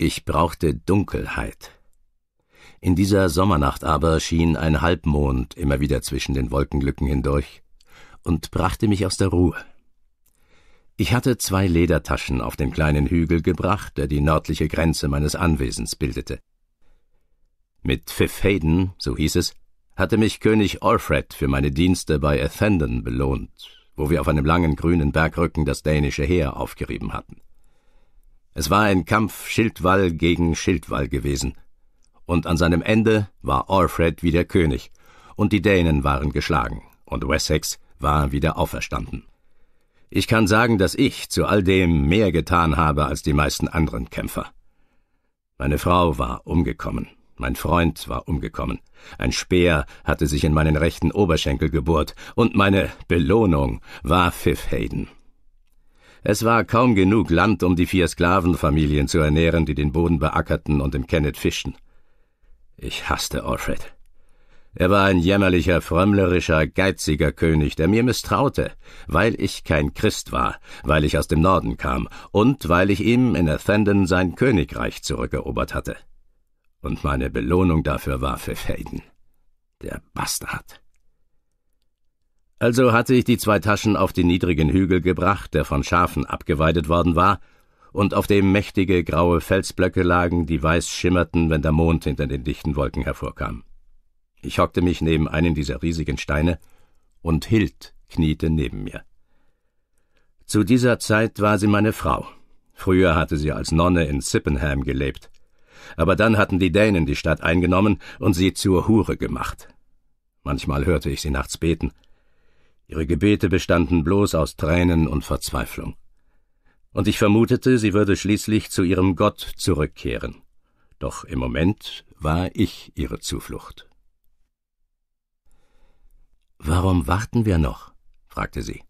Ich brauchte Dunkelheit. In dieser Sommernacht aber schien ein Halbmond immer wieder zwischen den Wolkenlücken hindurch und brachte mich aus der Ruhe. Ich hatte zwei Ledertaschen auf den kleinen Hügel gebracht, der die nördliche Grenze meines Anwesens bildete. Mit Fifth Hayden, so hieß es, hatte mich König Alfred für meine Dienste bei Athendon belohnt, wo wir auf einem langen grünen Bergrücken das dänische Heer aufgerieben hatten. Es war ein Kampf Schildwall gegen Schildwall gewesen. Und an seinem Ende war Alfred wieder König, und die Dänen waren geschlagen, und Wessex war wieder auferstanden. Ich kann sagen, dass ich zu all dem mehr getan habe als die meisten anderen Kämpfer. Meine Frau war umgekommen, mein Freund war umgekommen, ein Speer hatte sich in meinen rechten Oberschenkel gebohrt, und meine Belohnung war Fifth Hayden. Es war kaum genug Land, um die vier Sklavenfamilien zu ernähren, die den Boden beackerten und im Kennet fischten. Ich hasste Alfred. Er war ein jämmerlicher, frömmlerischer, geiziger König, der mir misstraute, weil ich kein Christ war, weil ich aus dem Norden kam und weil ich ihm in Athenden sein Königreich zurückerobert hatte. Und meine Belohnung dafür war für Faden. Der Bastard. Also hatte ich die zwei Taschen auf den niedrigen Hügel gebracht, der von Schafen abgeweidet worden war, und auf dem mächtige graue Felsblöcke lagen, die weiß schimmerten, wenn der Mond hinter den dichten Wolken hervorkam. Ich hockte mich neben einen dieser riesigen Steine, und Hild kniete neben mir. Zu dieser Zeit war sie meine Frau. Früher hatte sie als Nonne in Sippenham gelebt. Aber dann hatten die Dänen die Stadt eingenommen und sie zur Hure gemacht. Manchmal hörte ich sie nachts beten, Ihre Gebete bestanden bloß aus Tränen und Verzweiflung. Und ich vermutete, sie würde schließlich zu ihrem Gott zurückkehren. Doch im Moment war ich ihre Zuflucht. Warum warten wir noch? fragte sie.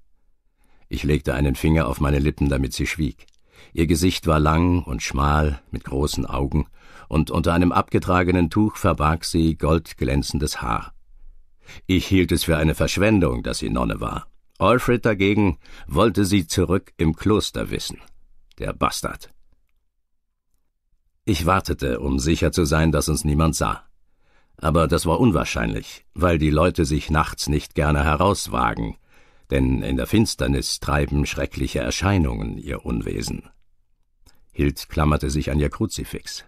Ich legte einen Finger auf meine Lippen, damit sie schwieg. Ihr Gesicht war lang und schmal, mit großen Augen, und unter einem abgetragenen Tuch verbarg sie goldglänzendes Haar. Ich hielt es für eine Verschwendung, dass sie Nonne war. Alfred dagegen wollte sie zurück im Kloster wissen. Der Bastard. Ich wartete, um sicher zu sein, dass uns niemand sah. Aber das war unwahrscheinlich, weil die Leute sich nachts nicht gerne herauswagen, denn in der Finsternis treiben schreckliche Erscheinungen ihr Unwesen. Hild klammerte sich an ihr Kruzifix.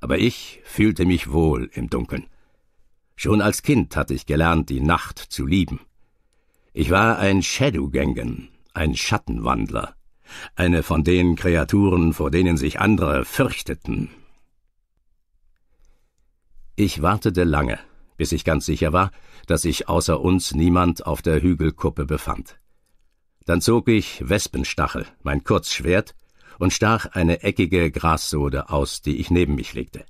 Aber ich fühlte mich wohl im Dunkeln. Schon als Kind hatte ich gelernt, die Nacht zu lieben. Ich war ein Shadowgängen, ein Schattenwandler, eine von den Kreaturen, vor denen sich andere fürchteten. Ich wartete lange, bis ich ganz sicher war, dass sich außer uns niemand auf der Hügelkuppe befand. Dann zog ich Wespenstachel, mein Kurzschwert, und stach eine eckige Grassode aus, die ich neben mich legte.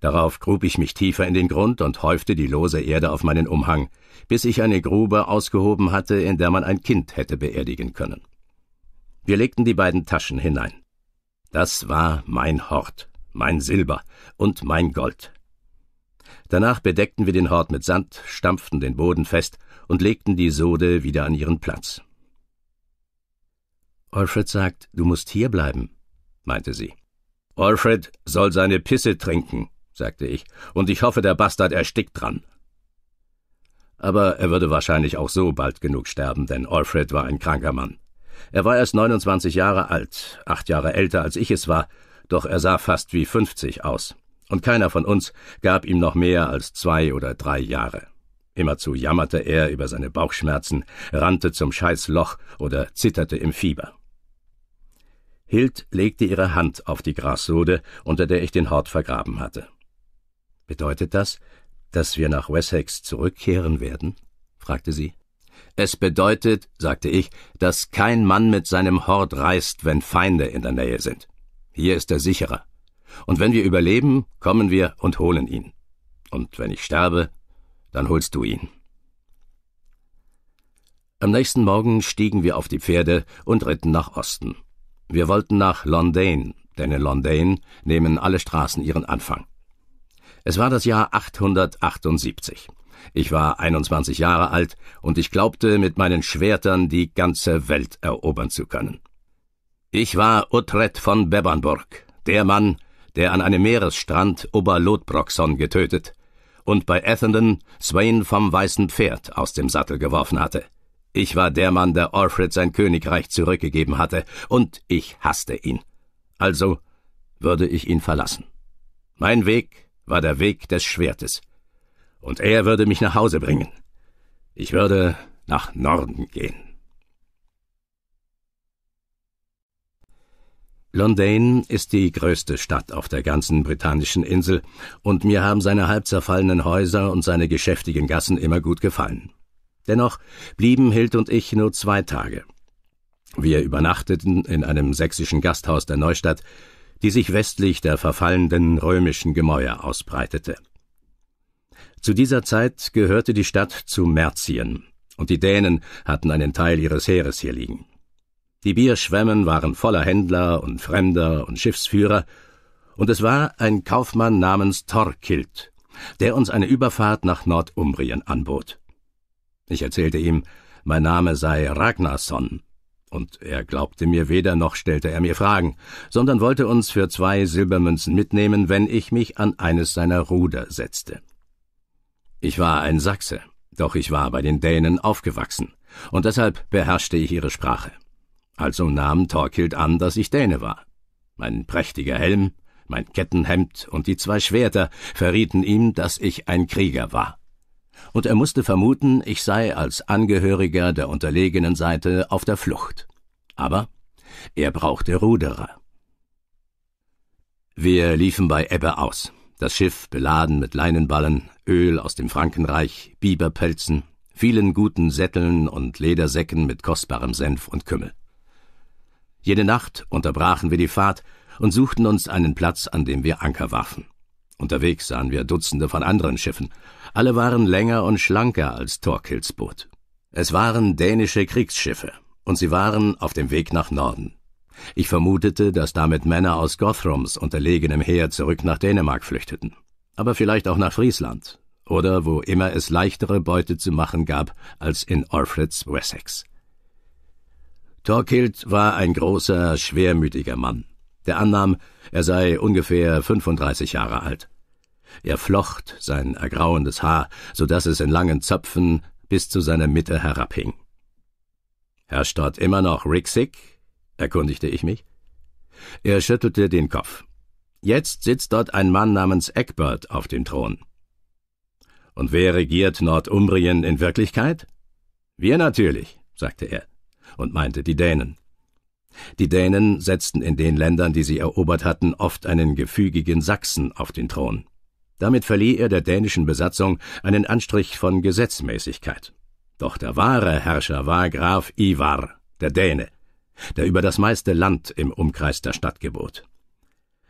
Darauf grub ich mich tiefer in den Grund und häufte die lose Erde auf meinen Umhang, bis ich eine Grube ausgehoben hatte, in der man ein Kind hätte beerdigen können. Wir legten die beiden Taschen hinein. Das war mein Hort, mein Silber und mein Gold. Danach bedeckten wir den Hort mit Sand, stampften den Boden fest und legten die Sode wieder an ihren Platz. Alfred sagt, du musst hier bleiben, meinte sie. Alfred soll seine Pisse trinken, sagte ich, und ich hoffe, der Bastard erstickt dran. Aber er würde wahrscheinlich auch so bald genug sterben, denn Alfred war ein kranker Mann. Er war erst 29 Jahre alt, acht Jahre älter als ich es war, doch er sah fast wie 50 aus. Und keiner von uns gab ihm noch mehr als zwei oder drei Jahre. Immerzu jammerte er über seine Bauchschmerzen, rannte zum Scheißloch oder zitterte im Fieber. Hild legte ihre Hand auf die Grassode, unter der ich den Hort vergraben hatte. Bedeutet das, dass wir nach Wessex zurückkehren werden? fragte sie. Es bedeutet, sagte ich, dass kein Mann mit seinem Hort reist, wenn Feinde in der Nähe sind. Hier ist er sicherer. Und wenn wir überleben, kommen wir und holen ihn. Und wenn ich sterbe, dann holst du ihn. Am nächsten Morgen stiegen wir auf die Pferde und ritten nach Osten. Wir wollten nach Londain, denn in Londain nehmen alle Straßen ihren Anfang. Es war das Jahr 878. Ich war 21 Jahre alt und ich glaubte, mit meinen Schwertern die ganze Welt erobern zu können. Ich war Utret von Bebernburg, der Mann, der an einem Meeresstrand Oberlotbroxon getötet und bei Athendon Swain vom weißen Pferd aus dem Sattel geworfen hatte. Ich war der Mann, der Orfred sein Königreich zurückgegeben hatte, und ich hasste ihn. Also würde ich ihn verlassen. Mein Weg war der Weg des Schwertes. Und er würde mich nach Hause bringen. Ich würde nach Norden gehen. Londain ist die größte Stadt auf der ganzen britannischen Insel, und mir haben seine halb zerfallenen Häuser und seine geschäftigen Gassen immer gut gefallen. Dennoch blieben Hild und ich nur zwei Tage. Wir übernachteten in einem sächsischen Gasthaus der Neustadt die sich westlich der verfallenden römischen Gemäuer ausbreitete. Zu dieser Zeit gehörte die Stadt zu Merzien, und die Dänen hatten einen Teil ihres Heeres hier liegen. Die Bierschwemmen waren voller Händler und Fremder und Schiffsführer, und es war ein Kaufmann namens Torkild, der uns eine Überfahrt nach Nordumbrien anbot. Ich erzählte ihm, mein Name sei Ragnarsson, und er glaubte mir weder noch stellte er mir Fragen, sondern wollte uns für zwei Silbermünzen mitnehmen, wenn ich mich an eines seiner Ruder setzte. Ich war ein Sachse, doch ich war bei den Dänen aufgewachsen, und deshalb beherrschte ich ihre Sprache. Also nahm Torkild an, dass ich Däne war. Mein prächtiger Helm, mein Kettenhemd und die zwei Schwerter verrieten ihm, dass ich ein Krieger war und er musste vermuten, ich sei als Angehöriger der unterlegenen Seite auf der Flucht. Aber er brauchte Ruderer. Wir liefen bei Ebbe aus. Das Schiff beladen mit Leinenballen, Öl aus dem Frankenreich, Biberpelzen, vielen guten Sätteln und Ledersäcken mit kostbarem Senf und Kümmel. Jede Nacht unterbrachen wir die Fahrt und suchten uns einen Platz, an dem wir Anker warfen. Unterwegs sahen wir Dutzende von anderen Schiffen, alle waren länger und schlanker als Thorkills Boot. Es waren dänische Kriegsschiffe, und sie waren auf dem Weg nach Norden. Ich vermutete, dass damit Männer aus Gothrums unterlegenem Heer zurück nach Dänemark flüchteten, aber vielleicht auch nach Friesland oder wo immer es leichtere Beute zu machen gab als in Orfreds Wessex. Torkild war ein großer, schwermütiger Mann, der annahm, er sei ungefähr 35 Jahre alt. Er flocht sein ergrauendes Haar, so daß es in langen Zöpfen bis zu seiner Mitte herabhing. Herrscht dort immer noch Rixig? erkundigte ich mich. Er schüttelte den Kopf. Jetzt sitzt dort ein Mann namens Egbert auf dem Thron. Und wer regiert Nordumbrien in Wirklichkeit? Wir natürlich, sagte er und meinte die Dänen. Die Dänen setzten in den Ländern, die sie erobert hatten, oft einen gefügigen Sachsen auf den Thron. Damit verlieh er der dänischen Besatzung einen Anstrich von Gesetzmäßigkeit. Doch der wahre Herrscher war Graf Ivar, der Däne, der über das meiste Land im Umkreis der Stadt gebot.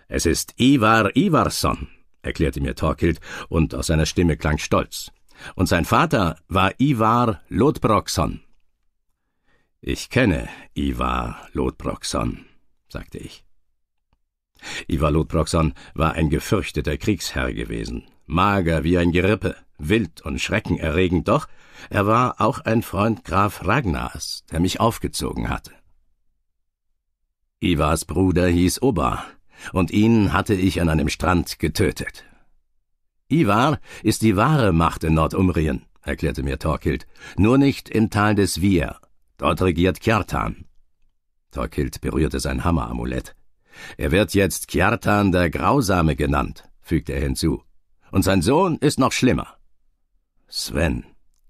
Es ist Ivar Ivarsson, erklärte mir Torkild, und aus seiner Stimme klang Stolz. Und sein Vater war Ivar Lodbroksson. Ich kenne Ivar Lodbroksson, sagte ich. Ivar Proxan war ein gefürchteter Kriegsherr gewesen, mager wie ein Gerippe, wild und schreckenerregend, doch er war auch ein Freund Graf Ragnars, der mich aufgezogen hatte. Ivas Bruder hieß Oba, und ihn hatte ich an einem Strand getötet. Ivar ist die wahre Macht in Nordumrien, erklärte mir Torkild, nur nicht im Tal des Wir. Dort regiert Kjartan. Torkild berührte sein Hammeramulett. Er wird jetzt Kjartan der Grausame genannt, fügte er hinzu. Und sein Sohn ist noch schlimmer. Sven,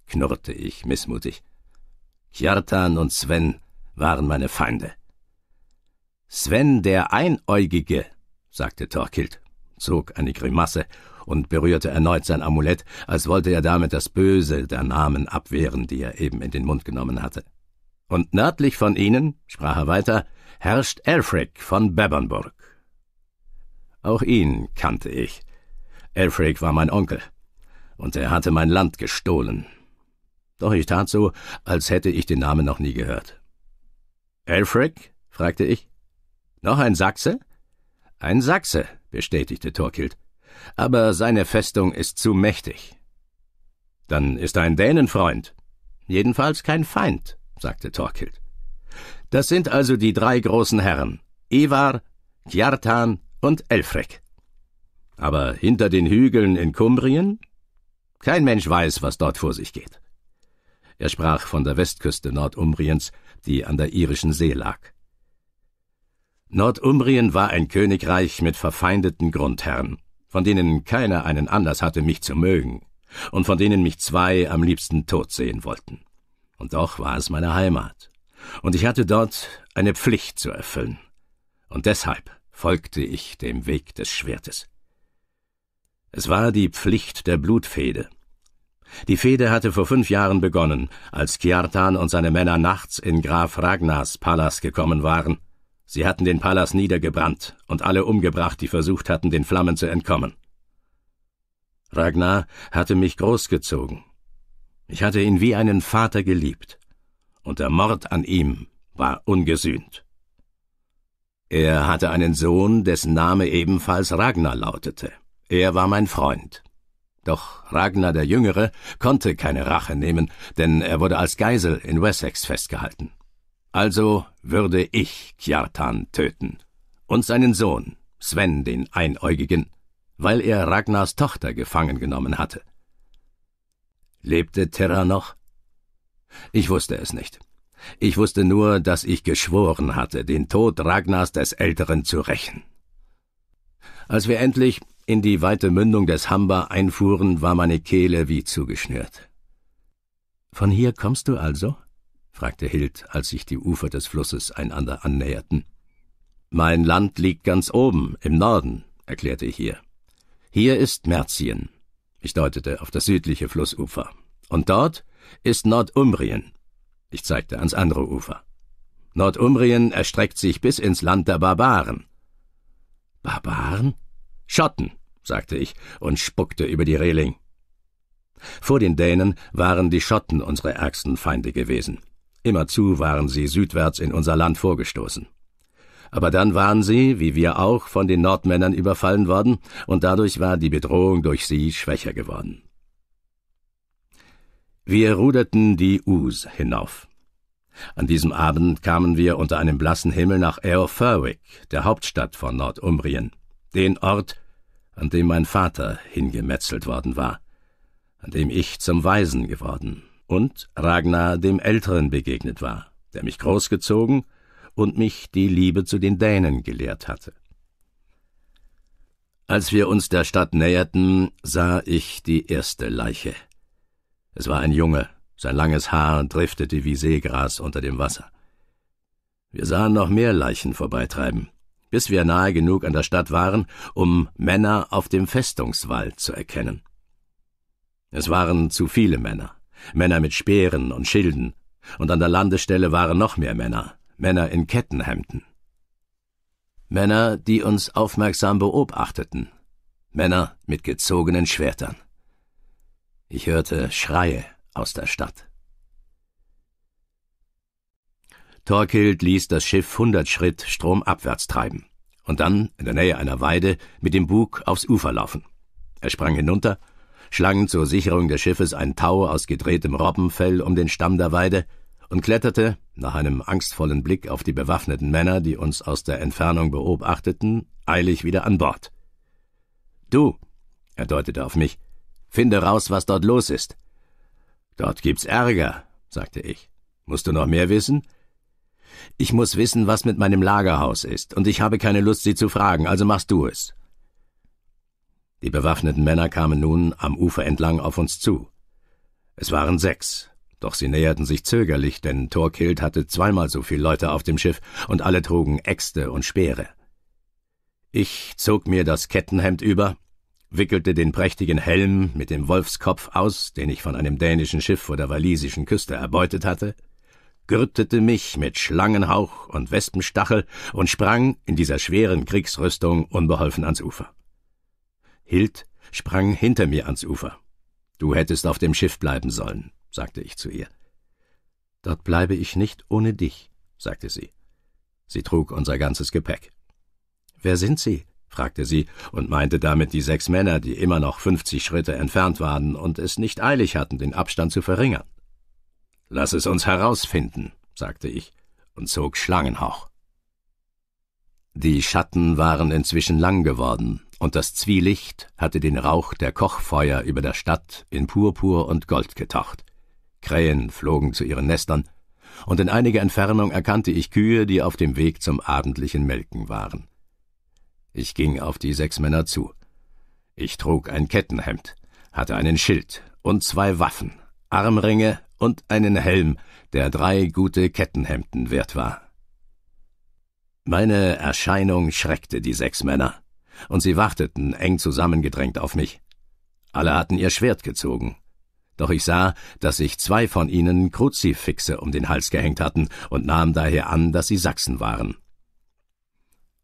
knurrte ich missmutig. Kjartan und Sven waren meine Feinde. Sven der Einäugige, sagte Torkild, zog eine Grimasse und berührte erneut sein Amulett, als wollte er damit das Böse der Namen abwehren, die er eben in den Mund genommen hatte. Und nördlich von ihnen, sprach er weiter, herrscht Elfric von Bebernburg. Auch ihn kannte ich. Elfric war mein Onkel, und er hatte mein Land gestohlen. Doch ich tat so, als hätte ich den Namen noch nie gehört. Elfric? fragte ich. Noch ein Sachse? Ein Sachse, bestätigte Torkild. Aber seine Festung ist zu mächtig. Dann ist er ein Dänenfreund. Jedenfalls kein Feind, sagte Torkild. Das sind also die drei großen Herren, Evar, Kjartan und Elfrek. Aber hinter den Hügeln in Kumbrien? Kein Mensch weiß, was dort vor sich geht. Er sprach von der Westküste Nordumbriens, die an der irischen See lag. Nordumbrien war ein Königreich mit verfeindeten Grundherren, von denen keiner einen Anlass hatte, mich zu mögen, und von denen mich zwei am liebsten tot sehen wollten. Und doch war es meine Heimat und ich hatte dort eine Pflicht zu erfüllen, und deshalb folgte ich dem Weg des Schwertes. Es war die Pflicht der Blutfehde. Die Fehde hatte vor fünf Jahren begonnen, als Kjartan und seine Männer nachts in Graf Ragnars Palas gekommen waren. Sie hatten den Palas niedergebrannt und alle umgebracht, die versucht hatten, den Flammen zu entkommen. Ragnar hatte mich großgezogen. Ich hatte ihn wie einen Vater geliebt und der Mord an ihm war ungesühnt. Er hatte einen Sohn, dessen Name ebenfalls Ragnar lautete. Er war mein Freund. Doch Ragnar der Jüngere konnte keine Rache nehmen, denn er wurde als Geisel in Wessex festgehalten. Also würde ich Kjartan töten und seinen Sohn, Sven den Einäugigen, weil er Ragnars Tochter gefangen genommen hatte. Lebte Terra noch? Ich wusste es nicht. Ich wusste nur, dass ich geschworen hatte, den Tod Ragnars des Älteren zu rächen. Als wir endlich in die weite Mündung des Hamba einfuhren, war meine Kehle wie zugeschnürt. Von hier kommst du also? fragte Hild, als sich die Ufer des Flusses einander annäherten. Mein Land liegt ganz oben, im Norden, erklärte ich ihr. Hier ist Merzien. Ich deutete auf das südliche Flussufer. Und dort ist Nordumbrien. Ich zeigte ans andere Ufer. Nordumbrien erstreckt sich bis ins Land der Barbaren. Barbaren? Schotten, sagte ich und spuckte über die Reling. Vor den Dänen waren die Schotten unsere ärgsten Feinde gewesen. Immerzu waren sie südwärts in unser Land vorgestoßen. Aber dann waren sie, wie wir auch, von den Nordmännern überfallen worden, und dadurch war die Bedrohung durch sie schwächer geworden. Wir ruderten die Ouse hinauf. An diesem Abend kamen wir unter einem blassen Himmel nach Eoferwick, der Hauptstadt von Nordumbrien, den Ort, an dem mein Vater hingemetzelt worden war, an dem ich zum Waisen geworden und Ragnar dem Älteren begegnet war, der mich großgezogen und mich die Liebe zu den Dänen gelehrt hatte. Als wir uns der Stadt näherten, sah ich die erste Leiche – es war ein Junge, sein langes Haar driftete wie Seegras unter dem Wasser. Wir sahen noch mehr Leichen vorbeitreiben, bis wir nahe genug an der Stadt waren, um Männer auf dem Festungswall zu erkennen. Es waren zu viele Männer, Männer mit Speeren und Schilden, und an der Landestelle waren noch mehr Männer, Männer in Kettenhemden. Männer, die uns aufmerksam beobachteten, Männer mit gezogenen Schwertern. Ich hörte Schreie aus der Stadt. Torkild ließ das Schiff hundert Schritt stromabwärts treiben und dann, in der Nähe einer Weide, mit dem Bug aufs Ufer laufen. Er sprang hinunter, schlang zur Sicherung des Schiffes ein Tau aus gedrehtem Robbenfell um den Stamm der Weide und kletterte, nach einem angstvollen Blick auf die bewaffneten Männer, die uns aus der Entfernung beobachteten, eilig wieder an Bord. Du, er deutete auf mich, Finde raus, was dort los ist. Dort gibt's Ärger, sagte ich. Musst du noch mehr wissen? Ich muss wissen, was mit meinem Lagerhaus ist, und ich habe keine Lust, sie zu fragen, also machst du es. Die bewaffneten Männer kamen nun am Ufer entlang auf uns zu. Es waren sechs, doch sie näherten sich zögerlich, denn Thorkild hatte zweimal so viel Leute auf dem Schiff, und alle trugen Äxte und Speere. Ich zog mir das Kettenhemd über wickelte den prächtigen Helm mit dem Wolfskopf aus, den ich von einem dänischen Schiff vor der walisischen Küste erbeutet hatte, gürtete mich mit Schlangenhauch und Wespenstachel und sprang in dieser schweren Kriegsrüstung unbeholfen ans Ufer. Hild sprang hinter mir ans Ufer. Du hättest auf dem Schiff bleiben sollen, sagte ich zu ihr. Dort bleibe ich nicht ohne dich, sagte sie. Sie trug unser ganzes Gepäck. Wer sind Sie? fragte sie und meinte damit die sechs Männer, die immer noch fünfzig Schritte entfernt waren und es nicht eilig hatten, den Abstand zu verringern. Lass es uns herausfinden, sagte ich und zog Schlangenhauch. Die Schatten waren inzwischen lang geworden, und das Zwielicht hatte den Rauch der Kochfeuer über der Stadt in Purpur und Gold getaucht. Krähen flogen zu ihren Nestern, und in einiger Entfernung erkannte ich Kühe, die auf dem Weg zum abendlichen Melken waren. Ich ging auf die sechs Männer zu. Ich trug ein Kettenhemd, hatte einen Schild und zwei Waffen, Armringe und einen Helm, der drei gute Kettenhemden wert war. Meine Erscheinung schreckte die sechs Männer, und sie warteten eng zusammengedrängt auf mich. Alle hatten ihr Schwert gezogen. Doch ich sah, dass sich zwei von ihnen Kruzifixe um den Hals gehängt hatten und nahm daher an, dass sie Sachsen waren.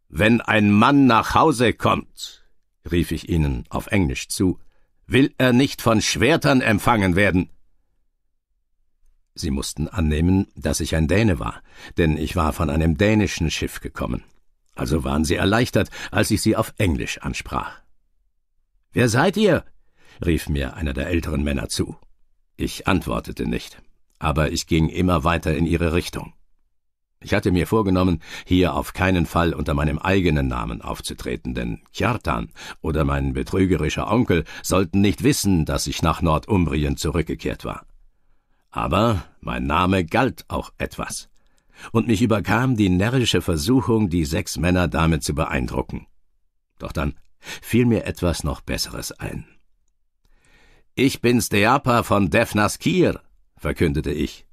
Wenn ein Mann nach Hause kommt, rief ich ihnen auf Englisch zu, will er nicht von Schwertern empfangen werden. Sie mussten annehmen, dass ich ein Däne war, denn ich war von einem dänischen Schiff gekommen. Also waren sie erleichtert, als ich sie auf Englisch ansprach. Wer seid ihr? rief mir einer der älteren Männer zu. Ich antwortete nicht, aber ich ging immer weiter in ihre Richtung. Ich hatte mir vorgenommen, hier auf keinen Fall unter meinem eigenen Namen aufzutreten, denn Kjartan oder mein betrügerischer Onkel sollten nicht wissen, dass ich nach Nordumbrien zurückgekehrt war. Aber mein Name galt auch etwas, und mich überkam die närrische Versuchung, die sechs Männer damit zu beeindrucken. Doch dann fiel mir etwas noch Besseres ein. Ich bin Steapa von Defnaskir, verkündete ich.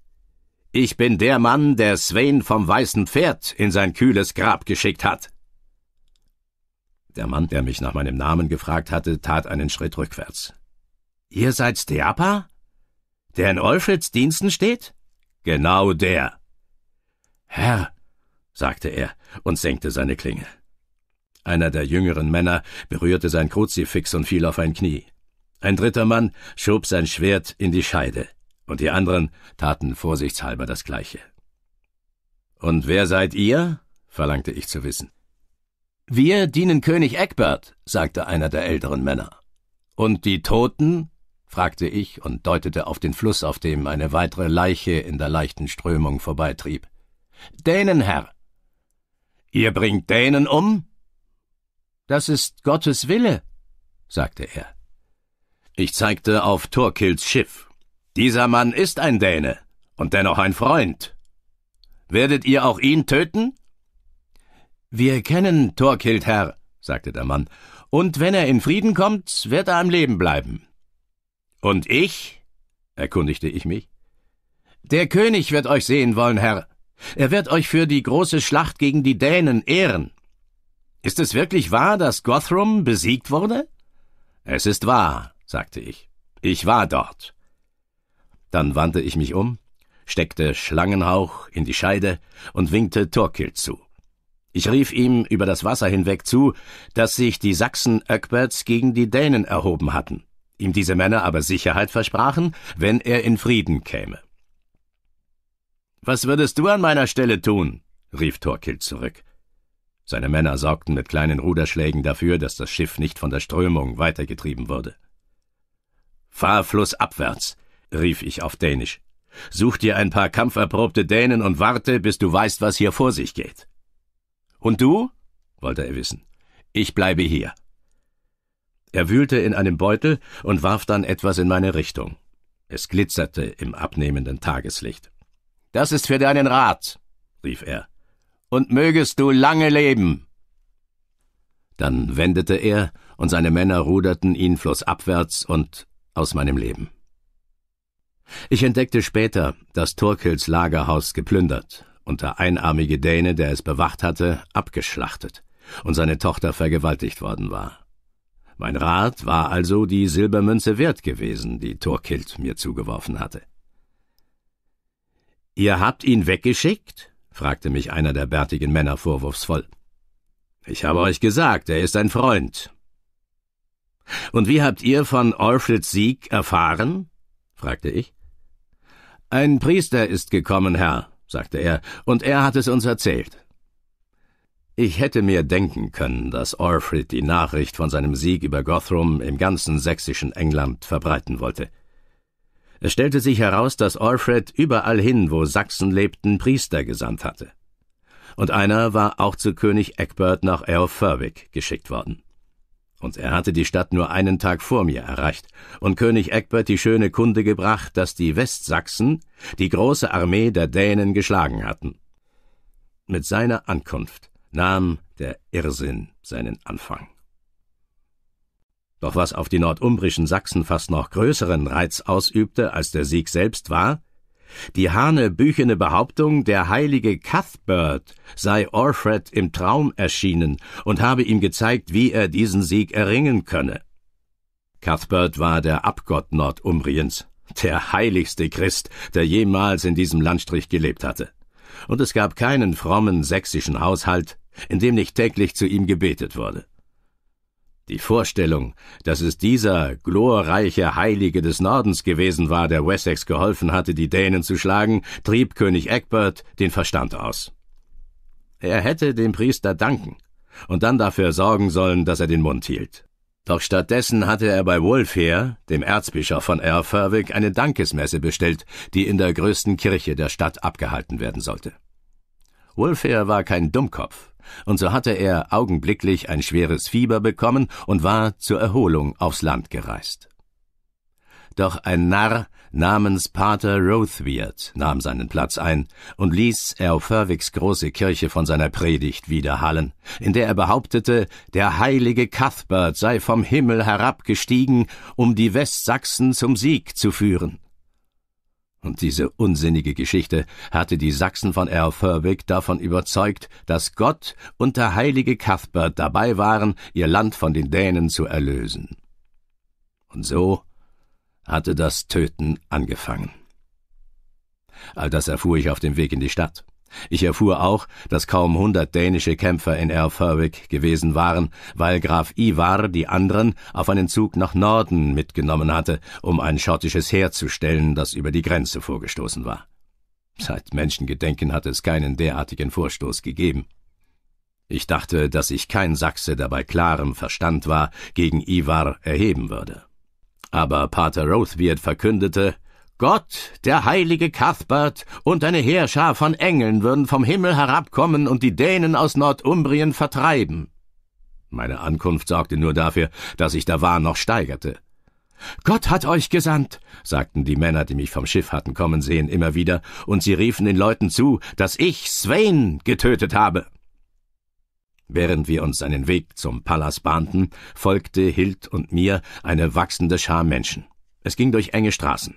Ich bin der Mann, der Sven vom weißen Pferd in sein kühles Grab geschickt hat. Der Mann, der mich nach meinem Namen gefragt hatte, tat einen Schritt rückwärts. Ihr seid Steapa? Der in Olfrids Diensten steht? Genau der. Herr, sagte er und senkte seine Klinge. Einer der jüngeren Männer berührte sein Kruzifix und fiel auf ein Knie. Ein dritter Mann schob sein Schwert in die Scheide und die anderen taten vorsichtshalber das Gleiche. Und wer seid ihr? verlangte ich zu wissen. Wir dienen König Egbert, sagte einer der älteren Männer. Und die Toten? fragte ich und deutete auf den Fluss, auf dem eine weitere Leiche in der leichten Strömung vorbeitrieb. Dänen, Herr. Ihr bringt Dänen um? Das ist Gottes Wille, sagte er. Ich zeigte auf Torkils Schiff. Dieser Mann ist ein Däne und dennoch ein Freund. Werdet ihr auch ihn töten? Wir kennen Thorkild, Herr, sagte der Mann, und wenn er in Frieden kommt, wird er am Leben bleiben. Und ich? erkundigte ich mich. Der König wird euch sehen wollen, Herr. Er wird euch für die große Schlacht gegen die Dänen ehren. Ist es wirklich wahr, dass Gothrum besiegt wurde? Es ist wahr, sagte ich. Ich war dort. Dann wandte ich mich um, steckte Schlangenhauch in die Scheide und winkte Torkild zu. Ich rief ihm über das Wasser hinweg zu, dass sich die Sachsen Öckberts gegen die Dänen erhoben hatten, ihm diese Männer aber Sicherheit versprachen, wenn er in Frieden käme. Was würdest du an meiner Stelle tun? rief Torkild zurück. Seine Männer sorgten mit kleinen Ruderschlägen dafür, dass das Schiff nicht von der Strömung weitergetrieben wurde. Fahr flussabwärts, rief ich auf Dänisch. Such dir ein paar kampferprobte Dänen und warte, bis du weißt, was hier vor sich geht. Und du? wollte er wissen. Ich bleibe hier. Er wühlte in einem Beutel und warf dann etwas in meine Richtung. Es glitzerte im abnehmenden Tageslicht. Das ist für deinen Rat, rief er. Und mögest du lange leben. Dann wendete er, und seine Männer ruderten ihn flussabwärts und aus meinem Leben. Ich entdeckte später, dass Turkels Lagerhaus geplündert, und der einarmige Däne, der es bewacht hatte, abgeschlachtet und seine Tochter vergewaltigt worden war. Mein Rat war also die Silbermünze wert gewesen, die Torkild mir zugeworfen hatte. Ihr habt ihn weggeschickt? fragte mich einer der bärtigen Männer vorwurfsvoll. Ich habe euch gesagt, er ist ein Freund. Und wie habt ihr von Alfreds Sieg erfahren? fragte ich. Ein Priester ist gekommen, Herr, sagte er, und er hat es uns erzählt. Ich hätte mir denken können, dass Orfrid die Nachricht von seinem Sieg über Gothrum im ganzen sächsischen England verbreiten wollte. Es stellte sich heraus, dass Orfred überall hin, wo Sachsen lebten, Priester gesandt hatte. Und einer war auch zu König Egbert nach Eoferwick geschickt worden und er hatte die Stadt nur einen Tag vor mir erreicht und König Egbert die schöne Kunde gebracht, dass die Westsachsen die große Armee der Dänen geschlagen hatten. Mit seiner Ankunft nahm der Irrsinn seinen Anfang. Doch was auf die nordumbrischen Sachsen fast noch größeren Reiz ausübte als der Sieg selbst war, die hanebüchene Behauptung, der heilige Cuthbert sei Orfred im Traum erschienen und habe ihm gezeigt, wie er diesen Sieg erringen könne. Cuthbert war der Abgott Nordumbriens, der heiligste Christ, der jemals in diesem Landstrich gelebt hatte. Und es gab keinen frommen sächsischen Haushalt, in dem nicht täglich zu ihm gebetet wurde. Die Vorstellung, dass es dieser glorreiche Heilige des Nordens gewesen war, der Wessex geholfen hatte, die Dänen zu schlagen, trieb König Egbert den Verstand aus. Er hätte dem Priester danken und dann dafür sorgen sollen, dass er den Mund hielt. Doch stattdessen hatte er bei Wolfhere, dem Erzbischof von Erfurwick, eine Dankesmesse bestellt, die in der größten Kirche der Stadt abgehalten werden sollte. Wolfhere war kein Dummkopf, und so hatte er augenblicklich ein schweres Fieber bekommen und war zur Erholung aufs Land gereist. Doch ein Narr namens Pater Rothweard nahm seinen Platz ein und ließ Erfurwigs große Kirche von seiner Predigt widerhallen, in der er behauptete, der heilige Cuthbert sei vom Himmel herabgestiegen, um die Westsachsen zum Sieg zu führen. Und diese unsinnige Geschichte hatte die Sachsen von Erfurwick davon überzeugt, dass Gott und der heilige Cuthbert dabei waren, ihr Land von den Dänen zu erlösen. Und so hatte das Töten angefangen. All das erfuhr ich auf dem Weg in die Stadt. Ich erfuhr auch, dass kaum hundert dänische Kämpfer in Erfurvik gewesen waren, weil Graf Ivar die anderen auf einen Zug nach Norden mitgenommen hatte, um ein schottisches Heer zu stellen, das über die Grenze vorgestoßen war. Seit Menschengedenken hatte es keinen derartigen Vorstoß gegeben. Ich dachte, dass sich kein Sachse, der bei klarem Verstand war, gegen Ivar erheben würde. Aber Pater Rothbeard verkündete, Gott, der heilige Cuthbert und eine Heerschar von Engeln würden vom Himmel herabkommen und die Dänen aus Nordumbrien vertreiben. Meine Ankunft sorgte nur dafür, dass ich der Wahn noch steigerte. Gott hat euch gesandt, sagten die Männer, die mich vom Schiff hatten kommen sehen, immer wieder, und sie riefen den Leuten zu, dass ich Swain getötet habe. Während wir uns einen Weg zum Palas bahnten, folgte Hild und mir eine wachsende Schar Menschen. Es ging durch enge Straßen.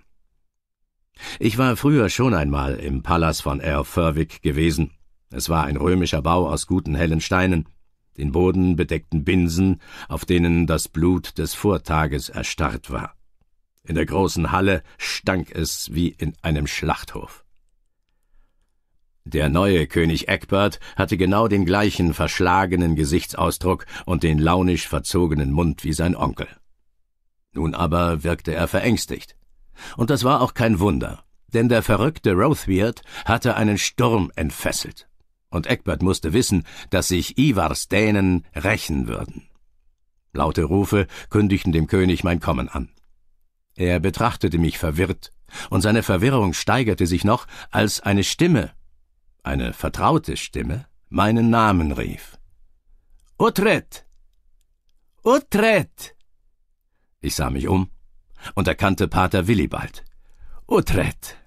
Ich war früher schon einmal im Palas von Air Furwick gewesen. Es war ein römischer Bau aus guten hellen Steinen. Den Boden bedeckten Binsen, auf denen das Blut des Vortages erstarrt war. In der großen Halle stank es wie in einem Schlachthof. Der neue König Eckbert hatte genau den gleichen verschlagenen Gesichtsausdruck und den launisch verzogenen Mund wie sein Onkel. Nun aber wirkte er verängstigt. Und das war auch kein Wunder, denn der verrückte Rothbeard hatte einen Sturm entfesselt. Und Egbert musste wissen, dass sich Ivars Dänen rächen würden. Laute Rufe kündigten dem König mein Kommen an. Er betrachtete mich verwirrt, und seine Verwirrung steigerte sich noch, als eine Stimme, eine vertraute Stimme, meinen Namen rief. Utrecht! Utrecht! Ich sah mich um und erkannte Pater Willibald. Utrecht!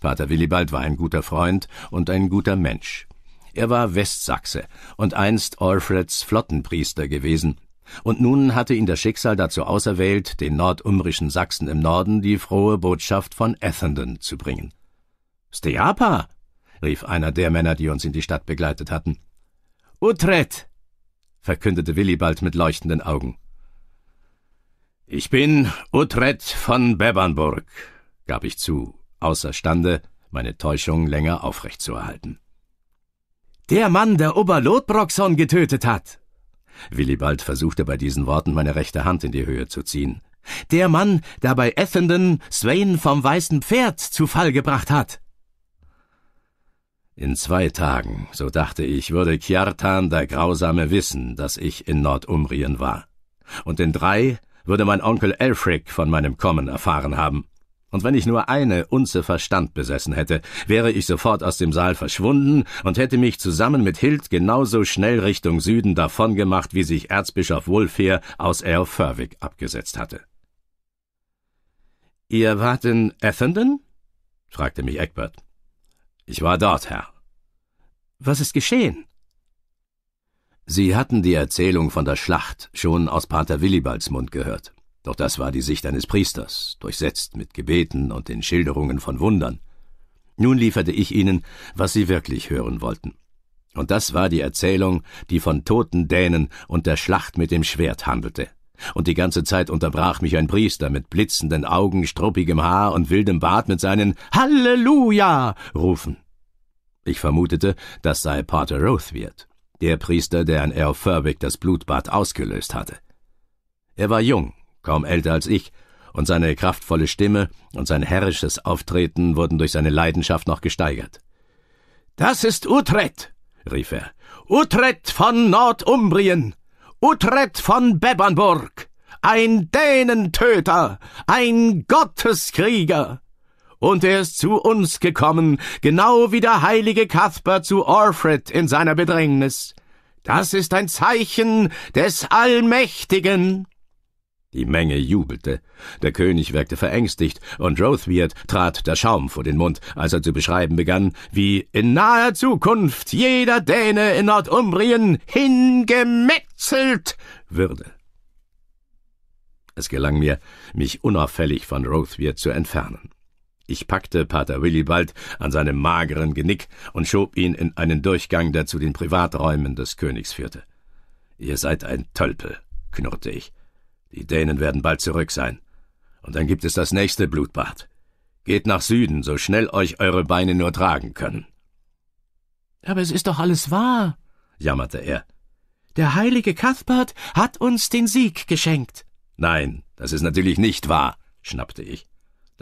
Pater Willibald war ein guter Freund und ein guter Mensch. Er war Westsachse und einst Alfreds Flottenpriester gewesen, und nun hatte ihn das Schicksal dazu auserwählt, den nordumbrischen Sachsen im Norden die frohe Botschaft von Essendon zu bringen. Steapa! rief einer der Männer, die uns in die Stadt begleitet hatten. Utrecht! verkündete Willibald mit leuchtenden Augen. Ich bin Utrecht von Bebernburg, gab ich zu, außerstande, meine Täuschung länger aufrechtzuerhalten. Der Mann, der Oberlotbrockson getötet hat! Willibald versuchte bei diesen Worten meine rechte Hand in die Höhe zu ziehen. Der Mann, der bei Effenden Swain vom weißen Pferd zu Fall gebracht hat! In zwei Tagen, so dachte ich, würde Kjartan der Grausame wissen, dass ich in Nordumrien war. Und in drei würde mein Onkel Elfric von meinem Kommen erfahren haben. Und wenn ich nur eine Unze Verstand besessen hätte, wäre ich sofort aus dem Saal verschwunden und hätte mich zusammen mit Hild genauso schnell Richtung Süden davongemacht, wie sich Erzbischof Wulfhere aus Earl abgesetzt hatte. Ihr wart in Ethenden? fragte mich Egbert. Ich war dort, Herr. Was ist geschehen? Sie hatten die Erzählung von der Schlacht schon aus Pater Willibalds Mund gehört. Doch das war die Sicht eines Priesters, durchsetzt mit Gebeten und den Schilderungen von Wundern. Nun lieferte ich ihnen, was sie wirklich hören wollten. Und das war die Erzählung, die von toten Dänen und der Schlacht mit dem Schwert handelte. Und die ganze Zeit unterbrach mich ein Priester mit blitzenden Augen, struppigem Haar und wildem Bart mit seinen Halleluja rufen. Ich vermutete, das sei Pater Rothwirt der Priester, der an Earl Furbick das Blutbad ausgelöst hatte. Er war jung, kaum älter als ich, und seine kraftvolle Stimme und sein herrisches Auftreten wurden durch seine Leidenschaft noch gesteigert. Das ist Utrecht, rief er. Utrecht von Nordumbrien! Utrecht von Bebernburg. Ein Dänentöter! Ein Gotteskrieger! und er ist zu uns gekommen, genau wie der heilige Cathbert zu Orfred in seiner Bedrängnis. Das ist ein Zeichen des Allmächtigen. Die Menge jubelte. Der König wirkte verängstigt, und Rothbeard trat der Schaum vor den Mund, als er zu beschreiben begann, wie in naher Zukunft jeder Däne in Nordumbrien hingemetzelt würde. Es gelang mir, mich unauffällig von Rothbeard zu entfernen. Ich packte Pater Willibald an seinem mageren Genick und schob ihn in einen Durchgang, der zu den Privaträumen des Königs führte. Ihr seid ein Tölpel, knurrte ich. Die Dänen werden bald zurück sein. Und dann gibt es das nächste Blutbad. Geht nach Süden, so schnell euch eure Beine nur tragen können. Aber es ist doch alles wahr, jammerte er. Der heilige Cathbert hat uns den Sieg geschenkt. Nein, das ist natürlich nicht wahr, schnappte ich.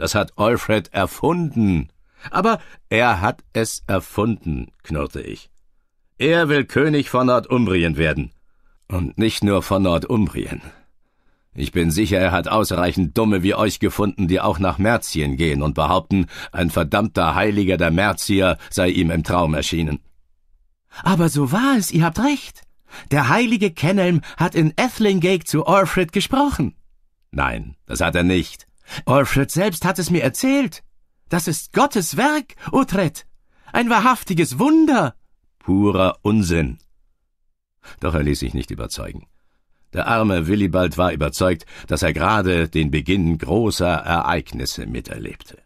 Das hat Alfred erfunden. Aber er hat es erfunden, knurrte ich. Er will König von Nordumbrien werden. Und nicht nur von Nordumbrien. Ich bin sicher, er hat ausreichend Dumme wie euch gefunden, die auch nach Merzien gehen und behaupten, ein verdammter Heiliger der Merzier sei ihm im Traum erschienen. Aber so war es, ihr habt recht. Der heilige Kennelm hat in Ethlingate zu Alfred gesprochen. Nein, das hat er nicht. Alfred selbst hat es mir erzählt. Das ist Gottes Werk, Utrecht. Ein wahrhaftiges Wunder. Purer Unsinn. Doch er ließ sich nicht überzeugen. Der arme Willibald war überzeugt, dass er gerade den Beginn großer Ereignisse miterlebte.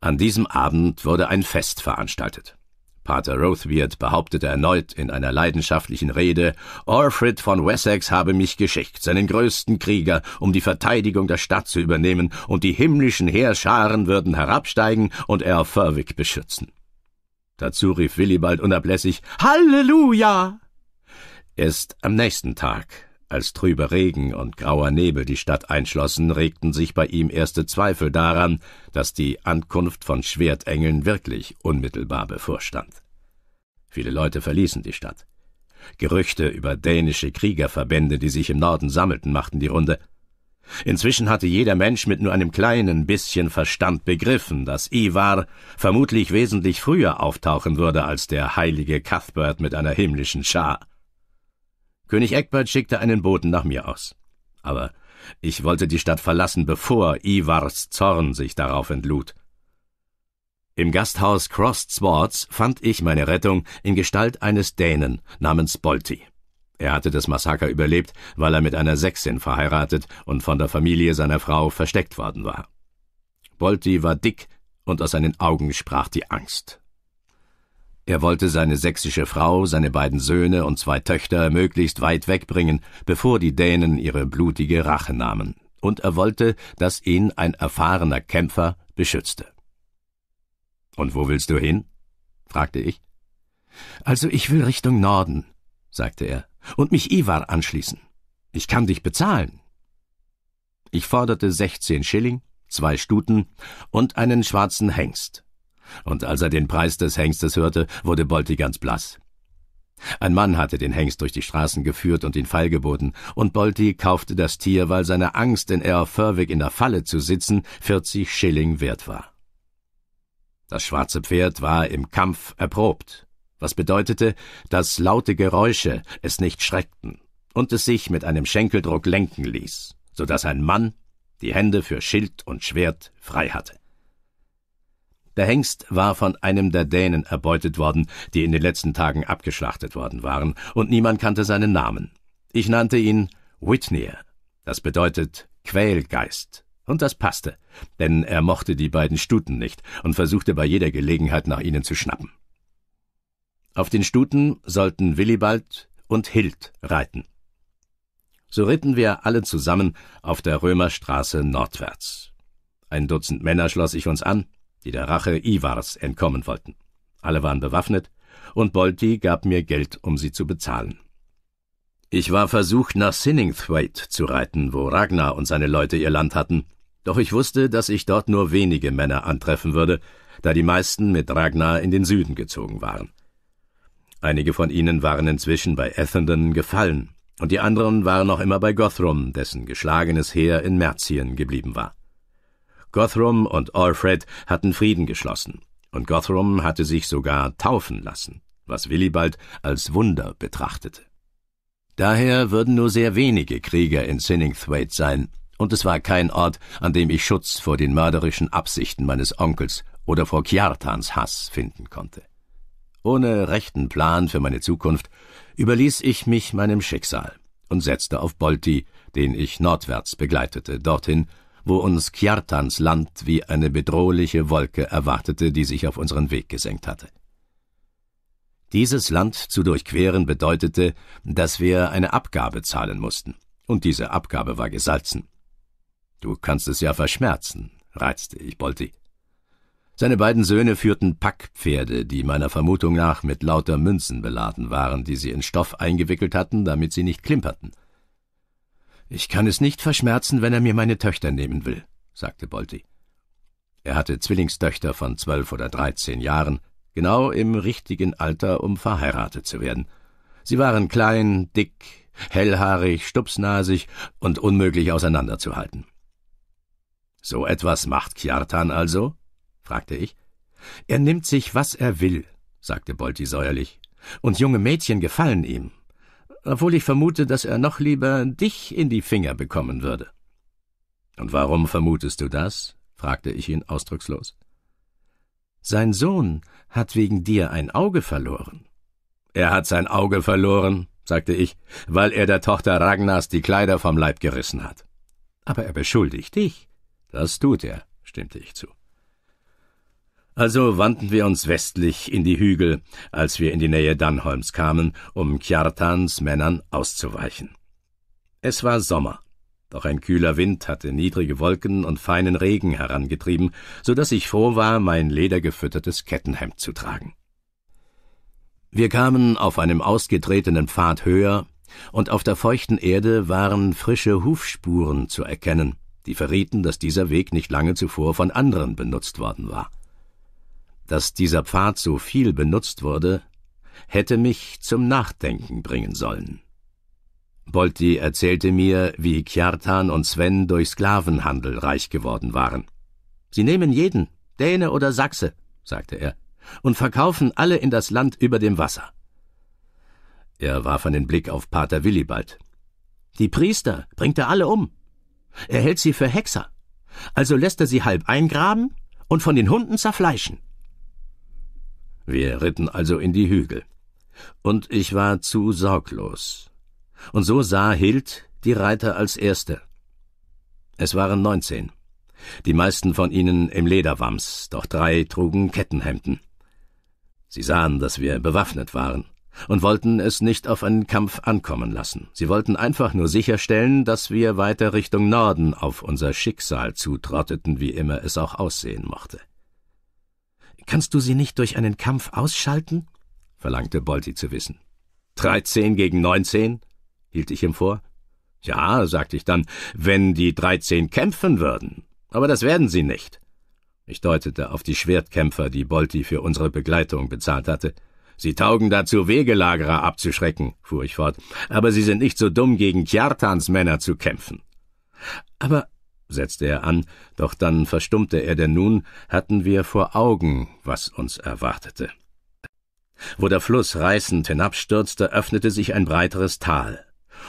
An diesem Abend wurde ein Fest veranstaltet. Pater Rothbeard behauptete erneut in einer leidenschaftlichen Rede, Orfred von Wessex habe mich geschickt, seinen größten Krieger, um die Verteidigung der Stadt zu übernehmen, und die himmlischen Heerscharen würden herabsteigen und er auf Furwick beschützen. Dazu rief Willibald unablässig, Halleluja! Erst am nächsten Tag als trüber Regen und grauer Nebel die Stadt einschlossen, regten sich bei ihm erste Zweifel daran, dass die Ankunft von Schwertengeln wirklich unmittelbar bevorstand. Viele Leute verließen die Stadt. Gerüchte über dänische Kriegerverbände, die sich im Norden sammelten, machten die Runde. Inzwischen hatte jeder Mensch mit nur einem kleinen bisschen Verstand begriffen, dass Ivar vermutlich wesentlich früher auftauchen würde als der heilige Cuthbert mit einer himmlischen Schar. König Eckbert schickte einen Boten nach mir aus. Aber ich wollte die Stadt verlassen, bevor Ivars Zorn sich darauf entlud. Im Gasthaus Cross Swords fand ich meine Rettung in Gestalt eines Dänen namens Bolti. Er hatte das Massaker überlebt, weil er mit einer Sechsin verheiratet und von der Familie seiner Frau versteckt worden war. Bolti war dick und aus seinen Augen sprach die Angst. Er wollte seine sächsische Frau, seine beiden Söhne und zwei Töchter möglichst weit wegbringen, bevor die Dänen ihre blutige Rache nahmen. Und er wollte, dass ihn ein erfahrener Kämpfer beschützte. Und wo willst du hin? fragte ich. Also ich will Richtung Norden, sagte er, und mich Ivar anschließen. Ich kann dich bezahlen. Ich forderte sechzehn Schilling, zwei Stuten und einen schwarzen Hengst. Und als er den Preis des Hengstes hörte, wurde Bolti ganz blass. Ein Mann hatte den Hengst durch die Straßen geführt und ihn feilgeboten, und Bolti kaufte das Tier, weil seine Angst, in Air Furwick in der Falle zu sitzen, 40 Schilling wert war. Das schwarze Pferd war im Kampf erprobt, was bedeutete, dass laute Geräusche es nicht schreckten und es sich mit einem Schenkeldruck lenken ließ, so dass ein Mann die Hände für Schild und Schwert frei hatte. Der Hengst war von einem der Dänen erbeutet worden, die in den letzten Tagen abgeschlachtet worden waren, und niemand kannte seinen Namen. Ich nannte ihn Whitney. Das bedeutet Quälgeist. Und das passte, denn er mochte die beiden Stuten nicht und versuchte bei jeder Gelegenheit nach ihnen zu schnappen. Auf den Stuten sollten Willibald und Hild reiten. So ritten wir alle zusammen auf der Römerstraße nordwärts. Ein Dutzend Männer schloss ich uns an, die der Rache Ivars entkommen wollten. Alle waren bewaffnet, und Bolti gab mir Geld, um sie zu bezahlen. Ich war versucht, nach Sinningthwaite zu reiten, wo Ragnar und seine Leute ihr Land hatten, doch ich wusste, dass ich dort nur wenige Männer antreffen würde, da die meisten mit Ragnar in den Süden gezogen waren. Einige von ihnen waren inzwischen bei Ethendon gefallen, und die anderen waren noch immer bei Gothrum, dessen geschlagenes Heer in Merzien geblieben war. Guthrum und Alfred hatten Frieden geschlossen, und Guthrum hatte sich sogar taufen lassen, was Willibald als Wunder betrachtete. Daher würden nur sehr wenige Krieger in Sinningthwaite sein, und es war kein Ort, an dem ich Schutz vor den mörderischen Absichten meines Onkels oder vor Kjartans Hass finden konnte. Ohne rechten Plan für meine Zukunft überließ ich mich meinem Schicksal und setzte auf Bolti, den ich nordwärts begleitete, dorthin, wo uns Kjartans Land wie eine bedrohliche Wolke erwartete, die sich auf unseren Weg gesenkt hatte. Dieses Land zu durchqueren bedeutete, dass wir eine Abgabe zahlen mussten, und diese Abgabe war gesalzen. Du kannst es ja verschmerzen, reizte ich Bolti. Seine beiden Söhne führten Packpferde, die meiner Vermutung nach mit lauter Münzen beladen waren, die sie in Stoff eingewickelt hatten, damit sie nicht klimperten – ich kann es nicht verschmerzen, wenn er mir meine Töchter nehmen will, sagte Bolti. Er hatte Zwillingstöchter von zwölf oder dreizehn Jahren, genau im richtigen Alter, um verheiratet zu werden. Sie waren klein, dick, hellhaarig, stupsnasig und unmöglich auseinanderzuhalten. So etwas macht Kjartan also? fragte ich. Er nimmt sich, was er will, sagte Bolti säuerlich, und junge Mädchen gefallen ihm, obwohl ich vermute, dass er noch lieber dich in die Finger bekommen würde. Und warum vermutest du das? fragte ich ihn ausdruckslos. Sein Sohn hat wegen dir ein Auge verloren. Er hat sein Auge verloren, sagte ich, weil er der Tochter Ragnars die Kleider vom Leib gerissen hat. Aber er beschuldigt dich. Das tut er, stimmte ich zu. Also wandten wir uns westlich in die Hügel, als wir in die Nähe Dannholms kamen, um Kjartans Männern auszuweichen. Es war Sommer, doch ein kühler Wind hatte niedrige Wolken und feinen Regen herangetrieben, so dass ich froh war, mein ledergefüttertes Kettenhemd zu tragen. Wir kamen auf einem ausgetretenen Pfad höher, und auf der feuchten Erde waren frische Hufspuren zu erkennen, die verrieten, dass dieser Weg nicht lange zuvor von anderen benutzt worden war dass dieser Pfad so viel benutzt wurde, hätte mich zum Nachdenken bringen sollen. Bolti erzählte mir, wie Kjartan und Sven durch Sklavenhandel reich geworden waren. Sie nehmen jeden, Däne oder Sachse, sagte er, und verkaufen alle in das Land über dem Wasser. Er warf einen Blick auf Pater Willibald. Die Priester bringt er alle um. Er hält sie für Hexer. Also lässt er sie halb eingraben und von den Hunden zerfleischen. Wir ritten also in die Hügel. Und ich war zu sorglos. Und so sah Hild die Reiter als Erste. Es waren neunzehn. Die meisten von ihnen im Lederwams, doch drei trugen Kettenhemden. Sie sahen, dass wir bewaffnet waren und wollten es nicht auf einen Kampf ankommen lassen. Sie wollten einfach nur sicherstellen, dass wir weiter Richtung Norden auf unser Schicksal zutrotteten, wie immer es auch aussehen mochte. Kannst du sie nicht durch einen Kampf ausschalten? verlangte Bolti zu wissen. Dreizehn gegen neunzehn? hielt ich ihm vor. Ja, sagte ich dann, wenn die dreizehn kämpfen würden. Aber das werden sie nicht. Ich deutete auf die Schwertkämpfer, die Bolti für unsere Begleitung bezahlt hatte. Sie taugen dazu, Wegelagerer abzuschrecken, fuhr ich fort, aber sie sind nicht so dumm, gegen Kjartans Männer zu kämpfen. Aber setzte er an, doch dann verstummte er, denn nun hatten wir vor Augen, was uns erwartete. Wo der Fluss reißend hinabstürzte, öffnete sich ein breiteres Tal,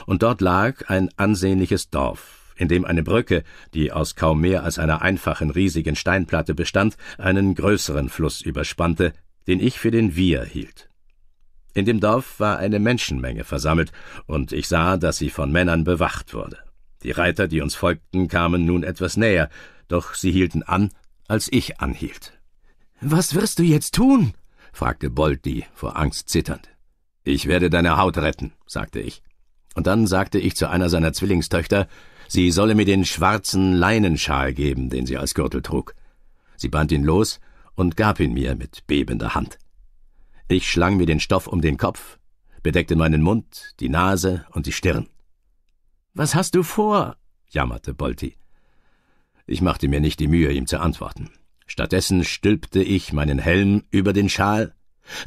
und dort lag ein ansehnliches Dorf, in dem eine Brücke, die aus kaum mehr als einer einfachen riesigen Steinplatte bestand, einen größeren Fluss überspannte, den ich für den Wir hielt. In dem Dorf war eine Menschenmenge versammelt, und ich sah, dass sie von Männern bewacht wurde. Die Reiter, die uns folgten, kamen nun etwas näher, doch sie hielten an, als ich anhielt. Was wirst du jetzt tun? fragte Boldi, vor Angst zitternd. Ich werde deine Haut retten, sagte ich. Und dann sagte ich zu einer seiner Zwillingstöchter, sie solle mir den schwarzen Leinenschal geben, den sie als Gürtel trug. Sie band ihn los und gab ihn mir mit bebender Hand. Ich schlang mir den Stoff um den Kopf, bedeckte meinen Mund, die Nase und die Stirn. Was hast du vor? jammerte Bolti. Ich machte mir nicht die Mühe, ihm zu antworten. Stattdessen stülpte ich meinen Helm über den Schal,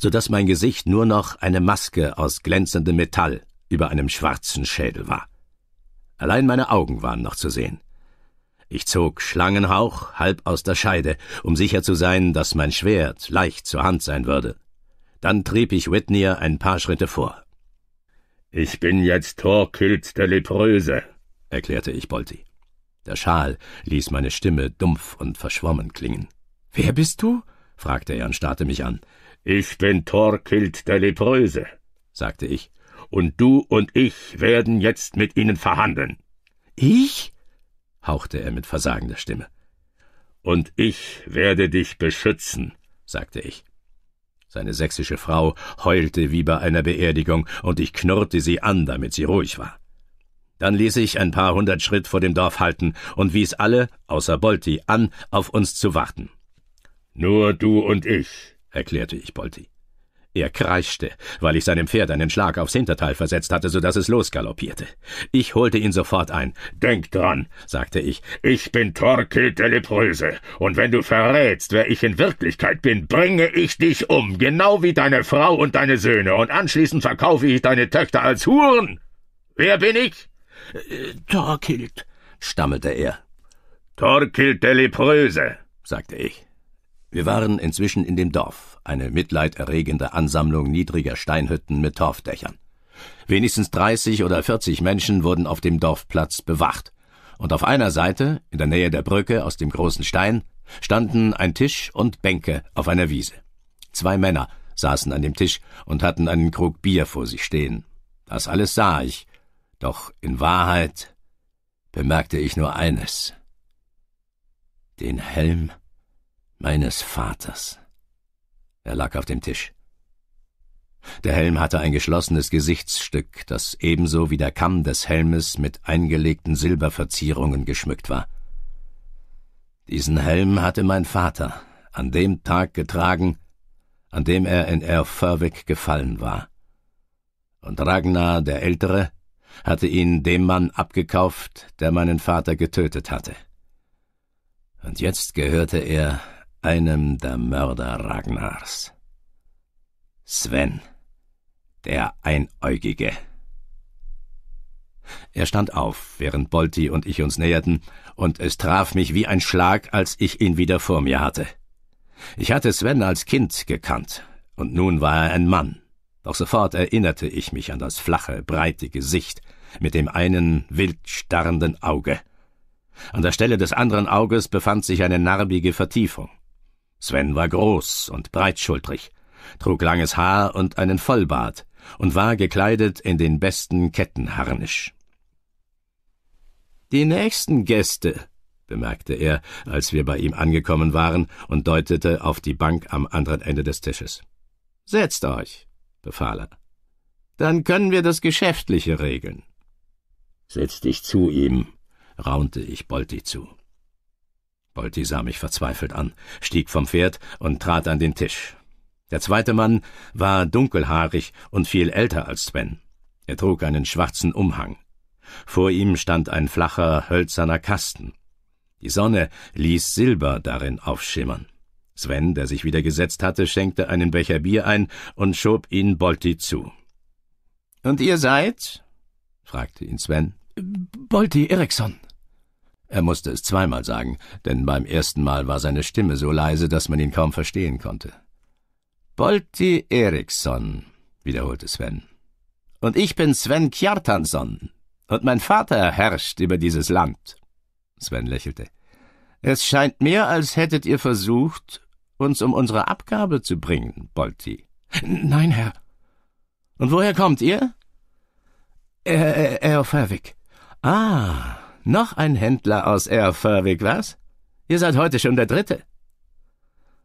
so dass mein Gesicht nur noch eine Maske aus glänzendem Metall über einem schwarzen Schädel war. Allein meine Augen waren noch zu sehen. Ich zog Schlangenhauch halb aus der Scheide, um sicher zu sein, dass mein Schwert leicht zur Hand sein würde. Dann trieb ich Whitney ein paar Schritte vor. Ich bin jetzt Torkild der Lepröse, erklärte ich Bolti. Der Schal ließ meine Stimme dumpf und verschwommen klingen. Wer bist du? fragte er und starrte mich an. Ich bin Torkild der Lepröse, sagte ich, und du und ich werden jetzt mit ihnen verhandeln. Ich? hauchte er mit versagender Stimme. Und ich werde dich beschützen, sagte ich. Seine sächsische Frau heulte wie bei einer Beerdigung, und ich knurrte sie an, damit sie ruhig war. Dann ließ ich ein paar hundert Schritt vor dem Dorf halten und wies alle, außer Bolti, an, auf uns zu warten. Nur du und ich, erklärte ich Bolti. Er kreischte, weil ich seinem Pferd einen Schlag aufs Hinterteil versetzt hatte, so dass es losgaloppierte. Ich holte ihn sofort ein. Denk dran, sagte ich, ich bin Torquil de Lepröse, und wenn du verrätst, wer ich in Wirklichkeit bin, bringe ich dich um, genau wie deine Frau und deine Söhne, und anschließend verkaufe ich deine Töchter als Huren. Wer bin ich? Äh, Torkild, stammelte er. Torkild de Lepröse, sagte ich. Wir waren inzwischen in dem Dorf, eine mitleiderregende Ansammlung niedriger Steinhütten mit Torfdächern. Wenigstens 30 oder 40 Menschen wurden auf dem Dorfplatz bewacht. Und auf einer Seite, in der Nähe der Brücke aus dem großen Stein, standen ein Tisch und Bänke auf einer Wiese. Zwei Männer saßen an dem Tisch und hatten einen Krug Bier vor sich stehen. Das alles sah ich, doch in Wahrheit bemerkte ich nur eines. Den Helm Meines Vaters. Er lag auf dem Tisch. Der Helm hatte ein geschlossenes Gesichtsstück, das ebenso wie der Kamm des Helmes mit eingelegten Silberverzierungen geschmückt war. Diesen Helm hatte mein Vater an dem Tag getragen, an dem er in Erfurwick gefallen war. Und Ragnar der Ältere hatte ihn dem Mann abgekauft, der meinen Vater getötet hatte. Und jetzt gehörte er einem der Mörder Ragnars. Sven, der Einäugige. Er stand auf, während Bolti und ich uns näherten, und es traf mich wie ein Schlag, als ich ihn wieder vor mir hatte. Ich hatte Sven als Kind gekannt, und nun war er ein Mann. Doch sofort erinnerte ich mich an das flache, breite Gesicht mit dem einen wild starrenden Auge. An der Stelle des anderen Auges befand sich eine narbige Vertiefung. Sven war groß und breitschultrig, trug langes Haar und einen Vollbart und war gekleidet in den besten Kettenharnisch. Die nächsten Gäste, bemerkte er, als wir bei ihm angekommen waren und deutete auf die Bank am anderen Ende des Tisches. Setzt euch, befahl er. Dann können wir das Geschäftliche regeln. Setz dich zu ihm, raunte ich Bolti zu. Bolti sah mich verzweifelt an, stieg vom Pferd und trat an den Tisch. Der zweite Mann war dunkelhaarig und viel älter als Sven. Er trug einen schwarzen Umhang. Vor ihm stand ein flacher, hölzerner Kasten. Die Sonne ließ Silber darin aufschimmern. Sven, der sich wieder gesetzt hatte, schenkte einen Becher Bier ein und schob ihn Bolti zu. Und ihr seid? fragte ihn Sven. Bolti Eriksson, er musste es zweimal sagen, denn beim ersten Mal war seine Stimme so leise, dass man ihn kaum verstehen konnte. Bolti Eriksson, wiederholte Sven. Und ich bin Sven Kjartansson, und mein Vater herrscht über dieses Land. Sven lächelte. Es scheint mir, als hättet ihr versucht, uns um unsere Abgabe zu bringen, Bolti. Nein, Herr. Und woher kommt ihr? Äh, Erfavik. Ah, noch ein Händler aus Erfurwig, was? Ihr seid heute schon der Dritte.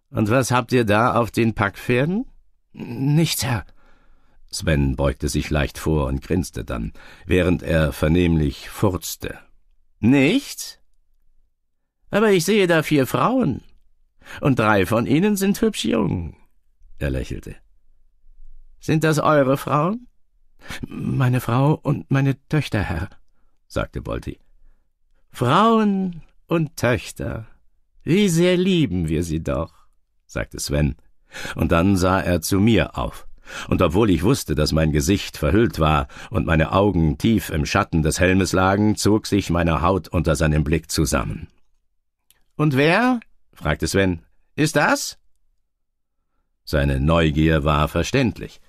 Und was habt ihr da auf den Packpferden? Nichts, Herr. Sven beugte sich leicht vor und grinste dann, während er vernehmlich furzte. Nichts? Aber ich sehe da vier Frauen. Und drei von ihnen sind hübsch jung. Er lächelte. Sind das eure Frauen? Meine Frau und meine Töchter, Herr, sagte Bolti. Frauen und Töchter, wie sehr lieben wir sie doch, sagte Sven, und dann sah er zu mir auf, und obwohl ich wusste, dass mein Gesicht verhüllt war und meine Augen tief im Schatten des Helmes lagen, zog sich meine Haut unter seinem Blick zusammen. Und wer? fragte Sven, ist das? Seine Neugier war verständlich,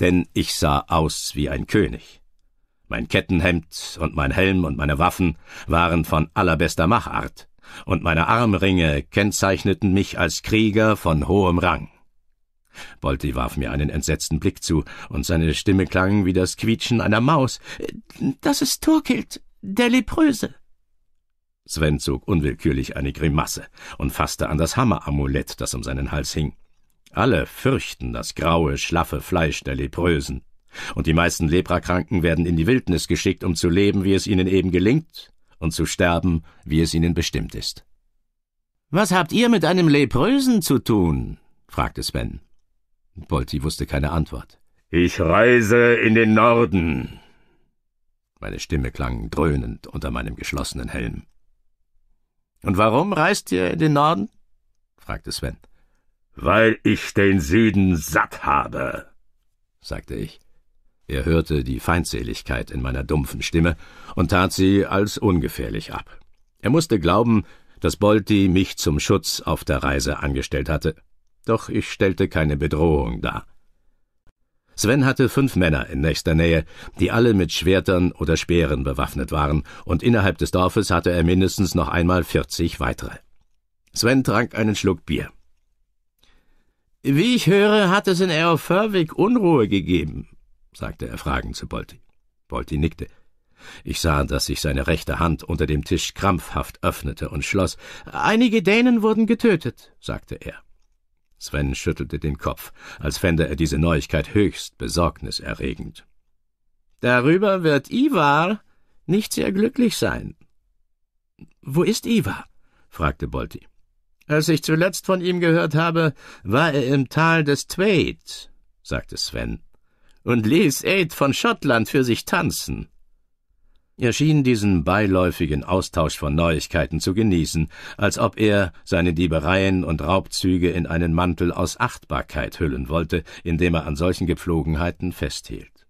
denn ich sah aus wie ein König. Mein Kettenhemd und mein Helm und meine Waffen waren von allerbester Machart, und meine Armringe kennzeichneten mich als Krieger von hohem Rang. Bolti warf mir einen entsetzten Blick zu, und seine Stimme klang wie das Quietschen einer Maus. Das ist Turkild, der Lepröse. Sven zog unwillkürlich eine Grimasse und fasste an das Hammeramulett, das um seinen Hals hing. Alle fürchten das graue, schlaffe Fleisch der Leprösen. Und die meisten Leprakranken werden in die Wildnis geschickt, um zu leben, wie es ihnen eben gelingt, und zu sterben, wie es ihnen bestimmt ist. Was habt ihr mit einem Leprösen zu tun? fragte Sven. Bolti wusste keine Antwort. Ich reise in den Norden. Meine Stimme klang dröhnend unter meinem geschlossenen Helm. Und warum reist ihr in den Norden? fragte Sven. Weil ich den Süden satt habe, sagte ich. Er hörte die Feindseligkeit in meiner dumpfen Stimme und tat sie als ungefährlich ab. Er musste glauben, dass Bolti mich zum Schutz auf der Reise angestellt hatte, doch ich stellte keine Bedrohung dar. Sven hatte fünf Männer in nächster Nähe, die alle mit Schwertern oder Speeren bewaffnet waren, und innerhalb des Dorfes hatte er mindestens noch einmal vierzig weitere. Sven trank einen Schluck Bier. Wie ich höre, hat es in Erfurvik Unruhe gegeben sagte er fragend zu Bolti. Bolti nickte. Ich sah, dass sich seine rechte Hand unter dem Tisch krampfhaft öffnete und schloss. Einige Dänen wurden getötet, sagte er. Sven schüttelte den Kopf, als fände er diese Neuigkeit höchst besorgniserregend. Darüber wird Ivar nicht sehr glücklich sein. Wo ist Ivar? fragte Bolti. Als ich zuletzt von ihm gehört habe, war er im Tal des Tweed, sagte Sven und ließ Aid von Schottland für sich tanzen. Er schien diesen beiläufigen Austausch von Neuigkeiten zu genießen, als ob er seine Diebereien und Raubzüge in einen Mantel aus Achtbarkeit hüllen wollte, indem er an solchen Gepflogenheiten festhielt.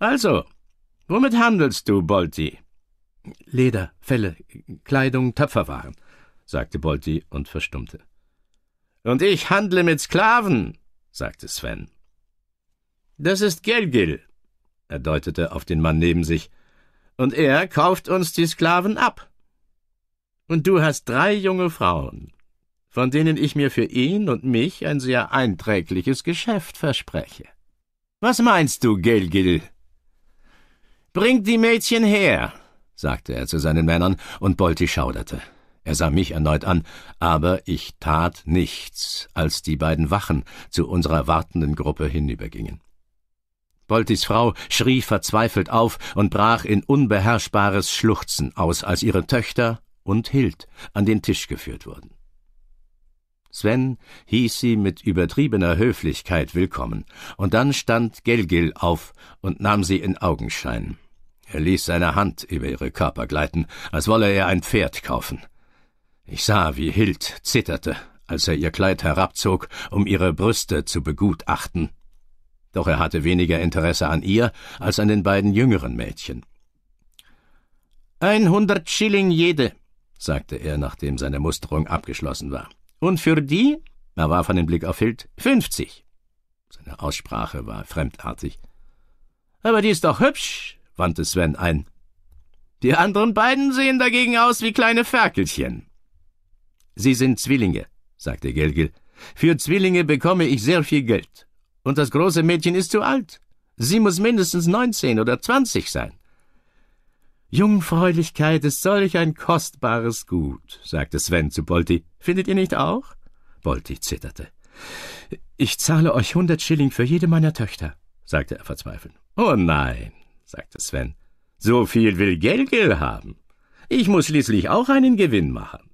Also, womit handelst du, Bolti? Leder, Felle, Kleidung, Töpferwaren, sagte Bolti und verstummte. Und ich handle mit Sklaven, sagte Sven. Das ist Gelgil, er deutete auf den Mann neben sich, und er kauft uns die Sklaven ab. Und du hast drei junge Frauen, von denen ich mir für ihn und mich ein sehr einträgliches Geschäft verspreche. Was meinst du, Gelgil? Bring die Mädchen her, sagte er zu seinen Männern, und Bolti schauderte. Er sah mich erneut an, aber ich tat nichts, als die beiden Wachen zu unserer wartenden Gruppe hinübergingen. Boltis Frau schrie verzweifelt auf und brach in unbeherrschbares Schluchzen aus, als ihre Töchter und Hild an den Tisch geführt wurden. Sven hieß sie mit übertriebener Höflichkeit willkommen, und dann stand Gelgil auf und nahm sie in Augenschein. Er ließ seine Hand über ihre Körper gleiten, als wolle er ein Pferd kaufen. Ich sah, wie Hild zitterte, als er ihr Kleid herabzog, um ihre Brüste zu begutachten doch er hatte weniger Interesse an ihr als an den beiden jüngeren Mädchen. Einhundert Schilling jede, sagte er, nachdem seine Musterung abgeschlossen war. Und für die, er warf einen Blick auf Hild, fünfzig. Seine Aussprache war fremdartig. Aber die ist doch hübsch, wandte Sven ein. Die anderen beiden sehen dagegen aus wie kleine Ferkelchen. Sie sind Zwillinge, sagte Gelgel. Für Zwillinge bekomme ich sehr viel Geld und das große Mädchen ist zu alt. Sie muss mindestens neunzehn oder zwanzig sein. Jungfräulichkeit ist solch ein kostbares Gut, sagte Sven zu Bolti. Findet ihr nicht auch? Bolti zitterte. Ich zahle euch hundert Schilling für jede meiner Töchter, sagte er verzweifelt. Oh nein, sagte Sven. So viel will Gelgel haben. Ich muss schließlich auch einen Gewinn machen.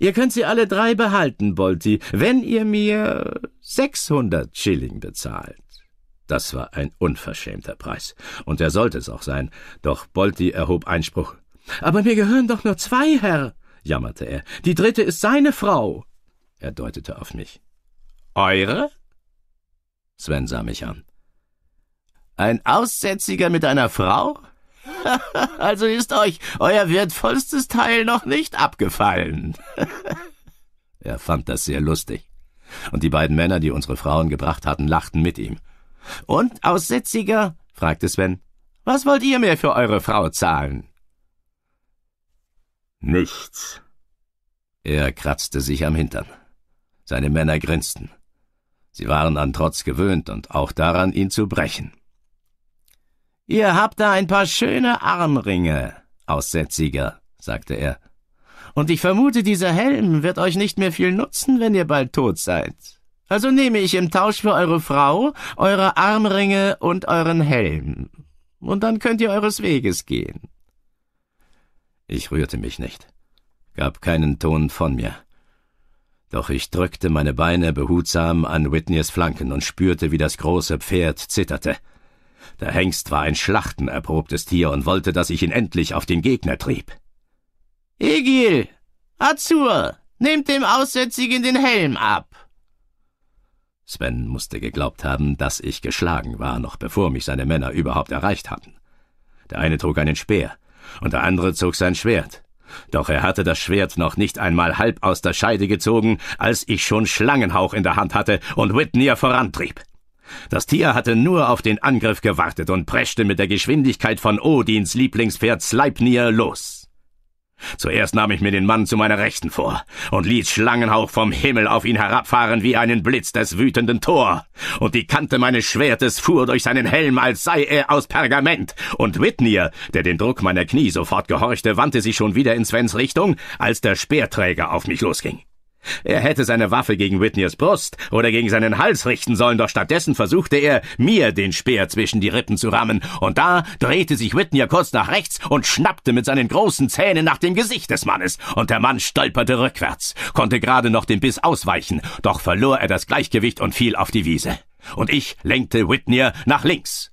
Ihr könnt sie alle drei behalten, Bolti, wenn ihr mir 600 Schilling bezahlt. Das war ein unverschämter Preis. Und er sollte es auch sein. Doch Bolti erhob Einspruch. Aber mir gehören doch nur zwei, Herr, jammerte er. Die dritte ist seine Frau. Er deutete auf mich. Eure? Sven sah mich an. Ein Aussätziger mit einer Frau? also ist euch euer wertvollstes Teil noch nicht abgefallen. er fand das sehr lustig. Und die beiden Männer, die unsere Frauen gebracht hatten, lachten mit ihm. Und, Aussätziger? fragte Sven. Was wollt ihr mir für eure Frau zahlen? Nichts. Er kratzte sich am Hintern. Seine Männer grinsten. Sie waren an Trotz gewöhnt und auch daran, ihn zu brechen. Ihr habt da ein paar schöne Armringe, Aussätziger, sagte er. Und ich vermute, dieser Helm wird euch nicht mehr viel nutzen, wenn ihr bald tot seid. Also nehme ich im Tausch für eure Frau eure Armringe und euren Helm. Und dann könnt ihr eures Weges gehen. Ich rührte mich nicht, gab keinen Ton von mir. Doch ich drückte meine Beine behutsam an Whitneys Flanken und spürte, wie das große Pferd zitterte. Der Hengst war ein schlachtenerprobtes Tier und wollte, dass ich ihn endlich auf den Gegner trieb. Egil! Azur! Nehmt dem Aussätzigen den Helm ab! Sven musste geglaubt haben, dass ich geschlagen war, noch bevor mich seine Männer überhaupt erreicht hatten. Der eine trug einen Speer, und der andere zog sein Schwert. Doch er hatte das Schwert noch nicht einmal halb aus der Scheide gezogen, als ich schon Schlangenhauch in der Hand hatte und Whitney vorantrieb. Das Tier hatte nur auf den Angriff gewartet und preschte mit der Geschwindigkeit von Odins Lieblingspferd Sleipnir los. Zuerst nahm ich mir den Mann zu meiner Rechten vor und ließ Schlangenhauch vom Himmel auf ihn herabfahren wie einen Blitz des wütenden Tor, und die Kante meines Schwertes fuhr durch seinen Helm, als sei er aus Pergament, und Whitney, der den Druck meiner Knie sofort gehorchte, wandte sich schon wieder in Svens Richtung, als der Speerträger auf mich losging. Er hätte seine Waffe gegen Whitneys Brust oder gegen seinen Hals richten sollen, doch stattdessen versuchte er, mir den Speer zwischen die Rippen zu rammen, und da drehte sich Whitney kurz nach rechts und schnappte mit seinen großen Zähnen nach dem Gesicht des Mannes, und der Mann stolperte rückwärts, konnte gerade noch dem Biss ausweichen, doch verlor er das Gleichgewicht und fiel auf die Wiese. Und ich lenkte Whitney nach links,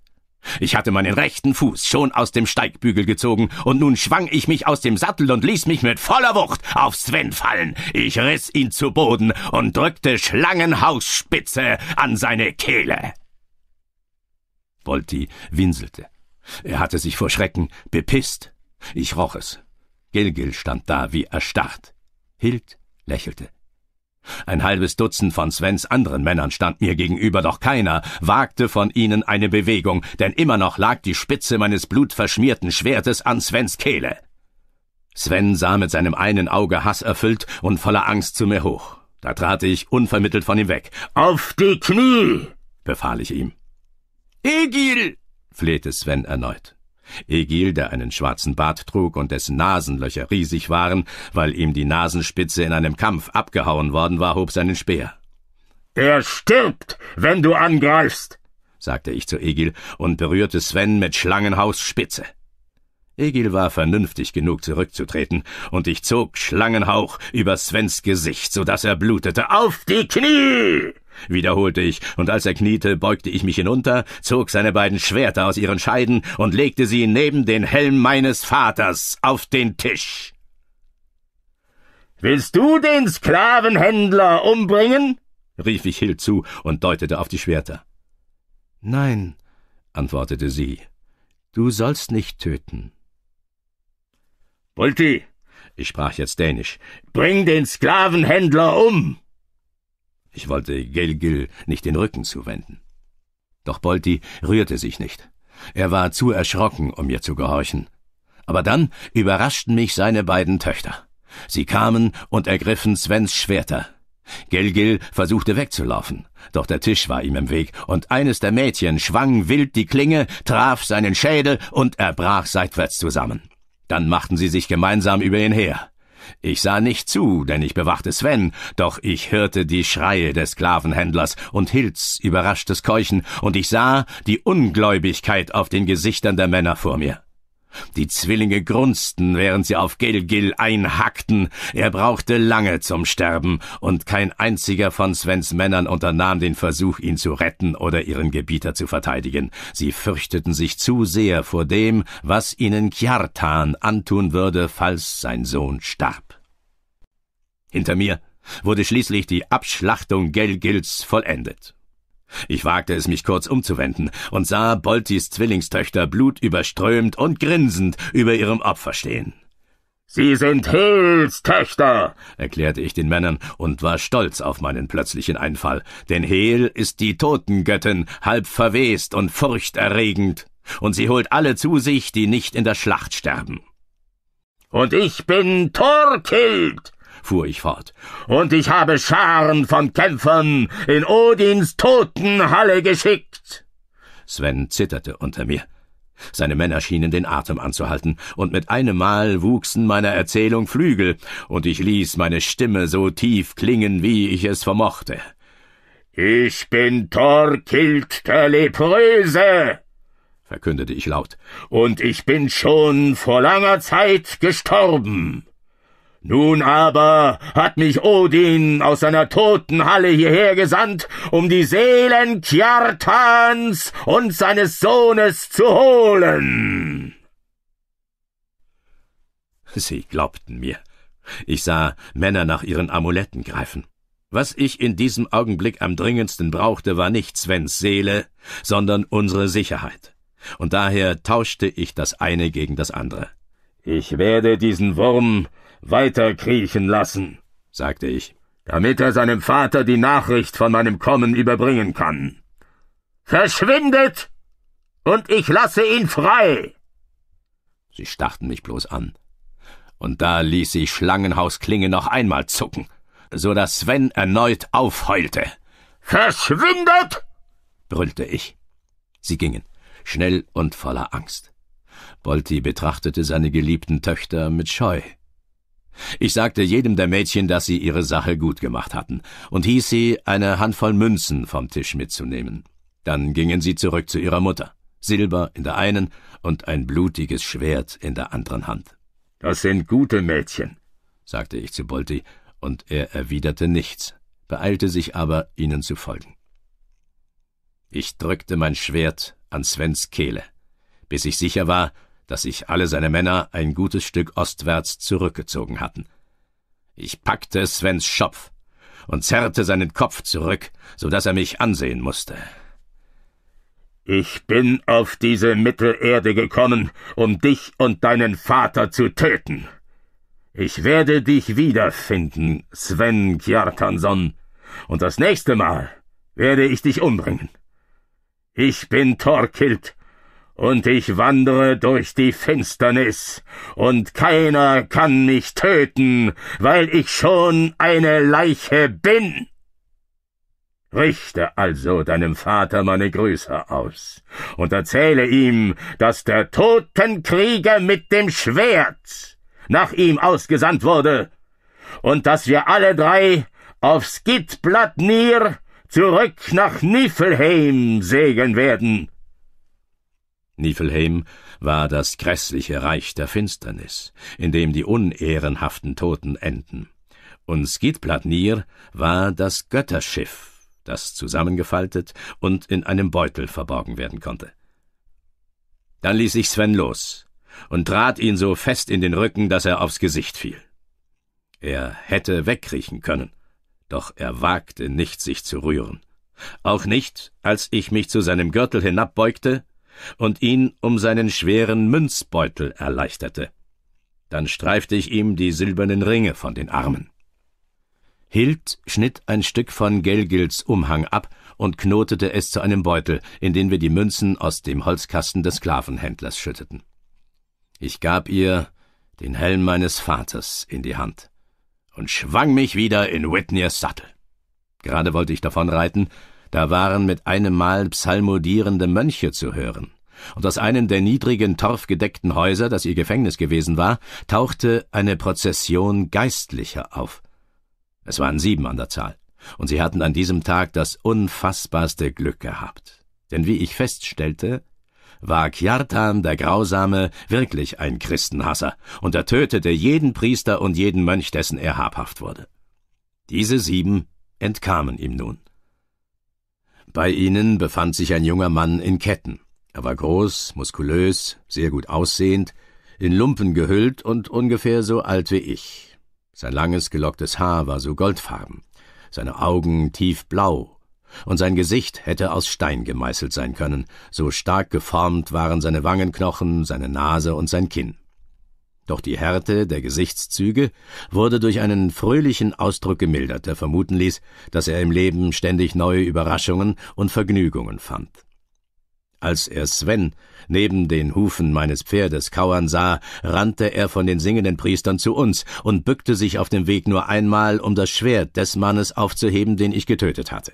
ich hatte meinen rechten Fuß schon aus dem Steigbügel gezogen, und nun schwang ich mich aus dem Sattel und ließ mich mit voller Wucht auf Sven fallen. Ich riss ihn zu Boden und drückte Schlangenhausspitze an seine Kehle. Bolti winselte. Er hatte sich vor Schrecken bepisst. Ich roch es. Gilgil stand da wie erstarrt. Hild lächelte. Ein halbes Dutzend von Svens anderen Männern stand mir gegenüber, doch keiner wagte von ihnen eine Bewegung, denn immer noch lag die Spitze meines blutverschmierten Schwertes an Svens Kehle. Sven sah mit seinem einen Auge hasserfüllt und voller Angst zu mir hoch. Da trat ich unvermittelt von ihm weg. Auf die Knie! befahl ich ihm. Egil! flehte Sven erneut. Egil, der einen schwarzen Bart trug und dessen Nasenlöcher riesig waren, weil ihm die Nasenspitze in einem Kampf abgehauen worden war, hob seinen Speer. Er stirbt, wenn du angreifst, sagte ich zu Egil und berührte Sven mit Schlangenhaus Spitze. Egil war vernünftig genug zurückzutreten, und ich zog Schlangenhauch über Svens Gesicht, so daß er blutete. Auf die Knie! wiederholte ich, und als er kniete, beugte ich mich hinunter, zog seine beiden Schwerter aus ihren Scheiden und legte sie neben den Helm meines Vaters auf den Tisch. Willst du den Sklavenhändler umbringen? rief ich Hill zu und deutete auf die Schwerter. Nein, antwortete sie, du sollst nicht töten. Bulti, ich sprach jetzt Dänisch, bring den Sklavenhändler um! Ich wollte Gelgil nicht den Rücken zuwenden. Doch Bolti rührte sich nicht. Er war zu erschrocken, um mir zu gehorchen. Aber dann überraschten mich seine beiden Töchter. Sie kamen und ergriffen Svens Schwerter. Gelgil versuchte wegzulaufen, doch der Tisch war ihm im Weg, und eines der Mädchen schwang wild die Klinge, traf seinen Schädel und er brach seitwärts zusammen. Dann machten sie sich gemeinsam über ihn her. Ich sah nicht zu, denn ich bewachte Sven, doch ich hörte die Schreie des Sklavenhändlers und Hilz überraschtes Keuchen, und ich sah die Ungläubigkeit auf den Gesichtern der Männer vor mir. Die Zwillinge grunzten, während sie auf Gilgil einhackten. Er brauchte lange zum Sterben, und kein einziger von Svens Männern unternahm den Versuch, ihn zu retten oder ihren Gebieter zu verteidigen. Sie fürchteten sich zu sehr vor dem, was ihnen Kjartan antun würde, falls sein Sohn starb. Hinter mir wurde schließlich die Abschlachtung Gelgils vollendet. Ich wagte es, mich kurz umzuwenden und sah Boltis Zwillingstöchter blutüberströmt und grinsend über ihrem Opfer stehen. Sie sind Hils Töchter, erklärte ich den Männern und war stolz auf meinen plötzlichen Einfall, denn Hel ist die Totengöttin, halb verwest und furchterregend, und sie holt alle zu sich, die nicht in der Schlacht sterben. Und ich bin Torkild, fuhr ich fort. Und ich habe Scharen von Kämpfern in Odins Totenhalle geschickt. Sven zitterte unter mir. Seine Männer schienen den Atem anzuhalten, und mit einem Mal wuchsen meiner Erzählung Flügel, und ich ließ meine Stimme so tief klingen, wie ich es vermochte. Ich bin Thorkild der Lepröse, verkündete ich laut, und ich bin schon vor langer Zeit gestorben. Nun aber hat mich Odin aus seiner Totenhalle hierher gesandt, um die Seelen Kjartans und seines Sohnes zu holen. Sie glaubten mir. Ich sah Männer nach ihren Amuletten greifen. Was ich in diesem Augenblick am dringendsten brauchte, war nicht Svens Seele, sondern unsere Sicherheit. Und daher tauschte ich das eine gegen das andere. Ich werde diesen Wurm weiterkriechen lassen, sagte ich, damit er seinem Vater die Nachricht von meinem Kommen überbringen kann. Verschwindet! Und ich lasse ihn frei! Sie starrten mich bloß an. Und da ließ sich Schlangenhaus Klinge noch einmal zucken, so dass Sven erneut aufheulte. Verschwindet! brüllte ich. Sie gingen, schnell und voller Angst. Bolti betrachtete seine geliebten Töchter mit Scheu. Ich sagte jedem der Mädchen, dass sie ihre Sache gut gemacht hatten, und hieß sie, eine Handvoll Münzen vom Tisch mitzunehmen. Dann gingen sie zurück zu ihrer Mutter, Silber in der einen und ein blutiges Schwert in der anderen Hand. Das sind gute Mädchen, sagte ich zu Bolti, und er erwiderte nichts, beeilte sich aber, ihnen zu folgen. Ich drückte mein Schwert an Svens Kehle, bis ich sicher war, dass sich alle seine Männer ein gutes Stück ostwärts zurückgezogen hatten. Ich packte Svens Schopf und zerrte seinen Kopf zurück, so dass er mich ansehen mußte. Ich bin auf diese Mittelerde gekommen, um dich und deinen Vater zu töten. Ich werde dich wiederfinden, Sven Kjartansson, und das nächste Mal werde ich dich umbringen. Ich bin Thorkild, und ich wandere durch die Finsternis, und keiner kann mich töten, weil ich schon eine Leiche bin. Richte also deinem Vater meine Grüße aus und erzähle ihm, dass der Totenkrieger mit dem Schwert nach ihm ausgesandt wurde und dass wir alle drei auf Skidbladnir zurück nach Niflheim segeln werden. Niflheim war das grässliche Reich der Finsternis, in dem die unehrenhaften Toten enden. Und Skidbladnir war das Götterschiff, das zusammengefaltet und in einem Beutel verborgen werden konnte. Dann ließ ich Sven los und trat ihn so fest in den Rücken, dass er aufs Gesicht fiel. Er hätte wegkriechen können, doch er wagte nicht, sich zu rühren. Auch nicht, als ich mich zu seinem Gürtel hinabbeugte und ihn um seinen schweren Münzbeutel erleichterte. Dann streifte ich ihm die silbernen Ringe von den Armen. Hild schnitt ein Stück von Gelgils Umhang ab und knotete es zu einem Beutel, in den wir die Münzen aus dem Holzkasten des Sklavenhändlers schütteten. Ich gab ihr den Helm meines Vaters in die Hand und schwang mich wieder in Whitney's Sattel. Gerade wollte ich davonreiten, da waren mit einem Mal psalmodierende Mönche zu hören. Und aus einem der niedrigen, torfgedeckten Häuser, das ihr Gefängnis gewesen war, tauchte eine Prozession Geistlicher auf. Es waren sieben an der Zahl, und sie hatten an diesem Tag das unfassbarste Glück gehabt. Denn wie ich feststellte, war Kjartan der Grausame wirklich ein Christenhasser und er tötete jeden Priester und jeden Mönch, dessen er habhaft wurde. Diese sieben entkamen ihm nun. Bei ihnen befand sich ein junger Mann in Ketten. Er war groß, muskulös, sehr gut aussehend, in Lumpen gehüllt und ungefähr so alt wie ich. Sein langes, gelocktes Haar war so goldfarben, seine Augen tiefblau, und sein Gesicht hätte aus Stein gemeißelt sein können, so stark geformt waren seine Wangenknochen, seine Nase und sein Kinn. Doch die Härte der Gesichtszüge wurde durch einen fröhlichen Ausdruck gemildert, der vermuten ließ, dass er im Leben ständig neue Überraschungen und Vergnügungen fand. Als er Sven neben den Hufen meines Pferdes kauern sah, rannte er von den singenden Priestern zu uns und bückte sich auf dem Weg nur einmal, um das Schwert des Mannes aufzuheben, den ich getötet hatte.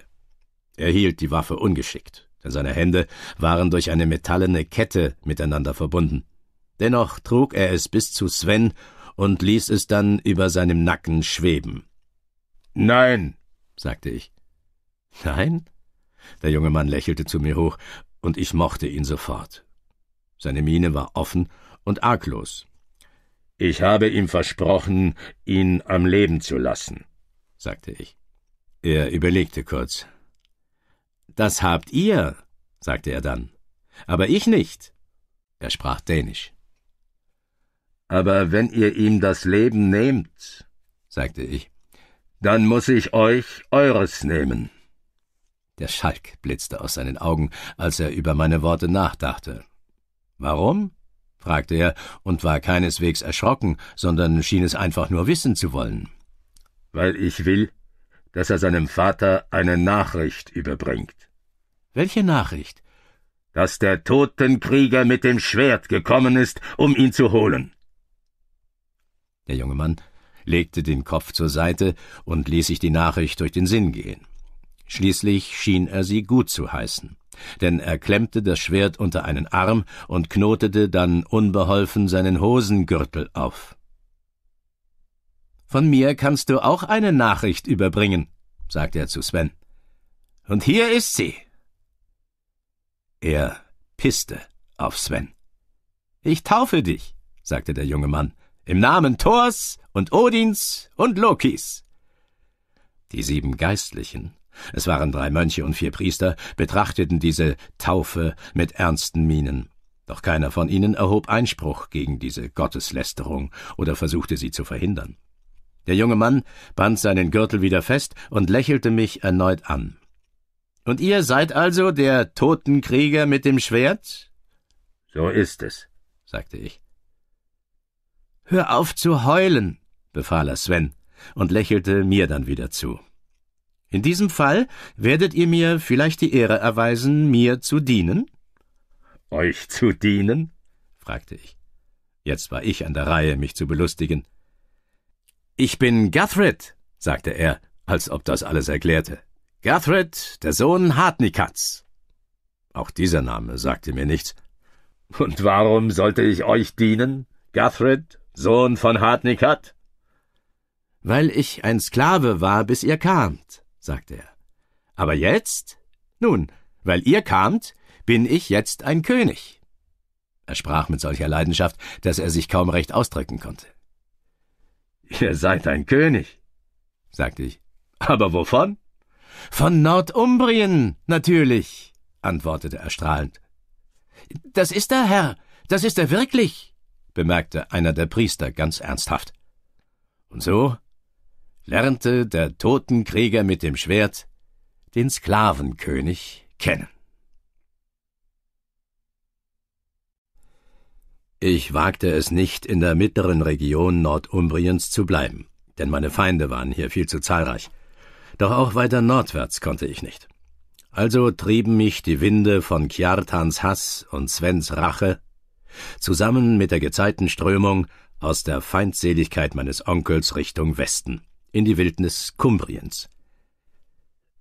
Er hielt die Waffe ungeschickt, denn seine Hände waren durch eine metallene Kette miteinander verbunden. Dennoch trug er es bis zu Sven und ließ es dann über seinem Nacken schweben. Nein, sagte ich. Nein? Der junge Mann lächelte zu mir hoch, und ich mochte ihn sofort. Seine Miene war offen und arglos. Ich habe ihm versprochen, ihn am Leben zu lassen, sagte ich. Er überlegte kurz. Das habt ihr, sagte er dann, aber ich nicht. Er sprach Dänisch. Aber wenn ihr ihm das Leben nehmt, sagte ich, dann muss ich euch eures nehmen. Der Schalk blitzte aus seinen Augen, als er über meine Worte nachdachte. Warum? fragte er und war keineswegs erschrocken, sondern schien es einfach nur wissen zu wollen. Weil ich will, dass er seinem Vater eine Nachricht überbringt. Welche Nachricht? Dass der Totenkrieger mit dem Schwert gekommen ist, um ihn zu holen. Der junge Mann legte den Kopf zur Seite und ließ sich die Nachricht durch den Sinn gehen. Schließlich schien er sie gut zu heißen, denn er klemmte das Schwert unter einen Arm und knotete dann unbeholfen seinen Hosengürtel auf. Von mir kannst du auch eine Nachricht überbringen, sagte er zu Sven. Und hier ist sie. Er pisste auf Sven. Ich taufe dich, sagte der junge Mann im Namen Thors und Odins und Lokis. Die sieben Geistlichen, es waren drei Mönche und vier Priester, betrachteten diese Taufe mit ernsten Mienen. Doch keiner von ihnen erhob Einspruch gegen diese Gotteslästerung oder versuchte sie zu verhindern. Der junge Mann band seinen Gürtel wieder fest und lächelte mich erneut an. Und ihr seid also der Totenkrieger mit dem Schwert? So ist es, sagte ich. Hör auf zu heulen, befahl er Sven und lächelte mir dann wieder zu. In diesem Fall werdet ihr mir vielleicht die Ehre erweisen, mir zu dienen? Euch zu dienen? fragte ich. Jetzt war ich an der Reihe, mich zu belustigen. Ich bin Guthrid, sagte er, als ob das alles erklärte. Guthrid, der Sohn Hartnikats. Auch dieser Name sagte mir nichts. Und warum sollte ich euch dienen, Guthrid? Sohn von Hartnick hat? Weil ich ein Sklave war, bis ihr kamt, sagte er. Aber jetzt? Nun, weil ihr kamt, bin ich jetzt ein König. Er sprach mit solcher Leidenschaft, dass er sich kaum recht ausdrücken konnte. Ihr seid ein König, sagte ich. Aber wovon? Von Nordumbrien, natürlich, antwortete er strahlend. Das ist er, Herr, das ist er wirklich, bemerkte einer der Priester ganz ernsthaft. Und so lernte der Totenkrieger mit dem Schwert den Sklavenkönig kennen. Ich wagte es nicht, in der mittleren Region Nordumbriens zu bleiben, denn meine Feinde waren hier viel zu zahlreich. Doch auch weiter nordwärts konnte ich nicht. Also trieben mich die Winde von Kjartans Hass und Svens Rache zusammen mit der Gezeitenströmung aus der Feindseligkeit meines Onkels Richtung Westen, in die Wildnis Kumbriens.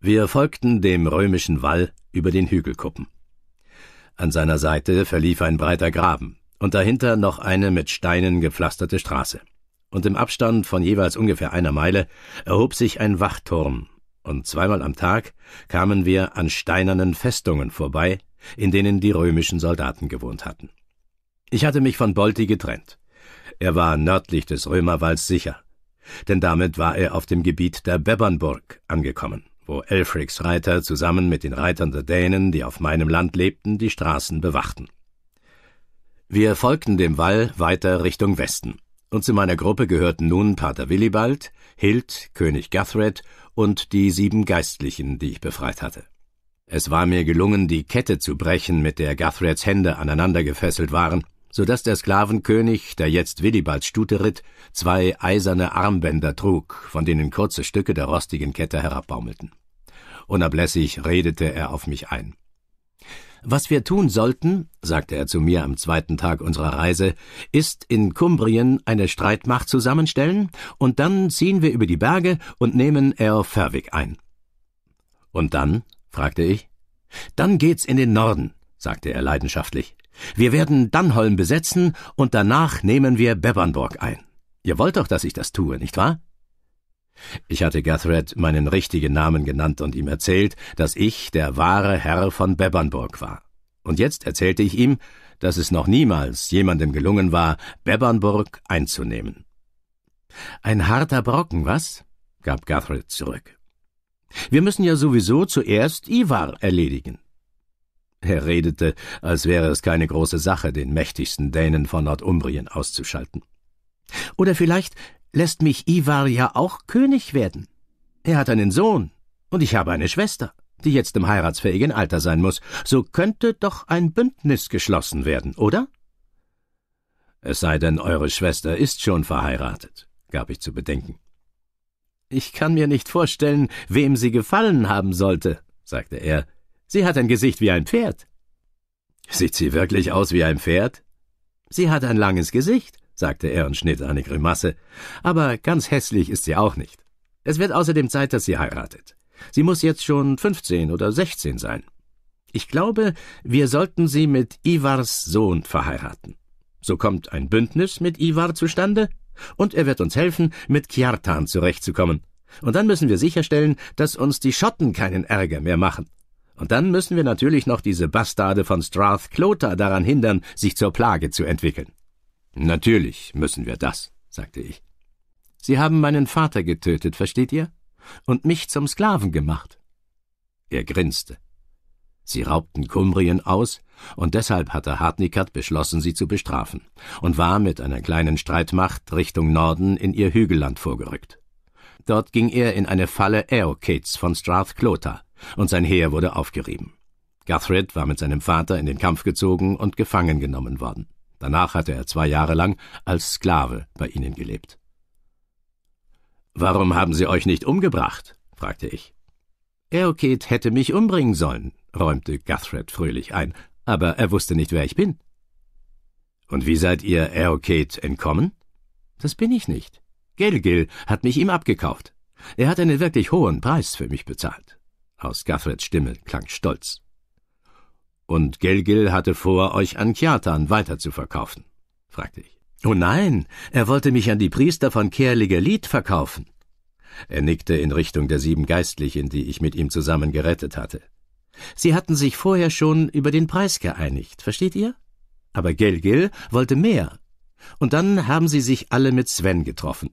Wir folgten dem römischen Wall über den Hügelkuppen. An seiner Seite verlief ein breiter Graben und dahinter noch eine mit Steinen gepflasterte Straße. Und im Abstand von jeweils ungefähr einer Meile erhob sich ein Wachturm, und zweimal am Tag kamen wir an steinernen Festungen vorbei, in denen die römischen Soldaten gewohnt hatten. Ich hatte mich von Bolti getrennt. Er war nördlich des Römerwalls sicher, denn damit war er auf dem Gebiet der Bebbernburg angekommen, wo Elfrics Reiter zusammen mit den Reitern der Dänen, die auf meinem Land lebten, die Straßen bewachten. Wir folgten dem Wall weiter Richtung Westen, und zu meiner Gruppe gehörten nun Pater Willibald, Hild, König Guthred und die sieben Geistlichen, die ich befreit hatte. Es war mir gelungen, die Kette zu brechen, mit der Guthreds Hände aneinander gefesselt waren, so dass der Sklavenkönig, der jetzt Willibalds Stute ritt, zwei eiserne Armbänder trug, von denen kurze Stücke der rostigen Kette herabbaumelten. Unablässig redete er auf mich ein. Was wir tun sollten, sagte er zu mir am zweiten Tag unserer Reise, ist in Kumbrien eine Streitmacht zusammenstellen, und dann ziehen wir über die Berge und nehmen Earl Ferwick ein. Und dann? fragte ich. Dann geht's in den Norden, sagte er leidenschaftlich. Wir werden Dannholm besetzen und danach nehmen wir Bebernburg ein. Ihr wollt doch, dass ich das tue, nicht wahr? Ich hatte Gathred meinen richtigen Namen genannt und ihm erzählt, dass ich der wahre Herr von Bebernburg war. Und jetzt erzählte ich ihm, dass es noch niemals jemandem gelungen war, Bebernburg einzunehmen. Ein harter Brocken, was? gab Gathred zurück. Wir müssen ja sowieso zuerst Ivar erledigen. Er redete, als wäre es keine große Sache, den mächtigsten Dänen von Nordumbrien auszuschalten. Oder vielleicht lässt mich Ivar ja auch König werden. Er hat einen Sohn, und ich habe eine Schwester, die jetzt im heiratsfähigen Alter sein muss. So könnte doch ein Bündnis geschlossen werden, oder? Es sei denn, eure Schwester ist schon verheiratet, gab ich zu bedenken. Ich kann mir nicht vorstellen, wem sie gefallen haben sollte, sagte er, Sie hat ein Gesicht wie ein Pferd. Sieht sie wirklich aus wie ein Pferd? Sie hat ein langes Gesicht, sagte er und schnitt eine Grimasse, aber ganz hässlich ist sie auch nicht. Es wird außerdem Zeit, dass sie heiratet. Sie muss jetzt schon fünfzehn oder sechzehn sein. Ich glaube, wir sollten sie mit Ivars Sohn verheiraten. So kommt ein Bündnis mit Ivar zustande, und er wird uns helfen, mit Kjartan zurechtzukommen. Und dann müssen wir sicherstellen, dass uns die Schotten keinen Ärger mehr machen. Und dann müssen wir natürlich noch diese Bastarde von Strath Strathclota daran hindern, sich zur Plage zu entwickeln. Natürlich müssen wir das, sagte ich. Sie haben meinen Vater getötet, versteht ihr? Und mich zum Sklaven gemacht. Er grinste. Sie raubten Kumbrien aus, und deshalb hatte Hartnikat beschlossen, sie zu bestrafen, und war mit einer kleinen Streitmacht Richtung Norden in ihr Hügelland vorgerückt. Dort ging er in eine Falle Eokates von Strath Strathclota, und sein Heer wurde aufgerieben. Guthred war mit seinem Vater in den Kampf gezogen und gefangen genommen worden. Danach hatte er zwei Jahre lang als Sklave bei ihnen gelebt. Warum haben sie euch nicht umgebracht? fragte ich. Eoket hätte mich umbringen sollen, räumte Guthred fröhlich ein, aber er wusste nicht, wer ich bin. Und wie seid ihr Eoket entkommen? Das bin ich nicht. Gelgil hat mich ihm abgekauft. Er hat einen wirklich hohen Preis für mich bezahlt. Aus Gaffrets Stimme klang Stolz. Und Gelgil hatte vor, euch an Kiatan weiterzuverkaufen, fragte ich. Oh nein, er wollte mich an die Priester von Kerliger verkaufen. Er nickte in Richtung der sieben Geistlichen, die ich mit ihm zusammen gerettet hatte. Sie hatten sich vorher schon über den Preis geeinigt, versteht ihr? Aber Gelgil wollte mehr. Und dann haben sie sich alle mit Sven getroffen.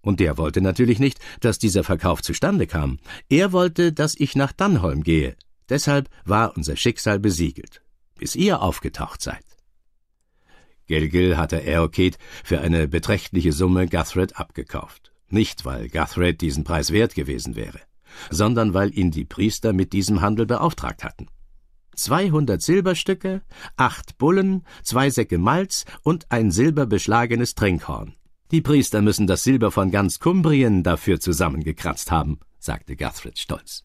Und der wollte natürlich nicht, dass dieser Verkauf zustande kam. Er wollte, dass ich nach Dannholm gehe. Deshalb war unser Schicksal besiegelt, bis ihr aufgetaucht seid. Gelgil hatte Aeroket für eine beträchtliche Summe Guthred abgekauft. Nicht, weil Guthred diesen Preis wert gewesen wäre, sondern weil ihn die Priester mit diesem Handel beauftragt hatten. 200 Silberstücke, acht Bullen, zwei Säcke Malz und ein silberbeschlagenes Trinkhorn, die Priester müssen das Silber von ganz Kumbrien dafür zusammengekratzt haben, sagte Guthridge stolz.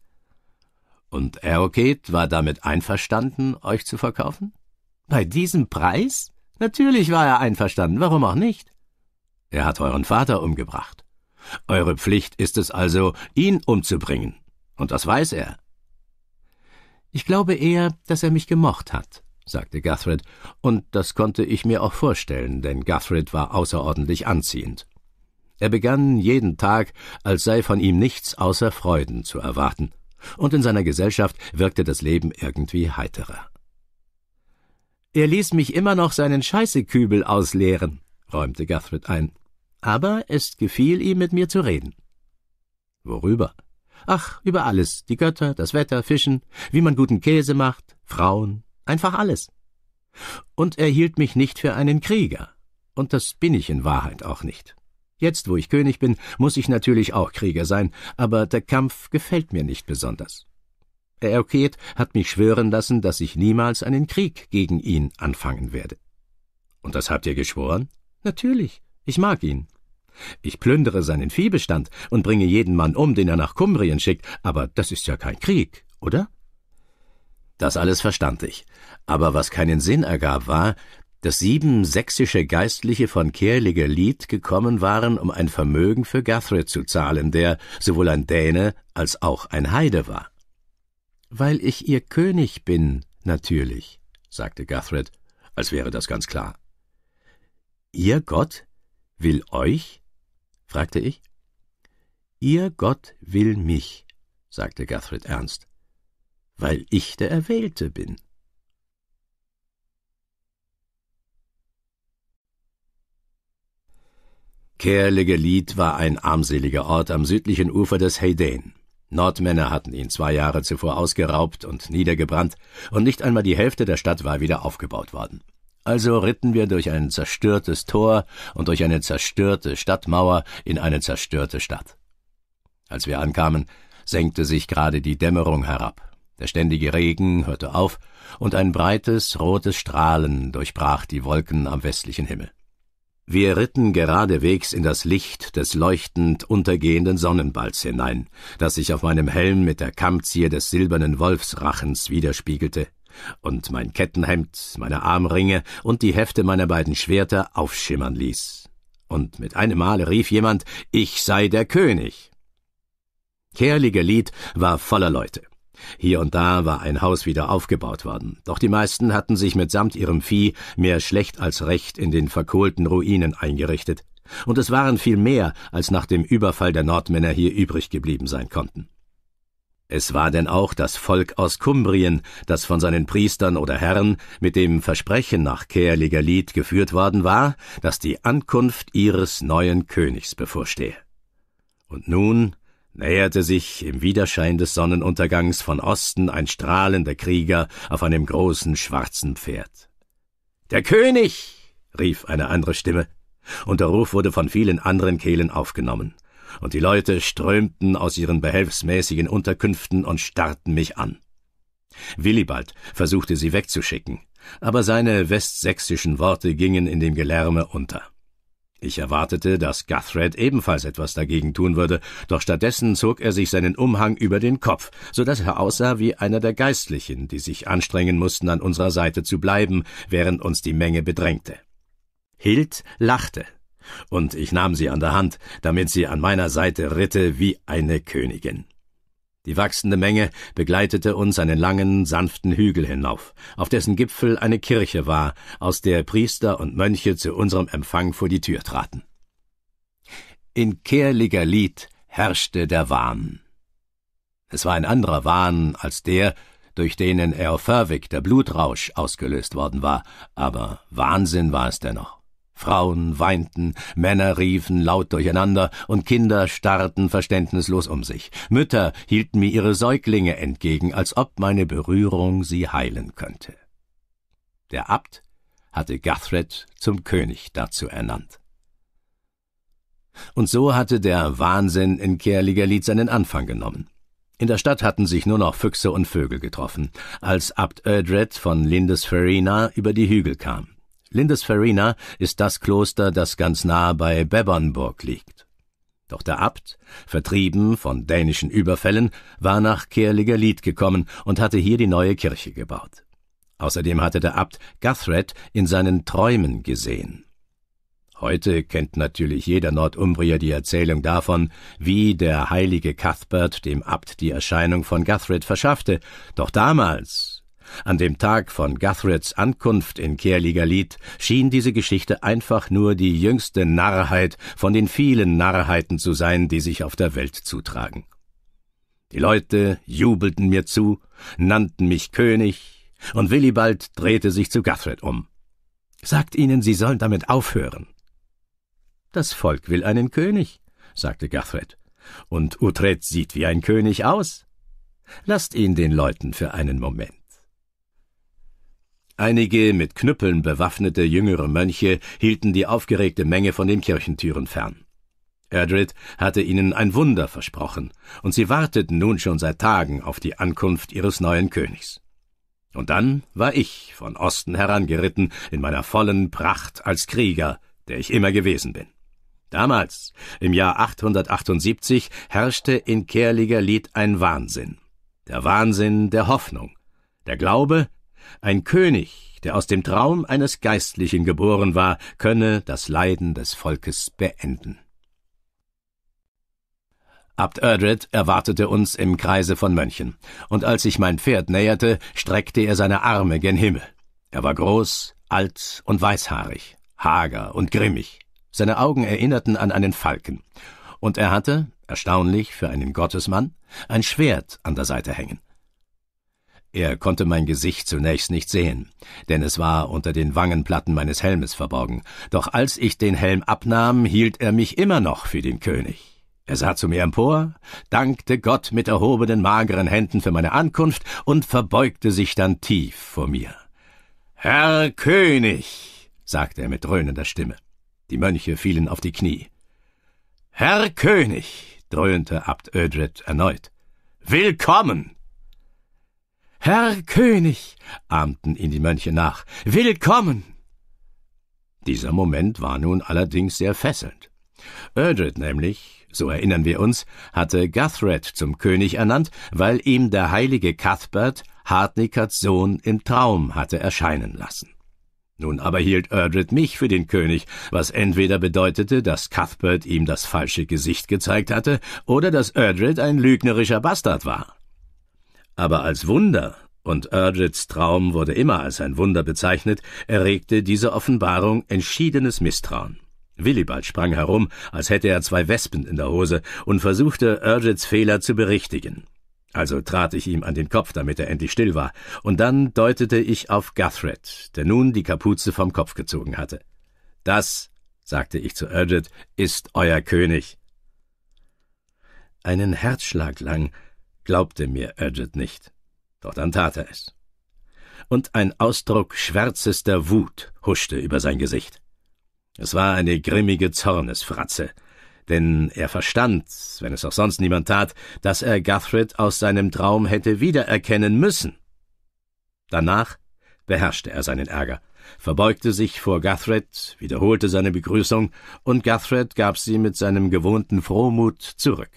Und Aoket war damit einverstanden, euch zu verkaufen? Bei diesem Preis? Natürlich war er einverstanden, warum auch nicht? Er hat euren Vater umgebracht. Eure Pflicht ist es also, ihn umzubringen. Und das weiß er. Ich glaube eher, dass er mich gemocht hat, sagte Guthred, und das konnte ich mir auch vorstellen, denn Guthred war außerordentlich anziehend. Er begann jeden Tag, als sei von ihm nichts außer Freuden zu erwarten, und in seiner Gesellschaft wirkte das Leben irgendwie heiterer. Er ließ mich immer noch seinen Scheißekübel ausleeren, räumte Guthred ein, aber es gefiel ihm, mit mir zu reden. Worüber? Ach, über alles, die Götter, das Wetter, Fischen, wie man guten Käse macht, Frauen, Einfach alles. Und er hielt mich nicht für einen Krieger. Und das bin ich in Wahrheit auch nicht. Jetzt, wo ich König bin, muss ich natürlich auch Krieger sein, aber der Kampf gefällt mir nicht besonders. Der Erket hat mich schwören lassen, dass ich niemals einen Krieg gegen ihn anfangen werde. Und das habt ihr geschworen? Natürlich, ich mag ihn. Ich plündere seinen Viehbestand und bringe jeden Mann um, den er nach Kumbrien schickt, aber das ist ja kein Krieg, oder? Das alles verstand ich. Aber was keinen Sinn ergab, war, dass sieben sächsische Geistliche von Kerliger Lied gekommen waren, um ein Vermögen für Guthrie zu zahlen, der sowohl ein Däne als auch ein Heide war. Weil ich ihr König bin, natürlich, sagte Guthrie, als wäre das ganz klar. Ihr Gott will euch? fragte ich. Ihr Gott will mich, sagte Guthrie ernst weil ich der Erwählte bin. Kerlegelied war ein armseliger Ort am südlichen Ufer des Heyden. Nordmänner hatten ihn zwei Jahre zuvor ausgeraubt und niedergebrannt, und nicht einmal die Hälfte der Stadt war wieder aufgebaut worden. Also ritten wir durch ein zerstörtes Tor und durch eine zerstörte Stadtmauer in eine zerstörte Stadt. Als wir ankamen, senkte sich gerade die Dämmerung herab. Der ständige Regen hörte auf, und ein breites, rotes Strahlen durchbrach die Wolken am westlichen Himmel. Wir ritten geradewegs in das Licht des leuchtend untergehenden Sonnenballs hinein, das sich auf meinem Helm mit der Kammzier des silbernen Wolfsrachens widerspiegelte, und mein Kettenhemd, meine Armringe und die Hefte meiner beiden Schwerter aufschimmern ließ. Und mit einem Male rief jemand, ich sei der König. Kerlige Lied war voller Leute. Hier und da war ein Haus wieder aufgebaut worden, doch die meisten hatten sich mitsamt ihrem Vieh mehr schlecht als recht in den verkohlten Ruinen eingerichtet, und es waren viel mehr, als nach dem Überfall der Nordmänner hier übrig geblieben sein konnten. Es war denn auch das Volk aus Kumbrien, das von seinen Priestern oder Herren mit dem Versprechen nach Kährliger Lied geführt worden war, dass die Ankunft ihres neuen Königs bevorstehe. Und nun näherte sich im Widerschein des Sonnenuntergangs von Osten ein strahlender Krieger auf einem großen schwarzen Pferd. Der König! rief eine andere Stimme, und der Ruf wurde von vielen anderen Kehlen aufgenommen, und die Leute strömten aus ihren behelfsmäßigen Unterkünften und starrten mich an. Willibald versuchte sie wegzuschicken, aber seine westsächsischen Worte gingen in dem Gelärme unter. Ich erwartete, dass Guthred ebenfalls etwas dagegen tun würde, doch stattdessen zog er sich seinen Umhang über den Kopf, so dass er aussah wie einer der Geistlichen, die sich anstrengen mussten, an unserer Seite zu bleiben, während uns die Menge bedrängte. Hild lachte, und ich nahm sie an der Hand, damit sie an meiner Seite ritte wie eine Königin. Die wachsende Menge begleitete uns einen langen, sanften Hügel hinauf, auf dessen Gipfel eine Kirche war, aus der Priester und Mönche zu unserem Empfang vor die Tür traten. In kehrlicher Lied herrschte der Wahn. Es war ein anderer Wahn als der, durch den in Erfurvik der Blutrausch ausgelöst worden war, aber Wahnsinn war es dennoch. Frauen weinten, Männer riefen laut durcheinander und Kinder starrten verständnislos um sich. Mütter hielten mir ihre Säuglinge entgegen, als ob meine Berührung sie heilen könnte. Der Abt hatte Guthred zum König dazu ernannt. Und so hatte der Wahnsinn in Kerligerlied seinen Anfang genommen. In der Stadt hatten sich nur noch Füchse und Vögel getroffen, als Abt Ödred von Lindisfarina über die Hügel kam. Lindesfarina ist das Kloster, das ganz nahe bei Bebbanburg liegt. Doch der Abt, vertrieben von dänischen Überfällen, war nach Kerliger Lied gekommen und hatte hier die neue Kirche gebaut. Außerdem hatte der Abt Guthred in seinen Träumen gesehen. Heute kennt natürlich jeder Nordumbrier die Erzählung davon, wie der heilige Cuthbert dem Abt die Erscheinung von Guthred verschaffte, doch damals, an dem Tag von Guthreds Ankunft in Kerligalit schien diese Geschichte einfach nur die jüngste Narrheit von den vielen Narrheiten zu sein, die sich auf der Welt zutragen. Die Leute jubelten mir zu, nannten mich König, und Willibald drehte sich zu Guthred um. Sagt ihnen, sie sollen damit aufhören. Das Volk will einen König, sagte Guthred, und Utrecht sieht wie ein König aus. Lasst ihn den Leuten für einen Moment. Einige mit Knüppeln bewaffnete jüngere Mönche hielten die aufgeregte Menge von den Kirchentüren fern. Erdred hatte ihnen ein Wunder versprochen, und sie warteten nun schon seit Tagen auf die Ankunft ihres neuen Königs. Und dann war ich von Osten herangeritten, in meiner vollen Pracht als Krieger, der ich immer gewesen bin. Damals, im Jahr 878, herrschte in Kerliger Lied ein Wahnsinn. Der Wahnsinn der Hoffnung. Der Glaube, ein König, der aus dem Traum eines Geistlichen geboren war, könne das Leiden des Volkes beenden. Abt Erdred erwartete uns im Kreise von Mönchen, und als sich mein Pferd näherte, streckte er seine Arme gen Himmel. Er war groß, alt und weißhaarig, hager und grimmig. Seine Augen erinnerten an einen Falken, und er hatte, erstaunlich für einen Gottesmann, ein Schwert an der Seite hängen. Er konnte mein Gesicht zunächst nicht sehen, denn es war unter den Wangenplatten meines Helmes verborgen, doch als ich den Helm abnahm, hielt er mich immer noch für den König. Er sah zu mir empor, dankte Gott mit erhobenen mageren Händen für meine Ankunft und verbeugte sich dann tief vor mir. Herr König, sagte er mit dröhnender Stimme. Die Mönche fielen auf die Knie. Herr König, dröhnte Abt Ödred erneut. Willkommen! Herr König, ahmten ihn die Mönche nach, willkommen! Dieser Moment war nun allerdings sehr fesselnd. Erdred nämlich, so erinnern wir uns, hatte Guthred zum König ernannt, weil ihm der heilige Cuthbert Hartnickers Sohn im Traum hatte erscheinen lassen. Nun aber hielt Erdred mich für den König, was entweder bedeutete, dass Cuthbert ihm das falsche Gesicht gezeigt hatte, oder dass Erdred ein lügnerischer Bastard war aber als Wunder, und Urgits Traum wurde immer als ein Wunder bezeichnet, erregte diese Offenbarung entschiedenes Misstrauen. Willibald sprang herum, als hätte er zwei Wespen in der Hose, und versuchte, Urgits Fehler zu berichtigen. Also trat ich ihm an den Kopf, damit er endlich still war, und dann deutete ich auf Guthred, der nun die Kapuze vom Kopf gezogen hatte. Das, sagte ich zu Urgit, ist euer König. Einen Herzschlag lang glaubte mir Urgent nicht. Doch dann tat er es. Und ein Ausdruck schwärzester Wut huschte über sein Gesicht. Es war eine grimmige Zornesfratze, denn er verstand, wenn es auch sonst niemand tat, dass er Guthrid aus seinem Traum hätte wiedererkennen müssen. Danach beherrschte er seinen Ärger, verbeugte sich vor Guthrid, wiederholte seine Begrüßung, und Guthrid gab sie mit seinem gewohnten Frohmut zurück.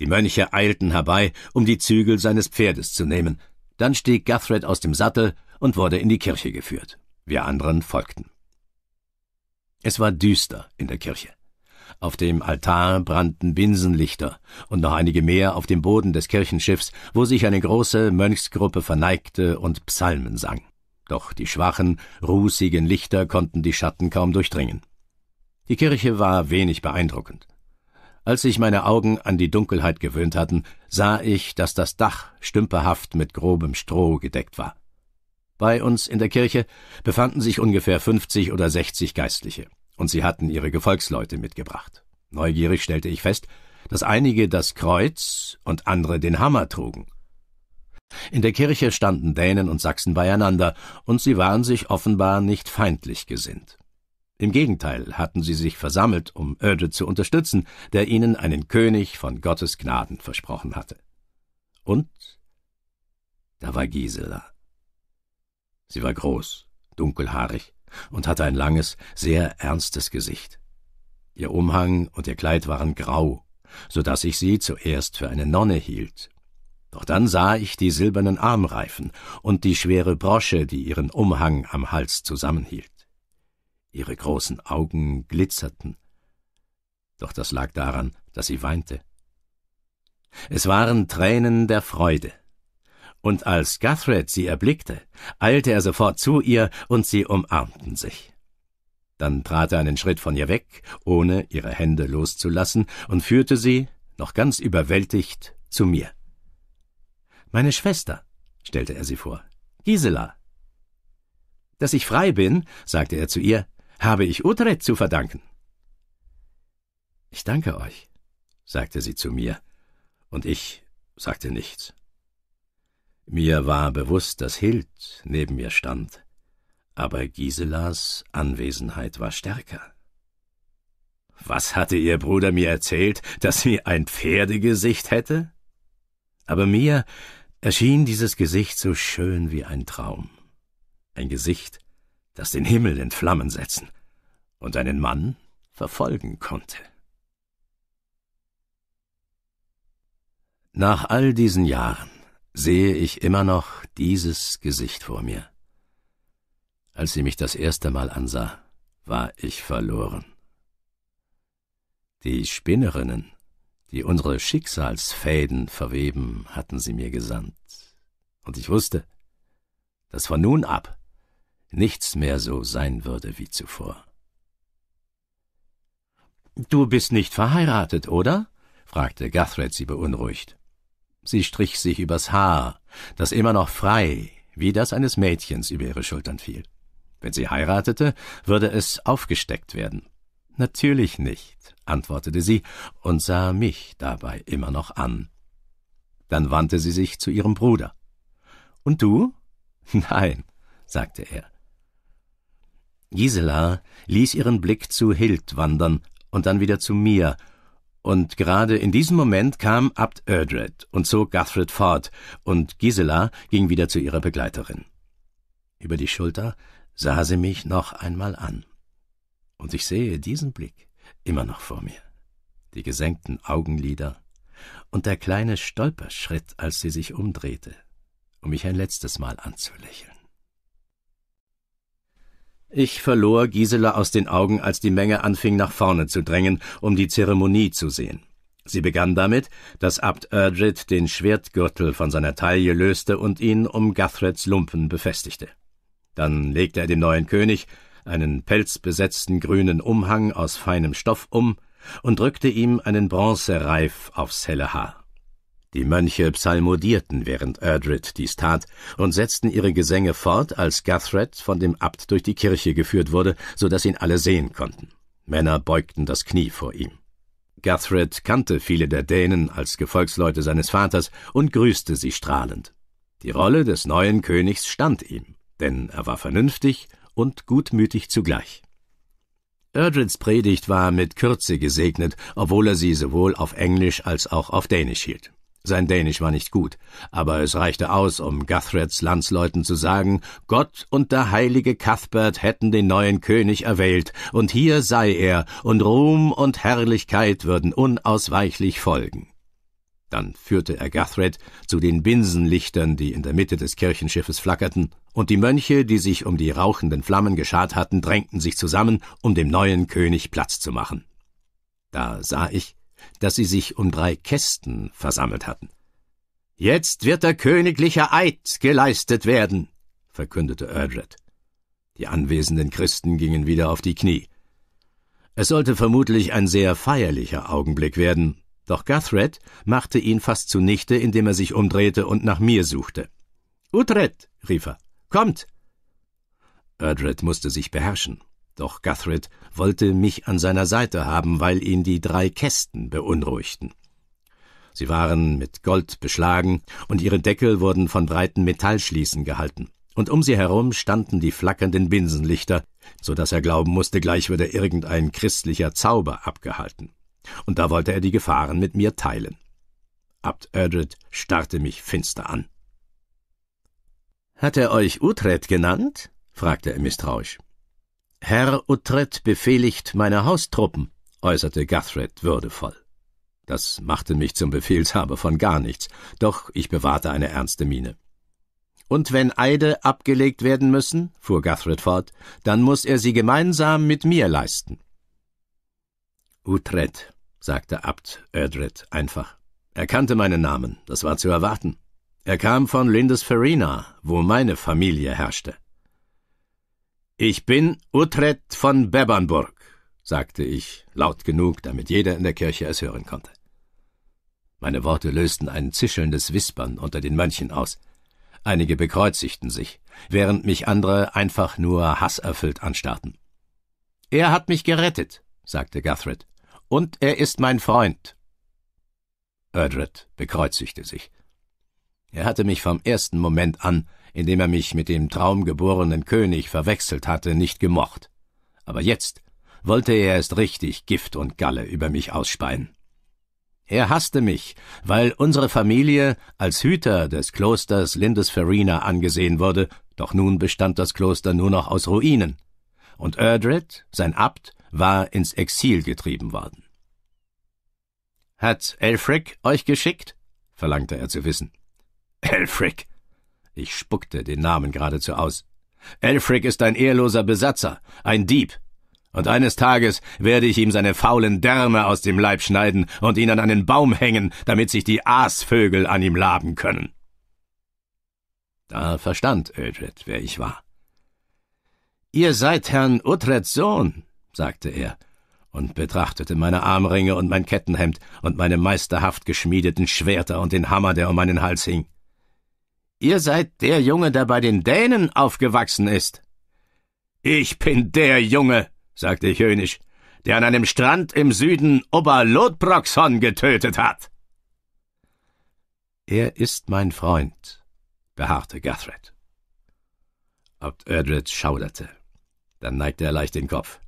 Die Mönche eilten herbei, um die Zügel seines Pferdes zu nehmen. Dann stieg Guthred aus dem Sattel und wurde in die Kirche geführt. Wir anderen folgten. Es war düster in der Kirche. Auf dem Altar brannten Binsenlichter und noch einige mehr auf dem Boden des Kirchenschiffs, wo sich eine große Mönchsgruppe verneigte und Psalmen sang. Doch die schwachen, rußigen Lichter konnten die Schatten kaum durchdringen. Die Kirche war wenig beeindruckend. Als sich meine Augen an die Dunkelheit gewöhnt hatten, sah ich, dass das Dach stümperhaft mit grobem Stroh gedeckt war. Bei uns in der Kirche befanden sich ungefähr 50 oder 60 Geistliche, und sie hatten ihre Gefolgsleute mitgebracht. Neugierig stellte ich fest, dass einige das Kreuz und andere den Hammer trugen. In der Kirche standen Dänen und Sachsen beieinander, und sie waren sich offenbar nicht feindlich gesinnt. Im Gegenteil hatten sie sich versammelt, um Öde zu unterstützen, der ihnen einen König von Gottes Gnaden versprochen hatte. Und da war Gisela. Sie war groß, dunkelhaarig und hatte ein langes, sehr ernstes Gesicht. Ihr Umhang und ihr Kleid waren grau, so daß ich sie zuerst für eine Nonne hielt. Doch dann sah ich die silbernen Armreifen und die schwere Brosche, die ihren Umhang am Hals zusammenhielt ihre großen Augen glitzerten. Doch das lag daran, dass sie weinte. Es waren Tränen der Freude. Und als Guthred sie erblickte, eilte er sofort zu ihr und sie umarmten sich. Dann trat er einen Schritt von ihr weg, ohne ihre Hände loszulassen, und führte sie, noch ganz überwältigt, zu mir. Meine Schwester, stellte er sie vor, Gisela. Dass ich frei bin, sagte er zu ihr, habe ich Utrecht zu verdanken. Ich danke euch, sagte sie zu mir, und ich sagte nichts. Mir war bewusst, dass Hild neben mir stand, aber Giselas Anwesenheit war stärker. Was hatte ihr Bruder mir erzählt, dass sie ein Pferdegesicht hätte? Aber mir erschien dieses Gesicht so schön wie ein Traum. Ein Gesicht, das den Himmel in Flammen setzen und einen Mann verfolgen konnte. Nach all diesen Jahren sehe ich immer noch dieses Gesicht vor mir. Als sie mich das erste Mal ansah, war ich verloren. Die Spinnerinnen, die unsere Schicksalsfäden verweben, hatten sie mir gesandt, und ich wusste, dass von nun ab nichts mehr so sein würde wie zuvor. Du bist nicht verheiratet, oder? fragte Guthred sie beunruhigt. Sie strich sich übers Haar, das immer noch frei, wie das eines Mädchens über ihre Schultern fiel. Wenn sie heiratete, würde es aufgesteckt werden. Natürlich nicht, antwortete sie und sah mich dabei immer noch an. Dann wandte sie sich zu ihrem Bruder. Und du? Nein, sagte er. Gisela ließ ihren Blick zu Hild wandern und dann wieder zu mir, und gerade in diesem Moment kam Abt Erdred und zog Guthred fort, und Gisela ging wieder zu ihrer Begleiterin. Über die Schulter sah sie mich noch einmal an. Und ich sehe diesen Blick immer noch vor mir, die gesenkten Augenlider und der kleine Stolperschritt, als sie sich umdrehte, um mich ein letztes Mal anzulächeln. Ich verlor Gisela aus den Augen, als die Menge anfing, nach vorne zu drängen, um die Zeremonie zu sehen. Sie begann damit, dass Abt Erdrit den Schwertgürtel von seiner Taille löste und ihn um Guthreds Lumpen befestigte. Dann legte er dem neuen König einen pelzbesetzten grünen Umhang aus feinem Stoff um und drückte ihm einen Bronzereif aufs helle Haar. Die Mönche psalmodierten, während Erdred dies tat, und setzten ihre Gesänge fort, als Gathred von dem Abt durch die Kirche geführt wurde, so dass ihn alle sehen konnten. Männer beugten das Knie vor ihm. Gathred kannte viele der Dänen als Gefolgsleute seines Vaters und grüßte sie strahlend. Die Rolle des neuen Königs stand ihm, denn er war vernünftig und gutmütig zugleich. Erdreds Predigt war mit Kürze gesegnet, obwohl er sie sowohl auf Englisch als auch auf Dänisch hielt. Sein Dänisch war nicht gut, aber es reichte aus, um Guthreds Landsleuten zu sagen, Gott und der heilige Cuthbert hätten den neuen König erwählt, und hier sei er, und Ruhm und Herrlichkeit würden unausweichlich folgen. Dann führte er Guthred zu den Binsenlichtern, die in der Mitte des Kirchenschiffes flackerten, und die Mönche, die sich um die rauchenden Flammen geschart hatten, drängten sich zusammen, um dem neuen König Platz zu machen. Da sah ich, dass sie sich um drei Kästen versammelt hatten. Jetzt wird der königliche Eid geleistet werden, verkündete Erdred. Die anwesenden Christen gingen wieder auf die Knie. Es sollte vermutlich ein sehr feierlicher Augenblick werden, doch Guthred machte ihn fast zunichte, indem er sich umdrehte und nach mir suchte. Utred, rief er, kommt! Erdred musste sich beherrschen. Doch Guthrie wollte mich an seiner Seite haben, weil ihn die drei Kästen beunruhigten. Sie waren mit Gold beschlagen und ihre Deckel wurden von breiten Metallschließen gehalten. Und um sie herum standen die flackernden Binsenlichter, so dass er glauben mußte, gleich würde irgendein christlicher Zauber abgehalten. Und da wollte er die Gefahren mit mir teilen. Abt Erdred starrte mich finster an. Hat er euch Utrecht genannt? fragte er misstrauisch. Herr Utrecht befehligt meine Haustruppen, äußerte Guthred würdevoll. Das machte mich zum Befehlshaber von gar nichts, doch ich bewahrte eine ernste Miene. Und wenn Eide abgelegt werden müssen, fuhr Guthred fort, dann muß er sie gemeinsam mit mir leisten. Utrecht, sagte Abt Ödred einfach. Er kannte meinen Namen, das war zu erwarten. Er kam von Lindisfarina, wo meine Familie herrschte. Ich bin Utrecht von Bebernburg, sagte ich, laut genug, damit jeder in der Kirche es hören konnte. Meine Worte lösten ein zischelndes Wispern unter den Mönchen aus. Einige bekreuzigten sich, während mich andere einfach nur hasserfüllt anstarrten. Er hat mich gerettet, sagte Guthred, und er ist mein Freund. Erdred bekreuzigte sich. Er hatte mich vom ersten Moment an in dem er mich mit dem traumgeborenen König verwechselt hatte, nicht gemocht. Aber jetzt wollte er erst richtig Gift und Galle über mich ausspeien. Er hasste mich, weil unsere Familie als Hüter des Klosters Lindesferina angesehen wurde, doch nun bestand das Kloster nur noch aus Ruinen, und Erdred, sein Abt, war ins Exil getrieben worden. Hat Elfric euch geschickt? verlangte er zu wissen. Elfric, ich spuckte den Namen geradezu aus. Elfrick ist ein ehrloser Besatzer, ein Dieb. Und eines Tages werde ich ihm seine faulen Därme aus dem Leib schneiden und ihn an einen Baum hängen, damit sich die Aasvögel an ihm laben können. Da verstand Ödred, wer ich war. Ihr seid Herrn Utreds Sohn, sagte er und betrachtete meine Armringe und mein Kettenhemd und meine meisterhaft geschmiedeten Schwerter und den Hammer, der um meinen Hals hing. Ihr seid der Junge, der bei den Dänen aufgewachsen ist. Ich bin der Junge, sagte ich höhnisch, der an einem Strand im Süden Oberlodbroxon getötet hat. Er ist mein Freund, beharrte Guthred. Obt Erdred schauderte. Dann neigte er leicht den Kopf.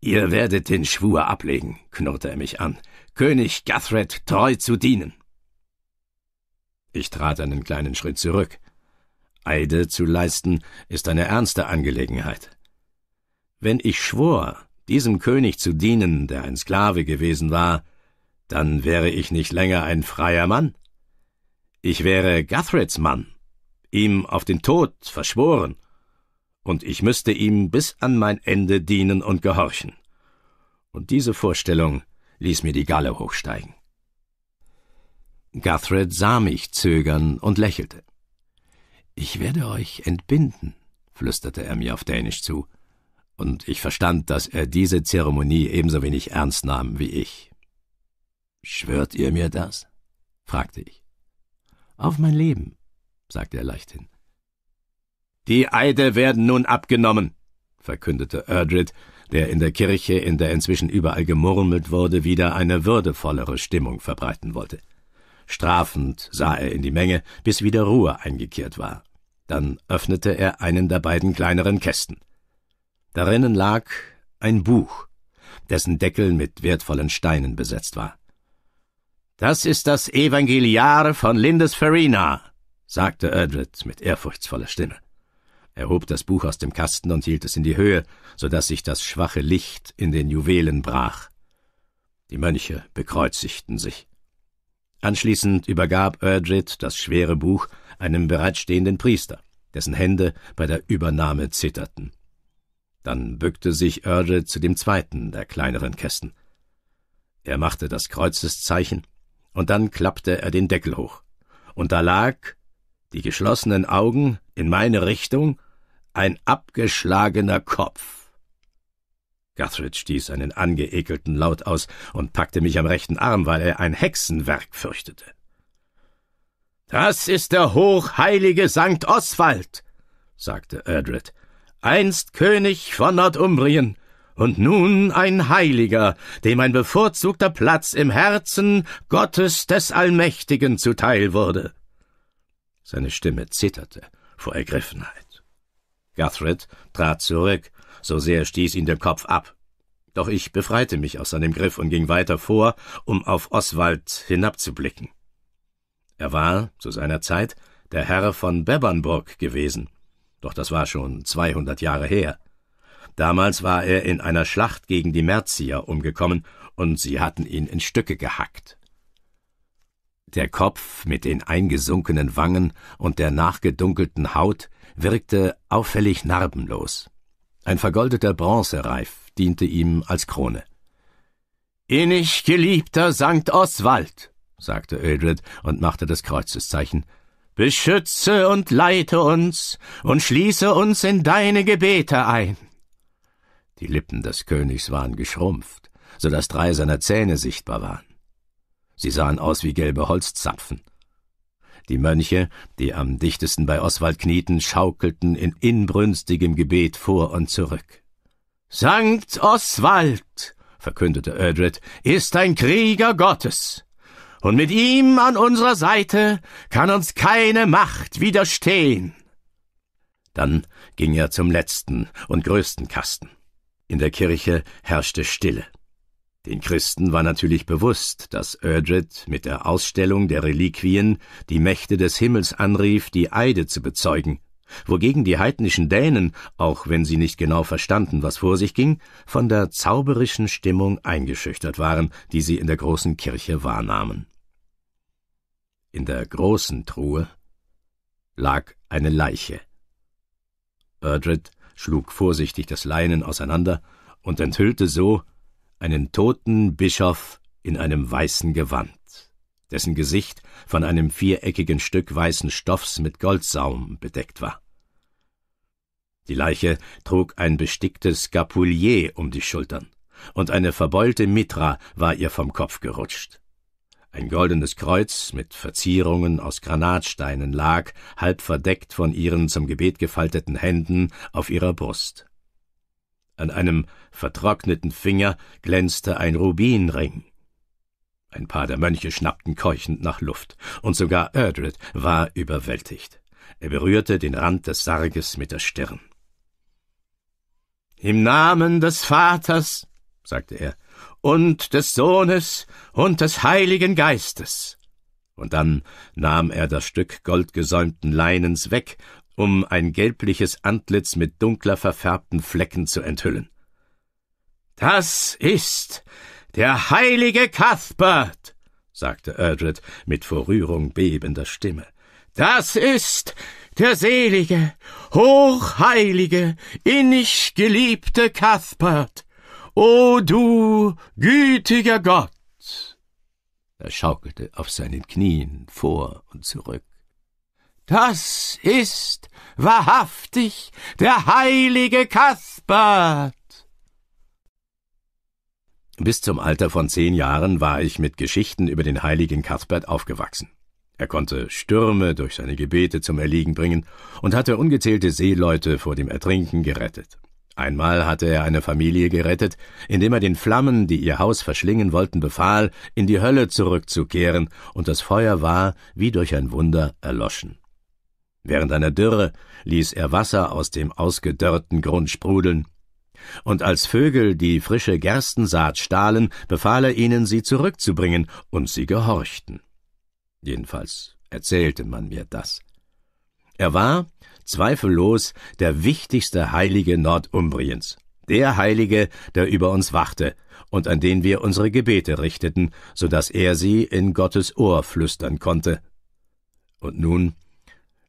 Ihr werdet den Schwur ablegen, knurrte er mich an, König Guthred treu zu dienen. Ich trat einen kleinen Schritt zurück. Eide zu leisten ist eine ernste Angelegenheit. Wenn ich schwor, diesem König zu dienen, der ein Sklave gewesen war, dann wäre ich nicht länger ein freier Mann. Ich wäre Guthreds Mann, ihm auf den Tod verschworen, und ich müsste ihm bis an mein Ende dienen und gehorchen. Und diese Vorstellung ließ mir die Galle hochsteigen. Guthred sah mich zögern und lächelte. Ich werde euch entbinden, flüsterte er mir auf Dänisch zu, und ich verstand, dass er diese Zeremonie ebenso wenig ernst nahm wie ich. Schwört ihr mir das? fragte ich. Auf mein Leben, sagte er leichthin. Die Eide werden nun abgenommen, verkündete Erdred, der in der Kirche, in der inzwischen überall gemurmelt wurde, wieder eine würdevollere Stimmung verbreiten wollte. Strafend sah er in die Menge, bis wieder Ruhe eingekehrt war. Dann öffnete er einen der beiden kleineren Kästen. Darinnen lag ein Buch, dessen Deckel mit wertvollen Steinen besetzt war. Das ist das Evangeliar von Lindesferina, sagte Edred mit ehrfurchtsvoller Stimme. Er hob das Buch aus dem Kasten und hielt es in die Höhe, so daß sich das schwache Licht in den Juwelen brach. Die Mönche bekreuzigten sich. Anschließend übergab Erdrid das schwere Buch einem bereitstehenden Priester, dessen Hände bei der Übernahme zitterten. Dann bückte sich Erdrid zu dem zweiten der kleineren Kästen. Er machte das Kreuzeszeichen, und dann klappte er den Deckel hoch. Und da lag, die geschlossenen Augen in meine Richtung, ein abgeschlagener Kopf. Guthridge stieß einen angeekelten Laut aus und packte mich am rechten Arm, weil er ein Hexenwerk fürchtete. Das ist der hochheilige Sankt Oswald, sagte Erdred, einst König von Nordumbrien und nun ein Heiliger, dem ein bevorzugter Platz im Herzen Gottes des Allmächtigen zuteil wurde. Seine Stimme zitterte vor Ergriffenheit. Guthrid trat zurück so sehr stieß ihn der Kopf ab. Doch ich befreite mich aus seinem Griff und ging weiter vor, um auf Oswald hinabzublicken. Er war, zu seiner Zeit, der Herr von Bebbernburg gewesen, doch das war schon 200 Jahre her. Damals war er in einer Schlacht gegen die Merzier umgekommen, und sie hatten ihn in Stücke gehackt. Der Kopf mit den eingesunkenen Wangen und der nachgedunkelten Haut wirkte auffällig narbenlos. Ein vergoldeter Bronzereif diente ihm als Krone. Innig geliebter Sankt Oswald, sagte Ödred und machte das Kreuzeszeichen, beschütze und leite uns und schließe uns in deine Gebete ein. Die Lippen des Königs waren geschrumpft, so dass drei seiner Zähne sichtbar waren. Sie sahen aus wie gelbe Holzzapfen. Die Mönche, die am dichtesten bei Oswald knieten, schaukelten in inbrünstigem Gebet vor und zurück. Sankt Oswald, verkündete Ödred, ist ein Krieger Gottes. Und mit ihm an unserer Seite kann uns keine Macht widerstehen. Dann ging er zum letzten und größten Kasten. In der Kirche herrschte Stille. Den Christen war natürlich bewusst, dass Erdred mit der Ausstellung der Reliquien die Mächte des Himmels anrief, die Eide zu bezeugen, wogegen die heidnischen Dänen, auch wenn sie nicht genau verstanden, was vor sich ging, von der zauberischen Stimmung eingeschüchtert waren, die sie in der großen Kirche wahrnahmen. In der großen Truhe lag eine Leiche. Erdred schlug vorsichtig das Leinen auseinander und enthüllte so einen toten Bischof in einem weißen Gewand, dessen Gesicht von einem viereckigen Stück weißen Stoffs mit Goldsaum bedeckt war. Die Leiche trug ein besticktes Gapulier um die Schultern, und eine verbeulte Mitra war ihr vom Kopf gerutscht. Ein goldenes Kreuz mit Verzierungen aus Granatsteinen lag, halb verdeckt von ihren zum Gebet gefalteten Händen, auf ihrer Brust. An einem vertrockneten Finger glänzte ein Rubinring. Ein paar der Mönche schnappten keuchend nach Luft, und sogar Erdred war überwältigt. Er berührte den Rand des Sarges mit der Stirn. Im Namen des Vaters, sagte er, und des Sohnes und des Heiligen Geistes. Und dann nahm er das Stück goldgesäumten Leinens weg um ein gelbliches Antlitz mit dunkler verfärbten Flecken zu enthüllen. Das ist der heilige Cuthbert, sagte Erdred mit vor Rührung bebender Stimme. Das ist der selige, hochheilige, innig geliebte Cuthbert. O du gütiger Gott! Er schaukelte auf seinen Knien vor und zurück. Das ist wahrhaftig der heilige Kaspard. Bis zum Alter von zehn Jahren war ich mit Geschichten über den heiligen Kaspert aufgewachsen. Er konnte Stürme durch seine Gebete zum Erliegen bringen und hatte ungezählte Seeleute vor dem Ertrinken gerettet. Einmal hatte er eine Familie gerettet, indem er den Flammen, die ihr Haus verschlingen wollten, befahl, in die Hölle zurückzukehren, und das Feuer war, wie durch ein Wunder, erloschen. Während einer Dürre ließ er Wasser aus dem ausgedörrten Grund sprudeln. Und als Vögel die frische Gerstensaat stahlen, befahl er ihnen, sie zurückzubringen, und sie gehorchten. Jedenfalls erzählte man mir das. Er war, zweifellos, der wichtigste Heilige Nordumbriens, der Heilige, der über uns wachte und an den wir unsere Gebete richteten, so daß er sie in Gottes Ohr flüstern konnte. Und nun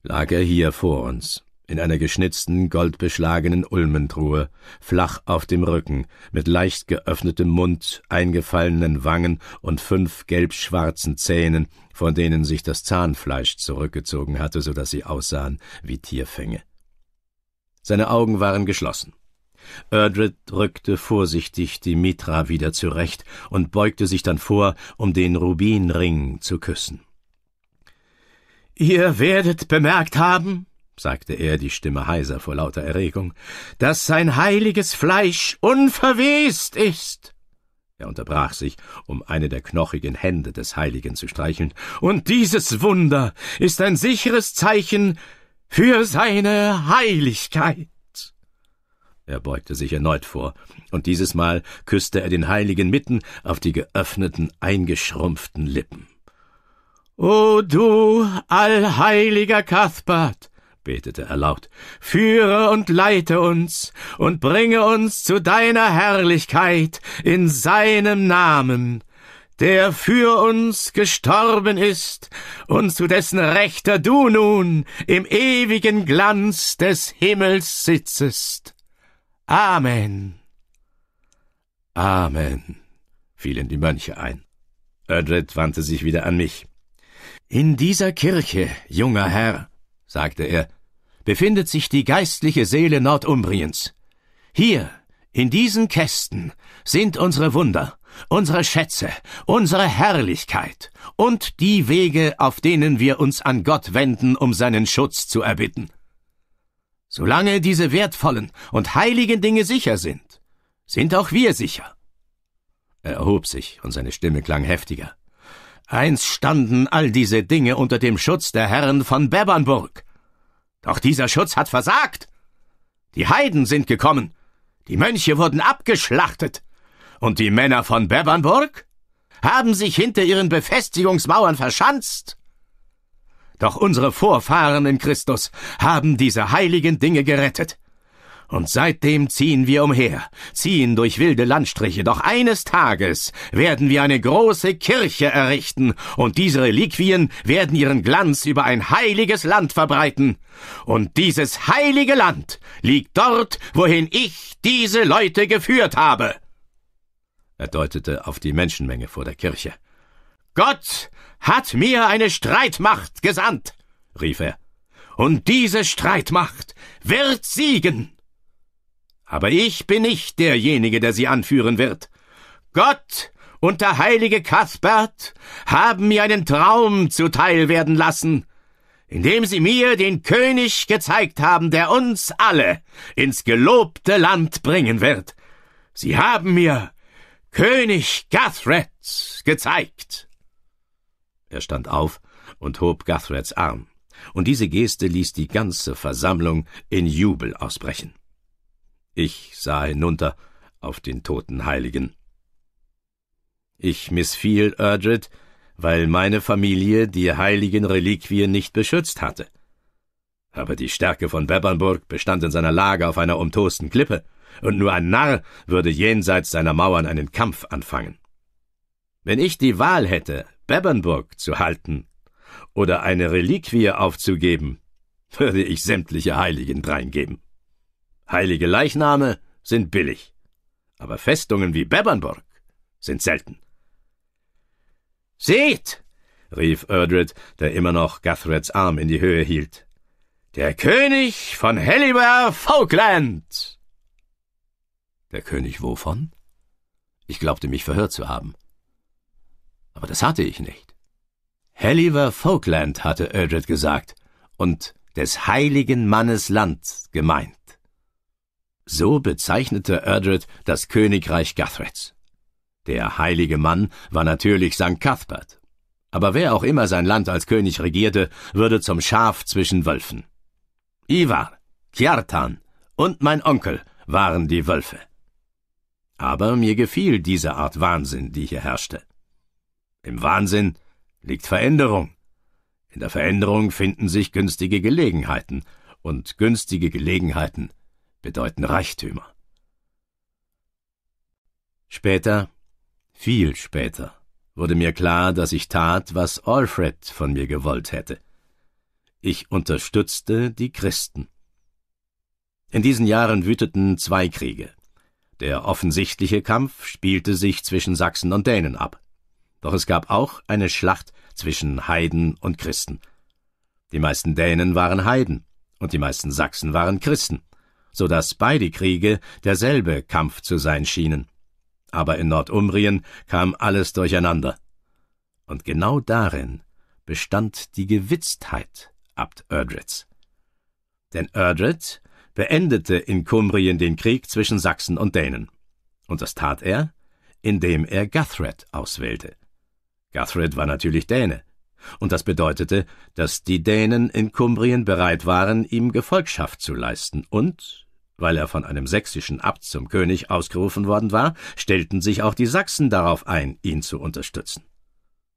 lag er hier vor uns, in einer geschnitzten, goldbeschlagenen Ulmentruhe, flach auf dem Rücken, mit leicht geöffnetem Mund, eingefallenen Wangen und fünf gelb-schwarzen Zähnen, von denen sich das Zahnfleisch zurückgezogen hatte, so dass sie aussahen wie Tierfänge. Seine Augen waren geschlossen. Erdred rückte vorsichtig die Mitra wieder zurecht und beugte sich dann vor, um den Rubinring zu küssen. Ihr werdet bemerkt haben, sagte er, die Stimme heiser vor lauter Erregung, dass sein heiliges Fleisch unverwest ist. Er unterbrach sich, um eine der knochigen Hände des Heiligen zu streicheln. Und dieses Wunder ist ein sicheres Zeichen für seine Heiligkeit. Er beugte sich erneut vor, und dieses Mal küsste er den Heiligen mitten auf die geöffneten, eingeschrumpften Lippen. O du, allheiliger Kathbart, betete er laut, führe und leite uns und bringe uns zu deiner Herrlichkeit in seinem Namen, der für uns gestorben ist und zu dessen Rechter du nun im ewigen Glanz des Himmels sitzest. Amen. Amen, fielen die Mönche ein. Edred wandte sich wieder an mich. In dieser Kirche, junger Herr, sagte er, befindet sich die geistliche Seele Nordumbriens. Hier, in diesen Kästen, sind unsere Wunder, unsere Schätze, unsere Herrlichkeit und die Wege, auf denen wir uns an Gott wenden, um seinen Schutz zu erbitten. Solange diese wertvollen und heiligen Dinge sicher sind, sind auch wir sicher. Er erhob sich und seine Stimme klang heftiger. Einst standen all diese Dinge unter dem Schutz der Herren von Bebernburg. Doch dieser Schutz hat versagt. Die Heiden sind gekommen, die Mönche wurden abgeschlachtet, und die Männer von Bebernburg haben sich hinter ihren Befestigungsmauern verschanzt. Doch unsere Vorfahren in Christus haben diese heiligen Dinge gerettet. Und seitdem ziehen wir umher, ziehen durch wilde Landstriche, doch eines Tages werden wir eine große Kirche errichten, und diese Reliquien werden ihren Glanz über ein heiliges Land verbreiten. Und dieses heilige Land liegt dort, wohin ich diese Leute geführt habe. Er deutete auf die Menschenmenge vor der Kirche. Gott hat mir eine Streitmacht gesandt, rief er, und diese Streitmacht wird siegen. Aber ich bin nicht derjenige, der sie anführen wird. Gott und der heilige Cathbert haben mir einen Traum zuteil werden lassen, indem sie mir den König gezeigt haben, der uns alle ins gelobte Land bringen wird. Sie haben mir König Guthred gezeigt. Er stand auf und hob Guthreds Arm, und diese Geste ließ die ganze Versammlung in Jubel ausbrechen. Ich sah hinunter auf den toten Heiligen. Ich missfiel Erdred, weil meine Familie die heiligen Reliquien nicht beschützt hatte. Aber die Stärke von Bebernburg bestand in seiner Lage auf einer umtosten Klippe, und nur ein Narr würde jenseits seiner Mauern einen Kampf anfangen. Wenn ich die Wahl hätte, Bebbernburg zu halten oder eine Reliquie aufzugeben, würde ich sämtliche Heiligen dreingeben. Heilige Leichname sind billig, aber Festungen wie Bebernburg sind selten. Seht! rief Erdred, der immer noch Guthreds Arm in die Höhe hielt. Der König von Helliber Falkland! Der König wovon? Ich glaubte, mich verhört zu haben. Aber das hatte ich nicht. Helliver Falkland, hatte Erdred gesagt, und des heiligen Mannes Land gemeint. So bezeichnete Erdred das Königreich Guthreds. Der heilige Mann war natürlich St. Cuthbert. Aber wer auch immer sein Land als König regierte, würde zum Schaf zwischen Wölfen. Ivar, Kjartan und mein Onkel waren die Wölfe. Aber mir gefiel diese Art Wahnsinn, die hier herrschte. Im Wahnsinn liegt Veränderung. In der Veränderung finden sich günstige Gelegenheiten, und günstige Gelegenheiten bedeuten Reichtümer. Später, viel später, wurde mir klar, dass ich tat, was Alfred von mir gewollt hätte. Ich unterstützte die Christen. In diesen Jahren wüteten zwei Kriege. Der offensichtliche Kampf spielte sich zwischen Sachsen und Dänen ab. Doch es gab auch eine Schlacht zwischen Heiden und Christen. Die meisten Dänen waren Heiden und die meisten Sachsen waren Christen so dass beide Kriege derselbe Kampf zu sein schienen. Aber in Nordumbrien kam alles durcheinander. Und genau darin bestand die Gewitztheit Abt Erdreds. Denn Erdred beendete in Kumbrien den Krieg zwischen Sachsen und Dänen. Und das tat er, indem er Guthred auswählte. Guthred war natürlich Däne, und das bedeutete, dass die Dänen in Kumbrien bereit waren, ihm Gefolgschaft zu leisten und weil er von einem sächsischen Abt zum König ausgerufen worden war, stellten sich auch die Sachsen darauf ein, ihn zu unterstützen.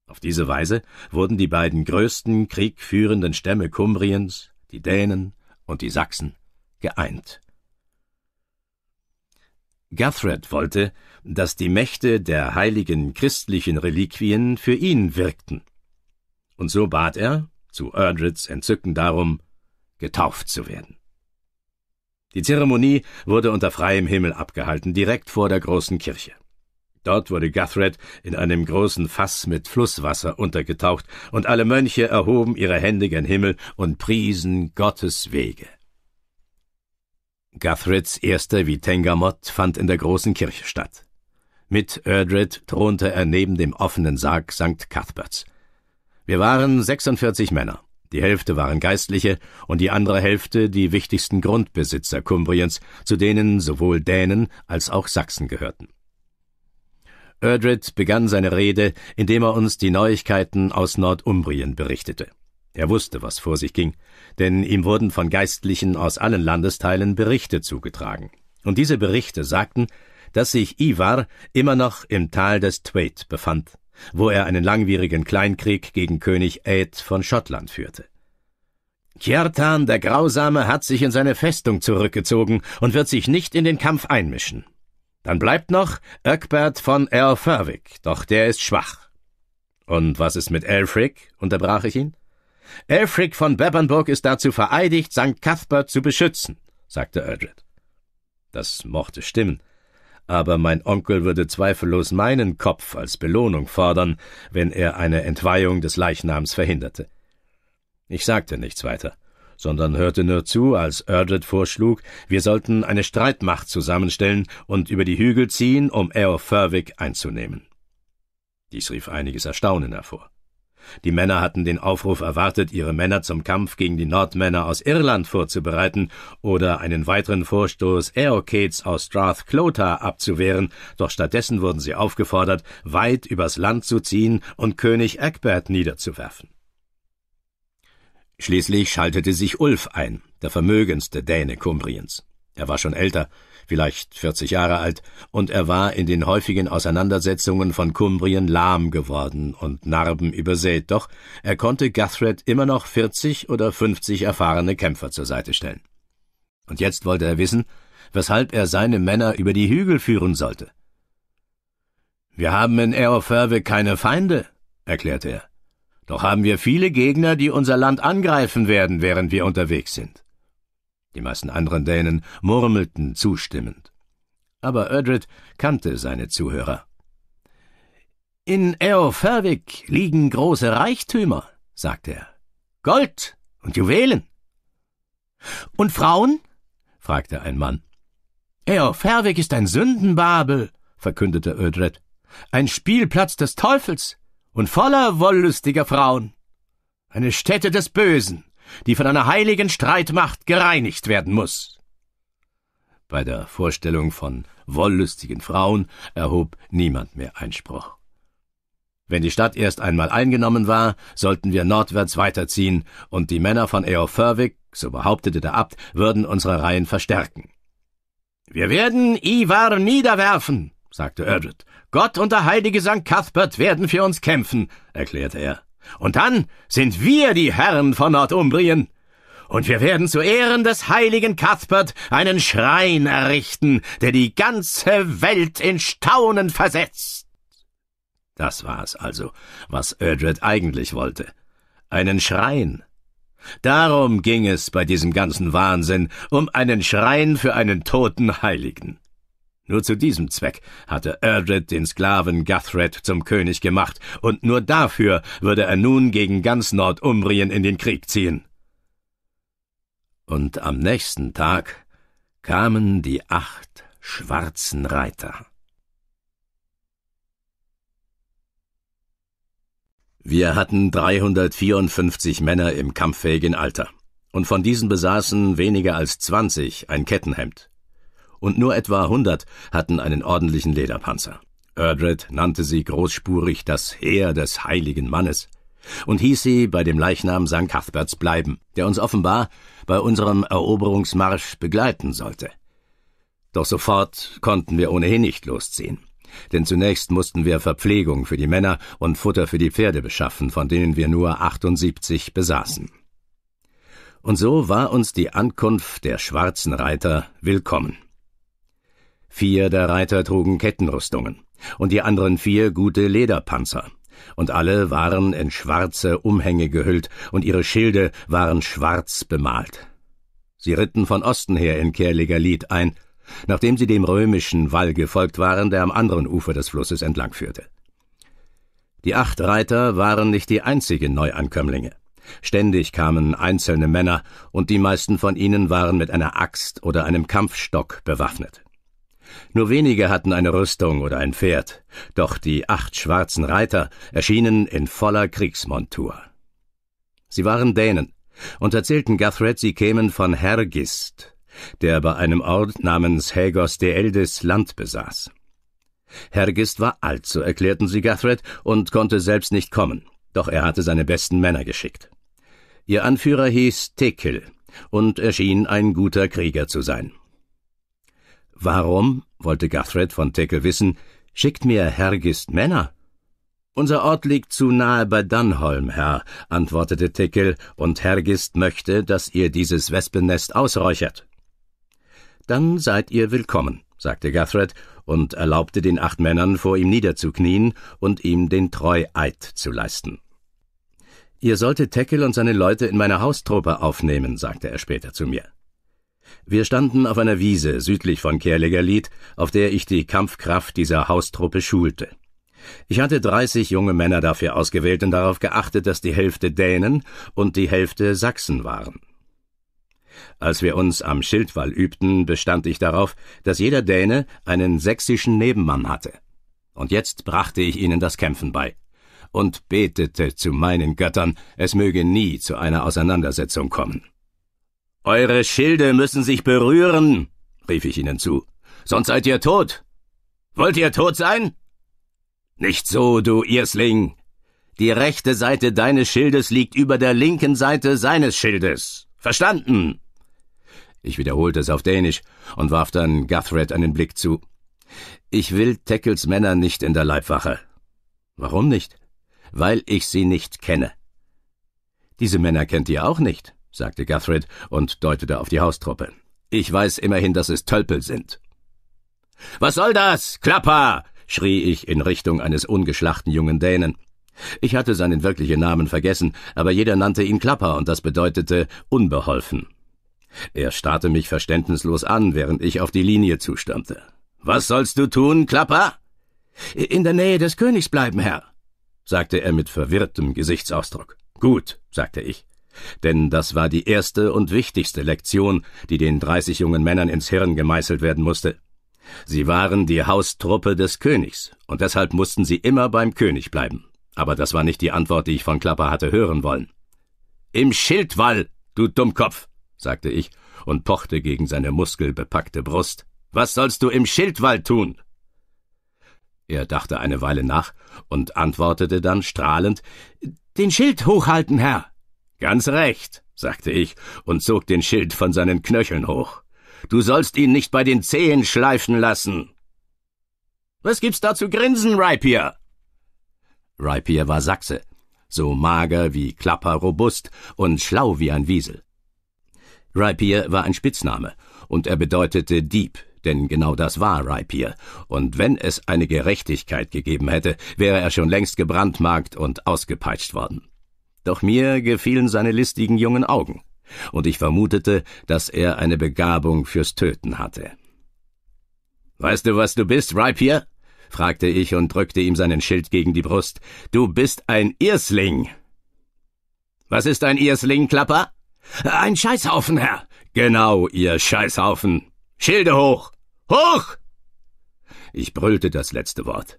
Auf diese Weise wurden die beiden größten kriegführenden Stämme Kumbriens, die Dänen und die Sachsen, geeint. Guthred wollte, dass die Mächte der heiligen christlichen Reliquien für ihn wirkten. Und so bat er, zu Erdreds Entzücken darum, getauft zu werden. Die Zeremonie wurde unter freiem Himmel abgehalten, direkt vor der großen Kirche. Dort wurde Guthred in einem großen Fass mit Flusswasser untergetaucht, und alle Mönche erhoben ihre Hände gen Himmel und priesen Gottes Wege. Guthreds erster Vitengamot fand in der großen Kirche statt. Mit Erdred thronte er neben dem offenen Sarg St. Cuthberts. Wir waren 46 Männer. Die Hälfte waren Geistliche und die andere Hälfte die wichtigsten Grundbesitzer Kumbriens, zu denen sowohl Dänen als auch Sachsen gehörten. Erdred begann seine Rede, indem er uns die Neuigkeiten aus Nordumbrien berichtete. Er wusste, was vor sich ging, denn ihm wurden von Geistlichen aus allen Landesteilen Berichte zugetragen. Und diese Berichte sagten, dass sich Ivar immer noch im Tal des Tweed befand wo er einen langwierigen Kleinkrieg gegen König Aed von Schottland führte. Kjartan der Grausame hat sich in seine Festung zurückgezogen und wird sich nicht in den Kampf einmischen. Dann bleibt noch Ökbert von Erlfervik, doch der ist schwach. Und was ist mit Elfric? unterbrach ich ihn. Elfric von Bebernburg ist dazu vereidigt, St. Cuthbert zu beschützen, sagte Erdred. Das mochte stimmen aber mein Onkel würde zweifellos meinen Kopf als Belohnung fordern, wenn er eine Entweihung des Leichnams verhinderte. Ich sagte nichts weiter, sondern hörte nur zu, als Erdred vorschlug, wir sollten eine Streitmacht zusammenstellen und über die Hügel ziehen, um Eofervik einzunehmen. Dies rief einiges Erstaunen hervor. Die Männer hatten den Aufruf erwartet, ihre Männer zum Kampf gegen die Nordmänner aus Irland vorzubereiten oder einen weiteren Vorstoß Aokates aus Strathclota abzuwehren, doch stattdessen wurden sie aufgefordert, weit übers Land zu ziehen und König Egbert niederzuwerfen. Schließlich schaltete sich Ulf ein, der vermögendste Däne Kumbriens. Er war schon älter, vielleicht 40 Jahre alt, und er war in den häufigen Auseinandersetzungen von Kumbrien lahm geworden und Narben übersät, doch er konnte Guthred immer noch 40 oder 50 erfahrene Kämpfer zur Seite stellen. Und jetzt wollte er wissen, weshalb er seine Männer über die Hügel führen sollte. Wir haben in Aeroferve keine Feinde, erklärte er. Doch haben wir viele Gegner, die unser Land angreifen werden, während wir unterwegs sind. Die meisten anderen Dänen murmelten zustimmend. Aber Ödred kannte seine Zuhörer. In Eofervik liegen große Reichtümer, sagte er. Gold und Juwelen. Und Frauen? fragte ein Mann. Eofervik ist ein Sündenbabel, verkündete Ödred, ein Spielplatz des Teufels und voller wollüstiger Frauen, eine Stätte des Bösen die von einer heiligen Streitmacht gereinigt werden muss. Bei der Vorstellung von wollüstigen Frauen erhob niemand mehr Einspruch. Wenn die Stadt erst einmal eingenommen war, sollten wir nordwärts weiterziehen, und die Männer von Eofervik, so behauptete der Abt, würden unsere Reihen verstärken. Wir werden Ivar niederwerfen, sagte Erdred. Gott und der heilige St. Cuthbert werden für uns kämpfen, erklärte er. Und dann sind wir die Herren von Nordumbrien. Und wir werden zu Ehren des heiligen Cuthbert einen Schrein errichten, der die ganze Welt in Staunen versetzt. Das war es also, was Erdred eigentlich wollte. Einen Schrein. Darum ging es bei diesem ganzen Wahnsinn, um einen Schrein für einen toten Heiligen. Nur zu diesem Zweck hatte Erdred den Sklaven Guthred zum König gemacht, und nur dafür würde er nun gegen ganz Nordumbrien in den Krieg ziehen. Und am nächsten Tag kamen die acht schwarzen Reiter. Wir hatten 354 Männer im kampffähigen Alter, und von diesen besaßen weniger als 20 ein Kettenhemd und nur etwa hundert hatten einen ordentlichen Lederpanzer. Erdred nannte sie großspurig das Heer des heiligen Mannes und hieß sie bei dem Leichnam St. Cuthberts bleiben, der uns offenbar bei unserem Eroberungsmarsch begleiten sollte. Doch sofort konnten wir ohnehin nicht losziehen, denn zunächst mussten wir Verpflegung für die Männer und Futter für die Pferde beschaffen, von denen wir nur 78 besaßen. Und so war uns die Ankunft der schwarzen Reiter willkommen. Vier der Reiter trugen Kettenrüstungen und die anderen vier gute Lederpanzer. Und alle waren in schwarze Umhänge gehüllt und ihre Schilde waren schwarz bemalt. Sie ritten von Osten her in Kerliger Lied ein, nachdem sie dem römischen Wall gefolgt waren, der am anderen Ufer des Flusses entlangführte. Die acht Reiter waren nicht die einzigen Neuankömmlinge. Ständig kamen einzelne Männer, und die meisten von ihnen waren mit einer Axt oder einem Kampfstock bewaffnet. Nur wenige hatten eine Rüstung oder ein Pferd, doch die acht schwarzen Reiter erschienen in voller Kriegsmontur. Sie waren Dänen und erzählten Guthred, sie kämen von Hergist, der bei einem Ort namens Hagos de Eldis Land besaß. Hergist war alt, so erklärten sie Guthred, und konnte selbst nicht kommen, doch er hatte seine besten Männer geschickt. Ihr Anführer hieß Tekil und erschien ein guter Krieger zu sein. Warum, wollte Guthred von Tickle wissen, schickt mir Hergist Männer? Unser Ort liegt zu nahe bei Dunholm, Herr, antwortete Teckel, und Hergist möchte, dass ihr dieses Wespennest ausräuchert. Dann seid ihr willkommen, sagte Guthred und erlaubte den acht Männern vor ihm niederzuknien und ihm den Treueid zu leisten. Ihr solltet Teckel und seine Leute in meine Haustruppe aufnehmen, sagte er später zu mir. Wir standen auf einer Wiese südlich von Kerlegerlied, auf der ich die Kampfkraft dieser Haustruppe schulte. Ich hatte dreißig junge Männer dafür ausgewählt und darauf geachtet, dass die Hälfte Dänen und die Hälfte Sachsen waren. Als wir uns am Schildwall übten, bestand ich darauf, dass jeder Däne einen sächsischen Nebenmann hatte. Und jetzt brachte ich ihnen das Kämpfen bei und betete zu meinen Göttern, es möge nie zu einer Auseinandersetzung kommen. Eure Schilde müssen sich berühren, rief ich ihnen zu, sonst seid ihr tot. Wollt ihr tot sein? Nicht so, du Irsling. Die rechte Seite deines Schildes liegt über der linken Seite seines Schildes. Verstanden? Ich wiederholte es auf Dänisch und warf dann Guthred einen Blick zu. Ich will Tackles Männer nicht in der Leibwache. Warum nicht? Weil ich sie nicht kenne. Diese Männer kennt ihr auch nicht sagte Guthrie und deutete auf die Haustruppe. Ich weiß immerhin, dass es Tölpel sind. Was soll das? Klapper! schrie ich in Richtung eines ungeschlachten jungen Dänen. Ich hatte seinen wirklichen Namen vergessen, aber jeder nannte ihn Klapper und das bedeutete unbeholfen. Er starrte mich verständnislos an, während ich auf die Linie zustammte. Was sollst du tun, Klapper? In der Nähe des Königs bleiben, Herr, sagte er mit verwirrtem Gesichtsausdruck. Gut, sagte ich denn das war die erste und wichtigste Lektion, die den dreißig jungen Männern ins Hirn gemeißelt werden musste. Sie waren die Haustruppe des Königs, und deshalb mussten sie immer beim König bleiben. Aber das war nicht die Antwort, die ich von Klapper hatte hören wollen. Im Schildwall, du Dummkopf, sagte ich und pochte gegen seine muskelbepackte Brust. Was sollst du im Schildwall tun? Er dachte eine Weile nach und antwortete dann strahlend Den Schild hochhalten, Herr. Ganz recht, sagte ich und zog den Schild von seinen Knöcheln hoch. Du sollst ihn nicht bei den Zehen schleifen lassen. Was gibt's da zu grinsen, Ripier? Ripier war Sachse, so mager wie Klapper robust und schlau wie ein Wiesel. Ripier war ein Spitzname, und er bedeutete Dieb, denn genau das war Ripier, und wenn es eine Gerechtigkeit gegeben hätte, wäre er schon längst gebrandmarkt und ausgepeitscht worden. Doch mir gefielen seine listigen jungen Augen, und ich vermutete, dass er eine Begabung fürs Töten hatte. Weißt du, was du bist, Rapier? fragte ich und drückte ihm seinen Schild gegen die Brust. Du bist ein Irsling. Was ist ein Irsling, Klapper? Ein Scheißhaufen, Herr. Genau, ihr Scheißhaufen. Schilde hoch. Hoch. Ich brüllte das letzte Wort.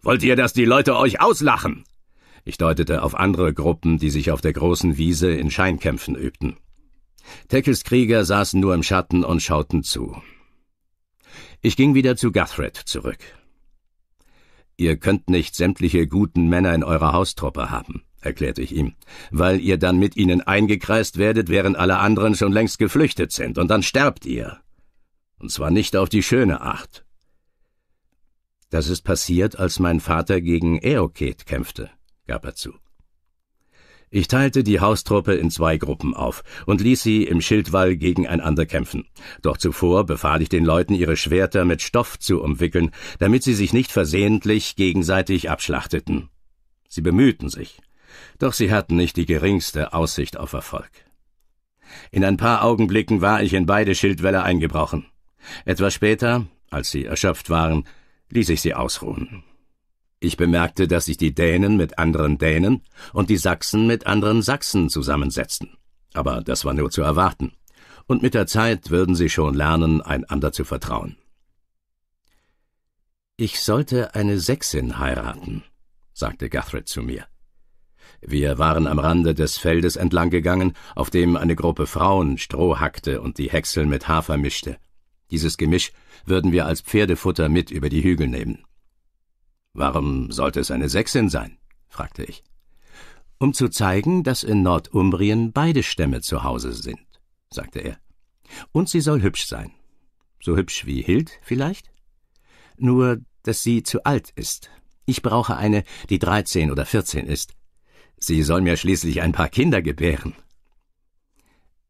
Wollt ihr, dass die Leute euch auslachen? Ich deutete auf andere Gruppen, die sich auf der großen Wiese in Scheinkämpfen übten. Tackles Krieger saßen nur im Schatten und schauten zu. Ich ging wieder zu Guthred zurück. Ihr könnt nicht sämtliche guten Männer in eurer Haustruppe haben, erklärte ich ihm, weil ihr dann mit ihnen eingekreist werdet, während alle anderen schon längst geflüchtet sind, und dann sterbt ihr. Und zwar nicht auf die schöne Acht. Das ist passiert, als mein Vater gegen Eoket kämpfte gab er zu. Ich teilte die Haustruppe in zwei Gruppen auf und ließ sie im Schildwall gegeneinander kämpfen. Doch zuvor befahl ich den Leuten, ihre Schwerter mit Stoff zu umwickeln, damit sie sich nicht versehentlich gegenseitig abschlachteten. Sie bemühten sich, doch sie hatten nicht die geringste Aussicht auf Erfolg. In ein paar Augenblicken war ich in beide Schildwälle eingebrochen. Etwas später, als sie erschöpft waren, ließ ich sie ausruhen. Ich bemerkte, dass sich die Dänen mit anderen Dänen und die Sachsen mit anderen Sachsen zusammensetzten. Aber das war nur zu erwarten. Und mit der Zeit würden sie schon lernen, einander zu vertrauen. Ich sollte eine Sächsin heiraten, sagte Guthrie zu mir. Wir waren am Rande des Feldes entlanggegangen, auf dem eine Gruppe Frauen Stroh hackte und die Häckseln mit Hafer mischte. Dieses Gemisch würden wir als Pferdefutter mit über die Hügel nehmen. Warum sollte es eine Sechsin sein? fragte ich. Um zu zeigen, dass in Nordumbrien beide Stämme zu Hause sind, sagte er. Und sie soll hübsch sein. So hübsch wie Hild vielleicht? Nur, dass sie zu alt ist. Ich brauche eine, die dreizehn oder vierzehn ist. Sie soll mir schließlich ein paar Kinder gebären.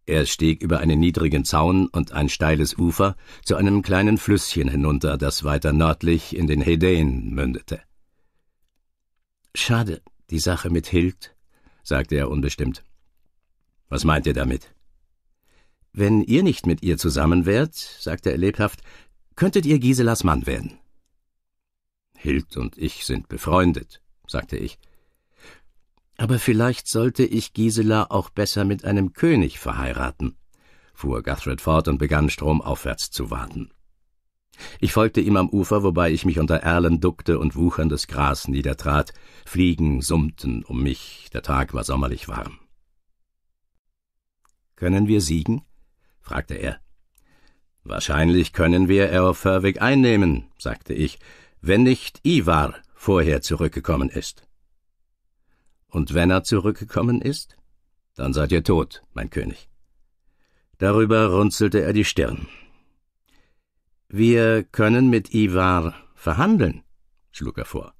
Er stieg über einen niedrigen Zaun und ein steiles Ufer zu einem kleinen Flüsschen hinunter, das weiter nördlich in den Hedäen mündete. Schade, die Sache mit Hild, sagte er unbestimmt. Was meint ihr damit? Wenn ihr nicht mit ihr zusammen wärt, sagte er lebhaft, könntet ihr Giselas Mann werden. Hild und ich sind befreundet, sagte ich. Aber vielleicht sollte ich Gisela auch besser mit einem König verheiraten, fuhr Guthred fort und begann stromaufwärts zu warten. Ich folgte ihm am Ufer, wobei ich mich unter Erlen duckte und wucherndes Gras niedertrat. Fliegen summten um mich, der Tag war sommerlich warm. Können wir siegen? fragte er. Wahrscheinlich können wir Eroförwig einnehmen, sagte ich, wenn nicht Ivar vorher zurückgekommen ist. Und wenn er zurückgekommen ist? Dann seid ihr tot, mein König. Darüber runzelte er die Stirn. Wir können mit Ivar verhandeln, schlug er vor.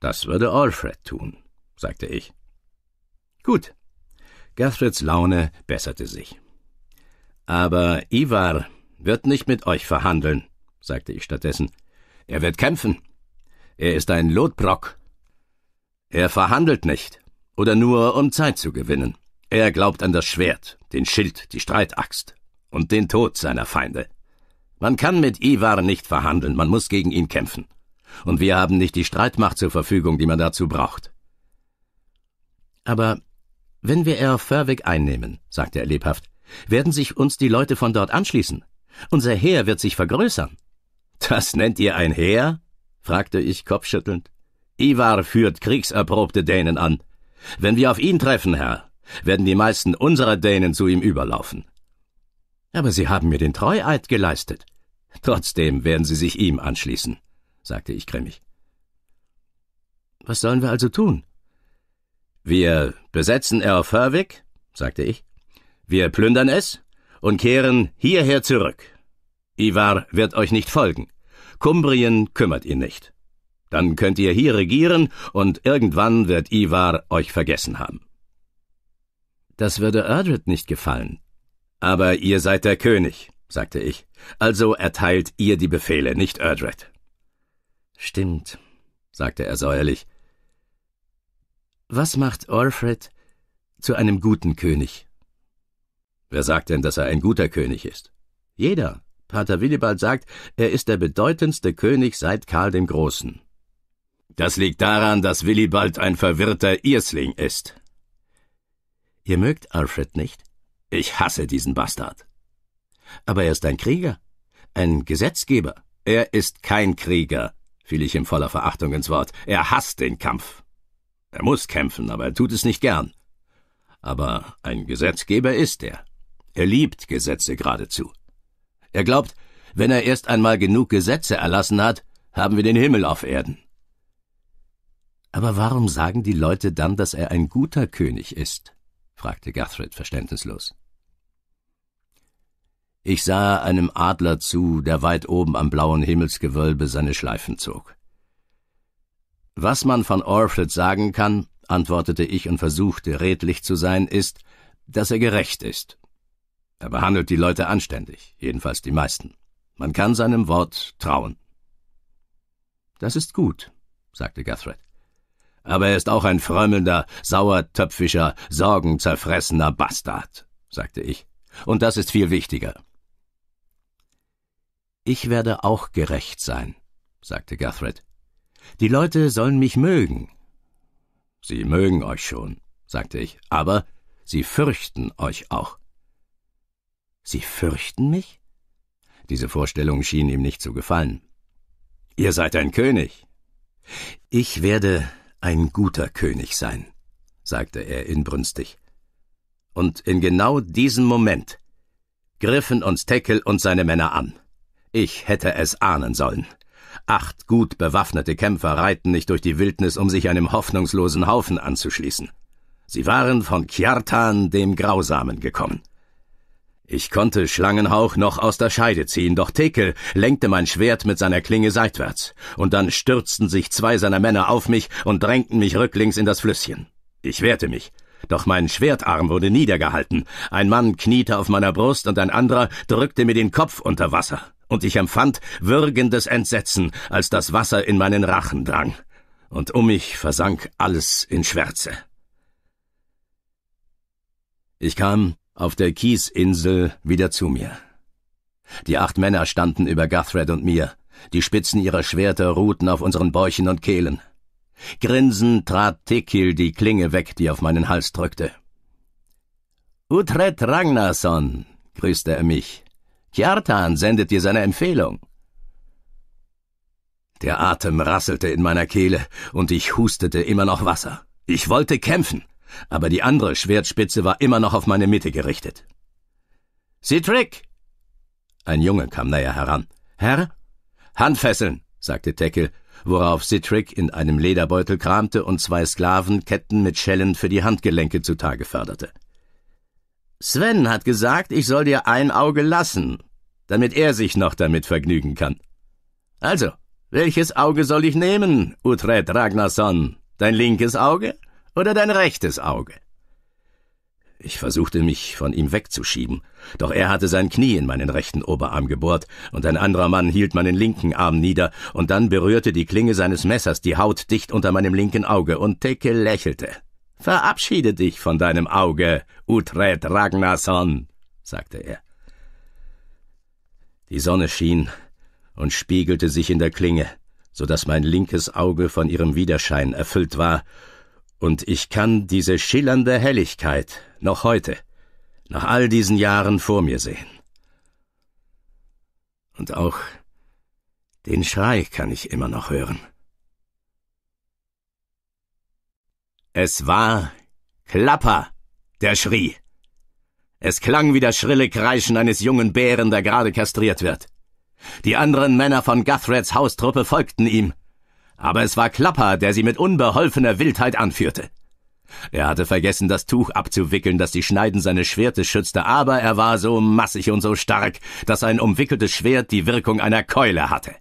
Das würde Alfred tun, sagte ich. Gut. Gathrids Laune besserte sich. Aber Ivar wird nicht mit euch verhandeln, sagte ich stattdessen. Er wird kämpfen. Er ist ein Lotbrock er verhandelt nicht oder nur um Zeit zu gewinnen. Er glaubt an das Schwert, den Schild, die Streitaxt und den Tod seiner Feinde. Man kann mit Ivar nicht verhandeln, man muss gegen ihn kämpfen. Und wir haben nicht die Streitmacht zur Verfügung, die man dazu braucht. Aber wenn wir er Erfurwick einnehmen, sagte er lebhaft, werden sich uns die Leute von dort anschließen. Unser Heer wird sich vergrößern. Das nennt ihr ein Heer? fragte ich kopfschüttelnd. Ivar führt kriegserprobte Dänen an. Wenn wir auf ihn treffen, Herr, werden die meisten unserer Dänen zu ihm überlaufen. Aber Sie haben mir den Treueid geleistet. Trotzdem werden Sie sich ihm anschließen, sagte ich grimmig. Was sollen wir also tun? Wir besetzen Erfurwick, sagte ich. Wir plündern es und kehren hierher zurück. Ivar wird euch nicht folgen. Kumbrien kümmert ihn nicht. Dann könnt ihr hier regieren und irgendwann wird Ivar euch vergessen haben. Das würde Erdred nicht gefallen. Aber ihr seid der König, sagte ich. Also erteilt ihr die Befehle, nicht Erdred. Stimmt, sagte er säuerlich. Was macht Orfred zu einem guten König? Wer sagt denn, dass er ein guter König ist? Jeder. Pater Willibald sagt, er ist der bedeutendste König seit Karl dem Großen. Das liegt daran, dass Willibald ein verwirrter Irsling ist. Ihr mögt Alfred nicht? Ich hasse diesen Bastard. Aber er ist ein Krieger, ein Gesetzgeber. Er ist kein Krieger, fiel ich ihm voller Verachtung ins Wort. Er hasst den Kampf. Er muss kämpfen, aber er tut es nicht gern. Aber ein Gesetzgeber ist er. Er liebt Gesetze geradezu. Er glaubt, wenn er erst einmal genug Gesetze erlassen hat, haben wir den Himmel auf Erden. Aber warum sagen die Leute dann, dass er ein guter König ist? fragte Guthred verständnislos. Ich sah einem Adler zu, der weit oben am blauen Himmelsgewölbe seine Schleifen zog. Was man von Orfred sagen kann, antwortete ich und versuchte redlich zu sein, ist, dass er gerecht ist. Er behandelt die Leute anständig, jedenfalls die meisten. Man kann seinem Wort trauen. Das ist gut, sagte Guthred aber er ist auch ein frömmelnder, sauertöpfischer, sorgenzerfressener Bastard, sagte ich. Und das ist viel wichtiger. Ich werde auch gerecht sein, sagte Guthred. Die Leute sollen mich mögen. Sie mögen euch schon, sagte ich, aber sie fürchten euch auch. Sie fürchten mich? Diese Vorstellung schien ihm nicht zu gefallen. Ihr seid ein König. Ich werde ein guter König sein, sagte er inbrünstig. Und in genau diesem Moment griffen uns Teckel und seine Männer an. Ich hätte es ahnen sollen. Acht gut bewaffnete Kämpfer reiten nicht durch die Wildnis, um sich einem hoffnungslosen Haufen anzuschließen. Sie waren von Kjartan dem Grausamen gekommen. Ich konnte Schlangenhauch noch aus der Scheide ziehen, doch Theke lenkte mein Schwert mit seiner Klinge seitwärts, und dann stürzten sich zwei seiner Männer auf mich und drängten mich rücklings in das Flüsschen. Ich wehrte mich, doch mein Schwertarm wurde niedergehalten, ein Mann kniete auf meiner Brust und ein anderer drückte mir den Kopf unter Wasser, und ich empfand würgendes Entsetzen, als das Wasser in meinen Rachen drang, und um mich versank alles in Schwärze. Ich kam auf der Kiesinsel wieder zu mir. Die acht Männer standen über Guthred und mir, die Spitzen ihrer Schwerter ruhten auf unseren Bäuchen und Kehlen. Grinsend trat Tekil die Klinge weg, die auf meinen Hals drückte. Utret Ragnarsson, grüßte er mich. Kjartan sendet dir seine Empfehlung. Der Atem rasselte in meiner Kehle und ich hustete immer noch Wasser. Ich wollte kämpfen aber die andere Schwertspitze war immer noch auf meine Mitte gerichtet. Citrick! Ein Junge kam näher heran. Herr? Handfesseln, sagte Teckel, worauf Citrick in einem Lederbeutel kramte und zwei Sklavenketten mit Schellen für die Handgelenke zutage förderte. Sven hat gesagt, ich soll dir ein Auge lassen, damit er sich noch damit vergnügen kann. Also, welches Auge soll ich nehmen, Utrecht Ragnarsson? Dein linkes Auge oder dein rechtes Auge? Ich versuchte mich von ihm wegzuschieben, doch er hatte sein Knie in meinen rechten Oberarm gebohrt, und ein anderer Mann hielt meinen linken Arm nieder, und dann berührte die Klinge seines Messers die Haut dicht unter meinem linken Auge, und Teke lächelte. Verabschiede dich von deinem Auge, Utred Ragnarsson, sagte er. Die Sonne schien und spiegelte sich in der Klinge, so daß mein linkes Auge von ihrem Widerschein erfüllt war, und ich kann diese schillernde Helligkeit noch heute, nach all diesen Jahren vor mir sehen. Und auch den Schrei kann ich immer noch hören. Es war Klapper, der schrie. Es klang wie das schrille Kreischen eines jungen Bären, der gerade kastriert wird. Die anderen Männer von Guthreds Haustruppe folgten ihm aber es war Klapper, der sie mit unbeholfener Wildheit anführte. Er hatte vergessen, das Tuch abzuwickeln, das die Schneiden seines Schwertes schützte, aber er war so massig und so stark, dass sein umwickeltes Schwert die Wirkung einer Keule hatte.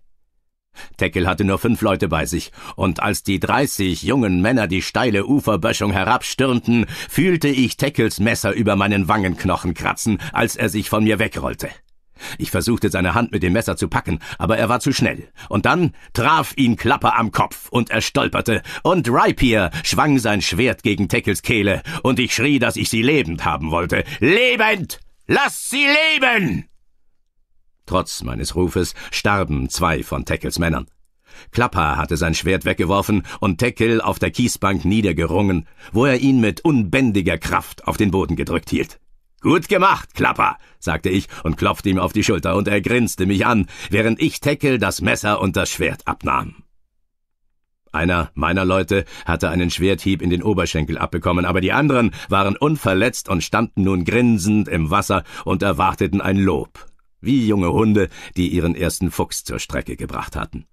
Teckel hatte nur fünf Leute bei sich, und als die dreißig jungen Männer die steile Uferböschung herabstürmten, fühlte ich Teckels Messer über meinen Wangenknochen kratzen, als er sich von mir wegrollte. Ich versuchte seine Hand mit dem Messer zu packen, aber er war zu schnell. Und dann traf ihn Klapper am Kopf und er stolperte. Und Rypier schwang sein Schwert gegen Teckels Kehle und ich schrie, dass ich sie lebend haben wollte. Lebend! Lass sie leben! Trotz meines Rufes starben zwei von Teckels Männern. Klapper hatte sein Schwert weggeworfen und Teckel auf der Kiesbank niedergerungen, wo er ihn mit unbändiger Kraft auf den Boden gedrückt hielt. Gut gemacht, Klapper, sagte ich und klopfte ihm auf die Schulter, und er grinste mich an, während ich Teckel das Messer und das Schwert abnahm. Einer meiner Leute hatte einen Schwerthieb in den Oberschenkel abbekommen, aber die anderen waren unverletzt und standen nun grinsend im Wasser und erwarteten ein Lob, wie junge Hunde, die ihren ersten Fuchs zur Strecke gebracht hatten.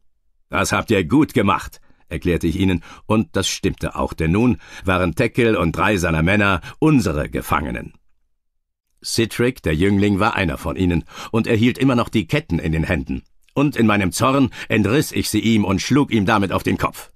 Das habt ihr gut gemacht, erklärte ich ihnen, und das stimmte auch, denn nun waren Teckel und drei seiner Männer unsere Gefangenen. Citric, der Jüngling, war einer von ihnen und er hielt immer noch die Ketten in den Händen. Und in meinem Zorn entriss ich sie ihm und schlug ihm damit auf den Kopf.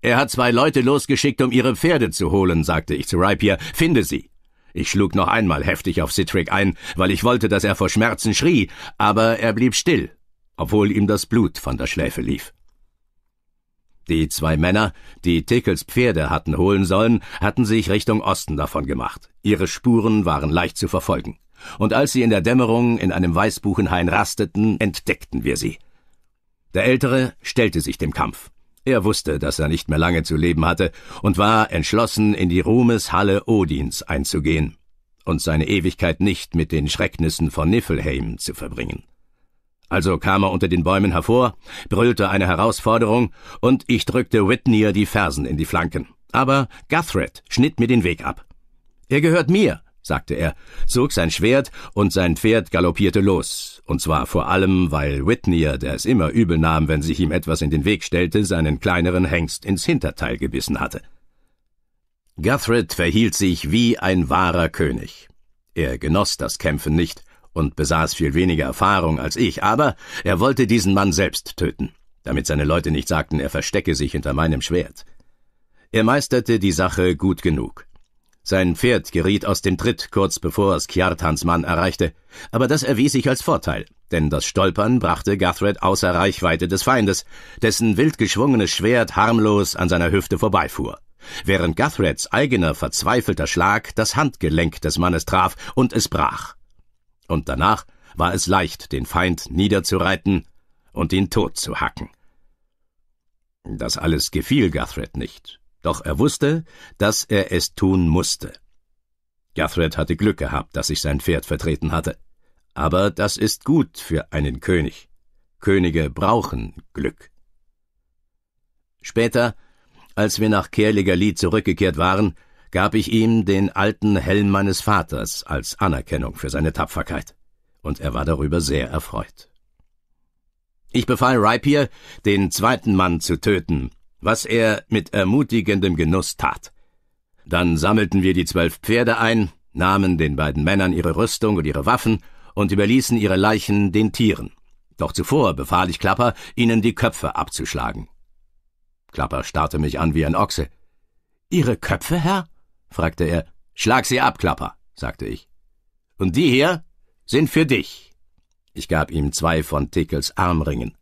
Er hat zwei Leute losgeschickt, um ihre Pferde zu holen, sagte ich zu Rapier. Finde sie. Ich schlug noch einmal heftig auf Citric ein, weil ich wollte, dass er vor Schmerzen schrie, aber er blieb still, obwohl ihm das Blut von der Schläfe lief. Die zwei Männer, die Tickels Pferde hatten holen sollen, hatten sich Richtung Osten davon gemacht. Ihre Spuren waren leicht zu verfolgen. Und als sie in der Dämmerung in einem Weißbuchenhain rasteten, entdeckten wir sie. Der Ältere stellte sich dem Kampf. Er wusste, dass er nicht mehr lange zu leben hatte und war entschlossen, in die Ruhmeshalle Odins einzugehen und seine Ewigkeit nicht mit den Schrecknissen von Niflheim zu verbringen. Also kam er unter den Bäumen hervor, brüllte eine Herausforderung, und ich drückte Whitney die Fersen in die Flanken. Aber Guthred schnitt mir den Weg ab. Er gehört mir, sagte er, zog sein Schwert und sein Pferd galoppierte los, und zwar vor allem, weil Whitney, der es immer übel nahm, wenn sich ihm etwas in den Weg stellte, seinen kleineren Hengst ins Hinterteil gebissen hatte. Guthred verhielt sich wie ein wahrer König. Er genoss das Kämpfen nicht, und besaß viel weniger Erfahrung als ich, aber er wollte diesen Mann selbst töten, damit seine Leute nicht sagten, er verstecke sich hinter meinem Schwert. Er meisterte die Sache gut genug. Sein Pferd geriet aus dem Tritt kurz bevor es Kjartans Mann erreichte, aber das erwies sich als Vorteil, denn das Stolpern brachte Guthred außer Reichweite des Feindes, dessen wild geschwungenes Schwert harmlos an seiner Hüfte vorbeifuhr, während Guthreds eigener verzweifelter Schlag das Handgelenk des Mannes traf und es brach und danach war es leicht, den Feind niederzureiten und ihn tot zu hacken. Das alles gefiel Guthred nicht, doch er wusste, dass er es tun musste. Guthred hatte Glück gehabt, dass ich sein Pferd vertreten hatte. Aber das ist gut für einen König. Könige brauchen Glück. Später, als wir nach Kerliger Lied zurückgekehrt waren, gab ich ihm den alten Helm meines Vaters als Anerkennung für seine Tapferkeit, und er war darüber sehr erfreut. Ich befahl Rypier, den zweiten Mann zu töten, was er mit ermutigendem Genuss tat. Dann sammelten wir die zwölf Pferde ein, nahmen den beiden Männern ihre Rüstung und ihre Waffen und überließen ihre Leichen den Tieren. Doch zuvor befahl ich Klapper, ihnen die Köpfe abzuschlagen. Klapper starrte mich an wie ein Ochse. Ihre Köpfe, Herr? fragte er. Schlag sie ab, Klapper, sagte ich. Und die hier sind für dich. Ich gab ihm zwei von Tickels Armringen.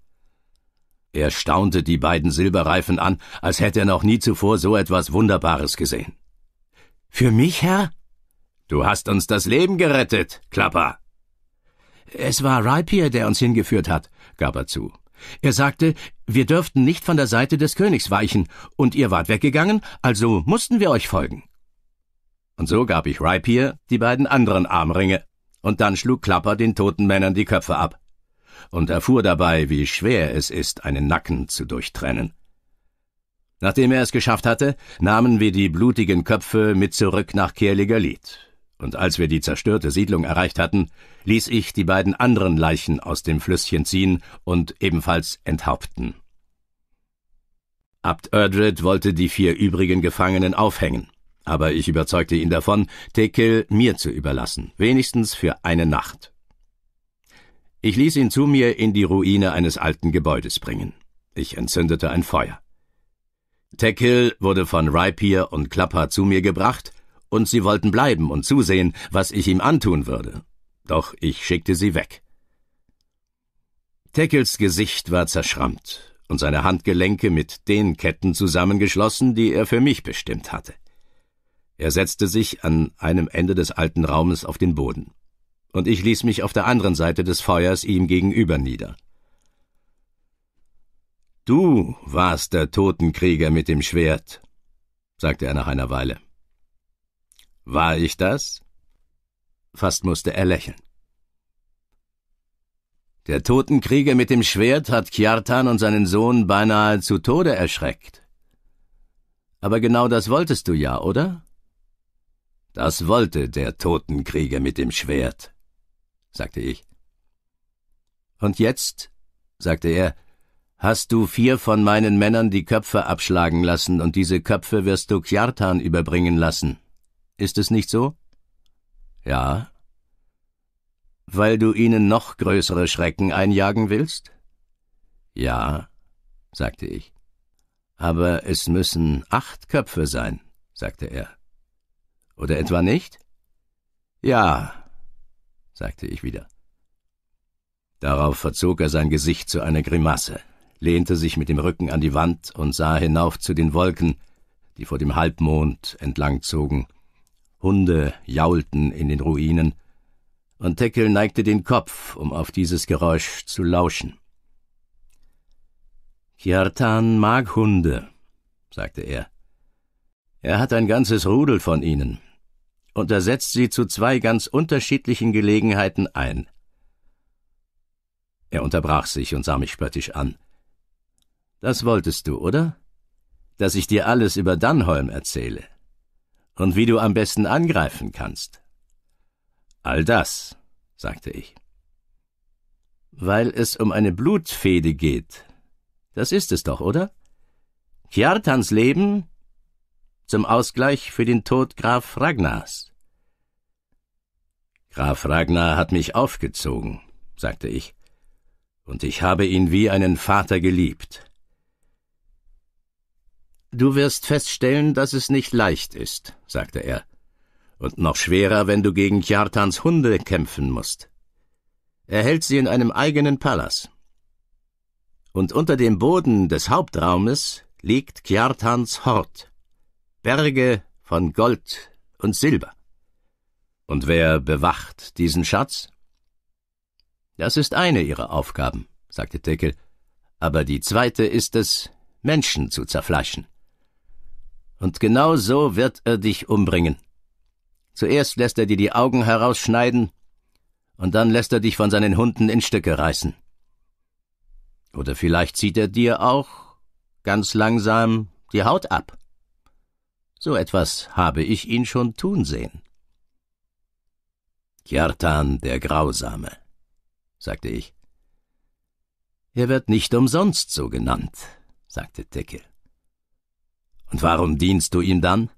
Er staunte die beiden Silberreifen an, als hätte er noch nie zuvor so etwas Wunderbares gesehen. Für mich, Herr? Du hast uns das Leben gerettet, Klapper. Es war Rypier, der uns hingeführt hat, gab er zu. Er sagte, wir dürften nicht von der Seite des Königs weichen, und ihr wart weggegangen, also mussten wir euch folgen. Und so gab ich Rypier die beiden anderen Armringe, und dann schlug Klapper den toten Männern die Köpfe ab und erfuhr dabei, wie schwer es ist, einen Nacken zu durchtrennen. Nachdem er es geschafft hatte, nahmen wir die blutigen Köpfe mit zurück nach Kerligerlied. Und als wir die zerstörte Siedlung erreicht hatten, ließ ich die beiden anderen Leichen aus dem Flüsschen ziehen und ebenfalls enthaupten. Abt Erdred wollte die vier übrigen Gefangenen aufhängen aber ich überzeugte ihn davon, Tekel mir zu überlassen, wenigstens für eine Nacht. Ich ließ ihn zu mir in die Ruine eines alten Gebäudes bringen. Ich entzündete ein Feuer. Tekel wurde von Rypier und Klapper zu mir gebracht, und sie wollten bleiben und zusehen, was ich ihm antun würde. Doch ich schickte sie weg. Tekels Gesicht war zerschrammt und seine Handgelenke mit den Ketten zusammengeschlossen, die er für mich bestimmt hatte. Er setzte sich an einem Ende des alten Raumes auf den Boden, und ich ließ mich auf der anderen Seite des Feuers ihm gegenüber nieder. Du warst der Totenkrieger mit dem Schwert, sagte er nach einer Weile. War ich das? Fast musste er lächeln. Der Totenkrieger mit dem Schwert hat Kjartan und seinen Sohn beinahe zu Tode erschreckt. Aber genau das wolltest du ja, oder? Das wollte der Totenkrieger mit dem Schwert, sagte ich. Und jetzt, sagte er, hast du vier von meinen Männern die Köpfe abschlagen lassen und diese Köpfe wirst du Kjartan überbringen lassen. Ist es nicht so? Ja. Weil du ihnen noch größere Schrecken einjagen willst? Ja, sagte ich. Aber es müssen acht Köpfe sein, sagte er. Oder etwa nicht? Ja, sagte ich wieder. Darauf verzog er sein Gesicht zu einer Grimasse, lehnte sich mit dem Rücken an die Wand und sah hinauf zu den Wolken, die vor dem Halbmond entlangzogen. Hunde jaulten in den Ruinen, und Teckel neigte den Kopf, um auf dieses Geräusch zu lauschen. Kjartan mag Hunde, sagte er. Er hat ein ganzes Rudel von ihnen, und er setzt sie zu zwei ganz unterschiedlichen Gelegenheiten ein. Er unterbrach sich und sah mich spöttisch an. Das wolltest du, oder? Dass ich dir alles über Dannholm erzähle. Und wie du am besten angreifen kannst. All das, sagte ich. Weil es um eine Blutfehde geht. Das ist es doch, oder? Kjartans Leben zum Ausgleich für den Tod Graf Ragnars. Graf Ragnar hat mich aufgezogen, sagte ich, und ich habe ihn wie einen Vater geliebt. Du wirst feststellen, dass es nicht leicht ist, sagte er, und noch schwerer, wenn du gegen Kjartans Hunde kämpfen musst. Er hält sie in einem eigenen Palas. Und unter dem Boden des Hauptraumes liegt Kjartans Hort. Berge von Gold und Silber. Und wer bewacht diesen Schatz? Das ist eine ihrer Aufgaben, sagte Tekel, aber die zweite ist es, Menschen zu zerfleischen. Und genau so wird er dich umbringen. Zuerst lässt er dir die Augen herausschneiden, und dann lässt er dich von seinen Hunden in Stücke reißen. Oder vielleicht zieht er dir auch ganz langsam die Haut ab. So etwas habe ich ihn schon tun sehen. Kjartan der Grausame, sagte ich. Er wird nicht umsonst so genannt, sagte Teckel. Und warum dienst du ihm dann?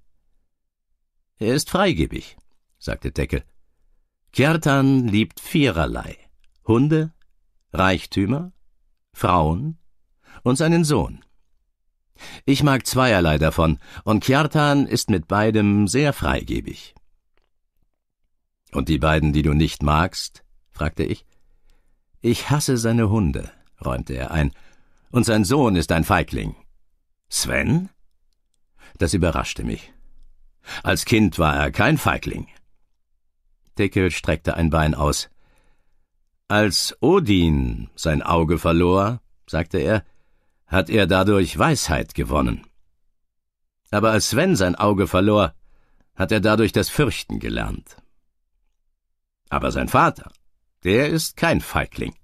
Er ist freigebig, sagte Teckel. Kjartan liebt viererlei Hunde, Reichtümer, Frauen und seinen Sohn. Ich mag zweierlei davon, und Kjartan ist mit beidem sehr freigebig. Und die beiden, die du nicht magst? fragte ich. Ich hasse seine Hunde, räumte er ein, und sein Sohn ist ein Feigling. Sven? Das überraschte mich. Als Kind war er kein Feigling. Dickel streckte ein Bein aus. Als Odin sein Auge verlor, sagte er, hat er dadurch Weisheit gewonnen. Aber als Sven sein Auge verlor, hat er dadurch das Fürchten gelernt. Aber sein Vater, der ist kein Feigling.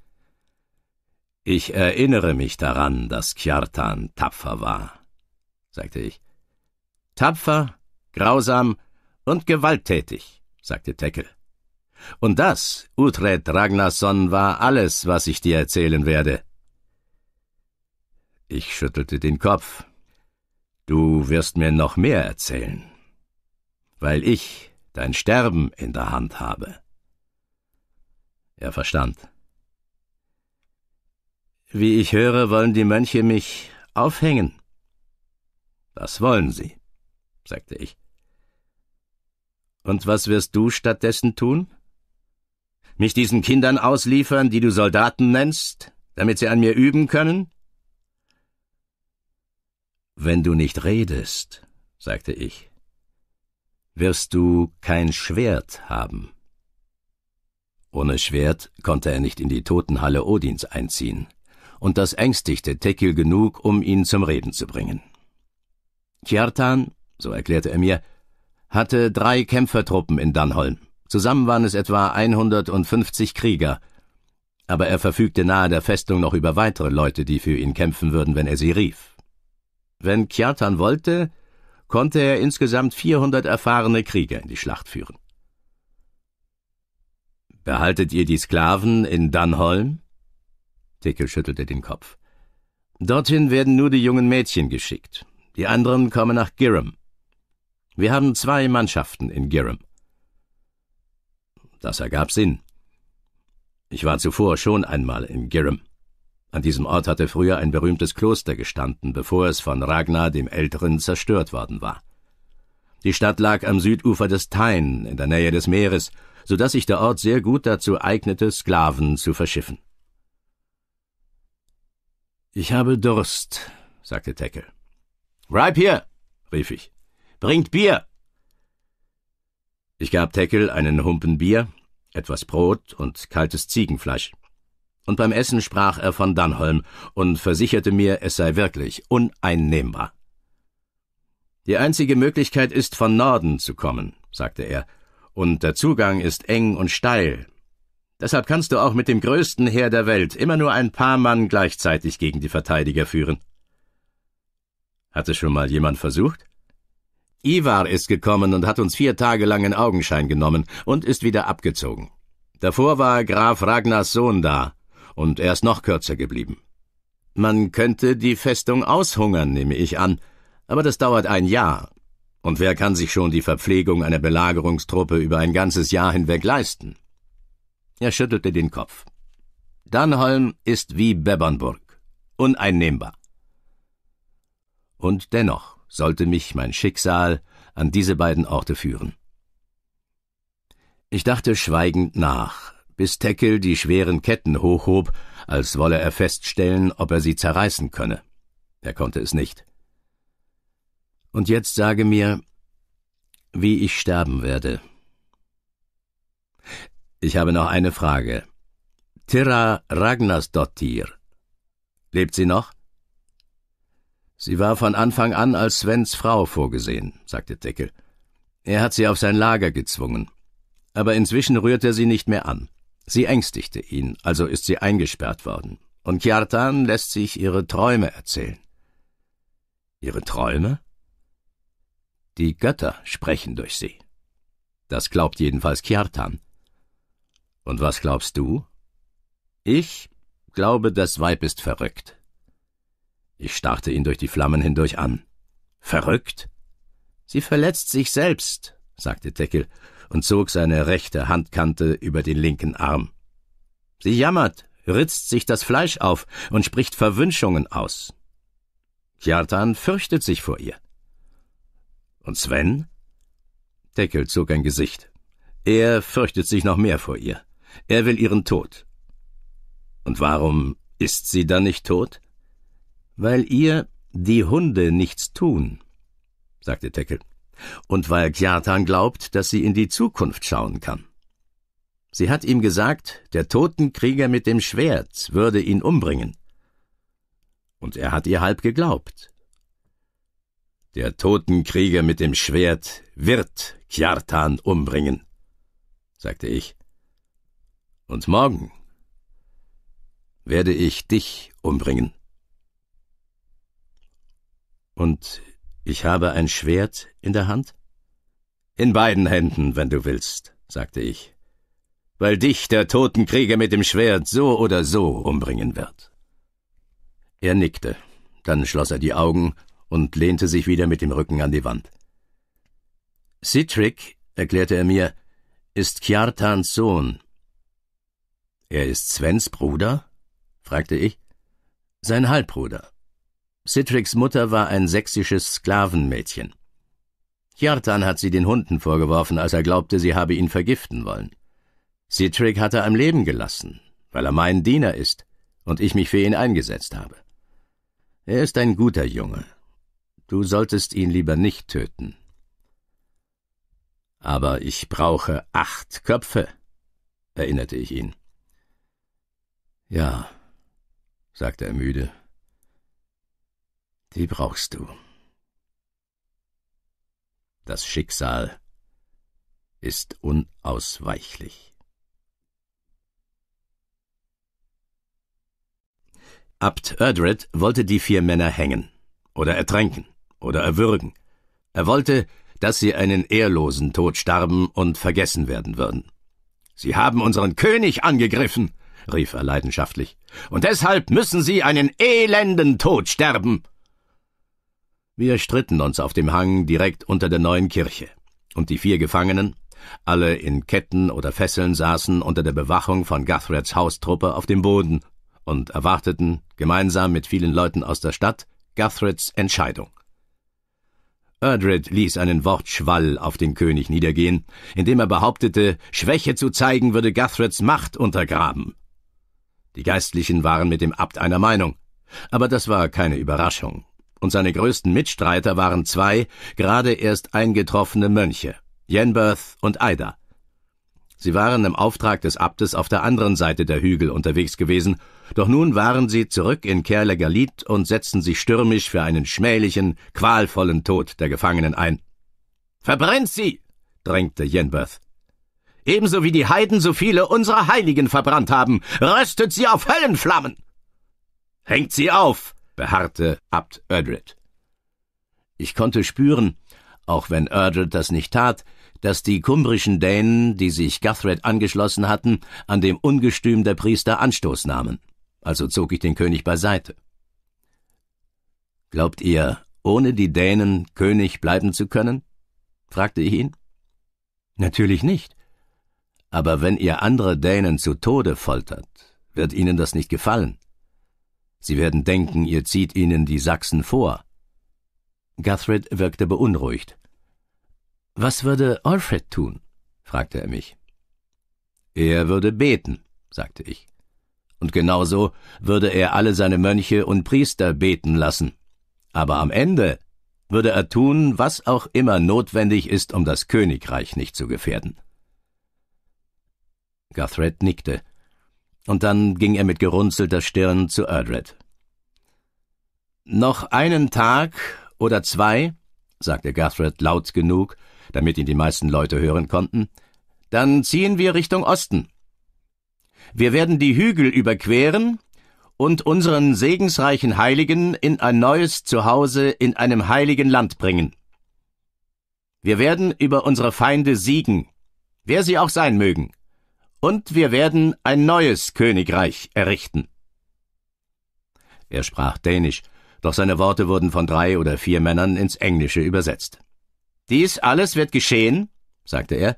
Ich erinnere mich daran, dass Kjartan tapfer war, sagte ich. Tapfer, grausam und gewalttätig, sagte Teckel. Und das, Utred Ragnarsson, war alles, was ich dir erzählen werde. Ich schüttelte den Kopf. Du wirst mir noch mehr erzählen, weil ich dein Sterben in der Hand habe. Er verstand. Wie ich höre, wollen die Mönche mich aufhängen. Das wollen sie, sagte ich. Und was wirst du stattdessen tun? Mich diesen Kindern ausliefern, die du Soldaten nennst, damit sie an mir üben können? Wenn du nicht redest, sagte ich, wirst du kein Schwert haben. Ohne Schwert konnte er nicht in die Totenhalle Odins einziehen, und das ängstigte Tekil genug, um ihn zum Reden zu bringen. Kjartan, so erklärte er mir, hatte drei Kämpfertruppen in Dannholm. Zusammen waren es etwa 150 Krieger. Aber er verfügte nahe der Festung noch über weitere Leute, die für ihn kämpfen würden, wenn er sie rief. Wenn Kjartan wollte, konnte er insgesamt 400 erfahrene Krieger in die Schlacht führen. Behaltet ihr die Sklaven in Dunholm? Dickel schüttelte den Kopf. Dorthin werden nur die jungen Mädchen geschickt. Die anderen kommen nach Girram. Wir haben zwei Mannschaften in Girram. Das ergab Sinn. Ich war zuvor schon einmal in Girram. An diesem Ort hatte früher ein berühmtes Kloster gestanden, bevor es von Ragnar dem Älteren zerstört worden war. Die Stadt lag am Südufer des Tyne in der Nähe des Meeres, so dass sich der Ort sehr gut dazu eignete, Sklaven zu verschiffen. Ich habe Durst, sagte Tackle. Ripe hier, rief ich. Bringt Bier! Ich gab Tackle einen Humpen Bier, etwas Brot und kaltes Ziegenfleisch und beim Essen sprach er von Dannholm und versicherte mir, es sei wirklich uneinnehmbar. Die einzige Möglichkeit ist, von Norden zu kommen, sagte er, und der Zugang ist eng und steil. Deshalb kannst du auch mit dem größten Heer der Welt immer nur ein paar Mann gleichzeitig gegen die Verteidiger führen. Hatte schon mal jemand versucht? Ivar ist gekommen und hat uns vier Tage lang in Augenschein genommen und ist wieder abgezogen. Davor war Graf Ragnars Sohn da, und er ist noch kürzer geblieben. Man könnte die Festung aushungern, nehme ich an, aber das dauert ein Jahr. Und wer kann sich schon die Verpflegung einer Belagerungstruppe über ein ganzes Jahr hinweg leisten? Er schüttelte den Kopf. Dannholm ist wie Bebernburg, uneinnehmbar. Und dennoch sollte mich mein Schicksal an diese beiden Orte führen. Ich dachte schweigend nach, bis Teckel die schweren Ketten hochhob, als wolle er feststellen, ob er sie zerreißen könne. Er konnte es nicht. Und jetzt sage mir, wie ich sterben werde. Ich habe noch eine Frage. Tira Ragnarsdottir. Lebt sie noch? Sie war von Anfang an als Svens Frau vorgesehen, sagte Deckel. Er hat sie auf sein Lager gezwungen. Aber inzwischen rührt er sie nicht mehr an. Sie ängstigte ihn, also ist sie eingesperrt worden. Und Kjartan lässt sich ihre Träume erzählen. Ihre Träume? Die Götter sprechen durch sie. Das glaubt jedenfalls Kjartan. Und was glaubst du? Ich glaube, das Weib ist verrückt. Ich starrte ihn durch die Flammen hindurch an. Verrückt? Sie verletzt sich selbst, sagte Deckel und zog seine rechte Handkante über den linken Arm. Sie jammert, ritzt sich das Fleisch auf und spricht Verwünschungen aus. Kjartan fürchtet sich vor ihr. Und Sven? Deckel zog ein Gesicht. Er fürchtet sich noch mehr vor ihr. Er will ihren Tod. Und warum ist sie dann nicht tot? Weil ihr die Hunde nichts tun, sagte Teckel und weil Kjartan glaubt, dass sie in die Zukunft schauen kann. Sie hat ihm gesagt, der Totenkrieger mit dem Schwert würde ihn umbringen. Und er hat ihr halb geglaubt. Der Totenkrieger mit dem Schwert wird Kjartan umbringen, sagte ich. Und morgen werde ich dich umbringen. Und ich habe ein Schwert in der Hand? In beiden Händen, wenn du willst, sagte ich, weil dich der Totenkrieger mit dem Schwert so oder so umbringen wird. Er nickte, dann schloss er die Augen und lehnte sich wieder mit dem Rücken an die Wand. Citric, erklärte er mir, ist Kjartans Sohn. Er ist Svens Bruder? fragte ich. Sein Halbbruder. Citrix Mutter war ein sächsisches Sklavenmädchen. Hjartan hat sie den Hunden vorgeworfen, als er glaubte, sie habe ihn vergiften wollen. Citric hat er am Leben gelassen, weil er mein Diener ist und ich mich für ihn eingesetzt habe. Er ist ein guter Junge. Du solltest ihn lieber nicht töten. Aber ich brauche acht Köpfe, erinnerte ich ihn. Ja, sagte er müde die brauchst du. Das Schicksal ist unausweichlich. Abt Erdred wollte die vier Männer hängen oder ertränken oder erwürgen. Er wollte, dass sie einen ehrlosen Tod starben und vergessen werden würden. Sie haben unseren König angegriffen, rief er leidenschaftlich, und deshalb müssen sie einen elenden Tod sterben. Wir stritten uns auf dem Hang direkt unter der neuen Kirche, und die vier Gefangenen, alle in Ketten oder Fesseln saßen unter der Bewachung von Guthreds Haustruppe auf dem Boden und erwarteten, gemeinsam mit vielen Leuten aus der Stadt, Guthreds Entscheidung. Erdred ließ einen Wortschwall auf den König niedergehen, indem er behauptete, Schwäche zu zeigen würde Guthreds Macht untergraben. Die Geistlichen waren mit dem Abt einer Meinung, aber das war keine Überraschung und seine größten Mitstreiter waren zwei gerade erst eingetroffene Mönche, Jenberth und Ida. Sie waren im Auftrag des Abtes auf der anderen Seite der Hügel unterwegs gewesen, doch nun waren sie zurück in Kerlegalit und setzten sich stürmisch für einen schmählichen, qualvollen Tod der Gefangenen ein. Verbrennt sie! drängte Jenberth. Ebenso wie die Heiden so viele unserer Heiligen verbrannt haben, röstet sie auf Höllenflammen! Hängt sie auf! beharrte Abt Erdred. Ich konnte spüren, auch wenn Erdred das nicht tat, dass die kumbrischen Dänen, die sich Guthred angeschlossen hatten, an dem Ungestüm der Priester Anstoß nahmen. Also zog ich den König beiseite. Glaubt ihr, ohne die Dänen König bleiben zu können? fragte ich ihn. Natürlich nicht. Aber wenn ihr andere Dänen zu Tode foltert, wird ihnen das nicht gefallen. Sie werden denken, ihr zieht ihnen die Sachsen vor. Guthred wirkte beunruhigt. Was würde Alfred tun? fragte er mich. Er würde beten, sagte ich. Und genauso würde er alle seine Mönche und Priester beten lassen. Aber am Ende würde er tun, was auch immer notwendig ist, um das Königreich nicht zu gefährden. Guthred nickte und dann ging er mit gerunzelter Stirn zu Erdred. Noch einen Tag oder zwei, sagte Gathred laut genug, damit ihn die meisten Leute hören konnten, dann ziehen wir Richtung Osten. Wir werden die Hügel überqueren und unseren segensreichen Heiligen in ein neues Zuhause in einem heiligen Land bringen. Wir werden über unsere Feinde siegen, wer sie auch sein mögen und wir werden ein neues Königreich errichten. Er sprach Dänisch, doch seine Worte wurden von drei oder vier Männern ins Englische übersetzt. Dies alles wird geschehen, sagte er,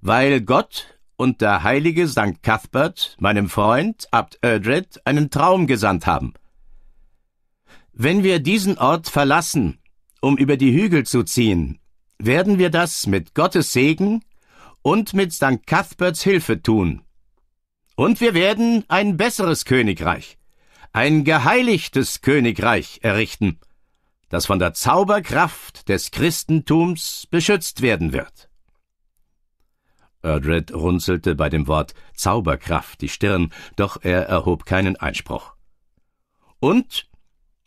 weil Gott und der heilige St. Cuthbert, meinem Freund Abt Ödred, einen Traum gesandt haben. Wenn wir diesen Ort verlassen, um über die Hügel zu ziehen, werden wir das mit Gottes Segen und mit St. Cuthberts Hilfe tun. Und wir werden ein besseres Königreich, ein geheiligtes Königreich errichten, das von der Zauberkraft des Christentums beschützt werden wird. Erdred runzelte bei dem Wort Zauberkraft die Stirn, doch er erhob keinen Einspruch. Und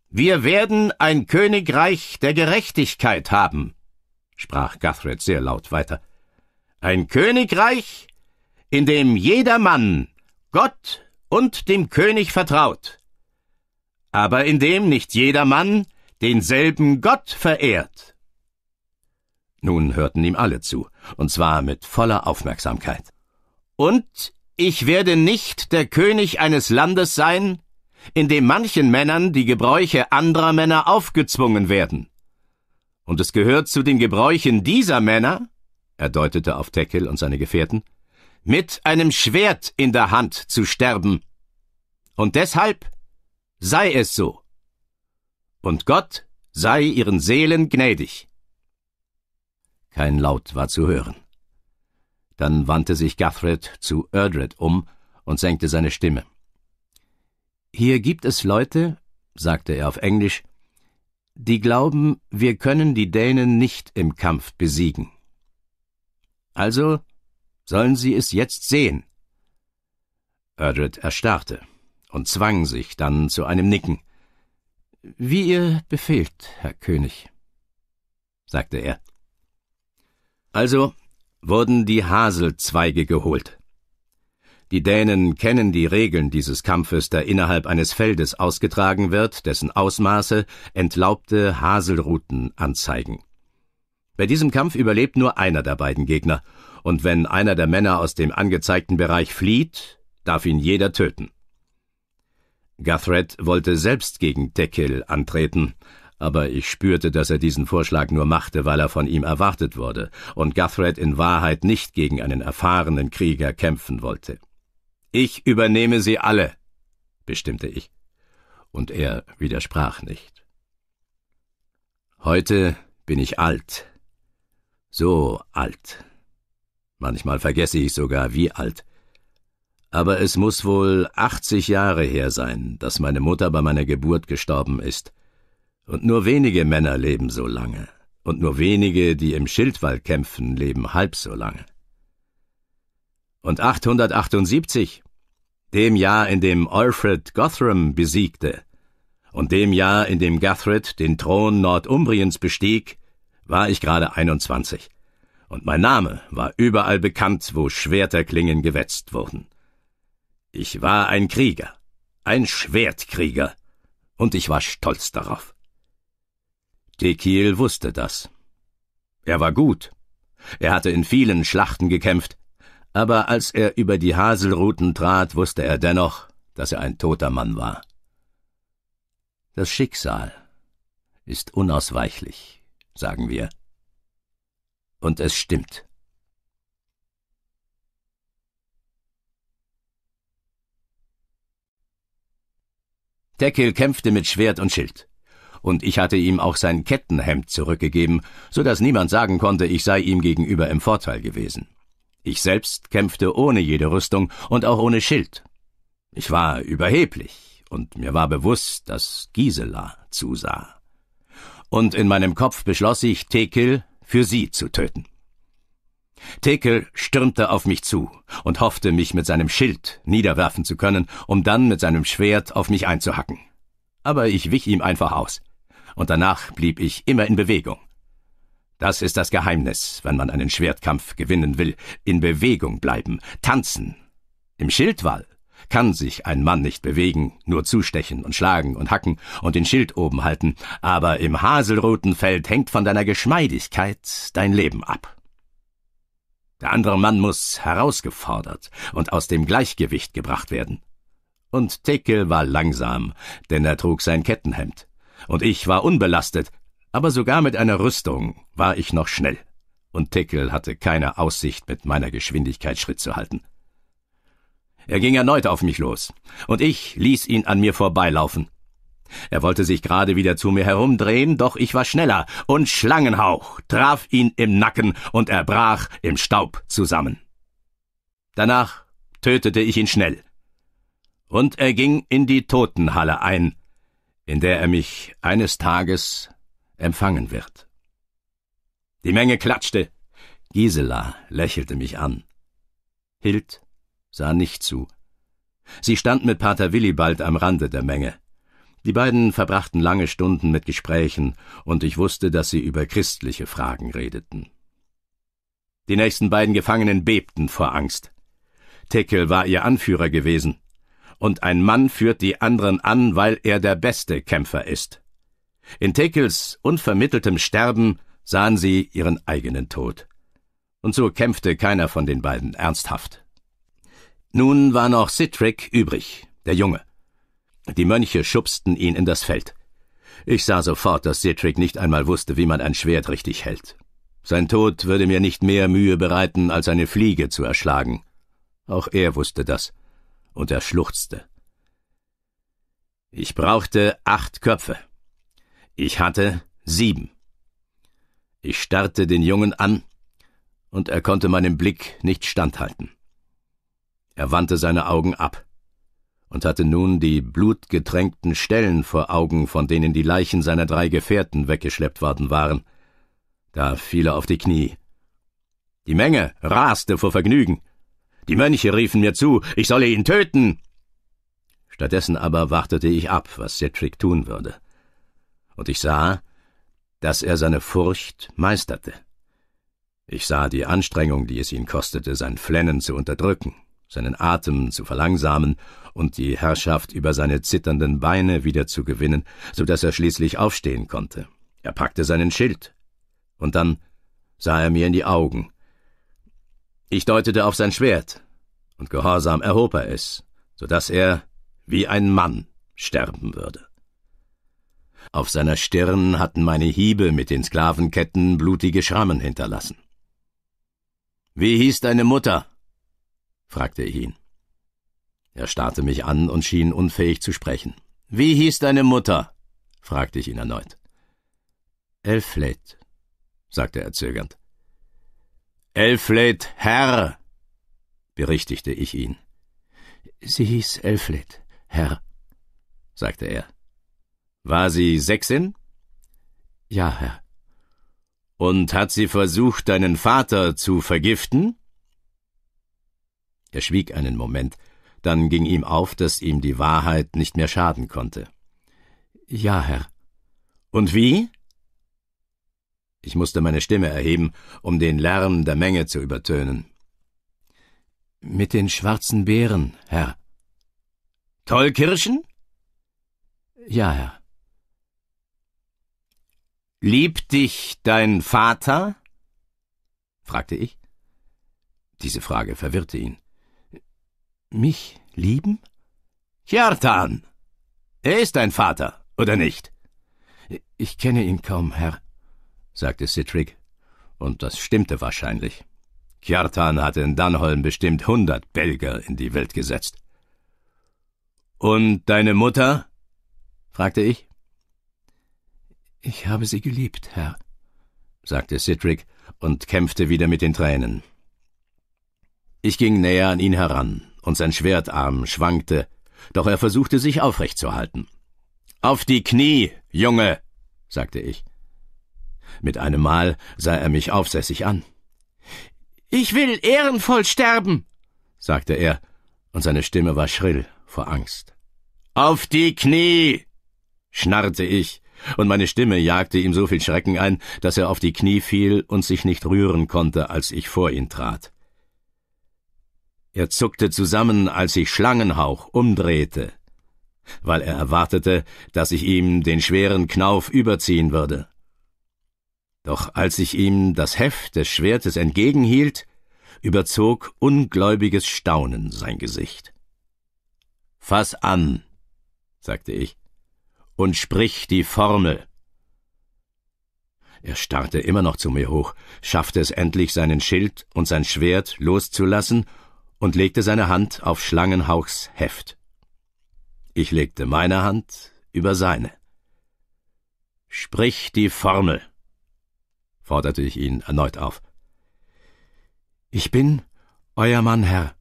wir werden ein Königreich der Gerechtigkeit haben, sprach Guthred sehr laut weiter. Ein Königreich, in dem jeder Mann Gott und dem König vertraut, aber in dem nicht jeder Mann denselben Gott verehrt. Nun hörten ihm alle zu, und zwar mit voller Aufmerksamkeit. Und ich werde nicht der König eines Landes sein, in dem manchen Männern die Gebräuche anderer Männer aufgezwungen werden. Und es gehört zu den Gebräuchen dieser Männer, er deutete auf Tekel und seine Gefährten, mit einem Schwert in der Hand zu sterben. Und deshalb sei es so. Und Gott sei ihren Seelen gnädig. Kein Laut war zu hören. Dann wandte sich Guthred zu Erdred um und senkte seine Stimme. Hier gibt es Leute, sagte er auf Englisch, die glauben, wir können die Dänen nicht im Kampf besiegen. Also sollen Sie es jetzt sehen. Erdred erstarrte und zwang sich dann zu einem Nicken. Wie ihr befehlt, Herr König, sagte er. Also wurden die Haselzweige geholt. Die Dänen kennen die Regeln dieses Kampfes, der innerhalb eines Feldes ausgetragen wird, dessen Ausmaße entlaubte Haselruten anzeigen. Bei diesem Kampf überlebt nur einer der beiden Gegner, und wenn einer der Männer aus dem angezeigten Bereich flieht, darf ihn jeder töten. Guthred wollte selbst gegen Tekil antreten, aber ich spürte, dass er diesen Vorschlag nur machte, weil er von ihm erwartet wurde, und Guthred in Wahrheit nicht gegen einen erfahrenen Krieger kämpfen wollte. Ich übernehme sie alle, bestimmte ich, und er widersprach nicht. Heute bin ich alt, so alt. Manchmal vergesse ich sogar, wie alt. Aber es muss wohl 80 Jahre her sein, dass meine Mutter bei meiner Geburt gestorben ist. Und nur wenige Männer leben so lange. Und nur wenige, die im Schildwall kämpfen, leben halb so lange. Und 878, dem Jahr, in dem Alfred Gothram besiegte, und dem Jahr, in dem Guthred den Thron Nordumbriens bestieg, war ich gerade 21. Und mein Name war überall bekannt, wo Schwerterklingen gewetzt wurden. Ich war ein Krieger, ein Schwertkrieger, und ich war stolz darauf. Tekil wusste das. Er war gut. Er hatte in vielen Schlachten gekämpft, aber als er über die Haselruten trat, wusste er dennoch, dass er ein toter Mann war. Das Schicksal ist unausweichlich, sagen wir. Und es stimmt. Tekil kämpfte mit Schwert und Schild, und ich hatte ihm auch sein Kettenhemd zurückgegeben, so dass niemand sagen konnte, ich sei ihm gegenüber im Vorteil gewesen. Ich selbst kämpfte ohne jede Rüstung und auch ohne Schild. Ich war überheblich, und mir war bewusst, dass Gisela zusah und in meinem Kopf beschloss ich, Tekel für sie zu töten. Tekel stürmte auf mich zu und hoffte, mich mit seinem Schild niederwerfen zu können, um dann mit seinem Schwert auf mich einzuhacken. Aber ich wich ihm einfach aus, und danach blieb ich immer in Bewegung. Das ist das Geheimnis, wenn man einen Schwertkampf gewinnen will, in Bewegung bleiben, tanzen. Im Schildwall kann sich ein Mann nicht bewegen, nur zustechen und schlagen und hacken und den Schild oben halten, aber im haselroten Feld hängt von deiner Geschmeidigkeit dein Leben ab. Der andere Mann muss herausgefordert und aus dem Gleichgewicht gebracht werden. Und Tekel war langsam, denn er trug sein Kettenhemd. Und ich war unbelastet, aber sogar mit einer Rüstung war ich noch schnell. Und Tekel hatte keine Aussicht, mit meiner Geschwindigkeit Schritt zu halten. Er ging erneut auf mich los, und ich ließ ihn an mir vorbeilaufen. Er wollte sich gerade wieder zu mir herumdrehen, doch ich war schneller, und Schlangenhauch traf ihn im Nacken, und er brach im Staub zusammen. Danach tötete ich ihn schnell. Und er ging in die Totenhalle ein, in der er mich eines Tages empfangen wird. Die Menge klatschte. Gisela lächelte mich an. Hild sah nicht zu. Sie stand mit Pater Willibald am Rande der Menge. Die beiden verbrachten lange Stunden mit Gesprächen, und ich wusste, dass sie über christliche Fragen redeten. Die nächsten beiden Gefangenen bebten vor Angst. Teckel war ihr Anführer gewesen, und ein Mann führt die anderen an, weil er der beste Kämpfer ist. In Teckels unvermitteltem Sterben sahen sie ihren eigenen Tod. Und so kämpfte keiner von den beiden ernsthaft. Nun war noch Sitrick übrig, der Junge. Die Mönche schubsten ihn in das Feld. Ich sah sofort, dass Sitrick nicht einmal wusste, wie man ein Schwert richtig hält. Sein Tod würde mir nicht mehr Mühe bereiten, als eine Fliege zu erschlagen. Auch er wusste das, und er schluchzte. Ich brauchte acht Köpfe. Ich hatte sieben. Ich starrte den Jungen an, und er konnte meinem Blick nicht standhalten. Er wandte seine Augen ab und hatte nun die blutgetränkten Stellen vor Augen, von denen die Leichen seiner drei Gefährten weggeschleppt worden waren. Da fiel er auf die Knie. Die Menge raste vor Vergnügen. Die Mönche riefen mir zu, ich solle ihn töten. Stattdessen aber wartete ich ab, was Cedric tun würde. Und ich sah, dass er seine Furcht meisterte. Ich sah die Anstrengung, die es ihn kostete, sein Flennen zu unterdrücken seinen Atem zu verlangsamen und die Herrschaft über seine zitternden Beine wieder zu gewinnen, so dass er schließlich aufstehen konnte. Er packte seinen Schild. Und dann sah er mir in die Augen. Ich deutete auf sein Schwert, und gehorsam erhob er es, so dass er wie ein Mann sterben würde. Auf seiner Stirn hatten meine Hiebe mit den Sklavenketten blutige Schrammen hinterlassen. Wie hieß deine Mutter? fragte ich ihn. Er starrte mich an und schien unfähig zu sprechen. Wie hieß deine Mutter? fragte ich ihn erneut. Elflet, sagte er zögernd. Elflet Herr, berichtigte ich ihn. Sie hieß Elflet, Herr, sagte er. War sie Sechsin? Ja, Herr. Und hat sie versucht, deinen Vater zu vergiften? Er schwieg einen Moment, dann ging ihm auf, dass ihm die Wahrheit nicht mehr schaden konnte. Ja, Herr. Und wie? Ich musste meine Stimme erheben, um den Lärm der Menge zu übertönen. Mit den schwarzen Beeren, Herr. Tollkirschen? Ja, Herr. Liebt dich dein Vater? fragte ich. Diese Frage verwirrte ihn. Mich lieben? Kjartan! Er ist dein Vater, oder nicht? Ich kenne ihn kaum, Herr, sagte Cittrick, und das stimmte wahrscheinlich. Kjartan hatte in Dannholm bestimmt hundert Belger in die Welt gesetzt. Und deine Mutter? fragte ich. Ich habe sie geliebt, Herr, sagte Cittrick und kämpfte wieder mit den Tränen. Ich ging näher an ihn heran und sein Schwertarm schwankte, doch er versuchte sich aufrecht zu halten. Auf die Knie, Junge, sagte ich. Mit einem Mal sah er mich aufsässig an. Ich will ehrenvoll sterben, sagte er, und seine Stimme war schrill vor Angst. Auf die Knie, schnarrte ich, und meine Stimme jagte ihm so viel Schrecken ein, dass er auf die Knie fiel und sich nicht rühren konnte, als ich vor ihn trat. Er zuckte zusammen, als ich Schlangenhauch umdrehte, weil er erwartete, dass ich ihm den schweren Knauf überziehen würde. Doch als ich ihm das Heft des Schwertes entgegenhielt, überzog ungläubiges Staunen sein Gesicht. Fass an, sagte ich, und sprich die Formel. Er starrte immer noch zu mir hoch, schaffte es endlich, seinen Schild und sein Schwert loszulassen und legte seine Hand auf Schlangenhauchs Heft. Ich legte meine Hand über seine. Sprich die Formel, forderte ich ihn erneut auf. Ich bin euer Mann, Herr,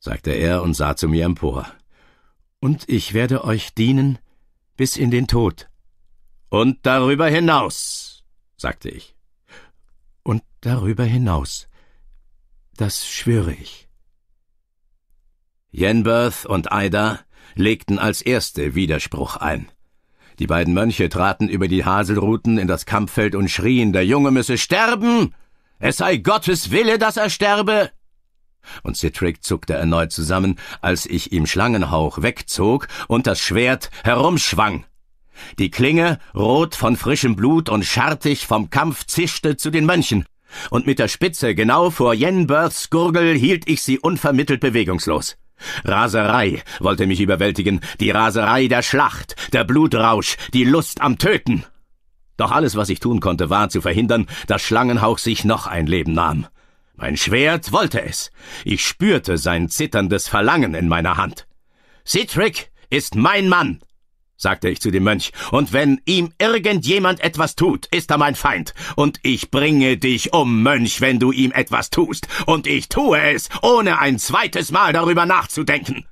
sagte er und sah zu mir empor. Und ich werde euch dienen bis in den Tod. Und darüber hinaus, sagte ich. Und darüber hinaus, das schwöre ich. Jenberth und Ida legten als erste Widerspruch ein. Die beiden Mönche traten über die Haselruten in das Kampffeld und schrien, der Junge müsse sterben! Es sei Gottes Wille, dass er sterbe! Und Citric zuckte erneut zusammen, als ich ihm Schlangenhauch wegzog und das Schwert herumschwang. Die Klinge, rot von frischem Blut und schartig vom Kampf, zischte zu den Mönchen, und mit der Spitze genau vor Jenberths Gurgel hielt ich sie unvermittelt bewegungslos. Raserei wollte mich überwältigen, die Raserei der Schlacht, der Blutrausch, die Lust am Töten. Doch alles, was ich tun konnte, war zu verhindern, dass Schlangenhauch sich noch ein Leben nahm. Mein Schwert wollte es. Ich spürte sein zitterndes Verlangen in meiner Hand. Citric ist mein Mann sagte ich zu dem Mönch, und wenn ihm irgendjemand etwas tut, ist er mein Feind, und ich bringe dich um, Mönch, wenn du ihm etwas tust, und ich tue es, ohne ein zweites Mal darüber nachzudenken.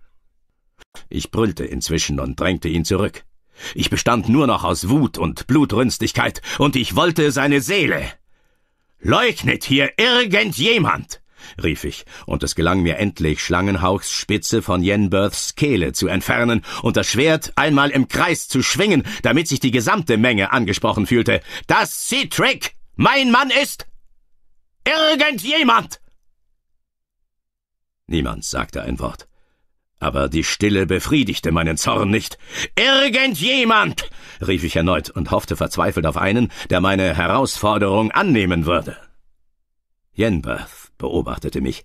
Ich brüllte inzwischen und drängte ihn zurück. Ich bestand nur noch aus Wut und Blutrünstigkeit, und ich wollte seine Seele. Leugnet hier irgendjemand, rief ich, und es gelang mir endlich, Schlangenhauchs Spitze von Jenberths Kehle zu entfernen und das Schwert einmal im Kreis zu schwingen, damit sich die gesamte Menge angesprochen fühlte. Das Trick, mein Mann ist irgendjemand! Niemand sagte ein Wort. Aber die Stille befriedigte meinen Zorn nicht. Irgendjemand! rief ich erneut und hoffte verzweifelt auf einen, der meine Herausforderung annehmen würde. Jenberth beobachtete mich.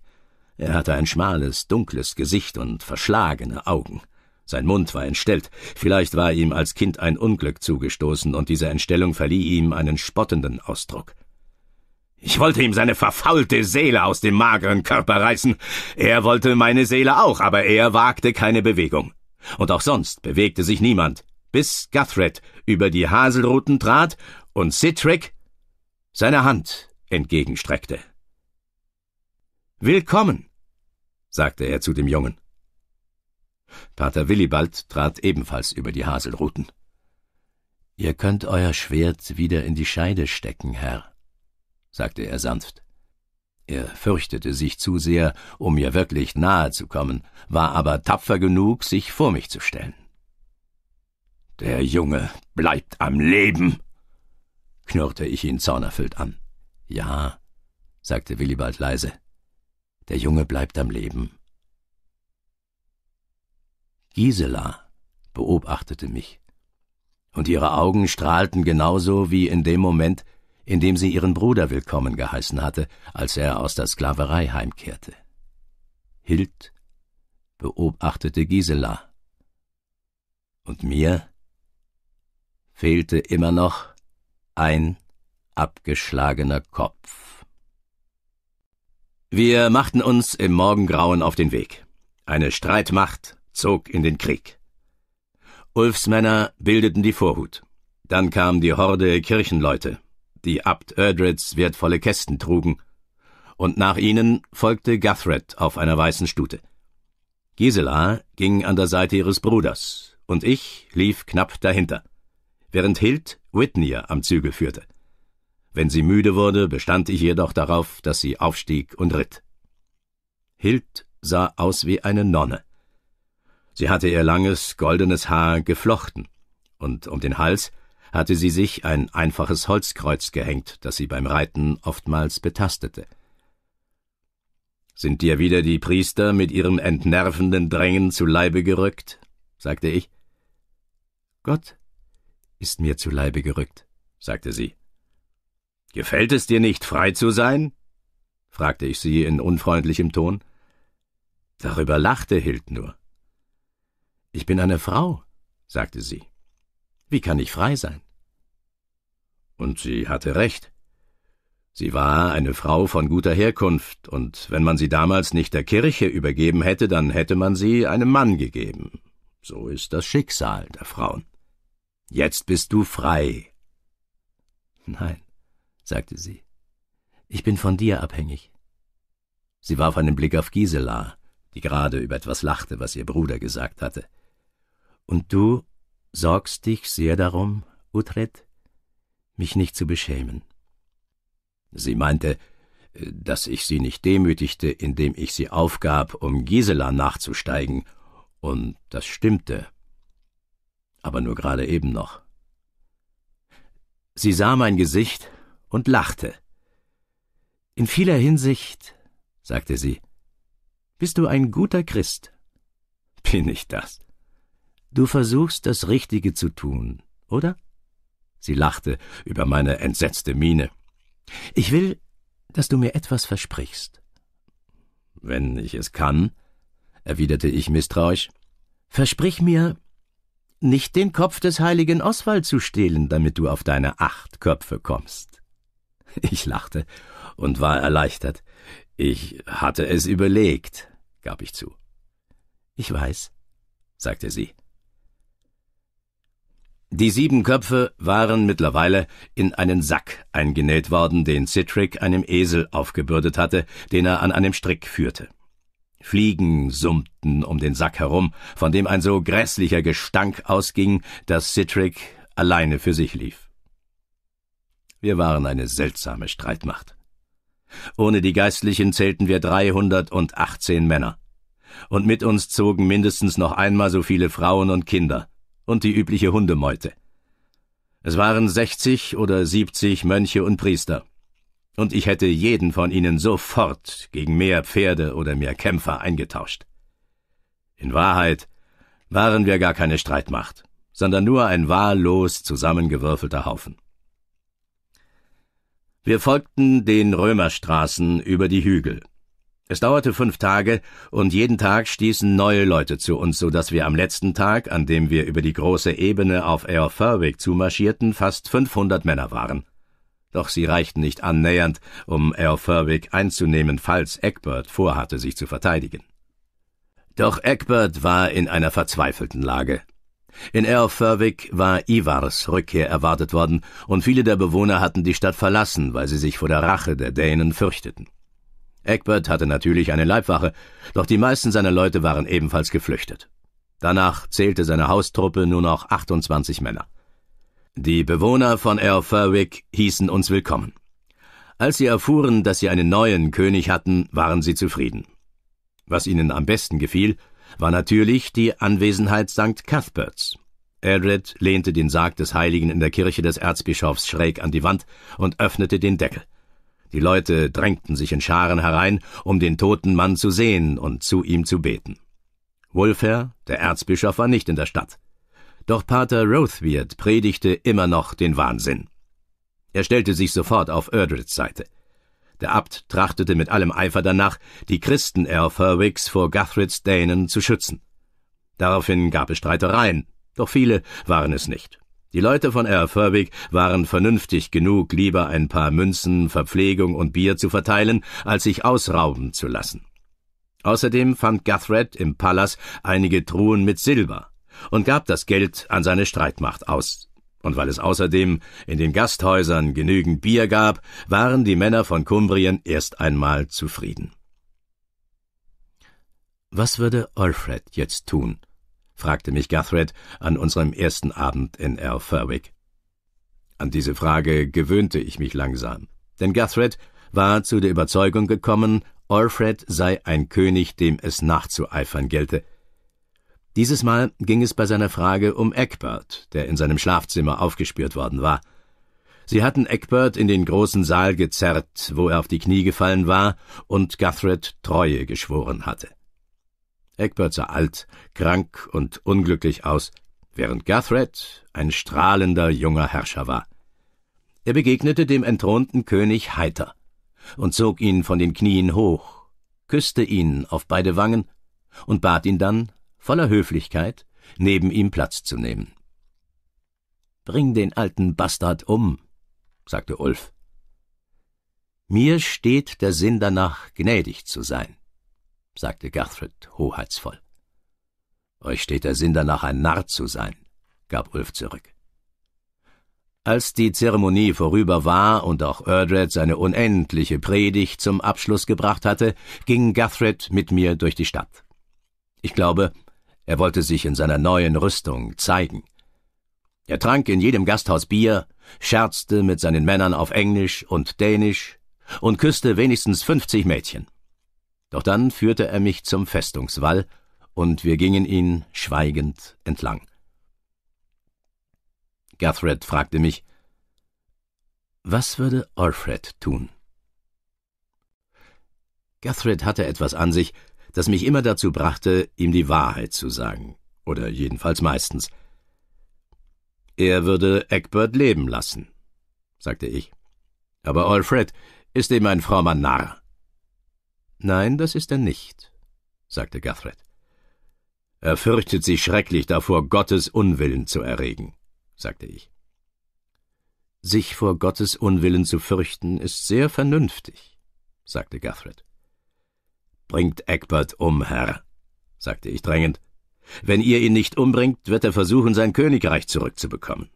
Er hatte ein schmales, dunkles Gesicht und verschlagene Augen. Sein Mund war entstellt. Vielleicht war ihm als Kind ein Unglück zugestoßen und diese Entstellung verlieh ihm einen spottenden Ausdruck. Ich wollte ihm seine verfaulte Seele aus dem mageren Körper reißen. Er wollte meine Seele auch, aber er wagte keine Bewegung. Und auch sonst bewegte sich niemand, bis Guthred über die Haselruten trat und Citric seine Hand entgegenstreckte. Willkommen, sagte er zu dem Jungen. Pater Willibald trat ebenfalls über die Haselruten. Ihr könnt euer Schwert wieder in die Scheide stecken, Herr, sagte er sanft. Er fürchtete sich zu sehr, um mir wirklich nahe zu kommen, war aber tapfer genug, sich vor mich zu stellen. Der Junge bleibt am Leben, knurrte ich ihn zornerfüllt an. Ja, sagte Willibald leise. Der Junge bleibt am Leben. Gisela beobachtete mich, und ihre Augen strahlten genauso wie in dem Moment, in dem sie ihren Bruder willkommen geheißen hatte, als er aus der Sklaverei heimkehrte. Hild beobachtete Gisela. Und mir fehlte immer noch ein abgeschlagener Kopf. Wir machten uns im Morgengrauen auf den Weg. Eine Streitmacht zog in den Krieg. Ulfs Männer bildeten die Vorhut. Dann kam die Horde Kirchenleute, die Abt Erdreds wertvolle Kästen trugen, und nach ihnen folgte Guthred auf einer weißen Stute. Gisela ging an der Seite ihres Bruders, und ich lief knapp dahinter, während Hild Whitney am Zügel führte. Wenn sie müde wurde, bestand ich jedoch darauf, dass sie aufstieg und ritt. Hild sah aus wie eine Nonne. Sie hatte ihr langes, goldenes Haar geflochten, und um den Hals hatte sie sich ein einfaches Holzkreuz gehängt, das sie beim Reiten oftmals betastete. Sind dir wieder die Priester mit ihrem entnervenden Drängen zu Leibe gerückt? sagte ich. Gott ist mir zu Leibe gerückt, sagte sie. Gefällt es dir nicht, frei zu sein? fragte ich sie in unfreundlichem Ton. Darüber lachte Hild nur. Ich bin eine Frau, sagte sie. Wie kann ich frei sein? Und sie hatte recht. Sie war eine Frau von guter Herkunft, und wenn man sie damals nicht der Kirche übergeben hätte, dann hätte man sie einem Mann gegeben. So ist das Schicksal der Frauen. Jetzt bist du frei. Nein, sagte sie. Ich bin von dir abhängig. Sie warf einen Blick auf Gisela, die gerade über etwas lachte, was ihr Bruder gesagt hatte. Und du sorgst dich sehr darum, Utrecht, mich nicht zu beschämen. Sie meinte, äh, dass ich sie nicht demütigte, indem ich sie aufgab, um Gisela nachzusteigen, und das stimmte, aber nur gerade eben noch. Sie sah mein Gesicht und lachte. In vieler Hinsicht, sagte sie, bist du ein guter Christ. Bin ich das? Du versuchst das Richtige zu tun, oder? Sie lachte über meine entsetzte Miene. Ich will, dass du mir etwas versprichst. Wenn ich es kann, erwiderte ich misstrauisch, versprich mir, nicht den Kopf des heiligen Oswald zu stehlen, damit du auf deine acht Köpfe kommst. Ich lachte und war erleichtert. Ich hatte es überlegt, gab ich zu. Ich weiß, sagte sie. Die sieben Köpfe waren mittlerweile in einen Sack eingenäht worden, den Citric einem Esel aufgebürdet hatte, den er an einem Strick führte. Fliegen summten um den Sack herum, von dem ein so grässlicher Gestank ausging, dass Citric alleine für sich lief. Wir waren eine seltsame Streitmacht. Ohne die Geistlichen zählten wir 318 Männer. Und mit uns zogen mindestens noch einmal so viele Frauen und Kinder und die übliche Hundemeute. Es waren 60 oder 70 Mönche und Priester. Und ich hätte jeden von ihnen sofort gegen mehr Pferde oder mehr Kämpfer eingetauscht. In Wahrheit waren wir gar keine Streitmacht, sondern nur ein wahllos zusammengewürfelter Haufen. Wir folgten den Römerstraßen über die Hügel. Es dauerte fünf Tage, und jeden Tag stießen neue Leute zu uns, so dass wir am letzten Tag, an dem wir über die große Ebene auf Air Furwick zumarschierten, fast 500 Männer waren. Doch sie reichten nicht annähernd, um Air Furwick einzunehmen, falls Egbert vorhatte, sich zu verteidigen. Doch Egbert war in einer verzweifelten Lage. In Erfurvik war Ivars Rückkehr erwartet worden, und viele der Bewohner hatten die Stadt verlassen, weil sie sich vor der Rache der Dänen fürchteten. Egbert hatte natürlich eine Leibwache, doch die meisten seiner Leute waren ebenfalls geflüchtet. Danach zählte seine Haustruppe nur noch 28 Männer. Die Bewohner von Erfurvik hießen uns willkommen. Als sie erfuhren, dass sie einen neuen König hatten, waren sie zufrieden. Was ihnen am besten gefiel, war natürlich die Anwesenheit St. Cuthberts. Edred lehnte den Sarg des Heiligen in der Kirche des Erzbischofs schräg an die Wand und öffnete den Deckel. Die Leute drängten sich in Scharen herein, um den toten Mann zu sehen und zu ihm zu beten. Wulfer, der Erzbischof, war nicht in der Stadt. Doch Pater Rothbeard predigte immer noch den Wahnsinn. Er stellte sich sofort auf Erdreds Seite. Der Abt trachtete mit allem Eifer danach, die Christenerl Furwicks vor Guthrits Dänen zu schützen. Daraufhin gab es Streitereien, doch viele waren es nicht. Die Leute von Earl Furwick waren vernünftig genug, lieber ein paar Münzen, Verpflegung und Bier zu verteilen, als sich ausrauben zu lassen. Außerdem fand Guthred im Palas einige Truhen mit Silber und gab das Geld an seine Streitmacht aus. Und weil es außerdem in den Gasthäusern genügend Bier gab, waren die Männer von Kumbrien erst einmal zufrieden. Was würde Alfred jetzt tun? fragte mich Guthred an unserem ersten Abend in Earl Ferwick. An diese Frage gewöhnte ich mich langsam, denn Guthred war zu der Überzeugung gekommen, Alfred sei ein König, dem es nachzueifern gelte – dieses Mal ging es bei seiner Frage um Eckbert, der in seinem Schlafzimmer aufgespürt worden war. Sie hatten Eckbert in den großen Saal gezerrt, wo er auf die Knie gefallen war und Guthred Treue geschworen hatte. Eckbert sah alt, krank und unglücklich aus, während Guthred ein strahlender junger Herrscher war. Er begegnete dem entthronten König heiter und zog ihn von den Knien hoch, küsste ihn auf beide Wangen und bat ihn dann, voller Höflichkeit, neben ihm Platz zu nehmen. Bring den alten Bastard um, sagte Ulf. Mir steht der Sinn danach, gnädig zu sein, sagte Gertrud hoheitsvoll. Euch steht der Sinn danach, ein Narr zu sein, gab Ulf zurück. Als die Zeremonie vorüber war und auch Erdred seine unendliche Predigt zum Abschluss gebracht hatte, ging Guthred mit mir durch die Stadt. Ich glaube, er wollte sich in seiner neuen Rüstung zeigen. Er trank in jedem Gasthaus Bier, scherzte mit seinen Männern auf Englisch und Dänisch und küsste wenigstens fünfzig Mädchen. Doch dann führte er mich zum Festungswall, und wir gingen ihn schweigend entlang. Guthred fragte mich, was würde Alfred tun? Guthred hatte etwas an sich, das mich immer dazu brachte, ihm die Wahrheit zu sagen, oder jedenfalls meistens. Er würde Egbert leben lassen, sagte ich. Aber Alfred ist ihm ein frommer Narr. Nein, das ist er nicht, sagte Gathred. Er fürchtet sich schrecklich davor, Gottes Unwillen zu erregen, sagte ich. Sich vor Gottes Unwillen zu fürchten, ist sehr vernünftig, sagte Gathred. Bringt Egbert um, Herr, sagte ich drängend. Wenn ihr ihn nicht umbringt, wird er versuchen, sein Königreich zurückzubekommen.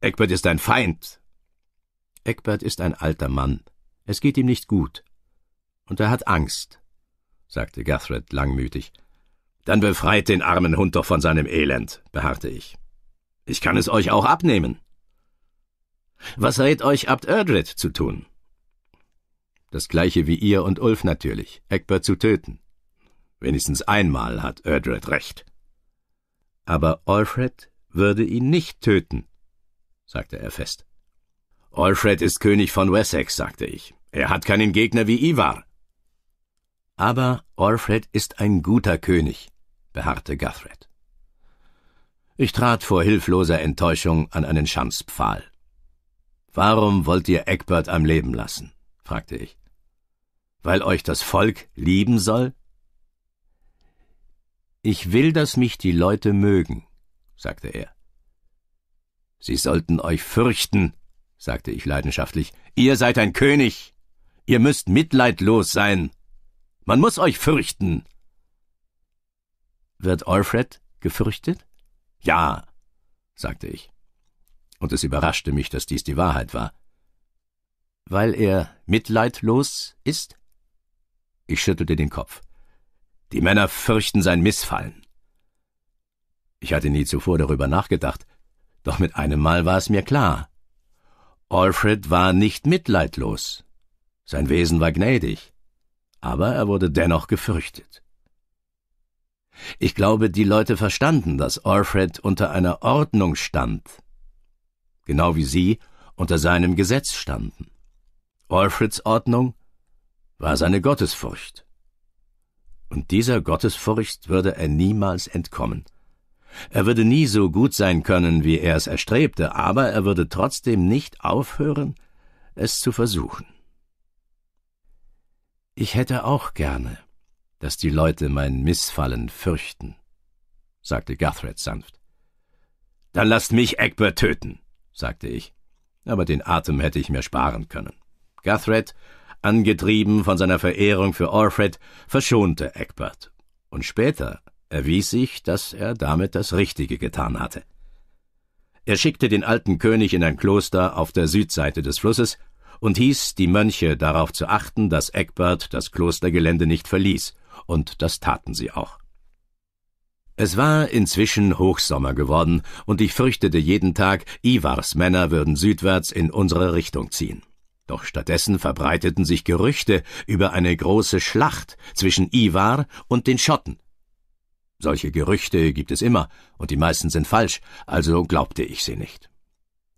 Egbert ist ein Feind. Egbert ist ein alter Mann. Es geht ihm nicht gut. Und er hat Angst, sagte Guthred langmütig. Dann befreit den armen Hund doch von seinem Elend, beharrte ich. Ich kann es euch auch abnehmen. Was rät euch Abt Erdred zu tun? Das gleiche wie ihr und Ulf natürlich, Egbert zu töten. Wenigstens einmal hat Erdred recht. Aber Alfred würde ihn nicht töten, sagte er fest. Alfred ist König von Wessex, sagte ich. Er hat keinen Gegner wie Ivar. Aber Alfred ist ein guter König, beharrte Guthred. Ich trat vor hilfloser Enttäuschung an einen Schanzpfahl. Warum wollt ihr Egbert am Leben lassen? fragte ich weil euch das Volk lieben soll? Ich will, dass mich die Leute mögen, sagte er. Sie sollten euch fürchten, sagte ich leidenschaftlich. Ihr seid ein König. Ihr müsst mitleidlos sein. Man muss euch fürchten. Wird Alfred gefürchtet? Ja, sagte ich. Und es überraschte mich, dass dies die Wahrheit war. Weil er mitleidlos ist? Ich schüttelte den Kopf. Die Männer fürchten sein Missfallen. Ich hatte nie zuvor darüber nachgedacht, doch mit einem Mal war es mir klar. Alfred war nicht mitleidlos. Sein Wesen war gnädig, aber er wurde dennoch gefürchtet. Ich glaube, die Leute verstanden, dass Alfred unter einer Ordnung stand, genau wie sie unter seinem Gesetz standen. Alfreds Ordnung war seine Gottesfurcht. Und dieser Gottesfurcht würde er niemals entkommen. Er würde nie so gut sein können, wie er es erstrebte, aber er würde trotzdem nicht aufhören, es zu versuchen. Ich hätte auch gerne, dass die Leute mein Missfallen fürchten, sagte Guthred sanft. Dann lasst mich Egbert töten, sagte ich, aber den Atem hätte ich mir sparen können. Guthred Angetrieben von seiner Verehrung für Orfred, verschonte Egbert. Und später erwies sich, dass er damit das Richtige getan hatte. Er schickte den alten König in ein Kloster auf der Südseite des Flusses und hieß die Mönche darauf zu achten, dass Egbert das Klostergelände nicht verließ, und das taten sie auch. Es war inzwischen Hochsommer geworden, und ich fürchtete jeden Tag, Ivars Männer würden südwärts in unsere Richtung ziehen. Doch stattdessen verbreiteten sich Gerüchte über eine große Schlacht zwischen Ivar und den Schotten. Solche Gerüchte gibt es immer, und die meisten sind falsch, also glaubte ich sie nicht.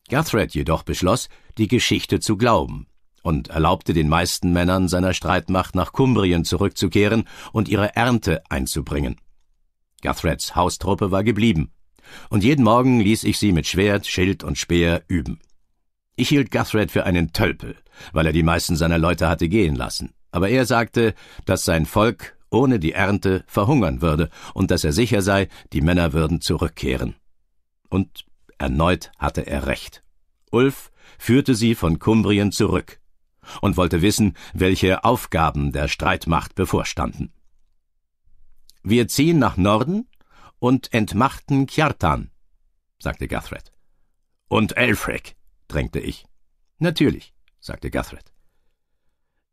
Guthred jedoch beschloss, die Geschichte zu glauben und erlaubte den meisten Männern seiner Streitmacht nach Kumbrien zurückzukehren und ihre Ernte einzubringen. Guthreds Haustruppe war geblieben, und jeden Morgen ließ ich sie mit Schwert, Schild und Speer üben. Ich hielt Guthred für einen Tölpel, weil er die meisten seiner Leute hatte gehen lassen. Aber er sagte, dass sein Volk ohne die Ernte verhungern würde und dass er sicher sei, die Männer würden zurückkehren. Und erneut hatte er recht. Ulf führte sie von Kumbrien zurück und wollte wissen, welche Aufgaben der Streitmacht bevorstanden. Wir ziehen nach Norden und entmachten Kjartan, sagte Guthred. Und Elfric, drängte ich. Natürlich sagte Guthred.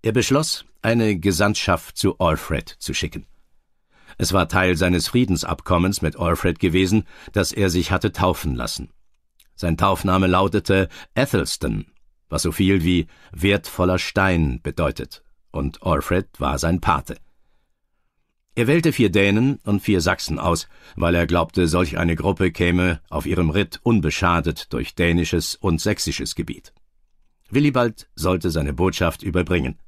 Er beschloss, eine Gesandtschaft zu Alfred zu schicken. Es war Teil seines Friedensabkommens mit Alfred gewesen, dass er sich hatte taufen lassen. Sein Taufname lautete Ethelston, was so viel wie wertvoller Stein bedeutet, und Alfred war sein Pate. Er wählte vier Dänen und vier Sachsen aus, weil er glaubte, solch eine Gruppe käme auf ihrem Ritt unbeschadet durch dänisches und sächsisches Gebiet. Willibald sollte seine Botschaft überbringen.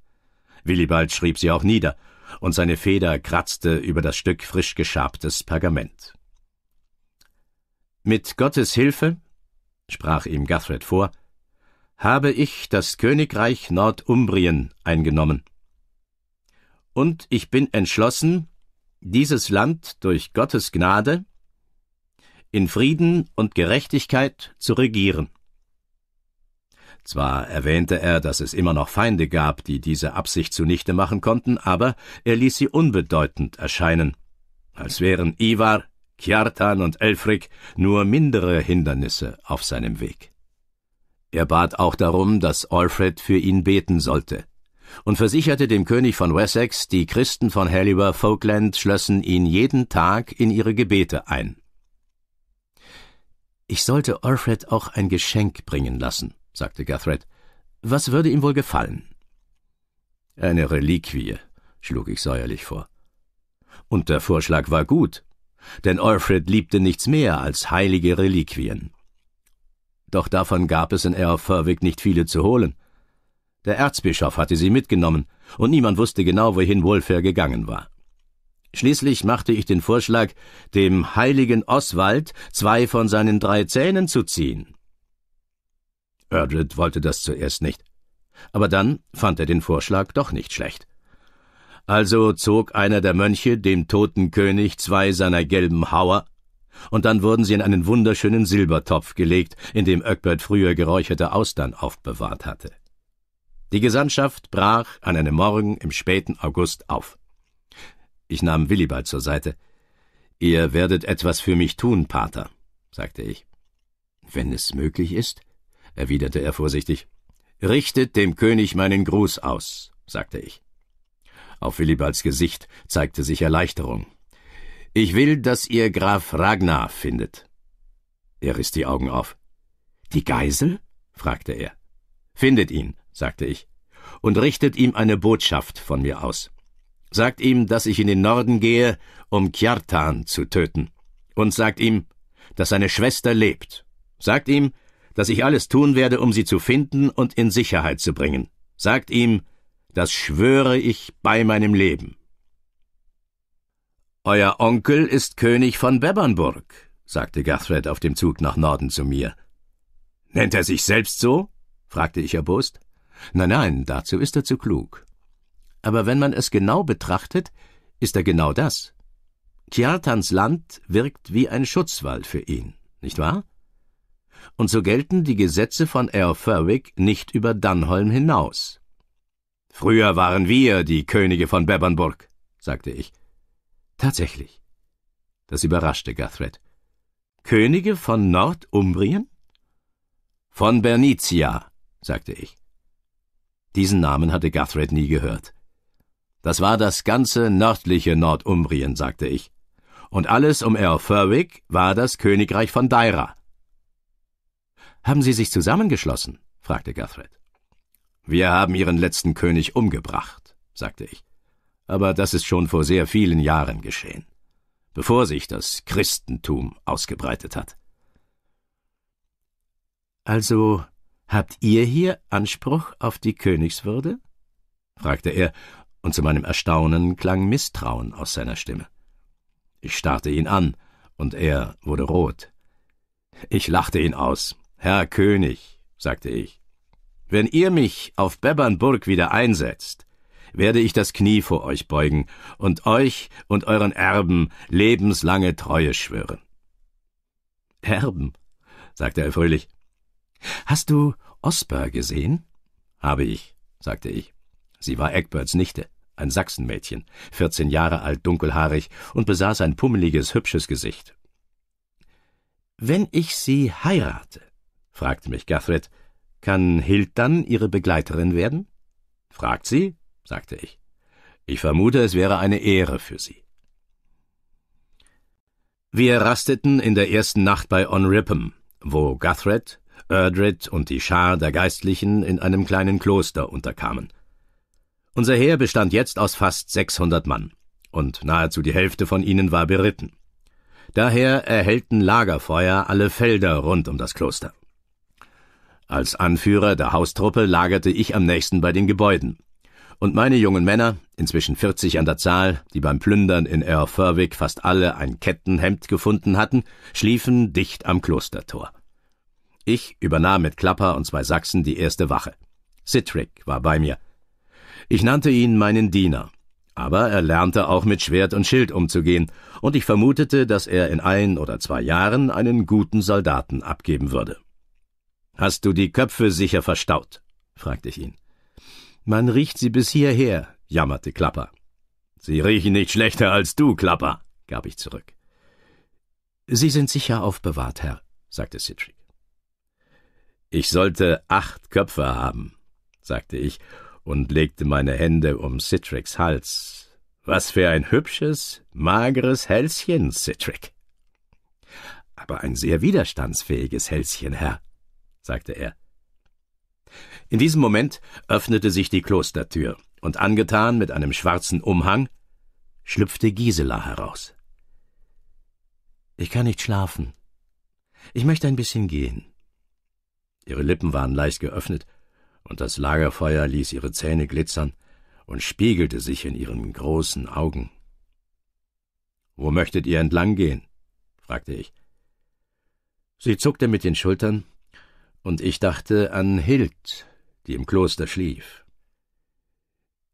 Willibald schrieb sie auch nieder, und seine Feder kratzte über das Stück frisch geschabtes Pergament. Mit Gottes Hilfe, sprach ihm Guthred vor, habe ich das Königreich Nordumbrien eingenommen. Und ich bin entschlossen, dieses Land durch Gottes Gnade in Frieden und Gerechtigkeit zu regieren. Zwar erwähnte er, dass es immer noch Feinde gab, die diese Absicht zunichte machen konnten, aber er ließ sie unbedeutend erscheinen, als wären Ivar, Kjartan und Elfric nur mindere Hindernisse auf seinem Weg. Er bat auch darum, dass Alfred für ihn beten sollte, und versicherte dem König von Wessex, die Christen von Haliber Folkland schlössen ihn jeden Tag in ihre Gebete ein. Ich sollte Alfred auch ein Geschenk bringen lassen, sagte Gathred. Was würde ihm wohl gefallen? Eine Reliquie, schlug ich säuerlich vor. Und der Vorschlag war gut, denn Alfred liebte nichts mehr als heilige Reliquien. Doch davon gab es in Erfurwick nicht viele zu holen. Der Erzbischof hatte sie mitgenommen, und niemand wusste genau, wohin Wolfer gegangen war. Schließlich machte ich den Vorschlag, dem heiligen Oswald zwei von seinen drei Zähnen zu ziehen. Erdred wollte das zuerst nicht. Aber dann fand er den Vorschlag doch nicht schlecht. Also zog einer der Mönche dem toten König zwei seiner gelben Hauer, und dann wurden sie in einen wunderschönen Silbertopf gelegt, in dem Öckbert früher geräucherte Austern aufbewahrt hatte. Die Gesandtschaft brach an einem Morgen im späten August auf. Ich nahm Willibald zur Seite. Ihr werdet etwas für mich tun, Pater, sagte ich. Wenn es möglich ist, erwiderte er vorsichtig. Richtet dem König meinen Gruß aus, sagte ich. Auf Willibalds Gesicht zeigte sich Erleichterung. Ich will, dass ihr Graf Ragnar findet. Er riss die Augen auf. Die Geisel? fragte er. Findet ihn, sagte ich, und richtet ihm eine Botschaft von mir aus. Sagt ihm, dass ich in den Norden gehe, um Kjartan zu töten. Und sagt ihm, dass seine Schwester lebt. Sagt ihm, dass ich alles tun werde, um sie zu finden und in Sicherheit zu bringen. Sagt ihm, das schwöre ich bei meinem Leben. Euer Onkel ist König von Bebernburg, sagte Gathred auf dem Zug nach Norden zu mir. Nennt er sich selbst so? fragte ich erbost. Nein, nein, dazu ist er zu klug. Aber wenn man es genau betrachtet, ist er genau das. Kjartans Land wirkt wie ein Schutzwald für ihn, nicht wahr? und so gelten die Gesetze von Earl Ferwick nicht über Dunholm hinaus. Früher waren wir die Könige von Bebbanburg, sagte ich. Tatsächlich. Das überraschte Guthred. Könige von Nordumbrien? Von Bernicia, sagte ich. Diesen Namen hatte Guthred nie gehört. Das war das ganze nördliche Nordumbrien, sagte ich. Und alles um Earl Ferwick war das Königreich von Deira. Haben Sie sich zusammengeschlossen? fragte Gathred. Wir haben Ihren letzten König umgebracht, sagte ich. Aber das ist schon vor sehr vielen Jahren geschehen, bevor sich das Christentum ausgebreitet hat. Also habt ihr hier Anspruch auf die Königswürde? fragte er, und zu meinem Erstaunen klang Misstrauen aus seiner Stimme. Ich starrte ihn an, und er wurde rot. Ich lachte ihn aus. Herr König, sagte ich, wenn ihr mich auf Bebbernburg wieder einsetzt, werde ich das Knie vor euch beugen und euch und euren Erben lebenslange Treue schwören. Erben, sagte er fröhlich. Hast du Osper gesehen? Habe ich, sagte ich. Sie war Egberts Nichte, ein Sachsenmädchen, vierzehn Jahre alt, dunkelhaarig und besaß ein pummeliges, hübsches Gesicht. Wenn ich sie heirate, fragte mich Guthred. Kann Hild dann Ihre Begleiterin werden? Fragt sie, sagte ich. Ich vermute, es wäre eine Ehre für sie. Wir rasteten in der ersten Nacht bei Onrippum, wo Guthred, Erdred und die Schar der Geistlichen in einem kleinen Kloster unterkamen. Unser Heer bestand jetzt aus fast 600 Mann, und nahezu die Hälfte von ihnen war beritten. Daher erhellten Lagerfeuer alle Felder rund um das Kloster. Als Anführer der Haustruppe lagerte ich am nächsten bei den Gebäuden. Und meine jungen Männer, inzwischen 40 an der Zahl, die beim Plündern in Erfurwick fast alle ein Kettenhemd gefunden hatten, schliefen dicht am Klostertor. Ich übernahm mit Klapper und zwei Sachsen die erste Wache. Sitrick war bei mir. Ich nannte ihn meinen Diener, aber er lernte auch mit Schwert und Schild umzugehen, und ich vermutete, dass er in ein oder zwei Jahren einen guten Soldaten abgeben würde. Hast du die Köpfe sicher verstaut? fragte ich ihn. Man riecht sie bis hierher, jammerte Klapper. Sie riechen nicht schlechter als du, Klapper, gab ich zurück. Sie sind sicher aufbewahrt, Herr, sagte Citric. Ich sollte acht Köpfe haben, sagte ich und legte meine Hände um Citrics Hals. Was für ein hübsches, mageres Hälschen, Citric. Aber ein sehr widerstandsfähiges Hälschen, Herr, sagte er. In diesem Moment öffnete sich die Klostertür, und angetan mit einem schwarzen Umhang schlüpfte Gisela heraus. Ich kann nicht schlafen. Ich möchte ein bisschen gehen. Ihre Lippen waren leicht geöffnet, und das Lagerfeuer ließ ihre Zähne glitzern und spiegelte sich in ihren großen Augen. Wo möchtet ihr entlang gehen? fragte ich. Sie zuckte mit den Schultern und ich dachte an Hild, die im Kloster schlief.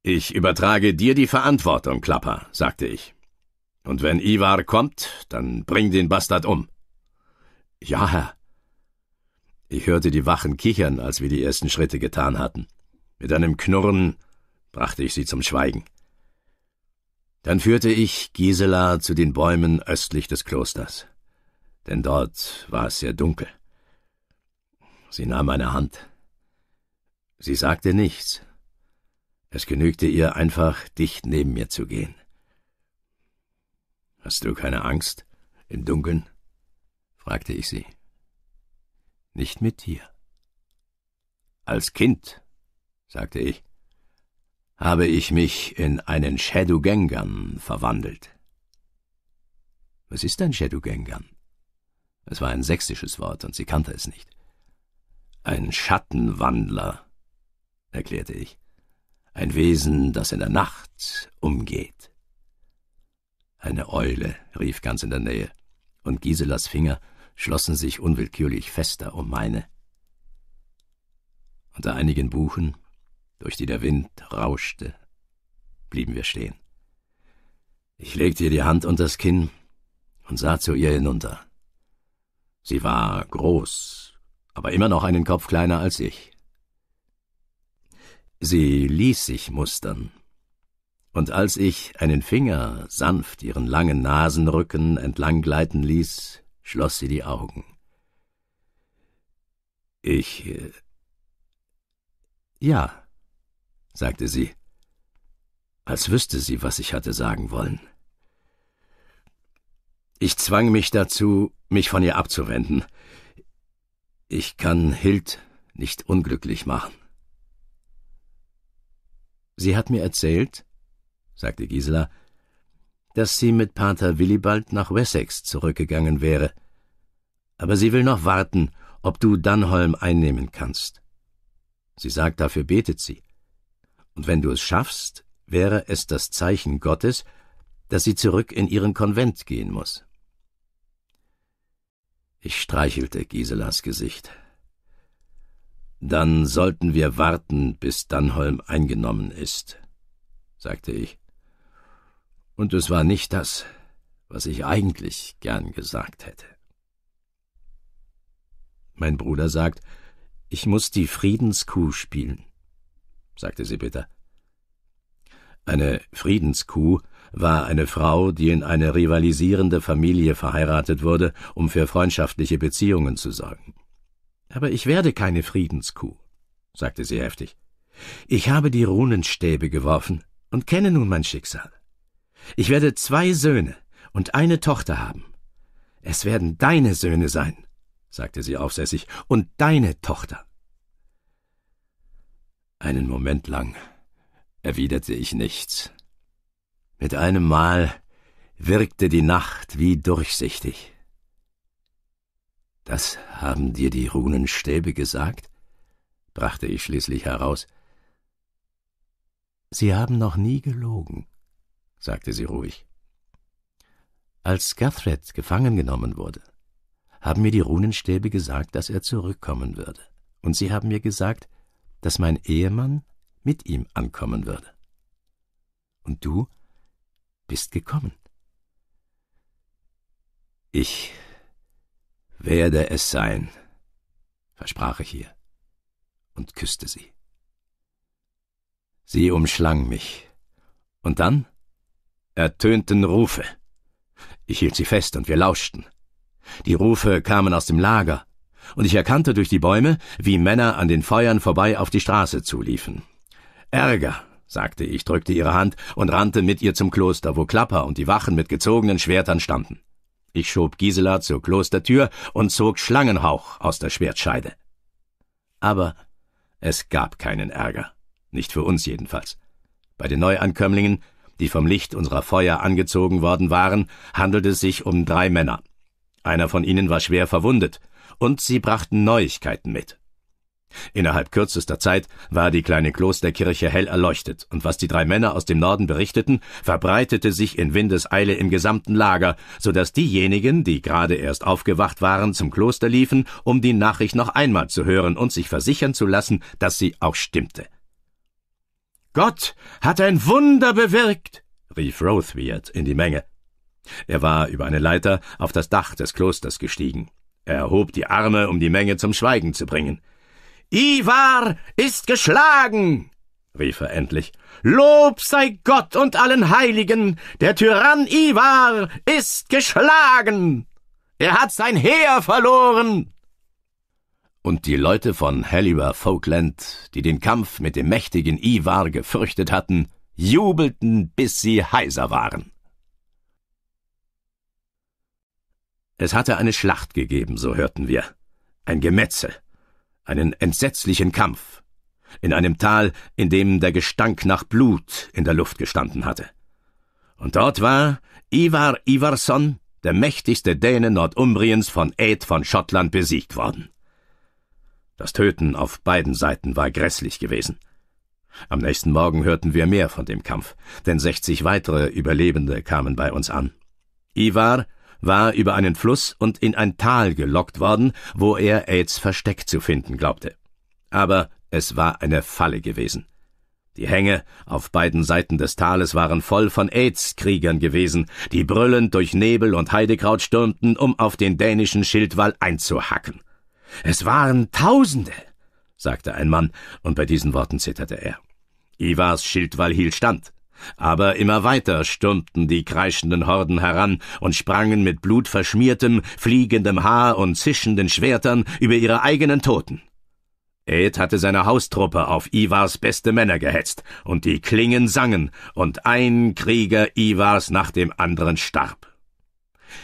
Ich übertrage dir die Verantwortung, Klapper, sagte ich. Und wenn Ivar kommt, dann bring den Bastard um. Ja, Herr. Ich hörte die Wachen kichern, als wir die ersten Schritte getan hatten. Mit einem Knurren brachte ich sie zum Schweigen. Dann führte ich Gisela zu den Bäumen östlich des Klosters, denn dort war es sehr dunkel. Sie nahm meine Hand. Sie sagte nichts. Es genügte ihr einfach, dicht neben mir zu gehen. Hast du keine Angst im Dunkeln? fragte ich sie. Nicht mit dir. Als Kind, sagte ich, habe ich mich in einen Shadowgängern verwandelt. Was ist ein Shadowgängern? Es war ein sächsisches Wort und sie kannte es nicht. Ein Schattenwandler, erklärte ich. Ein Wesen, das in der Nacht umgeht. Eine Eule rief ganz in der Nähe, und Giselas Finger schlossen sich unwillkürlich fester um meine. Unter einigen Buchen, durch die der Wind rauschte, blieben wir stehen. Ich legte ihr die Hand unters Kinn und sah zu ihr hinunter. Sie war groß, aber immer noch einen Kopf kleiner als ich. Sie ließ sich mustern. Und als ich einen Finger sanft ihren langen Nasenrücken entlang gleiten ließ, schloss sie die Augen. Ich. Äh, ja, sagte sie, als wüsste sie, was ich hatte sagen wollen. Ich zwang mich dazu, mich von ihr abzuwenden, ich kann Hild nicht unglücklich machen. Sie hat mir erzählt, sagte Gisela, dass sie mit Pater Willibald nach Wessex zurückgegangen wäre. Aber sie will noch warten, ob du Dannholm einnehmen kannst. Sie sagt, dafür betet sie. Und wenn du es schaffst, wäre es das Zeichen Gottes, dass sie zurück in ihren Konvent gehen muss. Ich streichelte Giselas Gesicht. Dann sollten wir warten, bis Dannholm eingenommen ist, sagte ich. Und es war nicht das, was ich eigentlich gern gesagt hätte. Mein Bruder sagt, ich muss die Friedenskuh spielen, sagte sie bitter. Eine Friedenskuh war eine Frau, die in eine rivalisierende Familie verheiratet wurde, um für freundschaftliche Beziehungen zu sorgen. Aber ich werde keine Friedenskuh, sagte sie heftig. Ich habe die Runenstäbe geworfen und kenne nun mein Schicksal. Ich werde zwei Söhne und eine Tochter haben. Es werden deine Söhne sein, sagte sie aufsässig, und deine Tochter. Einen Moment lang erwiderte ich nichts. Mit einem Mal wirkte die Nacht wie durchsichtig. Das haben dir die Runenstäbe gesagt? brachte ich schließlich heraus. Sie haben noch nie gelogen, sagte sie ruhig. Als Guthred gefangen genommen wurde, haben mir die Runenstäbe gesagt, dass er zurückkommen würde, und sie haben mir gesagt, dass mein Ehemann mit ihm ankommen würde. Und du bist gekommen. Ich werde es sein, versprach ich ihr und küßte sie. Sie umschlang mich, und dann ertönten Rufe. Ich hielt sie fest und wir lauschten. Die Rufe kamen aus dem Lager, und ich erkannte durch die Bäume, wie Männer an den Feuern vorbei auf die Straße zuliefen. Ärger, sagte ich, drückte ihre Hand und rannte mit ihr zum Kloster, wo Klapper und die Wachen mit gezogenen Schwertern standen. Ich schob Gisela zur Klostertür und zog Schlangenhauch aus der Schwertscheide. Aber es gab keinen Ärger. Nicht für uns jedenfalls. Bei den Neuankömmlingen, die vom Licht unserer Feuer angezogen worden waren, handelte es sich um drei Männer. Einer von ihnen war schwer verwundet, und sie brachten Neuigkeiten mit. Innerhalb kürzester Zeit war die kleine Klosterkirche hell erleuchtet, und was die drei Männer aus dem Norden berichteten, verbreitete sich in Windeseile im gesamten Lager, so dass diejenigen, die gerade erst aufgewacht waren, zum Kloster liefen, um die Nachricht noch einmal zu hören und sich versichern zu lassen, dass sie auch stimmte. Gott hat ein Wunder bewirkt, rief Rothweird in die Menge. Er war über eine Leiter auf das Dach des Klosters gestiegen. Er hob die Arme, um die Menge zum Schweigen zu bringen. Ivar ist geschlagen! rief er endlich. Lob sei Gott und allen Heiligen! Der Tyrann Ivar ist geschlagen! Er hat sein Heer verloren! Und die Leute von Halliwer Falkland, die den Kampf mit dem mächtigen Ivar gefürchtet hatten, jubelten, bis sie heiser waren. Es hatte eine Schlacht gegeben, so hörten wir, ein Gemetzel einen entsetzlichen Kampf, in einem Tal, in dem der Gestank nach Blut in der Luft gestanden hatte. Und dort war Ivar Ivarsson, der mächtigste Däne Nordumbriens von Aed von Schottland besiegt worden. Das Töten auf beiden Seiten war grässlich gewesen. Am nächsten Morgen hörten wir mehr von dem Kampf, denn 60 weitere Überlebende kamen bei uns an. Ivar war über einen Fluss und in ein Tal gelockt worden, wo er Aids Versteck zu finden glaubte. Aber es war eine Falle gewesen. Die Hänge auf beiden Seiten des Tales waren voll von AIDS-Kriegern gewesen, die brüllend durch Nebel und Heidekraut stürmten, um auf den dänischen Schildwall einzuhacken. Es waren Tausende, sagte ein Mann, und bei diesen Worten zitterte er. Ivars Schildwall hielt stand. Aber immer weiter stürmten die kreischenden Horden heran und sprangen mit blutverschmiertem, fliegendem Haar und zischenden Schwertern über ihre eigenen Toten. Ed hatte seine Haustruppe auf Ivars beste Männer gehetzt, und die Klingen sangen, und ein Krieger Ivars nach dem anderen starb.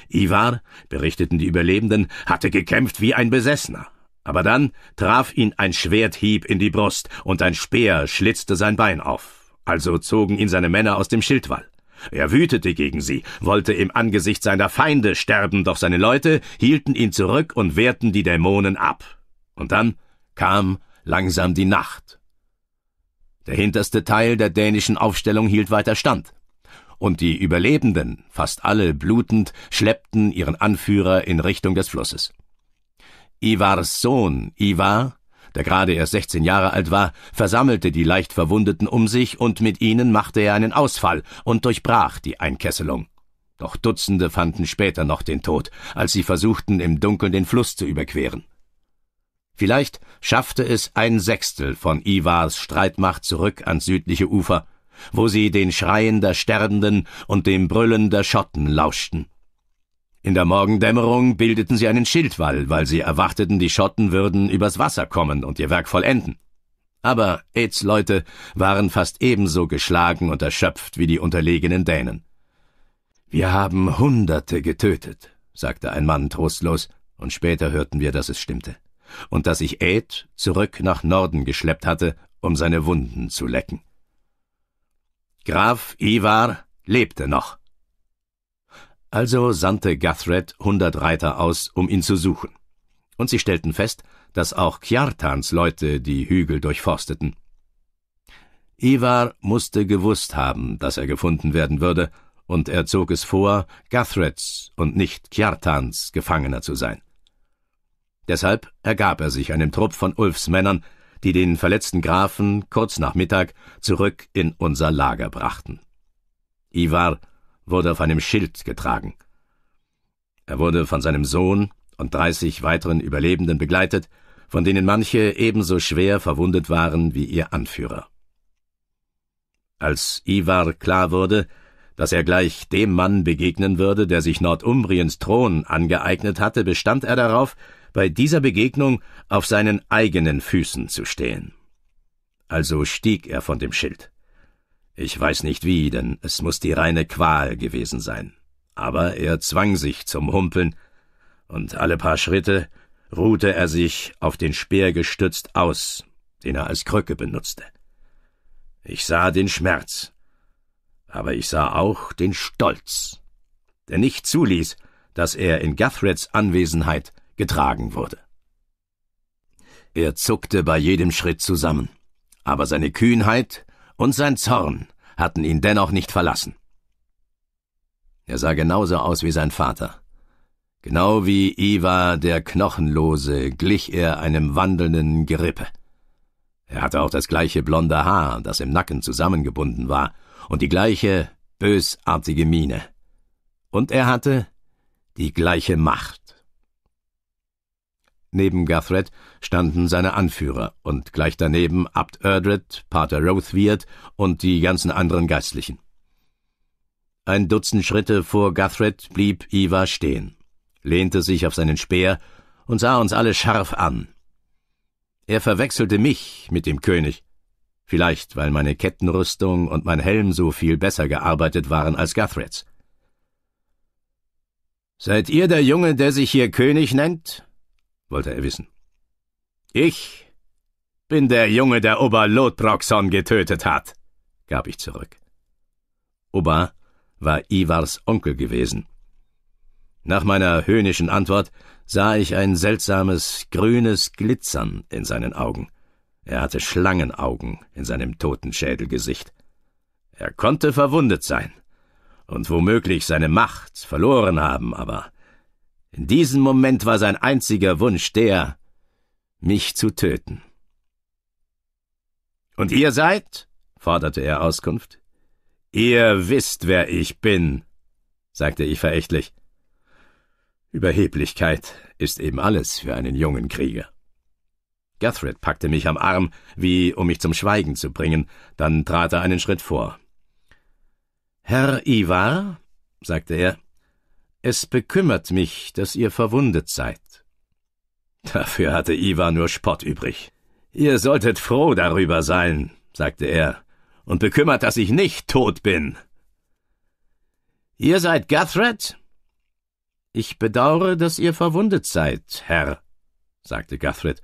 Ivar, berichteten die Überlebenden, hatte gekämpft wie ein Besessener. Aber dann traf ihn ein Schwerthieb in die Brust, und ein Speer schlitzte sein Bein auf. Also zogen ihn seine Männer aus dem Schildwall. Er wütete gegen sie, wollte im Angesicht seiner Feinde sterben, doch seine Leute hielten ihn zurück und wehrten die Dämonen ab. Und dann kam langsam die Nacht. Der hinterste Teil der dänischen Aufstellung hielt weiter stand. Und die Überlebenden, fast alle blutend, schleppten ihren Anführer in Richtung des Flusses. Ivars Sohn, Ivar, der gerade erst 16 Jahre alt war, versammelte die leicht Verwundeten um sich und mit ihnen machte er einen Ausfall und durchbrach die Einkesselung. Doch Dutzende fanden später noch den Tod, als sie versuchten, im Dunkeln den Fluss zu überqueren. Vielleicht schaffte es ein Sechstel von Ivars Streitmacht zurück ans südliche Ufer, wo sie den Schreien der Sterbenden und dem Brüllen der Schotten lauschten. In der Morgendämmerung bildeten sie einen Schildwall, weil sie erwarteten, die Schotten würden übers Wasser kommen und ihr Werk vollenden. Aber Aids Leute waren fast ebenso geschlagen und erschöpft wie die unterlegenen Dänen. Wir haben Hunderte getötet, sagte ein Mann trostlos, und später hörten wir, dass es stimmte, und dass sich Aid zurück nach Norden geschleppt hatte, um seine Wunden zu lecken. Graf Ivar lebte noch. Also sandte Guthred hundert Reiter aus, um ihn zu suchen. Und sie stellten fest, dass auch Kjartans Leute die Hügel durchforsteten. Ivar musste gewusst haben, dass er gefunden werden würde, und er zog es vor, Guthreds und nicht Kjartans Gefangener zu sein. Deshalb ergab er sich einem Trupp von Ulfs Männern, die den verletzten Grafen kurz nach Mittag zurück in unser Lager brachten. Ivar wurde auf einem Schild getragen. Er wurde von seinem Sohn und dreißig weiteren Überlebenden begleitet, von denen manche ebenso schwer verwundet waren wie ihr Anführer. Als Ivar klar wurde, dass er gleich dem Mann begegnen würde, der sich Nordumbriens Thron angeeignet hatte, bestand er darauf, bei dieser Begegnung auf seinen eigenen Füßen zu stehen. Also stieg er von dem Schild. Ich weiß nicht wie, denn es muss die reine Qual gewesen sein. Aber er zwang sich zum Humpeln, und alle paar Schritte ruhte er sich auf den Speer gestützt aus, den er als Krücke benutzte. Ich sah den Schmerz, aber ich sah auch den Stolz, der nicht zuließ, dass er in Guthreds Anwesenheit getragen wurde. Er zuckte bei jedem Schritt zusammen, aber seine Kühnheit und sein Zorn hatten ihn dennoch nicht verlassen. Er sah genauso aus wie sein Vater. Genau wie Iva der Knochenlose glich er einem wandelnden Gerippe. Er hatte auch das gleiche blonde Haar, das im Nacken zusammengebunden war, und die gleiche bösartige Miene. Und er hatte die gleiche Macht. Neben Guthred standen seine Anführer und gleich daneben Abt Erdred, Pater Rothweird und die ganzen anderen Geistlichen. Ein Dutzend Schritte vor Guthred blieb Iva stehen, lehnte sich auf seinen Speer und sah uns alle scharf an. Er verwechselte mich mit dem König, vielleicht weil meine Kettenrüstung und mein Helm so viel besser gearbeitet waren als Guthreds. Seid ihr der Junge, der sich hier König nennt? wollte er wissen. Ich bin der Junge, der Oba Lothbroxon getötet hat, gab ich zurück. Oba war Ivars Onkel gewesen. Nach meiner höhnischen Antwort sah ich ein seltsames grünes Glitzern in seinen Augen. Er hatte Schlangenaugen in seinem Totenschädelgesicht. Er konnte verwundet sein und womöglich seine Macht verloren haben, aber in diesem Moment war sein einziger Wunsch der, mich zu töten. Und ihr seid? forderte er Auskunft. Ihr wisst, wer ich bin, sagte ich verächtlich. Überheblichkeit ist eben alles für einen jungen Krieger. Guthred packte mich am Arm, wie um mich zum Schweigen zu bringen, dann trat er einen Schritt vor. Herr Ivar, sagte er, es bekümmert mich, dass ihr verwundet seid. Dafür hatte Iva nur Spott übrig. Ihr solltet froh darüber sein, sagte er, und bekümmert, dass ich nicht tot bin. Ihr seid Guthred? Ich bedauere, dass ihr verwundet seid, Herr, sagte Guthred,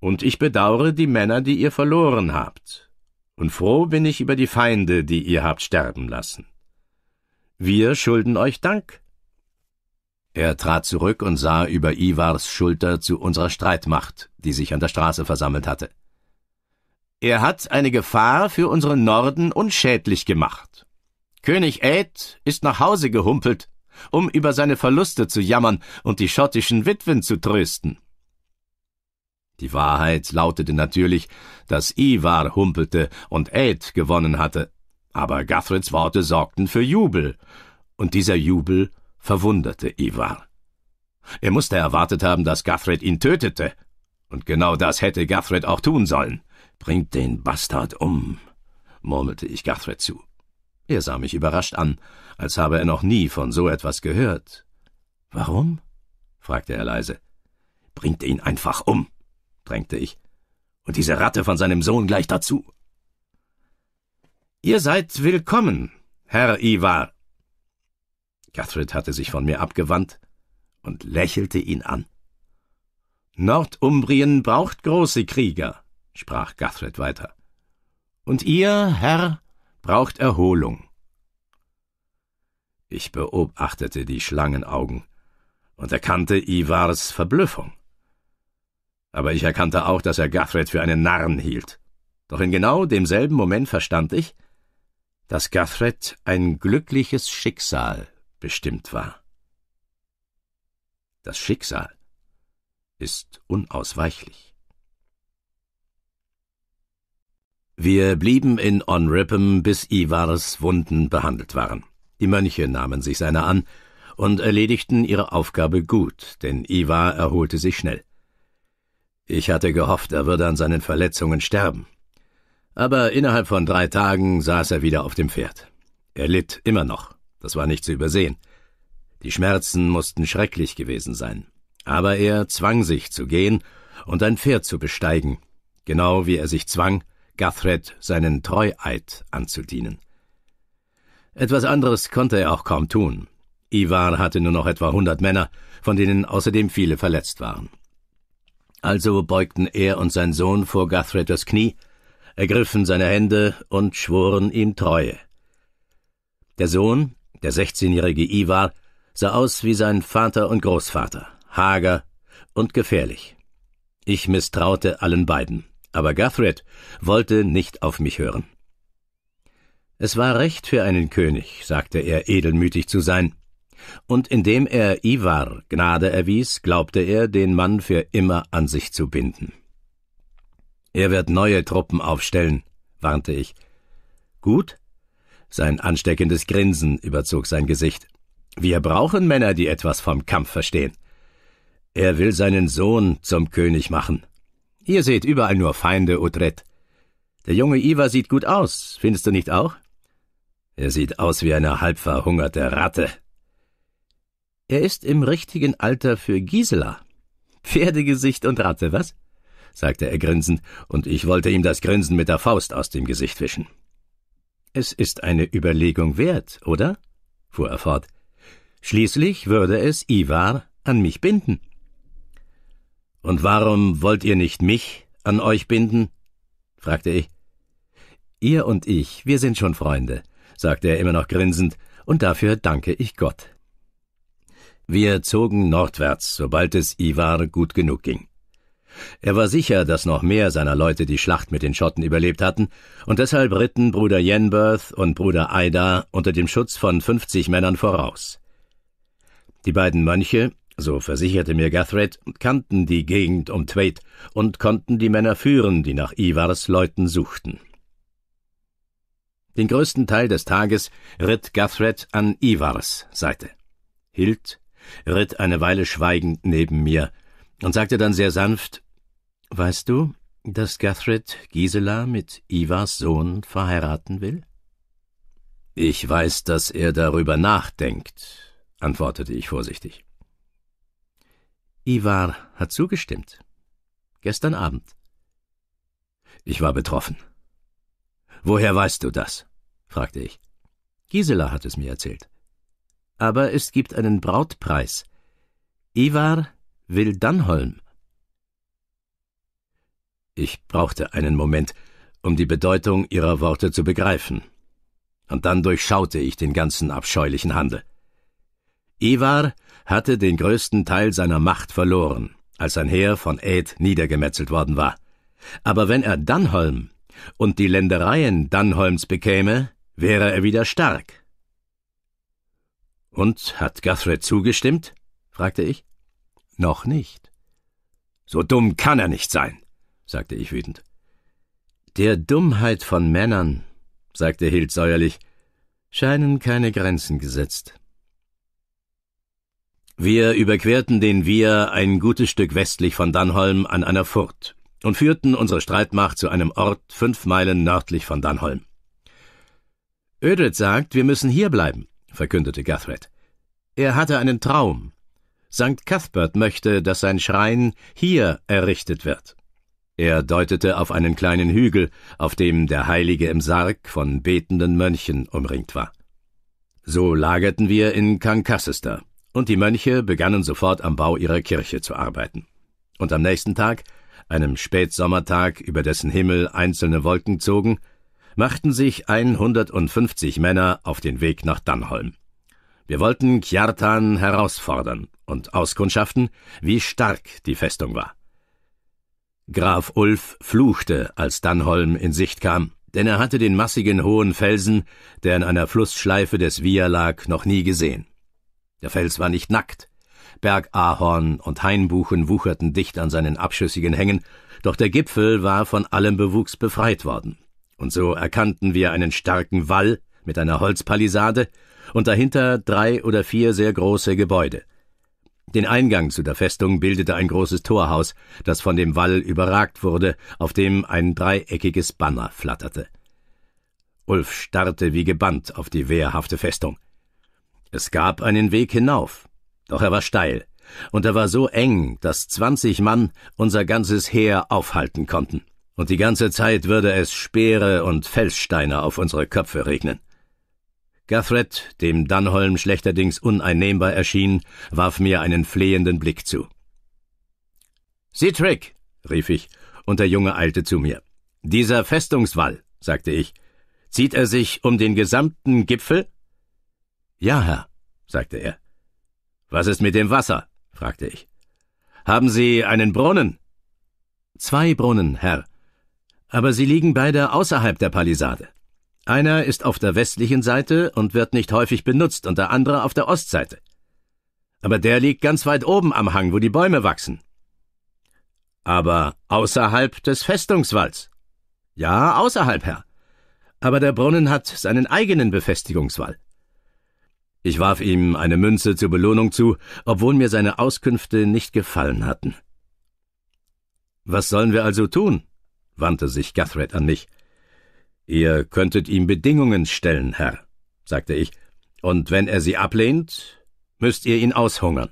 und ich bedauere die Männer, die ihr verloren habt, und froh bin ich über die Feinde, die ihr habt sterben lassen. Wir schulden euch Dank. Er trat zurück und sah über Ivars Schulter zu unserer Streitmacht, die sich an der Straße versammelt hatte. Er hat eine Gefahr für unseren Norden unschädlich gemacht. König Aed ist nach Hause gehumpelt, um über seine Verluste zu jammern und die schottischen Witwen zu trösten. Die Wahrheit lautete natürlich, dass Ivar humpelte und Aed gewonnen hatte, aber Guthreds Worte sorgten für Jubel, und dieser Jubel verwunderte Ivar. Er musste erwartet haben, dass Guthred ihn tötete. Und genau das hätte Guthred auch tun sollen. Bringt den Bastard um, murmelte ich Guthred zu. Er sah mich überrascht an, als habe er noch nie von so etwas gehört. Warum? fragte er leise. Bringt ihn einfach um, drängte ich. Und diese Ratte von seinem Sohn gleich dazu. Ihr seid willkommen, Herr Ivar, Guthrid hatte sich von mir abgewandt und lächelte ihn an. Nordumbrien braucht große Krieger, sprach Guthrid weiter. Und ihr, Herr, braucht Erholung. Ich beobachtete die Schlangenaugen und erkannte Ivars Verblüffung. Aber ich erkannte auch, dass er Guthred für einen Narren hielt. Doch in genau demselben Moment verstand ich, dass Guthred ein glückliches Schicksal bestimmt war. Das Schicksal ist unausweichlich. Wir blieben in Onrippem, bis Ivars Wunden behandelt waren. Die Mönche nahmen sich seiner an und erledigten ihre Aufgabe gut, denn Ivar erholte sich schnell. Ich hatte gehofft, er würde an seinen Verletzungen sterben. Aber innerhalb von drei Tagen saß er wieder auf dem Pferd. Er litt immer noch. Das war nicht zu übersehen. Die Schmerzen mussten schrecklich gewesen sein. Aber er zwang sich zu gehen und ein Pferd zu besteigen, genau wie er sich zwang, Guthred seinen Treueid anzudienen. Etwas anderes konnte er auch kaum tun. Ivar hatte nur noch etwa hundert Männer, von denen außerdem viele verletzt waren. Also beugten er und sein Sohn vor Guthred das Knie, ergriffen seine Hände und schworen ihm Treue. Der Sohn der 16-jährige Ivar sah aus wie sein Vater und Großvater, hager und gefährlich. Ich misstraute allen beiden, aber Guthred wollte nicht auf mich hören. Es war recht für einen König, sagte er, edelmütig zu sein. Und indem er Ivar Gnade erwies, glaubte er, den Mann für immer an sich zu binden. Er wird neue Truppen aufstellen, warnte ich. Gut, sein ansteckendes Grinsen überzog sein Gesicht. Wir brauchen Männer, die etwas vom Kampf verstehen. Er will seinen Sohn zum König machen. Ihr seht überall nur Feinde, Odret. Der junge Iva sieht gut aus, findest du nicht auch? Er sieht aus wie eine halbverhungerte Ratte. Er ist im richtigen Alter für Gisela. Pferdegesicht und Ratte, was? sagte er grinsend, und ich wollte ihm das Grinsen mit der Faust aus dem Gesicht wischen. Es ist eine Überlegung wert, oder? fuhr er fort. Schließlich würde es Ivar an mich binden. Und warum wollt ihr nicht mich an euch binden? fragte ich. Ihr und ich, wir sind schon Freunde, sagte er immer noch grinsend, und dafür danke ich Gott. Wir zogen nordwärts, sobald es Ivar gut genug ging. Er war sicher, dass noch mehr seiner Leute die Schlacht mit den Schotten überlebt hatten, und deshalb ritten Bruder Yenberth und Bruder Aida unter dem Schutz von fünfzig Männern voraus. Die beiden Mönche, so versicherte mir Gathred, kannten die Gegend um Tweed und konnten die Männer führen, die nach Ivars Leuten suchten. Den größten Teil des Tages ritt Gathred an Ivars Seite, hielt, ritt eine Weile schweigend neben mir und sagte dann sehr sanft, Weißt du, dass Gathred Gisela mit Ivas Sohn verheiraten will? Ich weiß, dass er darüber nachdenkt, antwortete ich vorsichtig. Ivar hat zugestimmt. Gestern Abend. Ich war betroffen. Woher weißt du das? fragte ich. Gisela hat es mir erzählt. Aber es gibt einen Brautpreis. Ivar will Dannholm ich brauchte einen Moment, um die Bedeutung ihrer Worte zu begreifen. Und dann durchschaute ich den ganzen abscheulichen Handel. Ivar hatte den größten Teil seiner Macht verloren, als sein Heer von Aed niedergemetzelt worden war. Aber wenn er Dannholm und die Ländereien Dannholms bekäme, wäre er wieder stark. Und hat Guthred zugestimmt? fragte ich. Noch nicht. So dumm kann er nicht sein sagte ich wütend. Der Dummheit von Männern, sagte Hild säuerlich, scheinen keine Grenzen gesetzt. Wir überquerten den Wir ein gutes Stück westlich von Dannholm an einer Furt und führten unsere Streitmacht zu einem Ort fünf Meilen nördlich von Dannholm. Ödet sagt, wir müssen hier bleiben, verkündete Guthred. Er hatte einen Traum. St. Cuthbert möchte, dass sein Schrein hier errichtet wird. Er deutete auf einen kleinen Hügel, auf dem der Heilige im Sarg von betenden Mönchen umringt war. So lagerten wir in Kankassester, und die Mönche begannen sofort am Bau ihrer Kirche zu arbeiten. Und am nächsten Tag, einem Spätsommertag, über dessen Himmel einzelne Wolken zogen, machten sich 150 Männer auf den Weg nach Dannholm. Wir wollten Kjartan herausfordern und auskundschaften, wie stark die Festung war. Graf Ulf fluchte, als Dannholm in Sicht kam, denn er hatte den massigen hohen Felsen, der in einer Flussschleife des Via lag, noch nie gesehen. Der Fels war nicht nackt. Bergahorn und Hainbuchen wucherten dicht an seinen abschüssigen Hängen, doch der Gipfel war von allem Bewuchs befreit worden. Und so erkannten wir einen starken Wall mit einer Holzpalisade und dahinter drei oder vier sehr große Gebäude – den Eingang zu der Festung bildete ein großes Torhaus, das von dem Wall überragt wurde, auf dem ein dreieckiges Banner flatterte. Ulf starrte wie gebannt auf die wehrhafte Festung. Es gab einen Weg hinauf, doch er war steil, und er war so eng, dass zwanzig Mann unser ganzes Heer aufhalten konnten, und die ganze Zeit würde es Speere und Felssteine auf unsere Köpfe regnen. Gaffret, dem Dunholm schlechterdings uneinnehmbar erschien, warf mir einen flehenden Blick zu. Sitrick, rief ich, und der Junge eilte zu mir. Dieser Festungswall, sagte ich, zieht er sich um den gesamten Gipfel? Ja, Herr, sagte er. Was ist mit dem Wasser? fragte ich. Haben Sie einen Brunnen? Zwei Brunnen, Herr. Aber sie liegen beide außerhalb der Palisade. Einer ist auf der westlichen Seite und wird nicht häufig benutzt und der andere auf der Ostseite. Aber der liegt ganz weit oben am Hang, wo die Bäume wachsen. Aber außerhalb des Festungswalls. Ja, außerhalb, Herr. Aber der Brunnen hat seinen eigenen Befestigungswall. Ich warf ihm eine Münze zur Belohnung zu, obwohl mir seine Auskünfte nicht gefallen hatten. Was sollen wir also tun? wandte sich Guthred an mich. Ihr könntet ihm Bedingungen stellen, Herr, sagte ich, und wenn er sie ablehnt, müsst ihr ihn aushungern.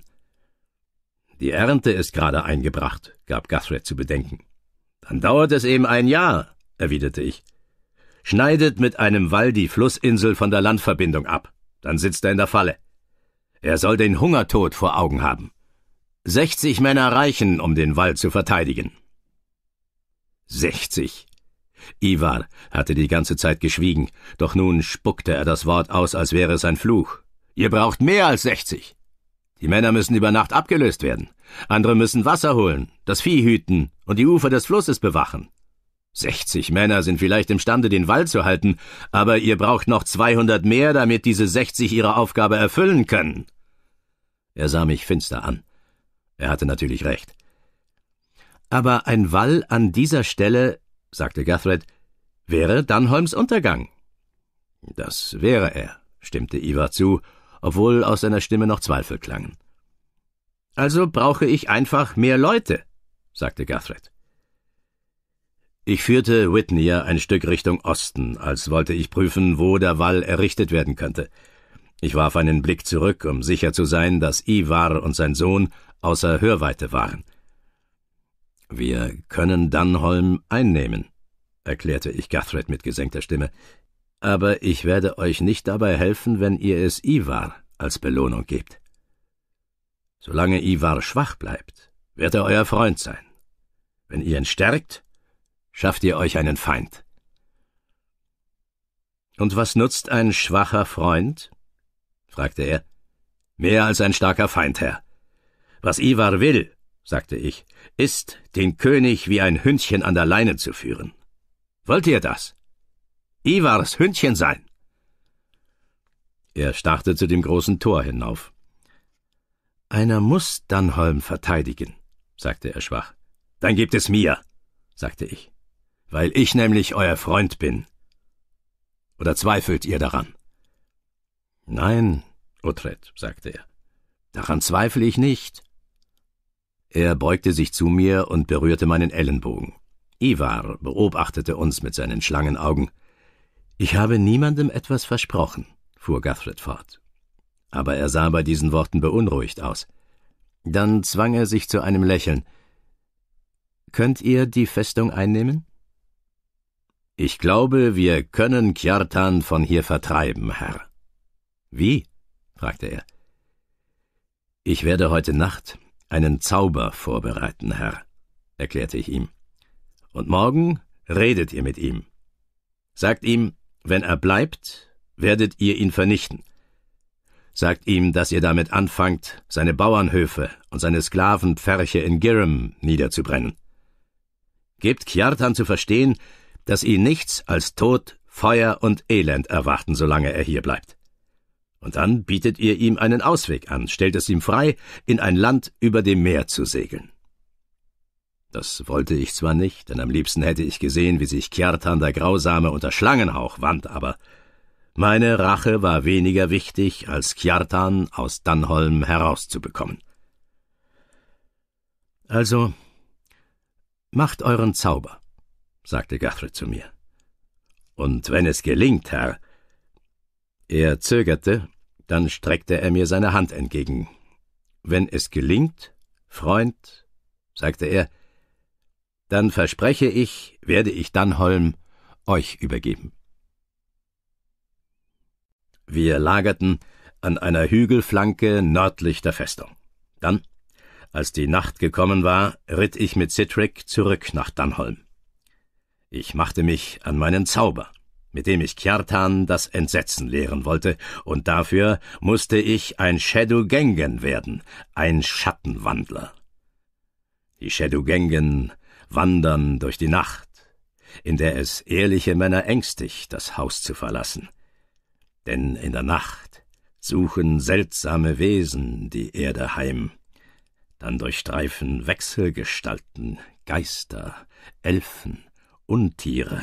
Die Ernte ist gerade eingebracht, gab Guthrie zu bedenken. Dann dauert es eben ein Jahr, erwiderte ich. Schneidet mit einem Wall die Flussinsel von der Landverbindung ab, dann sitzt er in der Falle. Er soll den Hungertod vor Augen haben. Sechzig Männer reichen, um den Wall zu verteidigen. Sechzig, Ivar hatte die ganze Zeit geschwiegen, doch nun spuckte er das Wort aus, als wäre es ein Fluch. Ihr braucht mehr als sechzig. Die Männer müssen über Nacht abgelöst werden. Andere müssen Wasser holen, das Vieh hüten und die Ufer des Flusses bewachen. Sechzig Männer sind vielleicht imstande, den Wall zu halten, aber ihr braucht noch zweihundert mehr, damit diese sechzig ihre Aufgabe erfüllen können. Er sah mich finster an. Er hatte natürlich recht. Aber ein Wall an dieser Stelle sagte Gathred, wäre Dunholms Untergang. Das wäre er, stimmte Ivar zu, obwohl aus seiner Stimme noch Zweifel klangen. Also brauche ich einfach mehr Leute, sagte Gathred. Ich führte Whitney ein Stück Richtung Osten, als wollte ich prüfen, wo der Wall errichtet werden könnte. Ich warf einen Blick zurück, um sicher zu sein, dass Ivar und sein Sohn außer Hörweite waren. Wir können Dunholm einnehmen, erklärte ich Guthred mit gesenkter Stimme. Aber ich werde euch nicht dabei helfen, wenn ihr es Ivar als Belohnung gebt. Solange Ivar schwach bleibt, wird er euer Freund sein. Wenn ihr ihn stärkt, schafft ihr euch einen Feind. Und was nutzt ein schwacher Freund? fragte er. Mehr als ein starker Feind, Herr. Was Ivar will, sagte ich, ist, den König wie ein Hündchen an der Leine zu führen. Wollt ihr das? Ivars Hündchen sein. Er starrte zu dem großen Tor hinauf. Einer muss Dannholm verteidigen, sagte er schwach. Dann gibt es mir, sagte ich, weil ich nämlich euer Freund bin. Oder zweifelt ihr daran? Nein, Utrecht, sagte er. Daran zweifle ich nicht. Er beugte sich zu mir und berührte meinen Ellenbogen. Ivar beobachtete uns mit seinen Schlangenaugen. Ich habe niemandem etwas versprochen, fuhr Guthred fort. Aber er sah bei diesen Worten beunruhigt aus. Dann zwang er sich zu einem Lächeln. Könnt ihr die Festung einnehmen? Ich glaube, wir können Kjartan von hier vertreiben, Herr. Wie? fragte er. Ich werde heute Nacht einen Zauber vorbereiten, Herr, erklärte ich ihm. Und morgen redet ihr mit ihm. Sagt ihm, wenn er bleibt, werdet ihr ihn vernichten. Sagt ihm, dass ihr damit anfangt, seine Bauernhöfe und seine Sklavenpferche in Girram niederzubrennen. Gebt Kjartan zu verstehen, dass ihn nichts als Tod, Feuer und Elend erwarten, solange er hier bleibt. Und dann bietet ihr ihm einen Ausweg an, stellt es ihm frei, in ein Land über dem Meer zu segeln. Das wollte ich zwar nicht, denn am liebsten hätte ich gesehen, wie sich Kjartan der Grausame unter Schlangenhauch wand, aber meine Rache war weniger wichtig, als Kjartan aus Dannholm herauszubekommen. Also, macht euren Zauber, sagte Gaffred zu mir. Und wenn es gelingt, Herr, er zögerte, dann streckte er mir seine Hand entgegen. Wenn es gelingt, Freund, sagte er, dann verspreche ich, werde ich Dannholm euch übergeben. Wir lagerten an einer Hügelflanke nördlich der Festung. Dann, als die Nacht gekommen war, ritt ich mit Citric zurück nach Dannholm. Ich machte mich an meinen Zauber mit dem ich Kjartan das Entsetzen lehren wollte, und dafür musste ich ein Shadow Shadugengen werden, ein Schattenwandler. Die Shadow Shadugengen wandern durch die Nacht, in der es ehrliche Männer ängstigt, das Haus zu verlassen. Denn in der Nacht suchen seltsame Wesen die Erde heim, dann durchstreifen Wechselgestalten, Geister, Elfen, Untiere,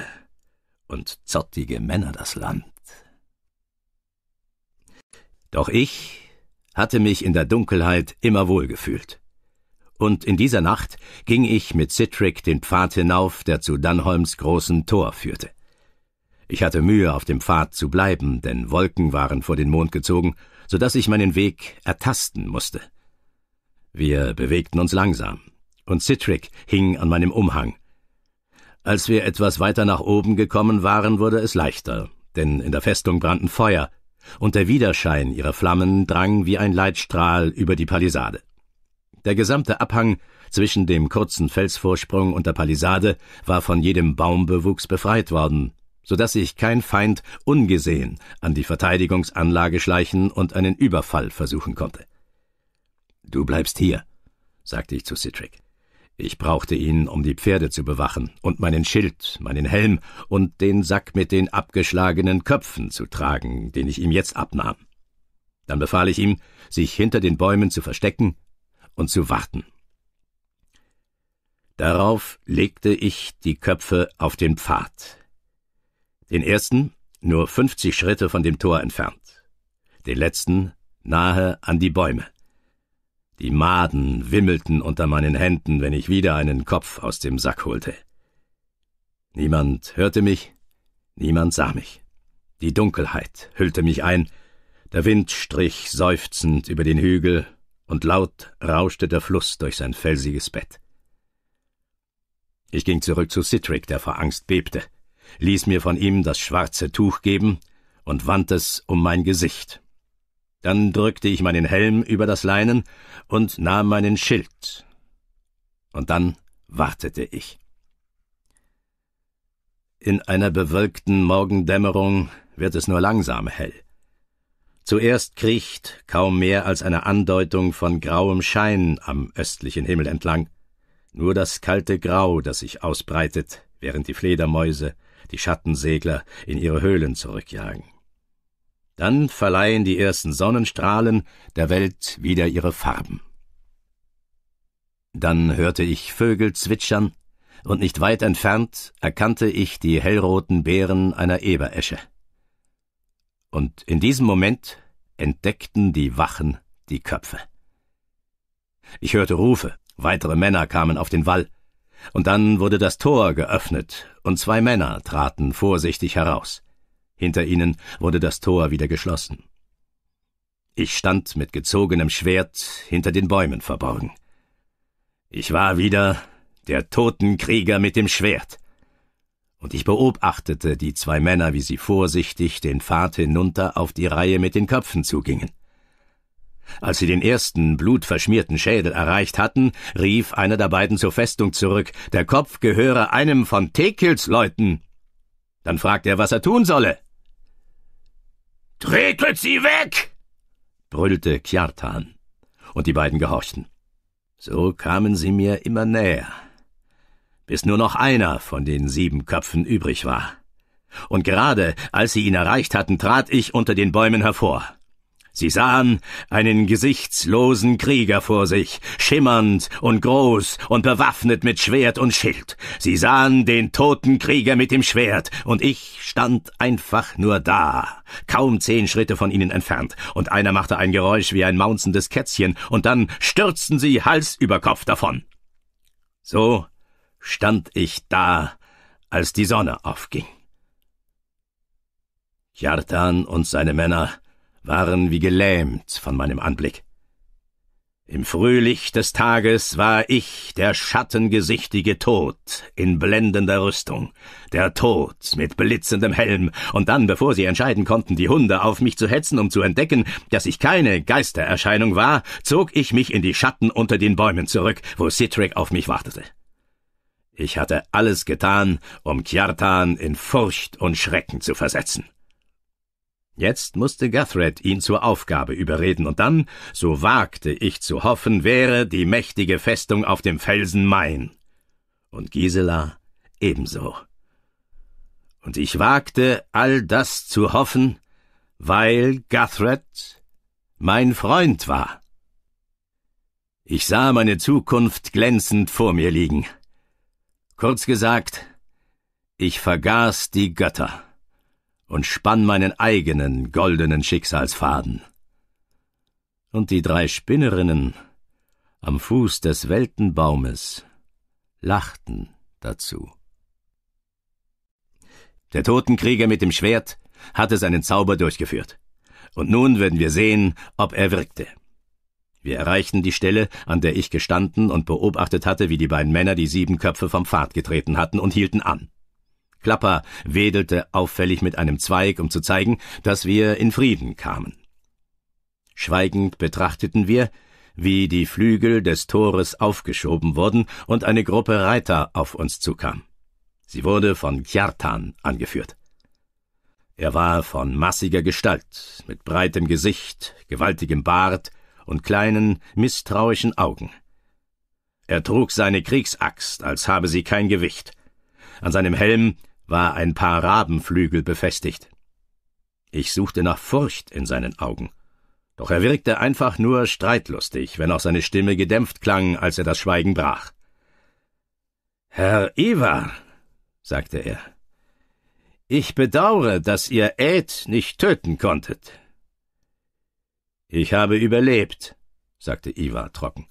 und zottige Männer das Land. Doch ich hatte mich in der Dunkelheit immer wohl gefühlt. Und in dieser Nacht ging ich mit Citric den Pfad hinauf, der zu Dunholms großen Tor führte. Ich hatte Mühe, auf dem Pfad zu bleiben, denn Wolken waren vor den Mond gezogen, so dass ich meinen Weg ertasten musste. Wir bewegten uns langsam, und Citric hing an meinem Umhang, als wir etwas weiter nach oben gekommen waren, wurde es leichter, denn in der Festung brannten Feuer, und der Widerschein ihrer Flammen drang wie ein Leitstrahl über die Palisade. Der gesamte Abhang zwischen dem kurzen Felsvorsprung und der Palisade war von jedem Baumbewuchs befreit worden, so dass sich kein Feind ungesehen an die Verteidigungsanlage schleichen und einen Überfall versuchen konnte. Du bleibst hier, sagte ich zu Citric. Ich brauchte ihn, um die Pferde zu bewachen und meinen Schild, meinen Helm und den Sack mit den abgeschlagenen Köpfen zu tragen, den ich ihm jetzt abnahm. Dann befahl ich ihm, sich hinter den Bäumen zu verstecken und zu warten. Darauf legte ich die Köpfe auf den Pfad. Den ersten nur fünfzig Schritte von dem Tor entfernt, den letzten nahe an die Bäume. Die Maden wimmelten unter meinen Händen, wenn ich wieder einen Kopf aus dem Sack holte. Niemand hörte mich, niemand sah mich. Die Dunkelheit hüllte mich ein, der Wind strich seufzend über den Hügel, und laut rauschte der Fluss durch sein felsiges Bett. Ich ging zurück zu Citric, der vor Angst bebte, ließ mir von ihm das schwarze Tuch geben und wand es um mein Gesicht dann drückte ich meinen Helm über das Leinen und nahm meinen Schild. Und dann wartete ich. In einer bewölkten Morgendämmerung wird es nur langsam hell. Zuerst kriecht kaum mehr als eine Andeutung von grauem Schein am östlichen Himmel entlang, nur das kalte Grau, das sich ausbreitet, während die Fledermäuse, die Schattensegler in ihre Höhlen zurückjagen. Dann verleihen die ersten Sonnenstrahlen der Welt wieder ihre Farben. Dann hörte ich Vögel zwitschern, und nicht weit entfernt erkannte ich die hellroten Beeren einer Eberesche. Und in diesem Moment entdeckten die Wachen die Köpfe. Ich hörte Rufe, weitere Männer kamen auf den Wall, und dann wurde das Tor geöffnet, und zwei Männer traten vorsichtig heraus. Hinter ihnen wurde das Tor wieder geschlossen. Ich stand mit gezogenem Schwert hinter den Bäumen verborgen. Ich war wieder der Totenkrieger mit dem Schwert. Und ich beobachtete die zwei Männer, wie sie vorsichtig den Pfad hinunter auf die Reihe mit den Köpfen zugingen. Als sie den ersten blutverschmierten Schädel erreicht hatten, rief einer der beiden zur Festung zurück, der Kopf gehöre einem von Tekels Leuten. Dann fragte er, was er tun solle. Tretet sie weg! brüllte Kjartan, und die beiden gehorchten. So kamen sie mir immer näher, bis nur noch einer von den sieben Köpfen übrig war. Und gerade als sie ihn erreicht hatten, trat ich unter den Bäumen hervor. Sie sahen einen gesichtslosen Krieger vor sich, schimmernd und groß und bewaffnet mit Schwert und Schild. Sie sahen den toten Krieger mit dem Schwert, und ich stand einfach nur da, kaum zehn Schritte von ihnen entfernt, und einer machte ein Geräusch wie ein maunzendes Kätzchen, und dann stürzten sie Hals über Kopf davon. So stand ich da, als die Sonne aufging. Jartan und seine Männer waren wie gelähmt von meinem Anblick. Im Frühlicht des Tages war ich der schattengesichtige Tod in blendender Rüstung, der Tod mit blitzendem Helm, und dann, bevor sie entscheiden konnten, die Hunde auf mich zu hetzen, um zu entdecken, dass ich keine Geistererscheinung war, zog ich mich in die Schatten unter den Bäumen zurück, wo Citric auf mich wartete. Ich hatte alles getan, um Kjartan in Furcht und Schrecken zu versetzen. Jetzt musste Guthred ihn zur Aufgabe überreden, und dann, so wagte ich zu hoffen, wäre die mächtige Festung auf dem Felsen mein. Und Gisela ebenso. Und ich wagte all das zu hoffen, weil Guthred mein Freund war. Ich sah meine Zukunft glänzend vor mir liegen. Kurz gesagt, ich vergaß die Götter und spann meinen eigenen goldenen Schicksalsfaden. Und die drei Spinnerinnen am Fuß des Weltenbaumes lachten dazu. Der Totenkrieger mit dem Schwert hatte seinen Zauber durchgeführt. Und nun würden wir sehen, ob er wirkte. Wir erreichten die Stelle, an der ich gestanden und beobachtet hatte, wie die beiden Männer die sieben Köpfe vom Pfad getreten hatten und hielten an. Klapper wedelte auffällig mit einem Zweig, um zu zeigen, dass wir in Frieden kamen. Schweigend betrachteten wir, wie die Flügel des Tores aufgeschoben wurden und eine Gruppe Reiter auf uns zukam. Sie wurde von Kjartan angeführt. Er war von massiger Gestalt, mit breitem Gesicht, gewaltigem Bart und kleinen, misstrauischen Augen. Er trug seine Kriegsaxt, als habe sie kein Gewicht. An seinem Helm war ein paar Rabenflügel befestigt. Ich suchte nach Furcht in seinen Augen. Doch er wirkte einfach nur streitlustig, wenn auch seine Stimme gedämpft klang, als er das Schweigen brach. Herr Ivar, sagte er, ich bedaure, dass ihr Äd nicht töten konntet. Ich habe überlebt, sagte Ivar trocken.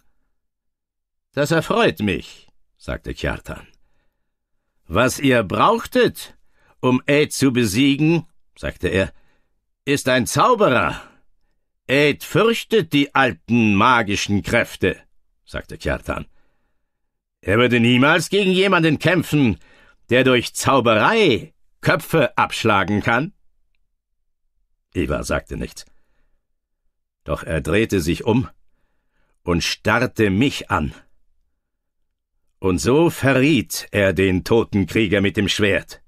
Das erfreut mich, sagte Kjartan. Was ihr brauchtet, um Ed zu besiegen, sagte er, ist ein Zauberer. Ed fürchtet die alten magischen Kräfte, sagte Kjartan. Er würde niemals gegen jemanden kämpfen, der durch Zauberei Köpfe abschlagen kann. Eva sagte nichts. Doch er drehte sich um und starrte mich an. Und so verriet er den toten Krieger mit dem Schwert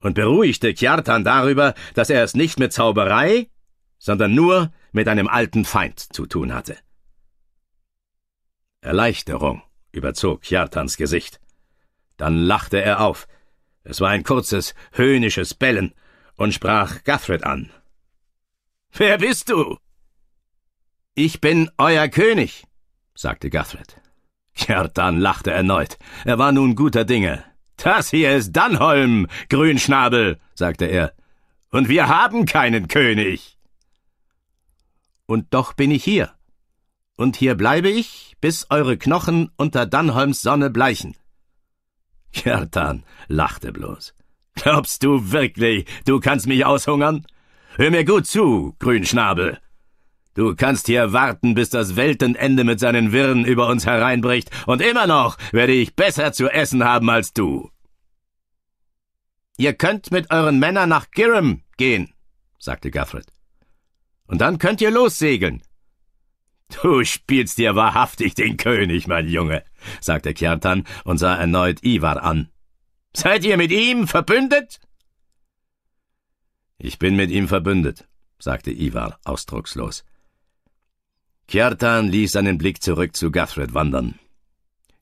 und beruhigte Kjartan darüber, dass er es nicht mit Zauberei, sondern nur mit einem alten Feind zu tun hatte. Erleichterung überzog Kjartans Gesicht. Dann lachte er auf. Es war ein kurzes, höhnisches Bellen und sprach Gaffred an. Wer bist du? Ich bin euer König, sagte Gaffred. Kjartan lachte erneut. Er war nun guter Dinge. Das hier ist Dannholm, Grünschnabel, sagte er. Und wir haben keinen König. Und doch bin ich hier. Und hier bleibe ich, bis eure Knochen unter Dannholms Sonne bleichen. Kjartan lachte bloß. Glaubst du wirklich, du kannst mich aushungern? Hör mir gut zu, Grünschnabel. Du kannst hier warten, bis das Weltenende mit seinen Wirren über uns hereinbricht, und immer noch werde ich besser zu essen haben als du. Ihr könnt mit euren Männern nach Girram gehen, sagte Guthred. Und dann könnt ihr lossegeln. Du spielst dir wahrhaftig den König, mein Junge, sagte Kjartan und sah erneut Ivar an. Seid ihr mit ihm verbündet? Ich bin mit ihm verbündet, sagte Ivar ausdruckslos. Kjartan ließ seinen Blick zurück zu Guthred wandern.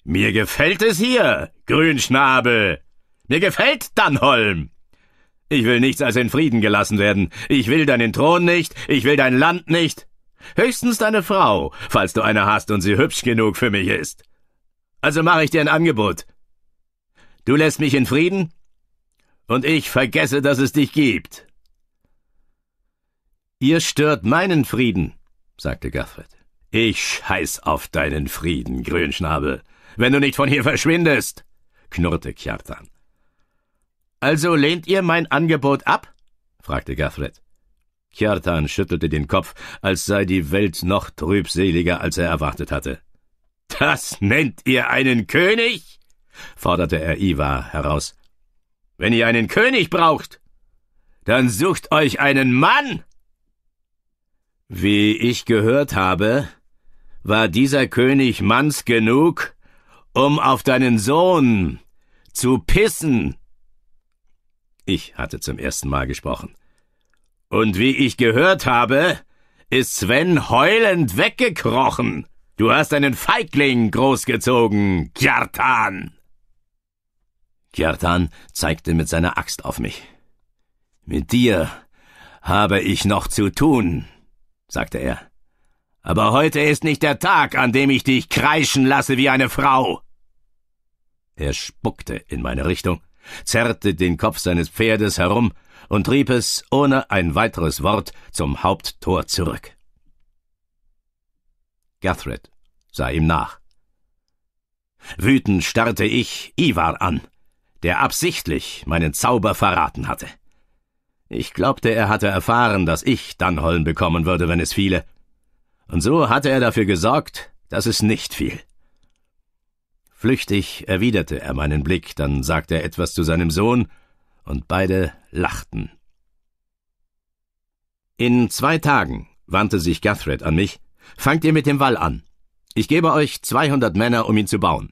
Mir gefällt es hier, Grünschnabel. Mir gefällt Dannholm. Ich will nichts als in Frieden gelassen werden. Ich will deinen Thron nicht, ich will dein Land nicht. Höchstens deine Frau, falls du eine hast und sie hübsch genug für mich ist. Also mache ich dir ein Angebot. Du lässt mich in Frieden, und ich vergesse, dass es dich gibt. Ihr stört meinen Frieden, sagte Guthred. Ich scheiß auf deinen Frieden, Grünschnabel, wenn du nicht von hier verschwindest, knurrte Kjartan. Also lehnt ihr mein Angebot ab? fragte Gathred. Kjartan schüttelte den Kopf, als sei die Welt noch trübseliger, als er erwartet hatte. Das nennt ihr einen König? forderte er Ivar heraus. Wenn ihr einen König braucht, dann sucht euch einen Mann! Wie ich gehört habe, war dieser König Manns genug, um auf deinen Sohn zu pissen. Ich hatte zum ersten Mal gesprochen. Und wie ich gehört habe, ist Sven heulend weggekrochen. Du hast einen Feigling großgezogen, Kjartan. Kjartan zeigte mit seiner Axt auf mich. Mit dir habe ich noch zu tun, sagte er aber heute ist nicht der Tag, an dem ich dich kreischen lasse wie eine Frau. Er spuckte in meine Richtung, zerrte den Kopf seines Pferdes herum und trieb es ohne ein weiteres Wort zum Haupttor zurück. Guthred sah ihm nach. Wütend starrte ich Ivar an, der absichtlich meinen Zauber verraten hatte. Ich glaubte, er hatte erfahren, dass ich Dannholm bekommen würde, wenn es fiele. Und so hatte er dafür gesorgt, dass es nicht fiel. Flüchtig erwiderte er meinen Blick, dann sagte er etwas zu seinem Sohn, und beide lachten. In zwei Tagen, wandte sich Guthred an mich, fangt ihr mit dem Wall an. Ich gebe euch 200 Männer, um ihn zu bauen.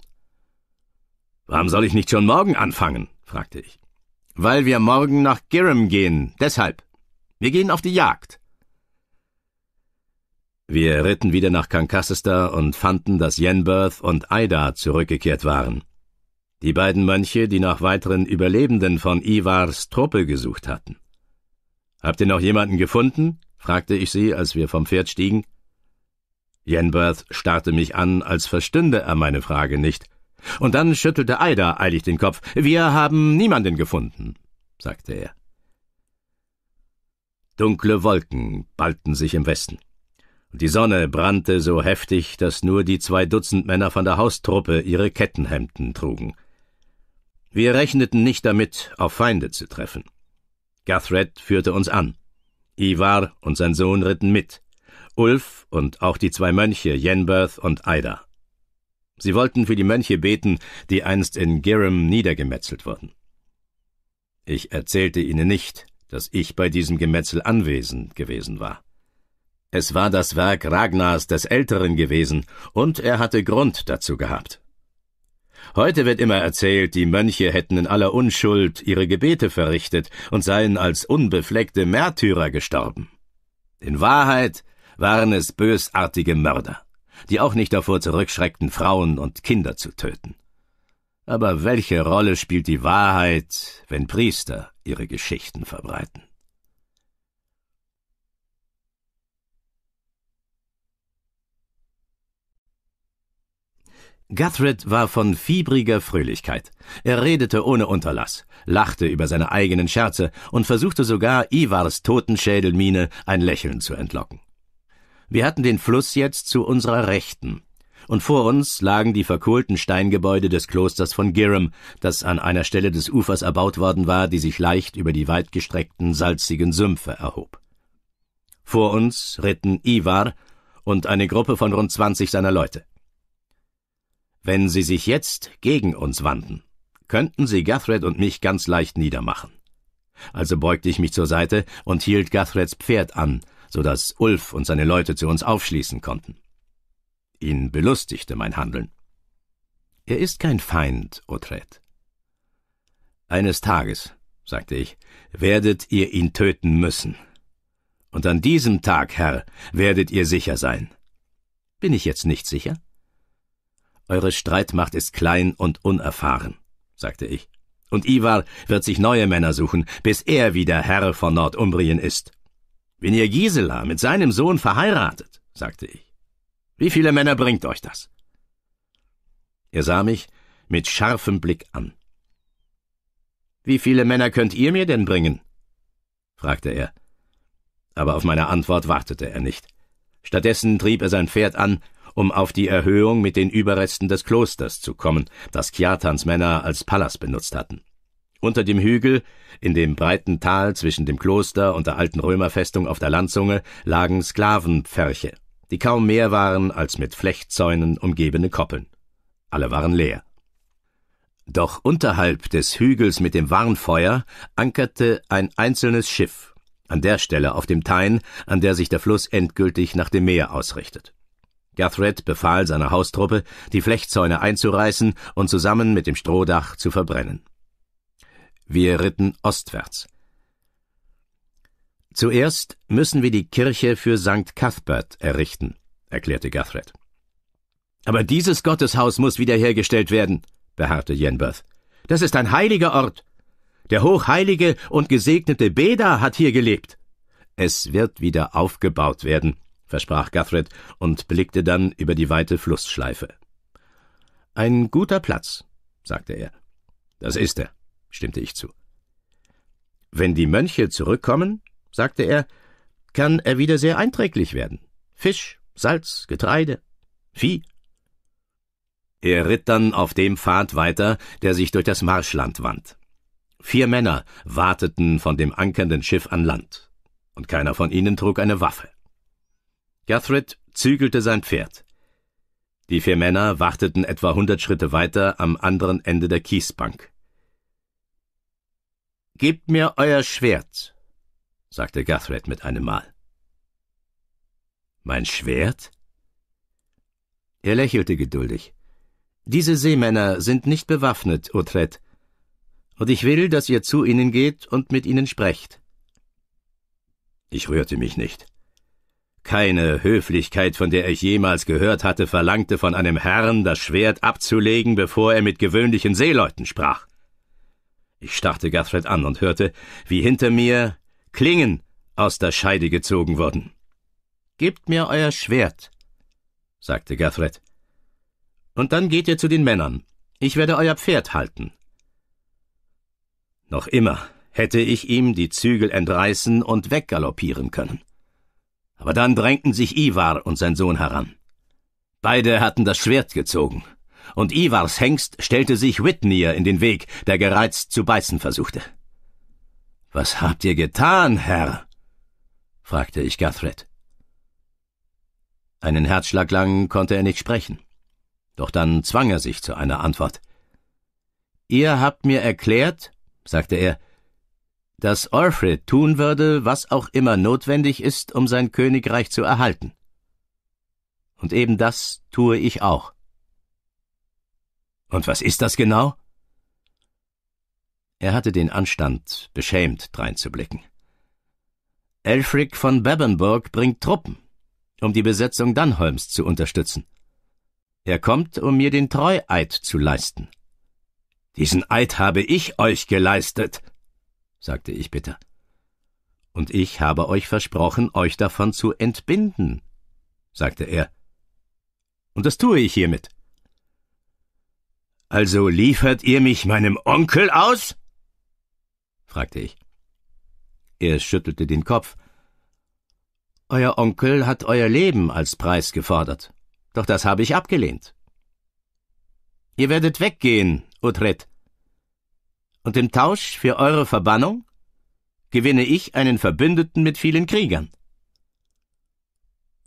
Warum soll ich nicht schon morgen anfangen? fragte ich. Weil wir morgen nach Girram gehen, deshalb. Wir gehen auf die Jagd. Wir ritten wieder nach Kankassester und fanden, dass Yenberth und Aida zurückgekehrt waren. Die beiden Mönche, die nach weiteren Überlebenden von Ivars Truppe gesucht hatten. Habt ihr noch jemanden gefunden? fragte ich sie, als wir vom Pferd stiegen. Yenberth starrte mich an, als verstünde er meine Frage nicht. Und dann schüttelte Aida eilig den Kopf. Wir haben niemanden gefunden, sagte er. Dunkle Wolken ballten sich im Westen. Die Sonne brannte so heftig, dass nur die zwei Dutzend Männer von der Haustruppe ihre Kettenhemden trugen. Wir rechneten nicht damit, auf Feinde zu treffen. Guthred führte uns an. Ivar und sein Sohn ritten mit. Ulf und auch die zwei Mönche Jenberth und Ida. Sie wollten für die Mönche beten, die einst in Giram niedergemetzelt wurden. Ich erzählte ihnen nicht, dass ich bei diesem Gemetzel anwesend gewesen war. Es war das Werk Ragnars des Älteren gewesen, und er hatte Grund dazu gehabt. Heute wird immer erzählt, die Mönche hätten in aller Unschuld ihre Gebete verrichtet und seien als unbefleckte Märtyrer gestorben. In Wahrheit waren es bösartige Mörder, die auch nicht davor zurückschreckten, Frauen und Kinder zu töten. Aber welche Rolle spielt die Wahrheit, wenn Priester ihre Geschichten verbreiten? Guthred war von fiebriger Fröhlichkeit. Er redete ohne Unterlass, lachte über seine eigenen Scherze und versuchte sogar Ivars Totenschädelmiene ein Lächeln zu entlocken. Wir hatten den Fluss jetzt zu unserer Rechten, und vor uns lagen die verkohlten Steingebäude des Klosters von Girram, das an einer Stelle des Ufers erbaut worden war, die sich leicht über die weitgestreckten, salzigen Sümpfe erhob. Vor uns ritten Ivar und eine Gruppe von rund zwanzig seiner Leute. Wenn sie sich jetzt gegen uns wandten, könnten sie Guthred und mich ganz leicht niedermachen. Also beugte ich mich zur Seite und hielt Guthreds Pferd an, so dass Ulf und seine Leute zu uns aufschließen konnten. Ihn belustigte mein Handeln. Er ist kein Feind, Otred. Eines Tages, sagte ich, werdet ihr ihn töten müssen. Und an diesem Tag, Herr, werdet ihr sicher sein. Bin ich jetzt nicht sicher? Eure Streitmacht ist klein und unerfahren, sagte ich. Und Ivar wird sich neue Männer suchen, bis er wieder Herr von Nordumbrien ist. Wenn ihr Gisela mit seinem Sohn verheiratet, sagte ich, wie viele Männer bringt euch das? Er sah mich mit scharfem Blick an. Wie viele Männer könnt ihr mir denn bringen? fragte er. Aber auf meine Antwort wartete er nicht. Stattdessen trieb er sein Pferd an um auf die Erhöhung mit den Überresten des Klosters zu kommen, das Kiatans Männer als Palast benutzt hatten. Unter dem Hügel, in dem breiten Tal zwischen dem Kloster und der alten Römerfestung auf der Landzunge, lagen Sklavenpferche, die kaum mehr waren als mit Flechtzäunen umgebene Koppeln. Alle waren leer. Doch unterhalb des Hügels mit dem Warnfeuer ankerte ein einzelnes Schiff, an der Stelle auf dem Tain, an der sich der Fluss endgültig nach dem Meer ausrichtet. Guthred befahl seiner Haustruppe, die Flechtzäune einzureißen und zusammen mit dem Strohdach zu verbrennen. Wir ritten ostwärts. Zuerst müssen wir die Kirche für St. Cuthbert errichten, erklärte Guthred. Aber dieses Gotteshaus muss wiederhergestellt werden, beharrte Yenbeth. Das ist ein heiliger Ort. Der hochheilige und gesegnete Beda hat hier gelebt. Es wird wieder aufgebaut werden, versprach Guthred und blickte dann über die weite Flussschleife. Ein guter Platz, sagte er. Das ist er, stimmte ich zu. Wenn die Mönche zurückkommen, sagte er, kann er wieder sehr einträglich werden. Fisch, Salz, Getreide, Vieh. Er ritt dann auf dem Pfad weiter, der sich durch das Marschland wand. Vier Männer warteten von dem ankernden Schiff an Land, und keiner von ihnen trug eine Waffe. Guthred zügelte sein Pferd. Die vier Männer warteten etwa hundert Schritte weiter am anderen Ende der Kiesbank. Gebt mir euer Schwert, sagte Guthred mit einem Mal. Mein Schwert? Er lächelte geduldig. Diese Seemänner sind nicht bewaffnet, Utrecht, und ich will, dass ihr zu ihnen geht und mit ihnen sprecht. Ich rührte mich nicht. Keine Höflichkeit, von der ich jemals gehört hatte, verlangte von einem Herrn, das Schwert abzulegen, bevor er mit gewöhnlichen Seeleuten sprach. Ich starrte Gathred an und hörte, wie hinter mir Klingen aus der Scheide gezogen wurden. Gebt mir euer Schwert, sagte Gathred. Und dann geht ihr zu den Männern. Ich werde euer Pferd halten. Noch immer hätte ich ihm die Zügel entreißen und weggaloppieren können. Aber dann drängten sich Ivar und sein Sohn heran. Beide hatten das Schwert gezogen, und Ivars Hengst stellte sich Whitnir in den Weg, der gereizt zu beißen versuchte. Was habt ihr getan, Herr? fragte ich Guthred. Einen Herzschlag lang konnte er nicht sprechen, doch dann zwang er sich zu einer Antwort. Ihr habt mir erklärt, sagte er, dass Alfred tun würde, was auch immer notwendig ist, um sein Königreich zu erhalten. Und eben das tue ich auch. Und was ist das genau? Er hatte den Anstand, beschämt dreinzublicken. Elfric von Babenburg bringt Truppen, um die Besetzung Dunholms zu unterstützen. Er kommt, um mir den Treueid zu leisten. Diesen Eid habe ich euch geleistet, sagte ich bitter. Und ich habe euch versprochen, euch davon zu entbinden, sagte er. Und das tue ich hiermit. Also liefert ihr mich meinem Onkel aus? fragte ich. Er schüttelte den Kopf. Euer Onkel hat euer Leben als Preis gefordert, doch das habe ich abgelehnt. Ihr werdet weggehen, Utrecht, und im Tausch für eure Verbannung gewinne ich einen Verbündeten mit vielen Kriegern.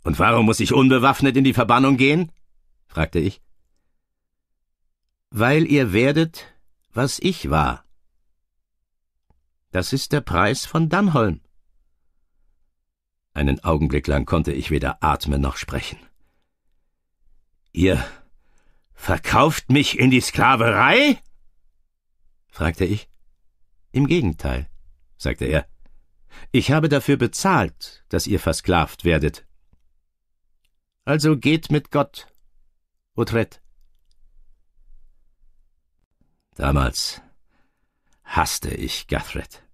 Und warum muss ich unbewaffnet in die Verbannung gehen? fragte ich. Weil ihr werdet, was ich war. Das ist der Preis von Dannholm. Einen Augenblick lang konnte ich weder atmen noch sprechen. Ihr verkauft mich in die Sklaverei? fragte ich. Im Gegenteil, sagte er. Ich habe dafür bezahlt, dass ihr versklavt werdet. Also geht mit Gott, Utrecht. Damals hasste ich Gathred.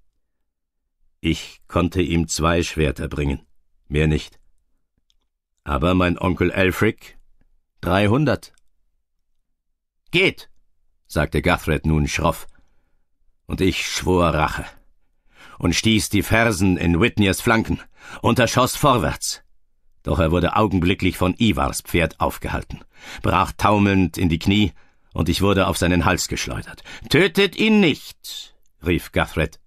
Ich konnte ihm zwei Schwerter bringen, mehr nicht. Aber mein Onkel Elfric dreihundert. Geht, sagte Gathred nun schroff. Und ich schwor Rache und stieß die Fersen in Whitneyers Flanken und erschoss vorwärts. Doch er wurde augenblicklich von Ivars Pferd aufgehalten, brach taumelnd in die Knie, und ich wurde auf seinen Hals geschleudert. Tötet ihn nicht, rief Guthred.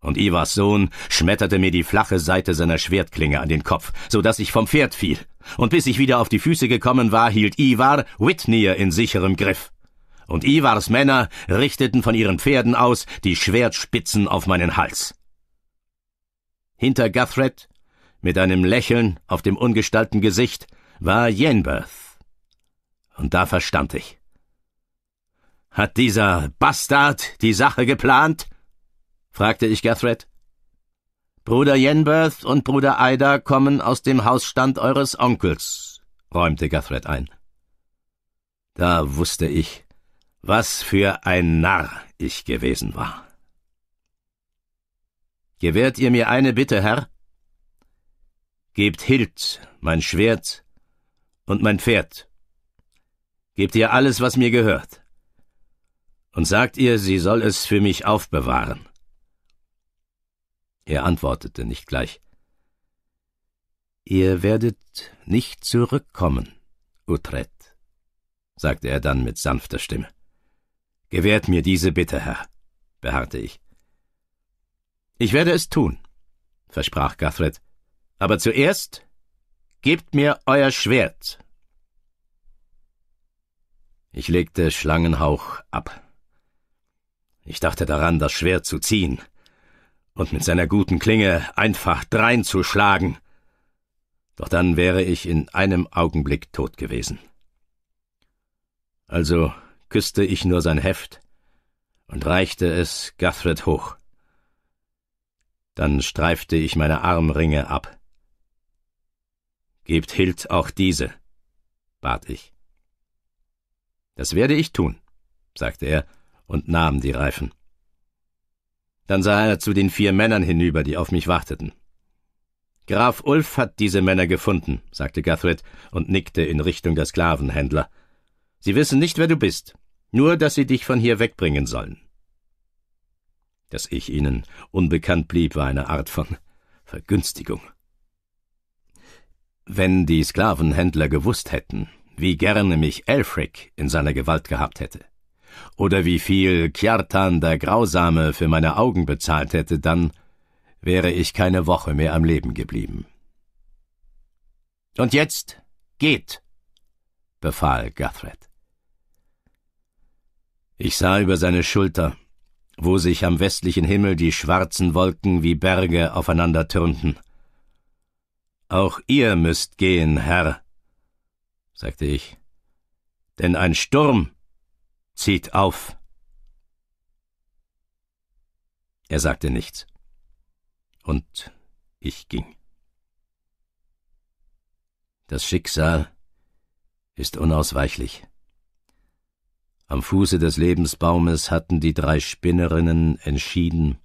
Und Ivars Sohn schmetterte mir die flache Seite seiner Schwertklinge an den Kopf, so dass ich vom Pferd fiel. Und bis ich wieder auf die Füße gekommen war, hielt Ivar Whitney in sicherem Griff und Ivars Männer richteten von ihren Pferden aus die Schwertspitzen auf meinen Hals. Hinter Guthred, mit einem Lächeln auf dem ungestalten Gesicht, war Yenberth. Und da verstand ich. Hat dieser Bastard die Sache geplant? fragte ich Guthred. Bruder Yenberth und Bruder Ida kommen aus dem Hausstand eures Onkels, räumte Guthred ein. Da wusste ich, was für ein Narr ich gewesen war. Gewährt ihr mir eine Bitte, Herr? Gebt Hild, mein Schwert und mein Pferd. Gebt ihr alles, was mir gehört. Und sagt ihr, sie soll es für mich aufbewahren. Er antwortete nicht gleich. Ihr werdet nicht zurückkommen, Utrecht, sagte er dann mit sanfter Stimme. Gewährt mir diese Bitte, Herr, beharrte ich. Ich werde es tun, versprach Gaffred, aber zuerst gebt mir euer Schwert. Ich legte Schlangenhauch ab. Ich dachte daran, das Schwert zu ziehen und mit seiner guten Klinge einfach dreinzuschlagen. Doch dann wäre ich in einem Augenblick tot gewesen. Also küßte ich nur sein Heft und reichte es Guthred hoch. Dann streifte ich meine Armringe ab. Gebt Hild auch diese, bat ich. Das werde ich tun, sagte er und nahm die Reifen. Dann sah er zu den vier Männern hinüber, die auf mich warteten. Graf Ulf hat diese Männer gefunden, sagte Guthred und nickte in Richtung der Sklavenhändler. Sie wissen nicht, wer du bist, nur dass sie dich von hier wegbringen sollen. Dass ich ihnen unbekannt blieb, war eine Art von Vergünstigung. Wenn die Sklavenhändler gewusst hätten, wie gerne mich Elfric in seiner Gewalt gehabt hätte, oder wie viel Kjartan der Grausame für meine Augen bezahlt hätte, dann wäre ich keine Woche mehr am Leben geblieben. Und jetzt geht, befahl Guthred. Ich sah über seine Schulter, wo sich am westlichen Himmel die schwarzen Wolken wie Berge aufeinander türmten. Auch ihr müsst gehen, Herr, sagte ich, denn ein Sturm zieht auf. Er sagte nichts, und ich ging. Das Schicksal ist unausweichlich. Am Fuße des Lebensbaumes hatten die drei Spinnerinnen entschieden,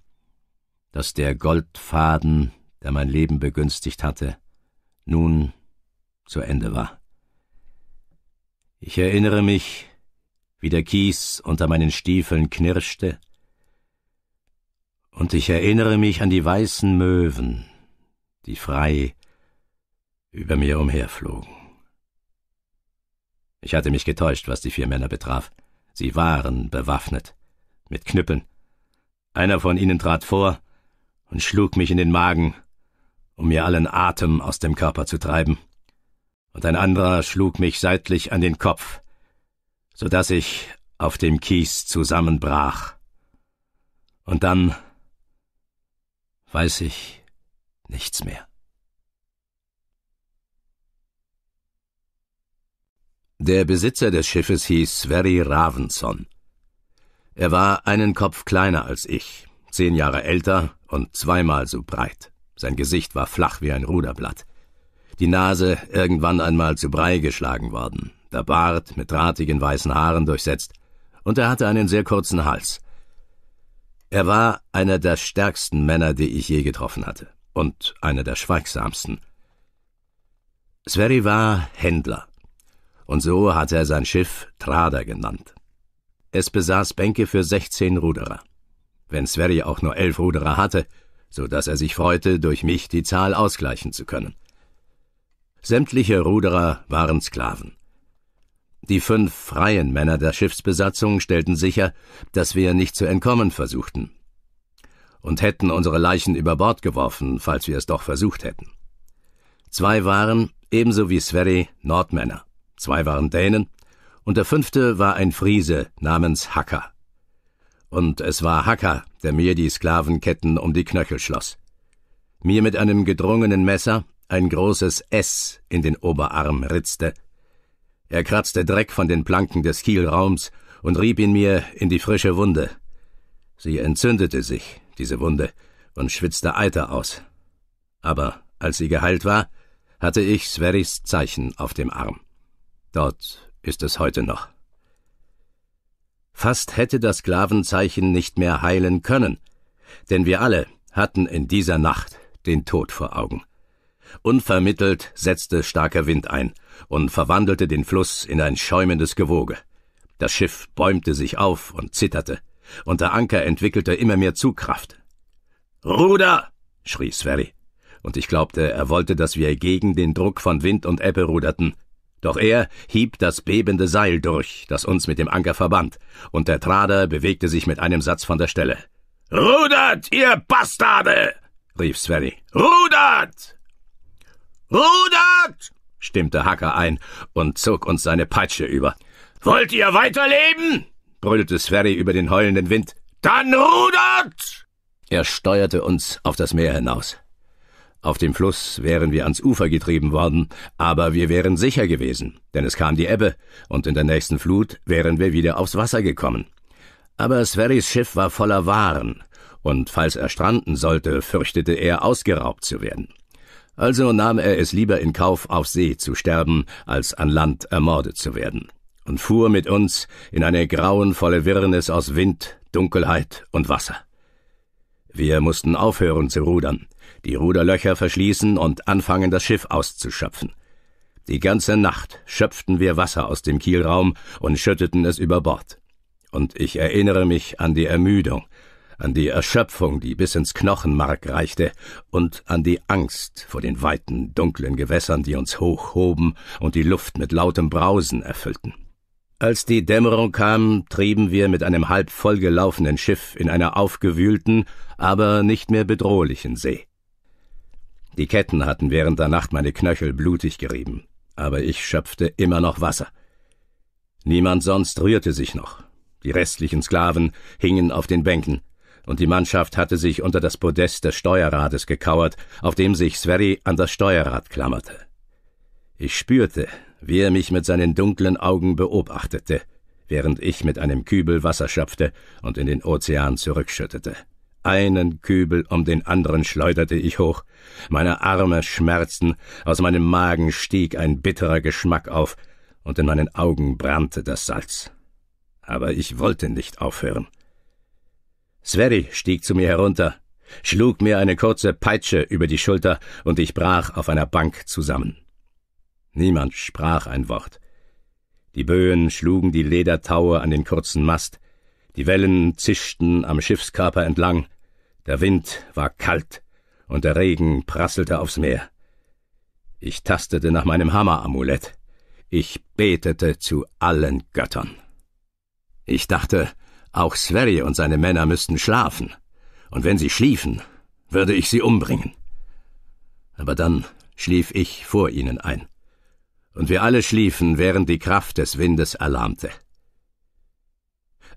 dass der Goldfaden, der mein Leben begünstigt hatte, nun zu Ende war. Ich erinnere mich, wie der Kies unter meinen Stiefeln knirschte, und ich erinnere mich an die weißen Möwen, die frei über mir umherflogen. Ich hatte mich getäuscht, was die vier Männer betraf. Sie waren bewaffnet, mit Knüppeln. Einer von ihnen trat vor und schlug mich in den Magen, um mir allen Atem aus dem Körper zu treiben, und ein anderer schlug mich seitlich an den Kopf, so dass ich auf dem Kies zusammenbrach. Und dann weiß ich nichts mehr. Der Besitzer des Schiffes hieß Sverry Ravenson. Er war einen Kopf kleiner als ich, zehn Jahre älter und zweimal so breit. Sein Gesicht war flach wie ein Ruderblatt. Die Nase irgendwann einmal zu Brei geschlagen worden, der Bart mit drahtigen weißen Haaren durchsetzt, und er hatte einen sehr kurzen Hals. Er war einer der stärksten Männer, die ich je getroffen hatte, und einer der schweigsamsten. Sverry war Händler und so hatte er sein Schiff Trader genannt. Es besaß Bänke für 16 Ruderer. Wenn Sverri auch nur elf Ruderer hatte, so dass er sich freute, durch mich die Zahl ausgleichen zu können. Sämtliche Ruderer waren Sklaven. Die fünf freien Männer der Schiffsbesatzung stellten sicher, dass wir nicht zu entkommen versuchten und hätten unsere Leichen über Bord geworfen, falls wir es doch versucht hätten. Zwei waren, ebenso wie Sverri, Nordmänner zwei waren Dänen und der fünfte war ein Friese namens Hacker. Und es war Hacker, der mir die Sklavenketten um die Knöchel schloss. Mir mit einem gedrungenen Messer ein großes S in den Oberarm ritzte. Er kratzte Dreck von den Planken des Kielraums und rieb ihn mir in die frische Wunde. Sie entzündete sich, diese Wunde, und schwitzte Eiter aus. Aber als sie geheilt war, hatte ich Sverris Zeichen auf dem Arm. Dort ist es heute noch. Fast hätte das Sklavenzeichen nicht mehr heilen können, denn wir alle hatten in dieser Nacht den Tod vor Augen. Unvermittelt setzte starker Wind ein und verwandelte den Fluss in ein schäumendes Gewoge. Das Schiff bäumte sich auf und zitterte, und der Anker entwickelte immer mehr Zugkraft. Ruder! schrie Sverry, und ich glaubte, er wollte, dass wir gegen den Druck von Wind und Ebbe ruderten, doch er hieb das bebende Seil durch, das uns mit dem Anker verband, und der Trader bewegte sich mit einem Satz von der Stelle. Rudert, ihr Bastarde! rief Sverry. Rudert! Rudert! stimmte Hacker ein und zog uns seine Peitsche über. Wollt ihr weiterleben? brüllte Sverry über den heulenden Wind. Dann rudert! Er steuerte uns auf das Meer hinaus. Auf dem Fluss wären wir ans Ufer getrieben worden, aber wir wären sicher gewesen, denn es kam die Ebbe, und in der nächsten Flut wären wir wieder aufs Wasser gekommen. Aber Sverrys Schiff war voller Waren, und falls er stranden sollte, fürchtete er, ausgeraubt zu werden. Also nahm er es lieber in Kauf, auf See zu sterben, als an Land ermordet zu werden, und fuhr mit uns in eine grauenvolle Wirrnis aus Wind, Dunkelheit und Wasser. Wir mussten aufhören zu rudern, die Ruderlöcher verschließen und anfangen, das Schiff auszuschöpfen. Die ganze Nacht schöpften wir Wasser aus dem Kielraum und schütteten es über Bord. Und ich erinnere mich an die Ermüdung, an die Erschöpfung, die bis ins Knochenmark reichte, und an die Angst vor den weiten, dunklen Gewässern, die uns hochhoben und die Luft mit lautem Brausen erfüllten. Als die Dämmerung kam, trieben wir mit einem halb vollgelaufenen Schiff in einer aufgewühlten, aber nicht mehr bedrohlichen See. Die Ketten hatten während der Nacht meine Knöchel blutig gerieben, aber ich schöpfte immer noch Wasser. Niemand sonst rührte sich noch. Die restlichen Sklaven hingen auf den Bänken, und die Mannschaft hatte sich unter das Podest des Steuerrades gekauert, auf dem sich Sverry an das Steuerrad klammerte. Ich spürte, wie er mich mit seinen dunklen Augen beobachtete, während ich mit einem Kübel Wasser schöpfte und in den Ozean zurückschüttete. Einen Kübel um den anderen schleuderte ich hoch. Meine Arme schmerzten, aus meinem Magen stieg ein bitterer Geschmack auf, und in meinen Augen brannte das Salz. Aber ich wollte nicht aufhören. Sveri stieg zu mir herunter, schlug mir eine kurze Peitsche über die Schulter, und ich brach auf einer Bank zusammen. Niemand sprach ein Wort. Die Böen schlugen die Ledertaue an den kurzen Mast, die Wellen zischten am Schiffskörper entlang, der Wind war kalt und der Regen prasselte aufs Meer. Ich tastete nach meinem Hammeramulett. Ich betete zu allen Göttern. Ich dachte, auch Sverri und seine Männer müssten schlafen, und wenn sie schliefen, würde ich sie umbringen. Aber dann schlief ich vor ihnen ein, und wir alle schliefen, während die Kraft des Windes erlahmte.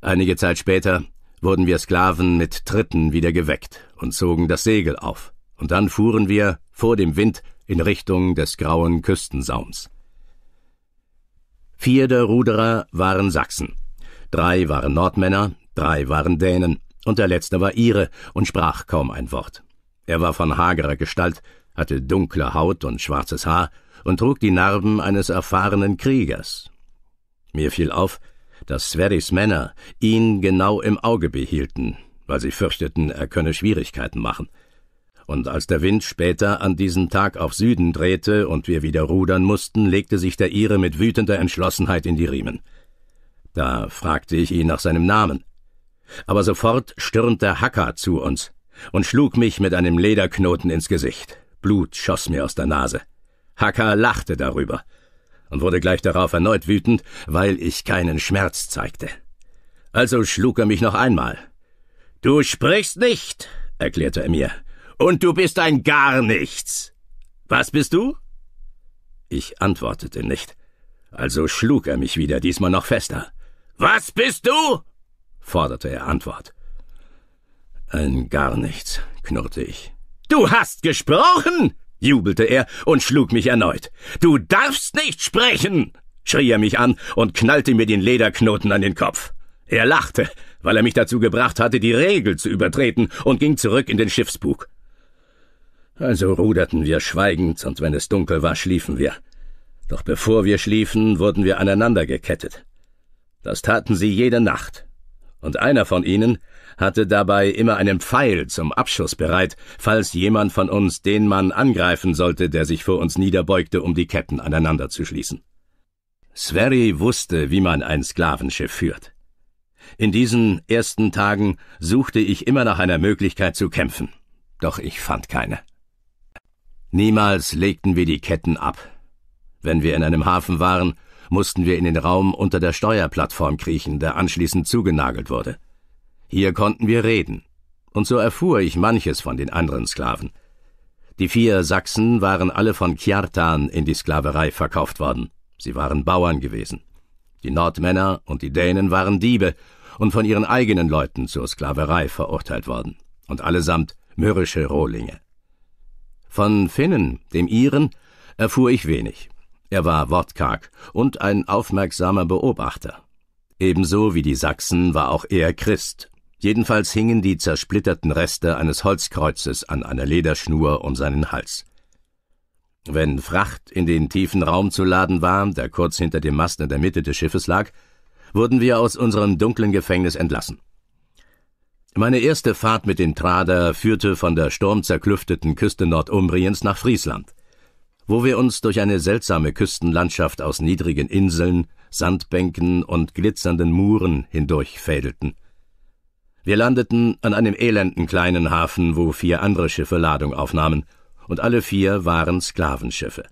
Einige Zeit später wurden wir Sklaven mit Tritten wieder geweckt und zogen das Segel auf, und dann fuhren wir vor dem Wind in Richtung des grauen Küstensaums. Vier der Ruderer waren Sachsen, drei waren Nordmänner, drei waren Dänen, und der letzte war ihre und sprach kaum ein Wort. Er war von hagerer Gestalt, hatte dunkle Haut und schwarzes Haar und trug die Narben eines erfahrenen Kriegers. Mir fiel auf, dass Sverris Männer ihn genau im Auge behielten, weil sie fürchteten, er könne Schwierigkeiten machen. Und als der Wind später an diesem Tag auf Süden drehte und wir wieder rudern mussten, legte sich der Ire mit wütender Entschlossenheit in die Riemen. Da fragte ich ihn nach seinem Namen. Aber sofort stürmte Hacker zu uns und schlug mich mit einem Lederknoten ins Gesicht. Blut schoss mir aus der Nase. Hacker lachte darüber und wurde gleich darauf erneut wütend, weil ich keinen Schmerz zeigte. Also schlug er mich noch einmal. Du sprichst nicht, erklärte er mir, und du bist ein gar nichts. Was bist du? Ich antwortete nicht. Also schlug er mich wieder, diesmal noch fester. Was bist du? forderte er Antwort. Ein gar nichts, knurrte ich. Du hast gesprochen? jubelte er und schlug mich erneut. Du darfst nicht sprechen! schrie er mich an und knallte mir den Lederknoten an den Kopf. Er lachte, weil er mich dazu gebracht hatte, die Regel zu übertreten, und ging zurück in den Schiffsbug. Also ruderten wir schweigend, und wenn es dunkel war, schliefen wir. Doch bevor wir schliefen, wurden wir aneinander gekettet. Das taten sie jede Nacht. Und einer von ihnen, hatte dabei immer einen Pfeil zum Abschuss bereit, falls jemand von uns den Mann angreifen sollte, der sich vor uns niederbeugte, um die Ketten aneinander zu schließen. Sverri wusste, wie man ein Sklavenschiff führt. In diesen ersten Tagen suchte ich immer nach einer Möglichkeit zu kämpfen, doch ich fand keine. Niemals legten wir die Ketten ab. Wenn wir in einem Hafen waren, mussten wir in den Raum unter der Steuerplattform kriechen, der anschließend zugenagelt wurde. Hier konnten wir reden, und so erfuhr ich manches von den anderen Sklaven. Die vier Sachsen waren alle von Kjartan in die Sklaverei verkauft worden. Sie waren Bauern gewesen. Die Nordmänner und die Dänen waren Diebe und von ihren eigenen Leuten zur Sklaverei verurteilt worden, und allesamt mürrische Rohlinge. Von Finnen, dem Iren, erfuhr ich wenig. Er war wortkarg und ein aufmerksamer Beobachter. Ebenso wie die Sachsen war auch er Christ Jedenfalls hingen die zersplitterten Reste eines Holzkreuzes an einer Lederschnur um seinen Hals. Wenn Fracht in den tiefen Raum zu laden war, der kurz hinter dem Mast in der Mitte des Schiffes lag, wurden wir aus unserem dunklen Gefängnis entlassen. Meine erste Fahrt mit dem Trader führte von der sturmzerklüfteten Küste Nordumbriens nach Friesland, wo wir uns durch eine seltsame Küstenlandschaft aus niedrigen Inseln, Sandbänken und glitzernden Muren hindurchfädelten. Wir landeten an einem elenden kleinen Hafen, wo vier andere Schiffe Ladung aufnahmen, und alle vier waren Sklavenschiffe.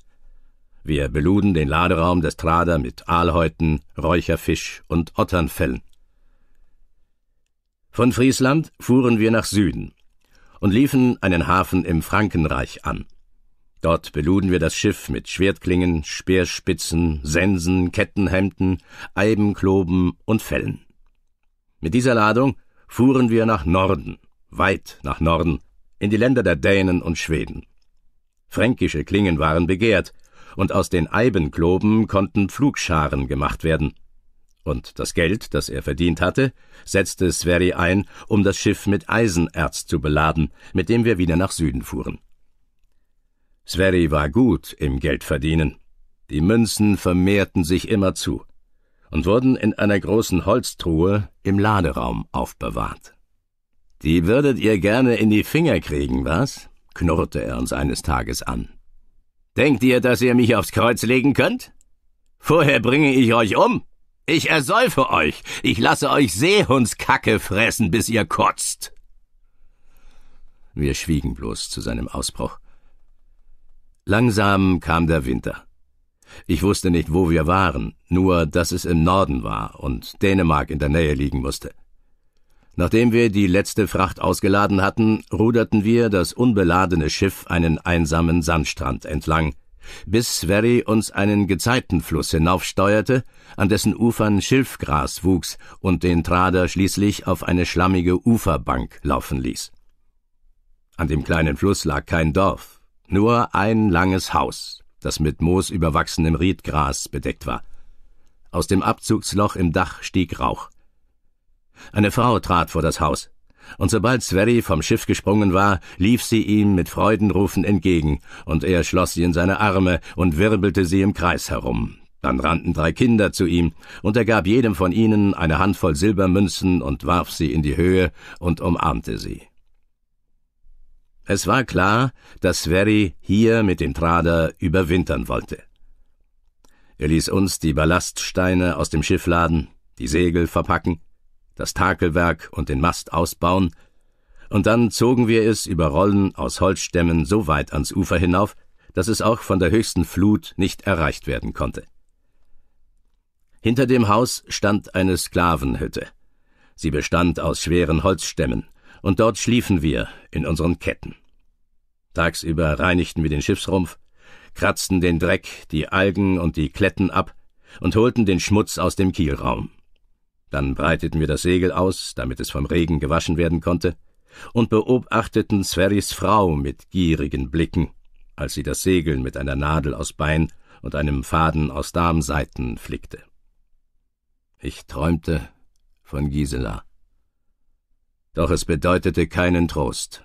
Wir beluden den Laderaum des Trader mit Aalhäuten, Räucherfisch und Otternfellen. Von Friesland fuhren wir nach Süden und liefen einen Hafen im Frankenreich an. Dort beluden wir das Schiff mit Schwertklingen, Speerspitzen, Sensen, Kettenhemden, Eibenkloben und Fellen. Mit dieser Ladung fuhren wir nach Norden, weit nach Norden, in die Länder der Dänen und Schweden. Fränkische Klingen waren begehrt, und aus den Eibenkloben konnten Pflugscharen gemacht werden. Und das Geld, das er verdient hatte, setzte Sverri ein, um das Schiff mit Eisenerz zu beladen, mit dem wir wieder nach Süden fuhren. Sverri war gut im Geldverdienen. Die Münzen vermehrten sich immerzu und wurden in einer großen Holztruhe im Laderaum aufbewahrt. Die würdet ihr gerne in die Finger kriegen, was? knurrte er uns eines Tages an. Denkt ihr, dass ihr mich aufs Kreuz legen könnt? Vorher bringe ich euch um. Ich ersäufe euch. Ich lasse euch Seehundskacke fressen, bis ihr kotzt. Wir schwiegen bloß zu seinem Ausbruch. Langsam kam der Winter. Ich wusste nicht, wo wir waren, nur dass es im Norden war und Dänemark in der Nähe liegen musste. Nachdem wir die letzte Fracht ausgeladen hatten, ruderten wir das unbeladene Schiff einen einsamen Sandstrand entlang, bis Sverry uns einen Gezeitenfluss hinaufsteuerte, an dessen Ufern Schilfgras wuchs und den Trader schließlich auf eine schlammige Uferbank laufen ließ. An dem kleinen Fluss lag kein Dorf, nur ein langes Haus, das mit Moos überwachsenem Riedgras bedeckt war. Aus dem Abzugsloch im Dach stieg Rauch. Eine Frau trat vor das Haus, und sobald Sverry vom Schiff gesprungen war, lief sie ihm mit Freudenrufen entgegen, und er schloss sie in seine Arme und wirbelte sie im Kreis herum. Dann rannten drei Kinder zu ihm, und er gab jedem von ihnen eine Handvoll Silbermünzen und warf sie in die Höhe und umarmte sie. Es war klar, dass Sverri hier mit den Trader überwintern wollte. Er ließ uns die Ballaststeine aus dem Schiff laden, die Segel verpacken, das Takelwerk und den Mast ausbauen, und dann zogen wir es über Rollen aus Holzstämmen so weit ans Ufer hinauf, dass es auch von der höchsten Flut nicht erreicht werden konnte. Hinter dem Haus stand eine Sklavenhütte. Sie bestand aus schweren Holzstämmen, und dort schliefen wir in unseren Ketten. Tagsüber reinigten wir den Schiffsrumpf, kratzten den Dreck, die Algen und die Kletten ab und holten den Schmutz aus dem Kielraum. Dann breiteten wir das Segel aus, damit es vom Regen gewaschen werden konnte, und beobachteten Sverris Frau mit gierigen Blicken, als sie das Segel mit einer Nadel aus Bein und einem Faden aus Darmseiten flickte. Ich träumte von Gisela. Doch es bedeutete keinen Trost.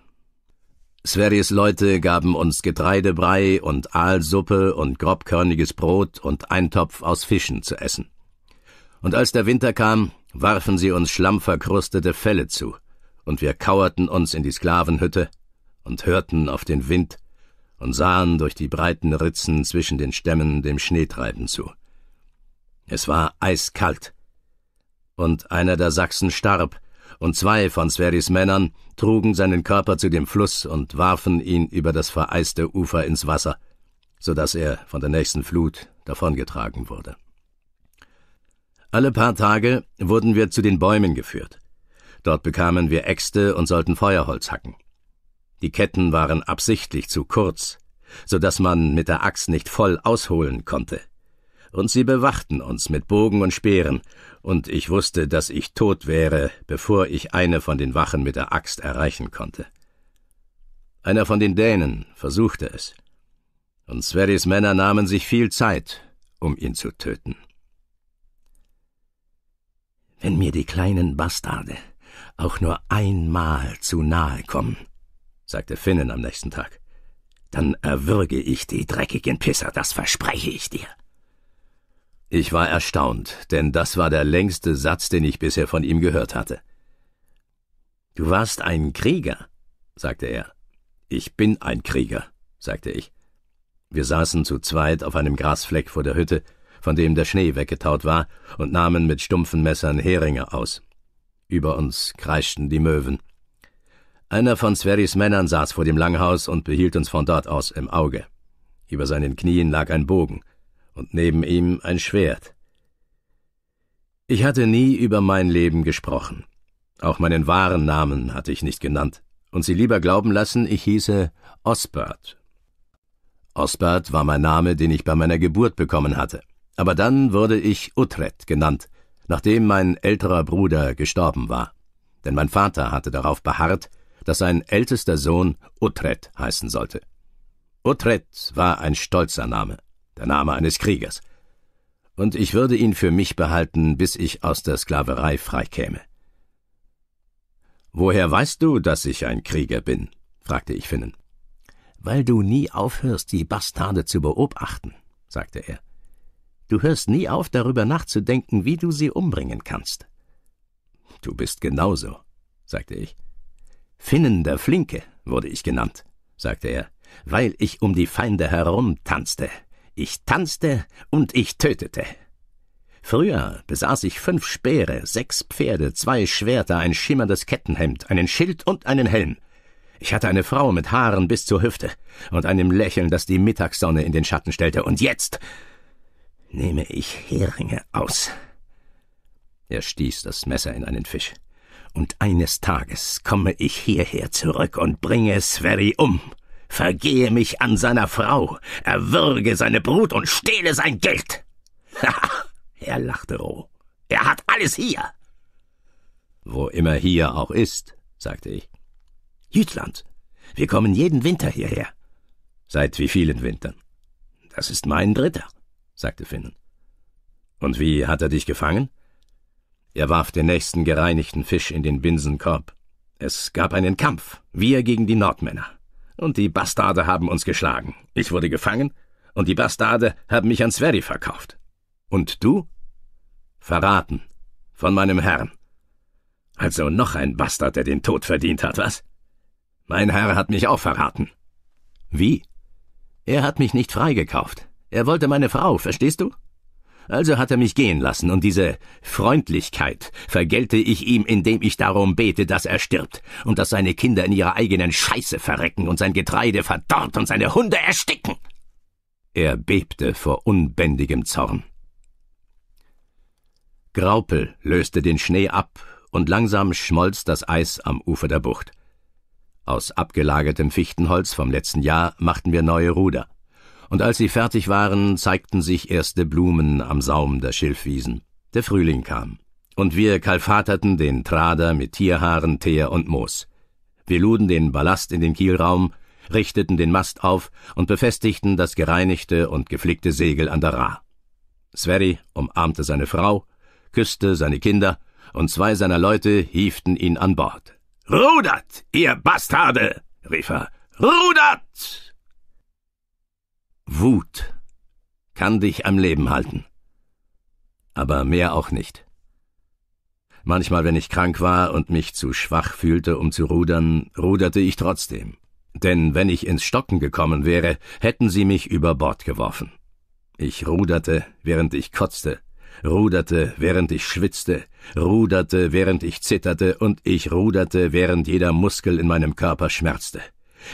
Sverris Leute gaben uns Getreidebrei und Aalsuppe und grobkörniges Brot und Eintopf aus Fischen zu essen. Und als der Winter kam, warfen sie uns schlammverkrustete Felle zu, und wir kauerten uns in die Sklavenhütte und hörten auf den Wind und sahen durch die breiten Ritzen zwischen den Stämmen dem Schneetreiben zu. Es war eiskalt. Und einer der Sachsen starb, und zwei von Sveris Männern trugen seinen Körper zu dem Fluss und warfen ihn über das vereiste Ufer ins Wasser, so dass er von der nächsten Flut davongetragen wurde. Alle paar Tage wurden wir zu den Bäumen geführt. Dort bekamen wir Äxte und sollten Feuerholz hacken. Die Ketten waren absichtlich zu kurz, so dass man mit der Axt nicht voll ausholen konnte – und sie bewachten uns mit Bogen und Speeren, und ich wusste, dass ich tot wäre, bevor ich eine von den Wachen mit der Axt erreichen konnte. Einer von den Dänen versuchte es, und Sverris Männer nahmen sich viel Zeit, um ihn zu töten. Wenn mir die kleinen Bastarde auch nur einmal zu nahe kommen, sagte Finnen am nächsten Tag, dann erwürge ich die dreckigen Pisser, das verspreche ich dir. Ich war erstaunt, denn das war der längste Satz, den ich bisher von ihm gehört hatte. Du warst ein Krieger, sagte er. Ich bin ein Krieger, sagte ich. Wir saßen zu zweit auf einem Grasfleck vor der Hütte, von dem der Schnee weggetaut war, und nahmen mit stumpfen Messern Heringe aus. Über uns kreischten die Möwen. Einer von Sveris Männern saß vor dem Langhaus und behielt uns von dort aus im Auge. Über seinen Knien lag ein Bogen und neben ihm ein Schwert. Ich hatte nie über mein Leben gesprochen. Auch meinen wahren Namen hatte ich nicht genannt und sie lieber glauben lassen, ich hieße Osbert. Osbert war mein Name, den ich bei meiner Geburt bekommen hatte. Aber dann wurde ich Utrecht genannt, nachdem mein älterer Bruder gestorben war. Denn mein Vater hatte darauf beharrt, dass sein ältester Sohn Utrecht heißen sollte. Utrecht war ein stolzer Name der Name eines Kriegers. Und ich würde ihn für mich behalten, bis ich aus der Sklaverei freikäme. Woher weißt du, dass ich ein Krieger bin? fragte ich Finnen. Weil du nie aufhörst, die Bastarde zu beobachten, sagte er. Du hörst nie auf, darüber nachzudenken, wie du sie umbringen kannst. Du bist genauso, sagte ich. Finnen der Flinke wurde ich genannt, sagte er, weil ich um die Feinde herumtanzte. Ich tanzte und ich tötete. Früher besaß ich fünf Speere, sechs Pferde, zwei Schwerter, ein schimmerndes Kettenhemd, einen Schild und einen Helm. Ich hatte eine Frau mit Haaren bis zur Hüfte und einem Lächeln, das die Mittagssonne in den Schatten stellte. Und jetzt nehme ich Heringe aus. Er stieß das Messer in einen Fisch. Und eines Tages komme ich hierher zurück und bringe Sverry um vergehe mich an seiner Frau, erwürge seine Brut und stehle sein Geld. er lachte roh. Er hat alles hier. Wo immer hier auch ist, sagte ich. Jütland. Wir kommen jeden Winter hierher. Seit wie vielen Wintern? Das ist mein dritter, sagte Finnen. Und wie hat er dich gefangen? Er warf den nächsten gereinigten Fisch in den Binsenkorb. Es gab einen Kampf, wir gegen die Nordmänner und die Bastarde haben uns geschlagen. Ich wurde gefangen und die Bastarde haben mich an Sveri verkauft. Und du? Verraten. Von meinem Herrn. Also noch ein Bastard, der den Tod verdient hat, was? Mein Herr hat mich auch verraten. Wie? Er hat mich nicht freigekauft. Er wollte meine Frau, verstehst du? Also hat er mich gehen lassen, und diese Freundlichkeit vergelte ich ihm, indem ich darum bete, dass er stirbt, und dass seine Kinder in ihrer eigenen Scheiße verrecken und sein Getreide verdorrt und seine Hunde ersticken. Er bebte vor unbändigem Zorn. Graupel löste den Schnee ab, und langsam schmolz das Eis am Ufer der Bucht. Aus abgelagertem Fichtenholz vom letzten Jahr machten wir neue Ruder und als sie fertig waren, zeigten sich erste Blumen am Saum der Schilfwiesen. Der Frühling kam, und wir kalfaterten den Trader mit Tierhaaren, Teer und Moos. Wir luden den Ballast in den Kielraum, richteten den Mast auf und befestigten das gereinigte und geflickte Segel an der Ra. Sverri umarmte seine Frau, küsste seine Kinder, und zwei seiner Leute hieften ihn an Bord. Rudert, ihr Bastarde! rief er. Rudert! Wut kann dich am Leben halten. Aber mehr auch nicht. Manchmal, wenn ich krank war und mich zu schwach fühlte, um zu rudern, ruderte ich trotzdem. Denn wenn ich ins Stocken gekommen wäre, hätten sie mich über Bord geworfen. Ich ruderte, während ich kotzte, ruderte, während ich schwitzte, ruderte, während ich zitterte, und ich ruderte, während jeder Muskel in meinem Körper schmerzte.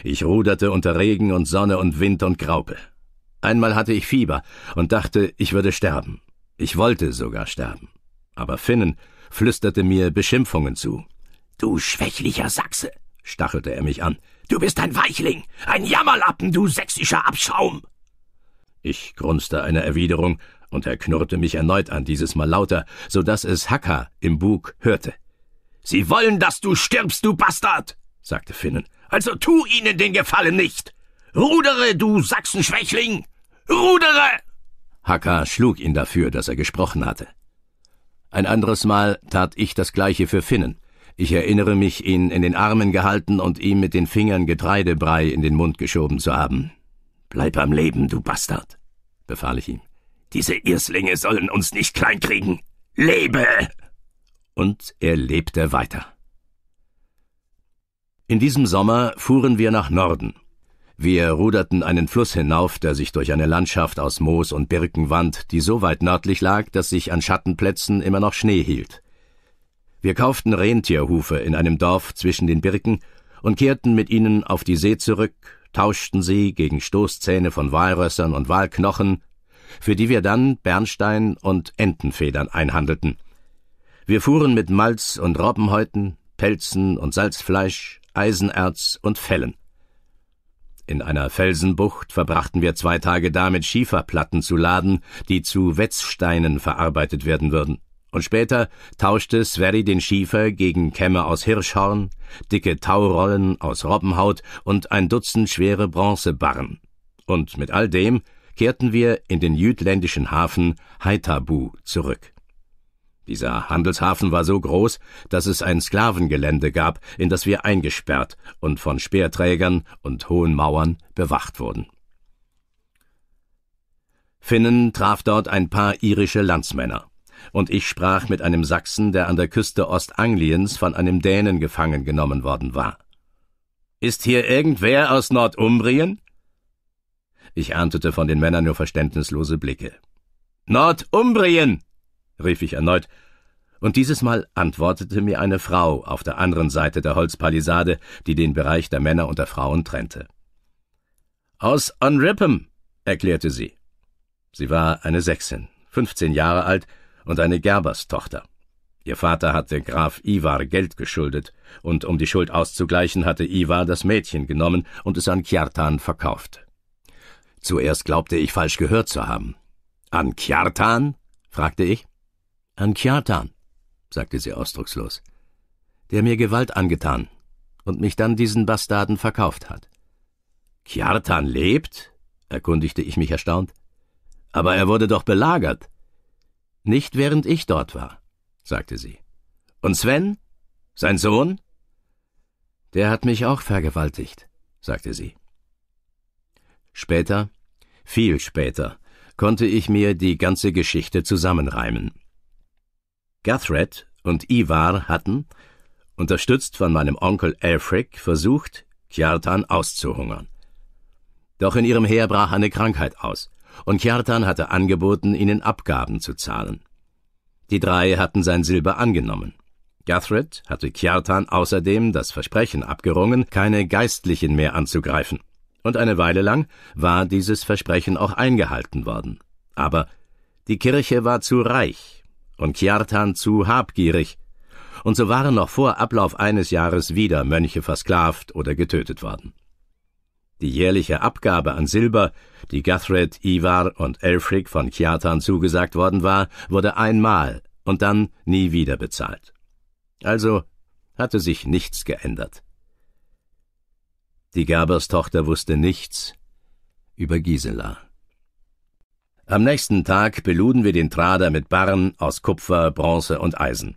Ich ruderte unter Regen und Sonne und Wind und Graupe. Einmal hatte ich Fieber und dachte, ich würde sterben. Ich wollte sogar sterben. Aber Finnen flüsterte mir Beschimpfungen zu. Du schwächlicher Sachse, stachelte er mich an. Du bist ein Weichling, ein Jammerlappen, du sächsischer Abschaum. Ich grunzte eine Erwiderung, und er knurrte mich erneut an, dieses Mal lauter, so dass es Hacker im Bug hörte. Sie wollen, dass du stirbst, du Bastard, sagte Finnen. Also tu ihnen den Gefallen nicht. Rudere, du Sachsenschwächling! Rudere! Hakka schlug ihn dafür, dass er gesprochen hatte. Ein anderes Mal tat ich das gleiche für Finnen. Ich erinnere mich, ihn in den Armen gehalten und ihm mit den Fingern Getreidebrei in den Mund geschoben zu haben. Bleib am Leben, du Bastard, befahl ich ihm. Diese Irrslinge sollen uns nicht kleinkriegen. Lebe! Und er lebte weiter. In diesem Sommer fuhren wir nach Norden, wir ruderten einen Fluss hinauf, der sich durch eine Landschaft aus Moos und Birken wand, die so weit nördlich lag, dass sich an Schattenplätzen immer noch Schnee hielt. Wir kauften Rentierhufe in einem Dorf zwischen den Birken und kehrten mit ihnen auf die See zurück, tauschten sie gegen Stoßzähne von Walrössern und Walknochen, für die wir dann Bernstein und Entenfedern einhandelten. Wir fuhren mit Malz und Robbenhäuten, Pelzen und Salzfleisch, Eisenerz und Fellen. In einer Felsenbucht verbrachten wir zwei Tage damit, Schieferplatten zu laden, die zu Wetzsteinen verarbeitet werden würden. Und später tauschte Sverri den Schiefer gegen Kämme aus Hirschhorn, dicke Taurollen aus Robbenhaut und ein Dutzend schwere Bronzebarren. Und mit all dem kehrten wir in den jütländischen Hafen Haitabu zurück. Dieser Handelshafen war so groß, dass es ein Sklavengelände gab, in das wir eingesperrt und von Speerträgern und hohen Mauern bewacht wurden. Finnen traf dort ein paar irische Landsmänner, und ich sprach mit einem Sachsen, der an der Küste Ostangliens von einem Dänen gefangen genommen worden war. Ist hier irgendwer aus Nordumbrien? Ich erntete von den Männern nur verständnislose Blicke. Nordumbrien, rief ich erneut, und dieses Mal antwortete mir eine Frau auf der anderen Seite der Holzpalisade, die den Bereich der Männer und der Frauen trennte. Aus Unrippem, erklärte sie. Sie war eine Sechsin, fünfzehn Jahre alt und eine Gerberstochter. Ihr Vater hatte Graf Ivar Geld geschuldet, und um die Schuld auszugleichen, hatte Ivar das Mädchen genommen und es an Kjartan verkauft. Zuerst glaubte ich falsch gehört zu haben. An Kjartan? fragte ich. Kjartan, sagte sie ausdruckslos, der mir Gewalt angetan und mich dann diesen Bastarden verkauft hat. Kjartan lebt? erkundigte ich mich erstaunt. Aber er wurde doch belagert. Nicht während ich dort war, sagte sie. Und Sven? Sein Sohn? Der hat mich auch vergewaltigt, sagte sie. Später, viel später, konnte ich mir die ganze Geschichte zusammenreimen. Guthred und Ivar hatten, unterstützt von meinem Onkel Elfric, versucht, Kjartan auszuhungern. Doch in ihrem Heer brach eine Krankheit aus, und Kjartan hatte angeboten, ihnen Abgaben zu zahlen. Die drei hatten sein Silber angenommen. Guthred hatte Kjartan außerdem das Versprechen abgerungen, keine Geistlichen mehr anzugreifen. Und eine Weile lang war dieses Versprechen auch eingehalten worden. Aber die Kirche war zu reich und Kjartan zu habgierig, und so waren noch vor Ablauf eines Jahres wieder Mönche versklavt oder getötet worden. Die jährliche Abgabe an Silber, die Guthred, Ivar und Elfric von Kjartan zugesagt worden war, wurde einmal und dann nie wieder bezahlt. Also hatte sich nichts geändert. Die Gerbers Tochter wusste nichts über Gisela. Am nächsten Tag beluden wir den Trader mit Barren aus Kupfer, Bronze und Eisen.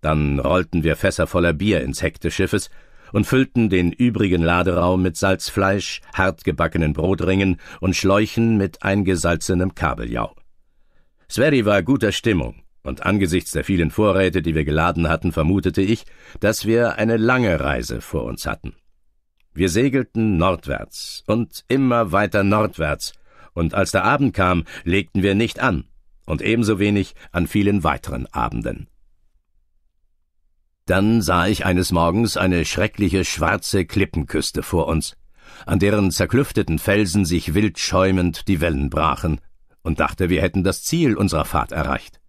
Dann rollten wir Fässer voller Bier ins Heck des Schiffes und füllten den übrigen Laderaum mit Salzfleisch, hartgebackenen Brotringen und Schläuchen mit eingesalzenem Kabeljau. Sverry war guter Stimmung, und angesichts der vielen Vorräte, die wir geladen hatten, vermutete ich, dass wir eine lange Reise vor uns hatten. Wir segelten nordwärts und immer weiter nordwärts, und als der Abend kam, legten wir nicht an, und ebenso wenig an vielen weiteren Abenden. Dann sah ich eines Morgens eine schreckliche schwarze Klippenküste vor uns, an deren zerklüfteten Felsen sich wild schäumend die Wellen brachen, und dachte, wir hätten das Ziel unserer Fahrt erreicht.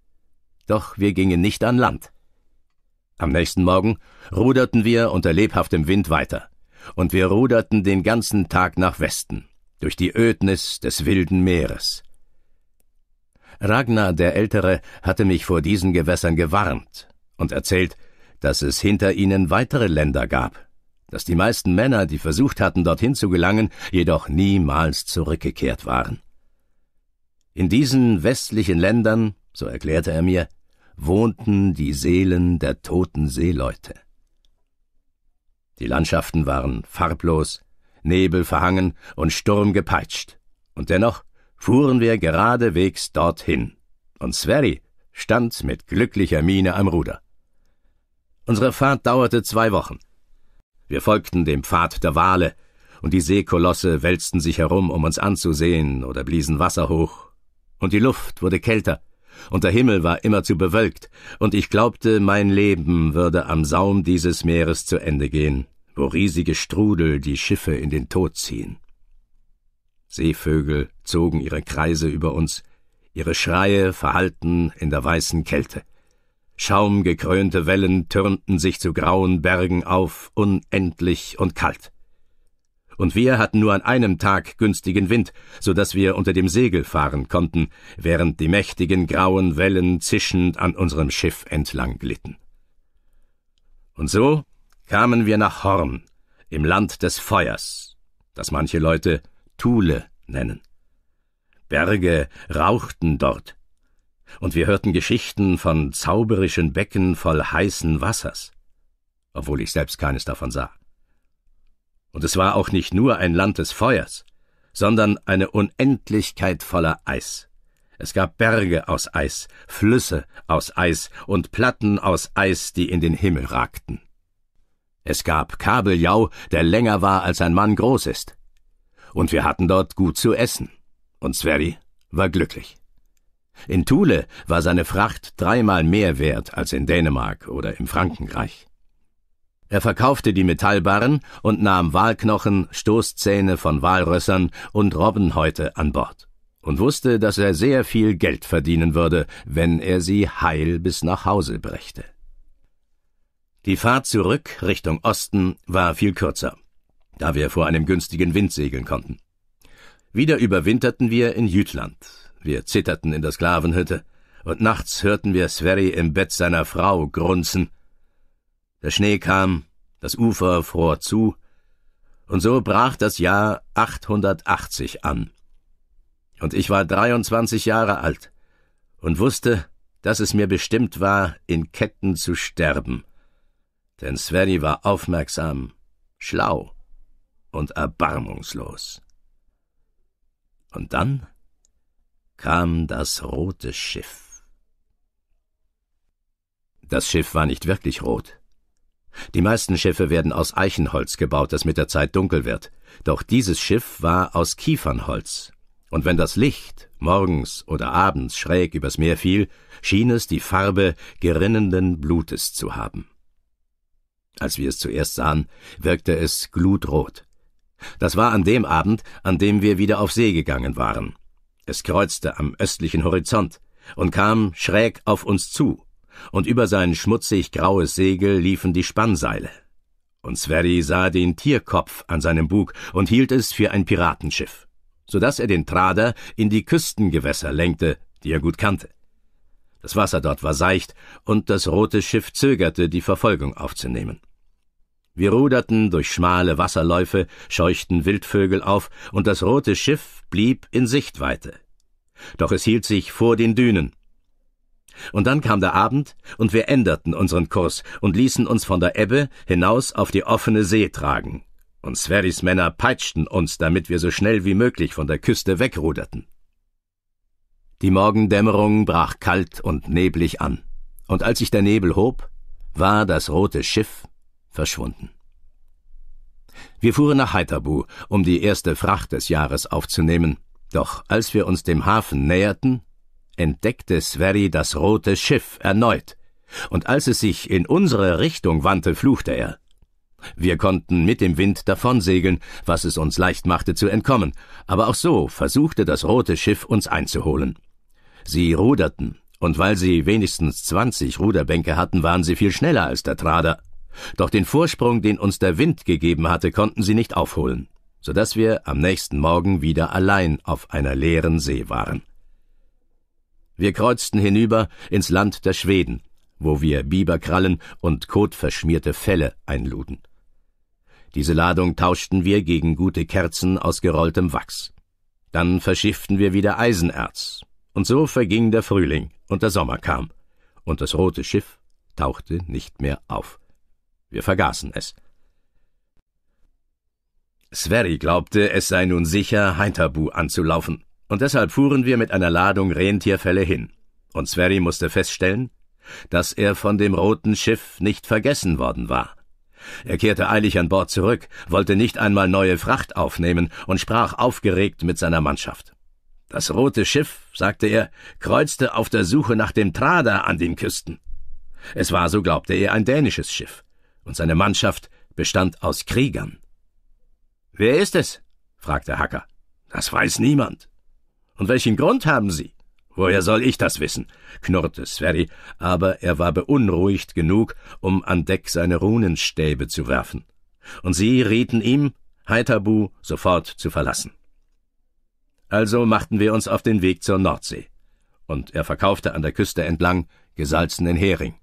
Doch wir gingen nicht an Land. Am nächsten Morgen ruderten wir unter lebhaftem Wind weiter, und wir ruderten den ganzen Tag nach Westen, durch die Ödnis des wilden Meeres. Ragnar der Ältere hatte mich vor diesen Gewässern gewarnt und erzählt, dass es hinter ihnen weitere Länder gab, dass die meisten Männer, die versucht hatten, dorthin zu gelangen, jedoch niemals zurückgekehrt waren. In diesen westlichen Ländern, so erklärte er mir, wohnten die Seelen der toten Seeleute. Die Landschaften waren farblos, Nebel verhangen und Sturm gepeitscht. Und dennoch fuhren wir geradewegs dorthin. Und Sverry stand mit glücklicher Miene am Ruder. Unsere Fahrt dauerte zwei Wochen. Wir folgten dem Pfad der Wale, und die Seekolosse wälzten sich herum, um uns anzusehen oder bliesen Wasser hoch. Und die Luft wurde kälter, und der Himmel war immerzu bewölkt, und ich glaubte, mein Leben würde am Saum dieses Meeres zu Ende gehen wo riesige Strudel die Schiffe in den Tod ziehen. Seevögel zogen ihre Kreise über uns, ihre Schreie verhallten in der weißen Kälte. Schaumgekrönte Wellen türmten sich zu grauen Bergen auf, unendlich und kalt. Und wir hatten nur an einem Tag günstigen Wind, so daß wir unter dem Segel fahren konnten, während die mächtigen grauen Wellen zischend an unserem Schiff entlang glitten. Und so kamen wir nach Horn, im Land des Feuers, das manche Leute Thule nennen. Berge rauchten dort, und wir hörten Geschichten von zauberischen Becken voll heißen Wassers, obwohl ich selbst keines davon sah. Und es war auch nicht nur ein Land des Feuers, sondern eine Unendlichkeit voller Eis. Es gab Berge aus Eis, Flüsse aus Eis und Platten aus Eis, die in den Himmel ragten. Es gab Kabeljau, der länger war, als ein Mann groß ist. Und wir hatten dort gut zu essen. Und Sverri war glücklich. In Thule war seine Fracht dreimal mehr wert als in Dänemark oder im Frankenreich. Er verkaufte die Metallbarren und nahm Walknochen, Stoßzähne von Walrössern und Robbenhäute an Bord und wusste, dass er sehr viel Geld verdienen würde, wenn er sie heil bis nach Hause brächte. Die Fahrt zurück Richtung Osten war viel kürzer, da wir vor einem günstigen Wind segeln konnten. Wieder überwinterten wir in Jütland. Wir zitterten in der Sklavenhütte, und nachts hörten wir Sverri im Bett seiner Frau grunzen. Der Schnee kam, das Ufer fror zu, und so brach das Jahr 880 an. Und ich war 23 Jahre alt und wusste, dass es mir bestimmt war, in Ketten zu sterben – denn Sverri war aufmerksam, schlau und erbarmungslos. Und dann kam das rote Schiff. Das Schiff war nicht wirklich rot. Die meisten Schiffe werden aus Eichenholz gebaut, das mit der Zeit dunkel wird. Doch dieses Schiff war aus Kiefernholz. Und wenn das Licht morgens oder abends schräg übers Meer fiel, schien es die Farbe gerinnenden Blutes zu haben. Als wir es zuerst sahen, wirkte es glutrot. Das war an dem Abend, an dem wir wieder auf See gegangen waren. Es kreuzte am östlichen Horizont und kam schräg auf uns zu, und über sein schmutzig graues Segel liefen die Spannseile. Und Sverri sah den Tierkopf an seinem Bug und hielt es für ein Piratenschiff, so dass er den Trader in die Küstengewässer lenkte, die er gut kannte. Das Wasser dort war seicht, und das rote Schiff zögerte, die Verfolgung aufzunehmen. Wir ruderten durch schmale Wasserläufe, scheuchten Wildvögel auf, und das rote Schiff blieb in Sichtweite. Doch es hielt sich vor den Dünen. Und dann kam der Abend, und wir änderten unseren Kurs und ließen uns von der Ebbe hinaus auf die offene See tragen. Und Sveris Männer peitschten uns, damit wir so schnell wie möglich von der Küste wegruderten. Die Morgendämmerung brach kalt und neblig an, und als sich der Nebel hob, war das rote Schiff verschwunden. Wir fuhren nach Haithabu, um die erste Fracht des Jahres aufzunehmen, doch als wir uns dem Hafen näherten, entdeckte Sverri das rote Schiff erneut, und als es sich in unsere Richtung wandte, fluchte er. Wir konnten mit dem Wind davonsegeln, was es uns leicht machte zu entkommen, aber auch so versuchte das rote Schiff uns einzuholen. Sie ruderten, und weil sie wenigstens 20 Ruderbänke hatten, waren sie viel schneller als der Trader. Doch den Vorsprung, den uns der Wind gegeben hatte, konnten sie nicht aufholen, so dass wir am nächsten Morgen wieder allein auf einer leeren See waren. Wir kreuzten hinüber ins Land der Schweden, wo wir Biberkrallen und kotverschmierte Felle einluden. Diese Ladung tauschten wir gegen gute Kerzen aus gerolltem Wachs. Dann verschifften wir wieder Eisenerz, und so verging der Frühling und der Sommer kam, und das rote Schiff tauchte nicht mehr auf. Wir vergaßen es. Sverri glaubte, es sei nun sicher, Heintabu anzulaufen, und deshalb fuhren wir mit einer Ladung Rentierfälle hin, und Sverri musste feststellen, dass er von dem roten Schiff nicht vergessen worden war. Er kehrte eilig an Bord zurück, wollte nicht einmal neue Fracht aufnehmen und sprach aufgeregt mit seiner Mannschaft. Das rote Schiff, sagte er, kreuzte auf der Suche nach dem Trader an den Küsten. Es war, so glaubte er, ein dänisches Schiff, und seine Mannschaft bestand aus Kriegern. Wer ist es? fragte Hacker. Das weiß niemand. Und welchen Grund haben Sie? Woher soll ich das wissen? knurrte Sverry, aber er war beunruhigt genug, um an Deck seine Runenstäbe zu werfen. Und sie rieten ihm, Heiterbu sofort zu verlassen. Also machten wir uns auf den Weg zur Nordsee. Und er verkaufte an der Küste entlang gesalzenen Hering.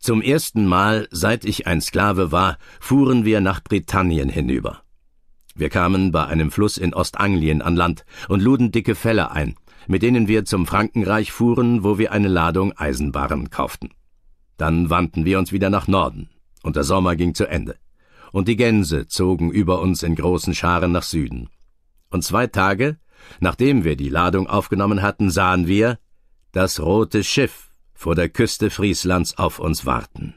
Zum ersten Mal, seit ich ein Sklave war, fuhren wir nach Britannien hinüber. Wir kamen bei einem Fluss in Ostanglien an Land und luden dicke Felle ein, mit denen wir zum Frankenreich fuhren, wo wir eine Ladung Eisenbarren kauften. Dann wandten wir uns wieder nach Norden, und der Sommer ging zu Ende, und die Gänse zogen über uns in großen Scharen nach Süden. Und zwei Tage Nachdem wir die Ladung aufgenommen hatten, sahen wir das rote Schiff vor der Küste Frieslands auf uns warten.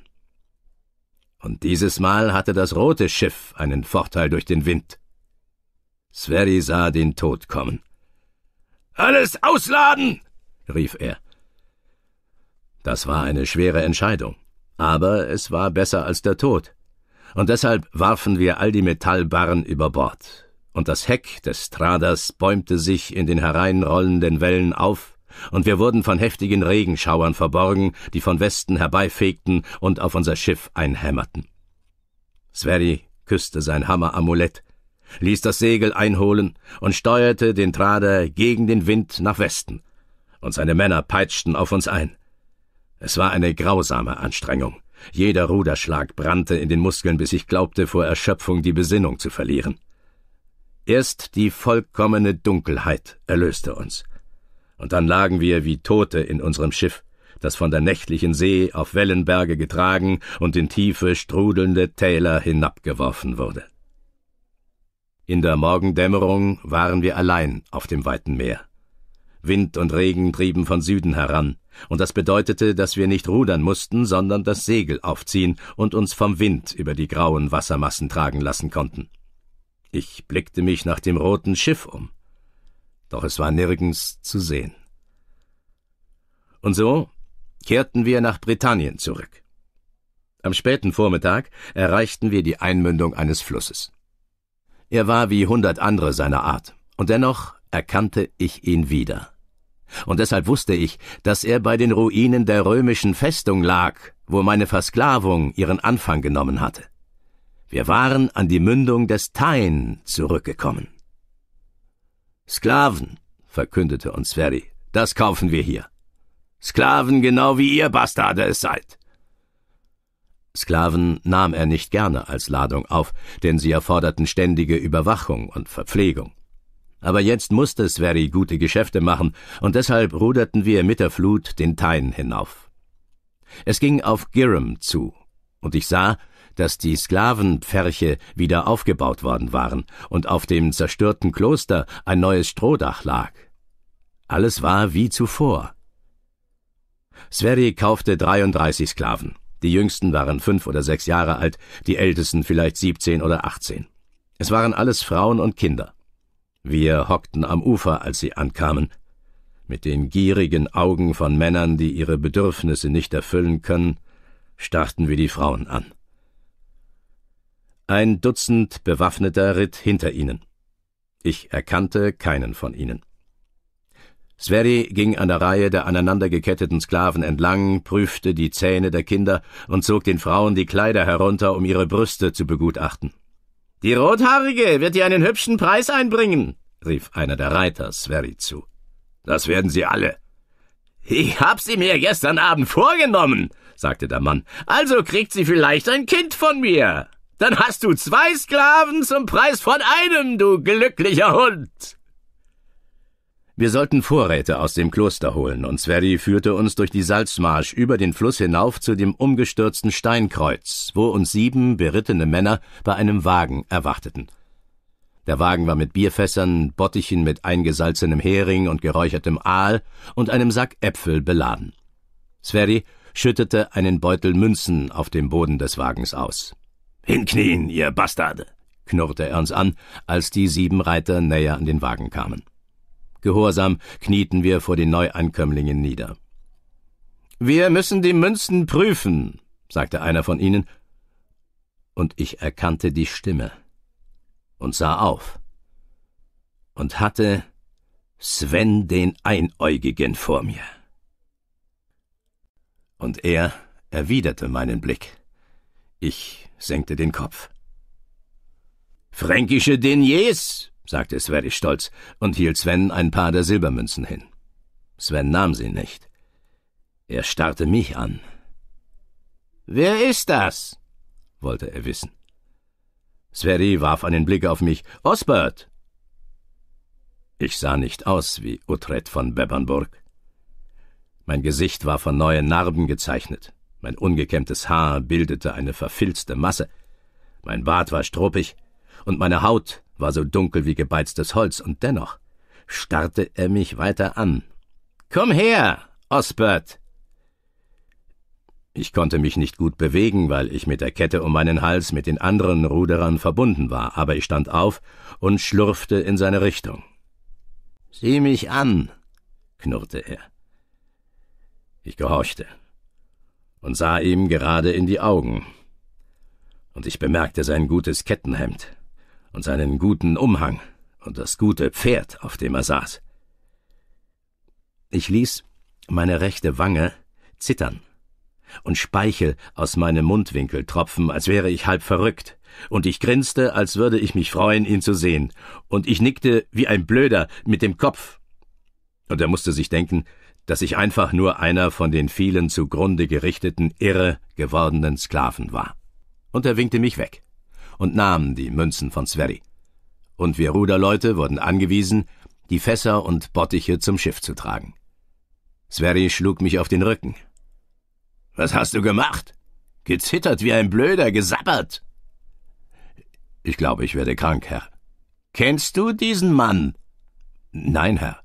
Und dieses Mal hatte das rote Schiff einen Vorteil durch den Wind. Sverri sah den Tod kommen. Alles ausladen! rief er. Das war eine schwere Entscheidung, aber es war besser als der Tod. Und deshalb warfen wir all die Metallbarren über Bord, und das Heck des Traders bäumte sich in den hereinrollenden Wellen auf, und wir wurden von heftigen Regenschauern verborgen, die von Westen herbeifegten und auf unser Schiff einhämmerten. Sveri küsste sein Hammeramulett, ließ das Segel einholen und steuerte den Trader gegen den Wind nach Westen, und seine Männer peitschten auf uns ein. Es war eine grausame Anstrengung. Jeder Ruderschlag brannte in den Muskeln, bis ich glaubte, vor Erschöpfung die Besinnung zu verlieren. Erst die vollkommene Dunkelheit erlöste uns. Und dann lagen wir wie Tote in unserem Schiff, das von der nächtlichen See auf Wellenberge getragen und in tiefe, strudelnde Täler hinabgeworfen wurde. In der Morgendämmerung waren wir allein auf dem weiten Meer. Wind und Regen trieben von Süden heran, und das bedeutete, dass wir nicht rudern mussten, sondern das Segel aufziehen und uns vom Wind über die grauen Wassermassen tragen lassen konnten. Ich blickte mich nach dem roten Schiff um, doch es war nirgends zu sehen. Und so kehrten wir nach Britannien zurück. Am späten Vormittag erreichten wir die Einmündung eines Flusses. Er war wie hundert andere seiner Art, und dennoch erkannte ich ihn wieder. Und deshalb wusste ich, dass er bei den Ruinen der römischen Festung lag, wo meine Versklavung ihren Anfang genommen hatte. Wir waren an die Mündung des Tyne zurückgekommen. Sklaven, verkündete uns Ferry, das kaufen wir hier. Sklaven genau wie ihr Bastarde es seid. Sklaven nahm er nicht gerne als Ladung auf, denn sie erforderten ständige Überwachung und Verpflegung. Aber jetzt musste Sverry gute Geschäfte machen, und deshalb ruderten wir mit der Flut den Tyne hinauf. Es ging auf Girram zu, und ich sah, dass die Sklavenpferche wieder aufgebaut worden waren und auf dem zerstörten Kloster ein neues Strohdach lag. Alles war wie zuvor. Sveri kaufte 33 Sklaven. Die jüngsten waren fünf oder sechs Jahre alt, die ältesten vielleicht 17 oder 18. Es waren alles Frauen und Kinder. Wir hockten am Ufer, als sie ankamen. Mit den gierigen Augen von Männern, die ihre Bedürfnisse nicht erfüllen können, starrten wir die Frauen an. Ein Dutzend Bewaffneter ritt hinter ihnen. Ich erkannte keinen von ihnen. Sveri ging an der Reihe der aneinander geketteten Sklaven entlang, prüfte die Zähne der Kinder und zog den Frauen die Kleider herunter, um ihre Brüste zu begutachten. Die Rothaarige wird dir einen hübschen Preis einbringen, rief einer der Reiter Sveri zu. Das werden sie alle. Ich hab sie mir gestern Abend vorgenommen, sagte der Mann. Also kriegt sie vielleicht ein Kind von mir dann hast du zwei Sklaven zum Preis von einem, du glücklicher Hund. Wir sollten Vorräte aus dem Kloster holen, und Sverri führte uns durch die Salzmarsch über den Fluss hinauf zu dem umgestürzten Steinkreuz, wo uns sieben berittene Männer bei einem Wagen erwarteten. Der Wagen war mit Bierfässern, Bottichen mit eingesalzenem Hering und geräuchertem Aal und einem Sack Äpfel beladen. Sverri schüttete einen Beutel Münzen auf dem Boden des Wagens aus. Hinknien, ihr Bastarde! knurrte er uns an, als die sieben Reiter näher an den Wagen kamen. Gehorsam knieten wir vor den Neuankömmlingen nieder. Wir müssen die Münzen prüfen, sagte einer von ihnen, und ich erkannte die Stimme und sah auf und hatte Sven den Einäugigen vor mir. Und er erwiderte meinen Blick. Ich senkte den Kopf. Fränkische Deniers, sagte Sverre stolz und hielt Sven ein paar der Silbermünzen hin. Sven nahm sie nicht. Er starrte mich an. Wer ist das? wollte er wissen. Sverri warf einen Blick auf mich. Osbert! Ich sah nicht aus wie Utrecht von Bebernburg. Mein Gesicht war von neuen Narben gezeichnet. Mein ungekämmtes Haar bildete eine verfilzte Masse. Mein Bart war struppig und meine Haut war so dunkel wie gebeiztes Holz und dennoch starrte er mich weiter an. Komm her, Osbert! Ich konnte mich nicht gut bewegen, weil ich mit der Kette um meinen Hals mit den anderen Ruderern verbunden war, aber ich stand auf und schlurfte in seine Richtung. Sieh mich an, knurrte er. Ich gehorchte und sah ihm gerade in die Augen. Und ich bemerkte sein gutes Kettenhemd und seinen guten Umhang und das gute Pferd, auf dem er saß. Ich ließ meine rechte Wange zittern und Speichel aus meinem Mundwinkel tropfen, als wäre ich halb verrückt, und ich grinste, als würde ich mich freuen, ihn zu sehen, und ich nickte wie ein Blöder mit dem Kopf. Und er musste sich denken, dass ich einfach nur einer von den vielen zugrunde gerichteten, irre gewordenen Sklaven war. Und er winkte mich weg und nahm die Münzen von Sverri. Und wir Ruderleute wurden angewiesen, die Fässer und Bottiche zum Schiff zu tragen. Sverri schlug mich auf den Rücken. Was hast du gemacht? Gezittert wie ein Blöder, gesabbert. Ich glaube, ich werde krank, Herr. Kennst du diesen Mann? Nein, Herr.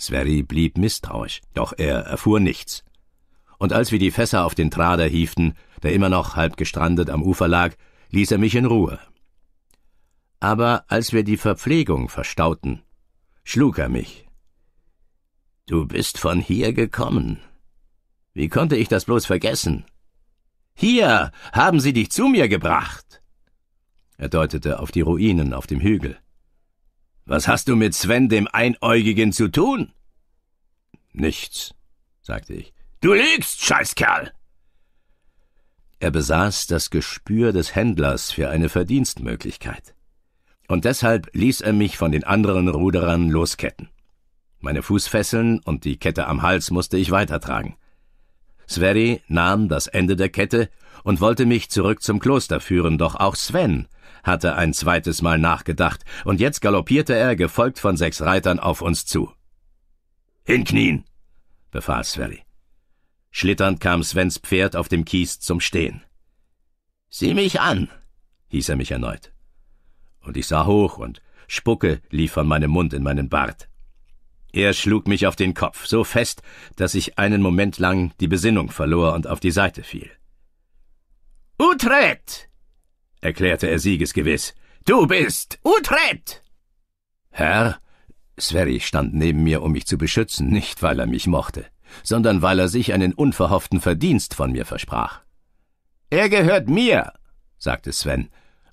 Sverry blieb misstrauisch, doch er erfuhr nichts. Und als wir die Fässer auf den Trader hieften, der immer noch halb gestrandet am Ufer lag, ließ er mich in Ruhe. Aber als wir die Verpflegung verstauten, schlug er mich. Du bist von hier gekommen. Wie konnte ich das bloß vergessen? Hier haben sie dich zu mir gebracht. Er deutete auf die Ruinen auf dem Hügel. Was hast du mit Sven dem Einäugigen zu tun? Nichts, sagte ich. Du lügst, Scheißkerl! Er besaß das Gespür des Händlers für eine Verdienstmöglichkeit. Und deshalb ließ er mich von den anderen Ruderern losketten. Meine Fußfesseln und die Kette am Hals musste ich weitertragen. Sveri nahm das Ende der Kette und wollte mich zurück zum Kloster führen, doch auch Sven hatte ein zweites Mal nachgedacht, und jetzt galoppierte er, gefolgt von sechs Reitern, auf uns zu. Hinknien, befahl Sverry. Schlitternd kam Svens Pferd auf dem Kies zum Stehen. Sieh mich an, hieß er mich erneut. Und ich sah hoch und Spucke lief von meinem Mund in meinen Bart. Er schlug mich auf den Kopf, so fest, dass ich einen Moment lang die Besinnung verlor und auf die Seite fiel. Utrecht! erklärte er siegesgewiss. Du bist Utrecht! Herr, Sverri stand neben mir, um mich zu beschützen, nicht weil er mich mochte, sondern weil er sich einen unverhofften Verdienst von mir versprach. Er gehört mir, sagte Sven,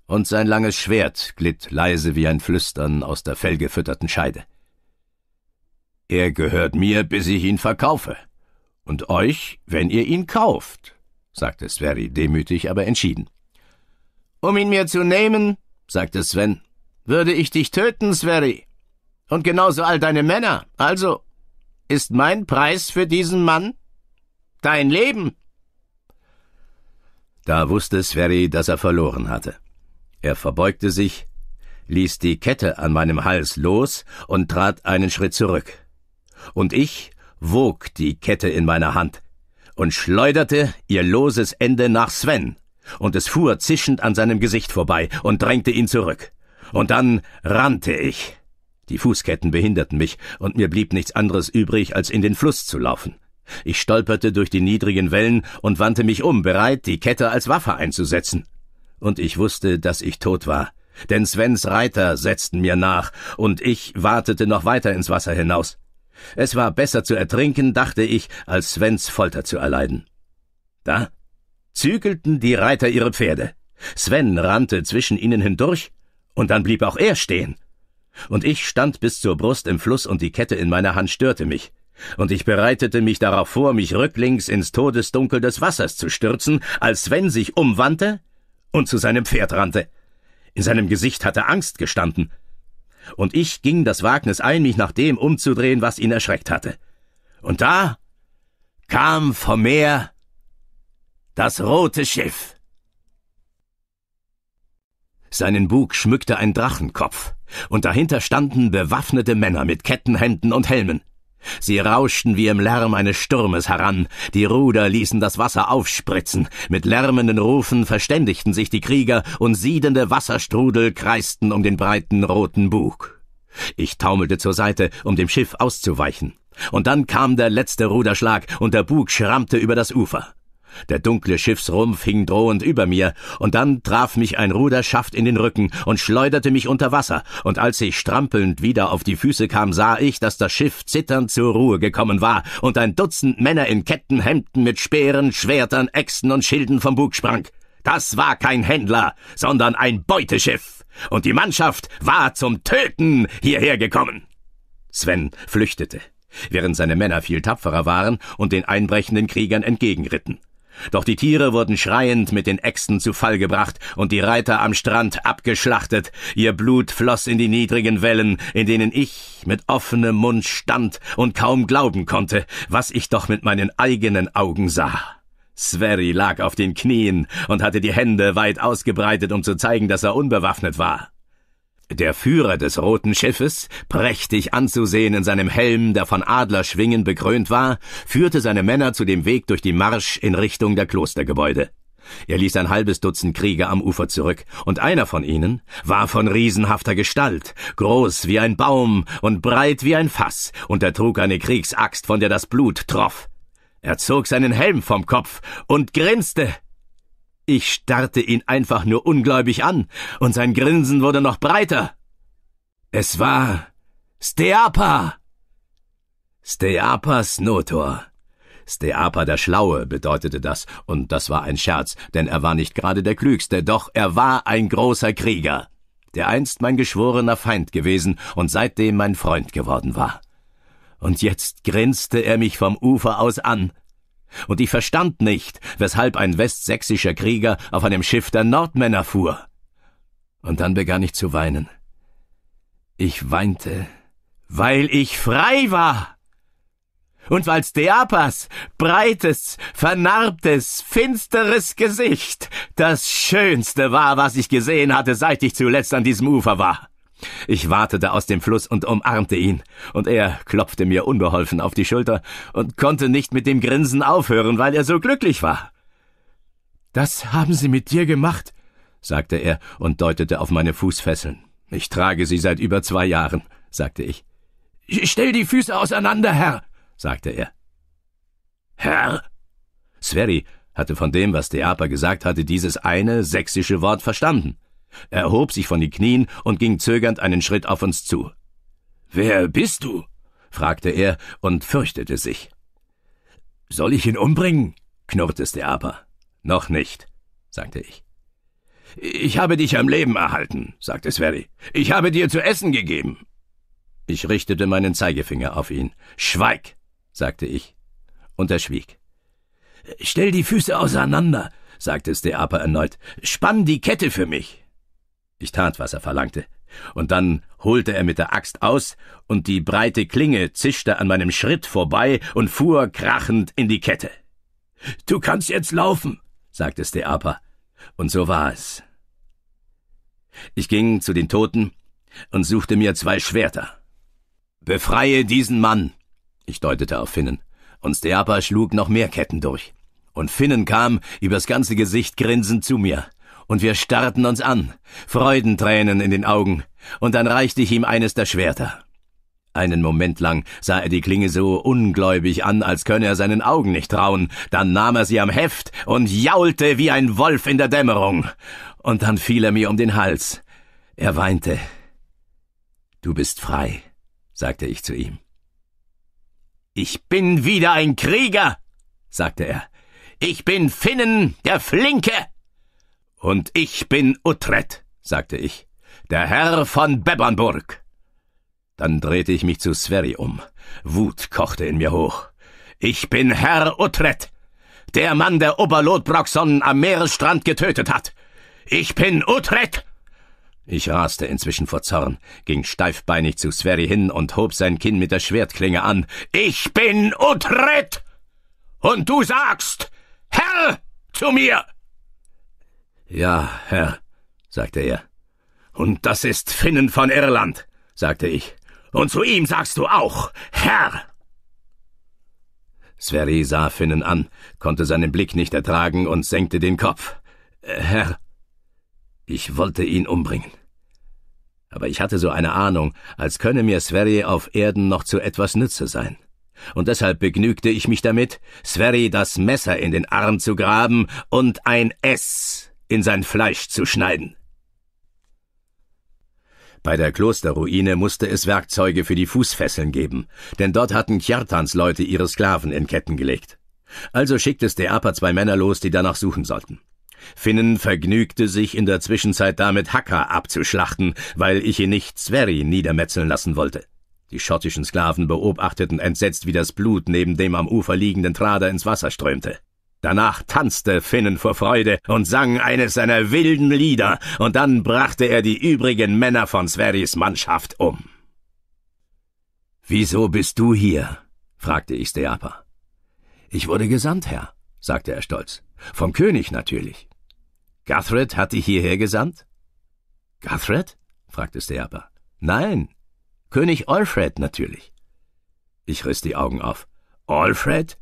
und sein langes Schwert glitt leise wie ein Flüstern aus der fellgefütterten Scheide. Er gehört mir, bis ich ihn verkaufe, und euch, wenn ihr ihn kauft, sagte Sverri demütig, aber entschieden. Um ihn mir zu nehmen, sagte Sven, würde ich dich töten, Sverry. Und genauso all deine Männer. Also, ist mein Preis für diesen Mann dein Leben. Da wusste Sverry, dass er verloren hatte. Er verbeugte sich, ließ die Kette an meinem Hals los und trat einen Schritt zurück. Und ich wog die Kette in meiner Hand und schleuderte ihr loses Ende nach Sven, und es fuhr zischend an seinem Gesicht vorbei und drängte ihn zurück. Und dann rannte ich. Die Fußketten behinderten mich, und mir blieb nichts anderes übrig, als in den Fluss zu laufen. Ich stolperte durch die niedrigen Wellen und wandte mich um, bereit, die Kette als Waffe einzusetzen. Und ich wusste, dass ich tot war, denn Svens Reiter setzten mir nach, und ich wartete noch weiter ins Wasser hinaus. Es war besser zu ertrinken, dachte ich, als Svens Folter zu erleiden. Da zügelten die Reiter ihre Pferde. Sven rannte zwischen ihnen hindurch, und dann blieb auch er stehen. Und ich stand bis zur Brust im Fluss und die Kette in meiner Hand störte mich. Und ich bereitete mich darauf vor, mich rücklings ins Todesdunkel des Wassers zu stürzen, als Sven sich umwandte und zu seinem Pferd rannte. In seinem Gesicht hatte Angst gestanden. Und ich ging das Wagnis ein, mich nach dem umzudrehen, was ihn erschreckt hatte. Und da kam vom Meer das rote Schiff. Seinen Bug schmückte ein Drachenkopf, und dahinter standen bewaffnete Männer mit Kettenhänden und Helmen. Sie rauschten wie im Lärm eines Sturmes heran, die Ruder ließen das Wasser aufspritzen, mit lärmenden Rufen verständigten sich die Krieger, und siedende Wasserstrudel kreisten um den breiten roten Bug. Ich taumelte zur Seite, um dem Schiff auszuweichen. Und dann kam der letzte Ruderschlag, und der Bug schrammte über das Ufer. Der dunkle Schiffsrumpf hing drohend über mir, und dann traf mich ein Ruderschaft in den Rücken und schleuderte mich unter Wasser, und als ich strampelnd wieder auf die Füße kam, sah ich, dass das Schiff zitternd zur Ruhe gekommen war und ein Dutzend Männer in Kettenhemden mit Speeren, Schwertern, Äxten und Schilden vom Bug sprang. Das war kein Händler, sondern ein Beuteschiff, und die Mannschaft war zum Töten hierher gekommen. Sven flüchtete während seine Männer viel tapferer waren und den einbrechenden Kriegern entgegenritten. Doch die Tiere wurden schreiend mit den Äxten zu Fall gebracht und die Reiter am Strand abgeschlachtet. Ihr Blut floss in die niedrigen Wellen, in denen ich mit offenem Mund stand und kaum glauben konnte, was ich doch mit meinen eigenen Augen sah. Sverry lag auf den Knien und hatte die Hände weit ausgebreitet, um zu zeigen, dass er unbewaffnet war. Der Führer des roten Schiffes, prächtig anzusehen in seinem Helm, der von Adlerschwingen bekrönt war, führte seine Männer zu dem Weg durch die Marsch in Richtung der Klostergebäude. Er ließ ein halbes Dutzend Krieger am Ufer zurück, und einer von ihnen war von riesenhafter Gestalt, groß wie ein Baum und breit wie ein Fass, und er trug eine Kriegsaxt, von der das Blut troff. Er zog seinen Helm vom Kopf und grinste. Ich starrte ihn einfach nur ungläubig an, und sein Grinsen wurde noch breiter. Es war Steapa. Steapas Notor. Steapa der Schlaue bedeutete das, und das war ein Scherz, denn er war nicht gerade der Klügste, doch er war ein großer Krieger, der einst mein geschworener Feind gewesen und seitdem mein Freund geworden war. Und jetzt grinste er mich vom Ufer aus an. Und ich verstand nicht, weshalb ein westsächsischer Krieger auf einem Schiff der Nordmänner fuhr. Und dann begann ich zu weinen. Ich weinte, weil ich frei war. Und weil Steapas breites, vernarbtes, finsteres Gesicht das Schönste war, was ich gesehen hatte, seit ich zuletzt an diesem Ufer war. Ich watete aus dem Fluss und umarmte ihn, und er klopfte mir unbeholfen auf die Schulter und konnte nicht mit dem Grinsen aufhören, weil er so glücklich war. Das haben Sie mit dir gemacht, sagte er und deutete auf meine Fußfesseln. Ich trage sie seit über zwei Jahren, sagte ich. Stell die Füße auseinander, Herr, sagte er. Herr? Sverry hatte von dem, was Deapa gesagt hatte, dieses eine sächsische Wort verstanden erhob sich von den Knien und ging zögernd einen Schritt auf uns zu. Wer bist du? fragte er und fürchtete sich. Soll ich ihn umbringen? knurrte der aber. Noch nicht, sagte ich. Ich habe dich am Leben erhalten, sagte Sverry. Ich habe dir zu essen gegeben. Ich richtete meinen Zeigefinger auf ihn. Schweig, sagte ich. Und er schwieg. Stell die Füße auseinander, sagte Steapa erneut. Spann die Kette für mich. Ich tat, was er verlangte. Und dann holte er mit der Axt aus, und die breite Klinge zischte an meinem Schritt vorbei und fuhr krachend in die Kette. Du kannst jetzt laufen, sagte Steapa. Und so war es. Ich ging zu den Toten und suchte mir zwei Schwerter. Befreie diesen Mann! Ich deutete auf Finnen, und Steapa schlug noch mehr Ketten durch. Und Finnen kam übers ganze Gesicht grinsend zu mir und wir starrten uns an, Freudentränen in den Augen, und dann reichte ich ihm eines der Schwerter. Einen Moment lang sah er die Klinge so ungläubig an, als könne er seinen Augen nicht trauen, dann nahm er sie am Heft und jaulte wie ein Wolf in der Dämmerung, und dann fiel er mir um den Hals. Er weinte. Du bist frei, sagte ich zu ihm. Ich bin wieder ein Krieger, sagte er. Ich bin Finnen der Flinke. Und ich bin Utrecht, sagte ich, der Herr von Bebbernburg. Dann drehte ich mich zu Sverri um. Wut kochte in mir hoch. Ich bin Herr Utrecht, der Mann, der Oberlotbrockson am Meeresstrand getötet hat. Ich bin Utrecht! Ich raste inzwischen vor Zorn, ging steifbeinig zu Sverri hin und hob sein Kinn mit der Schwertklinge an. Ich bin Utrecht! Und du sagst Herr zu mir! Ja, Herr, sagte er. Und das ist Finnen von Irland, sagte ich. Und zu ihm sagst du auch, Herr. Sverri sah Finnen an, konnte seinen Blick nicht ertragen und senkte den Kopf. Äh, Herr, ich wollte ihn umbringen. Aber ich hatte so eine Ahnung, als könne mir Sverri auf Erden noch zu etwas Nütze sein. Und deshalb begnügte ich mich damit, Sverri das Messer in den Arm zu graben und ein S in sein Fleisch zu schneiden. Bei der Klosterruine musste es Werkzeuge für die Fußfesseln geben, denn dort hatten Kjartans Leute ihre Sklaven in Ketten gelegt. Also schickte Steapa zwei Männer los, die danach suchen sollten. Finnen vergnügte sich in der Zwischenzeit damit, Hacker abzuschlachten, weil ich ihn nicht Sveri niedermetzeln lassen wollte. Die schottischen Sklaven beobachteten entsetzt, wie das Blut neben dem am Ufer liegenden Trader ins Wasser strömte. Danach tanzte Finnen vor Freude und sang eines seiner wilden Lieder, und dann brachte er die übrigen Männer von Sverris Mannschaft um. Wieso bist du hier? fragte ich Steapa. Ich wurde gesandt, Herr, sagte er stolz. Vom König natürlich. Guthred hat dich hierher gesandt? Guthred? fragte Steapa. Nein, König Alfred natürlich. Ich riss die Augen auf. Alfred?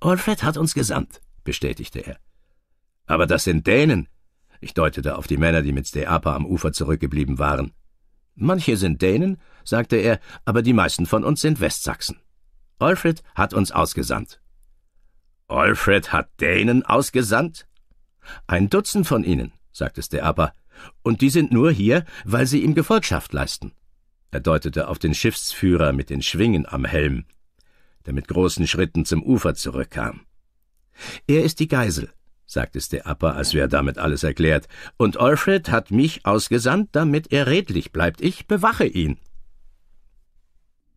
Alfred hat uns gesandt, bestätigte er. Aber das sind Dänen. Ich deutete auf die Männer, die mit Steapa am Ufer zurückgeblieben waren. Manche sind Dänen, sagte er, aber die meisten von uns sind Westsachsen. Alfred hat uns ausgesandt. Alfred hat Dänen ausgesandt? Ein Dutzend von ihnen, sagte Steapa, und die sind nur hier, weil sie ihm Gefolgschaft leisten. Er deutete auf den Schiffsführer mit den Schwingen am Helm, der mit großen Schritten zum Ufer zurückkam. Er ist die Geisel, sagte Steapa, als wir damit alles erklärt, und Alfred hat mich ausgesandt, damit er redlich bleibt. Ich bewache ihn.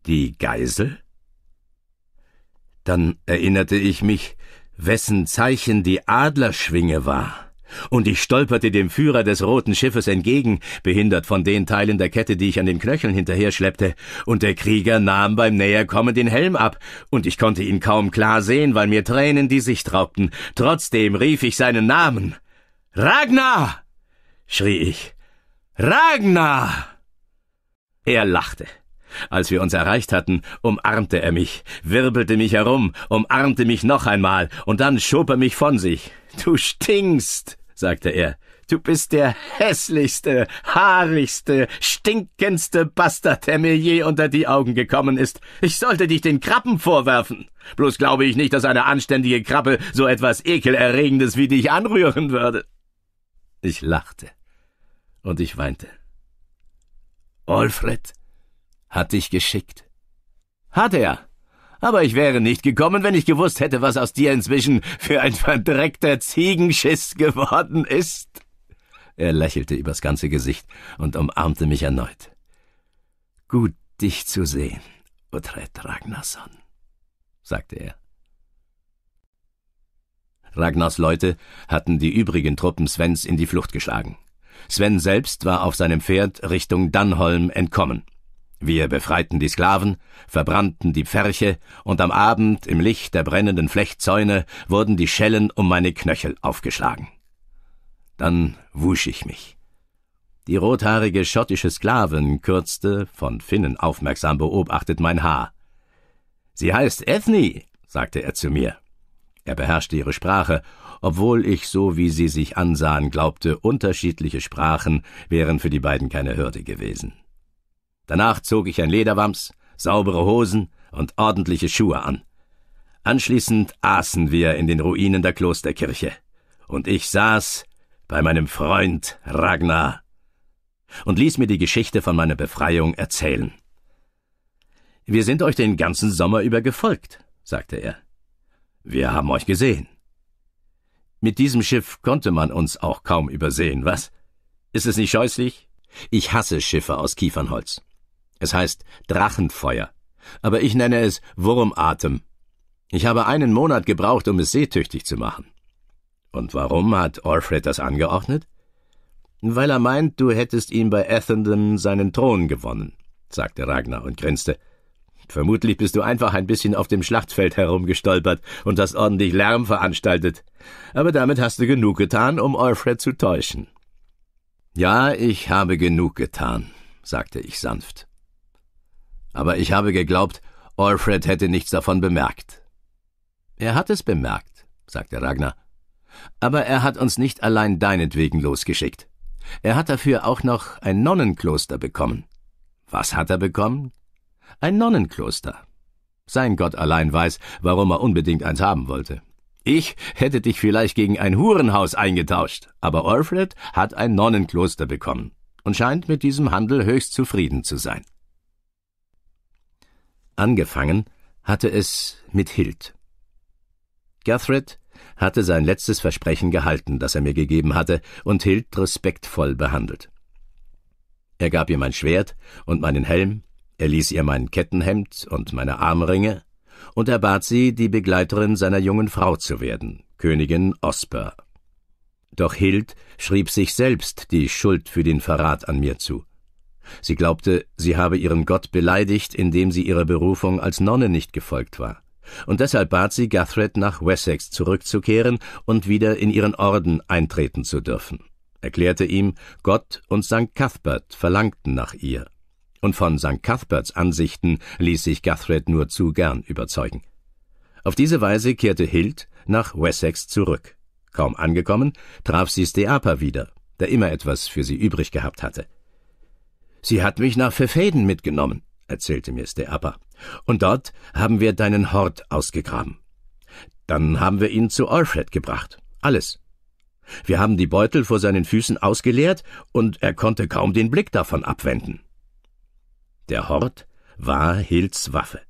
Die Geisel? Dann erinnerte ich mich, wessen Zeichen die Adlerschwinge war. Und ich stolperte dem Führer des roten Schiffes entgegen, behindert von den Teilen der Kette, die ich an den Knöcheln hinterher schleppte, und der Krieger nahm beim Näherkommen den Helm ab, und ich konnte ihn kaum klar sehen, weil mir Tränen die Sicht raubten. Trotzdem rief ich seinen Namen. Ragnar! schrie ich. Ragnar! Er lachte. Als wir uns erreicht hatten, umarmte er mich, wirbelte mich herum, umarmte mich noch einmal, und dann schob er mich von sich. Du stinkst, sagte er. Du bist der hässlichste, haarigste, stinkendste Bastard, der mir je unter die Augen gekommen ist. Ich sollte dich den Krabben vorwerfen. Bloß glaube ich nicht, dass eine anständige Krabbe so etwas Ekelerregendes wie dich anrühren würde. Ich lachte. Und ich weinte. Alfred, hat dich geschickt. Hat er. Aber ich wäre nicht gekommen, wenn ich gewusst hätte, was aus dir inzwischen für ein verdreckter Ziegenschiss geworden ist. Er lächelte übers ganze Gesicht und umarmte mich erneut. Gut, dich zu sehen, Utrecht Ragnarsson, sagte er. Ragnars Leute hatten die übrigen Truppen Svens in die Flucht geschlagen. Sven selbst war auf seinem Pferd Richtung Dannholm entkommen. Wir befreiten die Sklaven, verbrannten die Pferche, und am Abend im Licht der brennenden Flechtzäune wurden die Schellen um meine Knöchel aufgeschlagen. Dann wusch ich mich. Die rothaarige schottische Sklavin kürzte, von Finnen aufmerksam beobachtet, mein Haar. Sie heißt Ethnie, sagte er zu mir. Er beherrschte ihre Sprache, obwohl ich, so wie sie sich ansahen, glaubte, unterschiedliche Sprachen wären für die beiden keine Hürde gewesen. Danach zog ich ein Lederwams, saubere Hosen und ordentliche Schuhe an. Anschließend aßen wir in den Ruinen der Klosterkirche. Und ich saß bei meinem Freund Ragnar und ließ mir die Geschichte von meiner Befreiung erzählen. Wir sind euch den ganzen Sommer über gefolgt, sagte er. Wir haben euch gesehen. Mit diesem Schiff konnte man uns auch kaum übersehen, was? Ist es nicht scheußlich? Ich hasse Schiffe aus Kiefernholz. Es heißt Drachenfeuer. Aber ich nenne es Wurmatem. Ich habe einen Monat gebraucht, um es seetüchtig zu machen. Und warum hat Alfred das angeordnet? Weil er meint, du hättest ihm bei Athendon seinen Thron gewonnen, sagte Ragnar und grinste. Vermutlich bist du einfach ein bisschen auf dem Schlachtfeld herumgestolpert und hast ordentlich Lärm veranstaltet. Aber damit hast du genug getan, um Alfred zu täuschen. Ja, ich habe genug getan, sagte ich sanft aber ich habe geglaubt, Alfred hätte nichts davon bemerkt. Er hat es bemerkt, sagte Ragnar. Aber er hat uns nicht allein deinetwegen losgeschickt. Er hat dafür auch noch ein Nonnenkloster bekommen. Was hat er bekommen? Ein Nonnenkloster. Sein Gott allein weiß, warum er unbedingt eins haben wollte. Ich hätte dich vielleicht gegen ein Hurenhaus eingetauscht, aber Alfred hat ein Nonnenkloster bekommen und scheint mit diesem Handel höchst zufrieden zu sein. Angefangen hatte es mit Hild. Guthred hatte sein letztes Versprechen gehalten, das er mir gegeben hatte, und Hild respektvoll behandelt. Er gab ihr mein Schwert und meinen Helm, er ließ ihr mein Kettenhemd und meine Armringe, und er bat sie, die Begleiterin seiner jungen Frau zu werden, Königin Osper. Doch Hild schrieb sich selbst die Schuld für den Verrat an mir zu. Sie glaubte, sie habe ihren Gott beleidigt, indem sie ihrer Berufung als Nonne nicht gefolgt war. Und deshalb bat sie Guthred, nach Wessex zurückzukehren und wieder in ihren Orden eintreten zu dürfen, erklärte ihm, Gott und St. Cuthbert verlangten nach ihr. Und von St. Cuthberts Ansichten ließ sich Guthred nur zu gern überzeugen. Auf diese Weise kehrte Hild nach Wessex zurück. Kaum angekommen, traf sie Steapa wieder, der immer etwas für sie übrig gehabt hatte. Sie hat mich nach Verfäden mitgenommen, erzählte mir Steapa. Und dort haben wir deinen Hort ausgegraben. Dann haben wir ihn zu Alfred gebracht. Alles. Wir haben die Beutel vor seinen Füßen ausgeleert und er konnte kaum den Blick davon abwenden. Der Hort war Hills Waffe.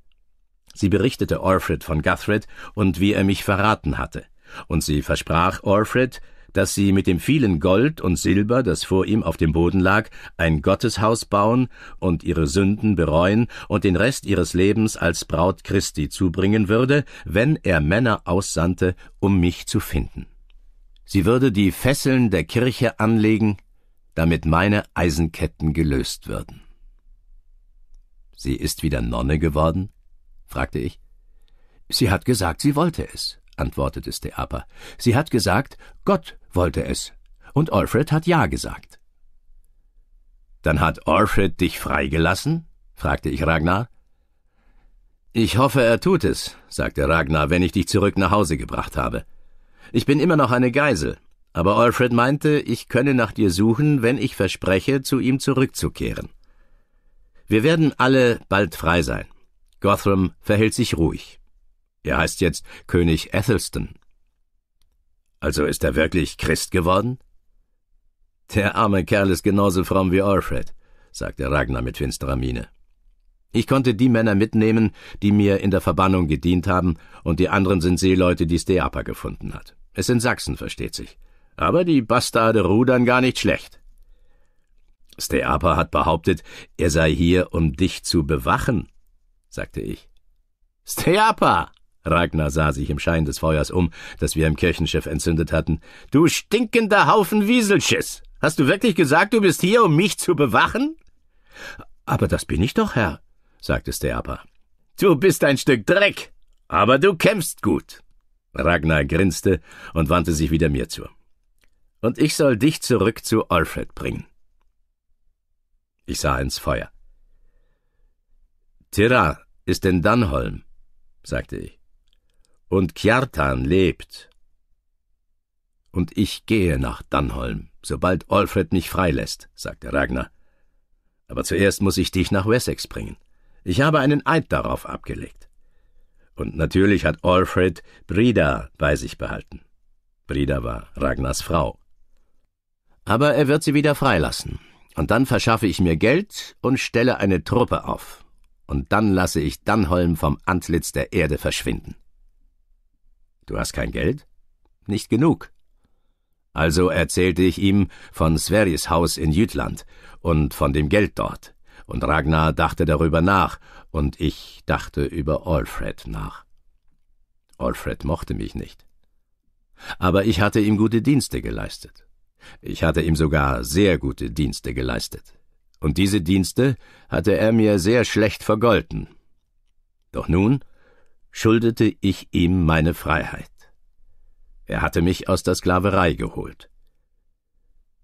Sie berichtete Alfred von Guthred und wie er mich verraten hatte, und sie versprach Alfred, dass sie mit dem vielen Gold und Silber, das vor ihm auf dem Boden lag, ein Gotteshaus bauen und ihre Sünden bereuen und den Rest ihres Lebens als Braut Christi zubringen würde, wenn er Männer aussandte, um mich zu finden. Sie würde die Fesseln der Kirche anlegen, damit meine Eisenketten gelöst würden. Sie ist wieder Nonne geworden? fragte ich. Sie hat gesagt, sie wollte es, antwortete Steapa. Sie hat gesagt, Gott wollte es, und Alfred hat Ja gesagt. Dann hat Alfred dich freigelassen? fragte ich Ragnar. Ich hoffe, er tut es, sagte Ragnar, wenn ich dich zurück nach Hause gebracht habe. Ich bin immer noch eine Geisel, aber Alfred meinte, ich könne nach dir suchen, wenn ich verspreche, zu ihm zurückzukehren. Wir werden alle bald frei sein. Gotham verhält sich ruhig. Er heißt jetzt König Athelstan. Also ist er wirklich Christ geworden? Der arme Kerl ist genauso fromm wie Alfred, sagte Ragnar mit finsterer Miene. Ich konnte die Männer mitnehmen, die mir in der Verbannung gedient haben, und die anderen sind Seeleute, die Steapa gefunden hat. Es sind Sachsen, versteht sich. Aber die Bastarde rudern gar nicht schlecht. Steapa hat behauptet, er sei hier, um dich zu bewachen, sagte ich. Steapa! Ragnar sah sich im Schein des Feuers um, das wir im Kirchenschiff entzündet hatten. Du stinkender Haufen Wieselschiss! Hast du wirklich gesagt, du bist hier, um mich zu bewachen? Aber das bin ich doch, Herr, sagte Steapa. Du bist ein Stück Dreck, aber du kämpfst gut. Ragnar grinste und wandte sich wieder mir zu. Und ich soll dich zurück zu Alfred bringen. Ich sah ins Feuer. Tira ist in Dannholm, sagte ich und Kjartan lebt. Und ich gehe nach Dannholm, sobald Alfred mich freilässt, sagte Ragnar. Aber zuerst muss ich dich nach Wessex bringen. Ich habe einen Eid darauf abgelegt. Und natürlich hat Alfred Brida bei sich behalten. Brida war Ragnars Frau. Aber er wird sie wieder freilassen. Und dann verschaffe ich mir Geld und stelle eine Truppe auf. Und dann lasse ich Dannholm vom Antlitz der Erde verschwinden. Du hast kein Geld? Nicht genug. Also erzählte ich ihm von Sveris Haus in Jütland und von dem Geld dort, und Ragnar dachte darüber nach, und ich dachte über Alfred nach. Alfred mochte mich nicht. Aber ich hatte ihm gute Dienste geleistet. Ich hatte ihm sogar sehr gute Dienste geleistet. Und diese Dienste hatte er mir sehr schlecht vergolten. Doch nun schuldete ich ihm meine Freiheit. Er hatte mich aus der Sklaverei geholt.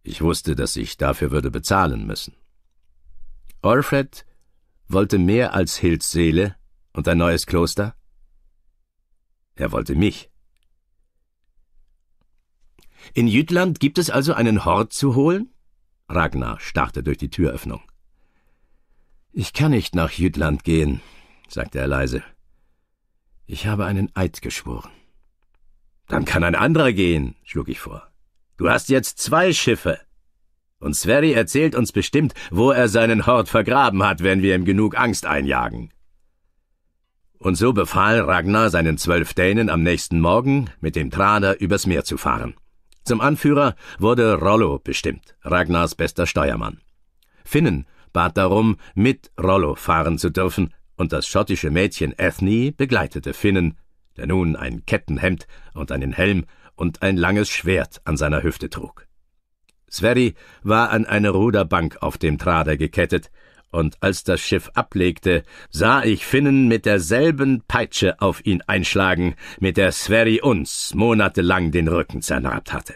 Ich wusste, dass ich dafür würde bezahlen müssen. Alfred wollte mehr als Hilds Seele und ein neues Kloster. Er wollte mich. In Jütland gibt es also einen Hort zu holen? Ragnar starrte durch die Türöffnung. Ich kann nicht nach Jütland gehen, sagte er leise. Ich habe einen Eid geschworen. Dann kann ein anderer gehen, schlug ich vor. Du hast jetzt zwei Schiffe. Und Sverry erzählt uns bestimmt, wo er seinen Hort vergraben hat, wenn wir ihm genug Angst einjagen. Und so befahl Ragnar seinen zwölf Dänen am nächsten Morgen, mit dem Trader übers Meer zu fahren. Zum Anführer wurde Rollo bestimmt, Ragnars bester Steuermann. Finnen bat darum, mit Rollo fahren zu dürfen, und das schottische Mädchen Ethne begleitete Finnen, der nun ein Kettenhemd und einen Helm und ein langes Schwert an seiner Hüfte trug. Sverri war an eine Ruderbank auf dem Trader gekettet, und als das Schiff ablegte, sah ich Finnen mit derselben Peitsche auf ihn einschlagen, mit der Sverri uns monatelang den Rücken zernarbt hatte.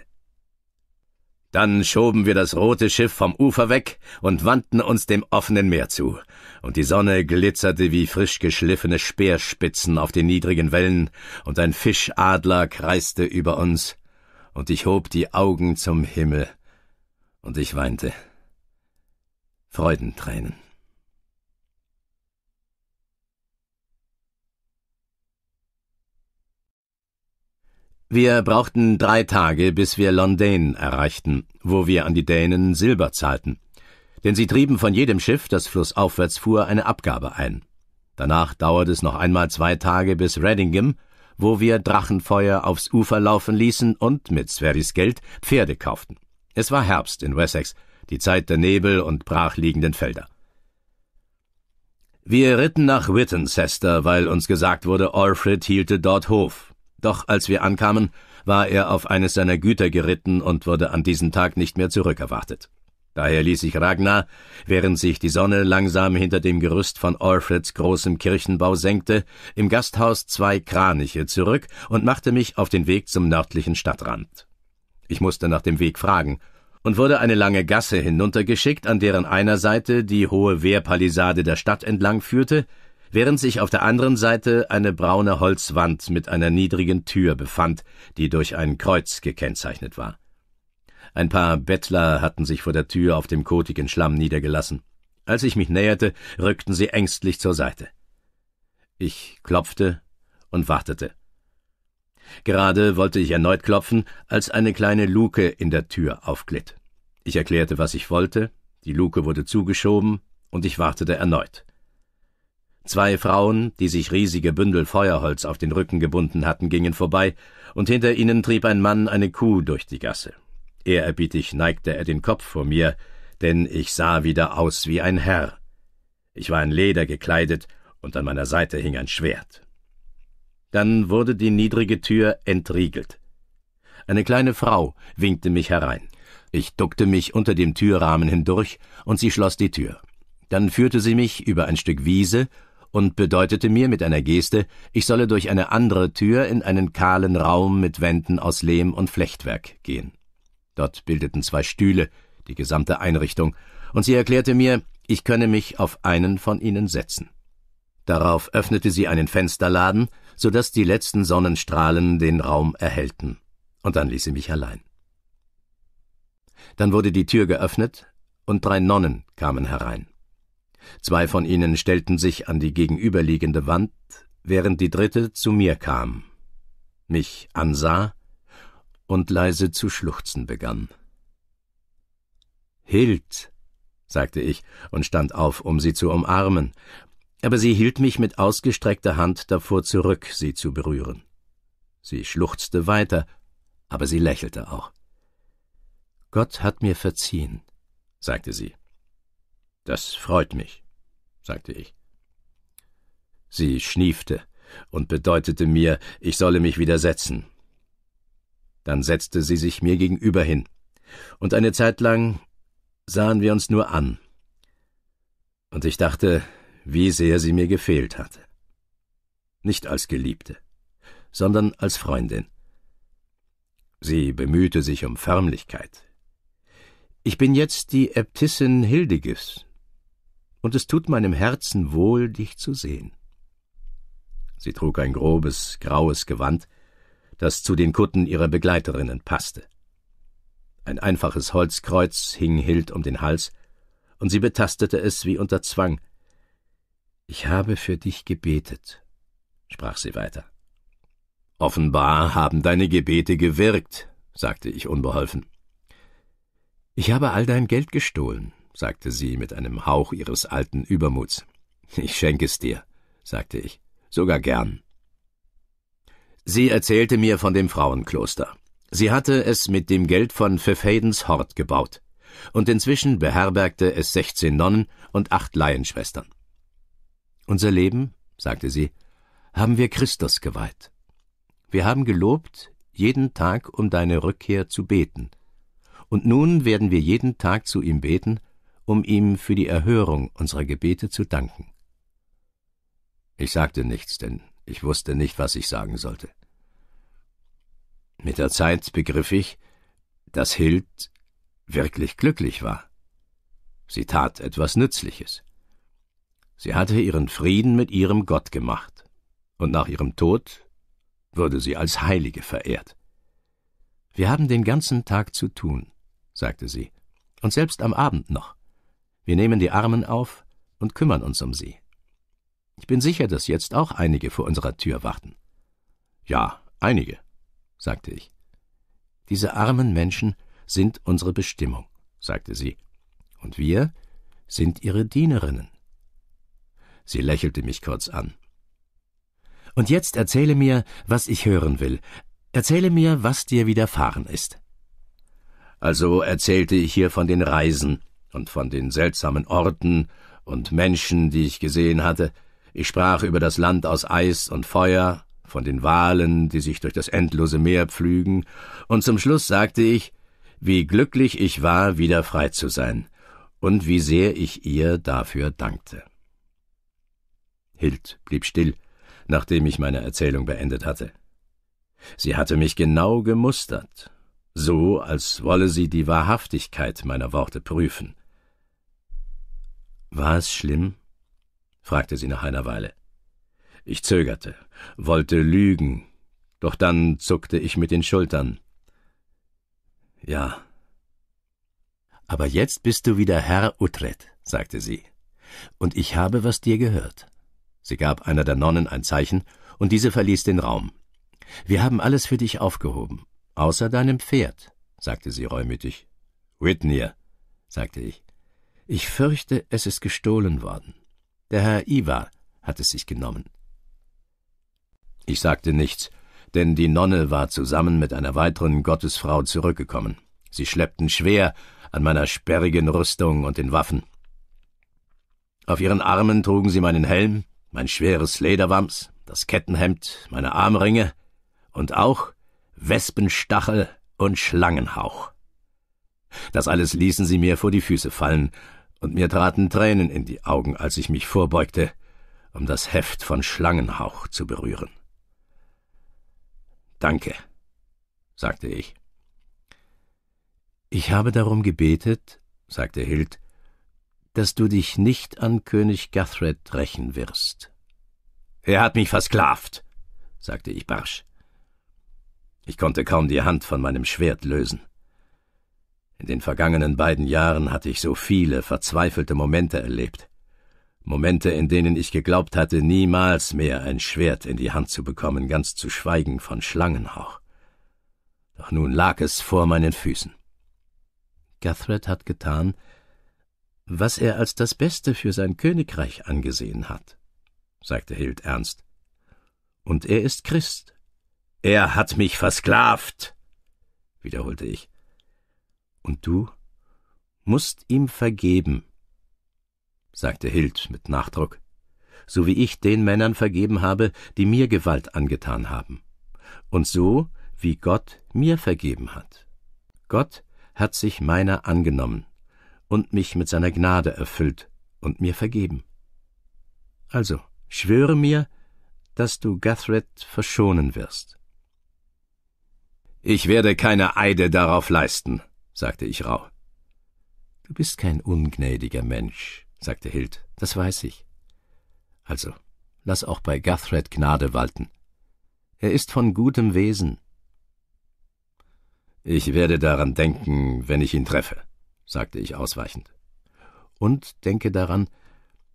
Dann schoben wir das rote Schiff vom Ufer weg und wandten uns dem offenen Meer zu, und die Sonne glitzerte wie frisch geschliffene Speerspitzen auf den niedrigen Wellen, und ein Fischadler kreiste über uns, und ich hob die Augen zum Himmel, und ich weinte. Freudentränen. Wir brauchten drei Tage, bis wir Londane erreichten, wo wir an die Dänen Silber zahlten denn sie trieben von jedem Schiff, das flussaufwärts fuhr, eine Abgabe ein. Danach dauerte es noch einmal zwei Tage bis Reddingham, wo wir Drachenfeuer aufs Ufer laufen ließen und mit Sverrys Geld Pferde kauften. Es war Herbst in Wessex, die Zeit der Nebel und brachliegenden Felder. Wir ritten nach Wittencester, weil uns gesagt wurde, Alfred hielte dort Hof. Doch als wir ankamen, war er auf eines seiner Güter geritten und wurde an diesem Tag nicht mehr zurückerwartet. Daher ließ sich Ragnar, während sich die Sonne langsam hinter dem Gerüst von Orfreds großem Kirchenbau senkte, im Gasthaus zwei Kraniche zurück und machte mich auf den Weg zum nördlichen Stadtrand. Ich musste nach dem Weg fragen und wurde eine lange Gasse hinuntergeschickt, an deren einer Seite die hohe Wehrpalisade der Stadt entlang führte, während sich auf der anderen Seite eine braune Holzwand mit einer niedrigen Tür befand, die durch ein Kreuz gekennzeichnet war. Ein paar Bettler hatten sich vor der Tür auf dem kotigen Schlamm niedergelassen. Als ich mich näherte, rückten sie ängstlich zur Seite. Ich klopfte und wartete. Gerade wollte ich erneut klopfen, als eine kleine Luke in der Tür aufglitt. Ich erklärte, was ich wollte, die Luke wurde zugeschoben, und ich wartete erneut. Zwei Frauen, die sich riesige Bündel Feuerholz auf den Rücken gebunden hatten, gingen vorbei, und hinter ihnen trieb ein Mann eine Kuh durch die Gasse. Ehrerbietig neigte er den Kopf vor mir, denn ich sah wieder aus wie ein Herr. Ich war in Leder gekleidet und an meiner Seite hing ein Schwert. Dann wurde die niedrige Tür entriegelt. Eine kleine Frau winkte mich herein. Ich duckte mich unter dem Türrahmen hindurch und sie schloss die Tür. Dann führte sie mich über ein Stück Wiese und bedeutete mir mit einer Geste, ich solle durch eine andere Tür in einen kahlen Raum mit Wänden aus Lehm und Flechtwerk gehen. Dort bildeten zwei Stühle die gesamte Einrichtung, und sie erklärte mir, ich könne mich auf einen von ihnen setzen. Darauf öffnete sie einen Fensterladen, so dass die letzten Sonnenstrahlen den Raum erhellten, und dann ließ sie mich allein. Dann wurde die Tür geöffnet, und drei Nonnen kamen herein. Zwei von ihnen stellten sich an die gegenüberliegende Wand, während die dritte zu mir kam, mich ansah und leise zu schluchzen begann. Hild, sagte ich und stand auf, um sie zu umarmen, aber sie hielt mich mit ausgestreckter Hand davor zurück, sie zu berühren. Sie schluchzte weiter, aber sie lächelte auch. Gott hat mir verziehen, sagte sie. Das freut mich, sagte ich. Sie schniefte und bedeutete mir, ich solle mich wieder setzen, dann setzte sie sich mir gegenüber hin. Und eine Zeit lang sahen wir uns nur an. Und ich dachte, wie sehr sie mir gefehlt hatte. Nicht als Geliebte, sondern als Freundin. Sie bemühte sich um Förmlichkeit. Ich bin jetzt die Äbtissin Hildegis, und es tut meinem Herzen wohl, dich zu sehen. Sie trug ein grobes, graues Gewand, das zu den Kutten ihrer Begleiterinnen passte. Ein einfaches Holzkreuz hing Hild um den Hals, und sie betastete es wie unter Zwang. Ich habe für dich gebetet, sprach sie weiter. Offenbar haben deine Gebete gewirkt, sagte ich unbeholfen. Ich habe all dein Geld gestohlen, sagte sie mit einem Hauch ihres alten Übermuts. Ich schenke es dir, sagte ich, sogar gern. Sie erzählte mir von dem Frauenkloster. Sie hatte es mit dem Geld von Fifhadens Hort gebaut. Und inzwischen beherbergte es 16 Nonnen und acht Laienschwestern. Unser Leben, sagte sie, haben wir Christus geweiht. Wir haben gelobt, jeden Tag um deine Rückkehr zu beten. Und nun werden wir jeden Tag zu ihm beten, um ihm für die Erhörung unserer Gebete zu danken. Ich sagte nichts, denn ich wusste nicht, was ich sagen sollte. Mit der Zeit begriff ich, dass Hild wirklich glücklich war. Sie tat etwas Nützliches. Sie hatte ihren Frieden mit ihrem Gott gemacht, und nach ihrem Tod wurde sie als Heilige verehrt. Wir haben den ganzen Tag zu tun, sagte sie, und selbst am Abend noch. Wir nehmen die Armen auf und kümmern uns um sie. Ich bin sicher, dass jetzt auch einige vor unserer Tür warten. Ja, einige sagte ich. Diese armen Menschen sind unsere Bestimmung, sagte sie, und wir sind ihre Dienerinnen. Sie lächelte mich kurz an. Und jetzt erzähle mir, was ich hören will. Erzähle mir, was dir widerfahren ist. Also erzählte ich hier von den Reisen und von den seltsamen Orten und Menschen, die ich gesehen hatte. Ich sprach über das Land aus Eis und Feuer von den Walen, die sich durch das endlose Meer pflügen, und zum Schluss sagte ich, wie glücklich ich war, wieder frei zu sein, und wie sehr ich ihr dafür dankte. Hild blieb still, nachdem ich meine Erzählung beendet hatte. Sie hatte mich genau gemustert, so als wolle sie die Wahrhaftigkeit meiner Worte prüfen. War es schlimm? fragte sie nach einer Weile. Ich zögerte wollte lügen, doch dann zuckte ich mit den Schultern. Ja. Aber jetzt bist du wieder Herr Utrecht, sagte sie, und ich habe was dir gehört. Sie gab einer der Nonnen ein Zeichen, und diese verließ den Raum. Wir haben alles für dich aufgehoben, außer deinem Pferd, sagte sie reumütig. Whitney, sagte ich. Ich fürchte, es ist gestohlen worden. Der Herr Ivar hat es sich genommen. Ich sagte nichts, denn die Nonne war zusammen mit einer weiteren Gottesfrau zurückgekommen. Sie schleppten schwer an meiner sperrigen Rüstung und den Waffen. Auf ihren Armen trugen sie meinen Helm, mein schweres Lederwams, das Kettenhemd, meine Armringe und auch Wespenstachel und Schlangenhauch. Das alles ließen sie mir vor die Füße fallen, und mir traten Tränen in die Augen, als ich mich vorbeugte, um das Heft von Schlangenhauch zu berühren. Danke, sagte ich. Ich habe darum gebetet, sagte Hild, dass du dich nicht an König Gathred rächen wirst. Er hat mich versklavt, sagte ich barsch. Ich konnte kaum die Hand von meinem Schwert lösen. In den vergangenen beiden Jahren hatte ich so viele verzweifelte Momente erlebt. Momente, in denen ich geglaubt hatte, niemals mehr ein Schwert in die Hand zu bekommen, ganz zu schweigen von Schlangenhauch. Doch nun lag es vor meinen Füßen. Gathred hat getan, was er als das Beste für sein Königreich angesehen hat, sagte Hild ernst. Und er ist Christ. Er hat mich versklavt, wiederholte ich. Und du musst ihm vergeben, sagte Hild mit Nachdruck, so wie ich den Männern vergeben habe, die mir Gewalt angetan haben, und so wie Gott mir vergeben hat. Gott hat sich meiner angenommen und mich mit seiner Gnade erfüllt und mir vergeben. Also, schwöre mir, dass du Guthred verschonen wirst. Ich werde keine Eide darauf leisten, sagte ich rauh. Du bist kein ungnädiger Mensch, sagte Hild, das weiß ich. Also, lass auch bei Gathred Gnade walten. Er ist von gutem Wesen. Ich werde daran denken, wenn ich ihn treffe, sagte ich ausweichend. Und denke daran,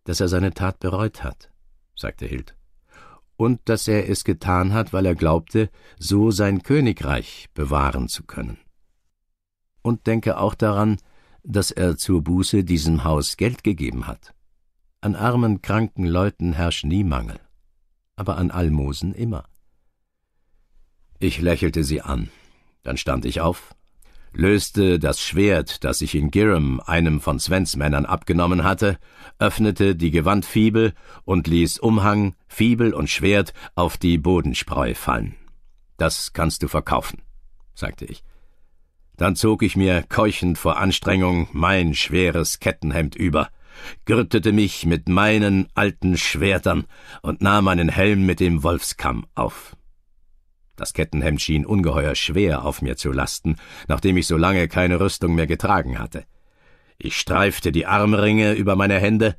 dass er seine Tat bereut hat, sagte Hild. Und dass er es getan hat, weil er glaubte, so sein Königreich bewahren zu können. Und denke auch daran, dass er zur Buße diesem Haus Geld gegeben hat. An armen, kranken Leuten herrscht nie Mangel, aber an Almosen immer. Ich lächelte sie an. Dann stand ich auf, löste das Schwert, das ich in Girram, einem von Svens Männern, abgenommen hatte, öffnete die Gewandfibel und ließ Umhang, Fibel und Schwert auf die Bodenspreu fallen. Das kannst du verkaufen, sagte ich. Dann zog ich mir, keuchend vor Anstrengung, mein schweres Kettenhemd über, gürtete mich mit meinen alten Schwertern und nahm meinen Helm mit dem Wolfskamm auf. Das Kettenhemd schien ungeheuer schwer auf mir zu lasten, nachdem ich so lange keine Rüstung mehr getragen hatte. Ich streifte die Armringe über meine Hände,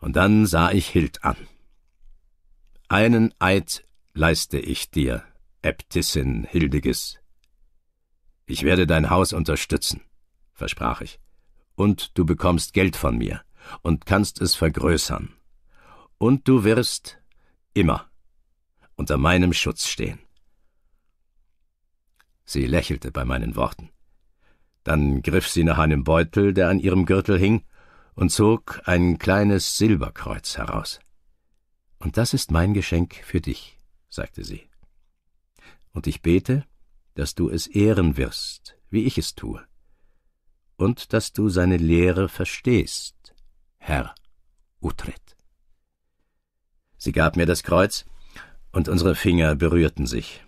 und dann sah ich Hild an. Einen Eid leiste ich dir, Äbtissin Hildiges, ich werde dein Haus unterstützen, versprach ich. Und du bekommst Geld von mir und kannst es vergrößern. Und du wirst immer unter meinem Schutz stehen. Sie lächelte bei meinen Worten. Dann griff sie nach einem Beutel, der an ihrem Gürtel hing, und zog ein kleines Silberkreuz heraus. Und das ist mein Geschenk für dich, sagte sie. Und ich bete, dass du es ehren wirst, wie ich es tue, und dass du seine Lehre verstehst, Herr Utrecht. Sie gab mir das Kreuz, und unsere Finger berührten sich,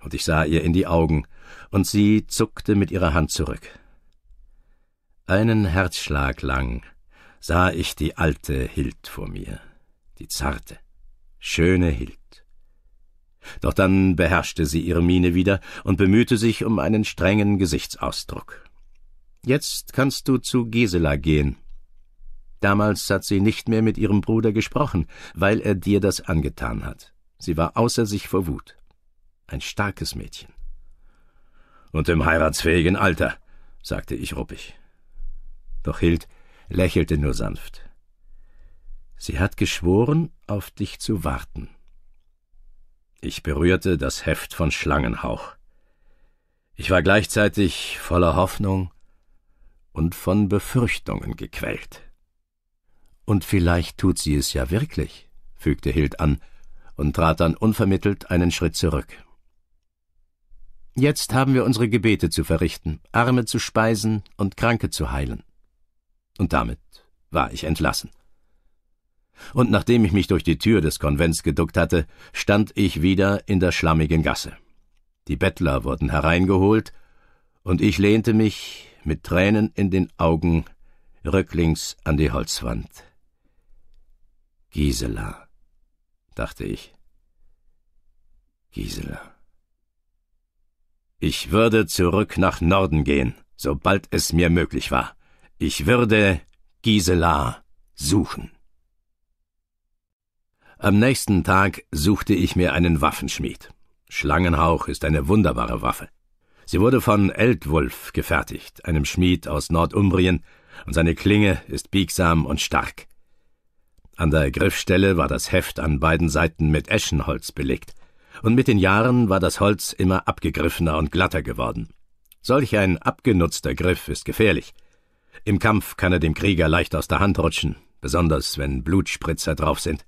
und ich sah ihr in die Augen, und sie zuckte mit ihrer Hand zurück. Einen Herzschlag lang sah ich die alte Hild vor mir, die zarte, schöne Hild. Doch dann beherrschte sie ihre Miene wieder und bemühte sich um einen strengen Gesichtsausdruck. Jetzt kannst du zu Gisela gehen. Damals hat sie nicht mehr mit ihrem Bruder gesprochen, weil er dir das angetan hat. Sie war außer sich vor Wut. Ein starkes Mädchen. Und im heiratsfähigen Alter, sagte ich ruppig. Doch Hild lächelte nur sanft. Sie hat geschworen, auf dich zu warten. Ich berührte das Heft von Schlangenhauch. Ich war gleichzeitig voller Hoffnung und von Befürchtungen gequält. Und vielleicht tut sie es ja wirklich, fügte Hild an und trat dann unvermittelt einen Schritt zurück. Jetzt haben wir unsere Gebete zu verrichten, Arme zu speisen und Kranke zu heilen. Und damit war ich entlassen und nachdem ich mich durch die Tür des Konvents geduckt hatte, stand ich wieder in der schlammigen Gasse. Die Bettler wurden hereingeholt, und ich lehnte mich mit Tränen in den Augen rücklings an die Holzwand. Gisela, dachte ich. Gisela. Ich würde zurück nach Norden gehen, sobald es mir möglich war. Ich würde Gisela suchen. Am nächsten Tag suchte ich mir einen Waffenschmied. Schlangenhauch ist eine wunderbare Waffe. Sie wurde von Eldwulf gefertigt, einem Schmied aus Nordumbrien, und seine Klinge ist biegsam und stark. An der Griffstelle war das Heft an beiden Seiten mit Eschenholz belegt, und mit den Jahren war das Holz immer abgegriffener und glatter geworden. Solch ein abgenutzter Griff ist gefährlich. Im Kampf kann er dem Krieger leicht aus der Hand rutschen, besonders wenn Blutspritzer drauf sind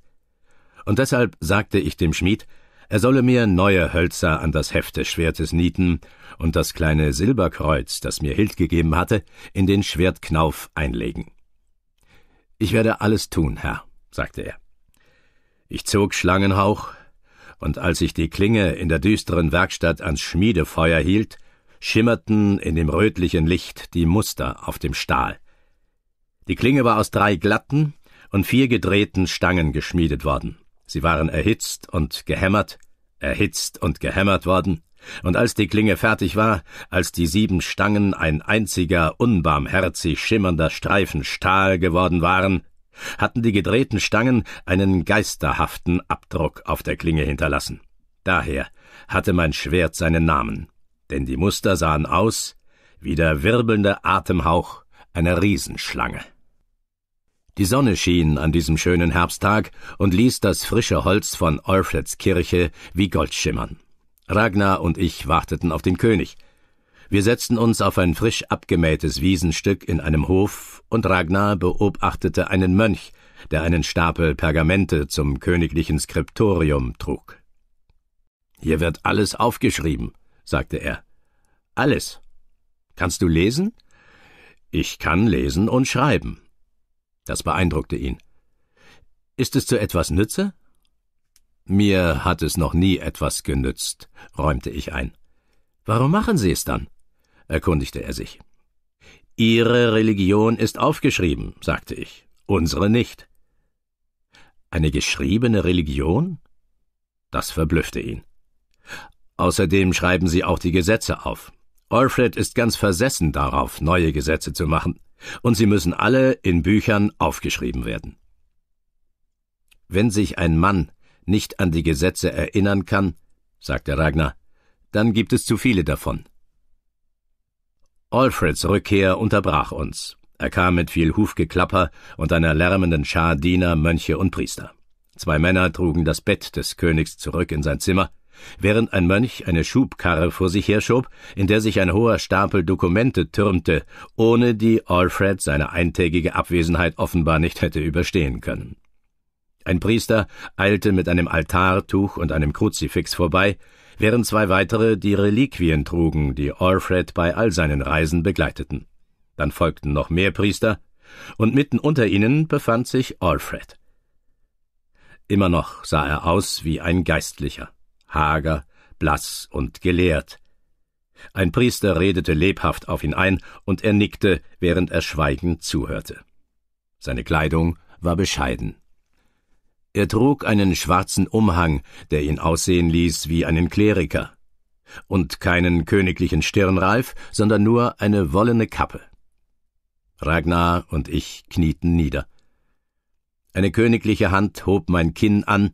und deshalb sagte ich dem Schmied, er solle mir neue Hölzer an das Heft des Schwertes nieten und das kleine Silberkreuz, das mir Hild gegeben hatte, in den Schwertknauf einlegen. Ich werde alles tun, Herr, sagte er. Ich zog Schlangenhauch, und als ich die Klinge in der düsteren Werkstatt ans Schmiedefeuer hielt, schimmerten in dem rötlichen Licht die Muster auf dem Stahl. Die Klinge war aus drei glatten und vier gedrehten Stangen geschmiedet worden. Sie waren erhitzt und gehämmert, erhitzt und gehämmert worden, und als die Klinge fertig war, als die sieben Stangen ein einziger, unbarmherzig schimmernder Streifen Stahl geworden waren, hatten die gedrehten Stangen einen geisterhaften Abdruck auf der Klinge hinterlassen. Daher hatte mein Schwert seinen Namen, denn die Muster sahen aus wie der wirbelnde Atemhauch einer Riesenschlange. Die Sonne schien an diesem schönen Herbsttag und ließ das frische Holz von Alfreds Kirche wie Gold schimmern. Ragnar und ich warteten auf den König. Wir setzten uns auf ein frisch abgemähtes Wiesenstück in einem Hof, und Ragnar beobachtete einen Mönch, der einen Stapel Pergamente zum königlichen Skriptorium trug. Hier wird alles aufgeschrieben, sagte er. Alles. Kannst du lesen? Ich kann lesen und schreiben, das beeindruckte ihn. Ist es zu etwas nütze? Mir hat es noch nie etwas genützt, räumte ich ein. Warum machen Sie es dann? erkundigte er sich. Ihre Religion ist aufgeschrieben, sagte ich, unsere nicht. Eine geschriebene Religion? Das verblüffte ihn. Außerdem schreiben Sie auch die Gesetze auf. Alfred ist ganz versessen darauf, neue Gesetze zu machen. Und sie müssen alle in Büchern aufgeschrieben werden. Wenn sich ein Mann nicht an die Gesetze erinnern kann, sagte Ragnar, dann gibt es zu viele davon. Alfreds Rückkehr unterbrach uns. Er kam mit viel Hufgeklapper und einer lärmenden Schar Diener, Mönche und Priester. Zwei Männer trugen das Bett des Königs zurück in sein Zimmer, während ein Mönch eine Schubkarre vor sich herschob, in der sich ein hoher Stapel Dokumente türmte, ohne die Alfred seine eintägige Abwesenheit offenbar nicht hätte überstehen können. Ein Priester eilte mit einem Altartuch und einem Kruzifix vorbei, während zwei weitere die Reliquien trugen, die Alfred bei all seinen Reisen begleiteten. Dann folgten noch mehr Priester, und mitten unter ihnen befand sich Alfred. Immer noch sah er aus wie ein Geistlicher hager, blass und geleert. Ein Priester redete lebhaft auf ihn ein, und er nickte, während er schweigend zuhörte. Seine Kleidung war bescheiden. Er trug einen schwarzen Umhang, der ihn aussehen ließ wie einen Kleriker, und keinen königlichen Stirnreif, sondern nur eine wollene Kappe. Ragnar und ich knieten nieder. Eine königliche Hand hob mein Kinn an,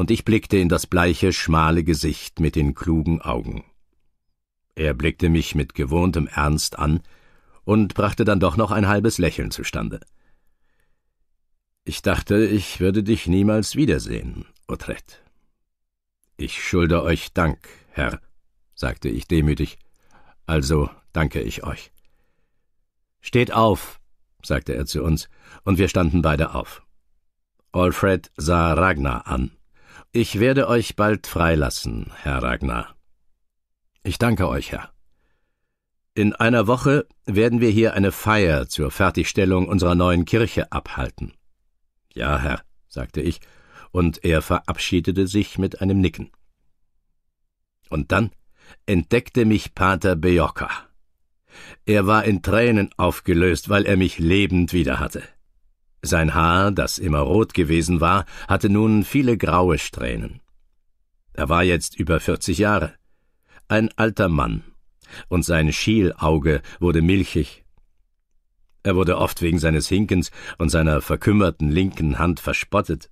und ich blickte in das bleiche, schmale Gesicht mit den klugen Augen. Er blickte mich mit gewohntem Ernst an und brachte dann doch noch ein halbes Lächeln zustande. Ich dachte, ich würde dich niemals wiedersehen, Utrecht. Ich schulde euch Dank, Herr, sagte ich demütig, also danke ich euch. Steht auf, sagte er zu uns, und wir standen beide auf. Alfred sah Ragnar an. Ich werde euch bald freilassen, Herr Ragnar. Ich danke euch, Herr. In einer Woche werden wir hier eine Feier zur Fertigstellung unserer neuen Kirche abhalten. Ja, Herr, sagte ich, und er verabschiedete sich mit einem Nicken. Und dann entdeckte mich Pater Bejocca. Er war in Tränen aufgelöst, weil er mich lebend wieder hatte. Sein Haar, das immer rot gewesen war, hatte nun viele graue Strähnen. Er war jetzt über vierzig Jahre, ein alter Mann, und sein Schielauge wurde milchig. Er wurde oft wegen seines Hinkens und seiner verkümmerten linken Hand verspottet.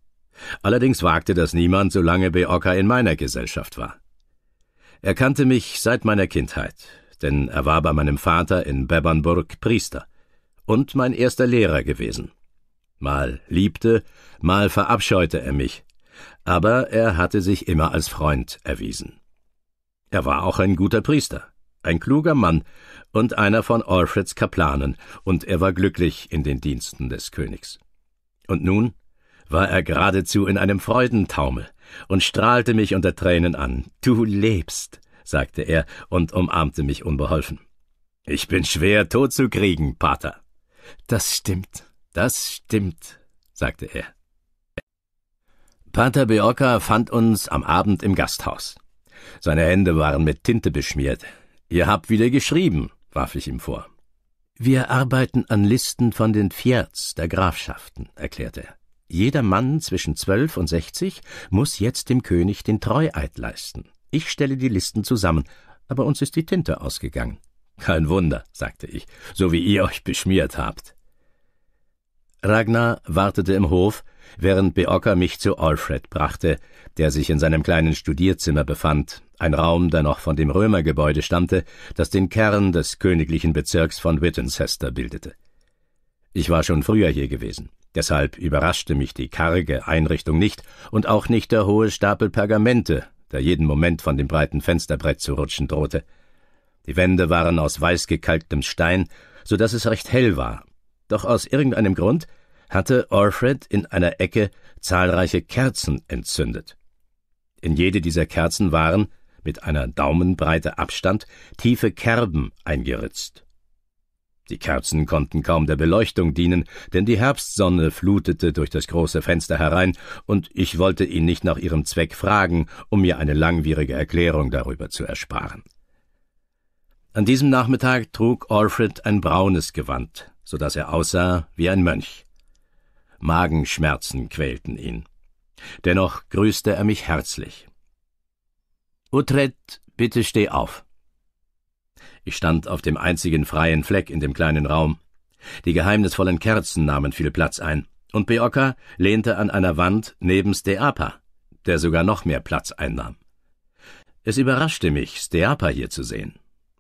Allerdings wagte das niemand, solange Beocker in meiner Gesellschaft war. Er kannte mich seit meiner Kindheit, denn er war bei meinem Vater in Bebernburg Priester und mein erster Lehrer gewesen. Mal liebte, mal verabscheute er mich, aber er hatte sich immer als Freund erwiesen. Er war auch ein guter Priester, ein kluger Mann und einer von Alfreds Kaplanen, und er war glücklich in den Diensten des Königs. Und nun war er geradezu in einem Freudentaumel und strahlte mich unter Tränen an. Du lebst, sagte er und umarmte mich unbeholfen. Ich bin schwer tot zu kriegen, Pater. Das stimmt, das stimmt, sagte er. Pater Beorka fand uns am Abend im Gasthaus. Seine Hände waren mit Tinte beschmiert. Ihr habt wieder geschrieben, warf ich ihm vor. Wir arbeiten an Listen von den Fjerds der Grafschaften, erklärte er. Jeder Mann zwischen zwölf und sechzig muss jetzt dem König den Treueid leisten. Ich stelle die Listen zusammen, aber uns ist die Tinte ausgegangen. Kein Wunder, sagte ich, so wie ihr euch beschmiert habt. Ragnar wartete im Hof, während Beocker mich zu Alfred brachte, der sich in seinem kleinen Studierzimmer befand, ein Raum, der noch von dem Römergebäude stammte, das den Kern des königlichen Bezirks von Wittenshester bildete. Ich war schon früher hier gewesen, deshalb überraschte mich die karge Einrichtung nicht und auch nicht der hohe Stapel Pergamente, der jeden Moment von dem breiten Fensterbrett zu rutschen drohte. Die Wände waren aus weiß gekalktem Stein, so dass es recht hell war doch aus irgendeinem Grund hatte Orfred in einer Ecke zahlreiche Kerzen entzündet. In jede dieser Kerzen waren, mit einer Daumenbreite Abstand, tiefe Kerben eingeritzt. Die Kerzen konnten kaum der Beleuchtung dienen, denn die Herbstsonne flutete durch das große Fenster herein, und ich wollte ihn nicht nach ihrem Zweck fragen, um mir eine langwierige Erklärung darüber zu ersparen. An diesem Nachmittag trug Alfred ein braunes Gewand, so dass er aussah wie ein Mönch. Magenschmerzen quälten ihn. Dennoch grüßte er mich herzlich. Utrecht, bitte steh auf. Ich stand auf dem einzigen freien Fleck in dem kleinen Raum. Die geheimnisvollen Kerzen nahmen viel Platz ein, und Beocker lehnte an einer Wand neben Steapa, der sogar noch mehr Platz einnahm. Es überraschte mich, Steapa hier zu sehen.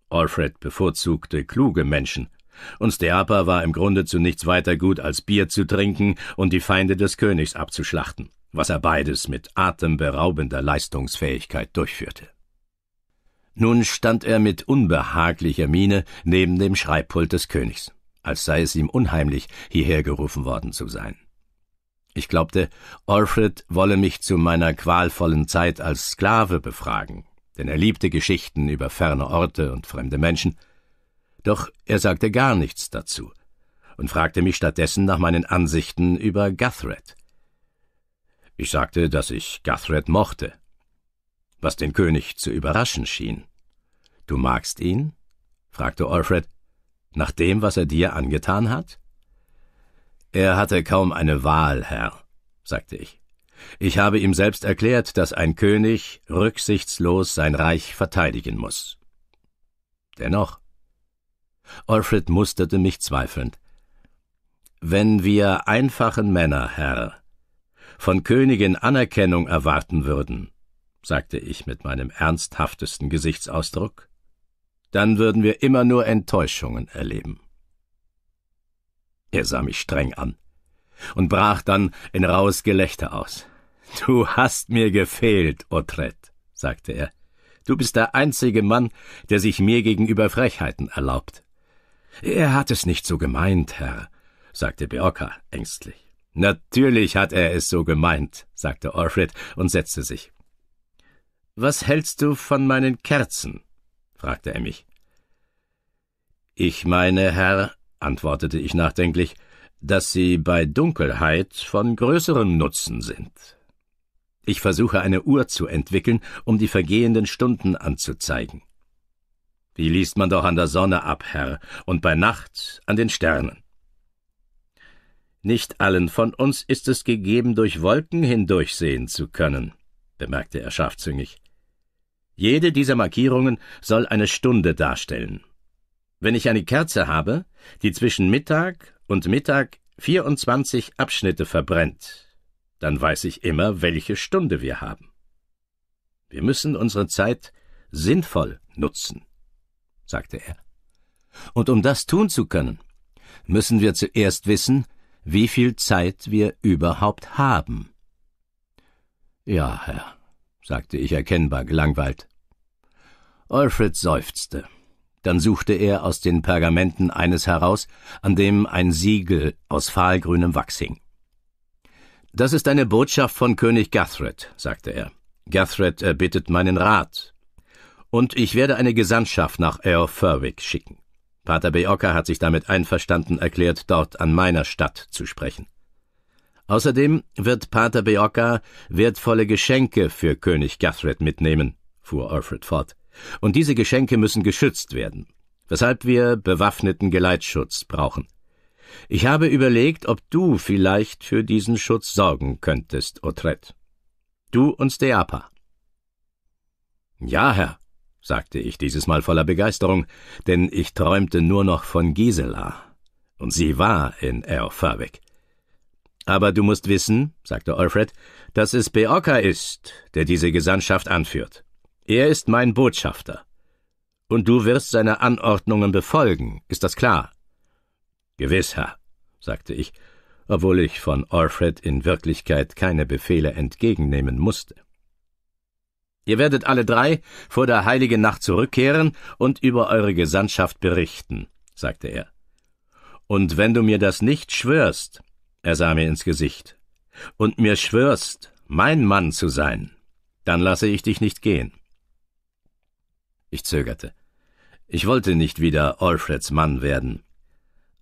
Alfred bevorzugte kluge Menschen, und Steapa war im Grunde zu nichts weiter gut, als Bier zu trinken und die Feinde des Königs abzuschlachten, was er beides mit atemberaubender Leistungsfähigkeit durchführte. Nun stand er mit unbehaglicher Miene neben dem Schreibpult des Königs, als sei es ihm unheimlich, hierher gerufen worden zu sein. Ich glaubte, Alfred wolle mich zu meiner qualvollen Zeit als Sklave befragen, denn er liebte Geschichten über ferne Orte und fremde Menschen, doch er sagte gar nichts dazu und fragte mich stattdessen nach meinen Ansichten über Guthred. Ich sagte, dass ich Guthred mochte, was den König zu überraschen schien. Du magst ihn? fragte Alfred. Nach dem, was er dir angetan hat? Er hatte kaum eine Wahl, Herr, sagte ich. Ich habe ihm selbst erklärt, dass ein König rücksichtslos sein Reich verteidigen muss. Dennoch, Alfred musterte mich zweifelnd. Wenn wir einfachen Männer, Herr, von Königin Anerkennung erwarten würden, sagte ich mit meinem ernsthaftesten Gesichtsausdruck, dann würden wir immer nur Enttäuschungen erleben. Er sah mich streng an und brach dann in raues Gelächter aus. Du hast mir gefehlt, Otret, sagte er. Du bist der einzige Mann, der sich mir gegenüber Frechheiten erlaubt. Er hat es nicht so gemeint, Herr, sagte Beorka ängstlich. Natürlich hat er es so gemeint, sagte Alfred und setzte sich. Was hältst du von meinen Kerzen? fragte er mich. Ich meine, Herr, antwortete ich nachdenklich, dass sie bei Dunkelheit von größerem Nutzen sind. Ich versuche eine Uhr zu entwickeln, um die vergehenden Stunden anzuzeigen. Die liest man doch an der Sonne ab, Herr, und bei Nacht an den Sternen. Nicht allen von uns ist es gegeben, durch Wolken hindurchsehen zu können, bemerkte er scharfzüngig. Jede dieser Markierungen soll eine Stunde darstellen. Wenn ich eine Kerze habe, die zwischen Mittag und Mittag 24 Abschnitte verbrennt, dann weiß ich immer, welche Stunde wir haben. Wir müssen unsere Zeit sinnvoll nutzen sagte er. Und um das tun zu können, müssen wir zuerst wissen, wie viel Zeit wir überhaupt haben. Ja, Herr, sagte ich erkennbar gelangweilt. Alfred seufzte. Dann suchte er aus den Pergamenten eines heraus, an dem ein Siegel aus fahlgrünem Wachs hing. Das ist eine Botschaft von König Gathred, sagte er. Gathred erbittet äh, meinen Rat, und ich werde eine Gesandtschaft nach Earl Furwick schicken. Pater Beocker hat sich damit einverstanden erklärt, dort an meiner Stadt zu sprechen. Außerdem wird Pater Beocker wertvolle Geschenke für König Guthred mitnehmen, fuhr Alfred fort, und diese Geschenke müssen geschützt werden, weshalb wir bewaffneten Geleitschutz brauchen. Ich habe überlegt, ob du vielleicht für diesen Schutz sorgen könntest, Otret. Du und Steapa. Ja, Herr, sagte ich dieses Mal voller Begeisterung, denn ich träumte nur noch von Gisela. Und sie war in Erfabek. Aber du musst wissen, sagte Alfred, dass es Beorka ist, der diese Gesandtschaft anführt. Er ist mein Botschafter. Und du wirst seine Anordnungen befolgen, ist das klar? Gewiss, Herr, sagte ich, obwohl ich von Alfred in Wirklichkeit keine Befehle entgegennehmen musste. Ihr werdet alle drei vor der heiligen Nacht zurückkehren und über eure Gesandtschaft berichten, sagte er. Und wenn du mir das nicht schwörst, er sah mir ins Gesicht, und mir schwörst, mein Mann zu sein, dann lasse ich dich nicht gehen. Ich zögerte. Ich wollte nicht wieder Alfreds Mann werden.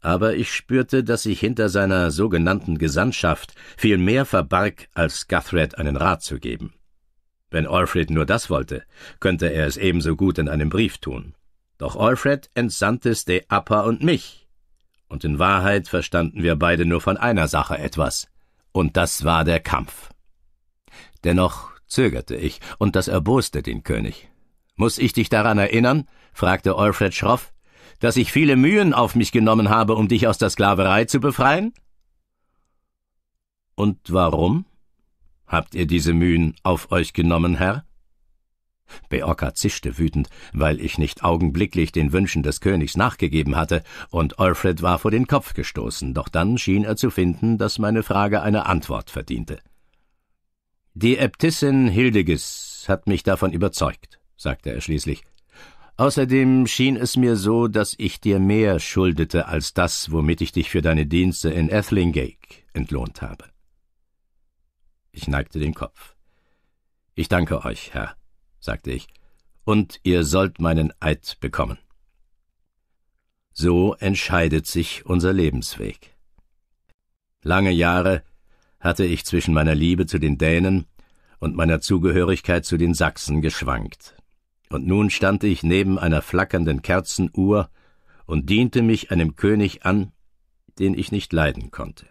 Aber ich spürte, dass sich hinter seiner sogenannten Gesandtschaft viel mehr verbarg, als Guthred einen Rat zu geben. Wenn Alfred nur das wollte, könnte er es ebenso gut in einem Brief tun. Doch Alfred entsandte Stay Upper und mich. Und in Wahrheit verstanden wir beide nur von einer Sache etwas. Und das war der Kampf. Dennoch zögerte ich, und das erboste den König. Muss ich dich daran erinnern? fragte Alfred schroff, dass ich viele Mühen auf mich genommen habe, um dich aus der Sklaverei zu befreien? Und warum? Habt ihr diese Mühen auf euch genommen, Herr? Beorka zischte wütend, weil ich nicht augenblicklich den Wünschen des Königs nachgegeben hatte, und Alfred war vor den Kopf gestoßen, doch dann schien er zu finden, dass meine Frage eine Antwort verdiente. Die Äbtissin Hildegis hat mich davon überzeugt, sagte er schließlich. Außerdem schien es mir so, dass ich dir mehr schuldete als das, womit ich dich für deine Dienste in Ethlingake entlohnt habe. Ich neigte den Kopf. Ich danke euch, Herr, sagte ich, und ihr sollt meinen Eid bekommen. So entscheidet sich unser Lebensweg. Lange Jahre hatte ich zwischen meiner Liebe zu den Dänen und meiner Zugehörigkeit zu den Sachsen geschwankt. Und nun stand ich neben einer flackernden Kerzenuhr und diente mich einem König an, den ich nicht leiden konnte.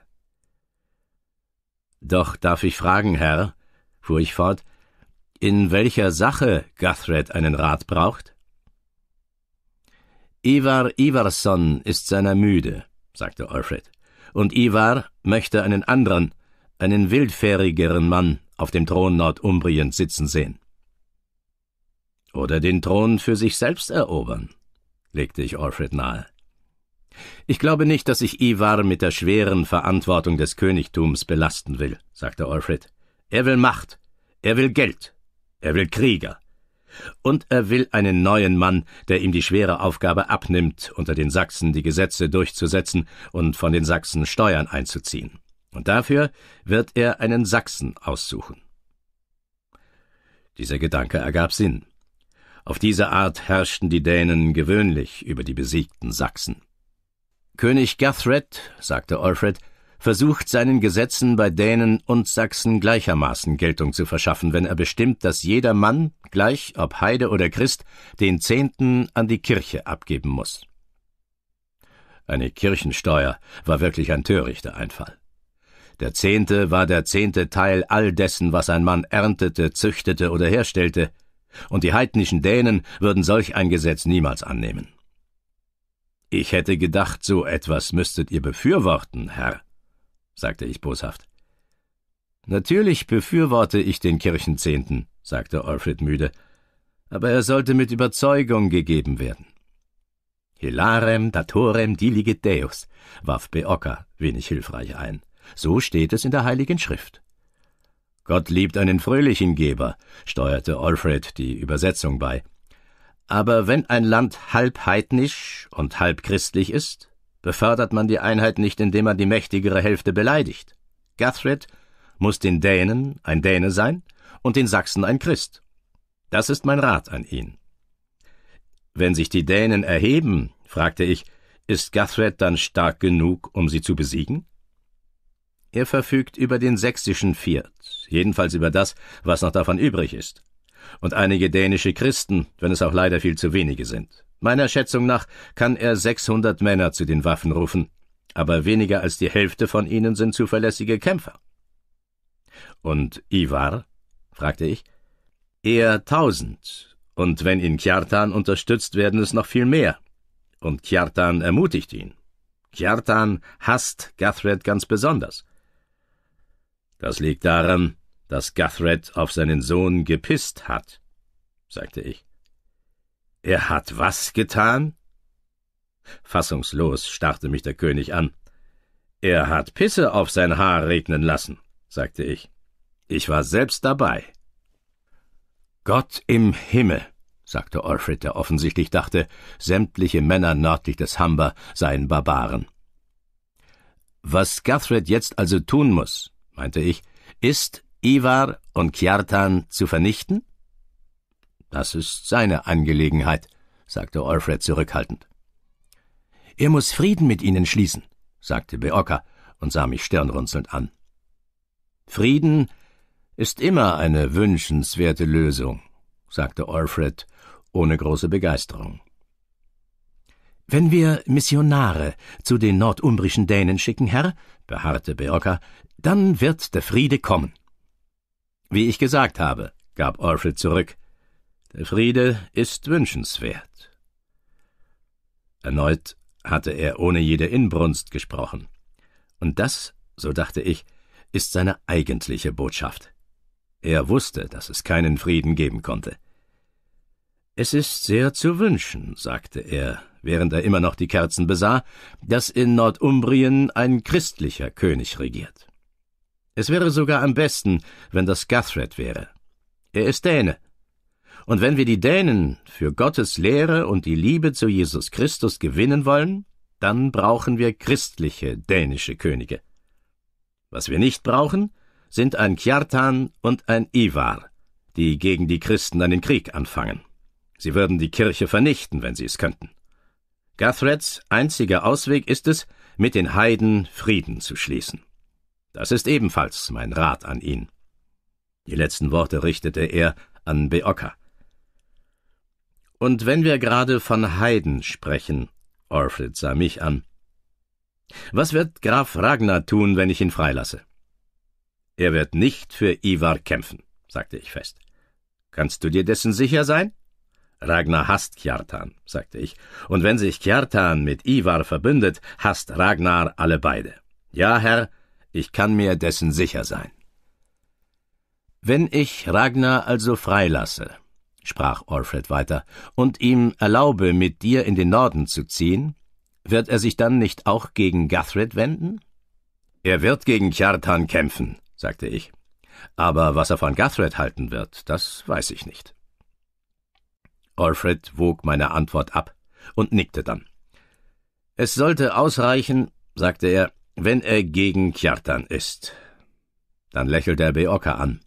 Doch darf ich fragen, Herr, fuhr ich fort, in welcher Sache Guthred einen Rat braucht? Ivar Ivarsson ist seiner müde, sagte Alfred, und Ivar möchte einen anderen, einen wildfährigeren Mann auf dem Thron Nordumbriens sitzen sehen. Oder den Thron für sich selbst erobern, legte ich Alfred nahe. Ich glaube nicht, dass ich Ivar mit der schweren Verantwortung des Königtums belasten will, sagte Alfred. Er will Macht, er will Geld, er will Krieger. Und er will einen neuen Mann, der ihm die schwere Aufgabe abnimmt, unter den Sachsen die Gesetze durchzusetzen und von den Sachsen Steuern einzuziehen. Und dafür wird er einen Sachsen aussuchen. Dieser Gedanke ergab Sinn. Auf diese Art herrschten die Dänen gewöhnlich über die besiegten Sachsen. König Guthred, sagte Alfred, versucht seinen Gesetzen bei Dänen und Sachsen gleichermaßen Geltung zu verschaffen, wenn er bestimmt, dass jeder Mann, gleich ob Heide oder Christ, den Zehnten an die Kirche abgeben muss. Eine Kirchensteuer war wirklich ein törichter Einfall. Der Zehnte war der zehnte Teil all dessen, was ein Mann erntete, züchtete oder herstellte, und die heidnischen Dänen würden solch ein Gesetz niemals annehmen. Ich hätte gedacht, so etwas müsstet ihr befürworten, Herr, sagte ich boshaft. Natürlich befürworte ich den Kirchenzehnten, sagte Alfred müde, aber er sollte mit Überzeugung gegeben werden. Hilarem datorem diligit Deus, warf Beocca wenig hilfreich ein. So steht es in der Heiligen Schrift. Gott liebt einen fröhlichen Geber, steuerte Alfred die Übersetzung bei. Aber wenn ein Land halb heidnisch und halb christlich ist, befördert man die Einheit nicht, indem man die mächtigere Hälfte beleidigt. Guthred muss den Dänen ein Däne sein und den Sachsen ein Christ. Das ist mein Rat an ihn. Wenn sich die Dänen erheben, fragte ich, ist Guthred dann stark genug, um sie zu besiegen? Er verfügt über den sächsischen Viert, jedenfalls über das, was noch davon übrig ist und einige dänische Christen, wenn es auch leider viel zu wenige sind. Meiner Schätzung nach kann er 600 Männer zu den Waffen rufen, aber weniger als die Hälfte von ihnen sind zuverlässige Kämpfer. Und Ivar? fragte ich. Eher tausend, und wenn ihn Kjartan unterstützt, werden es noch viel mehr. Und Kjartan ermutigt ihn. Kjartan hasst Gathred ganz besonders. Das liegt daran, dass Guthred auf seinen Sohn gepisst hat, sagte ich. Er hat was getan? Fassungslos starrte mich der König an. Er hat Pisse auf sein Haar regnen lassen, sagte ich. Ich war selbst dabei. Gott im Himmel, sagte Alfred, der offensichtlich dachte, sämtliche Männer nördlich des Humber seien Barbaren. Was Guthred jetzt also tun muss, meinte ich, ist, Ivar und Kjartan zu vernichten? Das ist seine Angelegenheit, sagte Alfred zurückhaltend. Er muss Frieden mit ihnen schließen, sagte Beocker und sah mich stirnrunzelnd an. Frieden ist immer eine wünschenswerte Lösung, sagte Alfred ohne große Begeisterung. Wenn wir Missionare zu den nordumbrischen Dänen schicken, Herr, beharrte Beocker, dann wird der Friede kommen. Wie ich gesagt habe, gab Orfel zurück, der Friede ist wünschenswert. Erneut hatte er ohne jede Inbrunst gesprochen. Und das, so dachte ich, ist seine eigentliche Botschaft. Er wusste, dass es keinen Frieden geben konnte. Es ist sehr zu wünschen, sagte er, während er immer noch die Kerzen besah, dass in Nordumbrien ein christlicher König regiert. Es wäre sogar am besten, wenn das Guthred wäre. Er ist Däne. Und wenn wir die Dänen für Gottes Lehre und die Liebe zu Jesus Christus gewinnen wollen, dann brauchen wir christliche dänische Könige. Was wir nicht brauchen, sind ein Kjartan und ein Ivar, die gegen die Christen einen Krieg anfangen. Sie würden die Kirche vernichten, wenn sie es könnten. Guthreds einziger Ausweg ist es, mit den Heiden Frieden zu schließen. Das ist ebenfalls mein Rat an ihn. Die letzten Worte richtete er an Beocker. Und wenn wir gerade von Heiden sprechen, Orfred sah mich an. Was wird Graf Ragnar tun, wenn ich ihn freilasse? Er wird nicht für Ivar kämpfen, sagte ich fest. Kannst du dir dessen sicher sein? Ragnar hasst Kjartan, sagte ich, und wenn sich Kjartan mit Ivar verbündet, hasst Ragnar alle beide. Ja, Herr, ich kann mir dessen sicher sein. Wenn ich Ragnar also freilasse, sprach Alfred weiter, und ihm erlaube, mit dir in den Norden zu ziehen, wird er sich dann nicht auch gegen Guthred wenden? Er wird gegen Kjartan kämpfen, sagte ich. Aber was er von Guthred halten wird, das weiß ich nicht. Alfred wog meine Antwort ab und nickte dann. Es sollte ausreichen, sagte er, wenn er gegen Kjartan ist. Dann lächelt er Beoka an.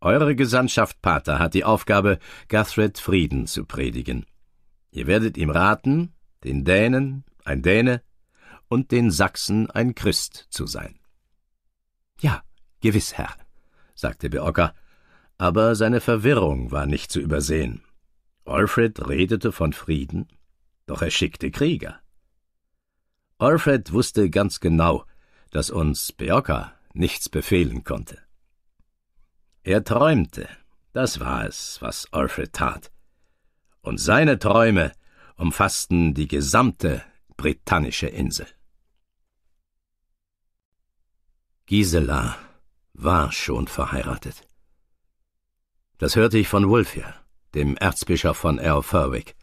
Eure Gesandtschaft Pater hat die Aufgabe, Gathred Frieden zu predigen. Ihr werdet ihm raten, den Dänen ein Däne und den Sachsen ein Christ zu sein. Ja, gewiss, Herr, sagte Beocker, aber seine Verwirrung war nicht zu übersehen. Alfred redete von Frieden, doch er schickte Krieger. Alfred wusste ganz genau, dass uns Beoka nichts befehlen konnte. Er träumte, das war es, was Alfred tat. Und seine Träume umfassten die gesamte britannische Insel. Gisela war schon verheiratet. Das hörte ich von Wolfia, dem Erzbischof von Earl Ferwick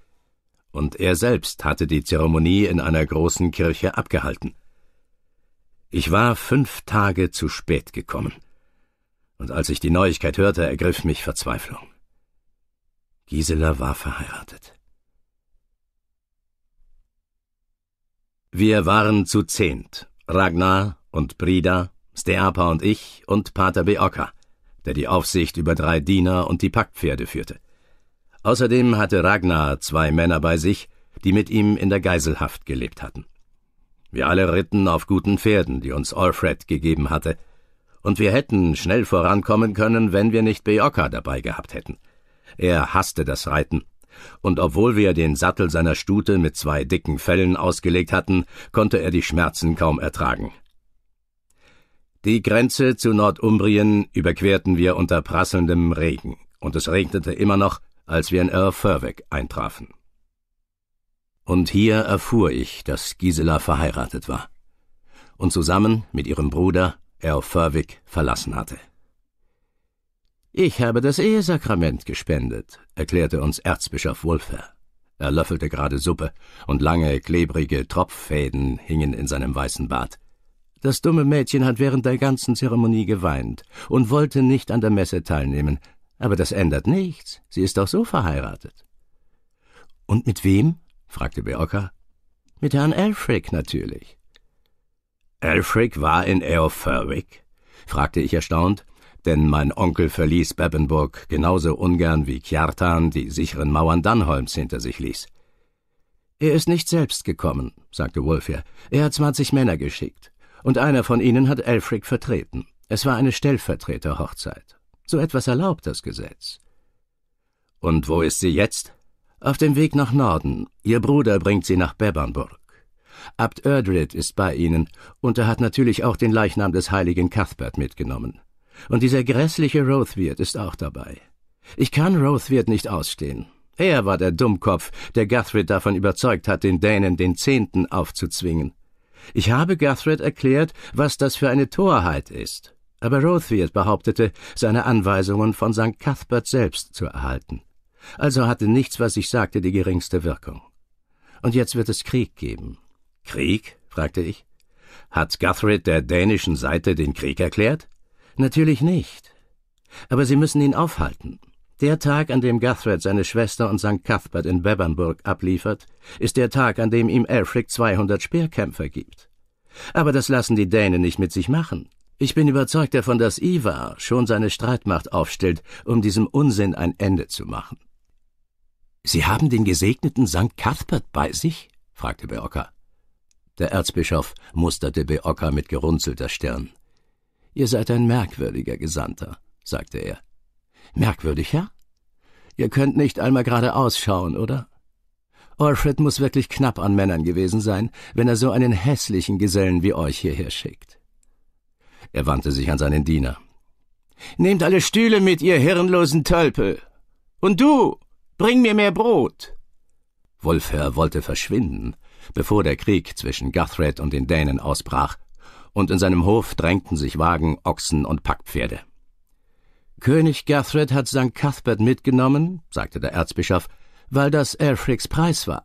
und er selbst hatte die Zeremonie in einer großen Kirche abgehalten. Ich war fünf Tage zu spät gekommen, und als ich die Neuigkeit hörte, ergriff mich Verzweiflung. Gisela war verheiratet. Wir waren zu zehnt, Ragnar und Brida, Steapa und ich und Pater Beoka, der die Aufsicht über drei Diener und die Packpferde führte. Außerdem hatte Ragnar zwei Männer bei sich, die mit ihm in der Geiselhaft gelebt hatten. Wir alle ritten auf guten Pferden, die uns Alfred gegeben hatte, und wir hätten schnell vorankommen können, wenn wir nicht Beoka dabei gehabt hätten. Er hasste das Reiten, und obwohl wir den Sattel seiner Stute mit zwei dicken Fellen ausgelegt hatten, konnte er die Schmerzen kaum ertragen. Die Grenze zu Nordumbrien überquerten wir unter prasselndem Regen, und es regnete immer noch, als wir in Earl Furwick eintrafen. Und hier erfuhr ich, dass Gisela verheiratet war und zusammen mit ihrem Bruder Earl Furwick verlassen hatte. Ich habe das Ehesakrament gespendet, erklärte uns Erzbischof Wulfer. Er löffelte gerade Suppe, und lange, klebrige Tropffäden hingen in seinem weißen Bart. Das dumme Mädchen hat während der ganzen Zeremonie geweint und wollte nicht an der Messe teilnehmen, aber das ändert nichts. Sie ist doch so verheiratet. Und mit wem? fragte Beocker. Mit Herrn Elfrick natürlich. Elfrick war in Eoferwick? fragte ich erstaunt, denn mein Onkel verließ Beppenburg genauso ungern wie Kjartan die sicheren Mauern Dannholms hinter sich ließ. Er ist nicht selbst gekommen, sagte Wolfer. Er hat zwanzig Männer geschickt, und einer von ihnen hat Elfrick vertreten. Es war eine Stellvertreterhochzeit. So etwas erlaubt das Gesetz. Und wo ist sie jetzt? Auf dem Weg nach Norden. Ihr Bruder bringt sie nach Bebernburg. Abt Erdred ist bei ihnen, und er hat natürlich auch den Leichnam des heiligen Cuthbert mitgenommen. Und dieser grässliche Rothwirt ist auch dabei. Ich kann Rothwirt nicht ausstehen. Er war der Dummkopf, der Guthrid davon überzeugt hat, den Dänen den Zehnten aufzuzwingen. Ich habe Guthrid erklärt, was das für eine Torheit ist aber Rothfield behauptete, seine Anweisungen von St. Cuthbert selbst zu erhalten. Also hatte nichts, was ich sagte, die geringste Wirkung. Und jetzt wird es Krieg geben. Krieg? fragte ich. Hat Guthrie der dänischen Seite den Krieg erklärt? Natürlich nicht. Aber sie müssen ihn aufhalten. Der Tag, an dem Guthred seine Schwester und St. Cuthbert in Bebbanburg abliefert, ist der Tag, an dem ihm Elfric 200 Speerkämpfer gibt. Aber das lassen die Dänen nicht mit sich machen. Ich bin überzeugt davon, dass Ivar schon seine Streitmacht aufstellt, um diesem Unsinn ein Ende zu machen. Sie haben den gesegneten St. Cuthbert bei sich? fragte Beocker. Der Erzbischof musterte Beocker mit gerunzelter Stirn. Ihr seid ein merkwürdiger Gesandter, sagte er. Merkwürdig, Ja? Ihr könnt nicht einmal geradeaus schauen, oder? Alfred muss wirklich knapp an Männern gewesen sein, wenn er so einen hässlichen Gesellen wie euch hierher schickt. Er wandte sich an seinen Diener. Nehmt alle Stühle mit, ihr hirnlosen Tölpel. Und du, bring mir mehr Brot. Wolfherr wollte verschwinden, bevor der Krieg zwischen Guthred und den Dänen ausbrach, und in seinem Hof drängten sich Wagen, Ochsen und Packpferde. König Guthred hat St. Cuthbert mitgenommen, sagte der Erzbischof, weil das Erfrics Preis war.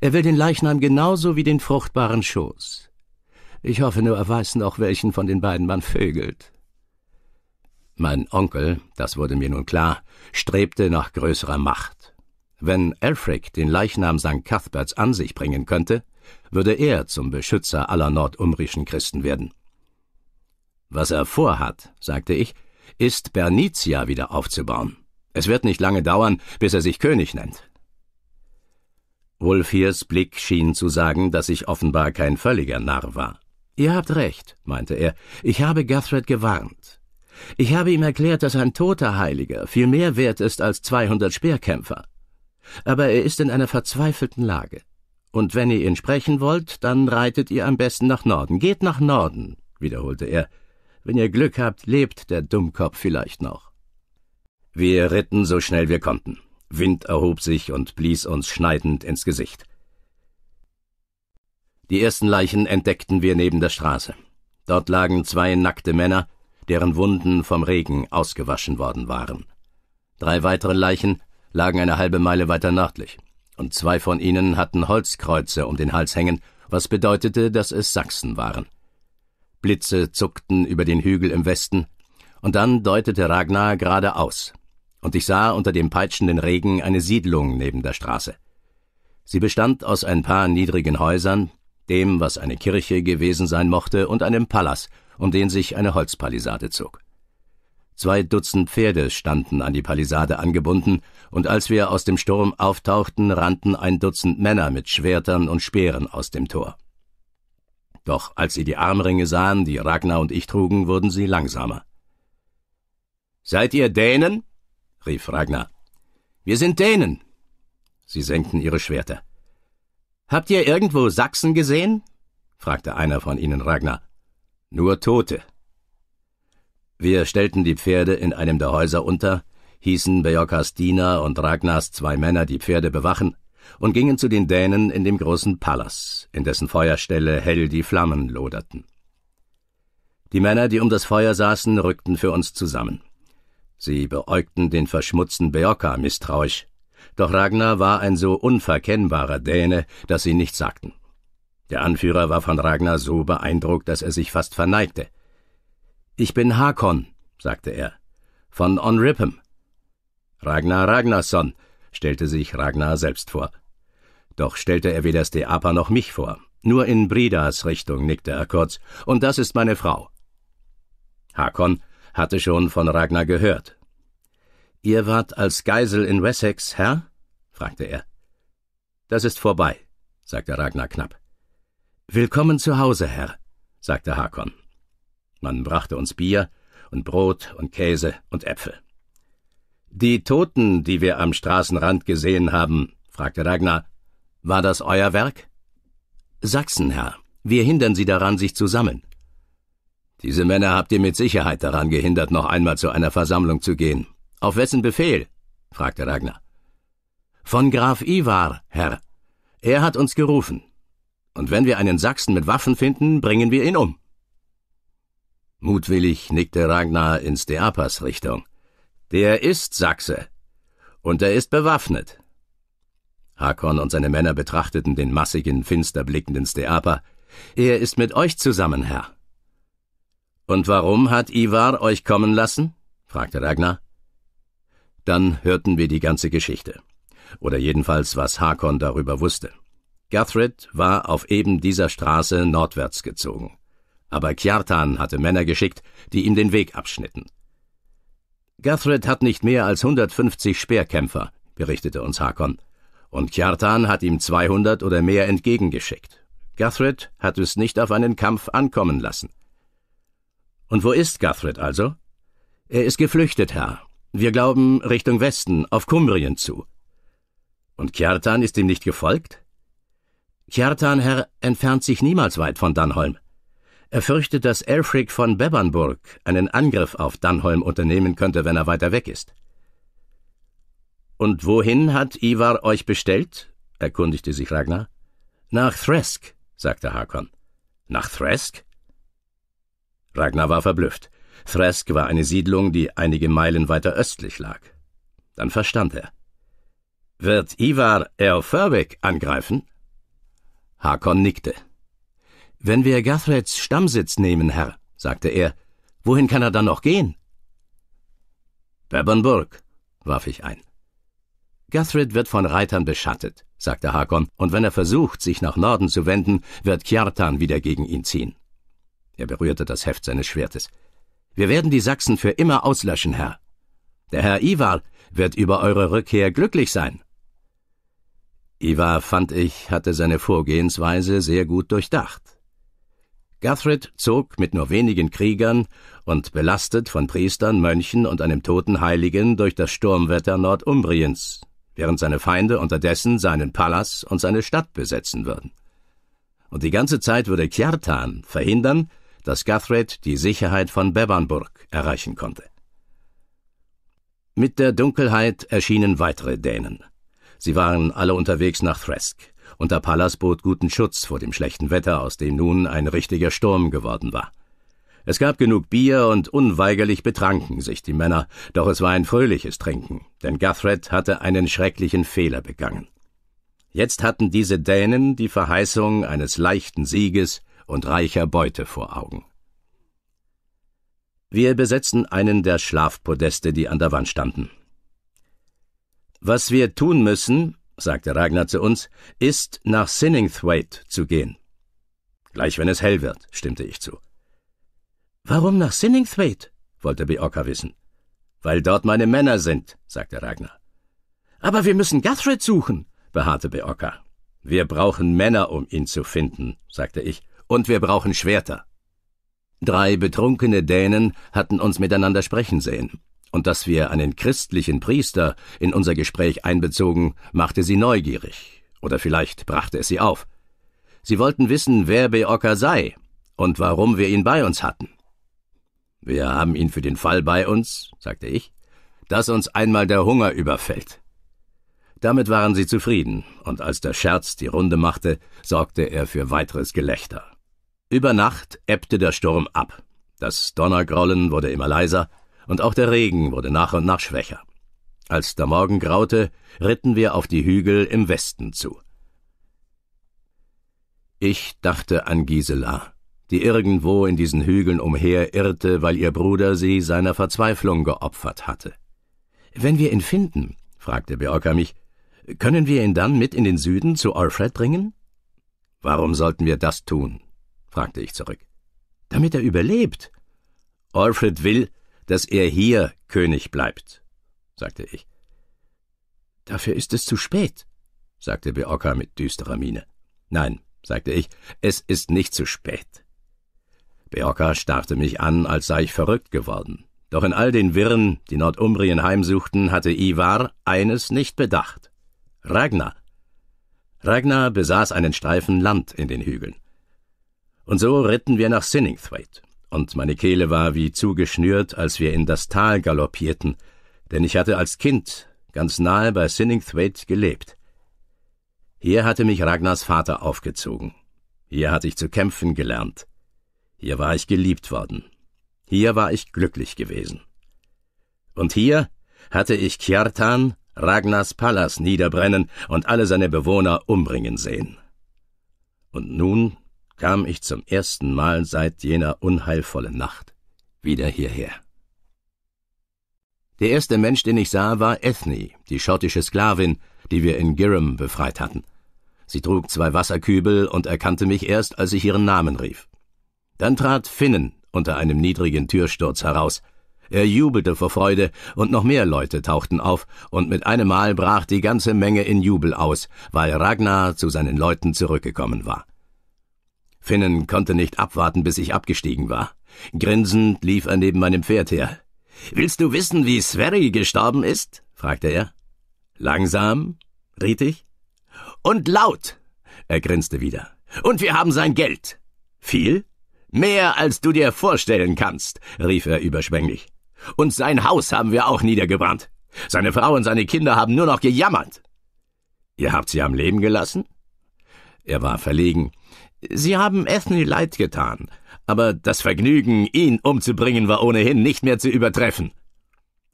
Er will den Leichnam genauso wie den fruchtbaren Schoß. Ich hoffe nur, er weiß noch, welchen von den beiden man vögelt. Mein Onkel, das wurde mir nun klar, strebte nach größerer Macht. Wenn Elfric den Leichnam St. Cuthberts an sich bringen könnte, würde er zum Beschützer aller nordumbrischen Christen werden. Was er vorhat, sagte ich, ist Bernicia wieder aufzubauen. Es wird nicht lange dauern, bis er sich König nennt. Wulfirs Blick schien zu sagen, dass ich offenbar kein völliger Narr war. Ihr habt recht, meinte er, ich habe Guthred gewarnt. Ich habe ihm erklärt, dass ein toter Heiliger viel mehr wert ist als 200 Speerkämpfer. Aber er ist in einer verzweifelten Lage. Und wenn ihr ihn sprechen wollt, dann reitet ihr am besten nach Norden. Geht nach Norden, wiederholte er. Wenn ihr Glück habt, lebt der Dummkopf vielleicht noch. Wir ritten so schnell wir konnten. Wind erhob sich und blies uns schneidend ins Gesicht. Die ersten Leichen entdeckten wir neben der Straße. Dort lagen zwei nackte Männer, deren Wunden vom Regen ausgewaschen worden waren. Drei weitere Leichen lagen eine halbe Meile weiter nördlich, und zwei von ihnen hatten Holzkreuze um den Hals hängen, was bedeutete, dass es Sachsen waren. Blitze zuckten über den Hügel im Westen, und dann deutete Ragnar geradeaus, und ich sah unter dem peitschenden Regen eine Siedlung neben der Straße. Sie bestand aus ein paar niedrigen Häusern, dem, was eine Kirche gewesen sein mochte, und einem Palas, um den sich eine Holzpalisade zog. Zwei Dutzend Pferde standen an die Palisade angebunden, und als wir aus dem Sturm auftauchten, rannten ein Dutzend Männer mit Schwertern und Speeren aus dem Tor. Doch als sie die Armringe sahen, die Ragnar und ich trugen, wurden sie langsamer. Seid ihr Dänen? rief Ragnar. Wir sind Dänen. Sie senkten ihre Schwerter. Habt ihr irgendwo Sachsen gesehen? fragte einer von ihnen Ragnar. Nur Tote. Wir stellten die Pferde in einem der Häuser unter, hießen Bejokas Diener und Ragnars zwei Männer die Pferde bewachen und gingen zu den Dänen in dem großen Palas, in dessen Feuerstelle hell die Flammen loderten. Die Männer, die um das Feuer saßen, rückten für uns zusammen. Sie beäugten den verschmutzten Beoka misstrauisch, doch Ragnar war ein so unverkennbarer Däne, dass sie nichts sagten. Der Anführer war von Ragnar so beeindruckt, dass er sich fast verneigte. Ich bin Hakon, sagte er, von Onrippem. Ragnar Ragnarsson, stellte sich Ragnar selbst vor. Doch stellte er weder Steapa noch mich vor. Nur in Bridas Richtung nickte er kurz, und das ist meine Frau. Hakon hatte schon von Ragnar gehört. Ihr wart als Geisel in Wessex, Herr? fragte er. Das ist vorbei, sagte Ragnar knapp. Willkommen zu Hause, Herr, sagte Hakon. Man brachte uns Bier und Brot und Käse und Äpfel. Die Toten, die wir am Straßenrand gesehen haben, fragte Ragnar, war das euer Werk? Sachsen, Herr. Wir hindern sie daran, sich zu sammeln. Diese Männer habt ihr mit Sicherheit daran gehindert, noch einmal zu einer Versammlung zu gehen. Auf wessen Befehl? fragte Ragnar. Von Graf Ivar, Herr. Er hat uns gerufen. Und wenn wir einen Sachsen mit Waffen finden, bringen wir ihn um. Mutwillig nickte Ragnar in Steapas Richtung. Der ist Sachse. Und er ist bewaffnet. Hakon und seine Männer betrachteten den massigen, finster blickenden Steapa. Er ist mit euch zusammen, Herr. Und warum hat Ivar euch kommen lassen? fragte Ragnar. Dann hörten wir die ganze Geschichte oder jedenfalls was Hakon darüber wusste. Guthred war auf eben dieser Straße nordwärts gezogen. Aber Kjartan hatte Männer geschickt, die ihm den Weg abschnitten. Guthred hat nicht mehr als 150 Speerkämpfer, berichtete uns Hakon. Und Kjartan hat ihm 200 oder mehr entgegengeschickt. Guthred hat es nicht auf einen Kampf ankommen lassen. Und wo ist Guthred also? Er ist geflüchtet, Herr. Wir glauben Richtung Westen, auf Kumbrien zu. Und Kjartan ist ihm nicht gefolgt? Kjartan, Herr, entfernt sich niemals weit von Dannholm. Er fürchtet, dass Elfrick von Bebernburg einen Angriff auf Dannholm unternehmen könnte, wenn er weiter weg ist. Und wohin hat Ivar euch bestellt? erkundigte sich Ragnar. Nach Thresk, sagte Hakon. Nach Thresk? Ragnar war verblüfft. Thresk war eine Siedlung, die einige Meilen weiter östlich lag. Dann verstand er. Wird Ivar Eofervek angreifen? Hakon nickte. Wenn wir Gathreds Stammsitz nehmen, Herr, sagte er, wohin kann er dann noch gehen? Bebernburg, warf ich ein. Guthred wird von Reitern beschattet, sagte Hakon, und wenn er versucht, sich nach Norden zu wenden, wird Kjartan wieder gegen ihn ziehen. Er berührte das Heft seines Schwertes. Wir werden die Sachsen für immer auslöschen, Herr. Der Herr Ivar wird über eure Rückkehr glücklich sein. Ivar, fand ich, hatte seine Vorgehensweise sehr gut durchdacht. Guthred zog mit nur wenigen Kriegern und belastet von Priestern, Mönchen und einem toten Heiligen durch das Sturmwetter Nordumbriens, während seine Feinde unterdessen seinen Palas und seine Stadt besetzen würden. Und die ganze Zeit würde Kjartan verhindern, dass Guthred die Sicherheit von Bebbanburg erreichen konnte. Mit der Dunkelheit erschienen weitere Dänen. Sie waren alle unterwegs nach Thresk, und der Palas bot guten Schutz vor dem schlechten Wetter, aus dem nun ein richtiger Sturm geworden war. Es gab genug Bier und unweigerlich betranken sich die Männer, doch es war ein fröhliches Trinken, denn Guthred hatte einen schrecklichen Fehler begangen. Jetzt hatten diese Dänen die Verheißung eines leichten Sieges und reicher Beute vor Augen. Wir besetzten einen der Schlafpodeste, die an der Wand standen. Was wir tun müssen, sagte Ragnar zu uns, ist, nach Sinningthwaite zu gehen. Gleich wenn es hell wird, stimmte ich zu. Warum nach Sinningthwaite? wollte Beorka wissen. Weil dort meine Männer sind, sagte Ragnar. Aber wir müssen Guthred suchen, beharrte Beorka. Wir brauchen Männer, um ihn zu finden, sagte ich, und wir brauchen Schwerter. Drei betrunkene Dänen hatten uns miteinander sprechen sehen und dass wir einen christlichen Priester in unser Gespräch einbezogen, machte sie neugierig, oder vielleicht brachte es sie auf. Sie wollten wissen, wer Beocker sei und warum wir ihn bei uns hatten. Wir haben ihn für den Fall bei uns, sagte ich, dass uns einmal der Hunger überfällt. Damit waren sie zufrieden, und als der Scherz die Runde machte, sorgte er für weiteres Gelächter. Über Nacht ebbte der Sturm ab. Das Donnergrollen wurde immer leiser, und auch der Regen wurde nach und nach schwächer. Als der Morgen graute, ritten wir auf die Hügel im Westen zu. Ich dachte an Gisela, die irgendwo in diesen Hügeln umherirrte, weil ihr Bruder sie seiner Verzweiflung geopfert hatte. Wenn wir ihn finden, fragte Biorka mich, können wir ihn dann mit in den Süden zu Alfred bringen? Warum sollten wir das tun? fragte ich zurück. Damit er überlebt. Alfred will, dass er hier König bleibt, sagte ich. Dafür ist es zu spät, sagte Beorka mit düsterer Miene. Nein, sagte ich, es ist nicht zu spät. Beorka starrte mich an, als sei ich verrückt geworden. Doch in all den Wirren, die Nordumbrien heimsuchten, hatte Ivar eines nicht bedacht. Ragnar. Ragnar besaß einen Streifen Land in den Hügeln. Und so ritten wir nach Sinningthwaite und meine Kehle war wie zugeschnürt, als wir in das Tal galoppierten, denn ich hatte als Kind ganz nahe bei Sinningthwaite gelebt. Hier hatte mich Ragnars Vater aufgezogen. Hier hatte ich zu kämpfen gelernt. Hier war ich geliebt worden. Hier war ich glücklich gewesen. Und hier hatte ich Kjartan, Ragnars Palas, niederbrennen und alle seine Bewohner umbringen sehen. Und nun kam ich zum ersten Mal seit jener unheilvollen Nacht wieder hierher. Der erste Mensch, den ich sah, war Ethne, die schottische Sklavin, die wir in Girram befreit hatten. Sie trug zwei Wasserkübel und erkannte mich erst, als ich ihren Namen rief. Dann trat Finnen unter einem niedrigen Türsturz heraus. Er jubelte vor Freude, und noch mehr Leute tauchten auf, und mit einem Mal brach die ganze Menge in Jubel aus, weil Ragnar zu seinen Leuten zurückgekommen war. Finnen konnte nicht abwarten, bis ich abgestiegen war. Grinsend lief er neben meinem Pferd her. Willst du wissen, wie Sverri gestorben ist? fragte er. Langsam, riet ich. Und laut, er grinste wieder. Und wir haben sein Geld. Viel? Mehr, als du dir vorstellen kannst, rief er überschwänglich. Und sein Haus haben wir auch niedergebrannt. Seine Frau und seine Kinder haben nur noch gejammert. Ihr habt sie am Leben gelassen? Er war verlegen, Sie haben Ethne leid getan, aber das Vergnügen, ihn umzubringen, war ohnehin nicht mehr zu übertreffen.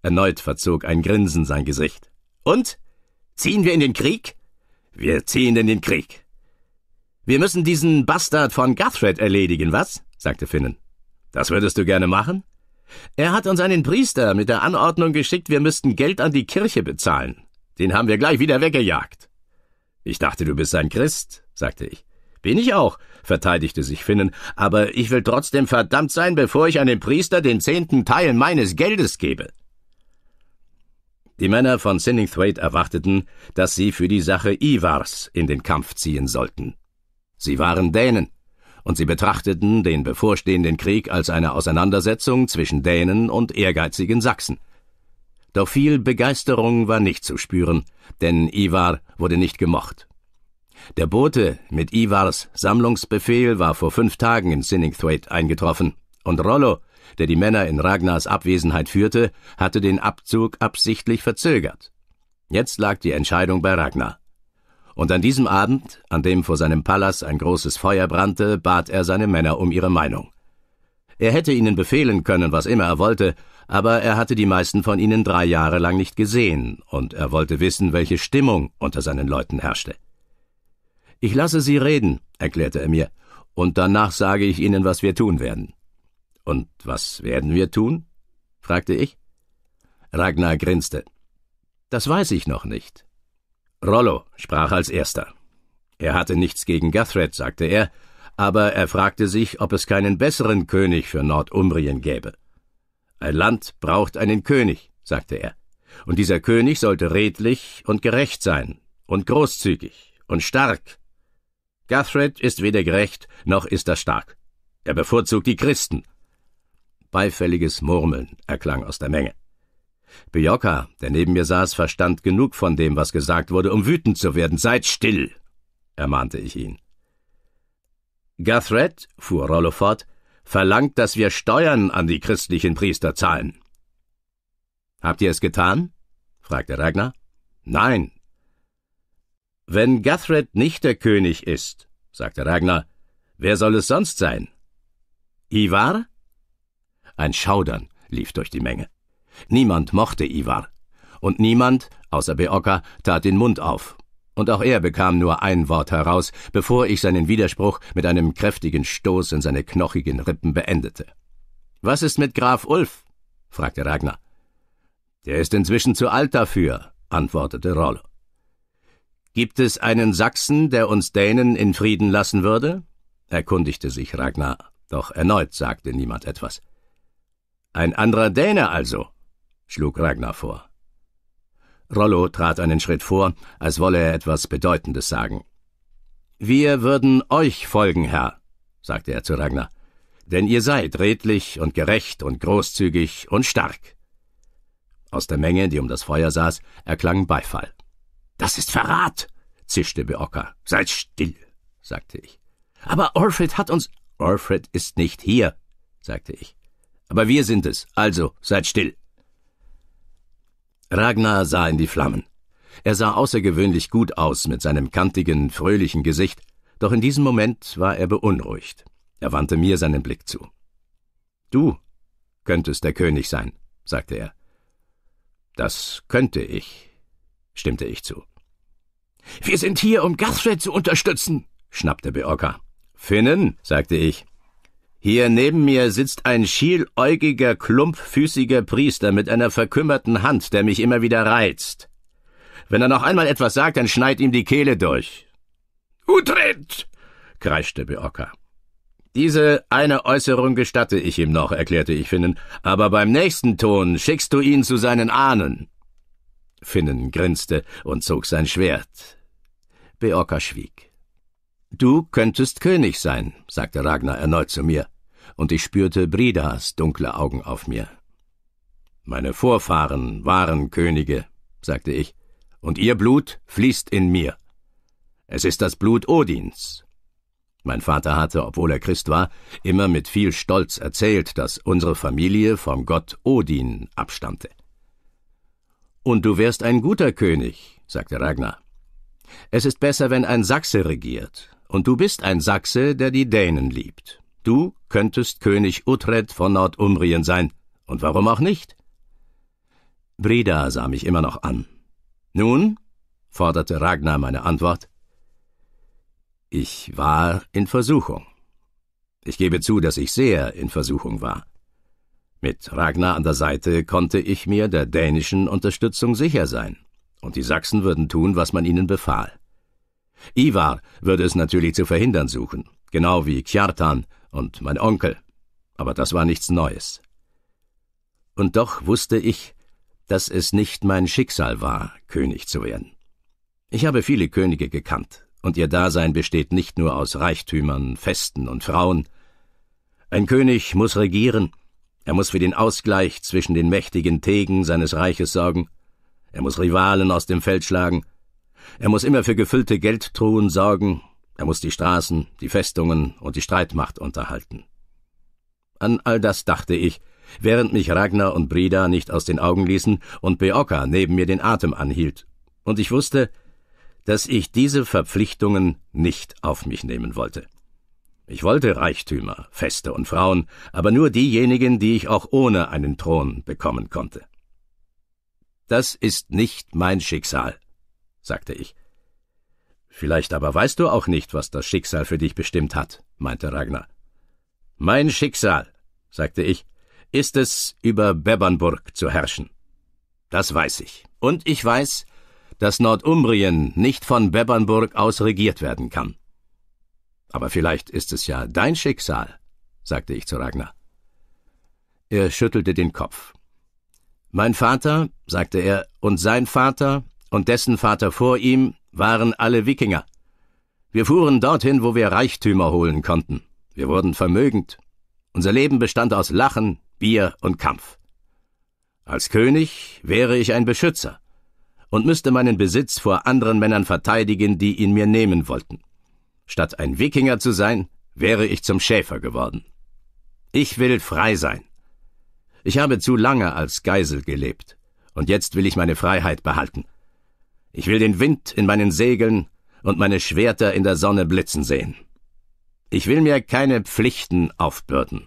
Erneut verzog ein Grinsen sein Gesicht. Und? Ziehen wir in den Krieg? Wir ziehen in den Krieg. Wir müssen diesen Bastard von Guthred erledigen, was? sagte Finnen. Das würdest du gerne machen? Er hat uns einen Priester mit der Anordnung geschickt, wir müssten Geld an die Kirche bezahlen. Den haben wir gleich wieder weggejagt. Ich dachte, du bist ein Christ, sagte ich. Bin ich auch, verteidigte sich Finnen, aber ich will trotzdem verdammt sein, bevor ich einem Priester den zehnten Teil meines Geldes gebe. Die Männer von Sinningthwaite erwarteten, dass sie für die Sache Ivars in den Kampf ziehen sollten. Sie waren Dänen, und sie betrachteten den bevorstehenden Krieg als eine Auseinandersetzung zwischen Dänen und ehrgeizigen Sachsen. Doch viel Begeisterung war nicht zu spüren, denn Ivar wurde nicht gemocht. Der Bote mit Ivars Sammlungsbefehl war vor fünf Tagen in Sinningthwaite eingetroffen, und Rollo, der die Männer in Ragnars Abwesenheit führte, hatte den Abzug absichtlich verzögert. Jetzt lag die Entscheidung bei Ragnar. Und an diesem Abend, an dem vor seinem Palast ein großes Feuer brannte, bat er seine Männer um ihre Meinung. Er hätte ihnen befehlen können, was immer er wollte, aber er hatte die meisten von ihnen drei Jahre lang nicht gesehen, und er wollte wissen, welche Stimmung unter seinen Leuten herrschte. Ich lasse Sie reden, erklärte er mir, und danach sage ich Ihnen, was wir tun werden. Und was werden wir tun? fragte ich. Ragnar grinste. Das weiß ich noch nicht. Rollo sprach als erster. Er hatte nichts gegen Guthred, sagte er, aber er fragte sich, ob es keinen besseren König für Nordumbrien gäbe. Ein Land braucht einen König, sagte er, und dieser König sollte redlich und gerecht sein und großzügig und stark Guthred ist weder gerecht, noch ist er stark. Er bevorzugt die Christen. Beifälliges Murmeln erklang aus der Menge. Bjokka, der neben mir saß, verstand genug von dem, was gesagt wurde, um wütend zu werden. Seid still, ermahnte ich ihn. Guthred, fuhr Rollo fort, verlangt, dass wir Steuern an die christlichen Priester zahlen. Habt ihr es getan? fragte Ragnar. Nein, wenn Guthred nicht der König ist, sagte Ragnar, wer soll es sonst sein? Ivar? Ein Schaudern lief durch die Menge. Niemand mochte Ivar. Und niemand, außer Beoka, tat den Mund auf. Und auch er bekam nur ein Wort heraus, bevor ich seinen Widerspruch mit einem kräftigen Stoß in seine knochigen Rippen beendete. Was ist mit Graf Ulf? fragte Ragnar. Der ist inzwischen zu alt dafür, antwortete Rollo. Gibt es einen Sachsen, der uns Dänen in Frieden lassen würde? erkundigte sich Ragnar, doch erneut sagte niemand etwas. Ein anderer Däne also, schlug Ragnar vor. Rollo trat einen Schritt vor, als wolle er etwas Bedeutendes sagen. Wir würden euch folgen, Herr, sagte er zu Ragnar, denn ihr seid redlich und gerecht und großzügig und stark. Aus der Menge, die um das Feuer saß, erklang Beifall. Das ist Verrat, zischte Beocca. Seid still, sagte ich. Aber Orfred hat uns. Orfred ist nicht hier, sagte ich. Aber wir sind es, also seid still. Ragnar sah in die Flammen. Er sah außergewöhnlich gut aus mit seinem kantigen, fröhlichen Gesicht, doch in diesem Moment war er beunruhigt. Er wandte mir seinen Blick zu. Du könntest der König sein, sagte er. Das könnte ich, stimmte ich zu. Wir sind hier, um Guthred zu unterstützen, schnappte Beorka. Finnen, sagte ich. Hier neben mir sitzt ein schieläugiger, klumpfüßiger Priester mit einer verkümmerten Hand, der mich immer wieder reizt. Wenn er noch einmal etwas sagt, dann schneid ihm die Kehle durch. Utrecht! kreischte Beorka. Diese eine Äußerung gestatte ich ihm noch, erklärte ich Finnen, aber beim nächsten Ton schickst du ihn zu seinen Ahnen. Finnen grinste und zog sein Schwert. Beorka schwieg. Du könntest König sein, sagte Ragnar erneut zu mir, und ich spürte Bridas dunkle Augen auf mir. Meine Vorfahren waren Könige, sagte ich, und ihr Blut fließt in mir. Es ist das Blut Odins. Mein Vater hatte, obwohl er Christ war, immer mit viel Stolz erzählt, dass unsere Familie vom Gott Odin abstammte. Und du wärst ein guter König, sagte Ragnar. Es ist besser, wenn ein Sachse regiert, und du bist ein Sachse, der die Dänen liebt. Du könntest König Uhtred von Nordumbrien sein, und warum auch nicht? Breda sah mich immer noch an. Nun? forderte Ragnar meine Antwort. Ich war in Versuchung. Ich gebe zu, dass ich sehr in Versuchung war. Mit Ragnar an der Seite konnte ich mir der dänischen Unterstützung sicher sein, und die Sachsen würden tun, was man ihnen befahl. Ivar würde es natürlich zu verhindern suchen, genau wie Kjartan und mein Onkel, aber das war nichts Neues. Und doch wusste ich, dass es nicht mein Schicksal war, König zu werden. Ich habe viele Könige gekannt, und ihr Dasein besteht nicht nur aus Reichtümern, Festen und Frauen. Ein König muss regieren, er muss für den Ausgleich zwischen den mächtigen Tegen seines Reiches sorgen. Er muss Rivalen aus dem Feld schlagen. Er muss immer für gefüllte Geldtruhen sorgen. Er muss die Straßen, die Festungen und die Streitmacht unterhalten. An all das dachte ich, während mich Ragnar und Brida nicht aus den Augen ließen und Beoka neben mir den Atem anhielt. Und ich wusste, dass ich diese Verpflichtungen nicht auf mich nehmen wollte. Ich wollte Reichtümer, Feste und Frauen, aber nur diejenigen, die ich auch ohne einen Thron bekommen konnte. Das ist nicht mein Schicksal, sagte ich. Vielleicht aber weißt du auch nicht, was das Schicksal für dich bestimmt hat, meinte Ragnar. Mein Schicksal, sagte ich, ist es, über Bebernburg zu herrschen. Das weiß ich. Und ich weiß, dass Nordumbrien nicht von Bebernburg aus regiert werden kann. Aber vielleicht ist es ja dein Schicksal, sagte ich zu Ragnar. Er schüttelte den Kopf. Mein Vater, sagte er, und sein Vater und dessen Vater vor ihm waren alle Wikinger. Wir fuhren dorthin, wo wir Reichtümer holen konnten. Wir wurden vermögend. Unser Leben bestand aus Lachen, Bier und Kampf. Als König wäre ich ein Beschützer und müsste meinen Besitz vor anderen Männern verteidigen, die ihn mir nehmen wollten. Statt ein Wikinger zu sein, wäre ich zum Schäfer geworden. Ich will frei sein. Ich habe zu lange als Geisel gelebt, und jetzt will ich meine Freiheit behalten. Ich will den Wind in meinen Segeln und meine Schwerter in der Sonne blitzen sehen. Ich will mir keine Pflichten aufbürden.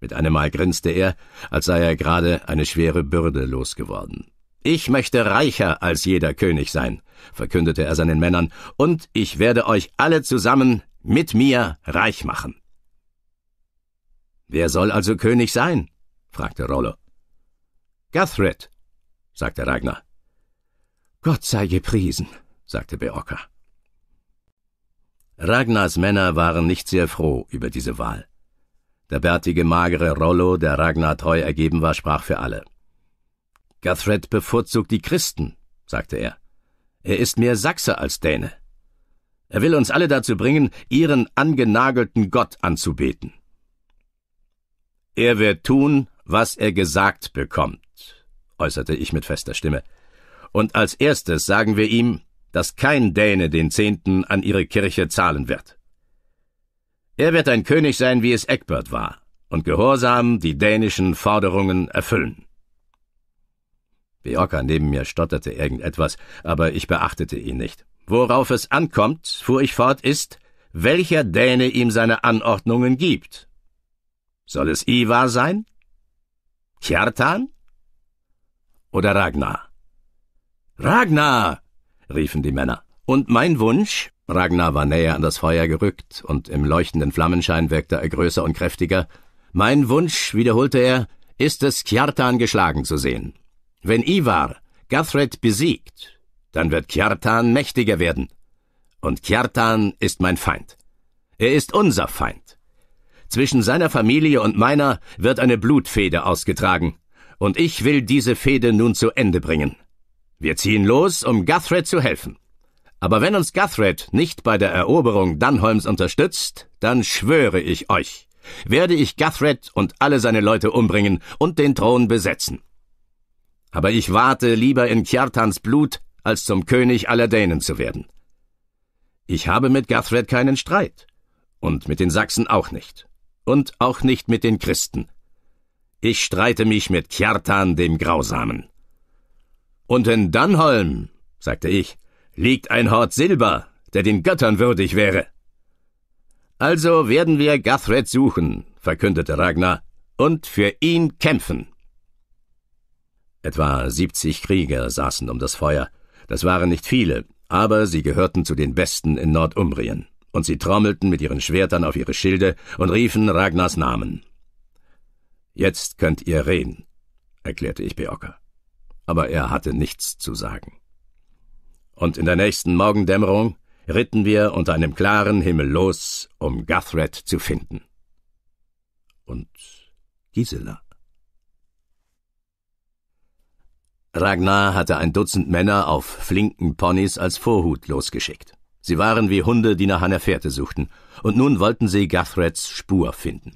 Mit einem Mal grinste er, als sei er gerade eine schwere Bürde losgeworden. Ich möchte reicher als jeder König sein, verkündete er seinen Männern, und ich werde euch alle zusammen mit mir reich machen. Wer soll also König sein? fragte Rollo. Guthred, sagte Ragnar. Gott sei gepriesen, sagte Beorka. Ragnars Männer waren nicht sehr froh über diese Wahl. Der bärtige, magere Rollo, der Ragnar treu ergeben war, sprach für alle. Guthred bevorzugt die Christen, sagte er. Er ist mehr Sachse als Däne. Er will uns alle dazu bringen, ihren angenagelten Gott anzubeten. Er wird tun, was er gesagt bekommt, äußerte ich mit fester Stimme. Und als erstes sagen wir ihm, dass kein Däne den Zehnten an ihre Kirche zahlen wird. Er wird ein König sein, wie es Eckbert war, und gehorsam die dänischen Forderungen erfüllen. Biorka neben mir stotterte irgendetwas, aber ich beachtete ihn nicht. Worauf es ankommt, fuhr ich fort, ist, welcher Däne ihm seine Anordnungen gibt. Soll es Ivar sein? Kjartan? Oder Ragnar? Ragnar! riefen die Männer. Und mein Wunsch? Ragnar war näher an das Feuer gerückt, und im leuchtenden Flammenschein wirkte er größer und kräftiger. Mein Wunsch, wiederholte er, ist es, Kjartan geschlagen zu sehen. Wenn Ivar Gathred besiegt, dann wird Kjartan mächtiger werden. Und Kjartan ist mein Feind. Er ist unser Feind. Zwischen seiner Familie und meiner wird eine Blutfehde ausgetragen, und ich will diese Fehde nun zu Ende bringen. Wir ziehen los, um Guthred zu helfen. Aber wenn uns Guthred nicht bei der Eroberung Dunholms unterstützt, dann schwöre ich euch, werde ich Guthred und alle seine Leute umbringen und den Thron besetzen aber ich warte lieber in Kjartans Blut, als zum König aller Dänen zu werden. Ich habe mit Gathred keinen Streit, und mit den Sachsen auch nicht, und auch nicht mit den Christen. Ich streite mich mit Kjartan dem Grausamen. Und in Dannholm, sagte ich, liegt ein Hort Silber, der den Göttern würdig wäre. Also werden wir Gathred suchen, verkündete Ragnar, und für ihn kämpfen. Etwa 70 Krieger saßen um das Feuer. Das waren nicht viele, aber sie gehörten zu den Besten in Nordumbrien. Und sie trommelten mit ihren Schwertern auf ihre Schilde und riefen Ragnars Namen. Jetzt könnt ihr reden, erklärte ich Beorka. Aber er hatte nichts zu sagen. Und in der nächsten Morgendämmerung ritten wir unter einem klaren Himmel los, um Guthred zu finden. Und Gisela. Ragnar hatte ein Dutzend Männer auf flinken Ponys als Vorhut losgeschickt. Sie waren wie Hunde, die nach einer Fährte suchten, und nun wollten sie Gathreds Spur finden.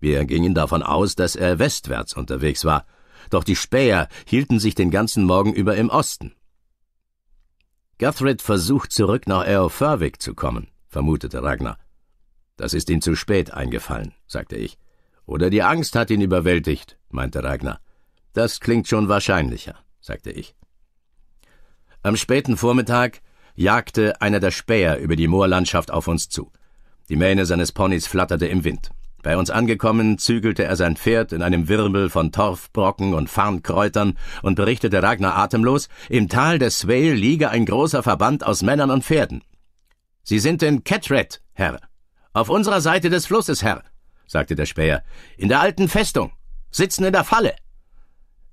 Wir gingen davon aus, dass er westwärts unterwegs war, doch die Späher hielten sich den ganzen Morgen über im Osten. Guthred versucht zurück nach Eofervik zu kommen, vermutete Ragnar. Das ist ihm zu spät eingefallen, sagte ich. Oder die Angst hat ihn überwältigt, meinte Ragnar. Das klingt schon wahrscheinlicher, sagte ich. Am späten Vormittag jagte einer der Späher über die Moorlandschaft auf uns zu. Die Mähne seines Ponys flatterte im Wind. Bei uns angekommen, zügelte er sein Pferd in einem Wirbel von Torfbrocken und Farnkräutern und berichtete Ragnar atemlos, im Tal des Swale liege ein großer Verband aus Männern und Pferden. Sie sind in Catred, Herr. Auf unserer Seite des Flusses, Herr, sagte der Späher. In der alten Festung. Sitzen in der Falle.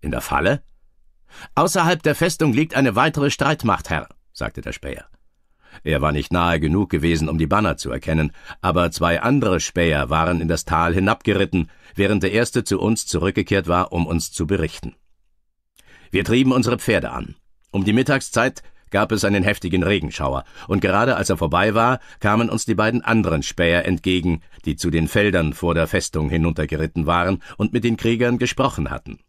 In der Falle? Außerhalb der Festung liegt eine weitere Streitmacht, Herr, sagte der Späher. Er war nicht nahe genug gewesen, um die Banner zu erkennen, aber zwei andere Späher waren in das Tal hinabgeritten, während der erste zu uns zurückgekehrt war, um uns zu berichten. Wir trieben unsere Pferde an. Um die Mittagszeit gab es einen heftigen Regenschauer, und gerade als er vorbei war, kamen uns die beiden anderen Späher entgegen, die zu den Feldern vor der Festung hinuntergeritten waren und mit den Kriegern gesprochen hatten.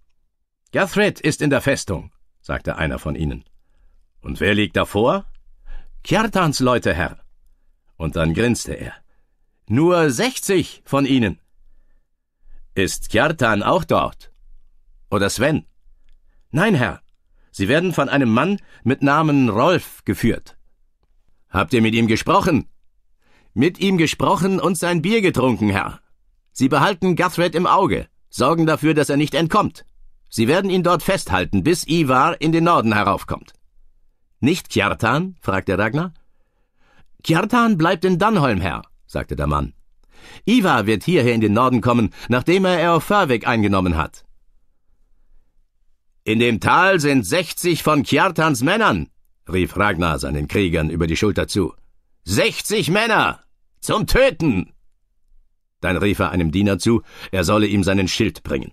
Gathred ist in der Festung, sagte einer von ihnen. Und wer liegt davor? Kjartans Leute, Herr. Und dann grinste er. Nur sechzig von ihnen. Ist Kjartan auch dort? Oder Sven? Nein, Herr. Sie werden von einem Mann mit Namen Rolf geführt. Habt ihr mit ihm gesprochen? Mit ihm gesprochen und sein Bier getrunken, Herr. Sie behalten Guthred im Auge, sorgen dafür, dass er nicht entkommt. Sie werden ihn dort festhalten, bis Ivar in den Norden heraufkommt. Nicht Kjartan? fragte Ragnar. Kjartan bleibt in Dannholm, Herr, sagte der Mann. Ivar wird hierher in den Norden kommen, nachdem er auf Förweg eingenommen hat. In dem Tal sind sechzig von Kjartans Männern, rief Ragnar seinen Kriegern über die Schulter zu. Sechzig Männer! Zum Töten! Dann rief er einem Diener zu, er solle ihm seinen Schild bringen.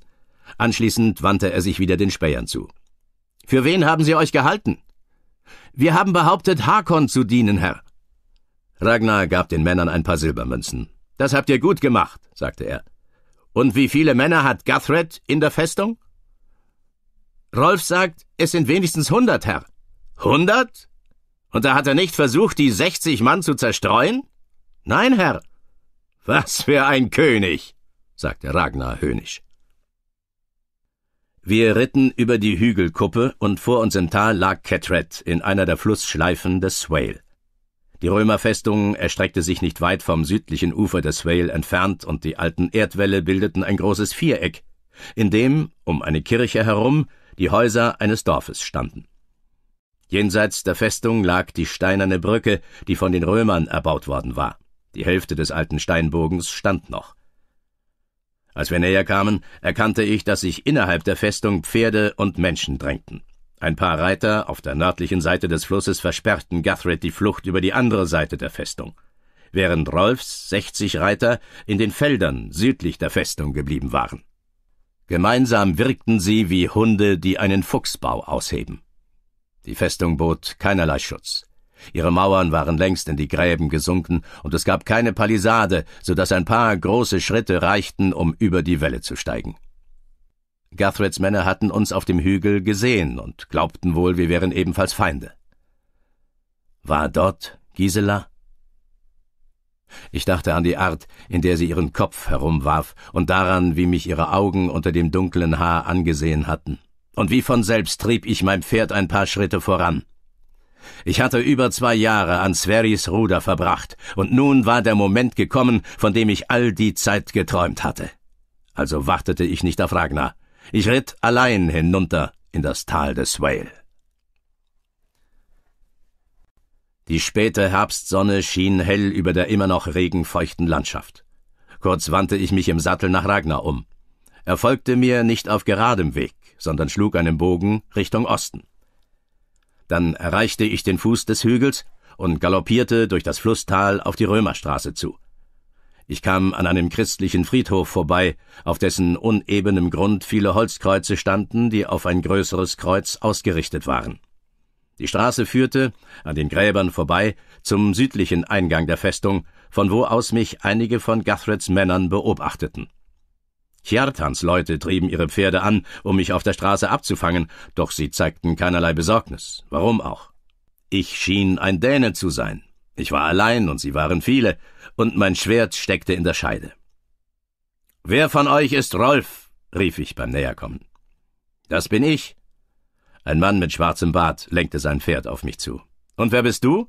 Anschließend wandte er sich wieder den Spähern zu. Für wen haben Sie euch gehalten? Wir haben behauptet, Hakon zu dienen, Herr. Ragnar gab den Männern ein paar Silbermünzen. Das habt ihr gut gemacht, sagte er. Und wie viele Männer hat Guthred in der Festung? Rolf sagt, es sind wenigstens hundert, Herr. Hundert? Und da hat er nicht versucht, die sechzig Mann zu zerstreuen? Nein, Herr. Was für ein König, sagte Ragnar höhnisch. Wir ritten über die Hügelkuppe und vor uns im Tal lag Catret in einer der Flussschleifen des Swale. Die Römerfestung erstreckte sich nicht weit vom südlichen Ufer des Swale entfernt und die alten Erdwälle bildeten ein großes Viereck, in dem, um eine Kirche herum, die Häuser eines Dorfes standen. Jenseits der Festung lag die steinerne Brücke, die von den Römern erbaut worden war. Die Hälfte des alten Steinbogens stand noch. Als wir näher kamen, erkannte ich, dass sich innerhalb der Festung Pferde und Menschen drängten. Ein paar Reiter auf der nördlichen Seite des Flusses versperrten Guthred die Flucht über die andere Seite der Festung, während Rolfs 60 Reiter in den Feldern südlich der Festung geblieben waren. Gemeinsam wirkten sie wie Hunde, die einen Fuchsbau ausheben. Die Festung bot keinerlei Schutz. Ihre Mauern waren längst in die Gräben gesunken, und es gab keine Palisade, so dass ein paar große Schritte reichten, um über die Welle zu steigen. Guthreds Männer hatten uns auf dem Hügel gesehen und glaubten wohl, wir wären ebenfalls Feinde. War dort Gisela? Ich dachte an die Art, in der sie ihren Kopf herumwarf und daran, wie mich ihre Augen unter dem dunklen Haar angesehen hatten. Und wie von selbst trieb ich mein Pferd ein paar Schritte voran. Ich hatte über zwei Jahre an Sveris Ruder verbracht, und nun war der Moment gekommen, von dem ich all die Zeit geträumt hatte. Also wartete ich nicht auf Ragnar. Ich ritt allein hinunter in das Tal des Whale. Die späte Herbstsonne schien hell über der immer noch regenfeuchten Landschaft. Kurz wandte ich mich im Sattel nach Ragnar um. Er folgte mir nicht auf geradem Weg, sondern schlug einen Bogen Richtung Osten. Dann erreichte ich den Fuß des Hügels und galoppierte durch das Flusstal auf die Römerstraße zu. Ich kam an einem christlichen Friedhof vorbei, auf dessen unebenem Grund viele Holzkreuze standen, die auf ein größeres Kreuz ausgerichtet waren. Die Straße führte, an den Gräbern vorbei, zum südlichen Eingang der Festung, von wo aus mich einige von Guthreds Männern beobachteten. Hjartans Leute trieben ihre Pferde an, um mich auf der Straße abzufangen, doch sie zeigten keinerlei Besorgnis. Warum auch? Ich schien ein Däne zu sein. Ich war allein und sie waren viele, und mein Schwert steckte in der Scheide. Wer von euch ist Rolf? rief ich beim Näherkommen. Das bin ich. Ein Mann mit schwarzem Bart lenkte sein Pferd auf mich zu. Und wer bist du?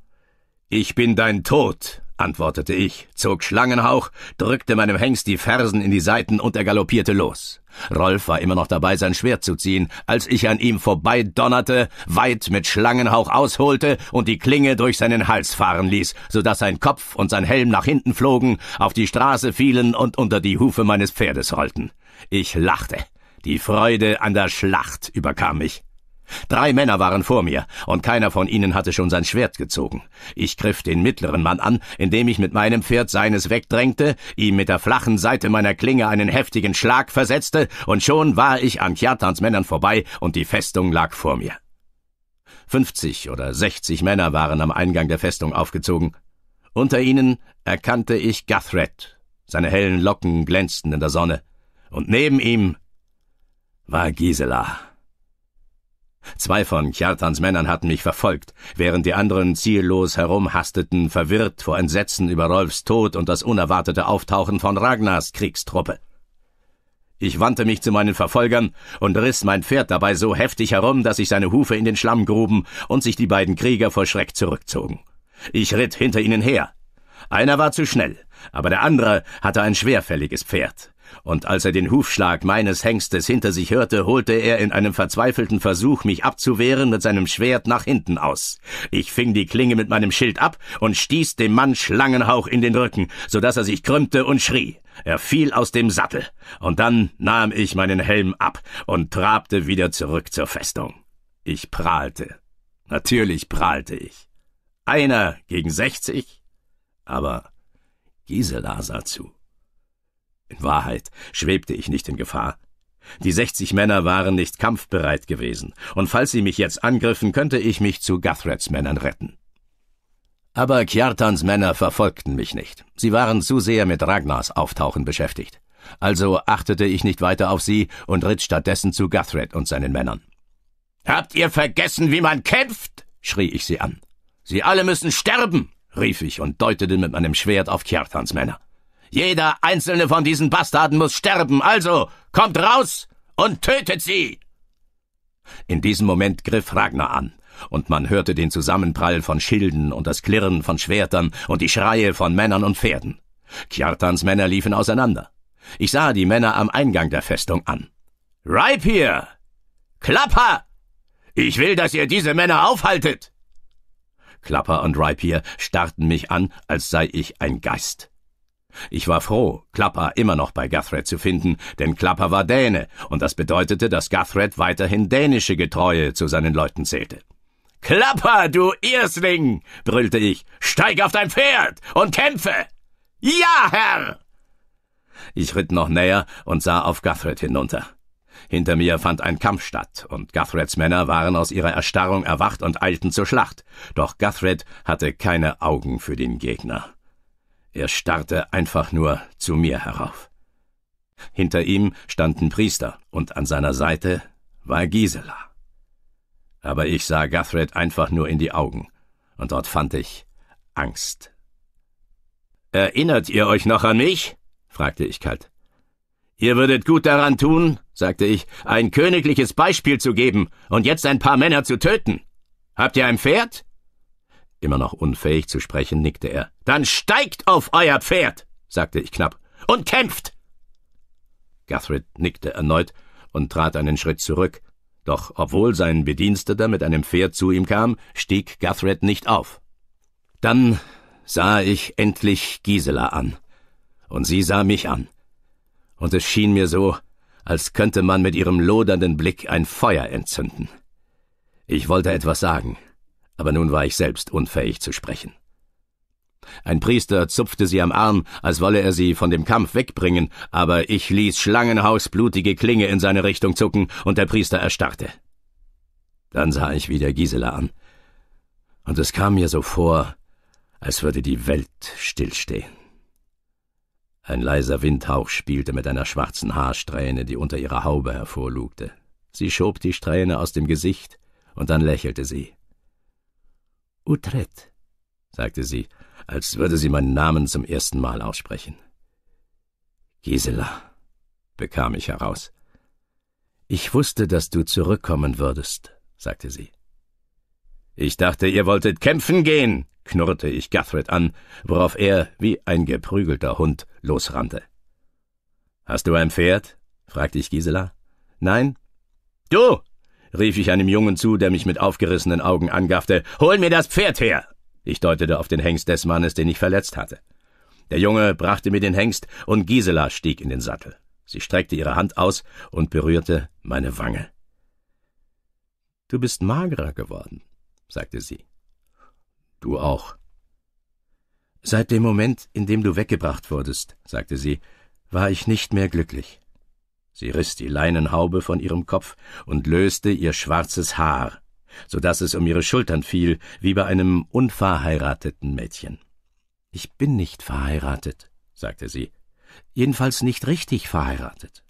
Ich bin dein Tod, antwortete ich, zog Schlangenhauch, drückte meinem Hengst die Fersen in die Seiten und er galoppierte los. Rolf war immer noch dabei, sein Schwert zu ziehen, als ich an ihm vorbei donnerte, weit mit Schlangenhauch ausholte und die Klinge durch seinen Hals fahren ließ, so dass sein Kopf und sein Helm nach hinten flogen, auf die Straße fielen und unter die Hufe meines Pferdes rollten. Ich lachte. Die Freude an der Schlacht überkam mich. Drei Männer waren vor mir, und keiner von ihnen hatte schon sein Schwert gezogen. Ich griff den mittleren Mann an, indem ich mit meinem Pferd seines wegdrängte, ihm mit der flachen Seite meiner Klinge einen heftigen Schlag versetzte, und schon war ich an Kjartans Männern vorbei, und die Festung lag vor mir. Fünfzig oder sechzig Männer waren am Eingang der Festung aufgezogen. Unter ihnen erkannte ich Guthred, seine hellen Locken glänzten in der Sonne, und neben ihm war Gisela. Zwei von Kjartans Männern hatten mich verfolgt, während die anderen ziellos herumhasteten, verwirrt vor Entsetzen über Rolfs Tod und das unerwartete Auftauchen von Ragnars Kriegstruppe. Ich wandte mich zu meinen Verfolgern und riss mein Pferd dabei so heftig herum, dass sich seine Hufe in den Schlamm gruben und sich die beiden Krieger vor Schreck zurückzogen. Ich ritt hinter ihnen her. Einer war zu schnell, aber der andere hatte ein schwerfälliges Pferd und als er den Hufschlag meines Hengstes hinter sich hörte, holte er in einem verzweifelten Versuch, mich abzuwehren, mit seinem Schwert nach hinten aus. Ich fing die Klinge mit meinem Schild ab und stieß dem Mann Schlangenhauch in den Rücken, so dass er sich krümmte und schrie. Er fiel aus dem Sattel, und dann nahm ich meinen Helm ab und trabte wieder zurück zur Festung. Ich prahlte. Natürlich prahlte ich. Einer gegen sechzig, aber Gisela sah zu. In Wahrheit schwebte ich nicht in Gefahr. Die 60 Männer waren nicht kampfbereit gewesen, und falls sie mich jetzt angriffen, könnte ich mich zu Guthreds Männern retten. Aber Kjartans Männer verfolgten mich nicht. Sie waren zu sehr mit Ragnars Auftauchen beschäftigt. Also achtete ich nicht weiter auf sie und ritt stattdessen zu Guthred und seinen Männern. Habt ihr vergessen, wie man kämpft? schrie ich sie an. Sie alle müssen sterben, rief ich und deutete mit meinem Schwert auf Kjartans Männer. Jeder einzelne von diesen Bastarden muss sterben, also kommt raus und tötet sie! In diesem Moment griff Ragnar an, und man hörte den Zusammenprall von Schilden und das Klirren von Schwertern und die Schreie von Männern und Pferden. Kjartans Männer liefen auseinander. Ich sah die Männer am Eingang der Festung an. Reib hier! Klapper! Ich will, dass ihr diese Männer aufhaltet! Klapper und Rapier starrten mich an, als sei ich ein Geist. Ich war froh, Klapper immer noch bei Guthred zu finden, denn Klapper war Däne, und das bedeutete, dass Guthred weiterhin dänische Getreue zu seinen Leuten zählte. Klapper, du Irrsling! brüllte ich. Steig auf dein Pferd und kämpfe! Ja, Herr! Ich ritt noch näher und sah auf Guthred hinunter. Hinter mir fand ein Kampf statt, und Guthreds Männer waren aus ihrer Erstarrung erwacht und eilten zur Schlacht. Doch Guthred hatte keine Augen für den Gegner. Er starrte einfach nur zu mir herauf. Hinter ihm standen Priester und an seiner Seite war Gisela. Aber ich sah Guthred einfach nur in die Augen und dort fand ich Angst. Erinnert ihr euch noch an mich? fragte ich kalt. Ihr würdet gut daran tun, sagte ich, ein königliches Beispiel zu geben und jetzt ein paar Männer zu töten. Habt ihr ein Pferd? Immer noch unfähig zu sprechen, nickte er. Dann steigt auf euer Pferd, sagte ich knapp, und kämpft! Guthrie nickte erneut und trat einen Schritt zurück. Doch obwohl sein Bediensteter mit einem Pferd zu ihm kam, stieg Guthrie nicht auf. Dann sah ich endlich Gisela an. Und sie sah mich an. Und es schien mir so, als könnte man mit ihrem lodernden Blick ein Feuer entzünden. Ich wollte etwas sagen, aber nun war ich selbst unfähig zu sprechen. Ein Priester zupfte sie am Arm, als wolle er sie von dem Kampf wegbringen, aber ich ließ Schlangenhaus blutige Klinge in seine Richtung zucken, und der Priester erstarrte. Dann sah ich wieder Gisela an, und es kam mir so vor, als würde die Welt stillstehen. Ein leiser Windhauch spielte mit einer schwarzen Haarsträhne, die unter ihrer Haube hervorlugte. Sie schob die Strähne aus dem Gesicht, und dann lächelte sie. Utrecht, sagte sie, als würde sie meinen Namen zum ersten Mal aussprechen. Gisela, bekam ich heraus. Ich wusste, dass du zurückkommen würdest, sagte sie. Ich dachte, ihr wolltet kämpfen gehen, knurrte ich Guthred an, worauf er, wie ein geprügelter Hund, losrannte. Hast du ein Pferd? fragte ich Gisela. Nein. Du! rief ich einem Jungen zu, der mich mit aufgerissenen Augen angaffte. Hol mir das Pferd her! Ich deutete auf den Hengst des Mannes, den ich verletzt hatte. Der Junge brachte mir den Hengst, und Gisela stieg in den Sattel. Sie streckte ihre Hand aus und berührte meine Wange. Du bist magerer geworden, sagte sie. Du auch. Seit dem Moment, in dem du weggebracht wurdest, sagte sie, war ich nicht mehr glücklich. Sie riss die Leinenhaube von ihrem Kopf und löste ihr schwarzes Haar, so daß es um ihre Schultern fiel, wie bei einem unverheirateten Mädchen. Ich bin nicht verheiratet, sagte sie, jedenfalls nicht richtig verheiratet.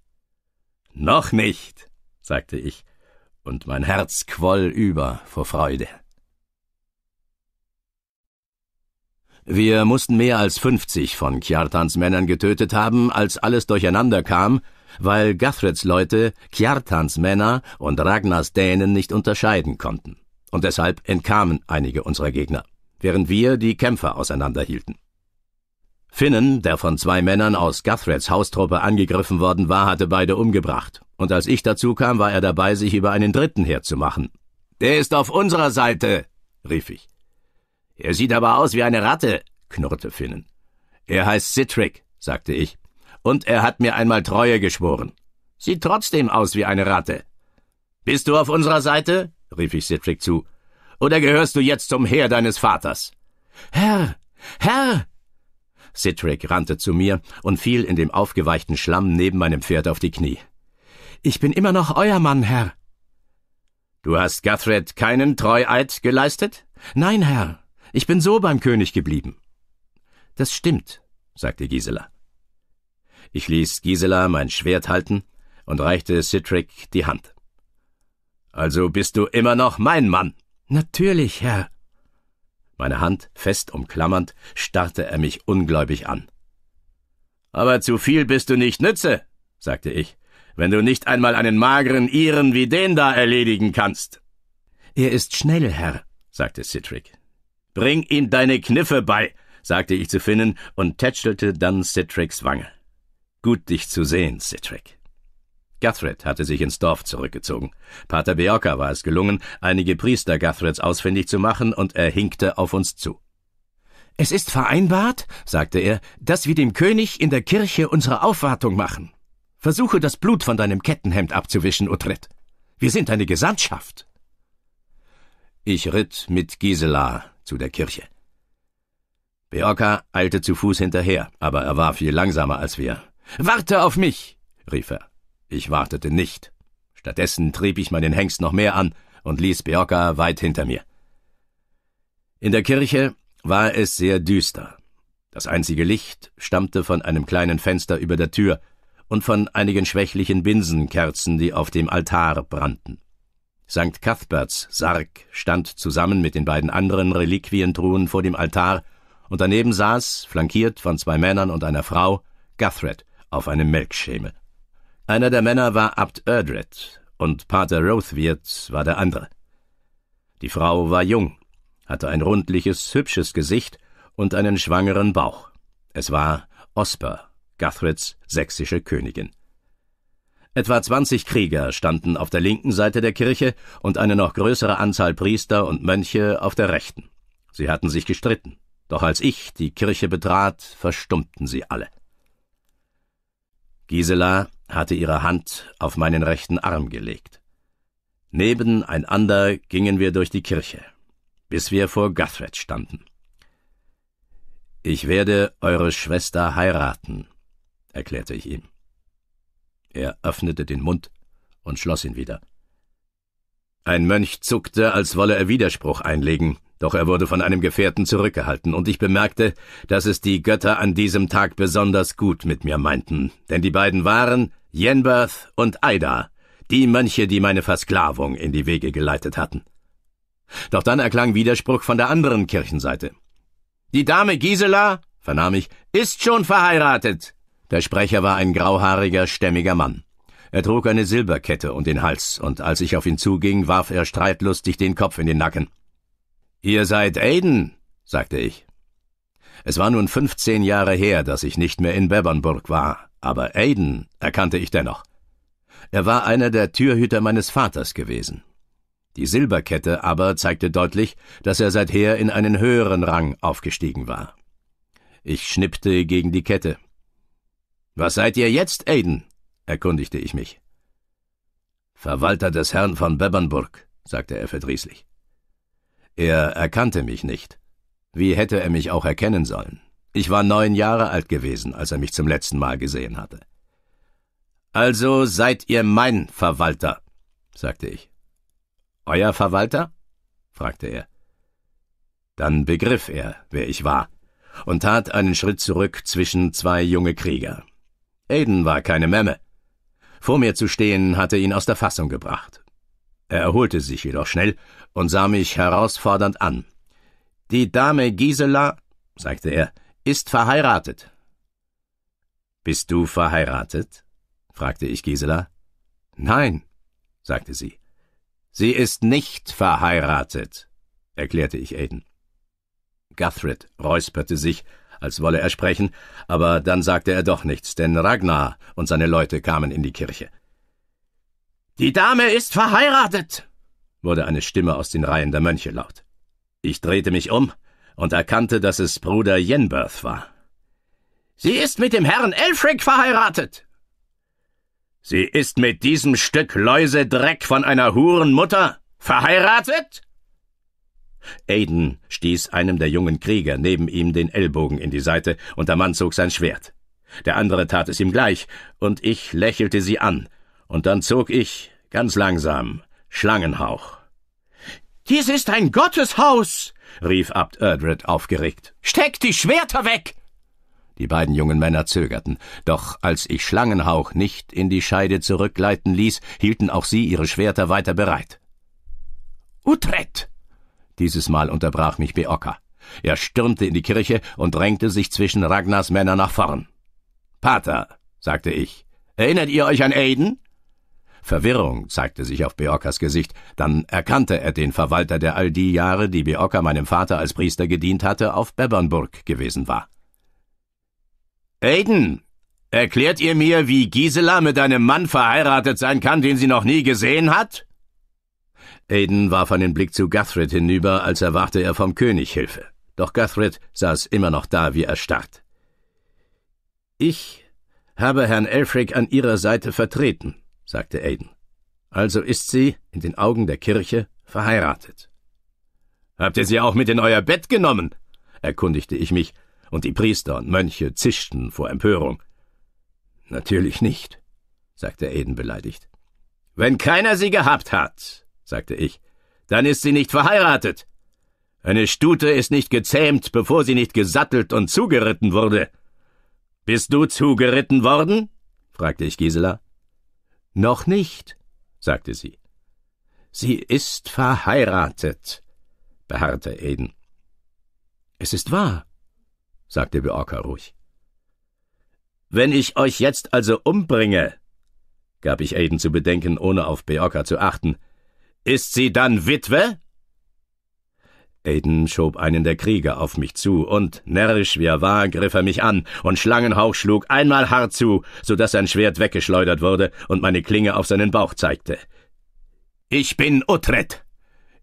Noch nicht, sagte ich, und mein Herz quoll über vor Freude. Wir mussten mehr als fünfzig von Kjartans Männern getötet haben, als alles durcheinander kam weil Guthreds Leute Kjartans Männer und Ragnars Dänen nicht unterscheiden konnten. Und deshalb entkamen einige unserer Gegner, während wir die Kämpfer auseinanderhielten. Finnen, der von zwei Männern aus Guthreds Haustruppe angegriffen worden war, hatte beide umgebracht. Und als ich dazu kam, war er dabei, sich über einen Dritten herzumachen. Der ist auf unserer Seite, rief ich. Er sieht aber aus wie eine Ratte, knurrte Finnen. Er heißt Citric, sagte ich und er hat mir einmal Treue geschworen. Sieht trotzdem aus wie eine Ratte. Bist du auf unserer Seite? rief ich Siegfried zu. Oder gehörst du jetzt zum Heer deines Vaters? Herr, Herr! Citric rannte zu mir und fiel in dem aufgeweichten Schlamm neben meinem Pferd auf die Knie. Ich bin immer noch euer Mann, Herr. Du hast Guthred keinen Treueid geleistet? Nein, Herr. Ich bin so beim König geblieben. Das stimmt, sagte Gisela. Ich ließ Gisela mein Schwert halten und reichte Citric die Hand. Also bist du immer noch mein Mann. Natürlich, Herr. Meine Hand fest umklammernd starrte er mich ungläubig an. Aber zu viel bist du nicht nütze, sagte ich, wenn du nicht einmal einen mageren Iren wie den da erledigen kannst. Er ist schnell, Herr, sagte Citric. Bring ihm deine Kniffe bei, sagte ich zu Finnen und tätschelte dann Citrics Wange. Gut, dich zu sehen, Citrick. Guthred hatte sich ins Dorf zurückgezogen. Pater Beocker war es gelungen, einige Priester Guthreds ausfindig zu machen, und er hinkte auf uns zu. Es ist vereinbart, sagte er, dass wir dem König in der Kirche unsere Aufwartung machen. Versuche das Blut von deinem Kettenhemd abzuwischen, Utrecht. Wir sind eine Gesandtschaft. Ich ritt mit Gisela zu der Kirche. Beorka eilte zu Fuß hinterher, aber er war viel langsamer als wir. Warte auf mich! rief er. Ich wartete nicht. Stattdessen trieb ich meinen Hengst noch mehr an und ließ Biocca weit hinter mir. In der Kirche war es sehr düster. Das einzige Licht stammte von einem kleinen Fenster über der Tür und von einigen schwächlichen Binsenkerzen, die auf dem Altar brannten. St. Cuthberts Sarg stand zusammen mit den beiden anderen Reliquientruhen vor dem Altar, und daneben saß, flankiert von zwei Männern und einer Frau, Guthred, auf einem Melkschemel. Einer der Männer war Abt Erdred und Pater Rothwirt war der andere. Die Frau war jung, hatte ein rundliches, hübsches Gesicht und einen schwangeren Bauch. Es war Osper, Guthreds sächsische Königin. Etwa zwanzig Krieger standen auf der linken Seite der Kirche und eine noch größere Anzahl Priester und Mönche auf der rechten. Sie hatten sich gestritten. Doch als ich die Kirche betrat, verstummten sie alle. Gisela hatte ihre Hand auf meinen rechten Arm gelegt. Nebeneinander gingen wir durch die Kirche, bis wir vor Guthred standen. Ich werde eure Schwester heiraten, erklärte ich ihm. Er öffnete den Mund und schloss ihn wieder. Ein Mönch zuckte, als wolle er Widerspruch einlegen, doch er wurde von einem Gefährten zurückgehalten, und ich bemerkte, dass es die Götter an diesem Tag besonders gut mit mir meinten, denn die beiden waren Yenberth und Aida, die Mönche, die meine Versklavung in die Wege geleitet hatten. Doch dann erklang Widerspruch von der anderen Kirchenseite. Die Dame Gisela, vernahm ich, ist schon verheiratet. Der Sprecher war ein grauhaariger, stämmiger Mann. Er trug eine Silberkette um den Hals, und als ich auf ihn zuging, warf er streitlustig den Kopf in den Nacken. Ihr seid Aiden, sagte ich. Es war nun fünfzehn Jahre her, dass ich nicht mehr in Bebernburg war, aber Aiden erkannte ich dennoch. Er war einer der Türhüter meines Vaters gewesen. Die Silberkette aber zeigte deutlich, dass er seither in einen höheren Rang aufgestiegen war. Ich schnippte gegen die Kette. Was seid ihr jetzt, Aiden? erkundigte ich mich. Verwalter des Herrn von Bebbernburg, sagte er verdrießlich. Er erkannte mich nicht. Wie hätte er mich auch erkennen sollen? Ich war neun Jahre alt gewesen, als er mich zum letzten Mal gesehen hatte. Also seid ihr mein Verwalter, sagte ich. Euer Verwalter? fragte er. Dann begriff er, wer ich war, und tat einen Schritt zurück zwischen zwei junge Krieger. Aiden war keine Memme, vor mir zu stehen, hatte ihn aus der Fassung gebracht. Er erholte sich jedoch schnell und sah mich herausfordernd an. Die Dame Gisela, sagte er, ist verheiratet. Bist du verheiratet? fragte ich Gisela. Nein, sagte sie. Sie ist nicht verheiratet, erklärte ich Aiden. Guthrie räusperte sich als wolle er sprechen, aber dann sagte er doch nichts, denn Ragnar und seine Leute kamen in die Kirche. Die Dame ist verheiratet, wurde eine Stimme aus den Reihen der Mönche laut. Ich drehte mich um und erkannte, dass es Bruder Jenberth war. Sie ist mit dem Herrn Elfrick verheiratet. Sie ist mit diesem Stück Läusedreck von einer Hurenmutter verheiratet? Aiden stieß einem der jungen Krieger neben ihm den Ellbogen in die Seite, und der Mann zog sein Schwert. Der andere tat es ihm gleich, und ich lächelte sie an, und dann zog ich, ganz langsam, Schlangenhauch. Dies ist ein Gotteshaus, rief Abt Erdred aufgeregt. Steck die Schwerter weg! Die beiden jungen Männer zögerten, doch als ich Schlangenhauch nicht in die Scheide zurückgleiten ließ, hielten auch sie ihre Schwerter weiter bereit. Utrecht! Dieses Mal unterbrach mich Beocker. Er stürmte in die Kirche und drängte sich zwischen Ragnars Männer nach vorn. Pater, sagte ich, erinnert ihr euch an Aiden? Verwirrung zeigte sich auf Beokas Gesicht, dann erkannte er den Verwalter, der all die Jahre, die Beoka meinem Vater als Priester gedient hatte, auf Bebernburg gewesen war. Aiden, erklärt ihr mir, wie Gisela mit einem Mann verheiratet sein kann, den sie noch nie gesehen hat? Aiden warf einen Blick zu Guthred hinüber, als erwarte er vom König Hilfe. Doch Guthred saß immer noch da wie erstarrt. Ich habe Herrn Elfrick an ihrer Seite vertreten, sagte Aiden. Also ist sie, in den Augen der Kirche, verheiratet. Habt ihr sie auch mit in euer Bett genommen? erkundigte ich mich, und die Priester und Mönche zischten vor Empörung. Natürlich nicht, sagte Aiden beleidigt. Wenn keiner sie gehabt hat, sagte ich. Dann ist sie nicht verheiratet. Eine Stute ist nicht gezähmt, bevor sie nicht gesattelt und zugeritten wurde. Bist du zugeritten worden? fragte ich Gisela. Noch nicht, sagte sie. Sie ist verheiratet, beharrte Eden. Es ist wahr, sagte Beorka ruhig. Wenn ich euch jetzt also umbringe, gab ich Aiden zu bedenken, ohne auf Beorka zu achten, ist sie dann Witwe? Aiden schob einen der Krieger auf mich zu, und, närrisch wie er war, griff er mich an, und Schlangenhauch schlug einmal hart zu, so daß sein Schwert weggeschleudert wurde und meine Klinge auf seinen Bauch zeigte. Ich bin Utrecht.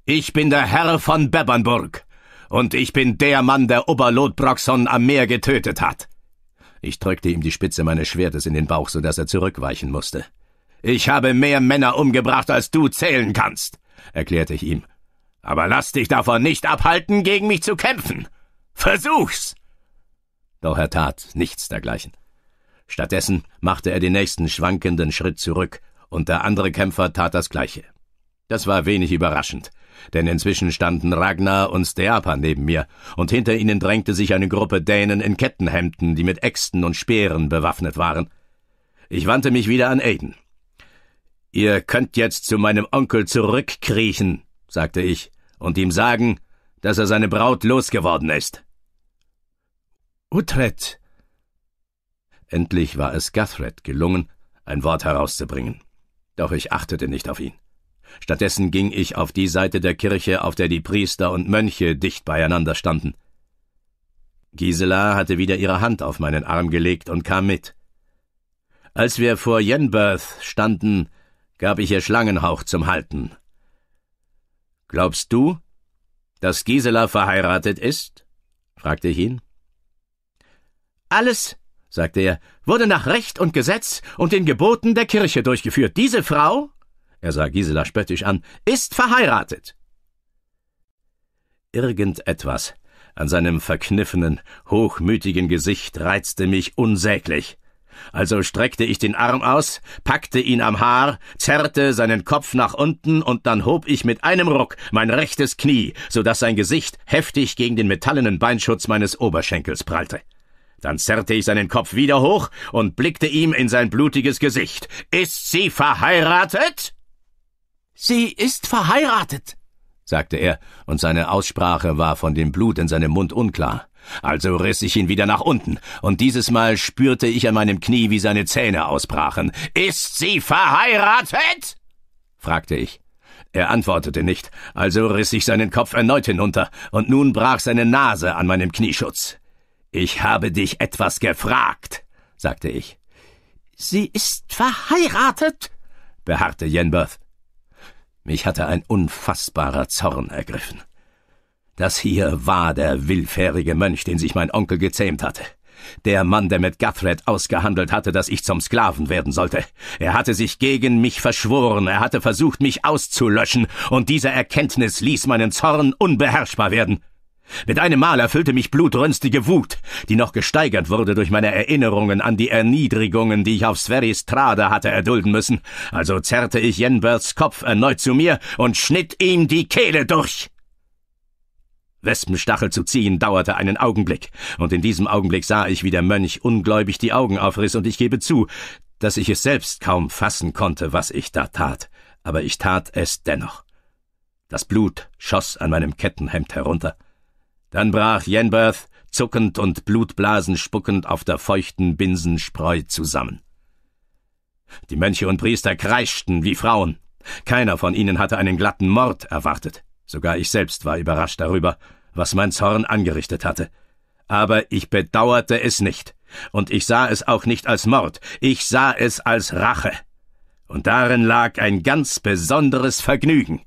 Ich bin der Herr von Bebbernburg. und ich bin der Mann, der Oberlotbroxon am Meer getötet hat. Ich drückte ihm die Spitze meines Schwertes in den Bauch, so daß er zurückweichen mußte. Ich habe mehr Männer umgebracht, als du zählen kannst, erklärte ich ihm. Aber lass dich davon nicht abhalten, gegen mich zu kämpfen. Versuch's! Doch er tat nichts dergleichen. Stattdessen machte er den nächsten schwankenden Schritt zurück, und der andere Kämpfer tat das gleiche. Das war wenig überraschend, denn inzwischen standen Ragnar und Steapa neben mir, und hinter ihnen drängte sich eine Gruppe Dänen in Kettenhemden, die mit Äxten und Speeren bewaffnet waren. Ich wandte mich wieder an Aiden. Ihr könnt jetzt zu meinem Onkel zurückkriechen, sagte ich, und ihm sagen, dass er seine Braut losgeworden ist. Utrecht. Endlich war es Guthred gelungen, ein Wort herauszubringen. Doch ich achtete nicht auf ihn. Stattdessen ging ich auf die Seite der Kirche, auf der die Priester und Mönche dicht beieinander standen. Gisela hatte wieder ihre Hand auf meinen Arm gelegt und kam mit. Als wir vor Jenberth standen, gab ich ihr Schlangenhauch zum Halten. Glaubst du, dass Gisela verheiratet ist? fragte ich ihn. Alles, sagte er, wurde nach Recht und Gesetz und den Geboten der Kirche durchgeführt. Diese Frau, er sah Gisela spöttisch an, ist verheiratet. Irgendetwas an seinem verkniffenen, hochmütigen Gesicht reizte mich unsäglich. Also streckte ich den Arm aus, packte ihn am Haar, zerrte seinen Kopf nach unten und dann hob ich mit einem Ruck mein rechtes Knie, so dass sein Gesicht heftig gegen den metallenen Beinschutz meines Oberschenkels prallte. Dann zerrte ich seinen Kopf wieder hoch und blickte ihm in sein blutiges Gesicht. Ist sie verheiratet? Sie ist verheiratet, sagte er, und seine Aussprache war von dem Blut in seinem Mund unklar. Also riss ich ihn wieder nach unten, und dieses Mal spürte ich an meinem Knie, wie seine Zähne ausbrachen. Ist sie verheiratet? fragte ich. Er antwortete nicht, also riss ich seinen Kopf erneut hinunter, und nun brach seine Nase an meinem Knieschutz. Ich habe dich etwas gefragt, sagte ich. Sie ist verheiratet, beharrte Jenberth. Mich hatte ein unfassbarer Zorn ergriffen. Das hier war der willfährige Mönch, den sich mein Onkel gezähmt hatte. Der Mann, der mit Guthred ausgehandelt hatte, dass ich zum Sklaven werden sollte. Er hatte sich gegen mich verschworen, er hatte versucht, mich auszulöschen, und diese Erkenntnis ließ meinen Zorn unbeherrschbar werden. Mit einem Mal erfüllte mich blutrünstige Wut, die noch gesteigert wurde durch meine Erinnerungen an die Erniedrigungen, die ich auf Sveristrada hatte erdulden müssen. Also zerrte ich Jenberts Kopf erneut zu mir und schnitt ihm die Kehle durch. Wespenstachel zu ziehen dauerte einen Augenblick, und in diesem Augenblick sah ich, wie der Mönch ungläubig die Augen aufriss, und ich gebe zu, dass ich es selbst kaum fassen konnte, was ich da tat, aber ich tat es dennoch. Das Blut schoss an meinem Kettenhemd herunter. Dann brach Yenberth zuckend und Blutblasen spuckend auf der feuchten Binsenspreu zusammen. Die Mönche und Priester kreischten wie Frauen. Keiner von ihnen hatte einen glatten Mord erwartet. Sogar ich selbst war überrascht darüber, was mein Zorn angerichtet hatte. Aber ich bedauerte es nicht, und ich sah es auch nicht als Mord, ich sah es als Rache. Und darin lag ein ganz besonderes Vergnügen.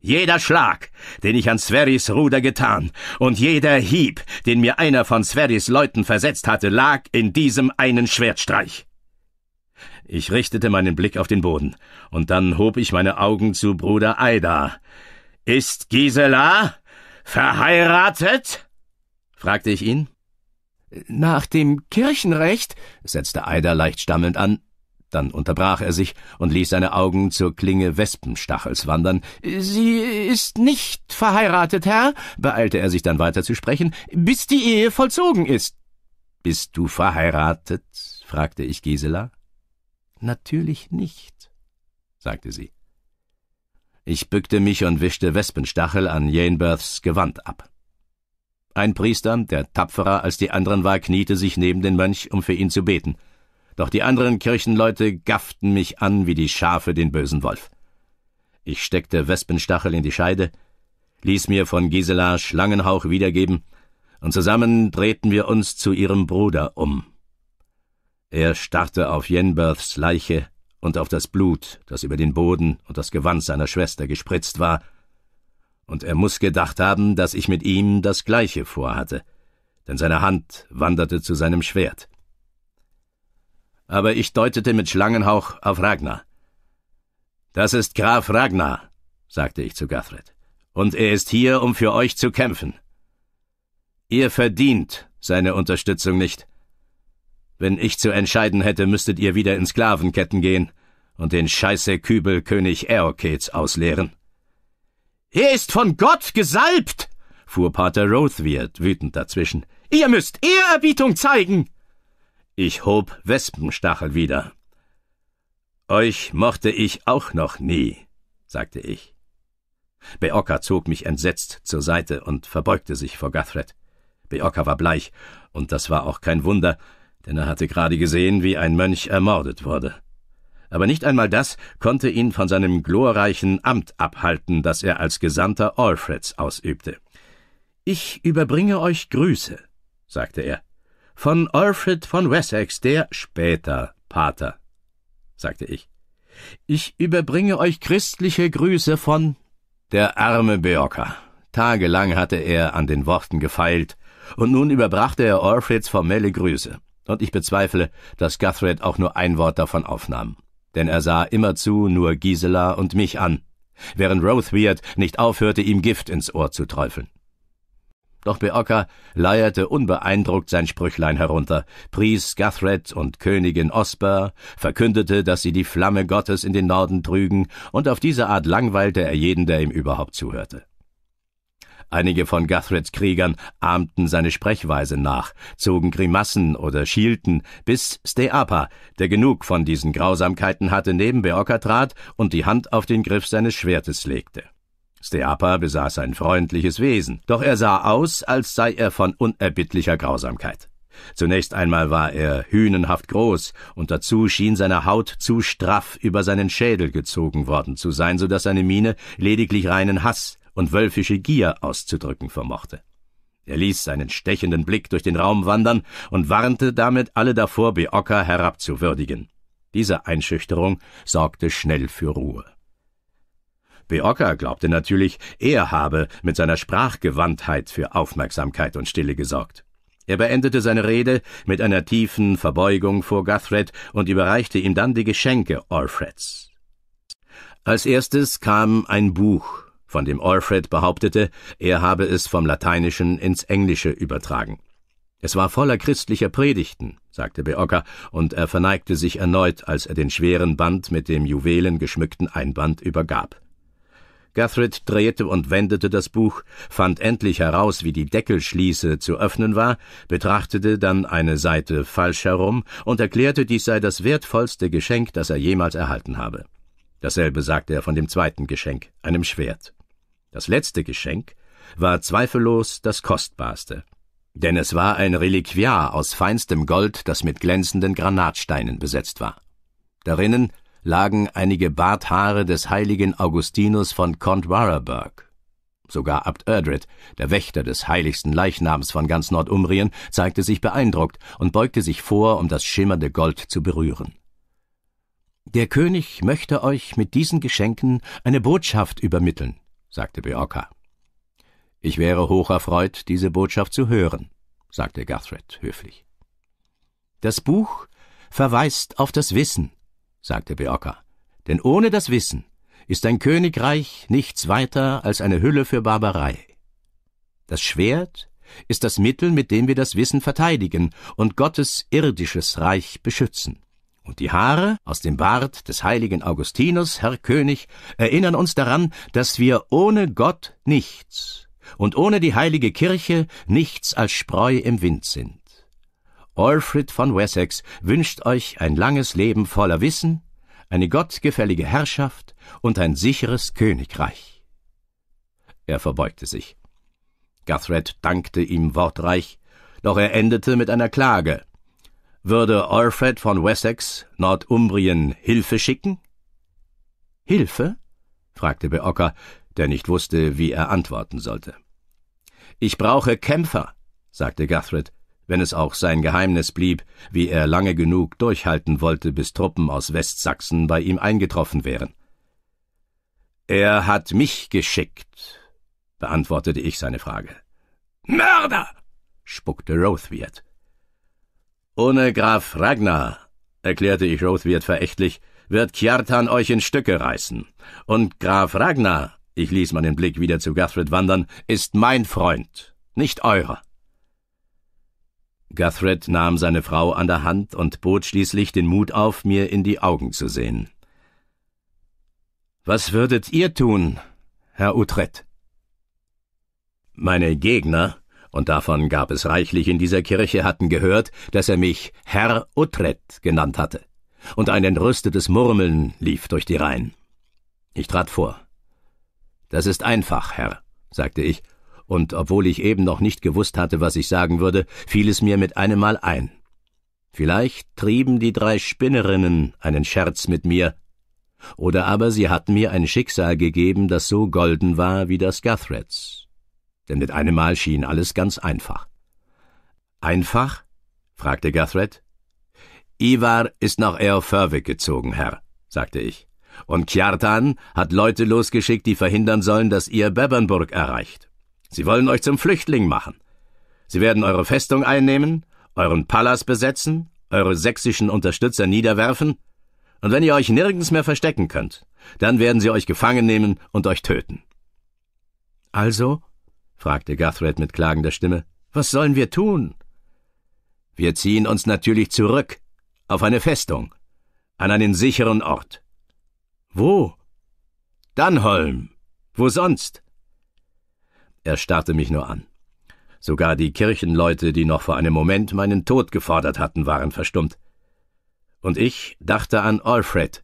Jeder Schlag, den ich an Sveris Ruder getan, und jeder Hieb, den mir einer von Sveris Leuten versetzt hatte, lag in diesem einen Schwertstreich. Ich richtete meinen Blick auf den Boden, und dann hob ich meine Augen zu Bruder Aida, ist Gisela verheiratet? fragte ich ihn. Nach dem Kirchenrecht, setzte Eider leicht stammelnd an, dann unterbrach er sich und ließ seine Augen zur Klinge Wespenstachels wandern. Sie ist nicht verheiratet, Herr, beeilte er sich dann weiter zu sprechen, bis die Ehe vollzogen ist. Bist du verheiratet? fragte ich Gisela. Natürlich nicht, sagte sie. Ich bückte mich und wischte Wespenstachel an Yanberths Gewand ab. Ein Priester, der tapferer als die anderen war, kniete sich neben den Mönch, um für ihn zu beten. Doch die anderen Kirchenleute gafften mich an wie die Schafe den bösen Wolf. Ich steckte Wespenstachel in die Scheide, ließ mir von Gisela Schlangenhauch wiedergeben, und zusammen drehten wir uns zu ihrem Bruder um. Er starrte auf Jenberths Leiche, und auf das Blut, das über den Boden und das Gewand seiner Schwester gespritzt war, und er muß gedacht haben, dass ich mit ihm das gleiche vorhatte, denn seine Hand wanderte zu seinem Schwert. Aber ich deutete mit Schlangenhauch auf Ragnar. Das ist Graf Ragnar, sagte ich zu Gathred, und er ist hier, um für euch zu kämpfen. Ihr verdient seine Unterstützung nicht, wenn ich zu entscheiden hätte, müsstet ihr wieder in Sklavenketten gehen und den scheiße Kübel König Eokets ausleeren. Er ist von Gott gesalbt, fuhr Pater Rothweird wütend dazwischen. Ihr müsst Ehrerbietung zeigen! Ich hob Wespenstachel wieder. Euch mochte ich auch noch nie, sagte ich. Beocker zog mich entsetzt zur Seite und verbeugte sich vor Guthred. Beocker war bleich, und das war auch kein Wunder, denn er hatte gerade gesehen, wie ein Mönch ermordet wurde. Aber nicht einmal das konnte ihn von seinem glorreichen Amt abhalten, das er als Gesandter Alfreds ausübte. Ich überbringe euch Grüße, sagte er, von Alfred von Wessex, der später Pater, sagte ich. Ich überbringe euch christliche Grüße von der arme Beoka. Tagelang hatte er an den Worten gefeilt, und nun überbrachte er Alfreds formelle Grüße und ich bezweifle, dass Guthred auch nur ein Wort davon aufnahm. Denn er sah immerzu nur Gisela und mich an, während Rothweird nicht aufhörte, ihm Gift ins Ohr zu träufeln. Doch Beocker leierte unbeeindruckt sein Sprüchlein herunter, pries Guthred und Königin Osper, verkündete, dass sie die Flamme Gottes in den Norden trügen, und auf diese Art langweilte er jeden, der ihm überhaupt zuhörte. Einige von Guthreds Kriegern ahmten seine Sprechweise nach, zogen Grimassen oder schielten, bis Steapa, der genug von diesen Grausamkeiten hatte, neben Beocker trat und die Hand auf den Griff seines Schwertes legte. Steapa besaß ein freundliches Wesen, doch er sah aus, als sei er von unerbittlicher Grausamkeit. Zunächst einmal war er hühnenhaft groß, und dazu schien seine Haut zu straff über seinen Schädel gezogen worden zu sein, so dass seine Miene lediglich reinen Hass, und wölfische Gier auszudrücken vermochte. Er ließ seinen stechenden Blick durch den Raum wandern und warnte damit alle davor, Beocker herabzuwürdigen. Diese Einschüchterung sorgte schnell für Ruhe. Beocker glaubte natürlich, er habe mit seiner Sprachgewandtheit für Aufmerksamkeit und Stille gesorgt. Er beendete seine Rede mit einer tiefen Verbeugung vor Guthred und überreichte ihm dann die Geschenke Orfreds. Als erstes kam ein Buch, von dem Alfred behauptete, er habe es vom Lateinischen ins Englische übertragen. Es war voller christlicher Predigten, sagte Beocker, und er verneigte sich erneut, als er den schweren Band mit dem juwelengeschmückten Einband übergab. Guthrid drehte und wendete das Buch, fand endlich heraus, wie die Deckelschließe zu öffnen war, betrachtete dann eine Seite falsch herum und erklärte, dies sei das wertvollste Geschenk, das er jemals erhalten habe. Dasselbe sagte er von dem zweiten Geschenk, einem Schwert. Das letzte Geschenk war zweifellos das kostbarste, denn es war ein Reliquiar aus feinstem Gold, das mit glänzenden Granatsteinen besetzt war. Darinnen lagen einige Barthaare des heiligen Augustinus von Contwaraburg. Sogar Abt Erdred, der Wächter des heiligsten Leichnams von ganz Nordumrien, zeigte sich beeindruckt und beugte sich vor, um das schimmernde Gold zu berühren. Der König möchte euch mit diesen Geschenken eine Botschaft übermitteln, sagte Beorka. Ich wäre hoch erfreut, diese Botschaft zu hören, sagte Guthred höflich. Das Buch verweist auf das Wissen, sagte Beorka, denn ohne das Wissen ist ein Königreich nichts weiter als eine Hülle für Barbarei. Das Schwert ist das Mittel, mit dem wir das Wissen verteidigen und Gottes irdisches Reich beschützen und die Haare aus dem Bart des heiligen Augustinus, Herr König, erinnern uns daran, dass wir ohne Gott nichts und ohne die heilige Kirche nichts als Spreu im Wind sind. Alfred von Wessex wünscht euch ein langes Leben voller Wissen, eine gottgefällige Herrschaft und ein sicheres Königreich. Er verbeugte sich. Guthred dankte ihm wortreich, doch er endete mit einer Klage. Würde Alfred von Wessex Nordumbrien Hilfe schicken? Hilfe? fragte Beocker, der nicht wusste, wie er antworten sollte. Ich brauche Kämpfer, sagte Guthred, wenn es auch sein Geheimnis blieb, wie er lange genug durchhalten wollte, bis Truppen aus Westsachsen bei ihm eingetroffen wären. Er hat mich geschickt, beantwortete ich seine Frage. Mörder! spuckte Rothweird. Ohne Graf Ragnar, erklärte ich Rothwirt verächtlich, wird Kjartan euch in Stücke reißen. Und Graf Ragnar, ich ließ meinen Blick wieder zu Guthred wandern, ist mein Freund, nicht eurer. Guthred nahm seine Frau an der Hand und bot schließlich den Mut auf, mir in die Augen zu sehen. Was würdet ihr tun, Herr Utrecht? Meine Gegner, und davon gab es reichlich in dieser Kirche, hatten gehört, dass er mich Herr Utrecht genannt hatte, und ein entrüstetes Murmeln lief durch die Reihen. Ich trat vor. Das ist einfach, Herr, sagte ich, und obwohl ich eben noch nicht gewusst hatte, was ich sagen würde, fiel es mir mit einem Mal ein. Vielleicht trieben die drei Spinnerinnen einen Scherz mit mir, oder aber sie hatten mir ein Schicksal gegeben, das so golden war wie das Guthreds denn mit einem Mal schien alles ganz einfach. Einfach? fragte Guthred. Ivar ist nach Eorfurvik gezogen, Herr, sagte ich. Und Kjartan hat Leute losgeschickt, die verhindern sollen, dass ihr Bebernburg erreicht. Sie wollen euch zum Flüchtling machen. Sie werden eure Festung einnehmen, euren Palas besetzen, eure sächsischen Unterstützer niederwerfen, und wenn ihr euch nirgends mehr verstecken könnt, dann werden sie euch gefangen nehmen und euch töten. Also? fragte Guthred mit klagender Stimme. Was sollen wir tun? Wir ziehen uns natürlich zurück, auf eine Festung, an einen sicheren Ort. Wo? Dannholm. Wo sonst? Er starrte mich nur an. Sogar die Kirchenleute, die noch vor einem Moment meinen Tod gefordert hatten, waren verstummt. Und ich dachte an Alfred,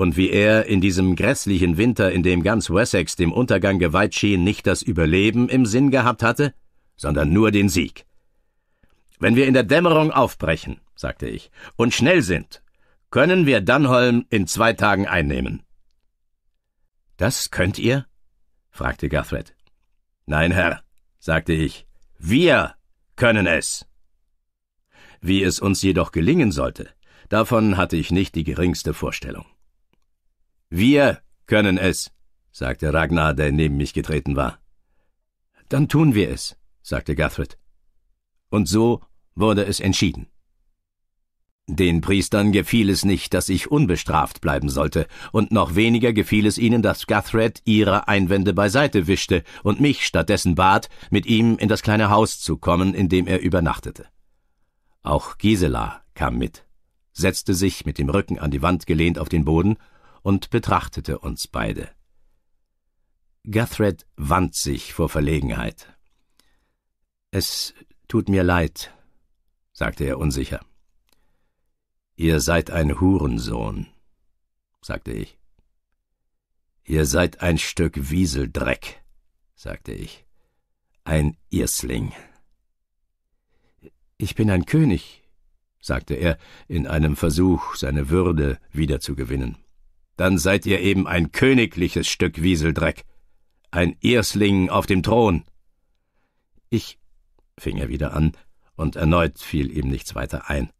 und wie er in diesem grässlichen Winter, in dem ganz Wessex dem Untergang geweiht schien, nicht das Überleben im Sinn gehabt hatte, sondern nur den Sieg. Wenn wir in der Dämmerung aufbrechen, sagte ich, und schnell sind, können wir Dunholm in zwei Tagen einnehmen. Das könnt ihr? fragte Guthred. Nein, Herr, sagte ich, wir können es. Wie es uns jedoch gelingen sollte, davon hatte ich nicht die geringste Vorstellung. Wir können es, sagte Ragnar, der neben mich getreten war. Dann tun wir es, sagte Guthrie. Und so wurde es entschieden. Den Priestern gefiel es nicht, dass ich unbestraft bleiben sollte, und noch weniger gefiel es ihnen, dass Guthred ihre Einwände beiseite wischte und mich stattdessen bat, mit ihm in das kleine Haus zu kommen, in dem er übernachtete. Auch Gisela kam mit, setzte sich mit dem Rücken an die Wand gelehnt auf den Boden und betrachtete uns beide. Guthred wand sich vor Verlegenheit. Es tut mir leid, sagte er unsicher. Ihr seid ein Hurensohn, sagte ich. Ihr seid ein Stück Wieseldreck, sagte ich. Ein Irsling. Ich bin ein König, sagte er, in einem Versuch, seine Würde wiederzugewinnen dann seid ihr eben ein königliches Stück Wieseldreck. Ein Erstling auf dem Thron. Ich, fing er wieder an, und erneut fiel ihm nichts weiter ein.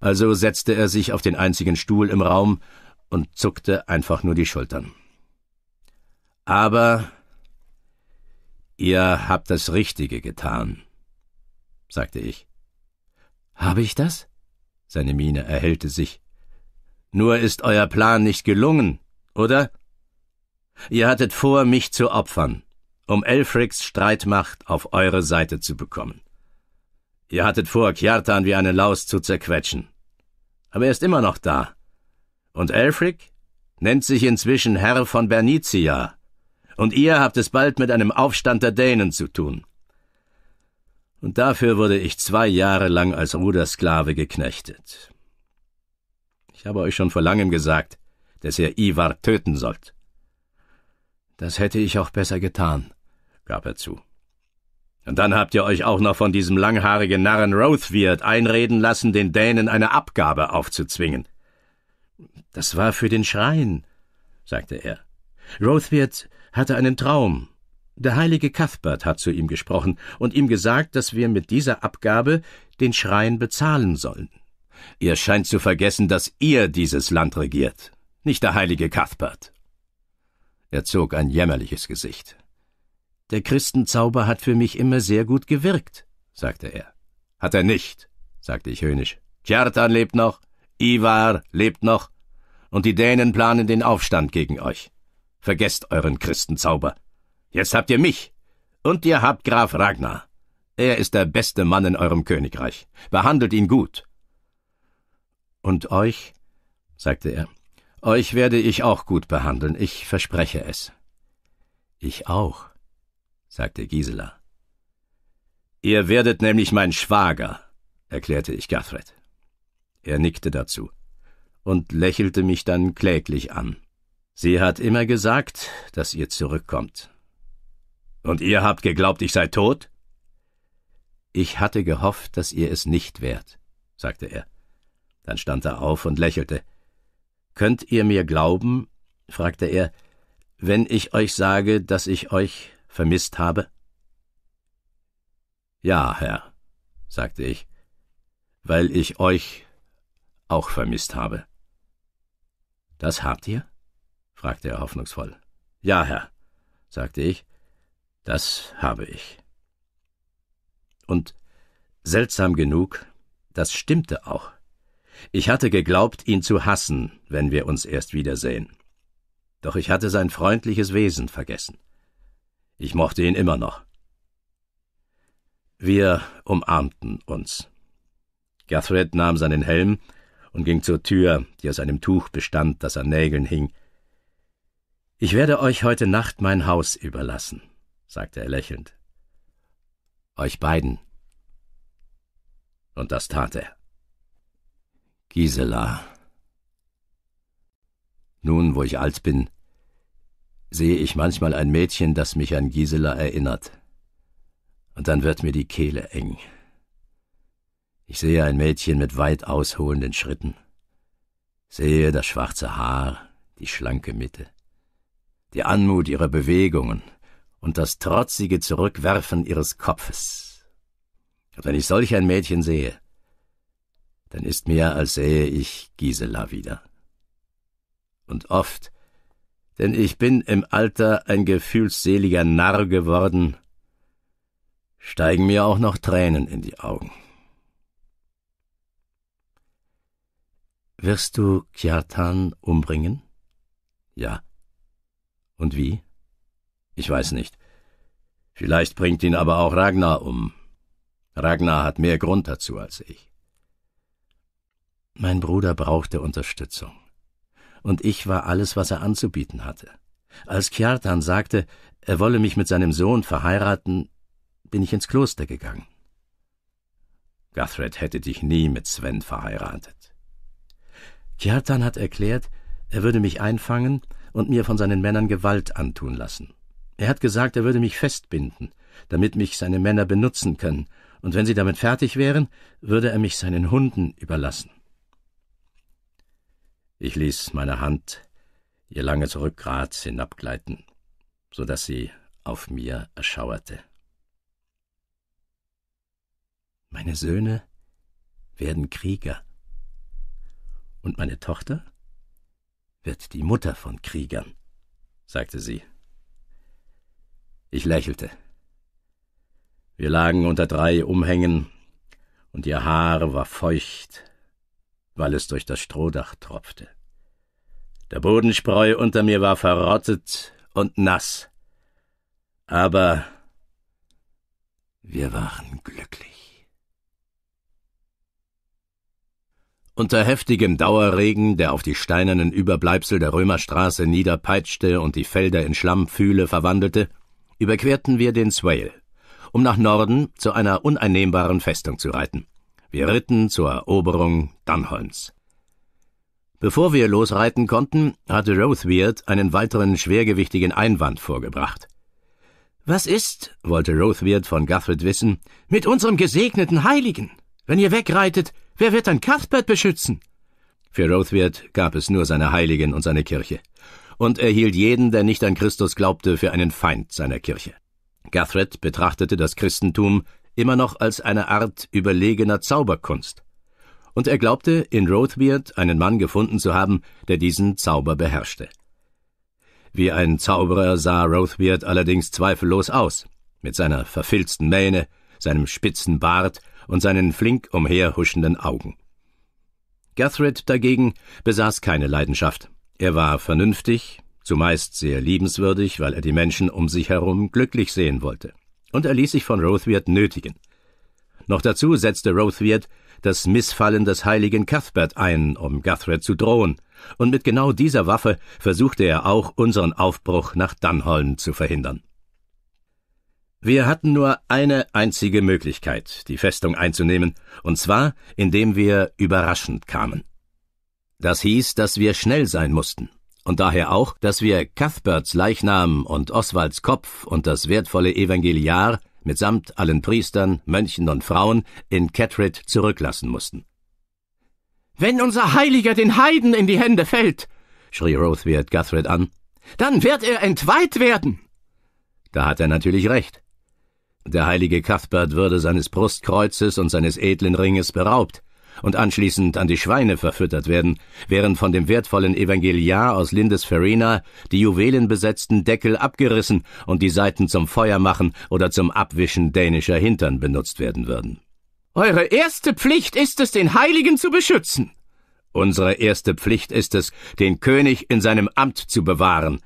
Also setzte er sich auf den einzigen Stuhl im Raum und zuckte einfach nur die Schultern. Aber ihr habt das Richtige getan, sagte ich. Habe ich das? Seine Miene erhellte sich. Nur ist euer Plan nicht gelungen, oder? Ihr hattet vor, mich zu opfern, um Elfricks Streitmacht auf eure Seite zu bekommen. Ihr hattet vor, Kjartan wie eine Laus zu zerquetschen. Aber er ist immer noch da. Und Elfrick nennt sich inzwischen Herr von Bernicia. Und ihr habt es bald mit einem Aufstand der Dänen zu tun. Und dafür wurde ich zwei Jahre lang als Rudersklave geknechtet. Ich habe euch schon vor langem gesagt, dass ihr Ivar töten sollt. Das hätte ich auch besser getan, gab er zu. Und dann habt ihr euch auch noch von diesem langhaarigen Narren Rothwirt einreden lassen, den Dänen eine Abgabe aufzuzwingen. Das war für den Schrein, sagte er. Rothwirt hatte einen Traum. Der heilige Cuthbert hat zu ihm gesprochen und ihm gesagt, dass wir mit dieser Abgabe den Schrein bezahlen sollen. Ihr scheint zu vergessen, dass ihr dieses Land regiert, nicht der heilige Cuthbert. Er zog ein jämmerliches Gesicht. Der Christenzauber hat für mich immer sehr gut gewirkt, sagte er. Hat er nicht, sagte ich höhnisch. Tjartan lebt noch, Ivar lebt noch, und die Dänen planen den Aufstand gegen euch. Vergesst euren Christenzauber. Jetzt habt ihr mich, und ihr habt Graf Ragnar. Er ist der beste Mann in eurem Königreich. Behandelt ihn gut. Und euch, sagte er, euch werde ich auch gut behandeln, ich verspreche es. Ich auch, sagte Gisela. Ihr werdet nämlich mein Schwager, erklärte ich Gathred. Er nickte dazu und lächelte mich dann kläglich an. Sie hat immer gesagt, dass ihr zurückkommt. Und ihr habt geglaubt, ich sei tot? Ich hatte gehofft, dass ihr es nicht wärt, sagte er. Dann stand er auf und lächelte. Könnt ihr mir glauben, fragte er, wenn ich euch sage, dass ich euch vermisst habe? Ja, Herr, sagte ich, weil ich euch auch vermisst habe. Das habt ihr? fragte er hoffnungsvoll. Ja, Herr, sagte ich, das habe ich. Und seltsam genug, das stimmte auch. Ich hatte geglaubt, ihn zu hassen, wenn wir uns erst wiedersehen. Doch ich hatte sein freundliches Wesen vergessen. Ich mochte ihn immer noch. Wir umarmten uns. Gathred nahm seinen Helm und ging zur Tür, die aus einem Tuch bestand, das an Nägeln hing. Ich werde euch heute Nacht mein Haus überlassen, sagte er lächelnd. Euch beiden. Und das tat er. Gisela. Nun, wo ich alt bin, sehe ich manchmal ein Mädchen, das mich an Gisela erinnert. Und dann wird mir die Kehle eng. Ich sehe ein Mädchen mit weit ausholenden Schritten, sehe das schwarze Haar, die schlanke Mitte, die Anmut ihrer Bewegungen und das trotzige Zurückwerfen ihres Kopfes. Und wenn ich solch ein Mädchen sehe, dann ist mir, als sähe ich Gisela wieder. Und oft, denn ich bin im Alter ein gefühlsseliger Narr geworden, steigen mir auch noch Tränen in die Augen. Wirst du Kjartan umbringen? Ja. Und wie? Ich weiß nicht. Vielleicht bringt ihn aber auch Ragnar um. Ragnar hat mehr Grund dazu als ich. Mein Bruder brauchte Unterstützung. Und ich war alles, was er anzubieten hatte. Als Kjartan sagte, er wolle mich mit seinem Sohn verheiraten, bin ich ins Kloster gegangen. Guthred hätte dich nie mit Sven verheiratet. Kjartan hat erklärt, er würde mich einfangen und mir von seinen Männern Gewalt antun lassen. Er hat gesagt, er würde mich festbinden, damit mich seine Männer benutzen können, und wenn sie damit fertig wären, würde er mich seinen Hunden überlassen. Ich ließ meine Hand ihr langes Rückgrat hinabgleiten, so daß sie auf mir erschauerte. Meine Söhne werden Krieger und meine Tochter wird die Mutter von Kriegern, sagte sie. Ich lächelte. Wir lagen unter drei Umhängen, und ihr Haar war feucht weil es durch das Strohdach tropfte. Der Bodenspreu unter mir war verrottet und nass. Aber wir waren glücklich. Unter heftigem Dauerregen, der auf die steinernen Überbleibsel der Römerstraße niederpeitschte und die Felder in Schlammpfühle verwandelte, überquerten wir den Swale, um nach Norden zu einer uneinnehmbaren Festung zu reiten. Wir ritten zur Eroberung Dunholms. Bevor wir losreiten konnten, hatte Rothbeard einen weiteren schwergewichtigen Einwand vorgebracht. Was ist, wollte Rothbeard von Guthred wissen, mit unserem gesegneten Heiligen? Wenn ihr wegreitet, wer wird dann Cuthbert beschützen? Für Rothbeard gab es nur seine Heiligen und seine Kirche. Und er hielt jeden, der nicht an Christus glaubte, für einen Feind seiner Kirche. Guthred betrachtete das Christentum immer noch als eine Art überlegener Zauberkunst. Und er glaubte, in Rothbeard einen Mann gefunden zu haben, der diesen Zauber beherrschte. Wie ein Zauberer sah Rothbeard allerdings zweifellos aus, mit seiner verfilzten Mähne, seinem spitzen Bart und seinen flink umherhuschenden Augen. Guthred dagegen besaß keine Leidenschaft. Er war vernünftig, zumeist sehr liebenswürdig, weil er die Menschen um sich herum glücklich sehen wollte und er ließ sich von Rothwiart nötigen. Noch dazu setzte Rothwiart das Missfallen des heiligen Cuthbert ein, um Guthred zu drohen, und mit genau dieser Waffe versuchte er auch unseren Aufbruch nach Dunholm zu verhindern. Wir hatten nur eine einzige Möglichkeit, die Festung einzunehmen, und zwar, indem wir überraschend kamen. Das hieß, dass wir schnell sein mussten und daher auch, dass wir Cuthberts Leichnam und Oswalds Kopf und das wertvolle Evangeliar mitsamt allen Priestern, Mönchen und Frauen in Catred zurücklassen mussten. Wenn unser Heiliger den Heiden in die Hände fällt, schrie Rothbeard Guthred an, dann wird er entweiht werden. Da hat er natürlich recht. Der heilige Cuthbert würde seines Brustkreuzes und seines edlen Ringes beraubt, und anschließend an die Schweine verfüttert werden, während von dem wertvollen Evangeliar aus Lindesferina die juwelenbesetzten Deckel abgerissen und die Seiten zum Feuermachen oder zum Abwischen dänischer Hintern benutzt werden würden. Eure erste Pflicht ist es, den Heiligen zu beschützen. Unsere erste Pflicht ist es, den König in seinem Amt zu bewahren.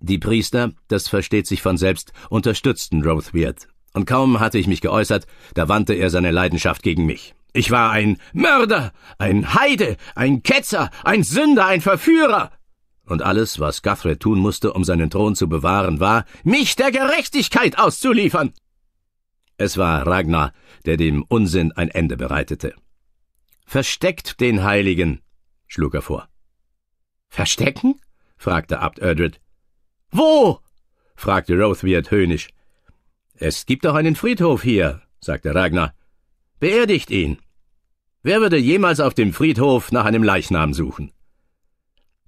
Die Priester, das versteht sich von selbst, unterstützten Rothbeard und kaum hatte ich mich geäußert, da wandte er seine Leidenschaft gegen mich. Ich war ein Mörder, ein Heide, ein Ketzer, ein Sünder, ein Verführer. Und alles, was Guthrie tun musste, um seinen Thron zu bewahren, war, mich der Gerechtigkeit auszuliefern. Es war Ragnar, der dem Unsinn ein Ende bereitete. Versteckt den Heiligen, schlug er vor. Verstecken? fragte Abt Erdred. Wo? fragte Rothweird höhnisch. Es gibt auch einen Friedhof hier, sagte Ragnar. Beerdigt ihn. Wer würde jemals auf dem Friedhof nach einem Leichnam suchen?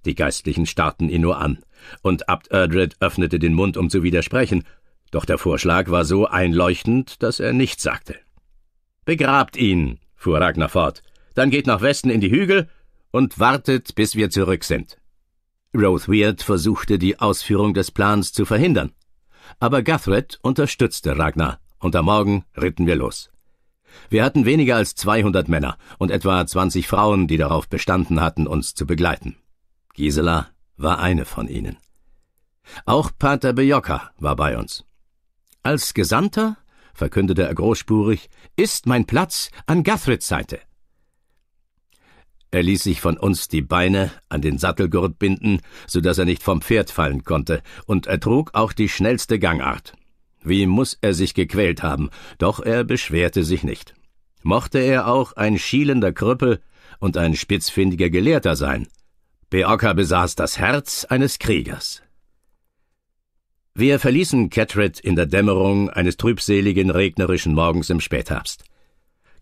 Die Geistlichen starrten ihn nur an, und Abt Erdred öffnete den Mund, um zu widersprechen, doch der Vorschlag war so einleuchtend, dass er nichts sagte. Begrabt ihn, fuhr Ragnar fort, dann geht nach Westen in die Hügel und wartet, bis wir zurück sind. Rothweird versuchte die Ausführung des Plans zu verhindern, aber Guthred unterstützte Ragnar, und am Morgen ritten wir los. Wir hatten weniger als 200 Männer und etwa 20 Frauen, die darauf bestanden hatten, uns zu begleiten. Gisela war eine von ihnen. Auch Pater Bejocca war bei uns. Als Gesandter, verkündete er großspurig, ist mein Platz an Guthreds Seite – er ließ sich von uns die Beine an den Sattelgurt binden, so dass er nicht vom Pferd fallen konnte, und er trug auch die schnellste Gangart. Wie muß er sich gequält haben, doch er beschwerte sich nicht. Mochte er auch ein schielender Krüppel und ein spitzfindiger Gelehrter sein. Beocker besaß das Herz eines Kriegers. Wir verließen Catred in der Dämmerung eines trübseligen, regnerischen Morgens im Spätherbst.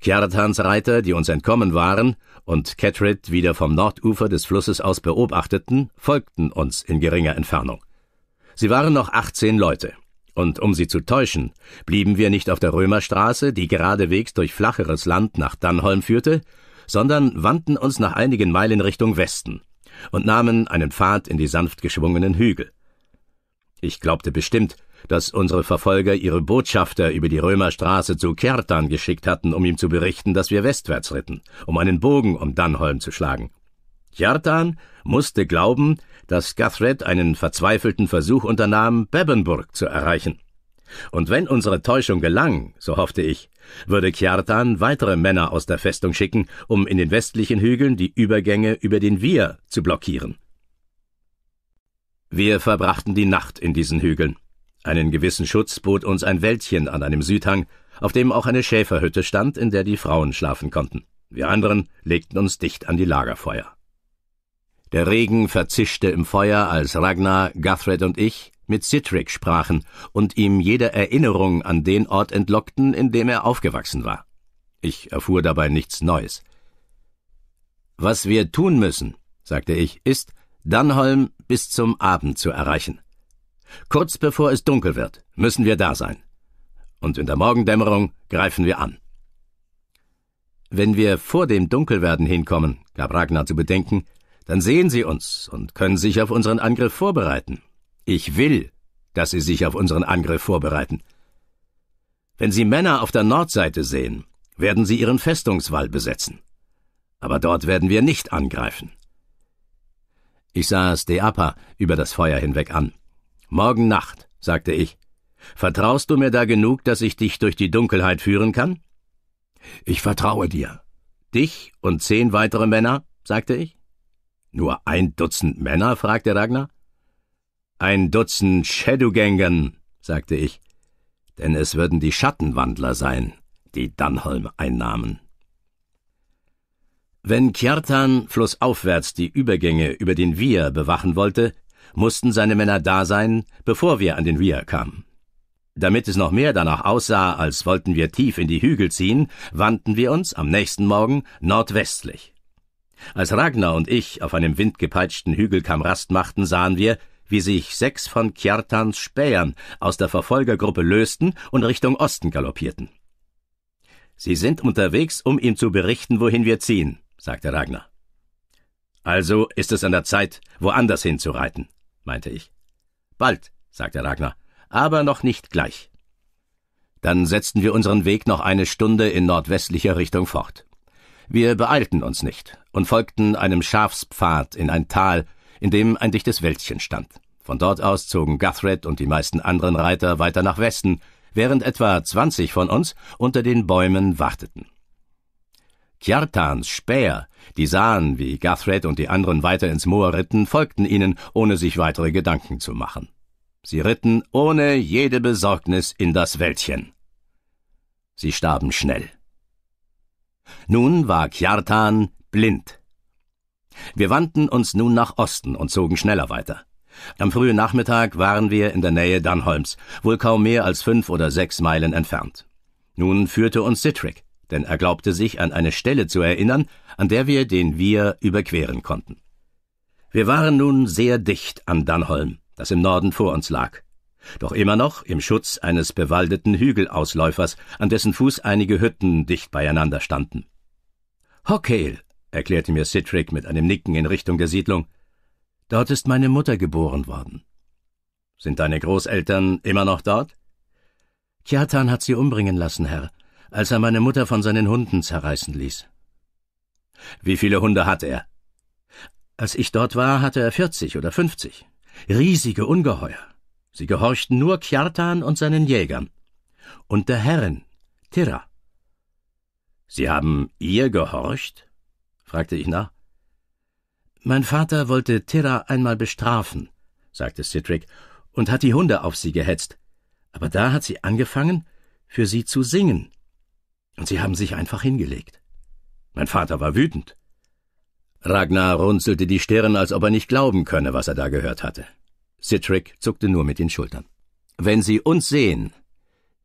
Kjartans Reiter, die uns entkommen waren und Catred wieder vom Nordufer des Flusses aus beobachteten, folgten uns in geringer Entfernung. Sie waren noch 18 Leute. Und um sie zu täuschen, blieben wir nicht auf der Römerstraße, die geradewegs durch flacheres Land nach Dannholm führte, sondern wandten uns nach einigen Meilen Richtung Westen und nahmen einen Pfad in die sanft geschwungenen Hügel. Ich glaubte bestimmt, dass unsere Verfolger ihre Botschafter über die Römerstraße zu Kärtan geschickt hatten, um ihm zu berichten, dass wir westwärts ritten, um einen Bogen um Dannholm zu schlagen. Kjartan musste glauben, dass Guthred einen verzweifelten Versuch unternahm, Bebenburg zu erreichen. Und wenn unsere Täuschung gelang, so hoffte ich, würde Kjartan weitere Männer aus der Festung schicken, um in den westlichen Hügeln die Übergänge über den Wir zu blockieren. Wir verbrachten die Nacht in diesen Hügeln. Einen gewissen Schutz bot uns ein Wäldchen an einem Südhang, auf dem auch eine Schäferhütte stand, in der die Frauen schlafen konnten. Wir anderen legten uns dicht an die Lagerfeuer. Der Regen verzischte im Feuer, als Ragnar, Guthred und ich mit Citric sprachen und ihm jede Erinnerung an den Ort entlockten, in dem er aufgewachsen war. Ich erfuhr dabei nichts Neues. Was wir tun müssen, sagte ich, ist, Dannholm bis zum Abend zu erreichen. Kurz bevor es dunkel wird, müssen wir da sein. Und in der Morgendämmerung greifen wir an. Wenn wir vor dem Dunkelwerden hinkommen, gab Ragnar zu bedenken, dann sehen sie uns und können sich auf unseren Angriff vorbereiten. Ich will, dass sie sich auf unseren Angriff vorbereiten. Wenn sie Männer auf der Nordseite sehen, werden sie ihren Festungswall besetzen. Aber dort werden wir nicht angreifen. Ich sah Steapa über das Feuer hinweg an. Morgen Nacht, sagte ich. Vertraust du mir da genug, dass ich dich durch die Dunkelheit führen kann? Ich vertraue dir. Dich und zehn weitere Männer, sagte ich. Nur ein Dutzend Männer? fragte Ragnar. Ein Dutzend Shadowgängern, sagte ich, denn es würden die Schattenwandler sein, die Dannholm einnahmen. Wenn Kjartan flussaufwärts die Übergänge über den Wir bewachen wollte, mussten seine Männer da sein, bevor wir an den Weir kamen. Damit es noch mehr danach aussah, als wollten wir tief in die Hügel ziehen, wandten wir uns am nächsten Morgen nordwestlich. Als Ragnar und ich auf einem windgepeitschten Hügelkamm Rast machten, sahen wir, wie sich sechs von Kjartans Spähern aus der Verfolgergruppe lösten und Richtung Osten galoppierten. Sie sind unterwegs, um ihm zu berichten, wohin wir ziehen, sagte Ragnar. Also ist es an der Zeit, woanders hinzureiten, meinte ich. Bald, sagte Ragnar, aber noch nicht gleich. Dann setzten wir unseren Weg noch eine Stunde in nordwestlicher Richtung fort. Wir beeilten uns nicht und folgten einem Schafspfad in ein Tal, in dem ein dichtes Wäldchen stand. Von dort aus zogen Guthred und die meisten anderen Reiter weiter nach Westen, während etwa zwanzig von uns unter den Bäumen warteten. Kjartans Späher, die sahen, wie Guthred und die anderen weiter ins Moor ritten, folgten ihnen, ohne sich weitere Gedanken zu machen. Sie ritten ohne jede Besorgnis in das Wäldchen. Sie starben schnell. Nun war Kjartan blind. Wir wandten uns nun nach Osten und zogen schneller weiter. Am frühen Nachmittag waren wir in der Nähe Dunholms, wohl kaum mehr als fünf oder sechs Meilen entfernt. Nun führte uns Citric denn er glaubte sich an eine Stelle zu erinnern, an der wir den Wir überqueren konnten. Wir waren nun sehr dicht an Dannholm, das im Norden vor uns lag, doch immer noch im Schutz eines bewaldeten Hügelausläufers, an dessen Fuß einige Hütten dicht beieinander standen. Hockale, erklärte mir Citric mit einem Nicken in Richtung der Siedlung. Dort ist meine Mutter geboren worden. Sind deine Großeltern immer noch dort? Kiatan hat sie umbringen lassen, Herr, als er meine Mutter von seinen Hunden zerreißen ließ. Wie viele Hunde hat er? Als ich dort war, hatte er vierzig oder fünfzig. Riesige Ungeheuer. Sie gehorchten nur Kjartan und seinen Jägern. Und der Herrin, Tira. Sie haben ihr gehorcht? fragte ich nach. Mein Vater wollte Tira einmal bestrafen, sagte Citric, und hat die Hunde auf sie gehetzt. Aber da hat sie angefangen, für sie zu singen. Und sie haben sich einfach hingelegt. Mein Vater war wütend. Ragnar runzelte die Stirn, als ob er nicht glauben könne, was er da gehört hatte. Citric zuckte nur mit den Schultern. Wenn Sie uns sehen,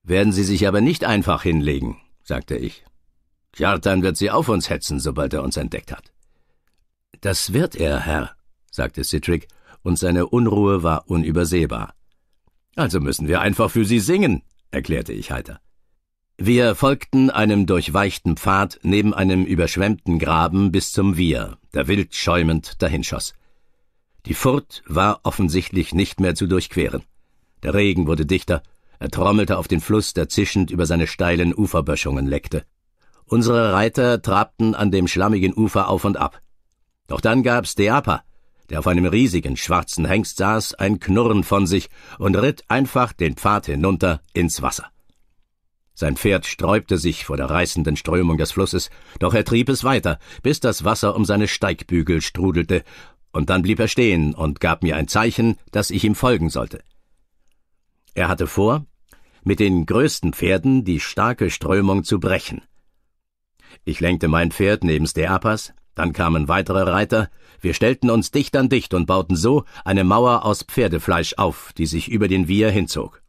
werden Sie sich aber nicht einfach hinlegen, sagte ich. Kjartan wird Sie auf uns hetzen, sobald er uns entdeckt hat. Das wird er, Herr, sagte Citric, und seine Unruhe war unübersehbar. Also müssen wir einfach für Sie singen, erklärte ich heiter. Wir folgten einem durchweichten Pfad neben einem überschwemmten Graben bis zum Wir, der wild schäumend dahinschoss. Die Furt war offensichtlich nicht mehr zu durchqueren. Der Regen wurde dichter, er trommelte auf den Fluss, der zischend über seine steilen Uferböschungen leckte. Unsere Reiter trabten an dem schlammigen Ufer auf und ab. Doch dann gab's Deapa, der auf einem riesigen schwarzen Hengst saß, ein Knurren von sich und ritt einfach den Pfad hinunter ins Wasser. Sein Pferd sträubte sich vor der reißenden Strömung des Flusses, doch er trieb es weiter, bis das Wasser um seine Steigbügel strudelte, und dann blieb er stehen und gab mir ein Zeichen, dass ich ihm folgen sollte. Er hatte vor, mit den größten Pferden die starke Strömung zu brechen. Ich lenkte mein Pferd neben Steapas, dann kamen weitere Reiter, wir stellten uns dicht an dicht und bauten so eine Mauer aus Pferdefleisch auf, die sich über den Wir hinzog.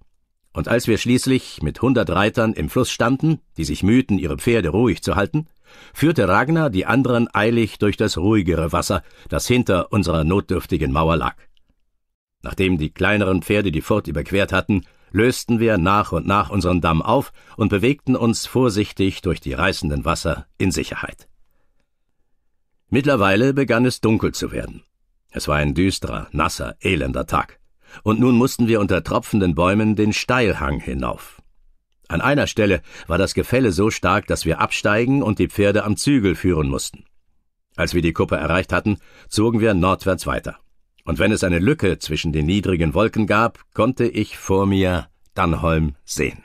Und als wir schließlich mit hundert Reitern im Fluss standen, die sich mühten, ihre Pferde ruhig zu halten, führte Ragnar die anderen eilig durch das ruhigere Wasser, das hinter unserer notdürftigen Mauer lag. Nachdem die kleineren Pferde die Furt überquert hatten, lösten wir nach und nach unseren Damm auf und bewegten uns vorsichtig durch die reißenden Wasser in Sicherheit. Mittlerweile begann es dunkel zu werden. Es war ein düsterer, nasser, elender Tag und nun mussten wir unter tropfenden Bäumen den Steilhang hinauf. An einer Stelle war das Gefälle so stark, dass wir absteigen und die Pferde am Zügel führen mussten. Als wir die Kuppe erreicht hatten, zogen wir nordwärts weiter. Und wenn es eine Lücke zwischen den niedrigen Wolken gab, konnte ich vor mir Dannholm sehen.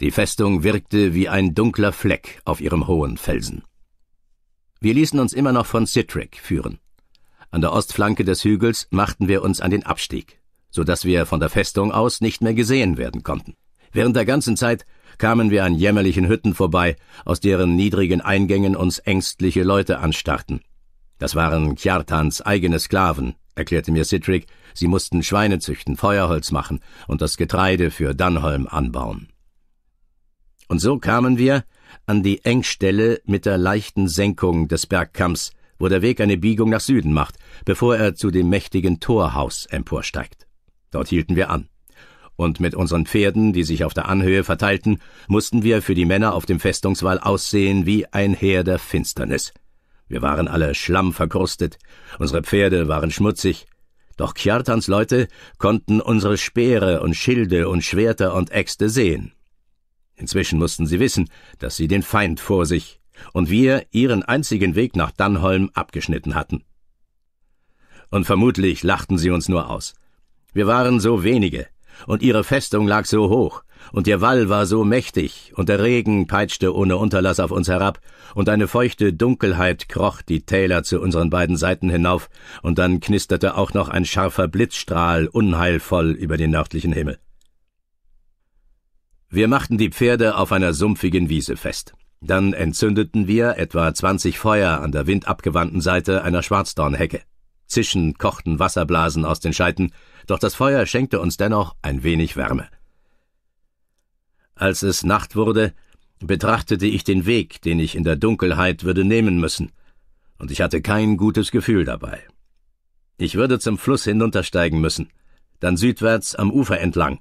Die Festung wirkte wie ein dunkler Fleck auf ihrem hohen Felsen. Wir ließen uns immer noch von Citric führen. An der Ostflanke des Hügels machten wir uns an den Abstieg, so dass wir von der Festung aus nicht mehr gesehen werden konnten. Während der ganzen Zeit kamen wir an jämmerlichen Hütten vorbei, aus deren niedrigen Eingängen uns ängstliche Leute anstarrten. Das waren Kjartans eigene Sklaven, erklärte mir Citric, sie mussten Schweine züchten, Feuerholz machen und das Getreide für Dannholm anbauen. Und so kamen wir an die Engstelle mit der leichten Senkung des Bergkamms, wo der Weg eine Biegung nach Süden macht, bevor er zu dem mächtigen Torhaus emporsteigt. Dort hielten wir an. Und mit unseren Pferden, die sich auf der Anhöhe verteilten, mussten wir für die Männer auf dem Festungswall aussehen wie ein Heer der Finsternis. Wir waren alle schlammverkrustet, unsere Pferde waren schmutzig, doch Kjartans Leute konnten unsere Speere und Schilde und Schwerter und Äxte sehen. Inzwischen mussten sie wissen, dass sie den Feind vor sich und wir ihren einzigen Weg nach Dannholm abgeschnitten hatten. Und vermutlich lachten sie uns nur aus. Wir waren so wenige, und ihre Festung lag so hoch, und ihr Wall war so mächtig, und der Regen peitschte ohne Unterlass auf uns herab, und eine feuchte Dunkelheit kroch die Täler zu unseren beiden Seiten hinauf, und dann knisterte auch noch ein scharfer Blitzstrahl unheilvoll über den nördlichen Himmel. Wir machten die Pferde auf einer sumpfigen Wiese fest. Dann entzündeten wir etwa 20 Feuer an der windabgewandten Seite einer Schwarzdornhecke. Zischend kochten Wasserblasen aus den Scheiten, doch das Feuer schenkte uns dennoch ein wenig Wärme. Als es Nacht wurde, betrachtete ich den Weg, den ich in der Dunkelheit würde nehmen müssen, und ich hatte kein gutes Gefühl dabei. Ich würde zum Fluss hinuntersteigen müssen, dann südwärts am Ufer entlang,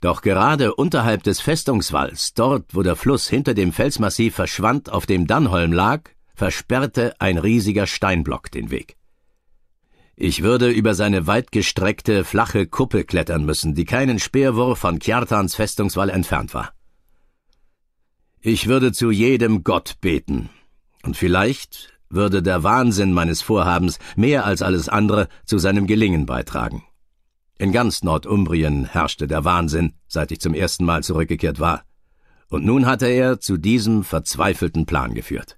doch gerade unterhalb des Festungswalls, dort wo der Fluss hinter dem Felsmassiv verschwand, auf dem Dannholm lag, versperrte ein riesiger Steinblock den Weg. Ich würde über seine weitgestreckte, flache Kuppe klettern müssen, die keinen Speerwurf von Kjartans Festungswall entfernt war. Ich würde zu jedem Gott beten, und vielleicht würde der Wahnsinn meines Vorhabens mehr als alles andere zu seinem Gelingen beitragen. In ganz Nordumbrien herrschte der Wahnsinn, seit ich zum ersten Mal zurückgekehrt war. Und nun hatte er zu diesem verzweifelten Plan geführt.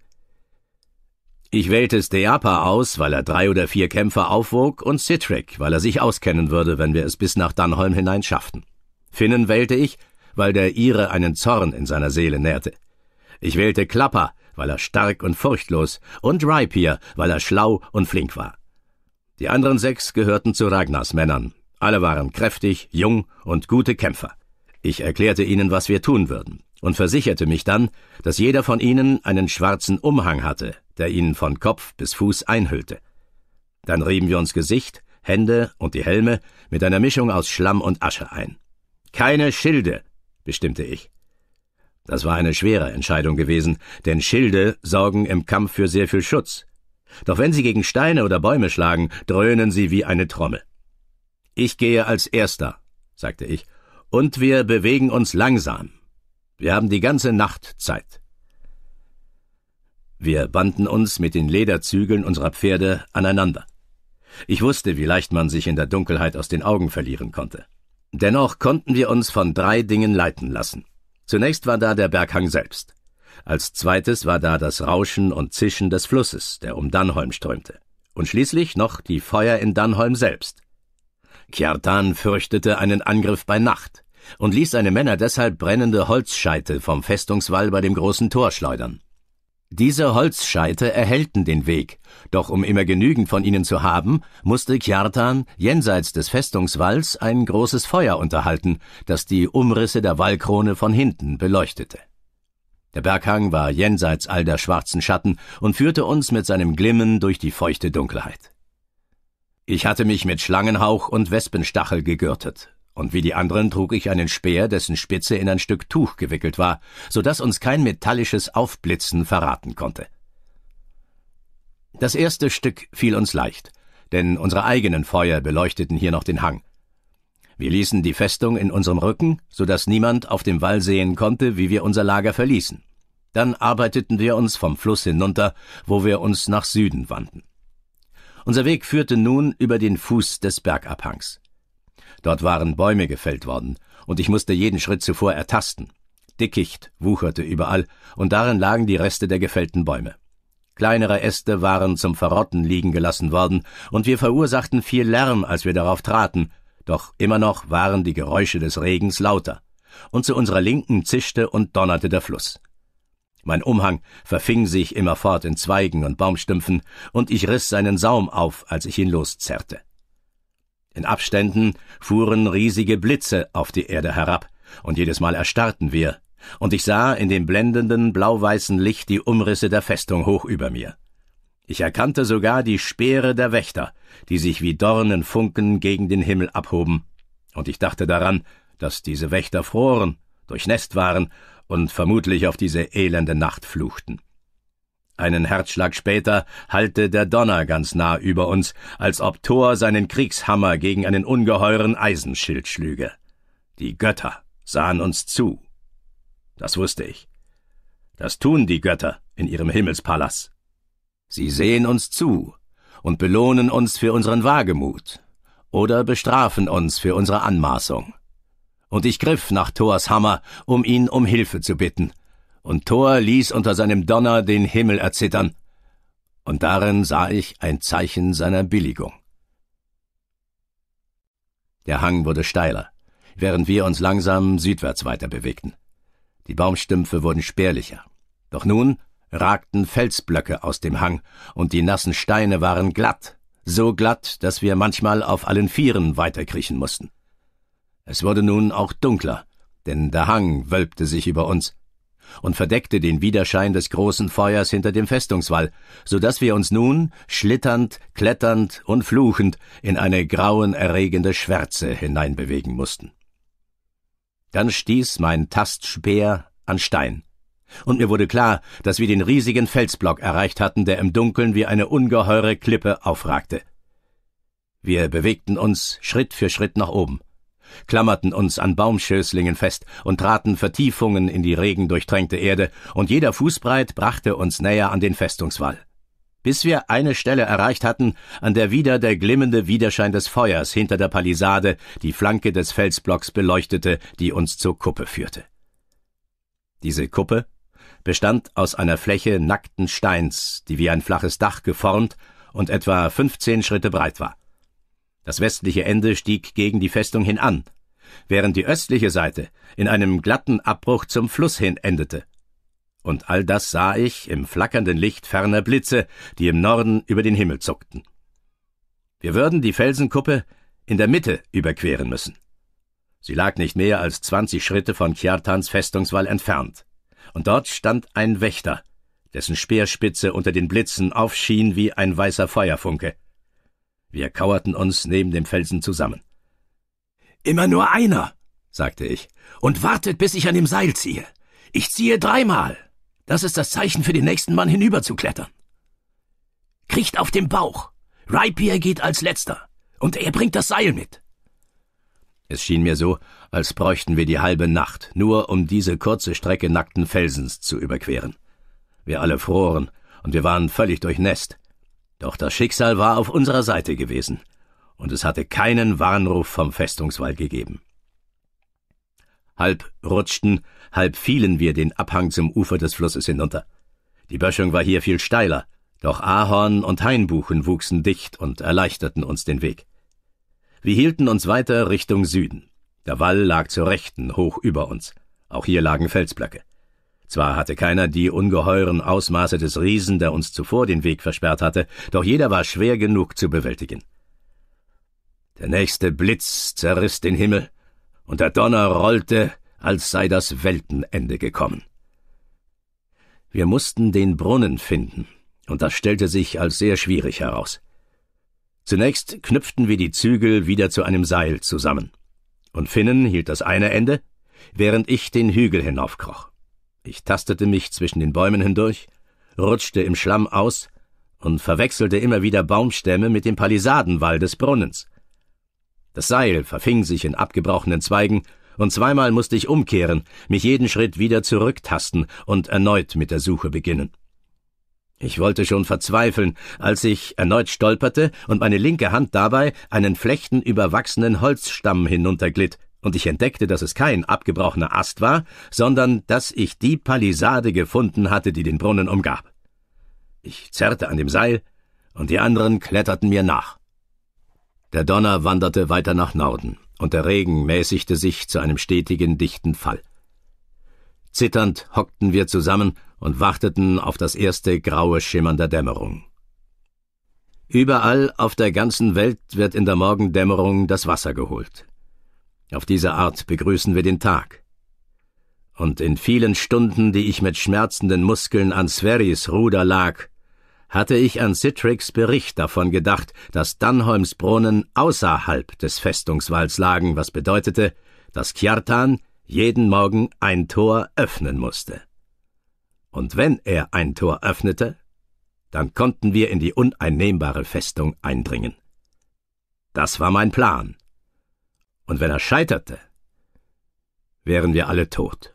Ich wählte Steapa aus, weil er drei oder vier Kämpfer aufwog, und Citric, weil er sich auskennen würde, wenn wir es bis nach Dannholm hinein schafften. Finnen wählte ich, weil der Ire einen Zorn in seiner Seele nährte. Ich wählte Klapper, weil er stark und furchtlos, und Rypier, weil er schlau und flink war. Die anderen sechs gehörten zu Ragnars Männern, alle waren kräftig, jung und gute Kämpfer. Ich erklärte ihnen, was wir tun würden, und versicherte mich dann, dass jeder von ihnen einen schwarzen Umhang hatte, der ihnen von Kopf bis Fuß einhüllte. Dann rieben wir uns Gesicht, Hände und die Helme mit einer Mischung aus Schlamm und Asche ein. Keine Schilde, bestimmte ich. Das war eine schwere Entscheidung gewesen, denn Schilde sorgen im Kampf für sehr viel Schutz. Doch wenn sie gegen Steine oder Bäume schlagen, dröhnen sie wie eine Trommel. Ich gehe als Erster, sagte ich, und wir bewegen uns langsam. Wir haben die ganze Nacht Zeit. Wir banden uns mit den Lederzügeln unserer Pferde aneinander. Ich wusste, wie leicht man sich in der Dunkelheit aus den Augen verlieren konnte. Dennoch konnten wir uns von drei Dingen leiten lassen. Zunächst war da der Berghang selbst. Als zweites war da das Rauschen und Zischen des Flusses, der um Dannholm strömte. Und schließlich noch die Feuer in Dannholm selbst. Kjartan fürchtete einen Angriff bei Nacht und ließ seine Männer deshalb brennende Holzscheite vom Festungswall bei dem großen Tor schleudern. Diese Holzscheite erhellten den Weg, doch um immer genügend von ihnen zu haben, musste Kjartan jenseits des Festungswalls ein großes Feuer unterhalten, das die Umrisse der Wallkrone von hinten beleuchtete. Der Berghang war jenseits all der schwarzen Schatten und führte uns mit seinem Glimmen durch die feuchte Dunkelheit. Ich hatte mich mit Schlangenhauch und Wespenstachel gegürtet, und wie die anderen trug ich einen Speer, dessen Spitze in ein Stück Tuch gewickelt war, so dass uns kein metallisches Aufblitzen verraten konnte. Das erste Stück fiel uns leicht, denn unsere eigenen Feuer beleuchteten hier noch den Hang. Wir ließen die Festung in unserem Rücken, so dass niemand auf dem Wall sehen konnte, wie wir unser Lager verließen. Dann arbeiteten wir uns vom Fluss hinunter, wo wir uns nach Süden wandten. Unser Weg führte nun über den Fuß des Bergabhangs. Dort waren Bäume gefällt worden, und ich musste jeden Schritt zuvor ertasten. Dickicht wucherte überall, und darin lagen die Reste der gefällten Bäume. Kleinere Äste waren zum Verrotten liegen gelassen worden, und wir verursachten viel Lärm, als wir darauf traten, doch immer noch waren die Geräusche des Regens lauter, und zu unserer Linken zischte und donnerte der Fluss. Mein Umhang verfing sich immerfort in Zweigen und Baumstümpfen, und ich riss seinen Saum auf, als ich ihn loszerrte. In Abständen fuhren riesige Blitze auf die Erde herab, und jedes Mal erstarrten wir, und ich sah in dem blendenden blau-weißen Licht die Umrisse der Festung hoch über mir. Ich erkannte sogar die Speere der Wächter, die sich wie Dornenfunken gegen den Himmel abhoben, und ich dachte daran, dass diese Wächter froren, durchnässt waren und vermutlich auf diese elende Nacht fluchten. Einen Herzschlag später hallte der Donner ganz nah über uns, als ob Thor seinen Kriegshammer gegen einen ungeheuren Eisenschild schlüge. Die Götter sahen uns zu. Das wusste ich. Das tun die Götter in ihrem Himmelspalast. Sie sehen uns zu und belohnen uns für unseren Wagemut oder bestrafen uns für unsere Anmaßung und ich griff nach Thors Hammer, um ihn um Hilfe zu bitten. Und Thor ließ unter seinem Donner den Himmel erzittern. Und darin sah ich ein Zeichen seiner Billigung. Der Hang wurde steiler, während wir uns langsam südwärts weiter bewegten. Die Baumstümpfe wurden spärlicher. Doch nun ragten Felsblöcke aus dem Hang, und die nassen Steine waren glatt, so glatt, dass wir manchmal auf allen Vieren weiterkriechen mussten. Es wurde nun auch dunkler, denn der Hang wölbte sich über uns und verdeckte den Widerschein des großen Feuers hinter dem Festungswall, so dass wir uns nun schlitternd, kletternd und fluchend in eine grauenerregende Schwärze hineinbewegen mussten. Dann stieß mein Tastspeer an Stein, und mir wurde klar, dass wir den riesigen Felsblock erreicht hatten, der im Dunkeln wie eine ungeheure Klippe aufragte. Wir bewegten uns Schritt für Schritt nach oben, klammerten uns an Baumschößlingen fest und traten Vertiefungen in die regendurchtränkte Erde, und jeder Fußbreit brachte uns näher an den Festungswall. Bis wir eine Stelle erreicht hatten, an der wieder der glimmende Widerschein des Feuers hinter der Palisade die Flanke des Felsblocks beleuchtete, die uns zur Kuppe führte. Diese Kuppe bestand aus einer Fläche nackten Steins, die wie ein flaches Dach geformt und etwa 15 Schritte breit war. Das westliche Ende stieg gegen die Festung hin an, während die östliche Seite in einem glatten Abbruch zum Fluss hin endete. Und all das sah ich im flackernden Licht ferner Blitze, die im Norden über den Himmel zuckten. Wir würden die Felsenkuppe in der Mitte überqueren müssen. Sie lag nicht mehr als zwanzig Schritte von Kjartans Festungswall entfernt, und dort stand ein Wächter, dessen Speerspitze unter den Blitzen aufschien wie ein weißer Feuerfunke. Wir kauerten uns neben dem Felsen zusammen. Immer nur einer, sagte ich, und wartet, bis ich an dem Seil ziehe. Ich ziehe dreimal. Das ist das Zeichen für den nächsten Mann hinüberzuklettern. zu Kriecht auf den Bauch. Rypier geht als letzter. Und er bringt das Seil mit. Es schien mir so, als bräuchten wir die halbe Nacht, nur um diese kurze Strecke nackten Felsens zu überqueren. Wir alle froren, und wir waren völlig durchnässt. Doch das Schicksal war auf unserer Seite gewesen, und es hatte keinen Warnruf vom Festungswall gegeben. Halb rutschten, halb fielen wir den Abhang zum Ufer des Flusses hinunter. Die Böschung war hier viel steiler, doch Ahorn und Hainbuchen wuchsen dicht und erleichterten uns den Weg. Wir hielten uns weiter Richtung Süden. Der Wall lag zur Rechten hoch über uns. Auch hier lagen Felsblöcke. Zwar hatte keiner die ungeheuren Ausmaße des Riesen, der uns zuvor den Weg versperrt hatte, doch jeder war schwer genug zu bewältigen. Der nächste Blitz zerriss den Himmel, und der Donner rollte, als sei das Weltenende gekommen. Wir mussten den Brunnen finden, und das stellte sich als sehr schwierig heraus. Zunächst knüpften wir die Zügel wieder zu einem Seil zusammen, und Finnen hielt das eine Ende, während ich den Hügel hinaufkroch. Ich tastete mich zwischen den Bäumen hindurch, rutschte im Schlamm aus und verwechselte immer wieder Baumstämme mit dem Palisadenwall des Brunnens. Das Seil verfing sich in abgebrochenen Zweigen, und zweimal musste ich umkehren, mich jeden Schritt wieder zurücktasten und erneut mit der Suche beginnen. Ich wollte schon verzweifeln, als ich erneut stolperte und meine linke Hand dabei einen flechtenüberwachsenen Holzstamm hinunterglitt, und ich entdeckte, dass es kein abgebrochener Ast war, sondern dass ich die Palisade gefunden hatte, die den Brunnen umgab. Ich zerrte an dem Seil, und die anderen kletterten mir nach. Der Donner wanderte weiter nach Norden, und der Regen mäßigte sich zu einem stetigen, dichten Fall. Zitternd hockten wir zusammen und warteten auf das erste graue Schimmern der Dämmerung. Überall auf der ganzen Welt wird in der Morgendämmerung das Wasser geholt. Auf diese Art begrüßen wir den Tag. Und in vielen Stunden, die ich mit schmerzenden Muskeln an Sveris Ruder lag, hatte ich an Citrix Bericht davon gedacht, dass Dannholms Brunnen außerhalb des Festungswalls lagen, was bedeutete, dass Kjartan jeden Morgen ein Tor öffnen musste. Und wenn er ein Tor öffnete, dann konnten wir in die uneinnehmbare Festung eindringen. Das war mein Plan. Und wenn er scheiterte, wären wir alle tot.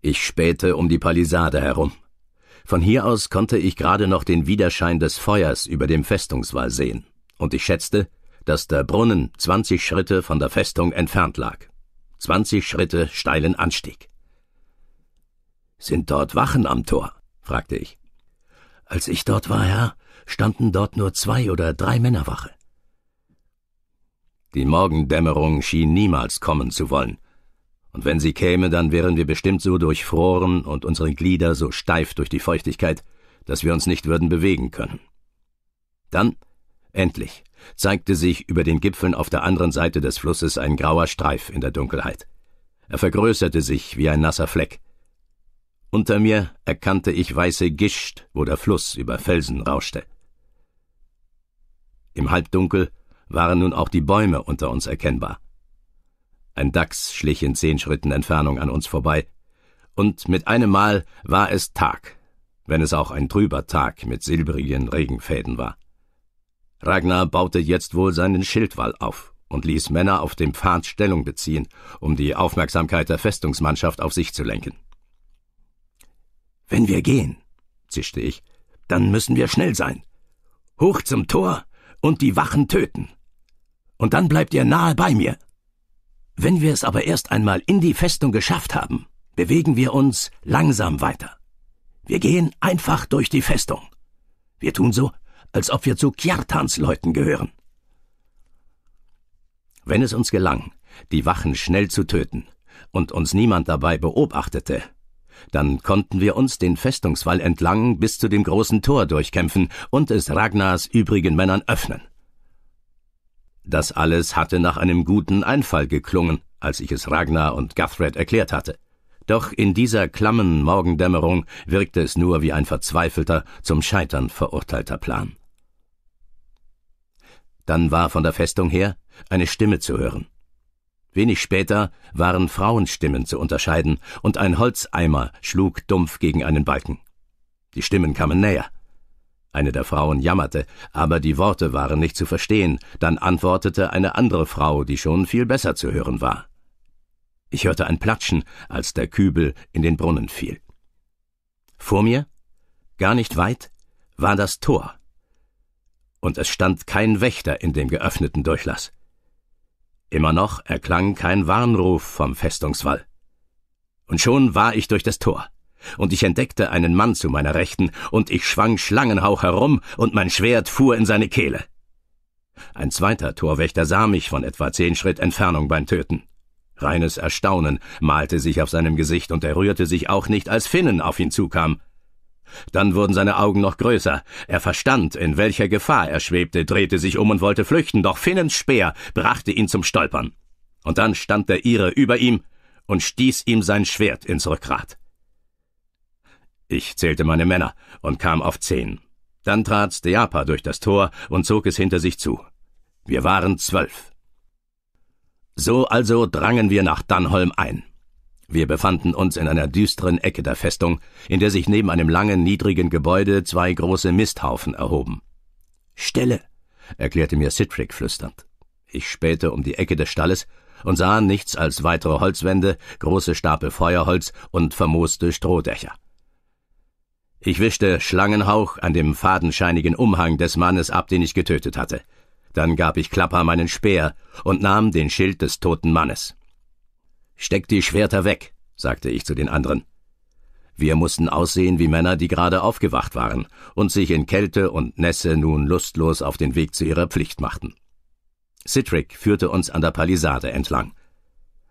Ich spähte um die Palisade herum. Von hier aus konnte ich gerade noch den Widerschein des Feuers über dem Festungswall sehen, und ich schätzte, dass der Brunnen zwanzig Schritte von der Festung entfernt lag. Zwanzig Schritte steilen Anstieg. Sind dort Wachen am Tor? fragte ich. Als ich dort war, Herr, standen dort nur zwei oder drei Männerwache. Die Morgendämmerung schien niemals kommen zu wollen. Und wenn sie käme, dann wären wir bestimmt so durchfroren und unsere Glieder so steif durch die Feuchtigkeit, dass wir uns nicht würden bewegen können. Dann, endlich, zeigte sich über den Gipfeln auf der anderen Seite des Flusses ein grauer Streif in der Dunkelheit. Er vergrößerte sich wie ein nasser Fleck. Unter mir erkannte ich weiße Gischt, wo der Fluss über Felsen rauschte. Im Halbdunkel waren nun auch die Bäume unter uns erkennbar. Ein Dachs schlich in zehn Schritten Entfernung an uns vorbei, und mit einem Mal war es Tag, wenn es auch ein trüber Tag mit silbrigen Regenfäden war. Ragnar baute jetzt wohl seinen Schildwall auf und ließ Männer auf dem Pfad Stellung beziehen, um die Aufmerksamkeit der Festungsmannschaft auf sich zu lenken. Wenn wir gehen, zischte ich, dann müssen wir schnell sein. Hoch zum Tor und die Wachen töten und dann bleibt ihr nahe bei mir. Wenn wir es aber erst einmal in die Festung geschafft haben, bewegen wir uns langsam weiter. Wir gehen einfach durch die Festung. Wir tun so, als ob wir zu Kjartans Leuten gehören. Wenn es uns gelang, die Wachen schnell zu töten und uns niemand dabei beobachtete, dann konnten wir uns den Festungswall entlang bis zu dem großen Tor durchkämpfen und es Ragnars übrigen Männern öffnen. Das alles hatte nach einem guten Einfall geklungen, als ich es Ragnar und Guthred erklärt hatte. Doch in dieser klammen Morgendämmerung wirkte es nur wie ein verzweifelter, zum Scheitern verurteilter Plan. Dann war von der Festung her eine Stimme zu hören. Wenig später waren Frauenstimmen zu unterscheiden, und ein Holzeimer schlug dumpf gegen einen Balken. Die Stimmen kamen näher. Eine der Frauen jammerte, aber die Worte waren nicht zu verstehen, dann antwortete eine andere Frau, die schon viel besser zu hören war. Ich hörte ein Platschen, als der Kübel in den Brunnen fiel. Vor mir, gar nicht weit, war das Tor. Und es stand kein Wächter in dem geöffneten Durchlass. Immer noch erklang kein Warnruf vom Festungswall. Und schon war ich durch das Tor und ich entdeckte einen Mann zu meiner Rechten, und ich schwang Schlangenhauch herum, und mein Schwert fuhr in seine Kehle. Ein zweiter Torwächter sah mich von etwa zehn Schritt Entfernung beim Töten. Reines Erstaunen malte sich auf seinem Gesicht, und er rührte sich auch nicht, als Finnen auf ihn zukam. Dann wurden seine Augen noch größer. Er verstand, in welcher Gefahr er schwebte, drehte sich um und wollte flüchten, doch Finnens Speer brachte ihn zum Stolpern. Und dann stand der Ire über ihm und stieß ihm sein Schwert ins Rückgrat. Ich zählte meine Männer und kam auf zehn. Dann trat Steapa durch das Tor und zog es hinter sich zu. Wir waren zwölf. So also drangen wir nach Dannholm ein. Wir befanden uns in einer düsteren Ecke der Festung, in der sich neben einem langen, niedrigen Gebäude zwei große Misthaufen erhoben. Stille, erklärte mir Citric flüsternd. Ich spähte um die Ecke des Stalles und sah nichts als weitere Holzwände, große Stapel Feuerholz und vermooste Strohdächer. Ich wischte Schlangenhauch an dem fadenscheinigen Umhang des Mannes ab, den ich getötet hatte. Dann gab ich Klapper meinen Speer und nahm den Schild des toten Mannes. Steckt die Schwerter weg, sagte ich zu den anderen. Wir mussten aussehen wie Männer, die gerade aufgewacht waren und sich in Kälte und Nässe nun lustlos auf den Weg zu ihrer Pflicht machten. Citric führte uns an der Palisade entlang.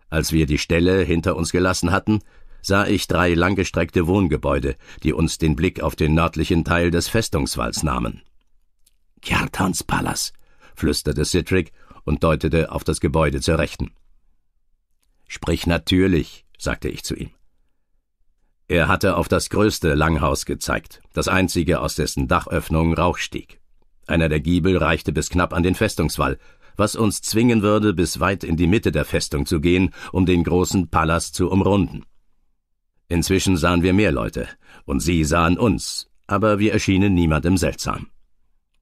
Als wir die Stelle hinter uns gelassen hatten, sah ich drei langgestreckte Wohngebäude, die uns den Blick auf den nördlichen Teil des Festungswalls nahmen. Kjartans Palace, flüsterte Citric und deutete auf das Gebäude zur Rechten. Sprich natürlich, sagte ich zu ihm. Er hatte auf das größte Langhaus gezeigt, das einzige, aus dessen Dachöffnung Rauch stieg. Einer der Giebel reichte bis knapp an den Festungswall, was uns zwingen würde, bis weit in die Mitte der Festung zu gehen, um den großen Palast zu umrunden. Inzwischen sahen wir mehr Leute, und sie sahen uns, aber wir erschienen niemandem seltsam.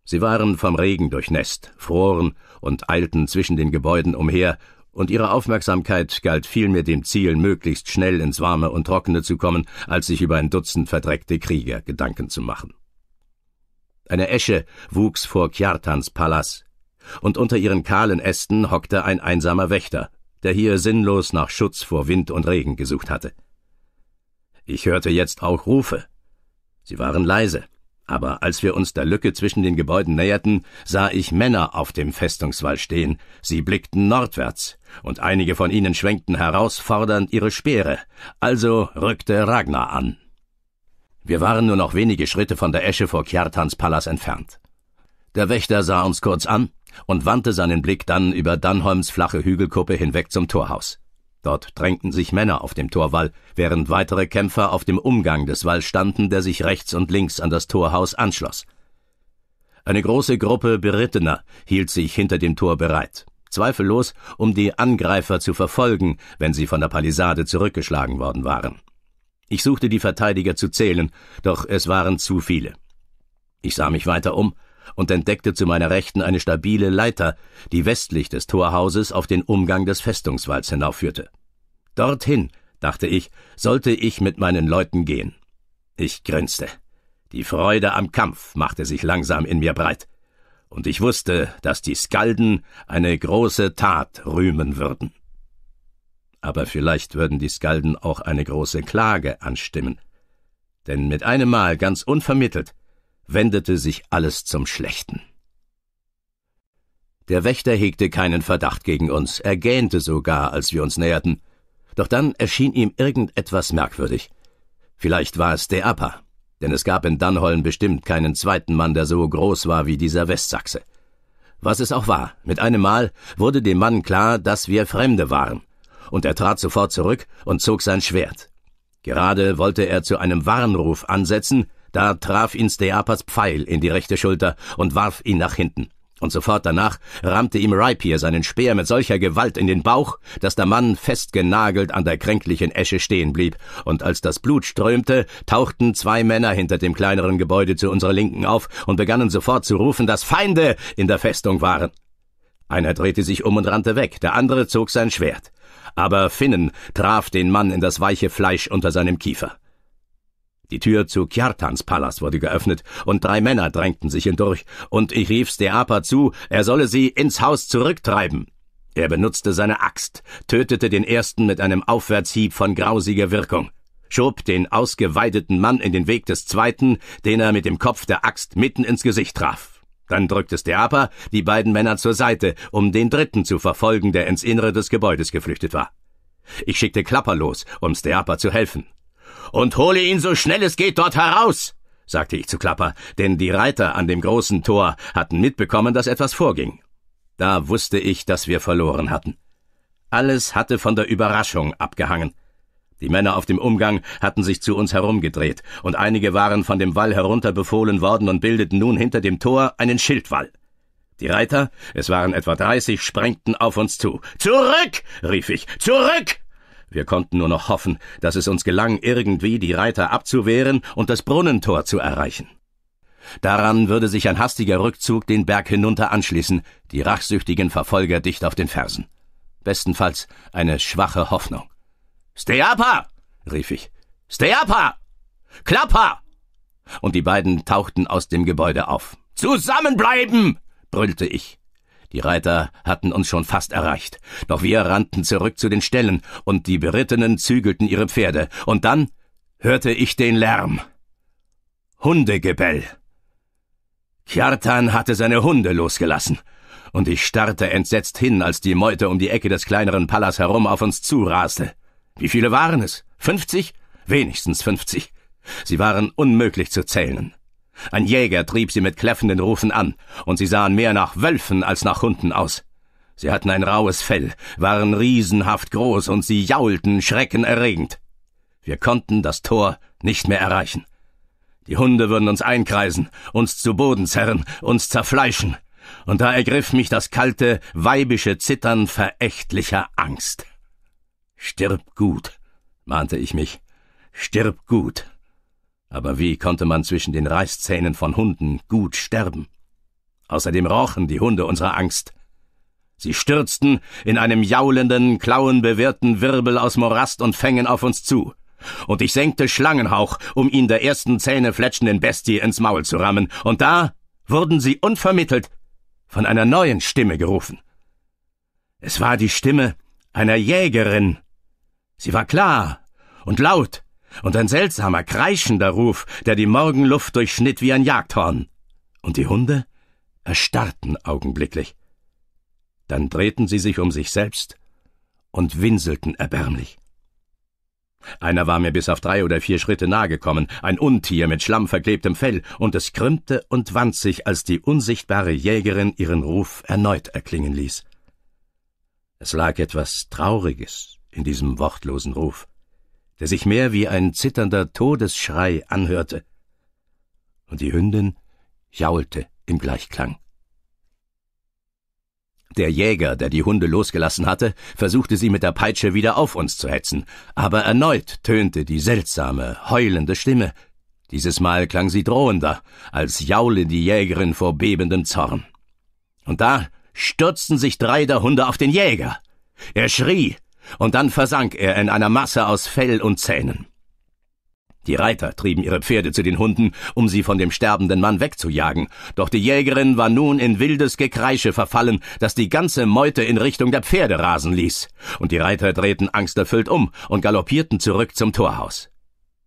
Sie waren vom Regen durchnässt, froren und eilten zwischen den Gebäuden umher, und ihre Aufmerksamkeit galt vielmehr dem Ziel, möglichst schnell ins Warme und Trockene zu kommen, als sich über ein Dutzend verdreckte Krieger Gedanken zu machen. Eine Esche wuchs vor Kjartans Palas, und unter ihren kahlen Ästen hockte ein einsamer Wächter, der hier sinnlos nach Schutz vor Wind und Regen gesucht hatte. Ich hörte jetzt auch Rufe. Sie waren leise, aber als wir uns der Lücke zwischen den Gebäuden näherten, sah ich Männer auf dem Festungswall stehen. Sie blickten nordwärts, und einige von ihnen schwenkten herausfordernd ihre Speere. Also rückte Ragnar an. Wir waren nur noch wenige Schritte von der Esche vor Kjartans Palas entfernt. Der Wächter sah uns kurz an und wandte seinen Blick dann über Dannholms flache Hügelkuppe hinweg zum Torhaus. Dort drängten sich Männer auf dem Torwall, während weitere Kämpfer auf dem Umgang des Walls standen, der sich rechts und links an das Torhaus anschloss. Eine große Gruppe Berittener hielt sich hinter dem Tor bereit, zweifellos, um die Angreifer zu verfolgen, wenn sie von der Palisade zurückgeschlagen worden waren. Ich suchte die Verteidiger zu zählen, doch es waren zu viele. Ich sah mich weiter um und entdeckte zu meiner Rechten eine stabile Leiter, die westlich des Torhauses auf den Umgang des Festungswalls hinaufführte. Dorthin, dachte ich, sollte ich mit meinen Leuten gehen. Ich grinste. Die Freude am Kampf machte sich langsam in mir breit, und ich wusste, dass die Skalden eine große Tat rühmen würden. Aber vielleicht würden die Skalden auch eine große Klage anstimmen. Denn mit einem Mal ganz unvermittelt wendete sich alles zum Schlechten. Der Wächter hegte keinen Verdacht gegen uns, er gähnte sogar, als wir uns näherten. Doch dann erschien ihm irgendetwas merkwürdig. Vielleicht war es Deapa, denn es gab in Dannholm bestimmt keinen zweiten Mann, der so groß war wie dieser Westsachse. Was es auch war, mit einem Mal wurde dem Mann klar, dass wir Fremde waren, und er trat sofort zurück und zog sein Schwert. Gerade wollte er zu einem Warnruf ansetzen, da traf ihn Steapas Pfeil in die rechte Schulter und warf ihn nach hinten. Und sofort danach rammte ihm Rypier seinen Speer mit solcher Gewalt in den Bauch, dass der Mann festgenagelt an der kränklichen Esche stehen blieb, und als das Blut strömte, tauchten zwei Männer hinter dem kleineren Gebäude zu unserer Linken auf und begannen sofort zu rufen, dass Feinde in der Festung waren. Einer drehte sich um und rannte weg, der andere zog sein Schwert. Aber Finnen traf den Mann in das weiche Fleisch unter seinem Kiefer. Die Tür zu Kjartans Palast wurde geöffnet, und drei Männer drängten sich hindurch, und ich rief Steapa zu, er solle sie ins Haus zurücktreiben. Er benutzte seine Axt, tötete den ersten mit einem Aufwärtshieb von grausiger Wirkung, schob den ausgeweideten Mann in den Weg des zweiten, den er mit dem Kopf der Axt mitten ins Gesicht traf. Dann drückte Steapa die beiden Männer zur Seite, um den dritten zu verfolgen, der ins Innere des Gebäudes geflüchtet war. Ich schickte Klapper los, um Steapa zu helfen und hole ihn so schnell es geht dort heraus, sagte ich zu Klapper, denn die Reiter an dem großen Tor hatten mitbekommen, dass etwas vorging. Da wusste ich, dass wir verloren hatten. Alles hatte von der Überraschung abgehangen. Die Männer auf dem Umgang hatten sich zu uns herumgedreht, und einige waren von dem Wall herunter befohlen worden und bildeten nun hinter dem Tor einen Schildwall. Die Reiter, es waren etwa dreißig, sprengten auf uns zu. Zurück! rief ich. Zurück! Wir konnten nur noch hoffen, dass es uns gelang, irgendwie die Reiter abzuwehren und das Brunnentor zu erreichen. Daran würde sich ein hastiger Rückzug den Berg hinunter anschließen, die rachsüchtigen Verfolger dicht auf den Fersen. Bestenfalls eine schwache Hoffnung. Steapa! rief ich. Steapa! Klapper! Und die beiden tauchten aus dem Gebäude auf. Zusammenbleiben! brüllte ich. Die Reiter hatten uns schon fast erreicht. Doch wir rannten zurück zu den Ställen, und die Berittenen zügelten ihre Pferde. Und dann hörte ich den Lärm. Hundegebell. Kjartan hatte seine Hunde losgelassen. Und ich starrte entsetzt hin, als die Meute um die Ecke des kleineren Pallas herum auf uns zuraste. Wie viele waren es? Fünfzig? Wenigstens fünfzig. Sie waren unmöglich zu zählen. Ein Jäger trieb sie mit kläffenden Rufen an, und sie sahen mehr nach Wölfen als nach Hunden aus. Sie hatten ein raues Fell, waren riesenhaft groß und sie jaulten schreckenerregend. Wir konnten das Tor nicht mehr erreichen. Die Hunde würden uns einkreisen, uns zu Boden zerren, uns zerfleischen. Und da ergriff mich das kalte, weibische Zittern verächtlicher Angst. Stirb gut, mahnte ich mich. Stirb gut. Aber wie konnte man zwischen den Reißzähnen von Hunden gut sterben? Außerdem rochen die Hunde unsere Angst. Sie stürzten in einem jaulenden, klauenbewehrten Wirbel aus Morast und Fängen auf uns zu. Und ich senkte Schlangenhauch, um ihn der ersten Zähne fletschenden Bestie ins Maul zu rammen. Und da wurden sie unvermittelt von einer neuen Stimme gerufen. Es war die Stimme einer Jägerin. Sie war klar und laut und ein seltsamer, kreischender Ruf, der die Morgenluft durchschnitt wie ein Jagdhorn. Und die Hunde erstarrten augenblicklich. Dann drehten sie sich um sich selbst und winselten erbärmlich. Einer war mir bis auf drei oder vier Schritte nahe gekommen, ein Untier mit schlammverklebtem Fell, und es krümmte und wand sich, als die unsichtbare Jägerin ihren Ruf erneut erklingen ließ. Es lag etwas Trauriges in diesem wortlosen Ruf der sich mehr wie ein zitternder Todesschrei anhörte. Und die Hündin jaulte im Gleichklang. Der Jäger, der die Hunde losgelassen hatte, versuchte sie mit der Peitsche wieder auf uns zu hetzen, aber erneut tönte die seltsame, heulende Stimme. Dieses Mal klang sie drohender, als jaule die Jägerin vor bebendem Zorn. Und da stürzten sich drei der Hunde auf den Jäger. Er schrie, und dann versank er in einer Masse aus Fell und Zähnen. Die Reiter trieben ihre Pferde zu den Hunden, um sie von dem sterbenden Mann wegzujagen, doch die Jägerin war nun in wildes Gekreische verfallen, das die ganze Meute in Richtung der Pferde rasen ließ, und die Reiter drehten angsterfüllt um und galoppierten zurück zum Torhaus.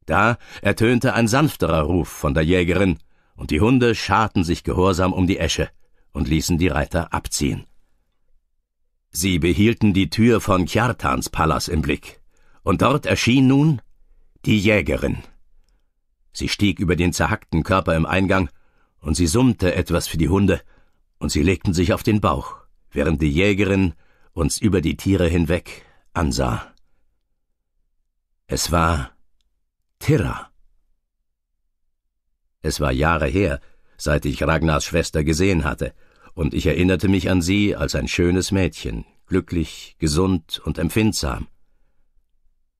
Da ertönte ein sanfterer Ruf von der Jägerin, und die Hunde scharten sich gehorsam um die Esche und ließen die Reiter abziehen. Sie behielten die Tür von Kjartans Palas im Blick, und dort erschien nun die Jägerin. Sie stieg über den zerhackten Körper im Eingang, und sie summte etwas für die Hunde, und sie legten sich auf den Bauch, während die Jägerin uns über die Tiere hinweg ansah. Es war Tira. Es war Jahre her, seit ich Ragnars Schwester gesehen hatte, und ich erinnerte mich an sie als ein schönes Mädchen, glücklich, gesund und empfindsam.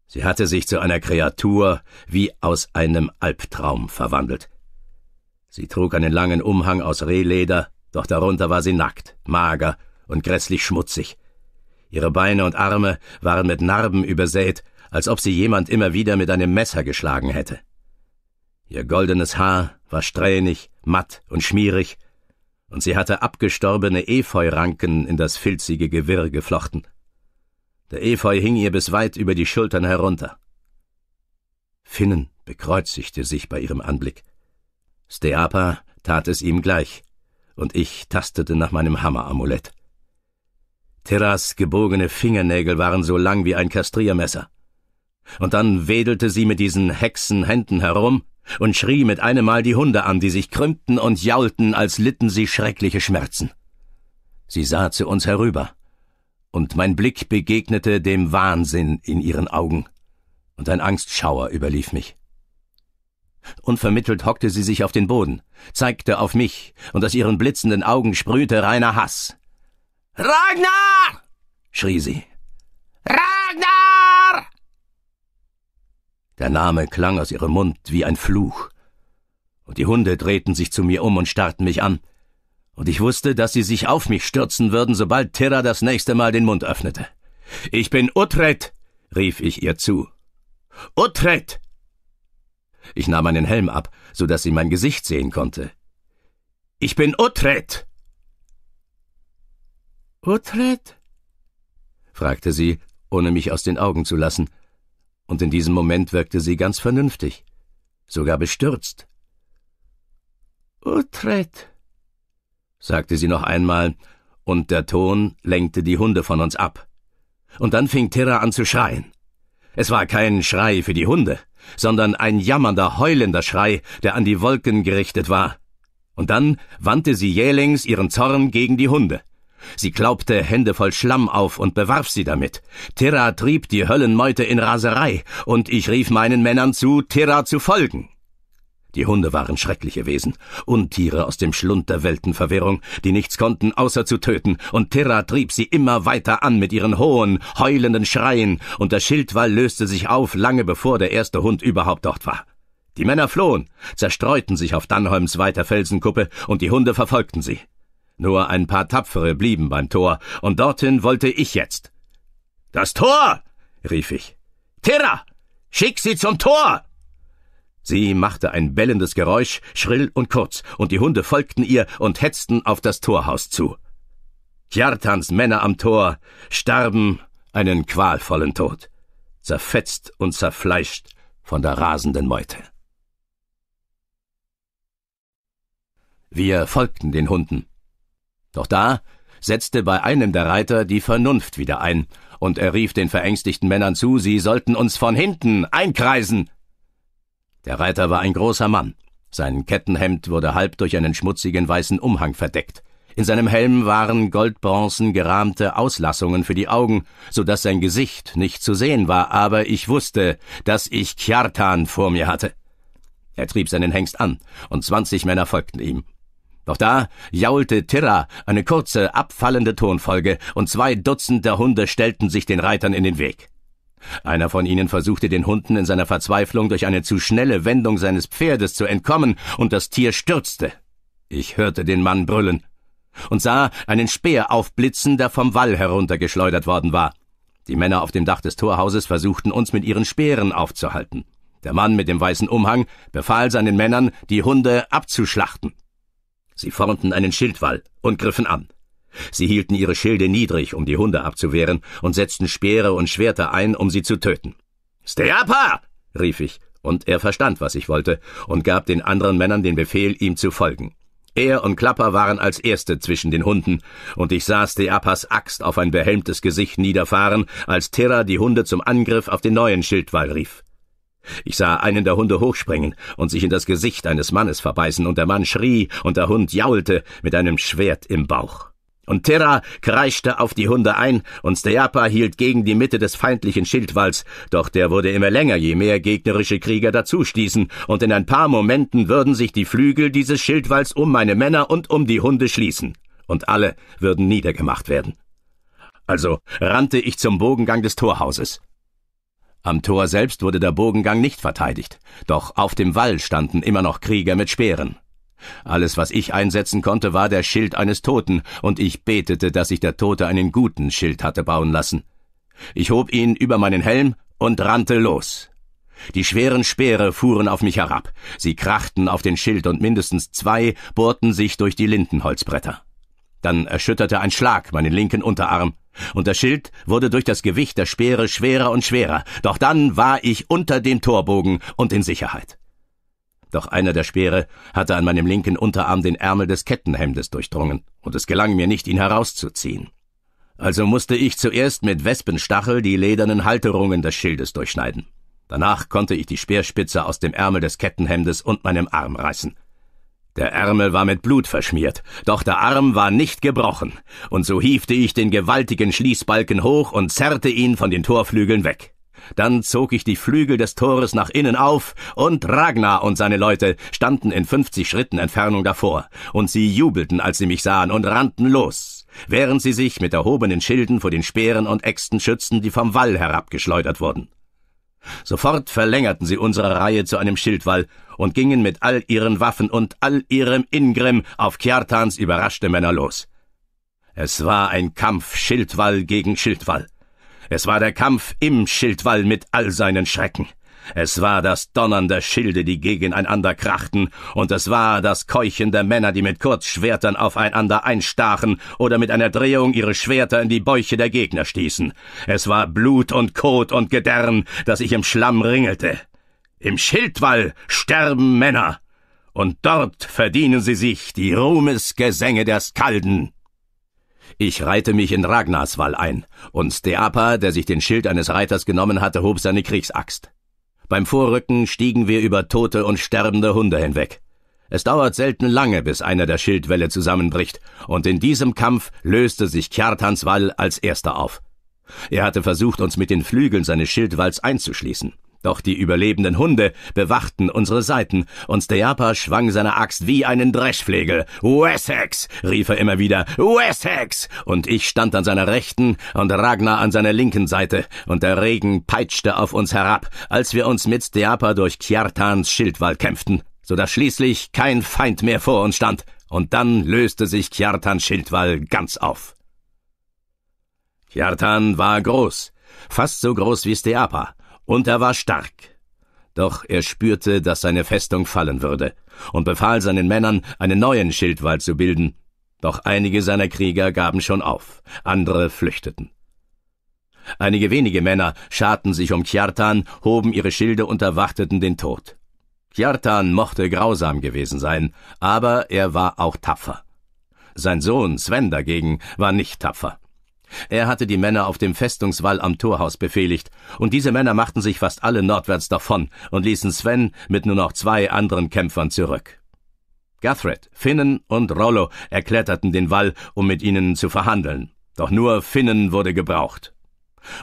Sie hatte sich zu einer Kreatur wie aus einem Albtraum verwandelt. Sie trug einen langen Umhang aus Rehleder, doch darunter war sie nackt, mager und grässlich schmutzig. Ihre Beine und Arme waren mit Narben übersät, als ob sie jemand immer wieder mit einem Messer geschlagen hätte. Ihr goldenes Haar war strähnig, matt und schmierig, und sie hatte abgestorbene Efeuranken in das filzige Gewirr geflochten. Der Efeu hing ihr bis weit über die Schultern herunter. Finnen bekreuzigte sich bei ihrem Anblick. Steapa tat es ihm gleich, und ich tastete nach meinem Hammeramulett. Terras gebogene Fingernägel waren so lang wie ein Kastriermesser. Und dann wedelte sie mit diesen Hexenhänden herum und schrie mit einem Mal die Hunde an, die sich krümmten und jaulten, als litten sie schreckliche Schmerzen. Sie sah zu uns herüber, und mein Blick begegnete dem Wahnsinn in ihren Augen, und ein Angstschauer überlief mich. Unvermittelt hockte sie sich auf den Boden, zeigte auf mich, und aus ihren blitzenden Augen sprühte reiner Hass. Ragnar! schrie sie. Ragnar! Der Name klang aus ihrem Mund wie ein Fluch. Und die Hunde drehten sich zu mir um und starrten mich an. Und ich wusste, dass sie sich auf mich stürzen würden, sobald Terra das nächste Mal den Mund öffnete. Ich bin Utrecht, rief ich ihr zu. Utrecht! Ich nahm meinen Helm ab, so dass sie mein Gesicht sehen konnte. Ich bin Utrecht! Utrecht? fragte sie, ohne mich aus den Augen zu lassen und in diesem Moment wirkte sie ganz vernünftig, sogar bestürzt. Utrecht, sagte sie noch einmal, und der Ton lenkte die Hunde von uns ab. Und dann fing Tira an zu schreien. Es war kein Schrei für die Hunde, sondern ein jammernder, heulender Schrei, der an die Wolken gerichtet war. Und dann wandte sie jählings ihren Zorn gegen die Hunde. Sie glaubte Hände voll Schlamm auf und bewarf sie damit. Terra trieb die Höllenmeute in Raserei, und ich rief meinen Männern zu, Terra zu folgen. Die Hunde waren schreckliche Wesen, Untiere aus dem Schlund der Weltenverwirrung, die nichts konnten, außer zu töten, und Terra trieb sie immer weiter an mit ihren hohen, heulenden Schreien, und der Schildwall löste sich auf, lange bevor der erste Hund überhaupt dort war. Die Männer flohen, zerstreuten sich auf Dannholms weiter Felsenkuppe, und die Hunde verfolgten sie. Nur ein paar Tapfere blieben beim Tor, und dorthin wollte ich jetzt. Das Tor! rief ich. Terra! Schick sie zum Tor! Sie machte ein bellendes Geräusch, schrill und kurz, und die Hunde folgten ihr und hetzten auf das Torhaus zu. Kjartans Männer am Tor starben einen qualvollen Tod, zerfetzt und zerfleischt von der rasenden Meute. Wir folgten den Hunden. Doch da setzte bei einem der Reiter die Vernunft wieder ein, und er rief den verängstigten Männern zu, sie sollten uns von hinten einkreisen. Der Reiter war ein großer Mann. Sein Kettenhemd wurde halb durch einen schmutzigen weißen Umhang verdeckt. In seinem Helm waren goldbronzen gerahmte Auslassungen für die Augen, so dass sein Gesicht nicht zu sehen war, aber ich wusste, dass ich Kjartan vor mir hatte. Er trieb seinen Hengst an, und zwanzig Männer folgten ihm. Doch da jaulte Tirra eine kurze, abfallende Tonfolge, und zwei Dutzend der Hunde stellten sich den Reitern in den Weg. Einer von ihnen versuchte den Hunden in seiner Verzweiflung durch eine zu schnelle Wendung seines Pferdes zu entkommen, und das Tier stürzte. Ich hörte den Mann brüllen und sah einen Speer aufblitzen, der vom Wall heruntergeschleudert worden war. Die Männer auf dem Dach des Torhauses versuchten uns mit ihren Speeren aufzuhalten. Der Mann mit dem weißen Umhang befahl seinen Männern, die Hunde abzuschlachten. Sie formten einen Schildwall und griffen an. Sie hielten ihre Schilde niedrig, um die Hunde abzuwehren, und setzten Speere und Schwerter ein, um sie zu töten. Steapa! rief ich, und er verstand, was ich wollte, und gab den anderen Männern den Befehl, ihm zu folgen. Er und Klapper waren als Erste zwischen den Hunden, und ich sah Steapas Axt auf ein behelmtes Gesicht niederfahren, als Terra die Hunde zum Angriff auf den neuen Schildwall rief. Ich sah einen der Hunde hochspringen und sich in das Gesicht eines Mannes verbeißen, und der Mann schrie, und der Hund jaulte mit einem Schwert im Bauch. Und Terra kreischte auf die Hunde ein, und Steapa hielt gegen die Mitte des feindlichen Schildwalls, doch der wurde immer länger, je mehr gegnerische Krieger dazustießen, und in ein paar Momenten würden sich die Flügel dieses Schildwalls um meine Männer und um die Hunde schließen, und alle würden niedergemacht werden. Also rannte ich zum Bogengang des Torhauses. Am Tor selbst wurde der Bogengang nicht verteidigt, doch auf dem Wall standen immer noch Krieger mit Speeren. Alles, was ich einsetzen konnte, war der Schild eines Toten, und ich betete, dass sich der Tote einen guten Schild hatte bauen lassen. Ich hob ihn über meinen Helm und rannte los. Die schweren Speere fuhren auf mich herab, sie krachten auf den Schild und mindestens zwei bohrten sich durch die Lindenholzbretter. Dann erschütterte ein Schlag meinen linken Unterarm, und das Schild wurde durch das Gewicht der Speere schwerer und schwerer, doch dann war ich unter dem Torbogen und in Sicherheit. Doch einer der Speere hatte an meinem linken Unterarm den Ärmel des Kettenhemdes durchdrungen, und es gelang mir nicht, ihn herauszuziehen. Also musste ich zuerst mit Wespenstachel die ledernen Halterungen des Schildes durchschneiden. Danach konnte ich die Speerspitze aus dem Ärmel des Kettenhemdes und meinem Arm reißen. Der Ärmel war mit Blut verschmiert, doch der Arm war nicht gebrochen, und so hiefte ich den gewaltigen Schließbalken hoch und zerrte ihn von den Torflügeln weg. Dann zog ich die Flügel des Tores nach innen auf, und Ragnar und seine Leute standen in fünfzig Schritten Entfernung davor, und sie jubelten, als sie mich sahen, und rannten los, während sie sich mit erhobenen Schilden vor den Speeren und Äxten schützten, die vom Wall herabgeschleudert wurden. Sofort verlängerten sie unsere Reihe zu einem Schildwall und gingen mit all ihren Waffen und all ihrem Ingrim auf Kjartans überraschte Männer los. Es war ein Kampf Schildwall gegen Schildwall. Es war der Kampf im Schildwall mit all seinen Schrecken. Es war das Donnern der Schilde, die gegeneinander krachten, und es war das Keuchen der Männer, die mit Kurzschwertern aufeinander einstachen oder mit einer Drehung ihre Schwerter in die Bäuche der Gegner stießen. Es war Blut und Kot und Gedärm, das ich im Schlamm ringelte. Im Schildwall sterben Männer, und dort verdienen sie sich die Ruhmesgesänge der Skalden. Ich reite mich in Ragnarswall ein, und Steapa, der sich den Schild eines Reiters genommen hatte, hob seine Kriegsaxt. Beim Vorrücken stiegen wir über tote und sterbende Hunde hinweg. Es dauert selten lange, bis einer der Schildwälle zusammenbricht, und in diesem Kampf löste sich Kjartanswall als erster auf. Er hatte versucht, uns mit den Flügeln seines Schildwalls einzuschließen. Doch die überlebenden Hunde bewachten unsere Seiten, und Steapa schwang seine Axt wie einen Dreschflegel. Wessex! rief er immer wieder. Wessex! Und ich stand an seiner rechten und Ragnar an seiner linken Seite, und der Regen peitschte auf uns herab, als wir uns mit Steapa durch Kjartans Schildwall kämpften, so dass schließlich kein Feind mehr vor uns stand, und dann löste sich Kjartans Schildwall ganz auf. Kjartan war groß, fast so groß wie Steapa, und er war stark. Doch er spürte, dass seine Festung fallen würde, und befahl seinen Männern, einen neuen Schildwall zu bilden. Doch einige seiner Krieger gaben schon auf, andere flüchteten. Einige wenige Männer scharten sich um Kjartan, hoben ihre Schilde und erwarteten den Tod. Kjartan mochte grausam gewesen sein, aber er war auch tapfer. Sein Sohn Sven dagegen war nicht tapfer. Er hatte die Männer auf dem Festungswall am Torhaus befehligt, und diese Männer machten sich fast alle nordwärts davon und ließen Sven mit nur noch zwei anderen Kämpfern zurück. Guthred, Finnen und Rollo erkletterten den Wall, um mit ihnen zu verhandeln. Doch nur Finnen wurde gebraucht.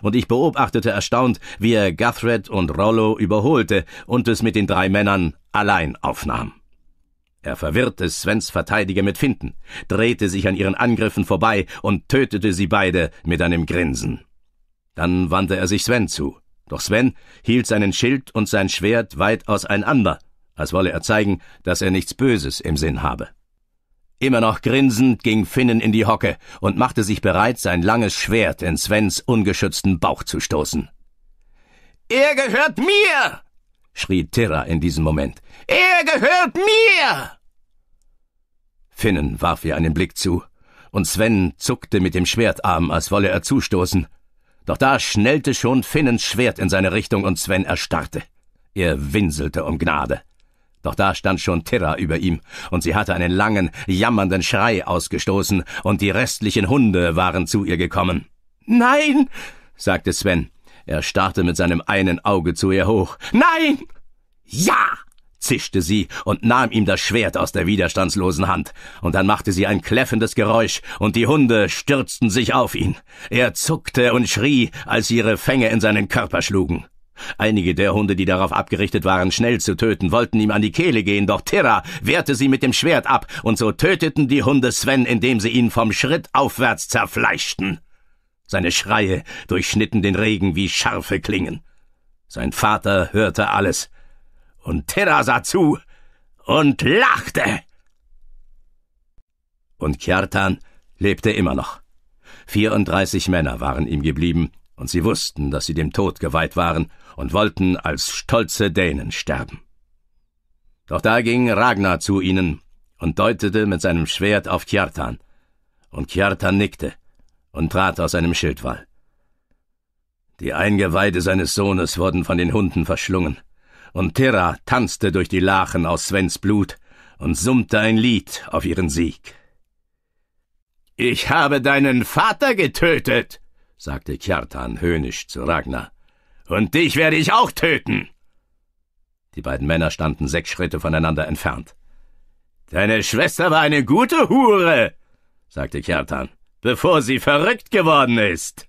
Und ich beobachtete erstaunt, wie er Guthred und Rollo überholte und es mit den drei Männern allein aufnahm. Er verwirrte Svens Verteidiger mit Finden, drehte sich an ihren Angriffen vorbei und tötete sie beide mit einem Grinsen. Dann wandte er sich Sven zu. Doch Sven hielt seinen Schild und sein Schwert weit auseinander, als wolle er zeigen, dass er nichts Böses im Sinn habe. Immer noch grinsend ging Finnen in die Hocke und machte sich bereit, sein langes Schwert in Svens ungeschützten Bauch zu stoßen. Er gehört mir! schrie Terra in diesem Moment. Er gehört mir! Finnen warf ihr einen Blick zu, und Sven zuckte mit dem Schwertarm, als wolle er zustoßen. Doch da schnellte schon Finnens Schwert in seine Richtung und Sven erstarrte. Er winselte um Gnade. Doch da stand schon Terra über ihm, und sie hatte einen langen, jammernden Schrei ausgestoßen, und die restlichen Hunde waren zu ihr gekommen. Nein, sagte Sven. Er starrte mit seinem einen Auge zu ihr hoch. Nein! Ja! zischte sie und nahm ihm das Schwert aus der widerstandslosen Hand, und dann machte sie ein kläffendes Geräusch, und die Hunde stürzten sich auf ihn. Er zuckte und schrie, als sie ihre Fänge in seinen Körper schlugen. Einige der Hunde, die darauf abgerichtet waren, schnell zu töten, wollten ihm an die Kehle gehen, doch Terra wehrte sie mit dem Schwert ab, und so töteten die Hunde Sven, indem sie ihn vom Schritt aufwärts zerfleischten. Seine Schreie durchschnitten den Regen wie scharfe Klingen. Sein Vater hörte alles, und Terra sah zu und lachte. Und Kjartan lebte immer noch. 34 Männer waren ihm geblieben, und sie wussten, dass sie dem Tod geweiht waren und wollten als stolze Dänen sterben. Doch da ging Ragnar zu ihnen und deutete mit seinem Schwert auf Kjartan. Und Kjartan nickte, und trat aus einem Schildwall. Die Eingeweide seines Sohnes wurden von den Hunden verschlungen, und Terra tanzte durch die Lachen aus Svens Blut und summte ein Lied auf ihren Sieg. Ich habe deinen Vater getötet, sagte Kjartan höhnisch zu Ragnar, und dich werde ich auch töten. Die beiden Männer standen sechs Schritte voneinander entfernt. Deine Schwester war eine gute Hure, sagte Kjartan bevor sie verrückt geworden ist.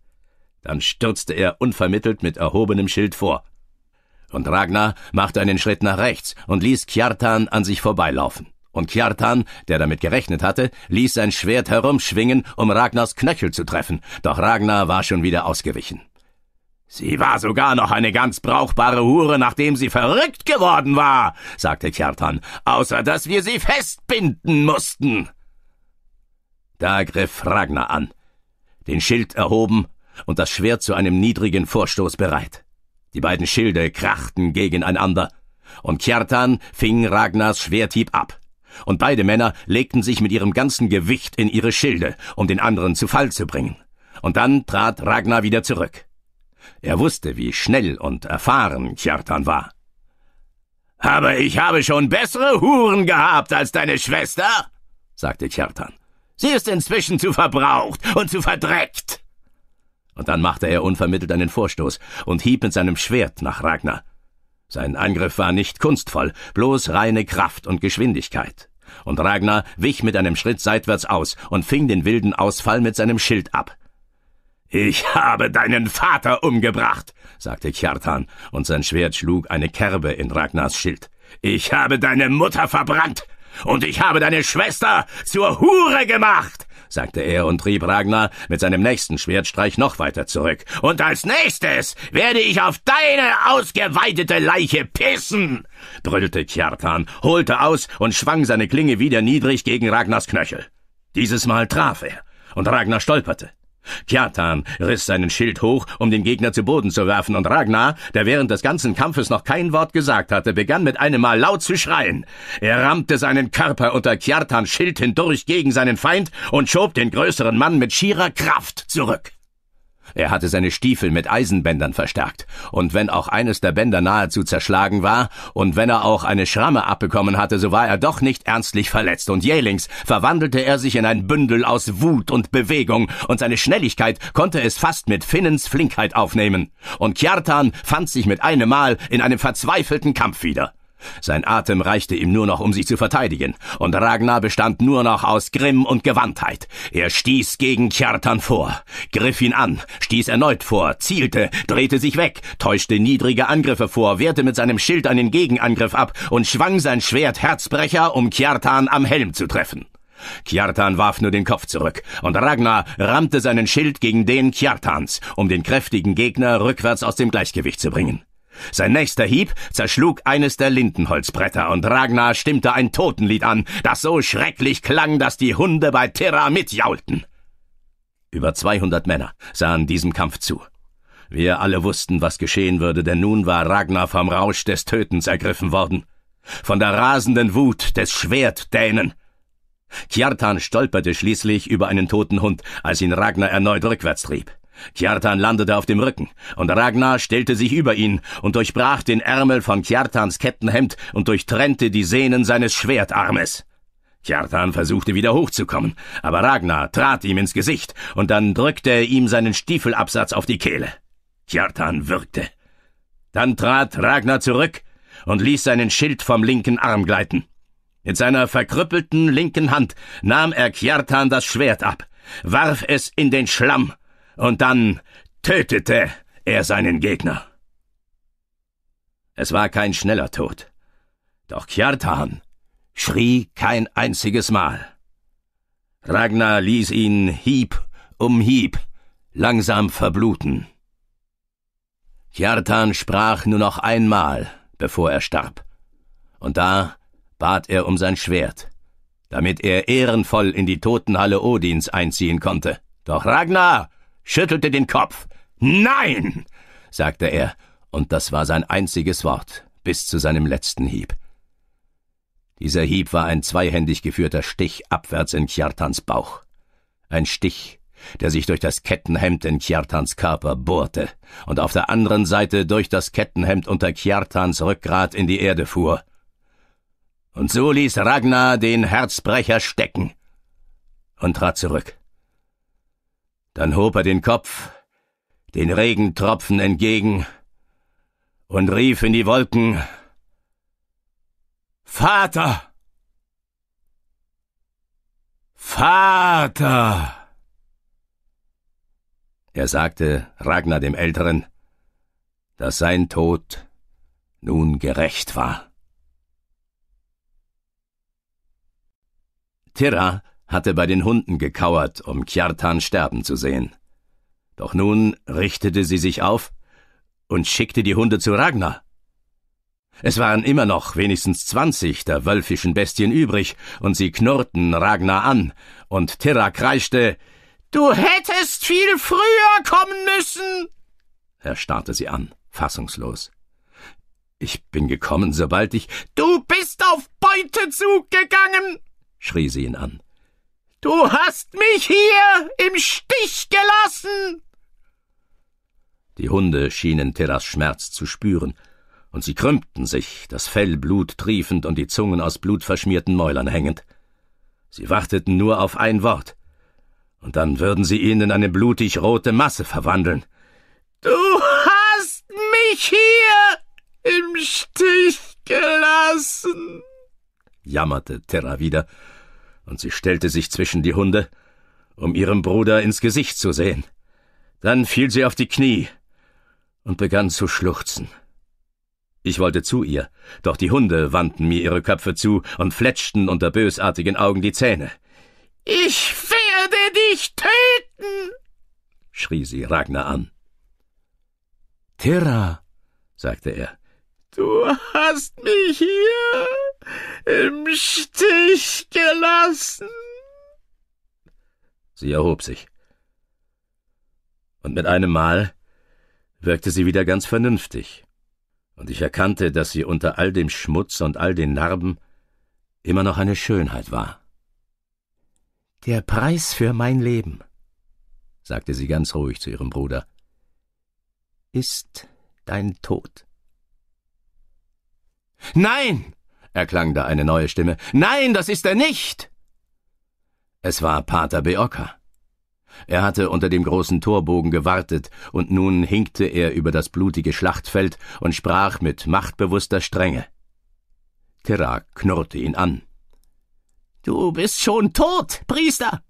Dann stürzte er unvermittelt mit erhobenem Schild vor. Und Ragnar machte einen Schritt nach rechts und ließ Kjartan an sich vorbeilaufen. Und Kjartan, der damit gerechnet hatte, ließ sein Schwert herumschwingen, um Ragnars Knöchel zu treffen, doch Ragnar war schon wieder ausgewichen. Sie war sogar noch eine ganz brauchbare Hure, nachdem sie verrückt geworden war, sagte Kjartan, außer dass wir sie festbinden mussten. Da griff Ragnar an, den Schild erhoben und das Schwert zu einem niedrigen Vorstoß bereit. Die beiden Schilde krachten gegeneinander, und Kjartan fing Ragnars Schwerthieb ab, und beide Männer legten sich mit ihrem ganzen Gewicht in ihre Schilde, um den anderen zu Fall zu bringen. Und dann trat Ragnar wieder zurück. Er wusste, wie schnell und erfahren Kjartan war. Aber ich habe schon bessere Huren gehabt als deine Schwester, sagte Kjartan. Sie ist inzwischen zu verbraucht und zu verdreckt. Und dann machte er unvermittelt einen Vorstoß und hieb mit seinem Schwert nach Ragnar. Sein Angriff war nicht kunstvoll, bloß reine Kraft und Geschwindigkeit. Und Ragnar wich mit einem Schritt seitwärts aus und fing den wilden Ausfall mit seinem Schild ab. Ich habe deinen Vater umgebracht, sagte Kjartan, und sein Schwert schlug eine Kerbe in Ragnars Schild. Ich habe deine Mutter verbrannt, und ich habe deine Schwester zur Hure gemacht, sagte er und trieb Ragnar mit seinem nächsten Schwertstreich noch weiter zurück. Und als nächstes werde ich auf deine ausgeweidete Leiche pissen, brüllte Kjartan, holte aus und schwang seine Klinge wieder niedrig gegen Ragnars Knöchel. Dieses Mal traf er, und Ragnar stolperte. Kjartan riss seinen Schild hoch, um den Gegner zu Boden zu werfen, und Ragnar, der während des ganzen Kampfes noch kein Wort gesagt hatte, begann mit einem Mal laut zu schreien. Er rammte seinen Körper unter Kjartans Schild hindurch gegen seinen Feind und schob den größeren Mann mit schierer Kraft zurück. Er hatte seine Stiefel mit Eisenbändern verstärkt, und wenn auch eines der Bänder nahezu zerschlagen war, und wenn er auch eine Schramme abbekommen hatte, so war er doch nicht ernstlich verletzt, und jählings verwandelte er sich in ein Bündel aus Wut und Bewegung, und seine Schnelligkeit konnte es fast mit Finnens Flinkheit aufnehmen. Und Kjartan fand sich mit einem Mal in einem verzweifelten Kampf wieder. Sein Atem reichte ihm nur noch, um sich zu verteidigen, und Ragnar bestand nur noch aus Grimm und Gewandtheit. Er stieß gegen Kjartan vor, griff ihn an, stieß erneut vor, zielte, drehte sich weg, täuschte niedrige Angriffe vor, wehrte mit seinem Schild einen Gegenangriff ab und schwang sein Schwert Herzbrecher, um Kjartan am Helm zu treffen. Kjartan warf nur den Kopf zurück, und Ragnar rammte seinen Schild gegen den Kjartans, um den kräftigen Gegner rückwärts aus dem Gleichgewicht zu bringen. Sein nächster Hieb zerschlug eines der Lindenholzbretter und Ragnar stimmte ein Totenlied an, das so schrecklich klang, dass die Hunde bei Terra mitjaulten. Über 200 Männer sahen diesem Kampf zu. Wir alle wussten, was geschehen würde, denn nun war Ragnar vom Rausch des Tötens ergriffen worden. Von der rasenden Wut des Schwertdänen. Kjartan stolperte schließlich über einen toten Hund, als ihn Ragnar erneut rückwärts trieb. Kjartan landete auf dem Rücken, und Ragnar stellte sich über ihn und durchbrach den Ärmel von Kjartans Kettenhemd und durchtrennte die Sehnen seines Schwertarmes. Kjartan versuchte wieder hochzukommen, aber Ragnar trat ihm ins Gesicht, und dann drückte er ihm seinen Stiefelabsatz auf die Kehle. Kjartan würgte. Dann trat Ragnar zurück und ließ seinen Schild vom linken Arm gleiten. Mit seiner verkrüppelten linken Hand nahm er Kjartan das Schwert ab, warf es in den Schlamm und dann tötete er seinen Gegner. Es war kein schneller Tod, doch Kjartan schrie kein einziges Mal. Ragnar ließ ihn Hieb um Hieb langsam verbluten. Kjartan sprach nur noch einmal, bevor er starb, und da bat er um sein Schwert, damit er ehrenvoll in die Totenhalle Odins einziehen konnte. Doch Ragnar schüttelte den Kopf. Nein, sagte er, und das war sein einziges Wort, bis zu seinem letzten Hieb. Dieser Hieb war ein zweihändig geführter Stich abwärts in Kjartans Bauch. Ein Stich, der sich durch das Kettenhemd in Kjartans Körper bohrte und auf der anderen Seite durch das Kettenhemd unter Kjartans Rückgrat in die Erde fuhr. Und so ließ Ragnar den Herzbrecher stecken und trat zurück. Dann hob er den Kopf, den Regentropfen entgegen und rief in die Wolken Vater. Vater. Er sagte Ragnar dem Älteren, dass sein Tod nun gerecht war. Tira hatte bei den Hunden gekauert, um Kjartan sterben zu sehen. Doch nun richtete sie sich auf und schickte die Hunde zu Ragnar. Es waren immer noch wenigstens zwanzig der wölfischen Bestien übrig, und sie knurrten Ragnar an, und Tirra kreischte Du hättest viel früher kommen müssen. Er starrte sie an, fassungslos. Ich bin gekommen, sobald ich. Du bist auf Beutezug gegangen, schrie sie ihn an. Du hast mich hier im Stich gelassen! Die Hunde schienen Terras Schmerz zu spüren, und sie krümmten sich, das Fell bluttriefend und die Zungen aus blutverschmierten Mäulern hängend. Sie warteten nur auf ein Wort, und dann würden sie ihn in eine blutig rote Masse verwandeln. Du hast mich hier im Stich gelassen, jammerte Terra wieder und sie stellte sich zwischen die Hunde, um ihrem Bruder ins Gesicht zu sehen. Dann fiel sie auf die Knie und begann zu schluchzen. Ich wollte zu ihr, doch die Hunde wandten mir ihre Köpfe zu und fletschten unter bösartigen Augen die Zähne. Ich werde dich töten! schrie sie Ragnar an. Tira, sagte er, Du hast mich hier im Stich gelassen. Sie erhob sich. Und mit einem Mal wirkte sie wieder ganz vernünftig, und ich erkannte, dass sie unter all dem Schmutz und all den Narben immer noch eine Schönheit war. Der Preis für mein Leben, sagte sie ganz ruhig zu ihrem Bruder, ist dein Tod. Nein, erklang da eine neue Stimme. Nein, das ist er nicht. Es war Pater Beocca. Er hatte unter dem großen Torbogen gewartet, und nun hinkte er über das blutige Schlachtfeld und sprach mit machtbewusster Strenge. Terak knurrte ihn an. Du bist schon tot, Priester,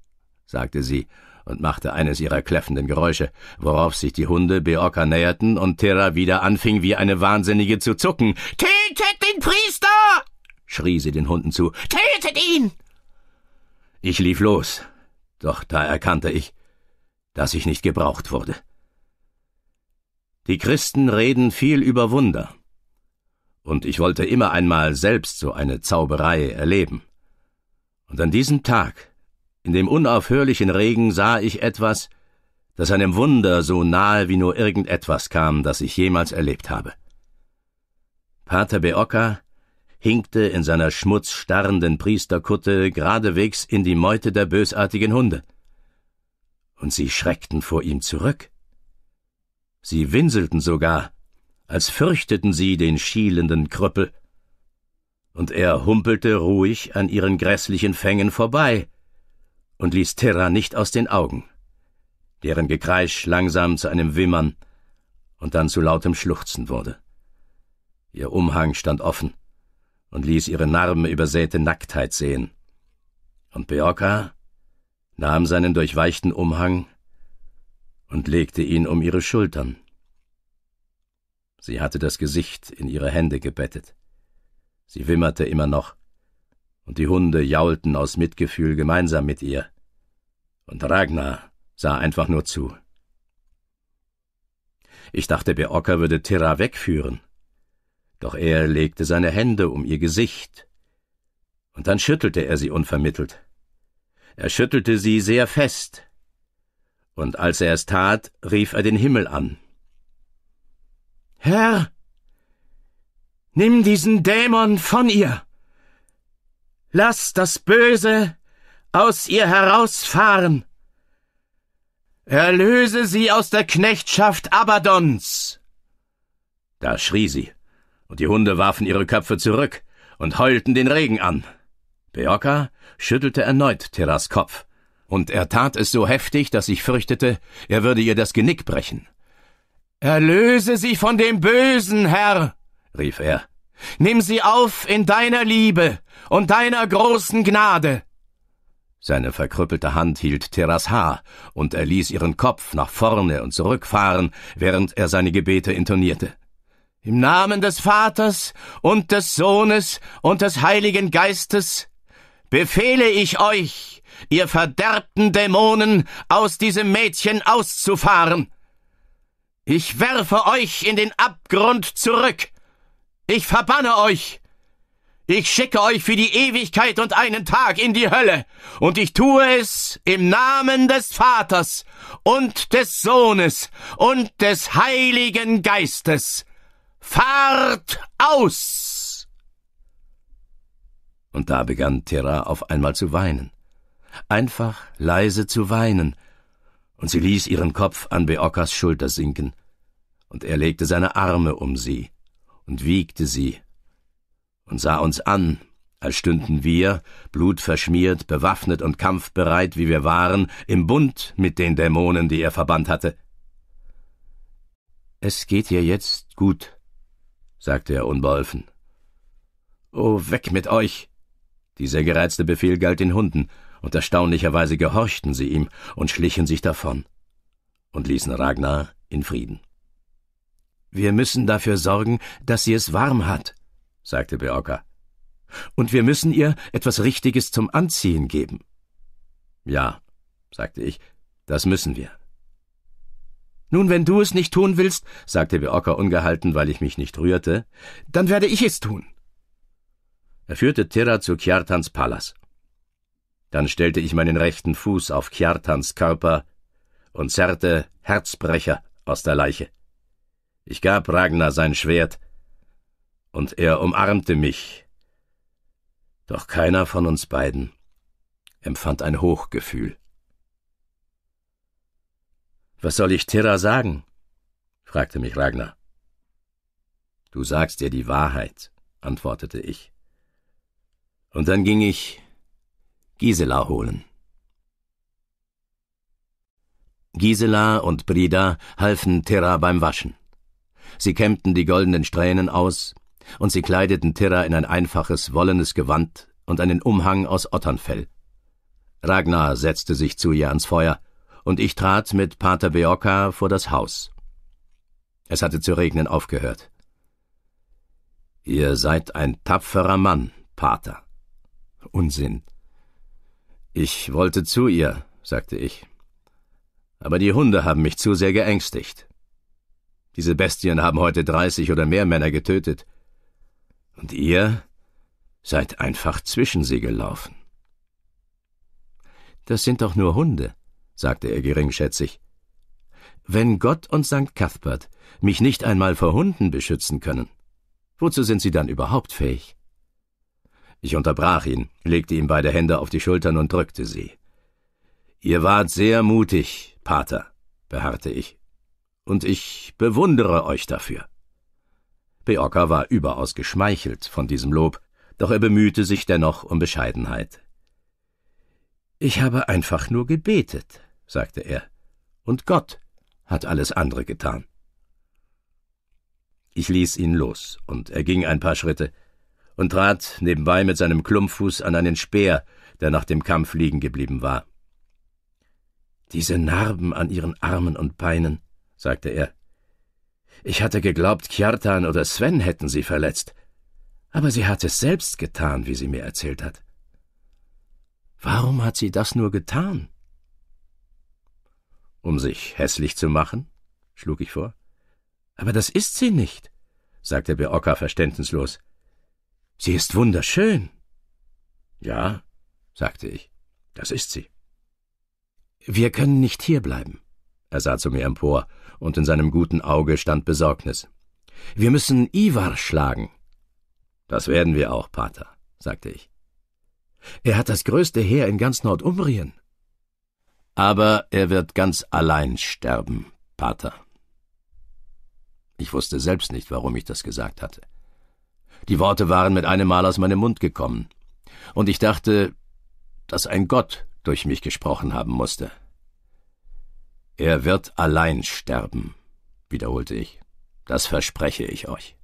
sagte sie und machte eines ihrer kläffenden Geräusche, worauf sich die Hunde Beorka näherten und Terra wieder anfing, wie eine Wahnsinnige zu zucken. Tötet den Priester! schrie sie den Hunden zu. Tötet ihn! Ich lief los, doch da erkannte ich, dass ich nicht gebraucht wurde. Die Christen reden viel über Wunder, und ich wollte immer einmal selbst so eine Zauberei erleben. Und an diesem Tag in dem unaufhörlichen Regen sah ich etwas, das einem Wunder so nahe wie nur irgendetwas kam, das ich jemals erlebt habe. Pater Beocca hinkte in seiner schmutzstarrenden Priesterkutte geradewegs in die Meute der bösartigen Hunde. Und sie schreckten vor ihm zurück. Sie winselten sogar, als fürchteten sie den schielenden Krüppel. Und er humpelte ruhig an ihren grässlichen Fängen vorbei, und ließ Terra nicht aus den Augen, deren Gekreisch langsam zu einem Wimmern und dann zu lautem Schluchzen wurde. Ihr Umhang stand offen und ließ ihre narbenübersäte Nacktheit sehen. Und Beorka nahm seinen durchweichten Umhang und legte ihn um ihre Schultern. Sie hatte das Gesicht in ihre Hände gebettet. Sie wimmerte immer noch und die Hunde jaulten aus Mitgefühl gemeinsam mit ihr. Und Ragnar sah einfach nur zu. Ich dachte, Beocker würde Tira wegführen. Doch er legte seine Hände um ihr Gesicht. Und dann schüttelte er sie unvermittelt. Er schüttelte sie sehr fest. Und als er es tat, rief er den Himmel an. Herr, nimm diesen Dämon von ihr! Lass das Böse aus ihr herausfahren. Erlöse sie aus der Knechtschaft Abadons. Da schrie sie, und die Hunde warfen ihre Köpfe zurück und heulten den Regen an. Beorka schüttelte erneut Terras Kopf, und er tat es so heftig, dass ich fürchtete, er würde ihr das Genick brechen. Erlöse sie von dem Bösen, Herr, rief er, Nimm sie auf in deiner Liebe und deiner großen Gnade. Seine verkrüppelte Hand hielt Teras Haar, und er ließ ihren Kopf nach vorne und zurückfahren, während er seine Gebete intonierte. Im Namen des Vaters und des Sohnes und des Heiligen Geistes befehle ich euch, ihr verderbten Dämonen, aus diesem Mädchen auszufahren. Ich werfe euch in den Abgrund zurück, ich verbanne euch! Ich schicke euch für die Ewigkeit und einen Tag in die Hölle, und ich tue es im Namen des Vaters und des Sohnes und des Heiligen Geistes. Fahrt aus! Und da begann Terra auf einmal zu weinen, einfach leise zu weinen, und sie ließ ihren Kopf an Beokas Schulter sinken, und er legte seine Arme um sie, und wiegte sie und sah uns an, als stünden wir, blutverschmiert, bewaffnet und kampfbereit, wie wir waren, im Bund mit den Dämonen, die er verbannt hatte. Es geht dir jetzt gut, sagte er unbeholfen. Oh, weg mit euch! Dieser gereizte Befehl galt den Hunden, und erstaunlicherweise gehorchten sie ihm und schlichen sich davon und ließen Ragnar in Frieden. Wir müssen dafür sorgen, dass sie es warm hat, sagte Beorka. Und wir müssen ihr etwas Richtiges zum Anziehen geben. Ja, sagte ich, das müssen wir. Nun, wenn du es nicht tun willst, sagte Beorka ungehalten, weil ich mich nicht rührte, dann werde ich es tun. Er führte Tira zu Kjartans Palas. Dann stellte ich meinen rechten Fuß auf Kjartans Körper und zerrte Herzbrecher aus der Leiche. Ich gab Ragnar sein Schwert, und er umarmte mich. Doch keiner von uns beiden empfand ein Hochgefühl. Was soll ich Terra sagen? fragte mich Ragnar. Du sagst dir die Wahrheit, antwortete ich. Und dann ging ich Gisela holen. Gisela und Brida halfen Terra beim Waschen. Sie kämmten die goldenen Strähnen aus, und sie kleideten Tirra in ein einfaches, wollenes Gewand und einen Umhang aus Otternfell. Ragnar setzte sich zu ihr ans Feuer, und ich trat mit Pater Beorka vor das Haus. Es hatte zu regnen aufgehört. Ihr seid ein tapferer Mann, Pater. Unsinn. Ich wollte zu ihr, sagte ich. Aber die Hunde haben mich zu sehr geängstigt. Diese Bestien haben heute dreißig oder mehr Männer getötet. Und ihr seid einfach zwischen sie gelaufen. Das sind doch nur Hunde, sagte er geringschätzig. Wenn Gott und St. Cathbert mich nicht einmal vor Hunden beschützen können, wozu sind sie dann überhaupt fähig? Ich unterbrach ihn, legte ihm beide Hände auf die Schultern und drückte sie. Ihr wart sehr mutig, Pater, beharrte ich und ich bewundere euch dafür. Beorka war überaus geschmeichelt von diesem Lob, doch er bemühte sich dennoch um Bescheidenheit. Ich habe einfach nur gebetet, sagte er, und Gott hat alles andere getan. Ich ließ ihn los, und er ging ein paar Schritte und trat nebenbei mit seinem Klumpfuß an einen Speer, der nach dem Kampf liegen geblieben war. Diese Narben an ihren Armen und Beinen, sagte er. Ich hatte geglaubt, Kjartan oder Sven hätten sie verletzt, aber sie hat es selbst getan, wie sie mir erzählt hat. Warum hat sie das nur getan? Um sich hässlich zu machen? schlug ich vor. Aber das ist sie nicht, sagte Beocker verständnislos. Sie ist wunderschön. Ja, sagte ich, das ist sie. Wir können nicht hierbleiben. Er sah zu mir empor und in seinem guten Auge stand Besorgnis. Wir müssen Ivar schlagen. Das werden wir auch, Pater, sagte ich. Er hat das größte Heer in ganz Nordumbrien. Aber er wird ganz allein sterben, Pater. Ich wusste selbst nicht, warum ich das gesagt hatte. Die Worte waren mit einem Mal aus meinem Mund gekommen, und ich dachte, dass ein Gott durch mich gesprochen haben musste. Er wird allein sterben, wiederholte ich. Das verspreche ich euch.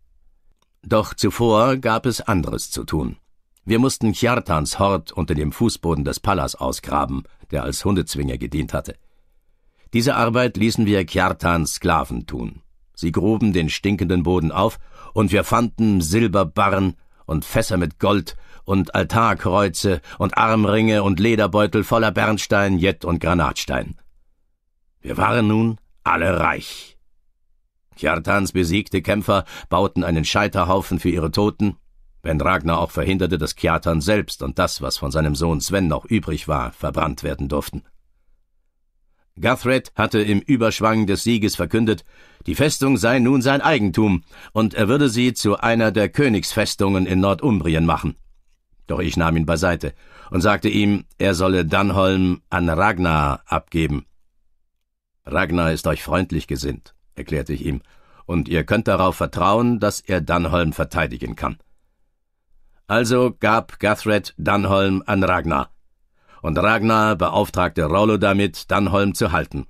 Doch zuvor gab es anderes zu tun. Wir mussten Kjartans Hort unter dem Fußboden des Pallas ausgraben, der als Hundezwinger gedient hatte. Diese Arbeit ließen wir Kjartans Sklaven tun. Sie gruben den stinkenden Boden auf, und wir fanden Silberbarren und Fässer mit Gold und Altarkreuze und Armringe und Lederbeutel voller Bernstein, Jett und Granatstein. Wir waren nun alle reich. Kjartans besiegte Kämpfer bauten einen Scheiterhaufen für ihre Toten, wenn Ragnar auch verhinderte, dass Kjartan selbst und das, was von seinem Sohn Sven noch übrig war, verbrannt werden durften. Guthred hatte im Überschwang des Sieges verkündet, die Festung sei nun sein Eigentum, und er würde sie zu einer der Königsfestungen in Nordumbrien machen. Doch ich nahm ihn beiseite und sagte ihm, er solle Dunholm an Ragnar abgeben. Ragnar ist euch freundlich gesinnt, erklärte ich ihm, und ihr könnt darauf vertrauen, dass er Dunholm verteidigen kann. Also gab Guthred Dunholm an Ragnar. Und Ragnar beauftragte Rollo damit, Dunholm zu halten,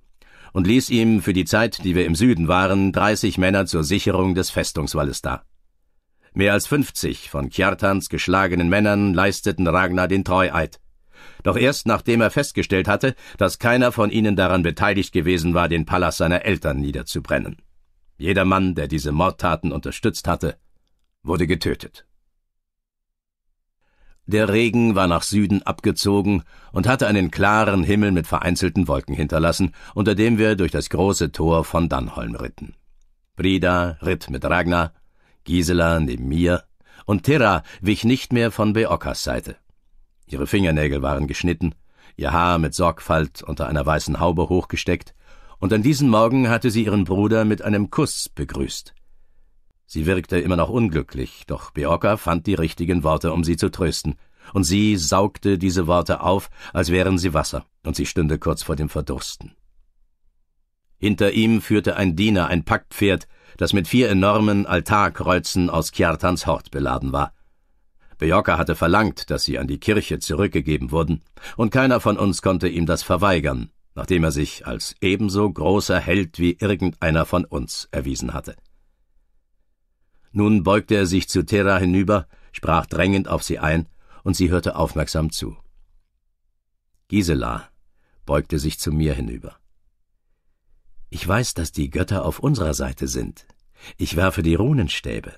und ließ ihm für die Zeit, die wir im Süden waren, dreißig Männer zur Sicherung des Festungswalles da. Mehr als fünfzig von Kjartans geschlagenen Männern leisteten Ragnar den Treueid doch erst nachdem er festgestellt hatte, dass keiner von ihnen daran beteiligt gewesen war, den Palast seiner Eltern niederzubrennen. Jeder Mann, der diese Mordtaten unterstützt hatte, wurde getötet. Der Regen war nach Süden abgezogen und hatte einen klaren Himmel mit vereinzelten Wolken hinterlassen, unter dem wir durch das große Tor von Dannholm ritten. Brida ritt mit Ragnar, Gisela neben mir, und Terra wich nicht mehr von Beokas Seite. Ihre Fingernägel waren geschnitten, ihr Haar mit Sorgfalt unter einer weißen Haube hochgesteckt, und an diesem Morgen hatte sie ihren Bruder mit einem Kuss begrüßt. Sie wirkte immer noch unglücklich, doch Beorka fand die richtigen Worte, um sie zu trösten, und sie saugte diese Worte auf, als wären sie Wasser, und sie stünde kurz vor dem Verdursten. Hinter ihm führte ein Diener ein Packpferd, das mit vier enormen Altarkreuzen aus Kjartans Hort beladen war. Bejocka hatte verlangt, dass sie an die Kirche zurückgegeben wurden, und keiner von uns konnte ihm das verweigern, nachdem er sich als ebenso großer Held wie irgendeiner von uns erwiesen hatte. Nun beugte er sich zu Terra hinüber, sprach drängend auf sie ein, und sie hörte aufmerksam zu. Gisela beugte sich zu mir hinüber. Ich weiß, dass die Götter auf unserer Seite sind. Ich werfe die Runenstäbe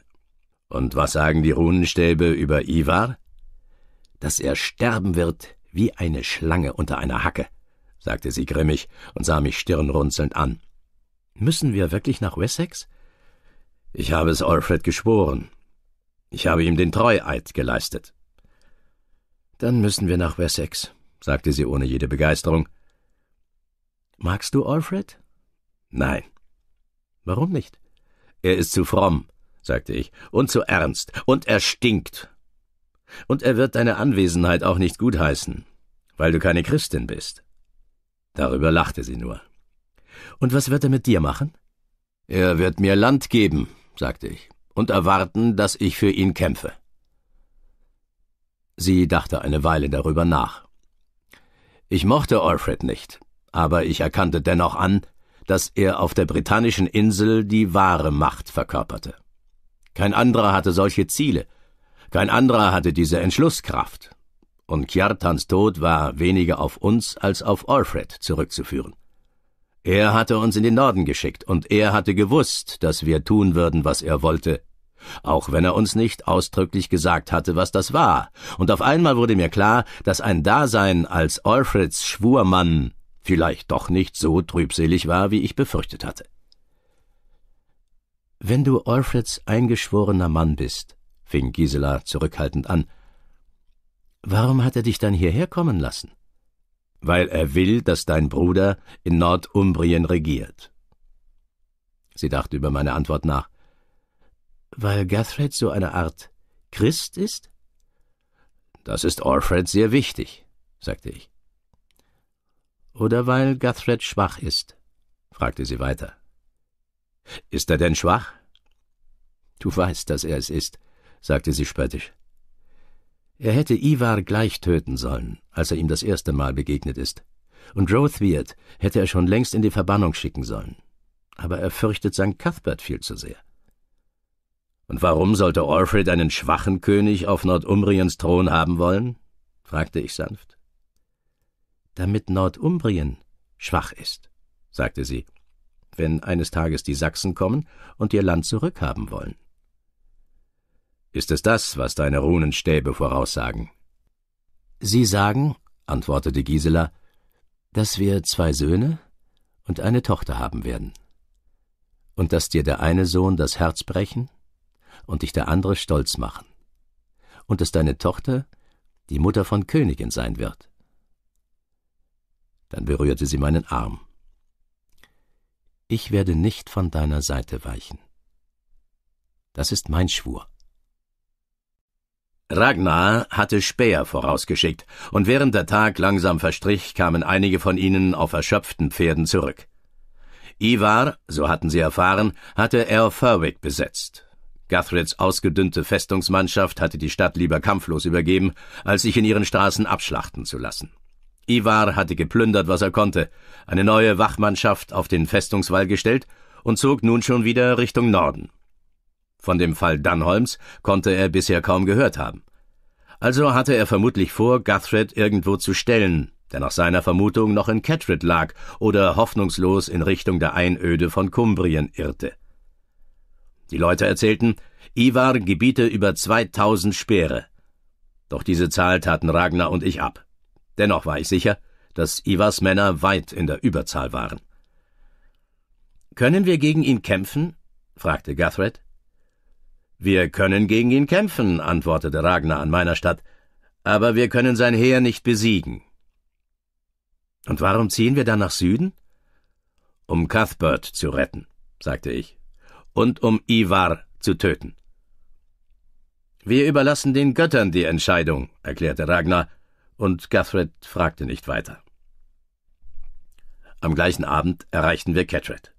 und was sagen die Runenstäbe über Ivar? Dass er sterben wird wie eine Schlange unter einer Hacke, sagte sie grimmig und sah mich stirnrunzelnd an. Müssen wir wirklich nach Wessex? Ich habe es Alfred geschworen. Ich habe ihm den Treueid geleistet. Dann müssen wir nach Wessex, sagte sie ohne jede Begeisterung. Magst du Alfred? Nein. Warum nicht? Er ist zu fromm sagte ich, und zu ernst, und er stinkt. Und er wird deine Anwesenheit auch nicht gutheißen, weil du keine Christin bist. Darüber lachte sie nur. Und was wird er mit dir machen? Er wird mir Land geben, sagte ich, und erwarten, dass ich für ihn kämpfe. Sie dachte eine Weile darüber nach. Ich mochte Alfred nicht, aber ich erkannte dennoch an, dass er auf der britannischen Insel die wahre Macht verkörperte. Kein anderer hatte solche Ziele. Kein anderer hatte diese Entschlusskraft. Und Kjartans Tod war weniger auf uns als auf Alfred zurückzuführen. Er hatte uns in den Norden geschickt, und er hatte gewusst, dass wir tun würden, was er wollte, auch wenn er uns nicht ausdrücklich gesagt hatte, was das war, und auf einmal wurde mir klar, dass ein Dasein als Alfreds Schwurmann vielleicht doch nicht so trübselig war, wie ich befürchtet hatte. Wenn du Alfreds eingeschworener Mann bist, fing Gisela zurückhaltend an, warum hat er dich dann hierher kommen lassen? Weil er will, dass dein Bruder in Nordumbrien regiert. Sie dachte über meine Antwort nach. Weil Gathred so eine Art Christ ist? Das ist Alfred sehr wichtig, sagte ich. Oder weil Gathred schwach ist? fragte sie weiter. Ist er denn schwach? Du weißt, dass er es ist, sagte sie spöttisch. Er hätte Ivar gleich töten sollen, als er ihm das erste Mal begegnet ist. Und Rothbeard hätte er schon längst in die Verbannung schicken sollen. Aber er fürchtet St. Cuthbert viel zu sehr. Und warum sollte Alfred einen schwachen König auf Nordumbriens Thron haben wollen? fragte ich sanft. Damit Nordumbrien schwach ist, sagte sie wenn eines Tages die Sachsen kommen und ihr Land zurückhaben wollen. Ist es das, was deine Runenstäbe voraussagen? Sie sagen, antwortete Gisela, dass wir zwei Söhne und eine Tochter haben werden, und dass dir der eine Sohn das Herz brechen und dich der andere stolz machen, und dass deine Tochter die Mutter von Königin sein wird. Dann berührte sie meinen Arm ich werde nicht von deiner Seite weichen. Das ist mein Schwur. Ragnar hatte Späher vorausgeschickt, und während der Tag langsam verstrich, kamen einige von ihnen auf erschöpften Pferden zurück. Ivar, so hatten sie erfahren, hatte Earl Ferwick besetzt. Guthrids ausgedünnte Festungsmannschaft hatte die Stadt lieber kampflos übergeben, als sich in ihren Straßen abschlachten zu lassen. Ivar hatte geplündert, was er konnte, eine neue Wachmannschaft auf den Festungswall gestellt und zog nun schon wieder Richtung Norden. Von dem Fall Dunholms konnte er bisher kaum gehört haben. Also hatte er vermutlich vor, Guthred irgendwo zu stellen, der nach seiner Vermutung noch in Catred lag oder hoffnungslos in Richtung der Einöde von Kumbrien irrte. Die Leute erzählten, Ivar gebiete über 2000 Speere. Doch diese Zahl taten Ragnar und ich ab. Dennoch war ich sicher, dass Iwas Männer weit in der Überzahl waren. Können wir gegen ihn kämpfen? fragte Guthred. Wir können gegen ihn kämpfen, antwortete Ragnar an meiner Stadt, aber wir können sein Heer nicht besiegen. Und warum ziehen wir dann nach Süden? Um Cuthbert zu retten, sagte ich, und um Ivar zu töten. Wir überlassen den Göttern die Entscheidung, erklärte Ragnar, und Guthred fragte nicht weiter. Am gleichen Abend erreichten wir Catred.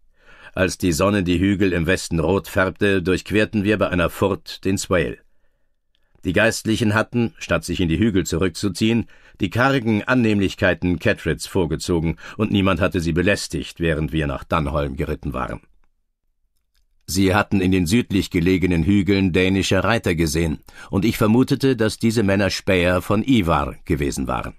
Als die Sonne die Hügel im Westen rot färbte, durchquerten wir bei einer Furt den Swale. Die Geistlichen hatten, statt sich in die Hügel zurückzuziehen, die kargen Annehmlichkeiten Catrids vorgezogen, und niemand hatte sie belästigt, während wir nach Dunholm geritten waren. Sie hatten in den südlich gelegenen Hügeln dänische Reiter gesehen, und ich vermutete, dass diese Männer Späher von Ivar gewesen waren.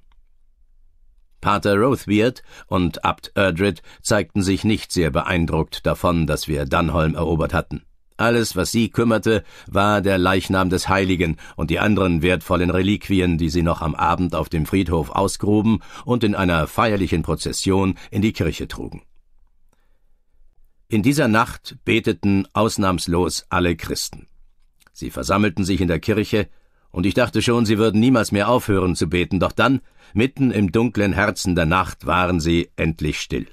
Pater Rothbeard und Abt Erdred zeigten sich nicht sehr beeindruckt davon, dass wir Dunholm erobert hatten. Alles, was sie kümmerte, war der Leichnam des Heiligen und die anderen wertvollen Reliquien, die sie noch am Abend auf dem Friedhof ausgruben und in einer feierlichen Prozession in die Kirche trugen. In dieser Nacht beteten ausnahmslos alle Christen. Sie versammelten sich in der Kirche, und ich dachte schon, sie würden niemals mehr aufhören zu beten, doch dann, mitten im dunklen Herzen der Nacht, waren sie endlich still.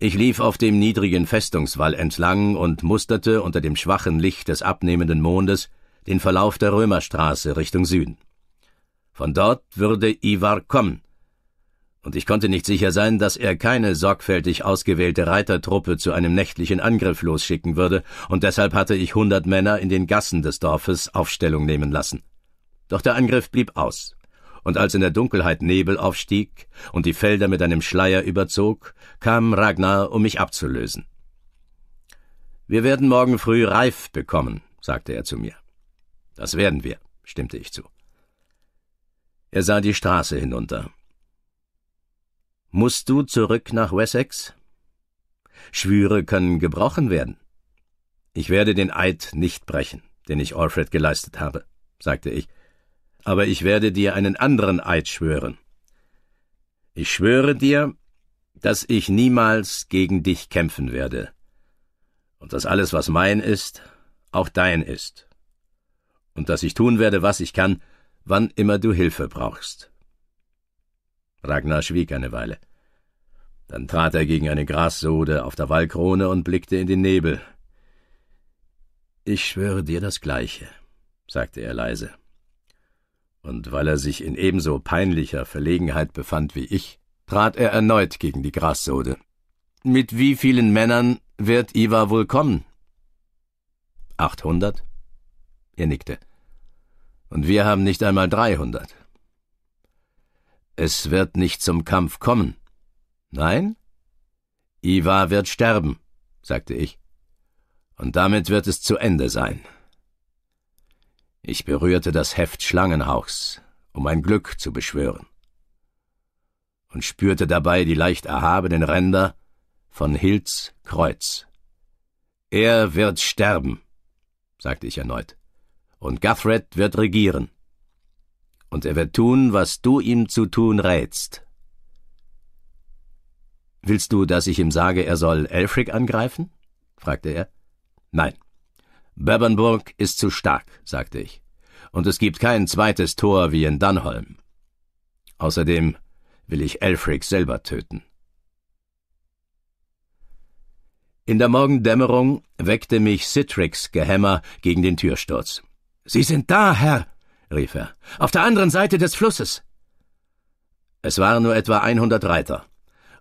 Ich lief auf dem niedrigen Festungswall entlang und musterte unter dem schwachen Licht des abnehmenden Mondes den Verlauf der Römerstraße Richtung Süden. Von dort würde Ivar kommen, und ich konnte nicht sicher sein, dass er keine sorgfältig ausgewählte Reitertruppe zu einem nächtlichen Angriff losschicken würde, und deshalb hatte ich hundert Männer in den Gassen des Dorfes Aufstellung nehmen lassen. Doch der Angriff blieb aus, und als in der Dunkelheit Nebel aufstieg und die Felder mit einem Schleier überzog, kam Ragnar, um mich abzulösen. Wir werden morgen früh reif bekommen, sagte er zu mir. Das werden wir, stimmte ich zu. Er sah die Straße hinunter, Musst du zurück nach Wessex? Schwüre können gebrochen werden. Ich werde den Eid nicht brechen, den ich Alfred geleistet habe, sagte ich, aber ich werde dir einen anderen Eid schwören. Ich schwöre dir, dass ich niemals gegen dich kämpfen werde, und dass alles, was mein ist, auch dein ist, und dass ich tun werde, was ich kann, wann immer du Hilfe brauchst. Ragnar schwieg eine Weile. Dann trat er gegen eine Grassode auf der Wallkrone und blickte in den Nebel. Ich schwöre dir das Gleiche, sagte er leise. Und weil er sich in ebenso peinlicher Verlegenheit befand wie ich, trat er erneut gegen die Grassode. Mit wie vielen Männern wird Iva wohl kommen? Achthundert? Er nickte. Und wir haben nicht einmal dreihundert. Es wird nicht zum Kampf kommen. Nein? Iva wird sterben, sagte ich. Und damit wird es zu Ende sein. Ich berührte das Heft Schlangenhauchs, um mein Glück zu beschwören, und spürte dabei die leicht erhabenen Ränder von Hilts Kreuz. Er wird sterben, sagte ich erneut, und Guthred wird regieren und er wird tun, was du ihm zu tun rätst. Willst du, dass ich ihm sage, er soll Elfrick angreifen? fragte er. Nein. Bebernburg ist zu stark, sagte ich, und es gibt kein zweites Tor wie in Dunholm. Außerdem will ich Elfrick selber töten. In der Morgendämmerung weckte mich Citrix Gehämmer gegen den Türsturz. Sie sind da, Herr, rief er. Auf der anderen Seite des Flusses. Es waren nur etwa 100 Reiter,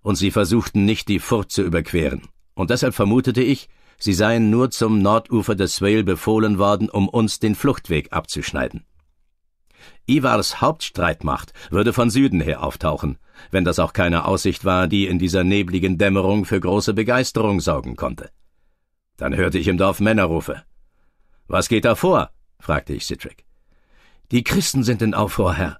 und sie versuchten nicht, die Furt zu überqueren, und deshalb vermutete ich, sie seien nur zum Nordufer des Swale befohlen worden, um uns den Fluchtweg abzuschneiden. Ivars Hauptstreitmacht würde von Süden her auftauchen, wenn das auch keine Aussicht war, die in dieser nebligen Dämmerung für große Begeisterung sorgen konnte. Dann hörte ich im Dorf Männerrufe. Was geht da vor? fragte ich Citric. Die Christen sind in Aufruhr, Herr.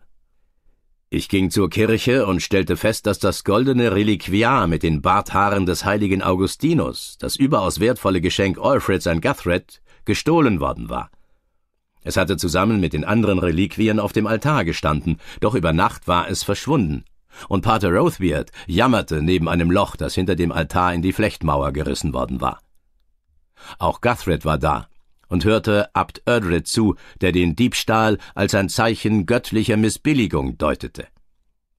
Ich ging zur Kirche und stellte fest, dass das goldene Reliquiar mit den Barthaaren des heiligen Augustinus, das überaus wertvolle Geschenk Alfreds an Guthred, gestohlen worden war. Es hatte zusammen mit den anderen Reliquien auf dem Altar gestanden, doch über Nacht war es verschwunden, und Pater Rothbeard jammerte neben einem Loch, das hinter dem Altar in die Flechtmauer gerissen worden war. Auch Guthred war da, und hörte Abt Erdred zu, der den Diebstahl als ein Zeichen göttlicher Missbilligung deutete.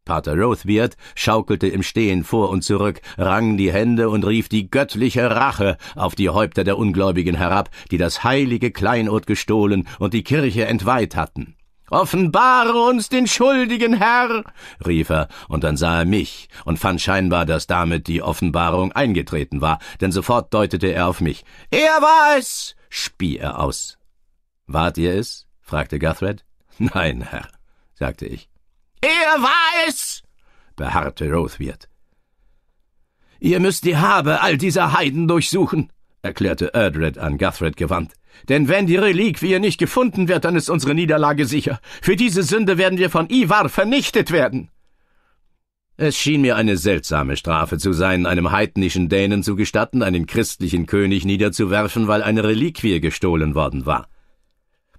Pater Rothbeard schaukelte im Stehen vor und zurück, rang die Hände und rief die göttliche Rache auf die Häupter der Ungläubigen herab, die das heilige Kleinod gestohlen und die Kirche entweiht hatten. Offenbare uns den Schuldigen, Herr! rief er, und dann sah er mich und fand scheinbar, dass damit die Offenbarung eingetreten war, denn sofort deutete er auf mich. Er war es! spie er aus. Wart ihr es? fragte Guthred. Nein, Herr, sagte ich. Er war es, beharrte Rothwirt. Ihr müsst die Habe all dieser Heiden durchsuchen, erklärte Erdred an Guthred gewandt. Denn wenn die Reliquie nicht gefunden wird, dann ist unsere Niederlage sicher. Für diese Sünde werden wir von Ivar vernichtet werden. Es schien mir eine seltsame Strafe zu sein, einem heidnischen Dänen zu gestatten, einen christlichen König niederzuwerfen, weil eine Reliquie gestohlen worden war.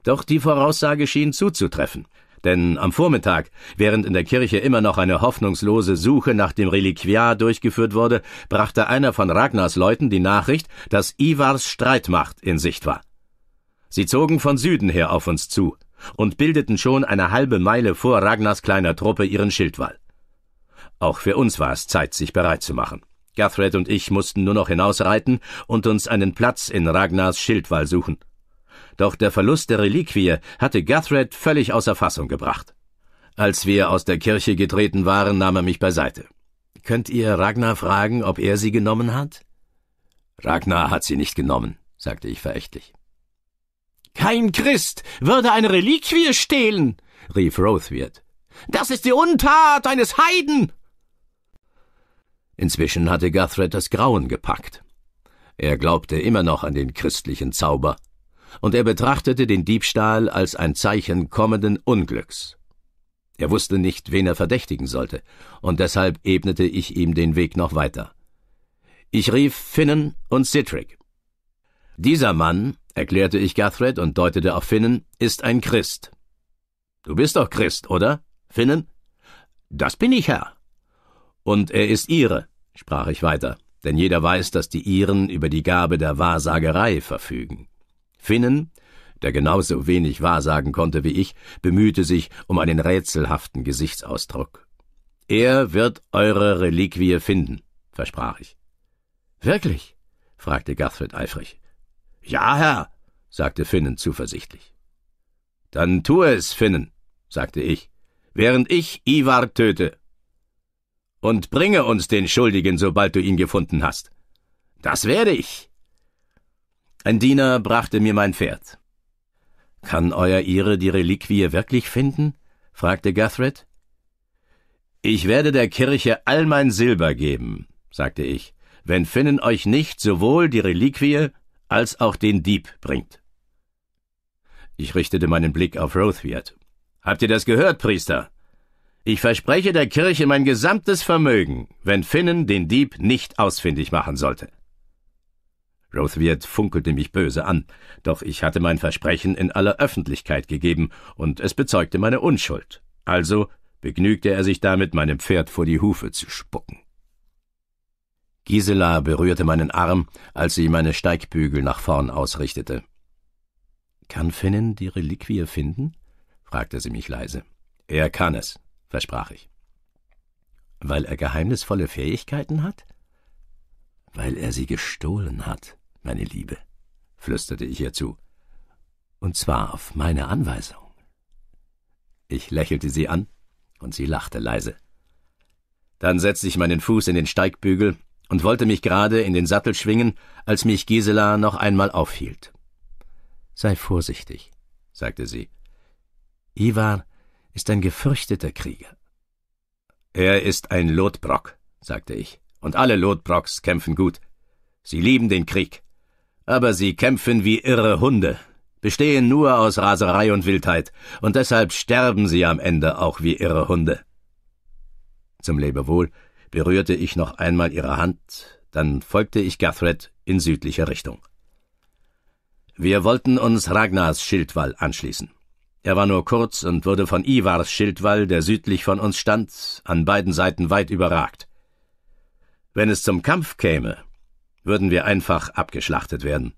Doch die Voraussage schien zuzutreffen, denn am Vormittag, während in der Kirche immer noch eine hoffnungslose Suche nach dem Reliquiar durchgeführt wurde, brachte einer von Ragnars Leuten die Nachricht, dass Ivars Streitmacht in Sicht war. Sie zogen von Süden her auf uns zu und bildeten schon eine halbe Meile vor Ragnars kleiner Truppe ihren Schildwall. Auch für uns war es Zeit, sich bereit zu machen. Gathred und ich mussten nur noch hinausreiten und uns einen Platz in Ragnars Schildwall suchen. Doch der Verlust der Reliquie hatte Gathred völlig außer Fassung gebracht. Als wir aus der Kirche getreten waren, nahm er mich beiseite. Könnt ihr Ragnar fragen, ob er sie genommen hat? Ragnar hat sie nicht genommen, sagte ich verächtlich. Kein Christ würde eine Reliquie stehlen, rief Rothwirt. Das ist die Untat eines Heiden. Inzwischen hatte Guthred das Grauen gepackt. Er glaubte immer noch an den christlichen Zauber, und er betrachtete den Diebstahl als ein Zeichen kommenden Unglücks. Er wusste nicht, wen er verdächtigen sollte, und deshalb ebnete ich ihm den Weg noch weiter. Ich rief Finnen und Citric. Dieser Mann, erklärte ich Guthred und deutete auf Finnen, ist ein Christ. Du bist doch Christ, oder? Finnen? Das bin ich, Herr, und er ist ihre, sprach ich weiter, denn jeder weiß, dass die Iren über die Gabe der Wahrsagerei verfügen. Finnen, der genauso wenig wahrsagen konnte wie ich, bemühte sich um einen rätselhaften Gesichtsausdruck. Er wird eure Reliquie finden, versprach ich. Wirklich? fragte Gathred eifrig. Ja, Herr, sagte Finnen zuversichtlich. Dann tue es, Finnen, sagte ich, während ich Ivar töte und bringe uns den Schuldigen, sobald du ihn gefunden hast. Das werde ich. Ein Diener brachte mir mein Pferd. Kann Euer Ihre die Reliquie wirklich finden? fragte Guthred. Ich werde der Kirche all mein Silber geben, sagte ich, wenn Finnen euch nicht sowohl die Reliquie als auch den Dieb bringt. Ich richtete meinen Blick auf Rothweird. Habt ihr das gehört, Priester? Ich verspreche der Kirche mein gesamtes Vermögen, wenn Finnen den Dieb nicht ausfindig machen sollte. Rothweird funkelte mich böse an, doch ich hatte mein Versprechen in aller Öffentlichkeit gegeben, und es bezeugte meine Unschuld. Also begnügte er sich damit, meinem Pferd vor die Hufe zu spucken. Gisela berührte meinen Arm, als sie meine Steigbügel nach vorn ausrichtete. Kann Finnen die Reliquie finden? fragte sie mich leise. Er kann es, versprach ich. Weil er geheimnisvolle Fähigkeiten hat? Weil er sie gestohlen hat, meine Liebe, flüsterte ich ihr zu. Und zwar auf meine Anweisung. Ich lächelte sie an, und sie lachte leise. Dann setzte ich meinen Fuß in den Steigbügel und wollte mich gerade in den Sattel schwingen, als mich Gisela noch einmal aufhielt. Sei vorsichtig, sagte sie. Ivar ist ein gefürchteter Krieger. Er ist ein Lotbrock, sagte ich, und alle Lotbrocks kämpfen gut. Sie lieben den Krieg. Aber sie kämpfen wie irre Hunde, bestehen nur aus Raserei und Wildheit, und deshalb sterben sie am Ende auch wie irre Hunde. Zum Lebewohl berührte ich noch einmal ihre Hand, dann folgte ich Gathred in südlicher Richtung. Wir wollten uns Ragnars Schildwall anschließen. Er war nur kurz und wurde von Ivars Schildwall, der südlich von uns stand, an beiden Seiten weit überragt. Wenn es zum Kampf käme, würden wir einfach abgeschlachtet werden.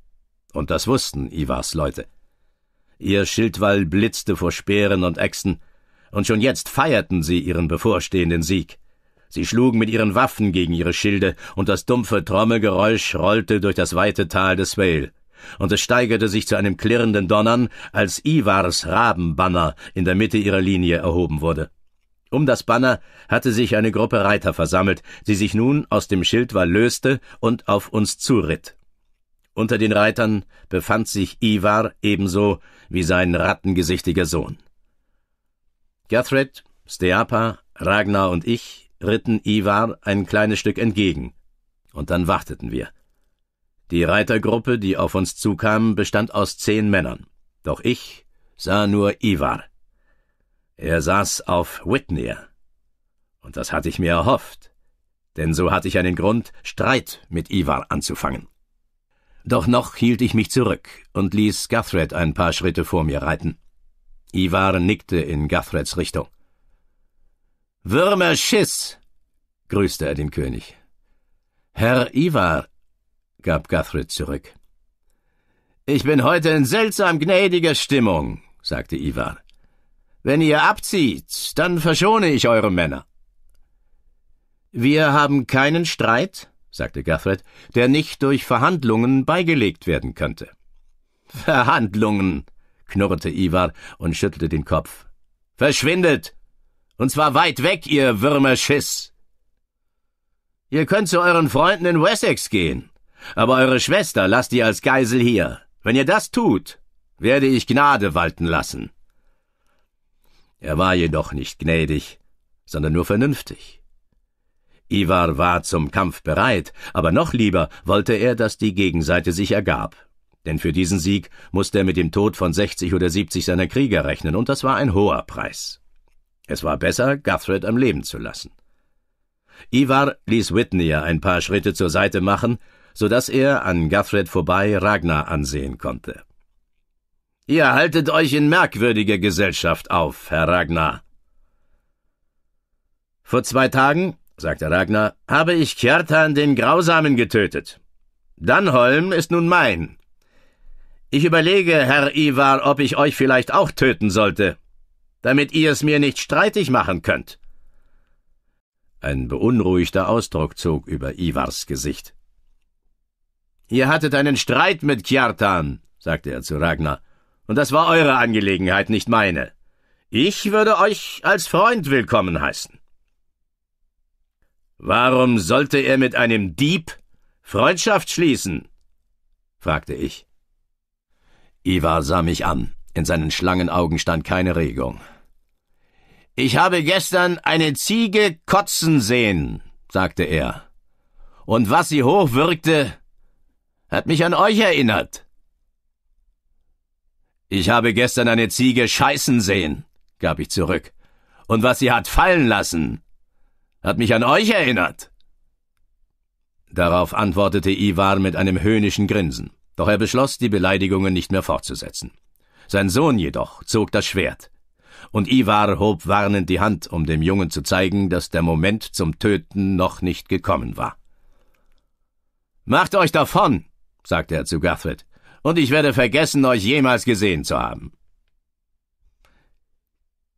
Und das wussten Ivars Leute. Ihr Schildwall blitzte vor Speeren und Äxten, und schon jetzt feierten sie ihren bevorstehenden Sieg. Sie schlugen mit ihren Waffen gegen ihre Schilde, und das dumpfe Trommelgeräusch rollte durch das weite Tal des Vale und es steigerte sich zu einem klirrenden Donnern, als Ivars Rabenbanner in der Mitte ihrer Linie erhoben wurde. Um das Banner hatte sich eine Gruppe Reiter versammelt, die sich nun aus dem Schildwall löste und auf uns zuritt. Unter den Reitern befand sich Ivar ebenso wie sein rattengesichtiger Sohn. Gathred, Steapa, Ragnar und ich ritten Ivar ein kleines Stück entgegen, und dann warteten wir. Die Reitergruppe, die auf uns zukam, bestand aus zehn Männern. Doch ich sah nur Ivar. Er saß auf Whitney. Und das hatte ich mir erhofft, denn so hatte ich einen Grund, Streit mit Ivar anzufangen. Doch noch hielt ich mich zurück und ließ Guthred ein paar Schritte vor mir reiten. Ivar nickte in Guthreds Richtung. Würmer Schiss! grüßte er den König. Herr Ivar, gab Guthrie zurück. Ich bin heute in seltsam gnädiger Stimmung, sagte Ivar. Wenn ihr abzieht, dann verschone ich eure Männer. Wir haben keinen Streit, sagte Guthrie, der nicht durch Verhandlungen beigelegt werden könnte. Verhandlungen, knurrte Ivar und schüttelte den Kopf. Verschwindet! Und zwar weit weg, ihr Würmerschiss! Ihr könnt zu euren Freunden in Wessex gehen, aber eure Schwester lasst ihr als Geisel hier. Wenn ihr das tut, werde ich Gnade walten lassen. Er war jedoch nicht gnädig, sondern nur vernünftig. Ivar war zum Kampf bereit, aber noch lieber wollte er, dass die Gegenseite sich ergab. Denn für diesen Sieg musste er mit dem Tod von 60 oder 70 seiner Krieger rechnen, und das war ein hoher Preis. Es war besser, Guthred am Leben zu lassen. Ivar ließ Whitney ein paar Schritte zur Seite machen so dass er an Gaffred vorbei Ragnar ansehen konnte. Ihr haltet euch in merkwürdiger Gesellschaft auf, Herr Ragnar. Vor zwei Tagen, sagte Ragnar, habe ich Kjartan den Grausamen getötet. Dannholm ist nun mein. Ich überlege, Herr Ivar, ob ich euch vielleicht auch töten sollte, damit ihr es mir nicht streitig machen könnt. Ein beunruhigter Ausdruck zog über Ivars Gesicht. Ihr hattet einen Streit mit Kjartan, sagte er zu Ragnar, und das war eure Angelegenheit, nicht meine. Ich würde euch als Freund willkommen heißen. Warum sollte er mit einem Dieb Freundschaft schließen? fragte ich. Ivar sah mich an. In seinen Schlangenaugen stand keine Regung. Ich habe gestern eine Ziege kotzen sehen, sagte er. Und was sie hochwirkte, hat mich an euch erinnert. Ich habe gestern eine Ziege scheißen sehen, gab ich zurück. Und was sie hat fallen lassen, hat mich an euch erinnert. Darauf antwortete Ivar mit einem höhnischen Grinsen, doch er beschloss, die Beleidigungen nicht mehr fortzusetzen. Sein Sohn jedoch zog das Schwert, und Ivar hob warnend die Hand, um dem Jungen zu zeigen, dass der Moment zum Töten noch nicht gekommen war. Macht euch davon, sagte er zu Guthrie, und ich werde vergessen, euch jemals gesehen zu haben.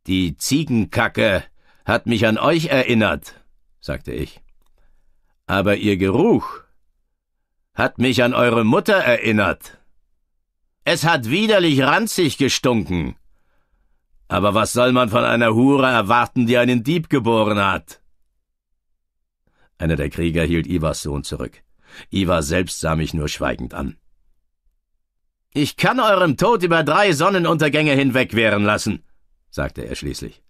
Die Ziegenkacke hat mich an euch erinnert, sagte ich. Aber ihr Geruch hat mich an eure Mutter erinnert. Es hat widerlich ranzig gestunken. Aber was soll man von einer Hure erwarten, die einen Dieb geboren hat? Einer der Krieger hielt Ivars Sohn zurück. Iva selbst sah mich nur schweigend an. Ich kann eurem Tod über drei Sonnenuntergänge hinwegwehren lassen, sagte er schließlich.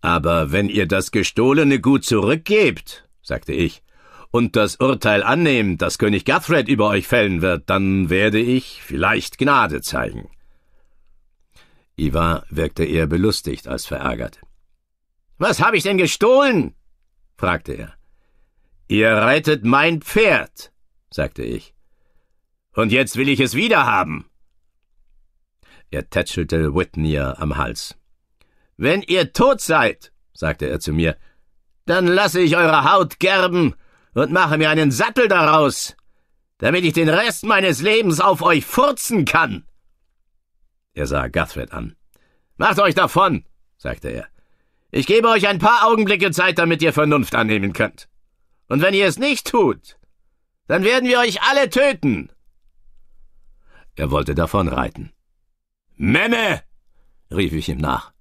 Aber wenn ihr das gestohlene Gut zurückgebt, sagte ich, und das Urteil annehmt, das König Gathred über euch fällen wird, dann werde ich vielleicht Gnade zeigen. Ivar wirkte eher belustigt als verärgert. Was habe ich denn gestohlen? fragte er. Ihr reitet mein Pferd, sagte ich. Und jetzt will ich es wieder haben. Er tätschelte Whitney am Hals. Wenn ihr tot seid, sagte er zu mir, dann lasse ich eure Haut gerben und mache mir einen Sattel daraus, damit ich den Rest meines Lebens auf euch furzen kann. Er sah Guthred an. Macht euch davon, sagte er. Ich gebe euch ein paar Augenblicke Zeit, damit ihr Vernunft annehmen könnt. Und wenn ihr es nicht tut, dann werden wir euch alle töten. Er wollte davonreiten. Memme! rief ich ihm nach.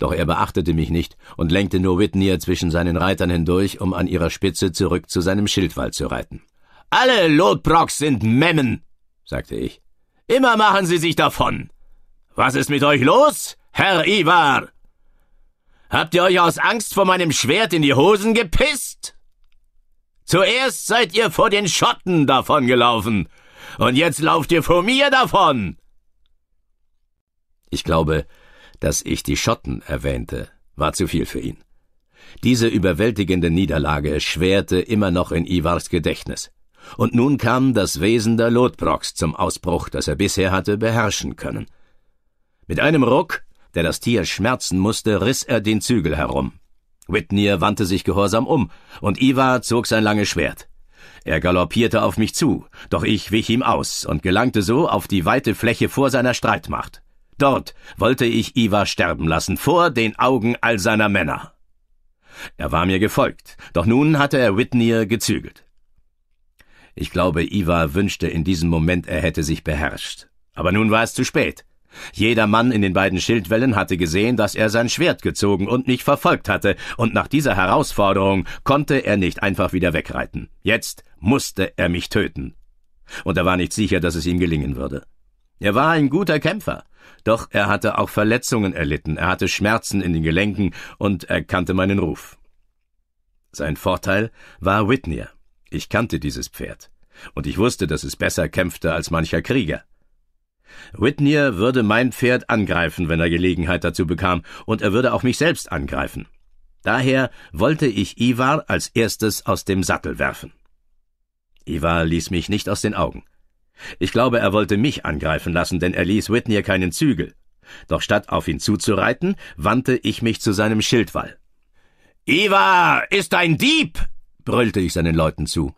Doch er beachtete mich nicht und lenkte nur Whitney zwischen seinen Reitern hindurch, um an ihrer Spitze zurück zu seinem Schildwall zu reiten. Alle Lotbrocks sind Memmen, sagte ich. Immer machen sie sich davon. Was ist mit euch los, Herr Ivar? Habt ihr euch aus Angst vor meinem Schwert in die Hosen gepisst? Zuerst seid ihr vor den Schotten davongelaufen, und jetzt lauft ihr vor mir davon. Ich glaube, dass ich die Schotten erwähnte, war zu viel für ihn. Diese überwältigende Niederlage schwerte immer noch in Ivars Gedächtnis. Und nun kam das Wesen der Lotbrocks zum Ausbruch, das er bisher hatte beherrschen können. Mit einem Ruck, der das Tier schmerzen musste, riss er den Zügel herum. Whitney wandte sich gehorsam um, und Ivar zog sein langes Schwert. Er galoppierte auf mich zu, doch ich wich ihm aus und gelangte so auf die weite Fläche vor seiner Streitmacht. Dort wollte ich Ivar sterben lassen, vor den Augen all seiner Männer. Er war mir gefolgt, doch nun hatte er Whitney gezügelt. Ich glaube, Ivar wünschte in diesem Moment, er hätte sich beherrscht. Aber nun war es zu spät. Jeder Mann in den beiden Schildwellen hatte gesehen, dass er sein Schwert gezogen und mich verfolgt hatte, und nach dieser Herausforderung konnte er nicht einfach wieder wegreiten. Jetzt musste er mich töten. Und er war nicht sicher, dass es ihm gelingen würde. Er war ein guter Kämpfer, doch er hatte auch Verletzungen erlitten, er hatte Schmerzen in den Gelenken und er kannte meinen Ruf. Sein Vorteil war Whitney. Ich kannte dieses Pferd, und ich wusste, dass es besser kämpfte als mancher Krieger. Whitney würde mein Pferd angreifen, wenn er Gelegenheit dazu bekam, und er würde auch mich selbst angreifen. Daher wollte ich Ivar als erstes aus dem Sattel werfen. Ivar ließ mich nicht aus den Augen. Ich glaube, er wollte mich angreifen lassen, denn er ließ Whitney keinen Zügel. Doch statt auf ihn zuzureiten, wandte ich mich zu seinem Schildwall. Ivar ist ein Dieb! brüllte ich seinen Leuten zu,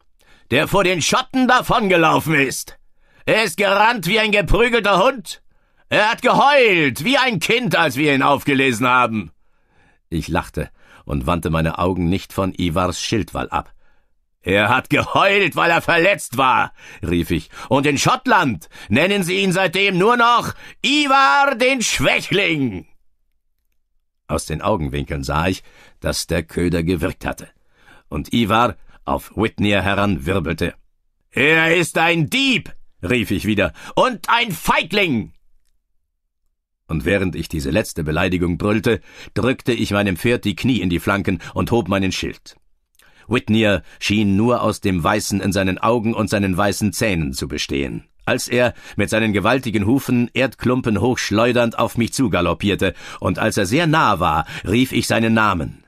der vor den Schotten davongelaufen ist. Er ist gerannt wie ein geprügelter Hund. Er hat geheult wie ein Kind, als wir ihn aufgelesen haben. Ich lachte und wandte meine Augen nicht von Ivars Schildwall ab. Er hat geheult, weil er verletzt war, rief ich. Und in Schottland nennen sie ihn seitdem nur noch Ivar den Schwächling. Aus den Augenwinkeln sah ich, dass der Köder gewirkt hatte. Und Ivar auf Whitney heranwirbelte. Er ist ein Dieb, rief ich wieder, und ein Feigling! Und während ich diese letzte Beleidigung brüllte, drückte ich meinem Pferd die Knie in die Flanken und hob meinen Schild. Whitney schien nur aus dem Weißen in seinen Augen und seinen weißen Zähnen zu bestehen, als er mit seinen gewaltigen Hufen Erdklumpen hochschleudernd auf mich zugaloppierte, und als er sehr nah war, rief ich seinen Namen.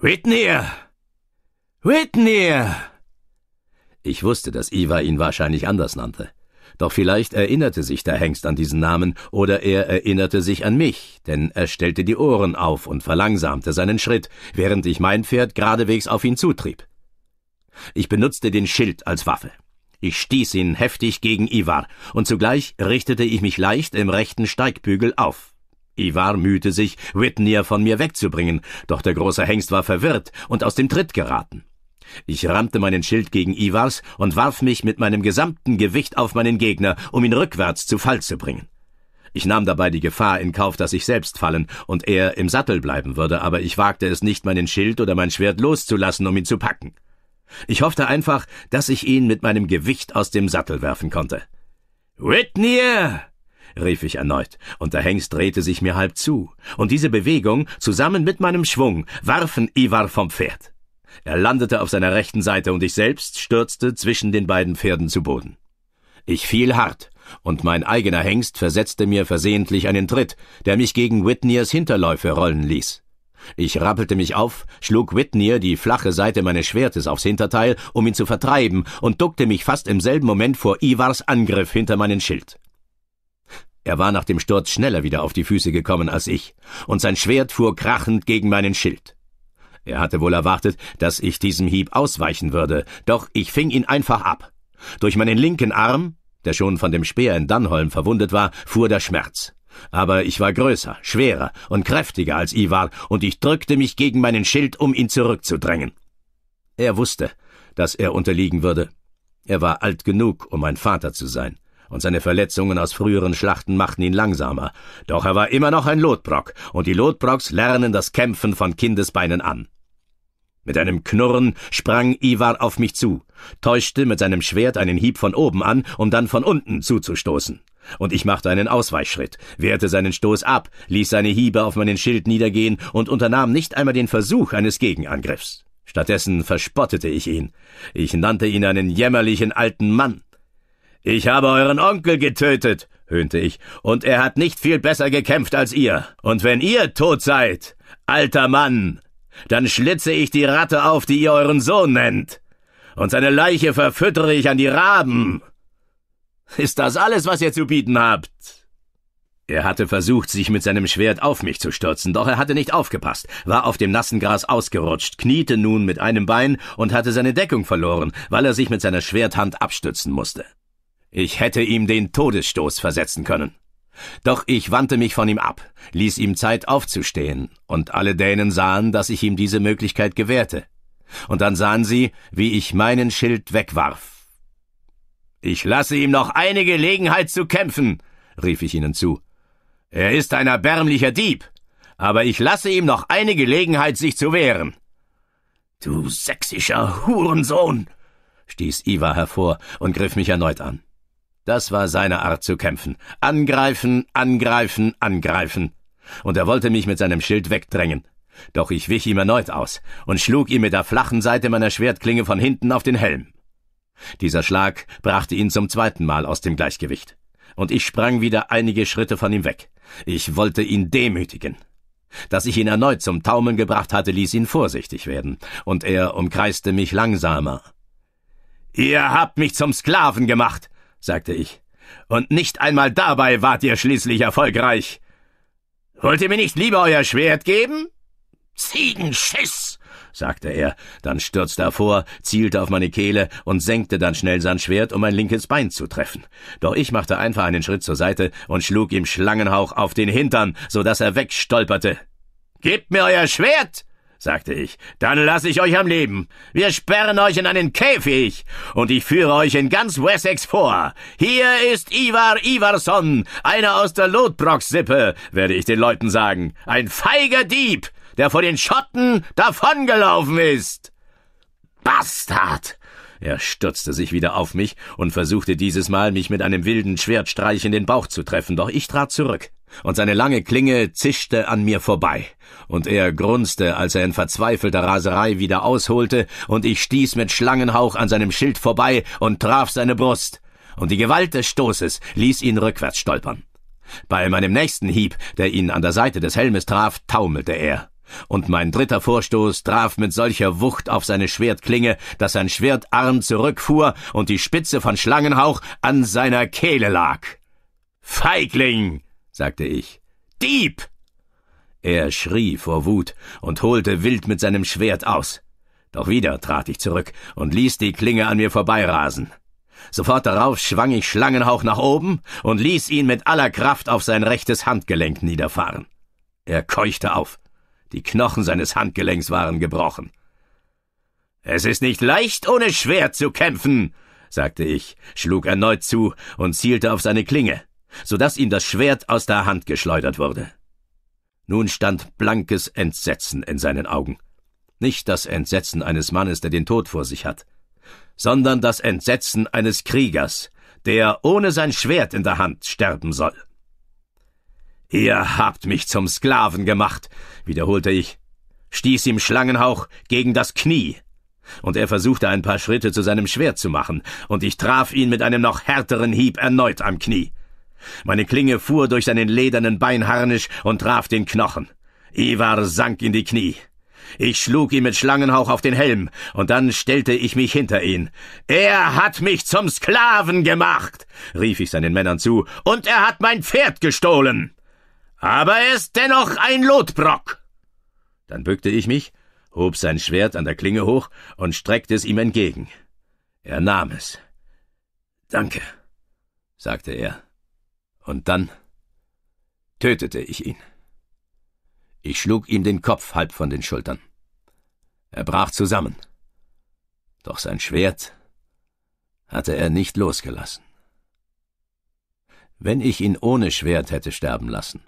Whitney! Whitney! Ich wusste, dass Iva ihn wahrscheinlich anders nannte. Doch vielleicht erinnerte sich der Hengst an diesen Namen, oder er erinnerte sich an mich, denn er stellte die Ohren auf und verlangsamte seinen Schritt, während ich mein Pferd geradewegs auf ihn zutrieb. Ich benutzte den Schild als Waffe. Ich stieß ihn heftig gegen Ivar, und zugleich richtete ich mich leicht im rechten Steigbügel auf. Ivar mühte sich, Whitney von mir wegzubringen, doch der große Hengst war verwirrt und aus dem Tritt geraten. Ich rammte meinen Schild gegen Ivars und warf mich mit meinem gesamten Gewicht auf meinen Gegner, um ihn rückwärts zu Fall zu bringen. Ich nahm dabei die Gefahr in Kauf, dass ich selbst fallen und er im Sattel bleiben würde, aber ich wagte es nicht, meinen Schild oder mein Schwert loszulassen, um ihn zu packen. Ich hoffte einfach, dass ich ihn mit meinem Gewicht aus dem Sattel werfen konnte. Whitney! rief ich erneut, und der Hengst drehte sich mir halb zu, und diese Bewegung, zusammen mit meinem Schwung, warfen Ivar vom Pferd. Er landete auf seiner rechten Seite und ich selbst stürzte zwischen den beiden Pferden zu Boden. Ich fiel hart, und mein eigener Hengst versetzte mir versehentlich einen Tritt, der mich gegen Whitneyers Hinterläufe rollen ließ. Ich rappelte mich auf, schlug Whitney die flache Seite meines Schwertes aufs Hinterteil, um ihn zu vertreiben, und duckte mich fast im selben Moment vor Ivars Angriff hinter meinen Schild. Er war nach dem Sturz schneller wieder auf die Füße gekommen als ich, und sein Schwert fuhr krachend gegen meinen Schild. Er hatte wohl erwartet, dass ich diesem Hieb ausweichen würde, doch ich fing ihn einfach ab. Durch meinen linken Arm, der schon von dem Speer in Dannholm verwundet war, fuhr der Schmerz. Aber ich war größer, schwerer und kräftiger als Ivar, und ich drückte mich gegen meinen Schild, um ihn zurückzudrängen. Er wusste, dass er unterliegen würde. Er war alt genug, um mein Vater zu sein, und seine Verletzungen aus früheren Schlachten machten ihn langsamer. Doch er war immer noch ein Lotbrock, und die Lotbrocks lernen das Kämpfen von Kindesbeinen an. Mit einem Knurren sprang Ivar auf mich zu, täuschte mit seinem Schwert einen Hieb von oben an, um dann von unten zuzustoßen. Und ich machte einen Ausweichschritt, wehrte seinen Stoß ab, ließ seine Hiebe auf meinen Schild niedergehen und unternahm nicht einmal den Versuch eines Gegenangriffs. Stattdessen verspottete ich ihn. Ich nannte ihn einen jämmerlichen alten Mann. Ich habe euren Onkel getötet, höhnte ich, und er hat nicht viel besser gekämpft als ihr. Und wenn ihr tot seid, alter Mann, dann schlitze ich die Ratte auf, die ihr euren Sohn nennt, und seine Leiche verfüttere ich an die Raben. Ist das alles, was ihr zu bieten habt? Er hatte versucht, sich mit seinem Schwert auf mich zu stürzen, doch er hatte nicht aufgepasst, war auf dem nassen Gras ausgerutscht, kniete nun mit einem Bein und hatte seine Deckung verloren, weil er sich mit seiner Schwerthand abstützen musste. Ich hätte ihm den Todesstoß versetzen können. Doch ich wandte mich von ihm ab, ließ ihm Zeit aufzustehen, und alle Dänen sahen, dass ich ihm diese Möglichkeit gewährte. Und dann sahen sie, wie ich meinen Schild wegwarf. Ich lasse ihm noch eine Gelegenheit zu kämpfen, rief ich ihnen zu. Er ist ein erbärmlicher Dieb, aber ich lasse ihm noch eine Gelegenheit, sich zu wehren. Du sächsischer Hurensohn, stieß Iva hervor und griff mich erneut an. Das war seine Art zu kämpfen. Angreifen, angreifen, angreifen. Und er wollte mich mit seinem Schild wegdrängen. Doch ich wich ihm erneut aus und schlug ihm mit der flachen Seite meiner Schwertklinge von hinten auf den Helm. Dieser Schlag brachte ihn zum zweiten Mal aus dem Gleichgewicht. Und ich sprang wieder einige Schritte von ihm weg. Ich wollte ihn demütigen. Dass ich ihn erneut zum Taumeln gebracht hatte, ließ ihn vorsichtig werden, und er umkreiste mich langsamer. Ihr habt mich zum Sklaven gemacht, sagte ich. Und nicht einmal dabei wart ihr schließlich erfolgreich. Wollt ihr mir nicht lieber euer Schwert geben? Ziegenschiss! sagte er, dann stürzte er vor, zielte auf meine Kehle und senkte dann schnell sein Schwert, um mein linkes Bein zu treffen. Doch ich machte einfach einen Schritt zur Seite und schlug ihm Schlangenhauch auf den Hintern, so dass er wegstolperte. Gebt mir euer Schwert! sagte ich, dann lasse ich euch am Leben. Wir sperren euch in einen Käfig und ich führe euch in ganz Wessex vor. Hier ist Ivar Ivarsson, einer aus der Lodbrocks-Sippe, werde ich den Leuten sagen. Ein feiger Dieb, der vor den Schotten davongelaufen ist. Bastard! Er stürzte sich wieder auf mich und versuchte dieses Mal, mich mit einem wilden Schwertstreich in den Bauch zu treffen, doch ich trat zurück und seine lange Klinge zischte an mir vorbei, und er grunzte, als er in verzweifelter Raserei wieder ausholte, und ich stieß mit Schlangenhauch an seinem Schild vorbei und traf seine Brust, und die Gewalt des Stoßes ließ ihn rückwärts stolpern. Bei meinem nächsten Hieb, der ihn an der Seite des Helmes traf, taumelte er, und mein dritter Vorstoß traf mit solcher Wucht auf seine Schwertklinge, dass sein Schwertarm zurückfuhr und die Spitze von Schlangenhauch an seiner Kehle lag. Feigling! sagte ich. Dieb! Er schrie vor Wut und holte wild mit seinem Schwert aus. Doch wieder trat ich zurück und ließ die Klinge an mir vorbeirasen. Sofort darauf schwang ich Schlangenhauch nach oben und ließ ihn mit aller Kraft auf sein rechtes Handgelenk niederfahren. Er keuchte auf. Die Knochen seines Handgelenks waren gebrochen. Es ist nicht leicht, ohne Schwert zu kämpfen, sagte ich, schlug erneut zu und zielte auf seine Klinge so dass ihm das Schwert aus der Hand geschleudert wurde. Nun stand blankes Entsetzen in seinen Augen. Nicht das Entsetzen eines Mannes, der den Tod vor sich hat, sondern das Entsetzen eines Kriegers, der ohne sein Schwert in der Hand sterben soll. Ihr habt mich zum Sklaven gemacht, wiederholte ich, stieß ihm Schlangenhauch gegen das Knie, und er versuchte ein paar Schritte zu seinem Schwert zu machen, und ich traf ihn mit einem noch härteren Hieb erneut am Knie. Meine Klinge fuhr durch seinen ledernen Beinharnisch und traf den Knochen. Ivar sank in die Knie. Ich schlug ihn mit Schlangenhauch auf den Helm, und dann stellte ich mich hinter ihn. Er hat mich zum Sklaven gemacht, rief ich seinen Männern zu, und er hat mein Pferd gestohlen. Aber er ist dennoch ein Lotbrock. Dann bückte ich mich, hob sein Schwert an der Klinge hoch und streckte es ihm entgegen. Er nahm es. Danke, sagte er. Und dann tötete ich ihn. Ich schlug ihm den Kopf halb von den Schultern. Er brach zusammen. Doch sein Schwert hatte er nicht losgelassen. Wenn ich ihn ohne Schwert hätte sterben lassen,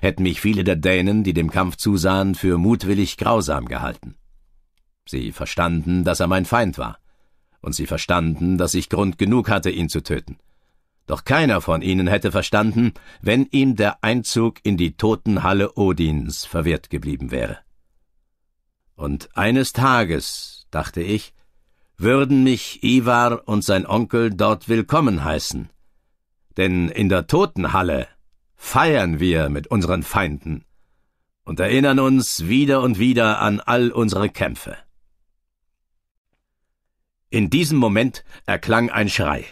hätten mich viele der Dänen, die dem Kampf zusahen, für mutwillig grausam gehalten. Sie verstanden, dass er mein Feind war, und sie verstanden, dass ich Grund genug hatte, ihn zu töten. Doch keiner von ihnen hätte verstanden, wenn ihm der Einzug in die Totenhalle Odins verwehrt geblieben wäre. Und eines Tages, dachte ich, würden mich Ivar und sein Onkel dort willkommen heißen. Denn in der Totenhalle feiern wir mit unseren Feinden und erinnern uns wieder und wieder an all unsere Kämpfe. In diesem Moment erklang ein Schrei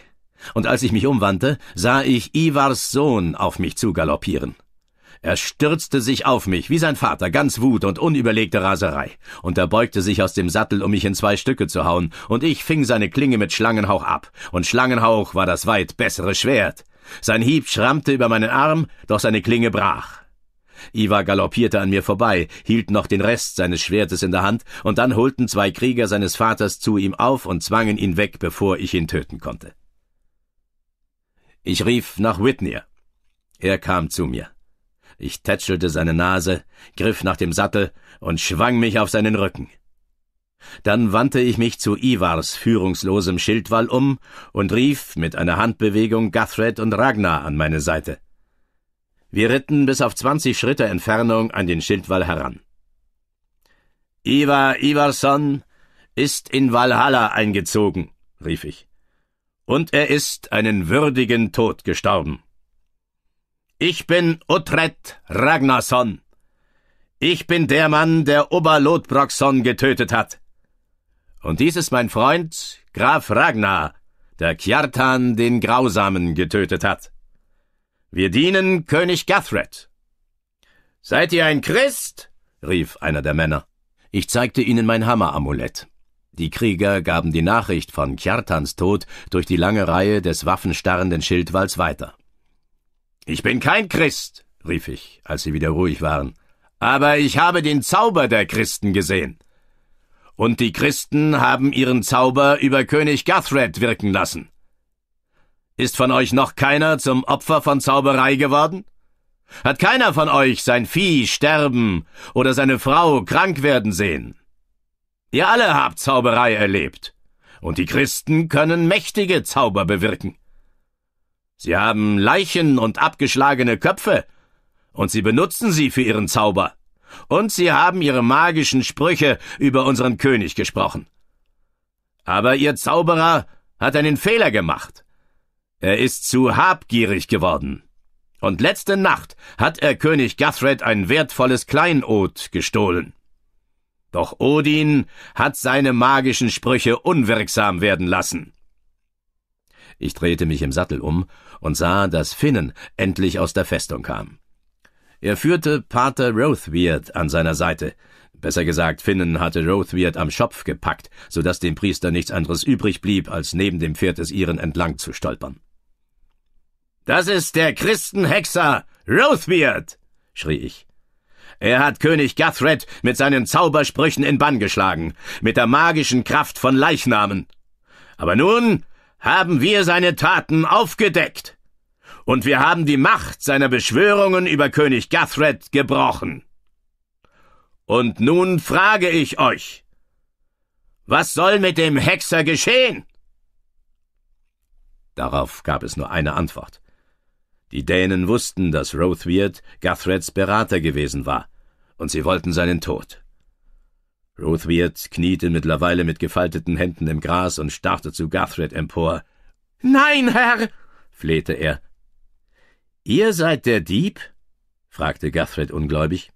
und als ich mich umwandte, sah ich Ivars Sohn auf mich zugaloppieren. Er stürzte sich auf mich, wie sein Vater, ganz Wut und unüberlegte Raserei, und er beugte sich aus dem Sattel, um mich in zwei Stücke zu hauen, und ich fing seine Klinge mit Schlangenhauch ab, und Schlangenhauch war das weit bessere Schwert. Sein Hieb schrammte über meinen Arm, doch seine Klinge brach. Ivar galoppierte an mir vorbei, hielt noch den Rest seines Schwertes in der Hand, und dann holten zwei Krieger seines Vaters zu ihm auf und zwangen ihn weg, bevor ich ihn töten konnte. Ich rief nach Whitney. Er kam zu mir. Ich tätschelte seine Nase, griff nach dem Sattel und schwang mich auf seinen Rücken. Dann wandte ich mich zu Ivars führungslosem Schildwall um und rief mit einer Handbewegung Guthred und Ragnar an meine Seite. Wir ritten bis auf zwanzig Schritte Entfernung an den Schildwall heran. Ivar Ivarsson ist in Valhalla eingezogen, rief ich und er ist einen würdigen Tod gestorben. Ich bin Utret Ragnarsson. Ich bin der Mann, der Oberlodbrockson getötet hat. Und dies ist mein Freund, Graf Ragnar, der Kjartan den Grausamen getötet hat. Wir dienen König Gathred. Seid ihr ein Christ? rief einer der Männer. Ich zeigte ihnen mein Hammeramulett. Die Krieger gaben die Nachricht von Kjartans Tod durch die lange Reihe des waffenstarrenden Schildwalls weiter. Ich bin kein Christ, rief ich, als sie wieder ruhig waren, aber ich habe den Zauber der Christen gesehen. Und die Christen haben ihren Zauber über König Guthred wirken lassen. Ist von euch noch keiner zum Opfer von Zauberei geworden? Hat keiner von euch sein Vieh sterben oder seine Frau krank werden sehen? Ihr alle habt Zauberei erlebt, und die Christen können mächtige Zauber bewirken. Sie haben Leichen und abgeschlagene Köpfe, und sie benutzen sie für ihren Zauber, und sie haben ihre magischen Sprüche über unseren König gesprochen. Aber ihr Zauberer hat einen Fehler gemacht. Er ist zu habgierig geworden. Und letzte Nacht hat er König Guthred ein wertvolles Kleinod gestohlen. Doch Odin hat seine magischen Sprüche unwirksam werden lassen. Ich drehte mich im Sattel um und sah, dass Finnen endlich aus der Festung kam. Er führte Pater Rothweird an seiner Seite. Besser gesagt, Finnen hatte Rothweird am Schopf gepackt, so dass dem Priester nichts anderes übrig blieb, als neben dem Pferd des Iren entlang zu stolpern. Das ist der Christenhexer Rothweird! schrie ich. Er hat König Gathred mit seinen Zaubersprüchen in Bann geschlagen, mit der magischen Kraft von Leichnamen. Aber nun haben wir seine Taten aufgedeckt. Und wir haben die Macht seiner Beschwörungen über König Gathred gebrochen. Und nun frage ich euch, was soll mit dem Hexer geschehen? Darauf gab es nur eine Antwort. Die Dänen wussten, dass Rothweird Guthreds Berater gewesen war, und sie wollten seinen Tod. Rothweird kniete mittlerweile mit gefalteten Händen im Gras und starrte zu Guthred empor. Nein, Herr! flehte er. Ihr seid der Dieb? fragte Guthred ungläubig.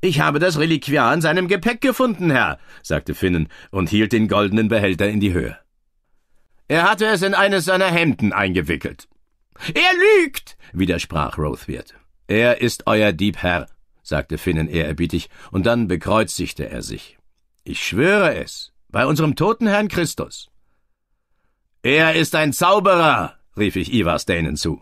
Ich habe das Reliquiar in seinem Gepäck gefunden, Herr, sagte Finnen und hielt den goldenen Behälter in die Höhe. Er hatte es in eines seiner Hemden eingewickelt. Er lügt, widersprach Rothwirt. Er ist euer Diebherr, sagte Finnen ehrerbietig, und dann bekreuzigte er sich. Ich schwöre es, bei unserem toten Herrn Christus. Er ist ein Zauberer, rief ich Iwas Dänen zu.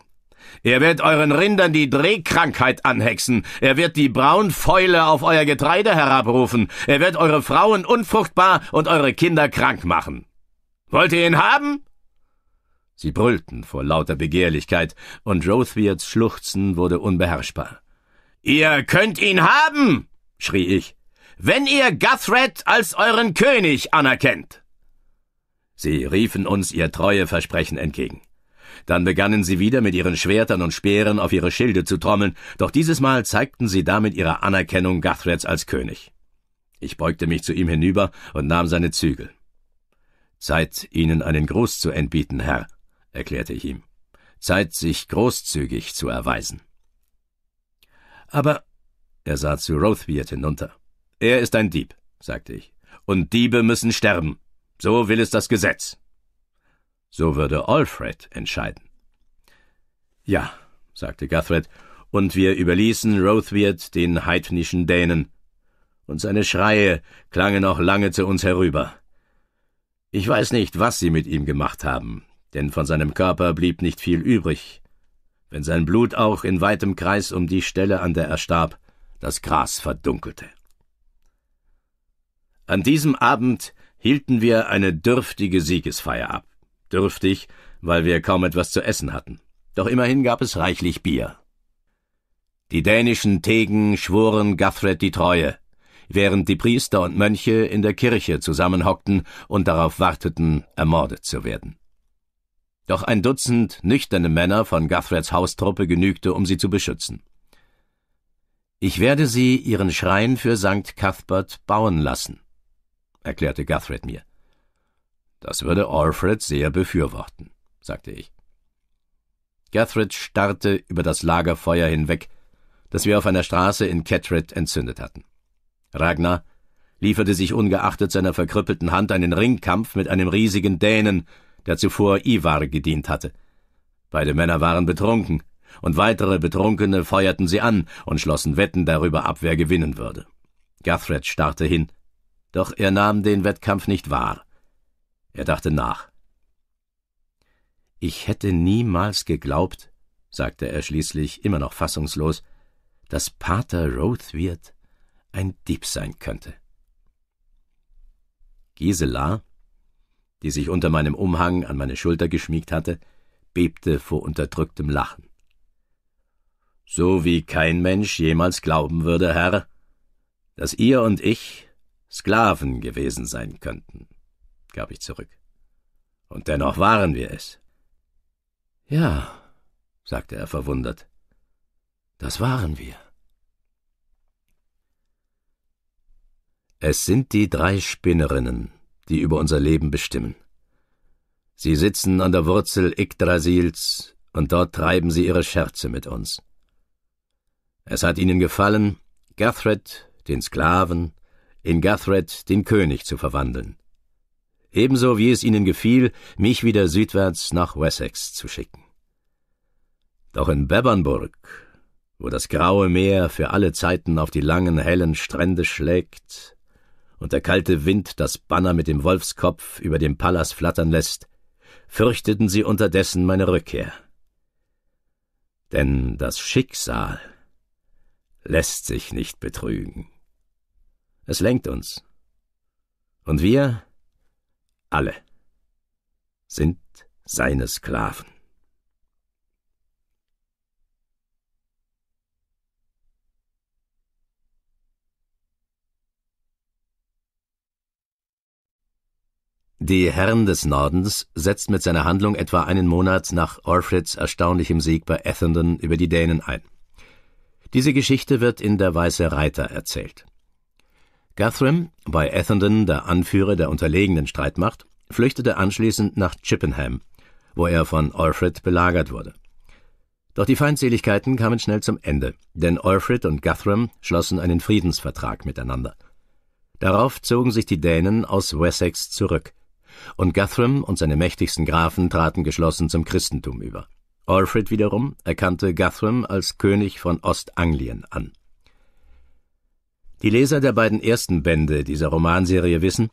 Er wird euren Rindern die Drehkrankheit anhexen, er wird die Braunfäule auf euer Getreide herabrufen, er wird eure Frauen unfruchtbar und eure Kinder krank machen. Wollt ihr ihn haben? Sie brüllten vor lauter Begehrlichkeit, und Rothiards Schluchzen wurde unbeherrschbar. Ihr könnt ihn haben, schrie ich, wenn ihr Guthred als euren König anerkennt. Sie riefen uns ihr treue Versprechen entgegen. Dann begannen sie wieder mit ihren Schwertern und Speeren auf ihre Schilde zu trommeln, doch dieses Mal zeigten sie damit ihre Anerkennung Guthreds als König. Ich beugte mich zu ihm hinüber und nahm seine Zügel. Zeit, ihnen einen Gruß zu entbieten, Herr, erklärte ich ihm. Zeit, sich großzügig zu erweisen. Aber, er sah zu Rothbeard hinunter. Er ist ein Dieb, sagte ich. Und Diebe müssen sterben. So will es das Gesetz. So würde Alfred entscheiden. Ja, sagte Guthred, und wir überließen Rothbeard den heidnischen Dänen. Und seine Schreie klangen noch lange zu uns herüber. Ich weiß nicht, was sie mit ihm gemacht haben, denn von seinem Körper blieb nicht viel übrig, wenn sein Blut auch in weitem Kreis um die Stelle, an der er starb, das Gras verdunkelte. An diesem Abend hielten wir eine dürftige Siegesfeier ab. Dürftig, weil wir kaum etwas zu essen hatten. Doch immerhin gab es reichlich Bier. Die dänischen Tegen schworen Gaffred die Treue, während die Priester und Mönche in der Kirche zusammenhockten und darauf warteten, ermordet zu werden. Doch ein Dutzend nüchterne Männer von Guthreds Haustruppe genügte, um sie zu beschützen. Ich werde sie ihren Schrein für St. Cuthbert bauen lassen, erklärte Guthred mir. Das würde Alfred sehr befürworten, sagte ich. Guthred starrte über das Lagerfeuer hinweg, das wir auf einer Straße in Catred entzündet hatten. Ragnar lieferte sich ungeachtet seiner verkrüppelten Hand einen Ringkampf mit einem riesigen Dänen, der zuvor Ivar gedient hatte. Beide Männer waren betrunken, und weitere Betrunkene feuerten sie an und schlossen Wetten darüber ab, wer gewinnen würde. Guthred starrte hin, doch er nahm den Wettkampf nicht wahr. Er dachte nach. Ich hätte niemals geglaubt, sagte er schließlich, immer noch fassungslos, dass Pater Rothwirt ein Dieb sein könnte. Gisela, die sich unter meinem Umhang an meine Schulter geschmiegt hatte, bebte vor unterdrücktem Lachen. So wie kein Mensch jemals glauben würde, Herr, dass ihr und ich Sklaven gewesen sein könnten, gab ich zurück. Und dennoch waren wir es. Ja, sagte er verwundert, das waren wir. Es sind die drei Spinnerinnen, die über unser Leben bestimmen. Sie sitzen an der Wurzel Yggdrasils, und dort treiben sie ihre Scherze mit uns. Es hat ihnen gefallen, Gathred, den Sklaven, in Gathred, den König, zu verwandeln. Ebenso wie es ihnen gefiel, mich wieder südwärts nach Wessex zu schicken. Doch in Bebernburg, wo das graue Meer für alle Zeiten auf die langen, hellen Strände schlägt, und der kalte Wind das Banner mit dem Wolfskopf über dem Palas flattern lässt, fürchteten sie unterdessen meine Rückkehr. Denn das Schicksal lässt sich nicht betrügen. Es lenkt uns. Und wir alle sind seine Sklaven. Die Herren des Nordens setzt mit seiner Handlung etwa einen Monat nach Orfreds erstaunlichem Sieg bei Ethandon über die Dänen ein. Diese Geschichte wird in Der Weiße Reiter erzählt. Guthrum, bei Ethandon der Anführer der unterlegenen Streitmacht, flüchtete anschließend nach Chippenham, wo er von Alfred belagert wurde. Doch die Feindseligkeiten kamen schnell zum Ende, denn Alfred und Guthrum schlossen einen Friedensvertrag miteinander. Darauf zogen sich die Dänen aus Wessex zurück – und Guthrum und seine mächtigsten Grafen traten geschlossen zum Christentum über. Alfred wiederum erkannte Guthrum als König von Ostanglien an. Die Leser der beiden ersten Bände dieser Romanserie wissen,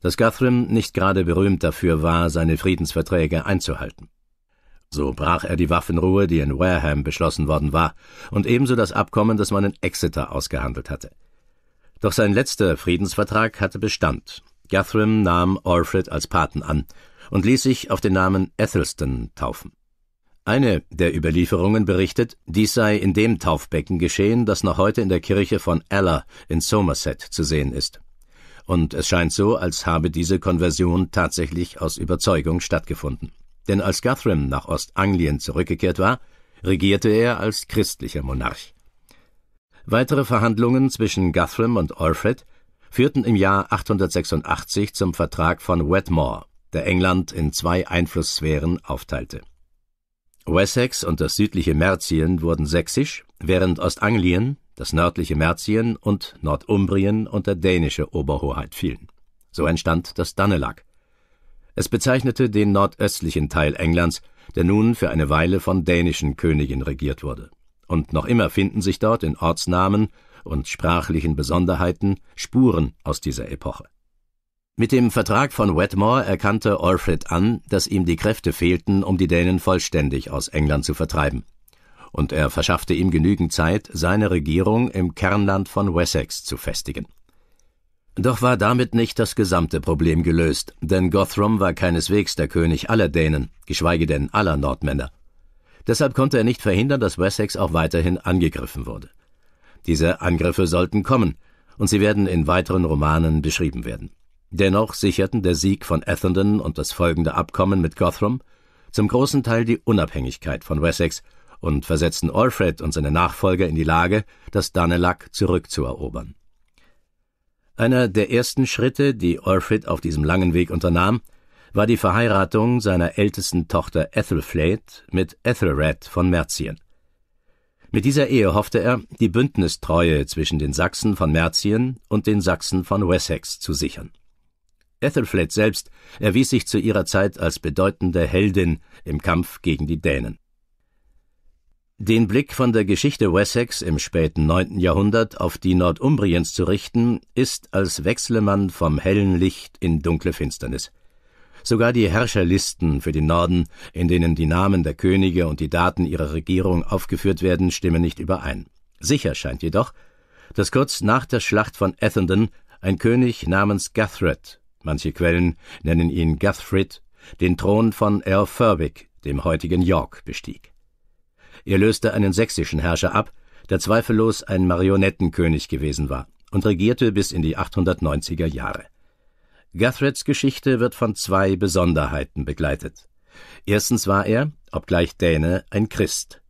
dass Guthrum nicht gerade berühmt dafür war, seine Friedensverträge einzuhalten. So brach er die Waffenruhe, die in Wareham beschlossen worden war, und ebenso das Abkommen, das man in Exeter ausgehandelt hatte. Doch sein letzter Friedensvertrag hatte Bestand, Guthrum nahm Alfred als Paten an und ließ sich auf den Namen Ethelstan taufen. Eine der Überlieferungen berichtet, dies sei in dem Taufbecken geschehen, das noch heute in der Kirche von Ella in Somerset zu sehen ist. Und es scheint so, als habe diese Konversion tatsächlich aus Überzeugung stattgefunden. Denn als Guthrum nach Ostanglien zurückgekehrt war, regierte er als christlicher Monarch. Weitere Verhandlungen zwischen Guthrum und Alfred führten im Jahr 886 zum Vertrag von Wetmore, der England in zwei Einflusssphären aufteilte. Wessex und das südliche Merzien wurden sächsisch, während Ostanglien, das nördliche Merzien und Nordumbrien unter dänische Oberhoheit fielen. So entstand das Danelag. Es bezeichnete den nordöstlichen Teil Englands, der nun für eine Weile von dänischen Königen regiert wurde. Und noch immer finden sich dort in Ortsnamen und sprachlichen Besonderheiten Spuren aus dieser Epoche. Mit dem Vertrag von Wetmore erkannte Alfred an, dass ihm die Kräfte fehlten, um die Dänen vollständig aus England zu vertreiben, und er verschaffte ihm genügend Zeit, seine Regierung im Kernland von Wessex zu festigen. Doch war damit nicht das gesamte Problem gelöst, denn Gothram war keineswegs der König aller Dänen, geschweige denn aller Nordmänner. Deshalb konnte er nicht verhindern, dass Wessex auch weiterhin angegriffen wurde. Diese Angriffe sollten kommen, und sie werden in weiteren Romanen beschrieben werden. Dennoch sicherten der Sieg von Atherton und das folgende Abkommen mit Gotham zum großen Teil die Unabhängigkeit von Wessex und versetzten Alfred und seine Nachfolger in die Lage, das Danelag zurückzuerobern. Einer der ersten Schritte, die Alfred auf diesem langen Weg unternahm, war die Verheiratung seiner ältesten Tochter Ethelflaed mit Ethelred von Merzien. Mit dieser Ehe hoffte er, die Bündnistreue zwischen den Sachsen von Merzien und den Sachsen von Wessex zu sichern. Ethelfled selbst erwies sich zu ihrer Zeit als bedeutende Heldin im Kampf gegen die Dänen. Den Blick von der Geschichte Wessex im späten 9. Jahrhundert auf die Nordumbriens zu richten, ist, als wechsle man vom hellen Licht in dunkle Finsternis. Sogar die Herrscherlisten für den Norden, in denen die Namen der Könige und die Daten ihrer Regierung aufgeführt werden, stimmen nicht überein. Sicher scheint jedoch, dass kurz nach der Schlacht von Ethandon ein König namens Guthred, manche Quellen nennen ihn Guthfrid, den Thron von Eorfurbic, dem heutigen York, bestieg. Er löste einen sächsischen Herrscher ab, der zweifellos ein Marionettenkönig gewesen war, und regierte bis in die 890er Jahre. Guthreds Geschichte wird von zwei Besonderheiten begleitet. Erstens war er, obgleich Däne, ein Christ.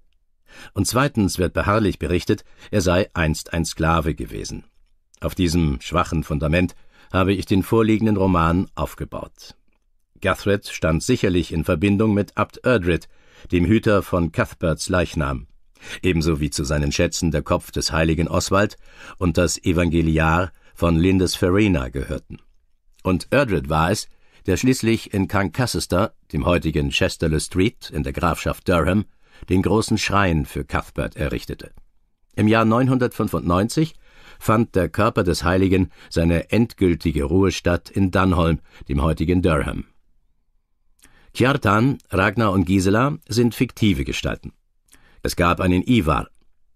Und zweitens wird beharrlich berichtet, er sei einst ein Sklave gewesen. Auf diesem schwachen Fundament habe ich den vorliegenden Roman aufgebaut. Guthred stand sicherlich in Verbindung mit Abt Erdred, dem Hüter von Cuthberts Leichnam, ebenso wie zu seinen Schätzen der Kopf des heiligen Oswald und das Evangeliar von Lindesferena gehörten und Erdred war es, der schließlich in Cancaster, dem heutigen Chester le Street in der Grafschaft Durham, den großen Schrein für Cuthbert errichtete. Im Jahr 995 fand der Körper des Heiligen seine endgültige Ruhestadt in Dunholm, dem heutigen Durham. Kjartan, Ragnar und Gisela sind fiktive Gestalten. Es gab einen Ivar,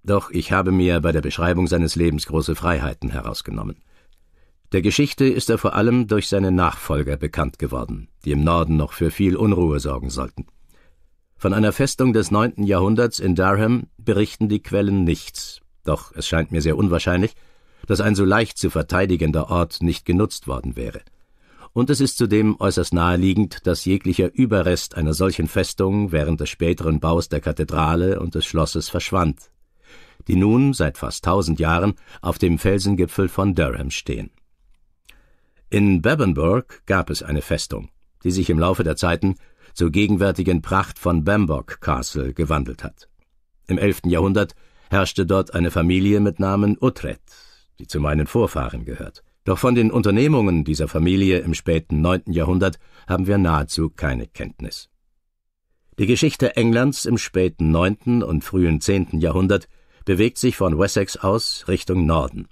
doch ich habe mir bei der Beschreibung seines Lebens große Freiheiten herausgenommen. Der Geschichte ist er vor allem durch seine Nachfolger bekannt geworden, die im Norden noch für viel Unruhe sorgen sollten. Von einer Festung des 9. Jahrhunderts in Durham berichten die Quellen nichts, doch es scheint mir sehr unwahrscheinlich, dass ein so leicht zu verteidigender Ort nicht genutzt worden wäre. Und es ist zudem äußerst naheliegend, dass jeglicher Überrest einer solchen Festung während des späteren Baus der Kathedrale und des Schlosses verschwand, die nun seit fast tausend Jahren auf dem Felsengipfel von Durham stehen. In Babenburg gab es eine Festung, die sich im Laufe der Zeiten zur gegenwärtigen Pracht von Bamburg Castle gewandelt hat. Im 11. Jahrhundert herrschte dort eine Familie mit Namen Utrecht, die zu meinen Vorfahren gehört. Doch von den Unternehmungen dieser Familie im späten 9. Jahrhundert haben wir nahezu keine Kenntnis. Die Geschichte Englands im späten 9. und frühen 10. Jahrhundert bewegt sich von Wessex aus Richtung Norden.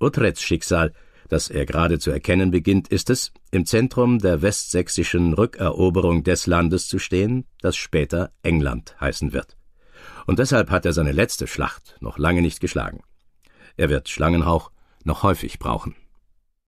Utrechts Schicksal das er gerade zu erkennen beginnt, ist es, im Zentrum der westsächsischen Rückeroberung des Landes zu stehen, das später England heißen wird. Und deshalb hat er seine letzte Schlacht noch lange nicht geschlagen. Er wird Schlangenhauch noch häufig brauchen.